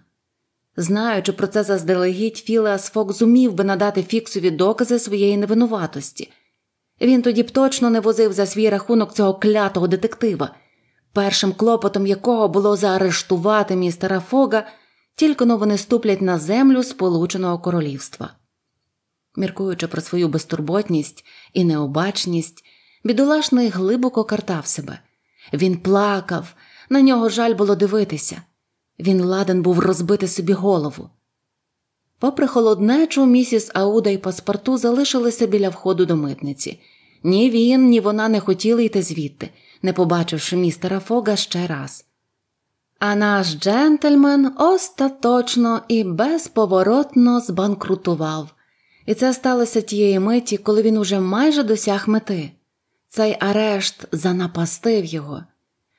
Знаючи про це заздалегідь, Філеас Фок зумів би надати Фіксові докази своєї невинуватості. Він тоді б точно не возив за свій рахунок цього клятого детектива першим клопотом якого було заарештувати містера Фога, тільки но вони ступлять на землю Сполученого Королівства. Міркуючи про свою безтурботність і необачність, бідолашний глибоко картав себе. Він плакав, на нього жаль було дивитися. Він ладен був розбити собі голову. Попри холоднечу, місіс Ауда і паспорту залишилися біля входу до митниці. Ні він, ні вона не хотіли йти звідти, не побачивши містера Фога ще раз. А наш джентльмен остаточно і безповоротно збанкрутував, і це сталося тієї миті, коли він уже майже досяг мети. Цей арешт занапастив його.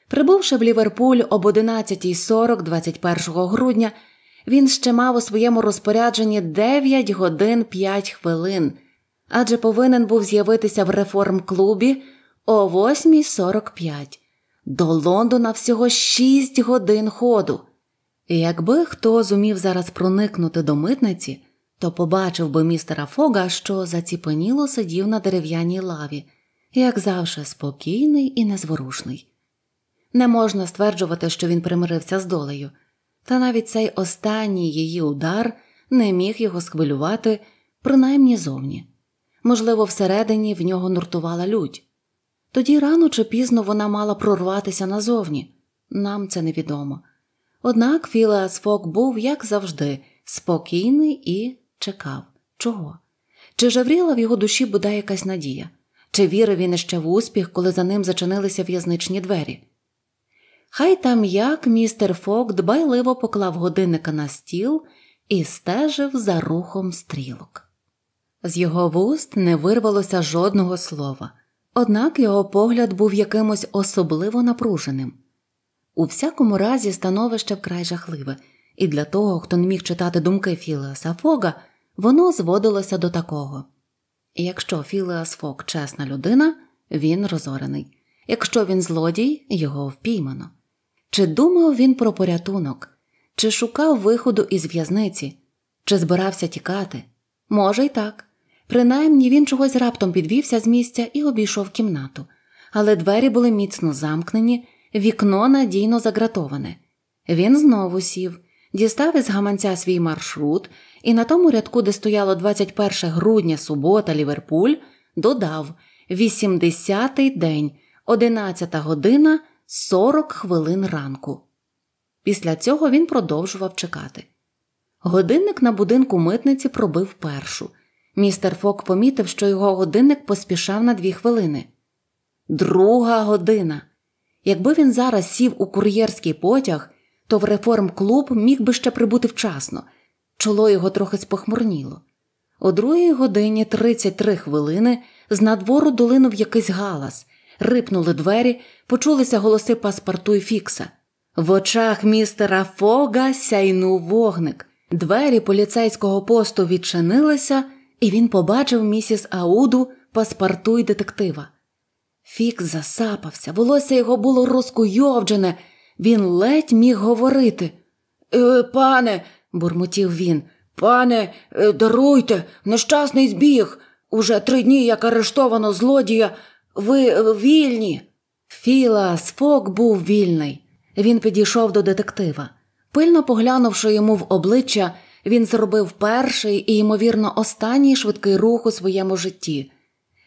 Прибувши в Ліверпуль об 11.40 21 грудня, він ще мав у своєму розпорядженні 9 годин 5 хвилин, адже повинен був з'явитися в реформ клубі о 8.45. До Лондона всього 6 годин ходу. І якби хто зумів зараз проникнути до митниці, то побачив би містера Фога, що заціпеніло сидів на дерев'яній лаві, як завжди, спокійний і незворушний. Не можна стверджувати, що він примирився з долею, та навіть цей останній її удар не міг його схвилювати, принаймні зовні. Можливо, всередині в нього нуртувала лють. Тоді рано чи пізно вона мала прорватися назовні, нам це невідомо. Однак Філеас Фок був, як завжди, спокійний і чекав. Чого? Чи жевріла в його душі бодай якась надія? Чи вірив він іще в успіх, коли за ним зачинилися в'язничні двері? Хай там як містер Фок дбайливо поклав годинника на стіл і стежив за рухом стрілок. З його вуст не вирвалося жодного слова. Однак його погляд був якимось особливо напруженим. У всякому разі, становище вкрай жахливе, і для того, хто не міг читати думки Філеаса Фога, воно зводилося до такого. Якщо Філеас Фог чесна людина, він розорений, якщо він злодій, його впіймано. Чи думав він про порятунок, чи шукав виходу із в'язниці, чи збирався тікати? Може, й так. Принаймні він чогось раптом підвівся з місця і обійшов кімнату, але двері були міцно замкнені, вікно надійно загратоване. Він знову сів, дістав із гаманця свій маршрут і на тому рядку, де стояло 21 грудня, субота, Ліверпуль, додав 80-й день, 11 година, 40 хвилин ранку. Після цього він продовжував чекати. Годинник на будинку митниці пробив першу. Містер Фок помітив, що його годинник поспішав на дві хвилини. Друга година. Якби він зараз сів у кур'єрський потяг, то в реформ-клуб міг би ще прибути вчасно. Чоло його трохи спохмурніло. О другій годині 33 хвилини з надвору долинув якийсь галас, рипнули двері, почулися голоси паспорту і фікса. В очах містера Фога сяйнув вогник. Двері поліцейського посту відчинилися і він побачив місіс Ауду паспорту й детектива. Фікс засапався, волосся його було розкуйовджене, він ледь міг говорити. «Е, Пане, бурмотів він, пане, е, даруйте, нещасний збіг. Уже три дні як арештовано злодія. Ви е, вільні. Філас фок був вільний. Він підійшов до детектива. Пильно поглянувши йому в обличчя, він зробив перший і, ймовірно, останній швидкий рух у своєму житті,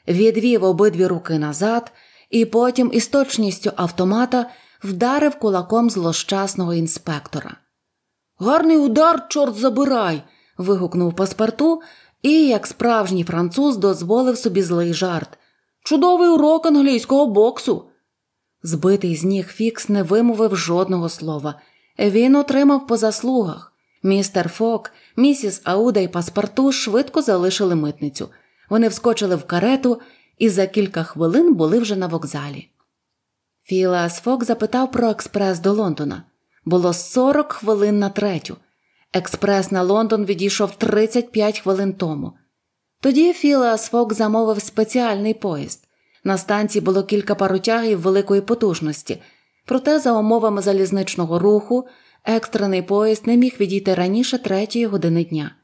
відвів обидві руки назад і потім, із точністю автомата, вдарив кулаком злощасного інспектора. Гарний удар, чорт забирай. вигукнув паспорту і, як справжній француз, дозволив собі злий жарт. Чудовий урок англійського боксу. Збитий з ніг Фікс не вимовив жодного слова. Він отримав по заслугах. Містер Фок, місіс Ауда і паспорту швидко залишили митницю. Вони вскочили в карету і за кілька хвилин були вже на вокзалі. Філас Фок запитав про експрес до Лондона. Було 40 хвилин на третю. Експрес на Лондон відійшов 35 хвилин тому. Тоді Філас Фок замовив спеціальний поїзд. На станції було кілька паротягів великої потужності, проте, за умовами залізничного руху, Екстрений поїзд не міг відійти раніше третьої години дня.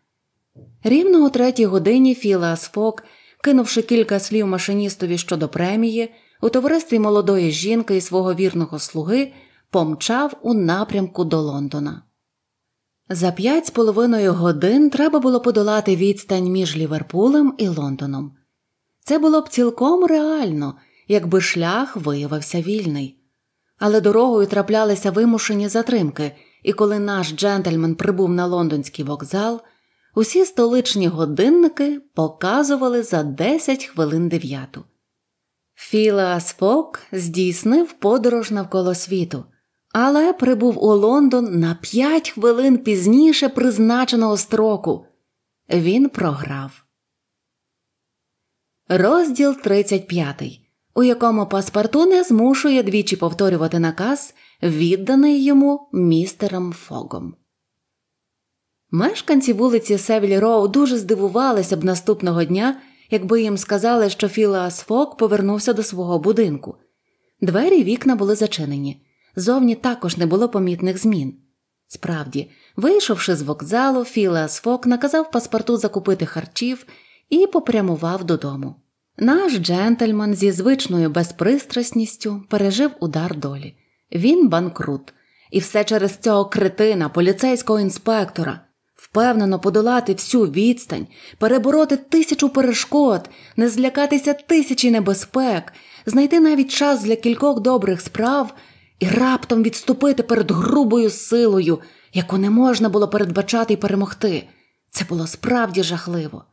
Рівно о третій годині Філас Фок, кинувши кілька слів машиністові щодо премії, у товаристві молодої жінки і свого вірного слуги помчав у напрямку до Лондона. За п'ять з половиною годин треба було подолати відстань між Ліверпулем і Лондоном. Це було б цілком реально, якби шлях виявився вільний але дорогою траплялися вимушені затримки, і коли наш джентльмен прибув на лондонський вокзал, усі столичні годинники показували за 10 хвилин дев'яту. Філас Фок здійснив подорож навколо світу, але прибув у Лондон на 5 хвилин пізніше призначеного строку. Він програв. Розділ 35 у якому паспорту не змушує двічі повторювати наказ, відданий йому містером Фогом. Мешканці вулиці Севіль Роу дуже здивувалися б наступного дня, якби їм сказали, що Філас Фог повернувся до свого будинку. Двері й вікна були зачинені, зовні також не було помітних змін. Справді, вийшовши з вокзалу, Філас Фок наказав паспорту закупити харчів і попрямував додому. Наш джентльмен зі звичною безпристрасністю пережив удар долі. Він банкрут, і все через цього критина, поліцейського інспектора, впевнено подолати всю відстань, перебороти тисячу перешкод, не злякатися тисячі небезпек, знайти навіть час для кількох добрих справ і раптом відступити перед грубою силою, яку не можна було передбачати і перемогти. Це було справді жахливо.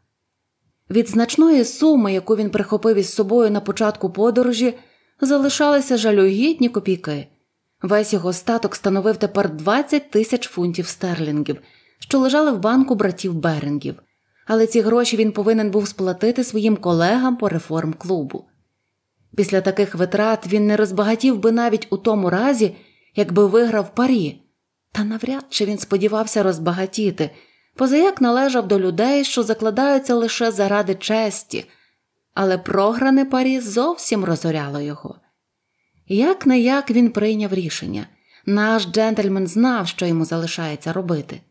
Від значної суми, яку він прихопив із собою на початку подорожі, залишалися жалюгідні копійки. Весь його статок становив тепер 20 тисяч фунтів стерлінгів, що лежали в банку братів Берингів, але ці гроші він повинен був сплатити своїм колегам по реформ клубу. Після таких витрат він не розбагатів би навіть у тому разі, якби виграв парі, та навряд чи він сподівався розбагатіти. Позаяк належав до людей, що закладаються лише заради честі, але програне парі зовсім розоряло його. Як не як він прийняв рішення, наш джентльмен знав, що йому залишається робити.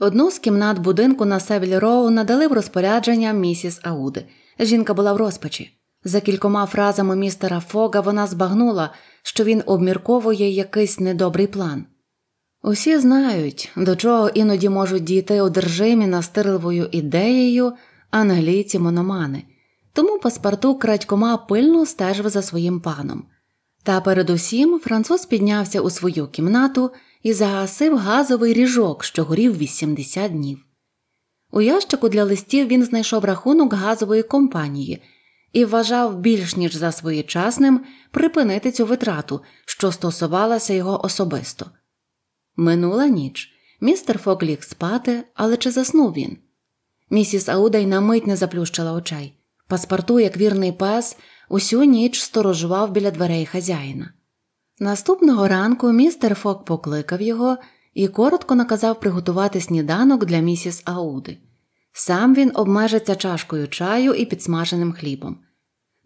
Одну з кімнат будинку на Севіль Роу надали в розпорядження місіс Ауди. Жінка була в розпачі. За кількома фразами містера Фога вона збагнула, що він обмірковує якийсь недобрий план. Усі знають, до чого іноді можуть дійти одержимі настирливою ідеєю англійці мономани, тому паспорту крадькома пильно стежив за своїм паном. Та передусім француз піднявся у свою кімнату і загасив газовий ріжок, що горів 80 днів. У ящику для листів він знайшов рахунок газової компанії і вважав більш ніж за своєчасним припинити цю витрату, що стосувалася його особисто. Минула ніч. Містер Фок ліг спати, але чи заснув він? Місіс Ауда й на мить не заплющила очей. Паспорту, як вірний пес, усю ніч сторожував біля дверей хазяїна. Наступного ранку містер Фок покликав його і коротко наказав приготувати сніданок для місіс Ауди. Сам він обмежиться чашкою чаю і підсмаженим хлібом.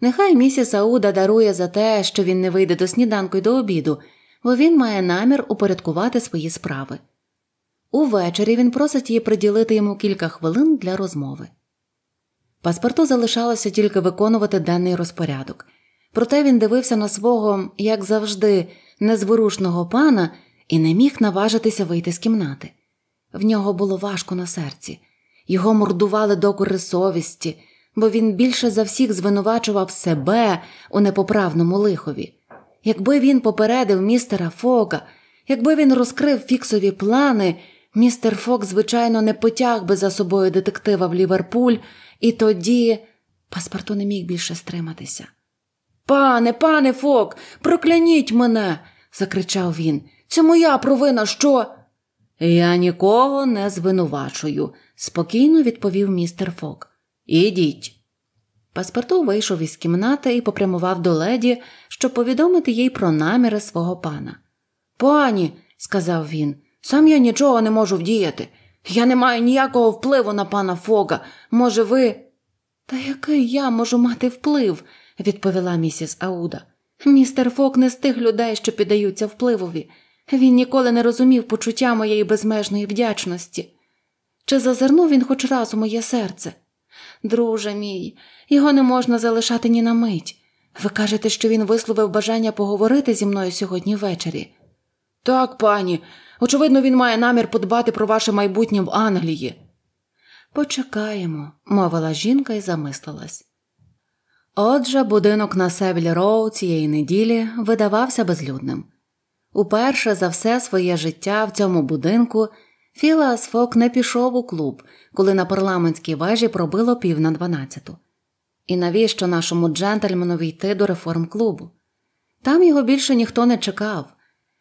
Нехай місіс Ауда дарує за те, що він не вийде до сніданку й до обіду, бо він має намір упорядкувати свої справи. Увечері він просить її приділити йому кілька хвилин для розмови. Паспорту залишалося тільки виконувати денний розпорядок, проте він дивився на свого, як завжди, незворушного пана і не міг наважитися вийти з кімнати. В нього було важко на серці, його мордували докори совісті, бо він більше за всіх звинувачував себе у непоправному лихові. Якби він попередив містера Фога, якби він розкрив фіксові плани, містер Фок, звичайно, не потяг би за собою детектива в Ліверпуль, і тоді паспорту не міг більше стриматися. Пане, пане Фок, прокляніть мене, закричав він. Це моя провина, що? Я нікого не звинувачую, спокійно відповів містер Фок. Ідіть. Паспорту вийшов із кімнати і попрямував до леді, щоб повідомити їй про наміри свого пана. Пані, сказав він, сам я нічого не можу вдіяти. Я не маю ніякого впливу на пана Фога. Може, ви. Та який я можу мати вплив, відповіла місіс Ауда. Містер Фок не з тих людей, що піддаються впливові. Він ніколи не розумів почуття моєї безмежної вдячності. Чи зазирнув він хоч раз у моє серце? друже мій, його не можна залишати ні на мить. Ви кажете, що він висловив бажання поговорити зі мною сьогодні ввечері. Так, пані, очевидно, він має намір подбати про ваше майбутнє в Англії. Почекаємо, мовила жінка і замислилась. Отже, будинок на Севіль Роу цієї неділі видавався безлюдним. Уперше за все своє життя в цьому будинку Філас Фок не пішов у клуб коли на парламентській вежі пробило пів на дванадцяту. І навіщо нашому джентльмену йти до реформ клубу? Там його більше ніхто не чекав.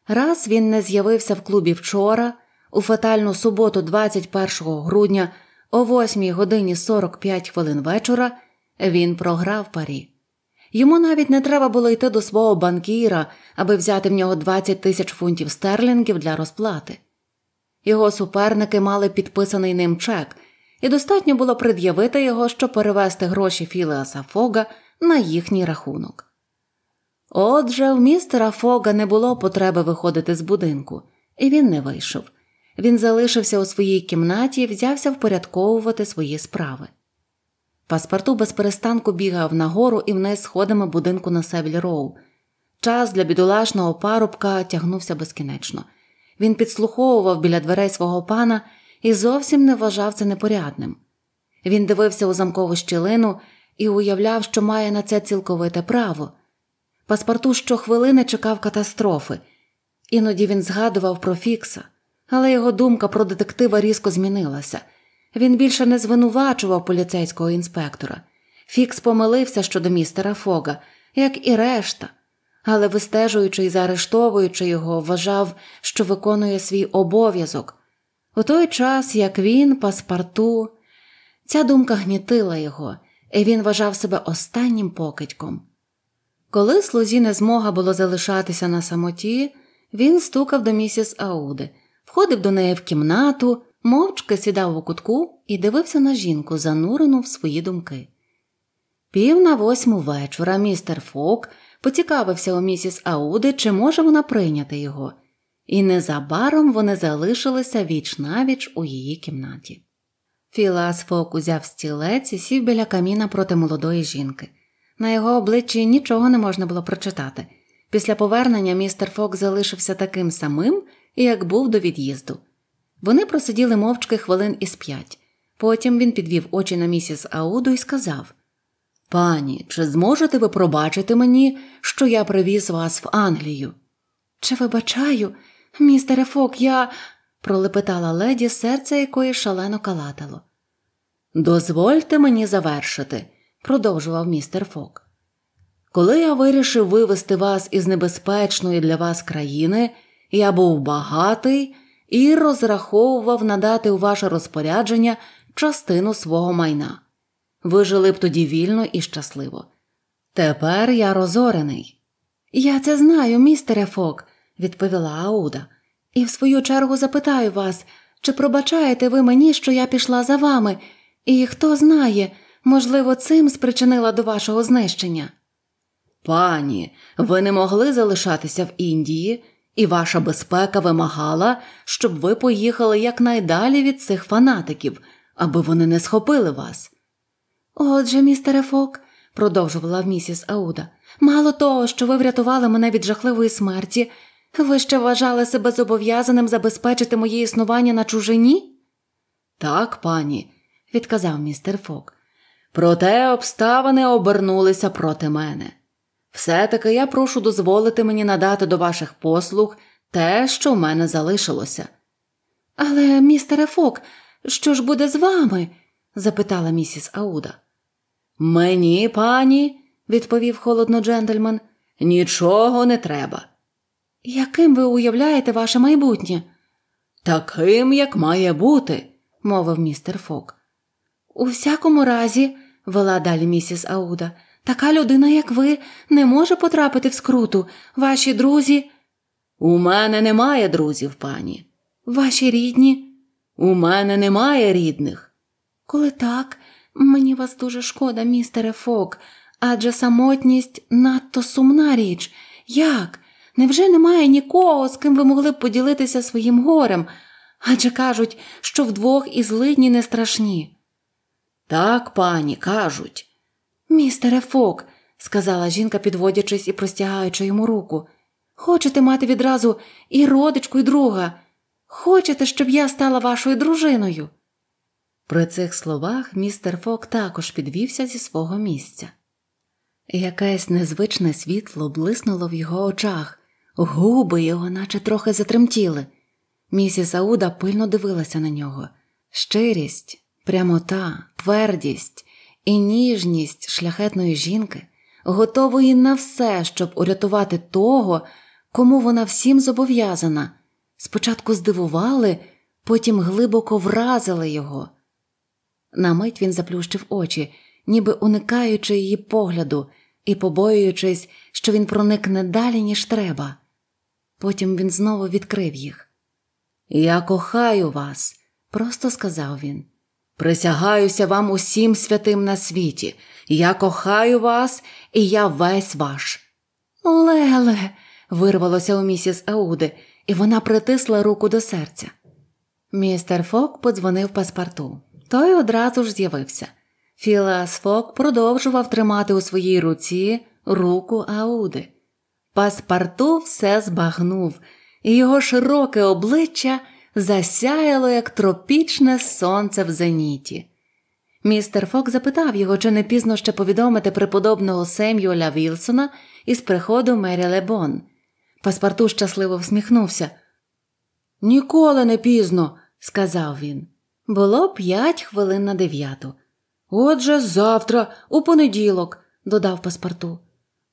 Раз він не з'явився в клубі вчора, у фатальну суботу, 21 грудня, о 8 годині 45 хвилин вечора, він програв парі. Йому навіть не треба було йти до свого банкіра, аби взяти в нього 20 тисяч фунтів стерлінгів для розплати. Його суперники мали підписаний ним чек, і достатньо було пред'явити його, щоб перевести гроші Філеаса Фога на їхній рахунок. Отже, в містера Фога не було потреби виходити з будинку, і він не вийшов. Він залишився у своїй кімнаті і взявся впорядковувати свої справи. Паспорту без перестанку бігав нагору і вниз сходами будинку на Севіль Роу. Час для бідолашного парубка тягнувся безкінечно. Він підслуховував біля дверей свого пана і зовсім не вважав це непорядним. Він дивився у замкову щілину і уявляв, що має на це цілковите право. Паспорту щохвилини чекав катастрофи, іноді він згадував про Фікса, але його думка про детектива різко змінилася. Він більше не звинувачував поліцейського інспектора. Фікс помилився щодо містера Фога, як і решта, але вистежуючи і заарештовуючи його, вважав, що виконує свій обов'язок, у той час, як він, паспарту, ця думка гнітила його, і він вважав себе останнім покидьком. Коли слузі не змога було залишатися на самоті, він стукав до місіс Ауди, входив до неї в кімнату, мовчки сідав у кутку і дивився на жінку, занурену в свої думки. Пів на восьму вечора містер Фок поцікавився у місіс Ауди, чи може вона прийняти його, і незабаром вони залишилися віч навіч у її кімнаті. Філас Фок узяв стілець і сів біля каміна проти молодої жінки. На його обличчі нічого не можна було прочитати. Після повернення містер Фок залишився таким самим, як був до від'їзду. Вони просиділи мовчки хвилин із п'ять. Потім він підвів очі на місіс Ауду і сказав Пані, чи зможете ви пробачити мені, що я привіз вас в Англію? Чи вибачаю, Містере Фок, я. пролепетала леді, серце якої шалено калатало. Дозвольте мені завершити, продовжував містер Фок. Коли я вирішив вивести вас із небезпечної для вас країни, я був багатий і розраховував надати у ваше розпорядження частину свого майна. Ви жили б тоді вільно і щасливо. Тепер я розорений. Я це знаю, містере Фок відповіла Ауда, і в свою чергу запитаю вас, чи пробачаєте ви мені, що я пішла за вами, і хто знає, можливо, цим спричинила до вашого знищення. Пані, ви не могли залишатися в Індії, і ваша безпека вимагала, щоб ви поїхали якнайдалі від цих фанатиків, аби вони не схопили вас. Отже, містере Фок, продовжувала місіс Ауда, мало того, що ви врятували мене від жахливої смерті, ви ще вважали себе зобов'язаним забезпечити моє існування на чужині? Так, пані, відказав містер Фок. Проте обставини обернулися проти мене. Все таки я прошу дозволити мені надати до ваших послуг те, що в мене залишилося. Але, містере Фок, що ж буде з вами? запитала місіс Ауда. Мені, пані, відповів холодно джентльман, нічого не треба яким ви уявляєте ваше майбутнє? Таким, як має бути, мовив містер Фок. У всякому разі, вела далі місіс Ауда, така людина, як ви, не може потрапити в скруту. Ваші друзі. У мене немає друзів, пані. Ваші рідні? У мене немає рідних. Коли так, мені вас дуже шкода, містере Фок, адже самотність надто сумна річ. Як? Невже немає нікого, з ким ви могли б поділитися своїм горем? Адже кажуть, що вдвох і злидні не страшні. Так, пані, кажуть. Містере Фок, сказала жінка, підводячись і простягаючи йому руку, хочете мати відразу і родичку, і друга. Хочете, щоб я стала вашою дружиною? При цих словах містер Фок також підвівся зі свого місця. Якесь незвичне світло блиснуло в його очах, Губи його, наче трохи затремтіли. Місіс Ауда пильно дивилася на нього. Щирість, прямота, твердість і ніжність шляхетної жінки, готової на все, щоб урятувати того, кому вона всім зобов'язана. Спочатку здивували, потім глибоко вразили його. На мить він заплющив очі, ніби уникаючи її погляду і побоюючись, що він проникне далі, ніж треба. Потім він знову відкрив їх. Я кохаю вас, просто сказав він. Присягаюся вам усім святим на світі. Я кохаю вас, і я весь ваш. Леле, вирвалося у місіс Ауди, і вона притисла руку до серця. Містер Фок подзвонив паспорту. Той одразу ж з'явився. Філас Фок продовжував тримати у своїй руці руку Ауди. Паспарту все збагнув, і його широке обличчя засяяло, як тропічне сонце в зеніті. Містер Фок запитав його, чи не пізно ще повідомити преподобного Сем'юля Вілсона із приходу Мері Лебон. Паспарту щасливо всміхнувся. Ніколи не пізно, сказав він. Було п'ять хвилин на дев'яту. Отже, завтра, у понеділок, додав паспарту.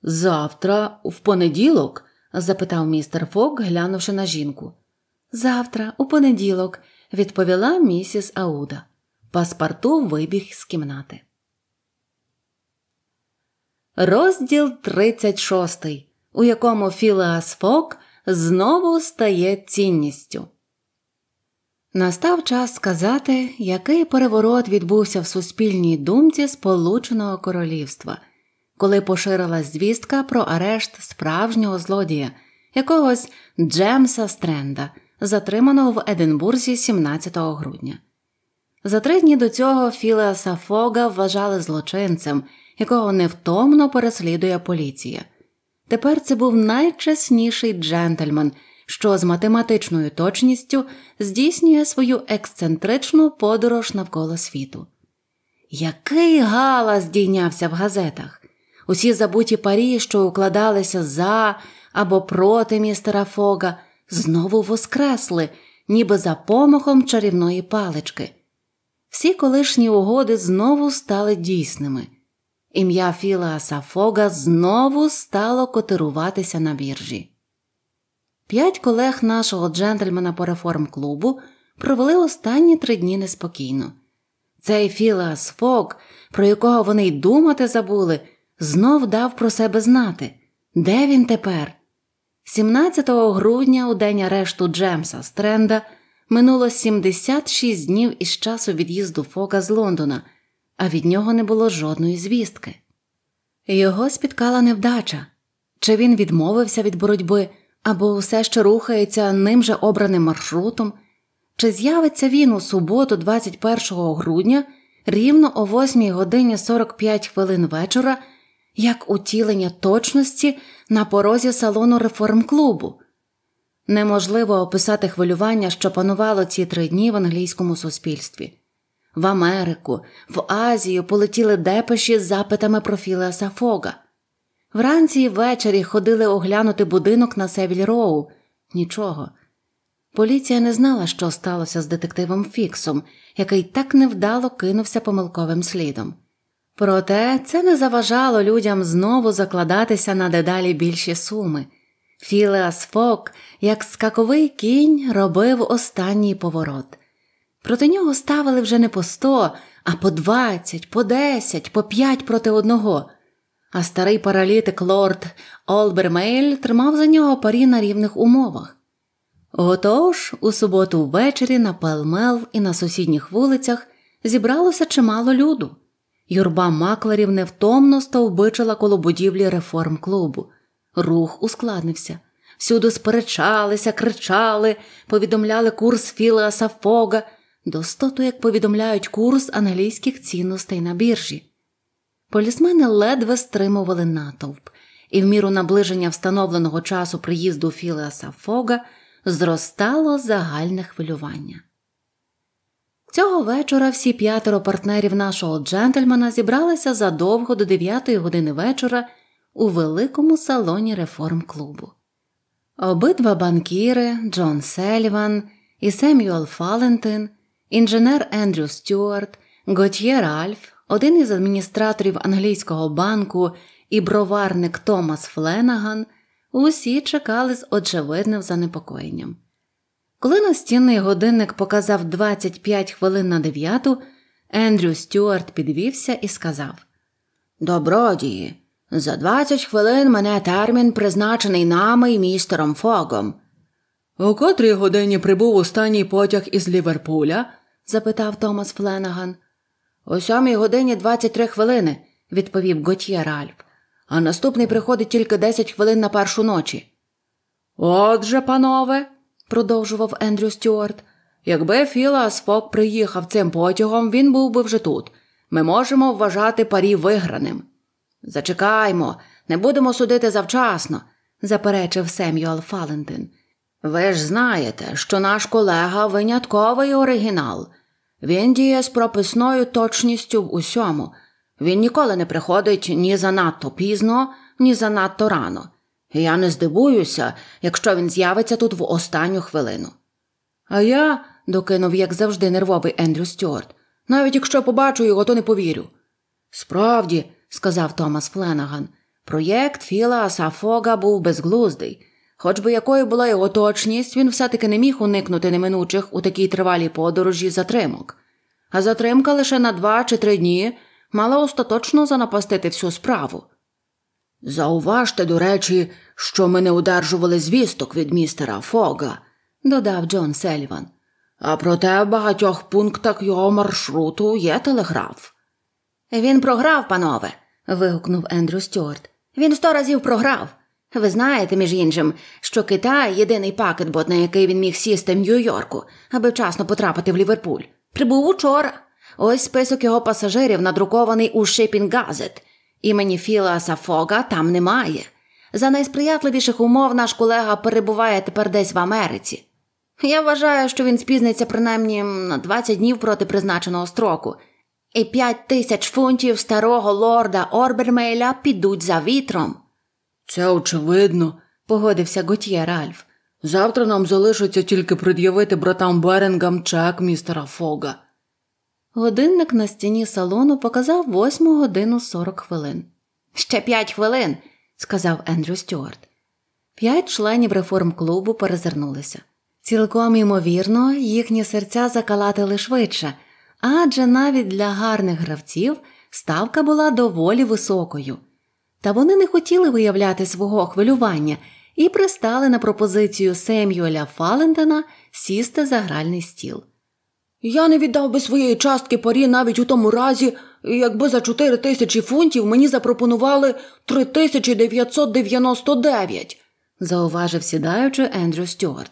Завтра, в понеділок? запитав містер Фок, глянувши на жінку. Завтра, у понеділок, відповіла місіс Ауда. Паспарту вибіг з кімнати. Розділ 36, у якому Філеас Фок знову стає цінністю. Настав час сказати, який переворот відбувся в суспільній думці Сполученого Королівства коли поширилась звістка про арешт справжнього злодія, якогось Джемса Стренда, затриманого в Единбурзі 17 грудня. За три дні до цього Філеаса Фога вважали злочинцем, якого невтомно переслідує поліція. Тепер це був найчесніший джентльмен, що з математичною точністю здійснює свою ексцентричну подорож навколо світу. Який галас здійнявся в газетах! усі забуті парі, що укладалися за або проти містера Фога, знову воскресли, ніби за помахом чарівної палички. Всі колишні угоди знову стали дійсними. Ім'я Філааса Фога знову стало котируватися на біржі. П'ять колег нашого джентльмена по реформ-клубу провели останні три дні неспокійно. Цей Філас Фог, про якого вони й думати забули, знов дав про себе знати, де він тепер. 17 грудня, у день арешту Джемса Стренда, минуло 76 днів із часу від'їзду Фока з Лондона, а від нього не було жодної звістки. Його спіткала невдача чи він відмовився від боротьби, або усе ще рухається ним же обраним маршрутом, чи з'явиться він у суботу, 21 грудня, рівно о 8 годині 45 хвилин вечора як утілення точності на порозі салону реформ-клубу. Неможливо описати хвилювання, що панувало ці три дні в англійському суспільстві. В Америку, в Азію полетіли депеші з запитами про Філеса Фога. Вранці і ввечері ходили оглянути будинок на Севіль Роу. Нічого. Поліція не знала, що сталося з детективом Фіксом, який так невдало кинувся помилковим слідом. Проте це не заважало людям знову закладатися на дедалі більші суми. Філеас Фок, як скаковий кінь, робив останній поворот. Проти нього ставили вже не по сто, а по двадцять, по десять, по п'ять проти одного. А старий паралітик лорд Олбермейль тримав за нього парі на рівних умовах. Отож, у суботу ввечері на Пелмел і на сусідніх вулицях зібралося чимало люду. Юрба маклерів невтомно стовбичила коло будівлі реформ клубу. Рух ускладнився. Всюди сперечалися, кричали, повідомляли курс Філеаса Фога, достоту, як повідомляють курс англійських цінностей на біржі. Полісмени ледве стримували натовп, і в міру наближення встановленого часу приїзду Філеаса Фога зростало загальне хвилювання. Цього вечора всі п'ятеро партнерів нашого джентльмена зібралися задовго до 9 години вечора у великому салоні реформ клубу. Обидва банкіри Джон Селіван і Семюел Фалентин, інженер Ендрю Стюарт, Готьєр Альф, один із адміністраторів англійського банку і броварник Томас Фленаган, усі чекали з очевидним занепокоєнням. Коли настінний годинник показав 25 хвилин на дев'яту, Ендрю Стюарт підвівся і сказав Добродії, за 20 хвилин мене термін призначений нами і містером Фогом. У котрій годині прибув останній потяг із Ліверпуля? запитав Томас Фленаган. О сьомій годині 23 хвилини, відповів Готьє Ральф, а наступний приходить тільки 10 хвилин на першу ночі. Отже, панове, продовжував Ендрю Стюарт. Якби Філас Фок приїхав цим потягом, він був би вже тут. Ми можемо вважати парі виграним. Зачекаймо, не будемо судити завчасно, заперечив Семюел Фалентин. Ви ж знаєте, що наш колега винятковий оригінал. Він діє з прописною точністю в усьому. Він ніколи не приходить ні занадто пізно, ні занадто рано. Я не здивуюся, якщо він з'явиться тут в останню хвилину. А я, докинув, як завжди, нервовий Ендрю Стюарт, навіть якщо побачу його, то не повірю. Справді, сказав Томас Фленаган, проєкт Філа Асафога був безглуздий. Хоч би якою була його точність, він все таки не міг уникнути неминучих у такій тривалій подорожі затримок. А затримка лише на два чи три дні мала остаточно занапастити всю справу. Зауважте, до речі, що ми не удержували звісток від містера Фога, додав Джон Сельван. А проте в багатьох пунктах його маршруту є телеграф. Він програв, панове. вигукнув Ендрю Стюарт. Він сто разів програв. Ви знаєте, між іншим, що Китай єдиний пакетбот, на який він міг сісти в Нью-Йорку, аби вчасно потрапити в Ліверпуль. Прибув учора. Ось список його пасажирів надрукований у шипінг газет. Імені Філаса Фога там немає. За найсприятливіших умов наш колега перебуває тепер десь в Америці. Я вважаю, що він спізниться принаймні на 20 днів проти призначеного строку, і 5 тисяч фунтів старого лорда Орбермейля підуть за вітром. Це очевидно, погодився Готьє Ральф. Завтра нам залишиться тільки пред'явити братам Берингам чек містера Фога. Годинник на стіні салону показав восьму годину сорок хвилин. Ще п'ять хвилин, сказав Ендрю Стюарт. П'ять членів реформ клубу перезирнулися. Цілком ймовірно, їхні серця закалатили швидше, адже навіть для гарних гравців ставка була доволі високою. Та вони не хотіли виявляти свого хвилювання і пристали на пропозицію Семюеля Фалентена сісти за гральний стіл. Я не віддав би своєї частки парі навіть у тому разі, якби за 4 тисячі фунтів мені запропонували 3999, зауважив сідаючи Ендрю Стюарт.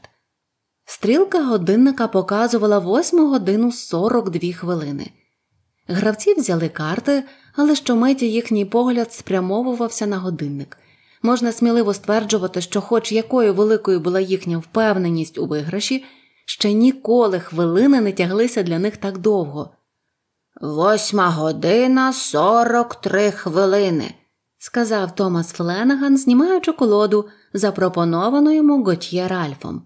Стрілка годинника показувала 8 годину 42 хвилини. Гравці взяли карти, але щомиті їхній погляд спрямовувався на годинник. Можна сміливо стверджувати, що, хоч якою великою була їхня впевненість у виграші, Ще ніколи хвилини не тяглися для них так довго. Восьма година сорок три хвилини, сказав Томас Фленаган, знімаючи колоду, запропоновану йому Готьє Ральфом.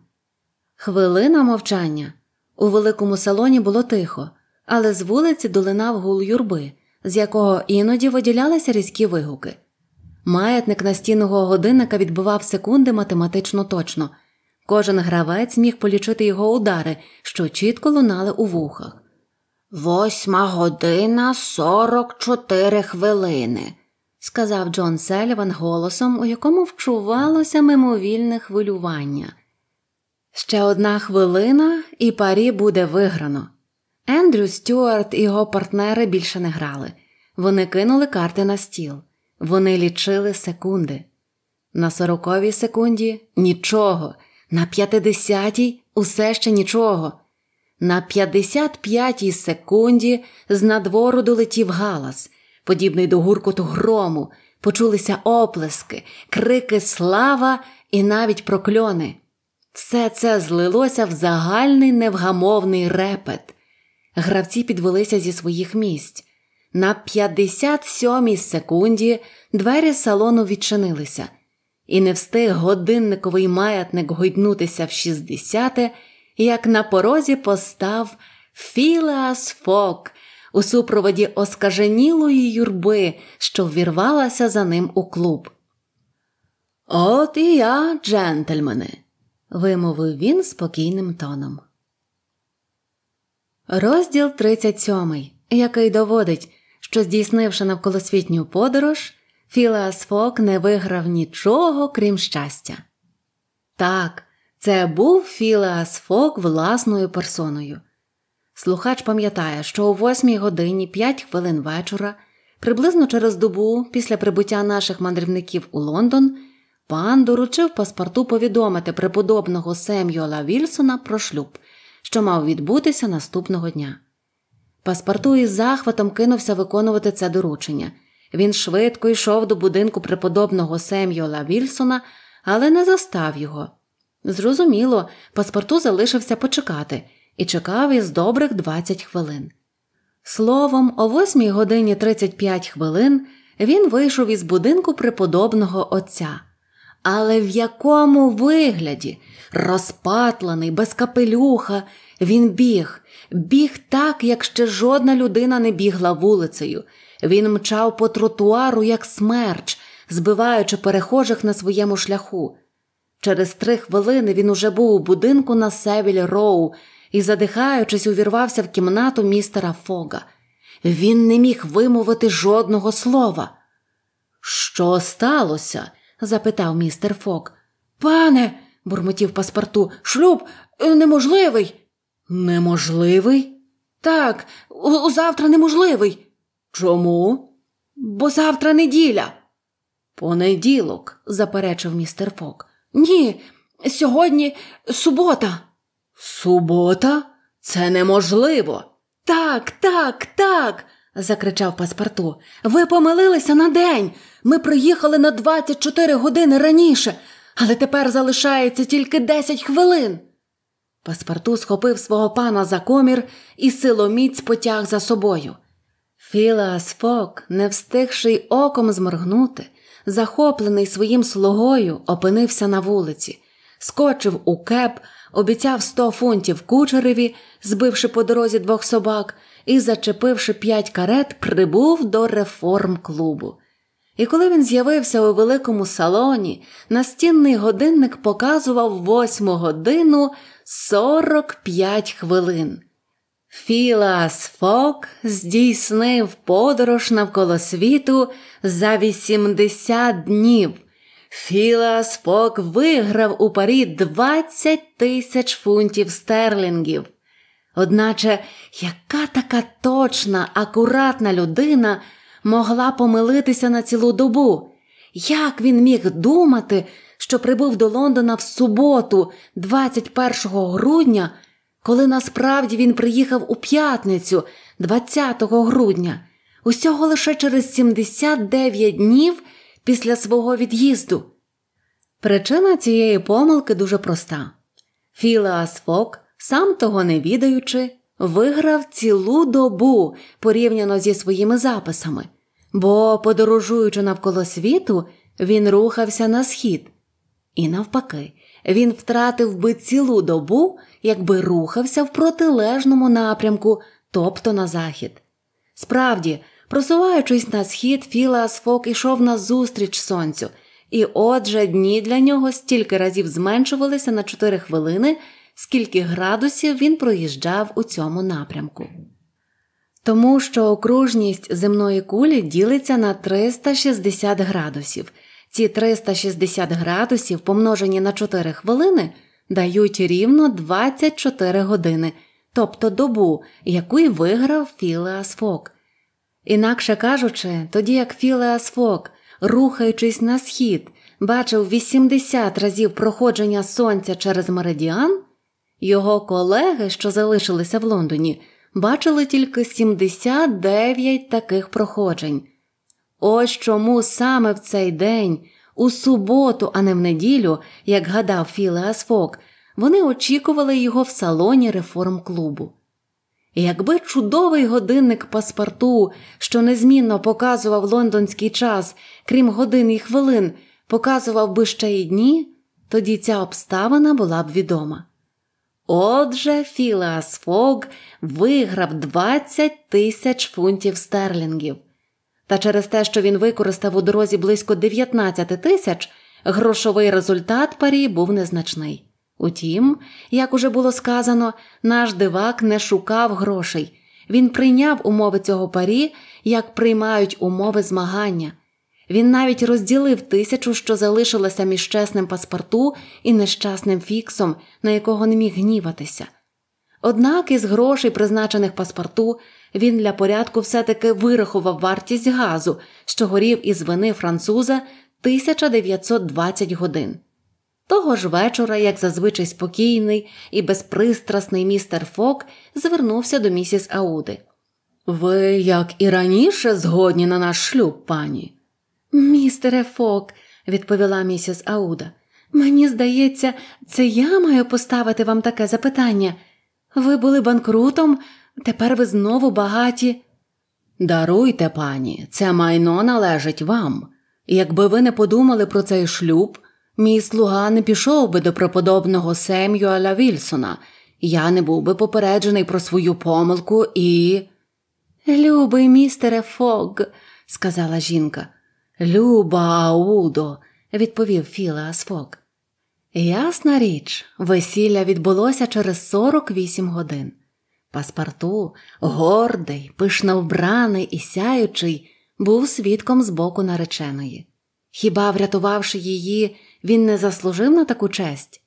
Хвилина мовчання. У великому салоні було тихо, але з вулиці долинав гул юрби, з якого іноді виділялися різкі вигуки. Маятник настінного годинника відбивав секунди математично точно, Кожен гравець міг полічити його удари, що чітко лунали у вухах. Восьма година сорок чотири хвилини, сказав Джон Селіван голосом, у якому вчувалося мимовільне хвилювання. Ще одна хвилина, і парі буде виграно. Ендрю Стюарт і його партнери більше не грали. Вони кинули карти на стіл, вони лічили секунди. На сороковій секунді нічого. На 50 усе ще нічого. На п'ятдесят п'ятій секунді з надвору долетів галас, подібний до гуркоту грому, почулися оплески, крики слава і навіть прокльони. Все це злилося в загальний невгамовний репет. Гравці підвелися зі своїх місць. На 57-й секунді двері салону відчинилися і не встиг годинниковий маятник гойднутися в шістдесяте, як на порозі постав Філеас Фок у супроводі оскаженілої юрби, що ввірвалася за ним у клуб. От і я, джентльмени, вимовив він спокійним тоном. Розділ 37, який доводить, що здійснивши навколосвітню подорож, Філеас Фок не виграв нічого, крім щастя. Так, це був Філеас Фок власною персоною. Слухач пам'ятає, що о 8 годині 5 хвилин вечора, приблизно через добу після прибуття наших мандрівників у Лондон, пан доручив паспорту повідомити преподобного Семюела Вільсона про шлюб, що мав відбутися наступного дня. Паспорту із захватом кинувся виконувати це доручення. Він швидко йшов до будинку преподобного Сем'юла Вільсона, але не застав його. Зрозуміло, паспорту залишився почекати і чекав із добрих 20 хвилин. Словом, о 8 годині 35 хвилин він вийшов із будинку преподобного отця. Але в якому вигляді, розпатлений, без капелюха, він біг, біг так, як ще жодна людина не бігла вулицею. Він мчав по тротуару, як смерч, збиваючи перехожих на своєму шляху. Через три хвилини він уже був у будинку на Севіль Роу і, задихаючись, увірвався в кімнату містера Фога. Він не міг вимовити жодного слова. Що сталося? запитав містер Фок. Пане, бурмотів паспорту, шлюб е, неможливий. Неможливий? Так, завтра неможливий. Чому? Бо завтра неділя. Понеділок, заперечив містер Фок. Ні, сьогодні субота. Субота? Це неможливо. Так, так, так. закричав паспорту. Ви помилилися на день. Ми приїхали на 24 години раніше, але тепер залишається тільки 10 хвилин. Паспорту схопив свого пана за комір і силоміць потяг за собою. Філа Асфок, не встигши й оком зморгнути, захоплений своїм слугою, опинився на вулиці, скочив у кеп, обіцяв сто фунтів кучереві, збивши по дорозі двох собак, і, зачепивши п'ять карет, прибув до реформ клубу. І коли він з'явився у великому салоні, настінний годинник показував восьму годину сорок п'ять хвилин. Філас Фок здійснив подорож навколо світу за 80 днів. Філас Фок виграв у парі 20 тисяч фунтів стерлінгів. Одначе, яка така точна, акуратна людина могла помилитися на цілу добу? Як він міг думати, що прибув до Лондона в суботу, 21 грудня? коли насправді він приїхав у п'ятницю, 20 грудня, усього лише через 79 днів після свого від'їзду. Причина цієї помилки дуже проста Філеас Фок, сам того не відаючи, виграв цілу добу порівняно зі своїми записами, бо, подорожуючи навколо світу, він рухався на схід. І навпаки, він втратив би цілу добу, якби рухався в протилежному напрямку, тобто на захід. Справді, просуваючись на схід, Філас Фок ішов назустріч сонцю, і отже дні для нього стільки разів зменшувалися на 4 хвилини, скільки градусів він проїжджав у цьому напрямку. Тому що окружність земної кулі ділиться на 360 градусів. Ці 360 градусів, помножені на 4 хвилини, дають рівно 24 години, тобто добу, яку й виграв Філеас Фок. Інакше кажучи, тоді як Філеас Фок, рухаючись на схід, бачив 80 разів проходження сонця через меридіан, його колеги, що залишилися в Лондоні, бачили тільки 79 таких проходжень. Ось чому саме в цей день, у суботу, а не в неділю, як гадав Філеас Фок, вони очікували його в салоні реформ клубу. якби чудовий годинник паспорту, що незмінно показував лондонський час, крім годин і хвилин, показував би ще й дні, тоді ця обставина була б відома. Отже, Філеас Фог виграв 20 тисяч фунтів стерлінгів. Та через те, що він використав у дорозі близько 19 тисяч, грошовий результат парі був незначний. Утім, як уже було сказано, наш дивак не шукав грошей. Він прийняв умови цього парі, як приймають умови змагання. Він навіть розділив тисячу, що залишилося між чесним паспорту і нещасним фіксом, на якого не міг гніватися. Однак із грошей, призначених паспорту, він для порядку все-таки вирахував вартість газу, що горів із вини француза 1920 годин. Того ж вечора, як зазвичай спокійний і безпристрасний містер Фок звернувся до місіс Ауди. Ви, як і раніше, згодні на наш шлюб, пані. Містере Фок, відповіла місіс Ауда, мені здається, це я маю поставити вам таке запитання. Ви були банкрутом, Тепер ви знову багаті. Даруйте, пані, це майно належить вам. Якби ви не подумали про цей шлюб, мій слуга не пішов би до преподобного Семюеля Вільсона, я не був би попереджений про свою помилку і. Любий містере Фог, сказала жінка. Люба Аудо, відповів Філеас Фог. Ясна річ, весілля відбулося через 48 годин. Паспарту, гордий, пишно вбраний і сяючий, був свідком з боку нареченої. Хіба, врятувавши її, він не заслужив на таку честь?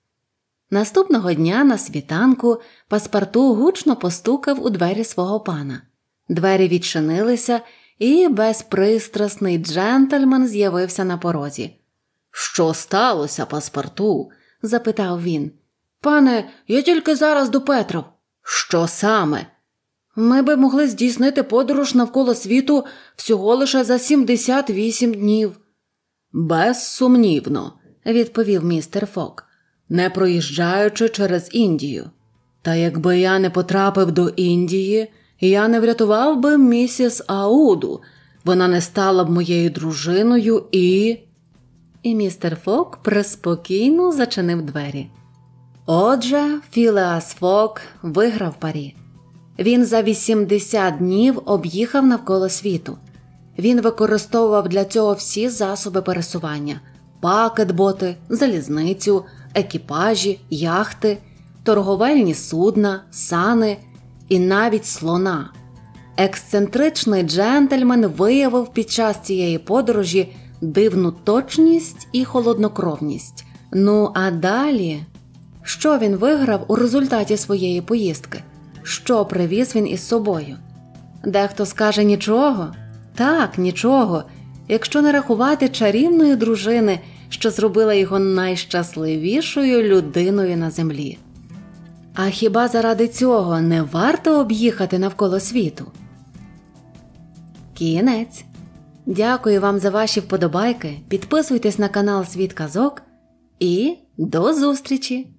Наступного дня на світанку паспарту гучно постукав у двері свого пана. Двері відчинилися, і безпристрасний джентльмен з'явився на порозі. Що сталося, паспарту? запитав він. Пане, я тільки зараз до Петров. Що саме? Ми би могли здійснити подорож навколо світу всього лише за 78 днів. Безсумнівно, відповів містер Фок, не проїжджаючи через Індію. Та якби я не потрапив до Індії, я не врятував би місіс Ауду, вона не стала б моєю дружиною і. І містер Фок приспокійно зачинив двері. Отже, Філеас Фок виграв парі. Він за 80 днів об'їхав навколо світу. Він використовував для цього всі засоби пересування: пакетботи, залізницю, екіпажі, яхти, торговельні судна, сани і навіть слона. Ексцентричний джентльмен виявив під час цієї подорожі дивну точність і холоднокровність. Ну а далі що він виграв у результаті своєї поїздки, що привіз він із собою. Дехто скаже нічого, так, нічого, якщо не рахувати чарівної дружини, що зробила його найщасливішою людиною на землі. А хіба заради цього не варто об'їхати навколо світу? Кінець. Дякую вам за ваші вподобайки. Підписуйтесь на канал Світ Казок і до зустрічі!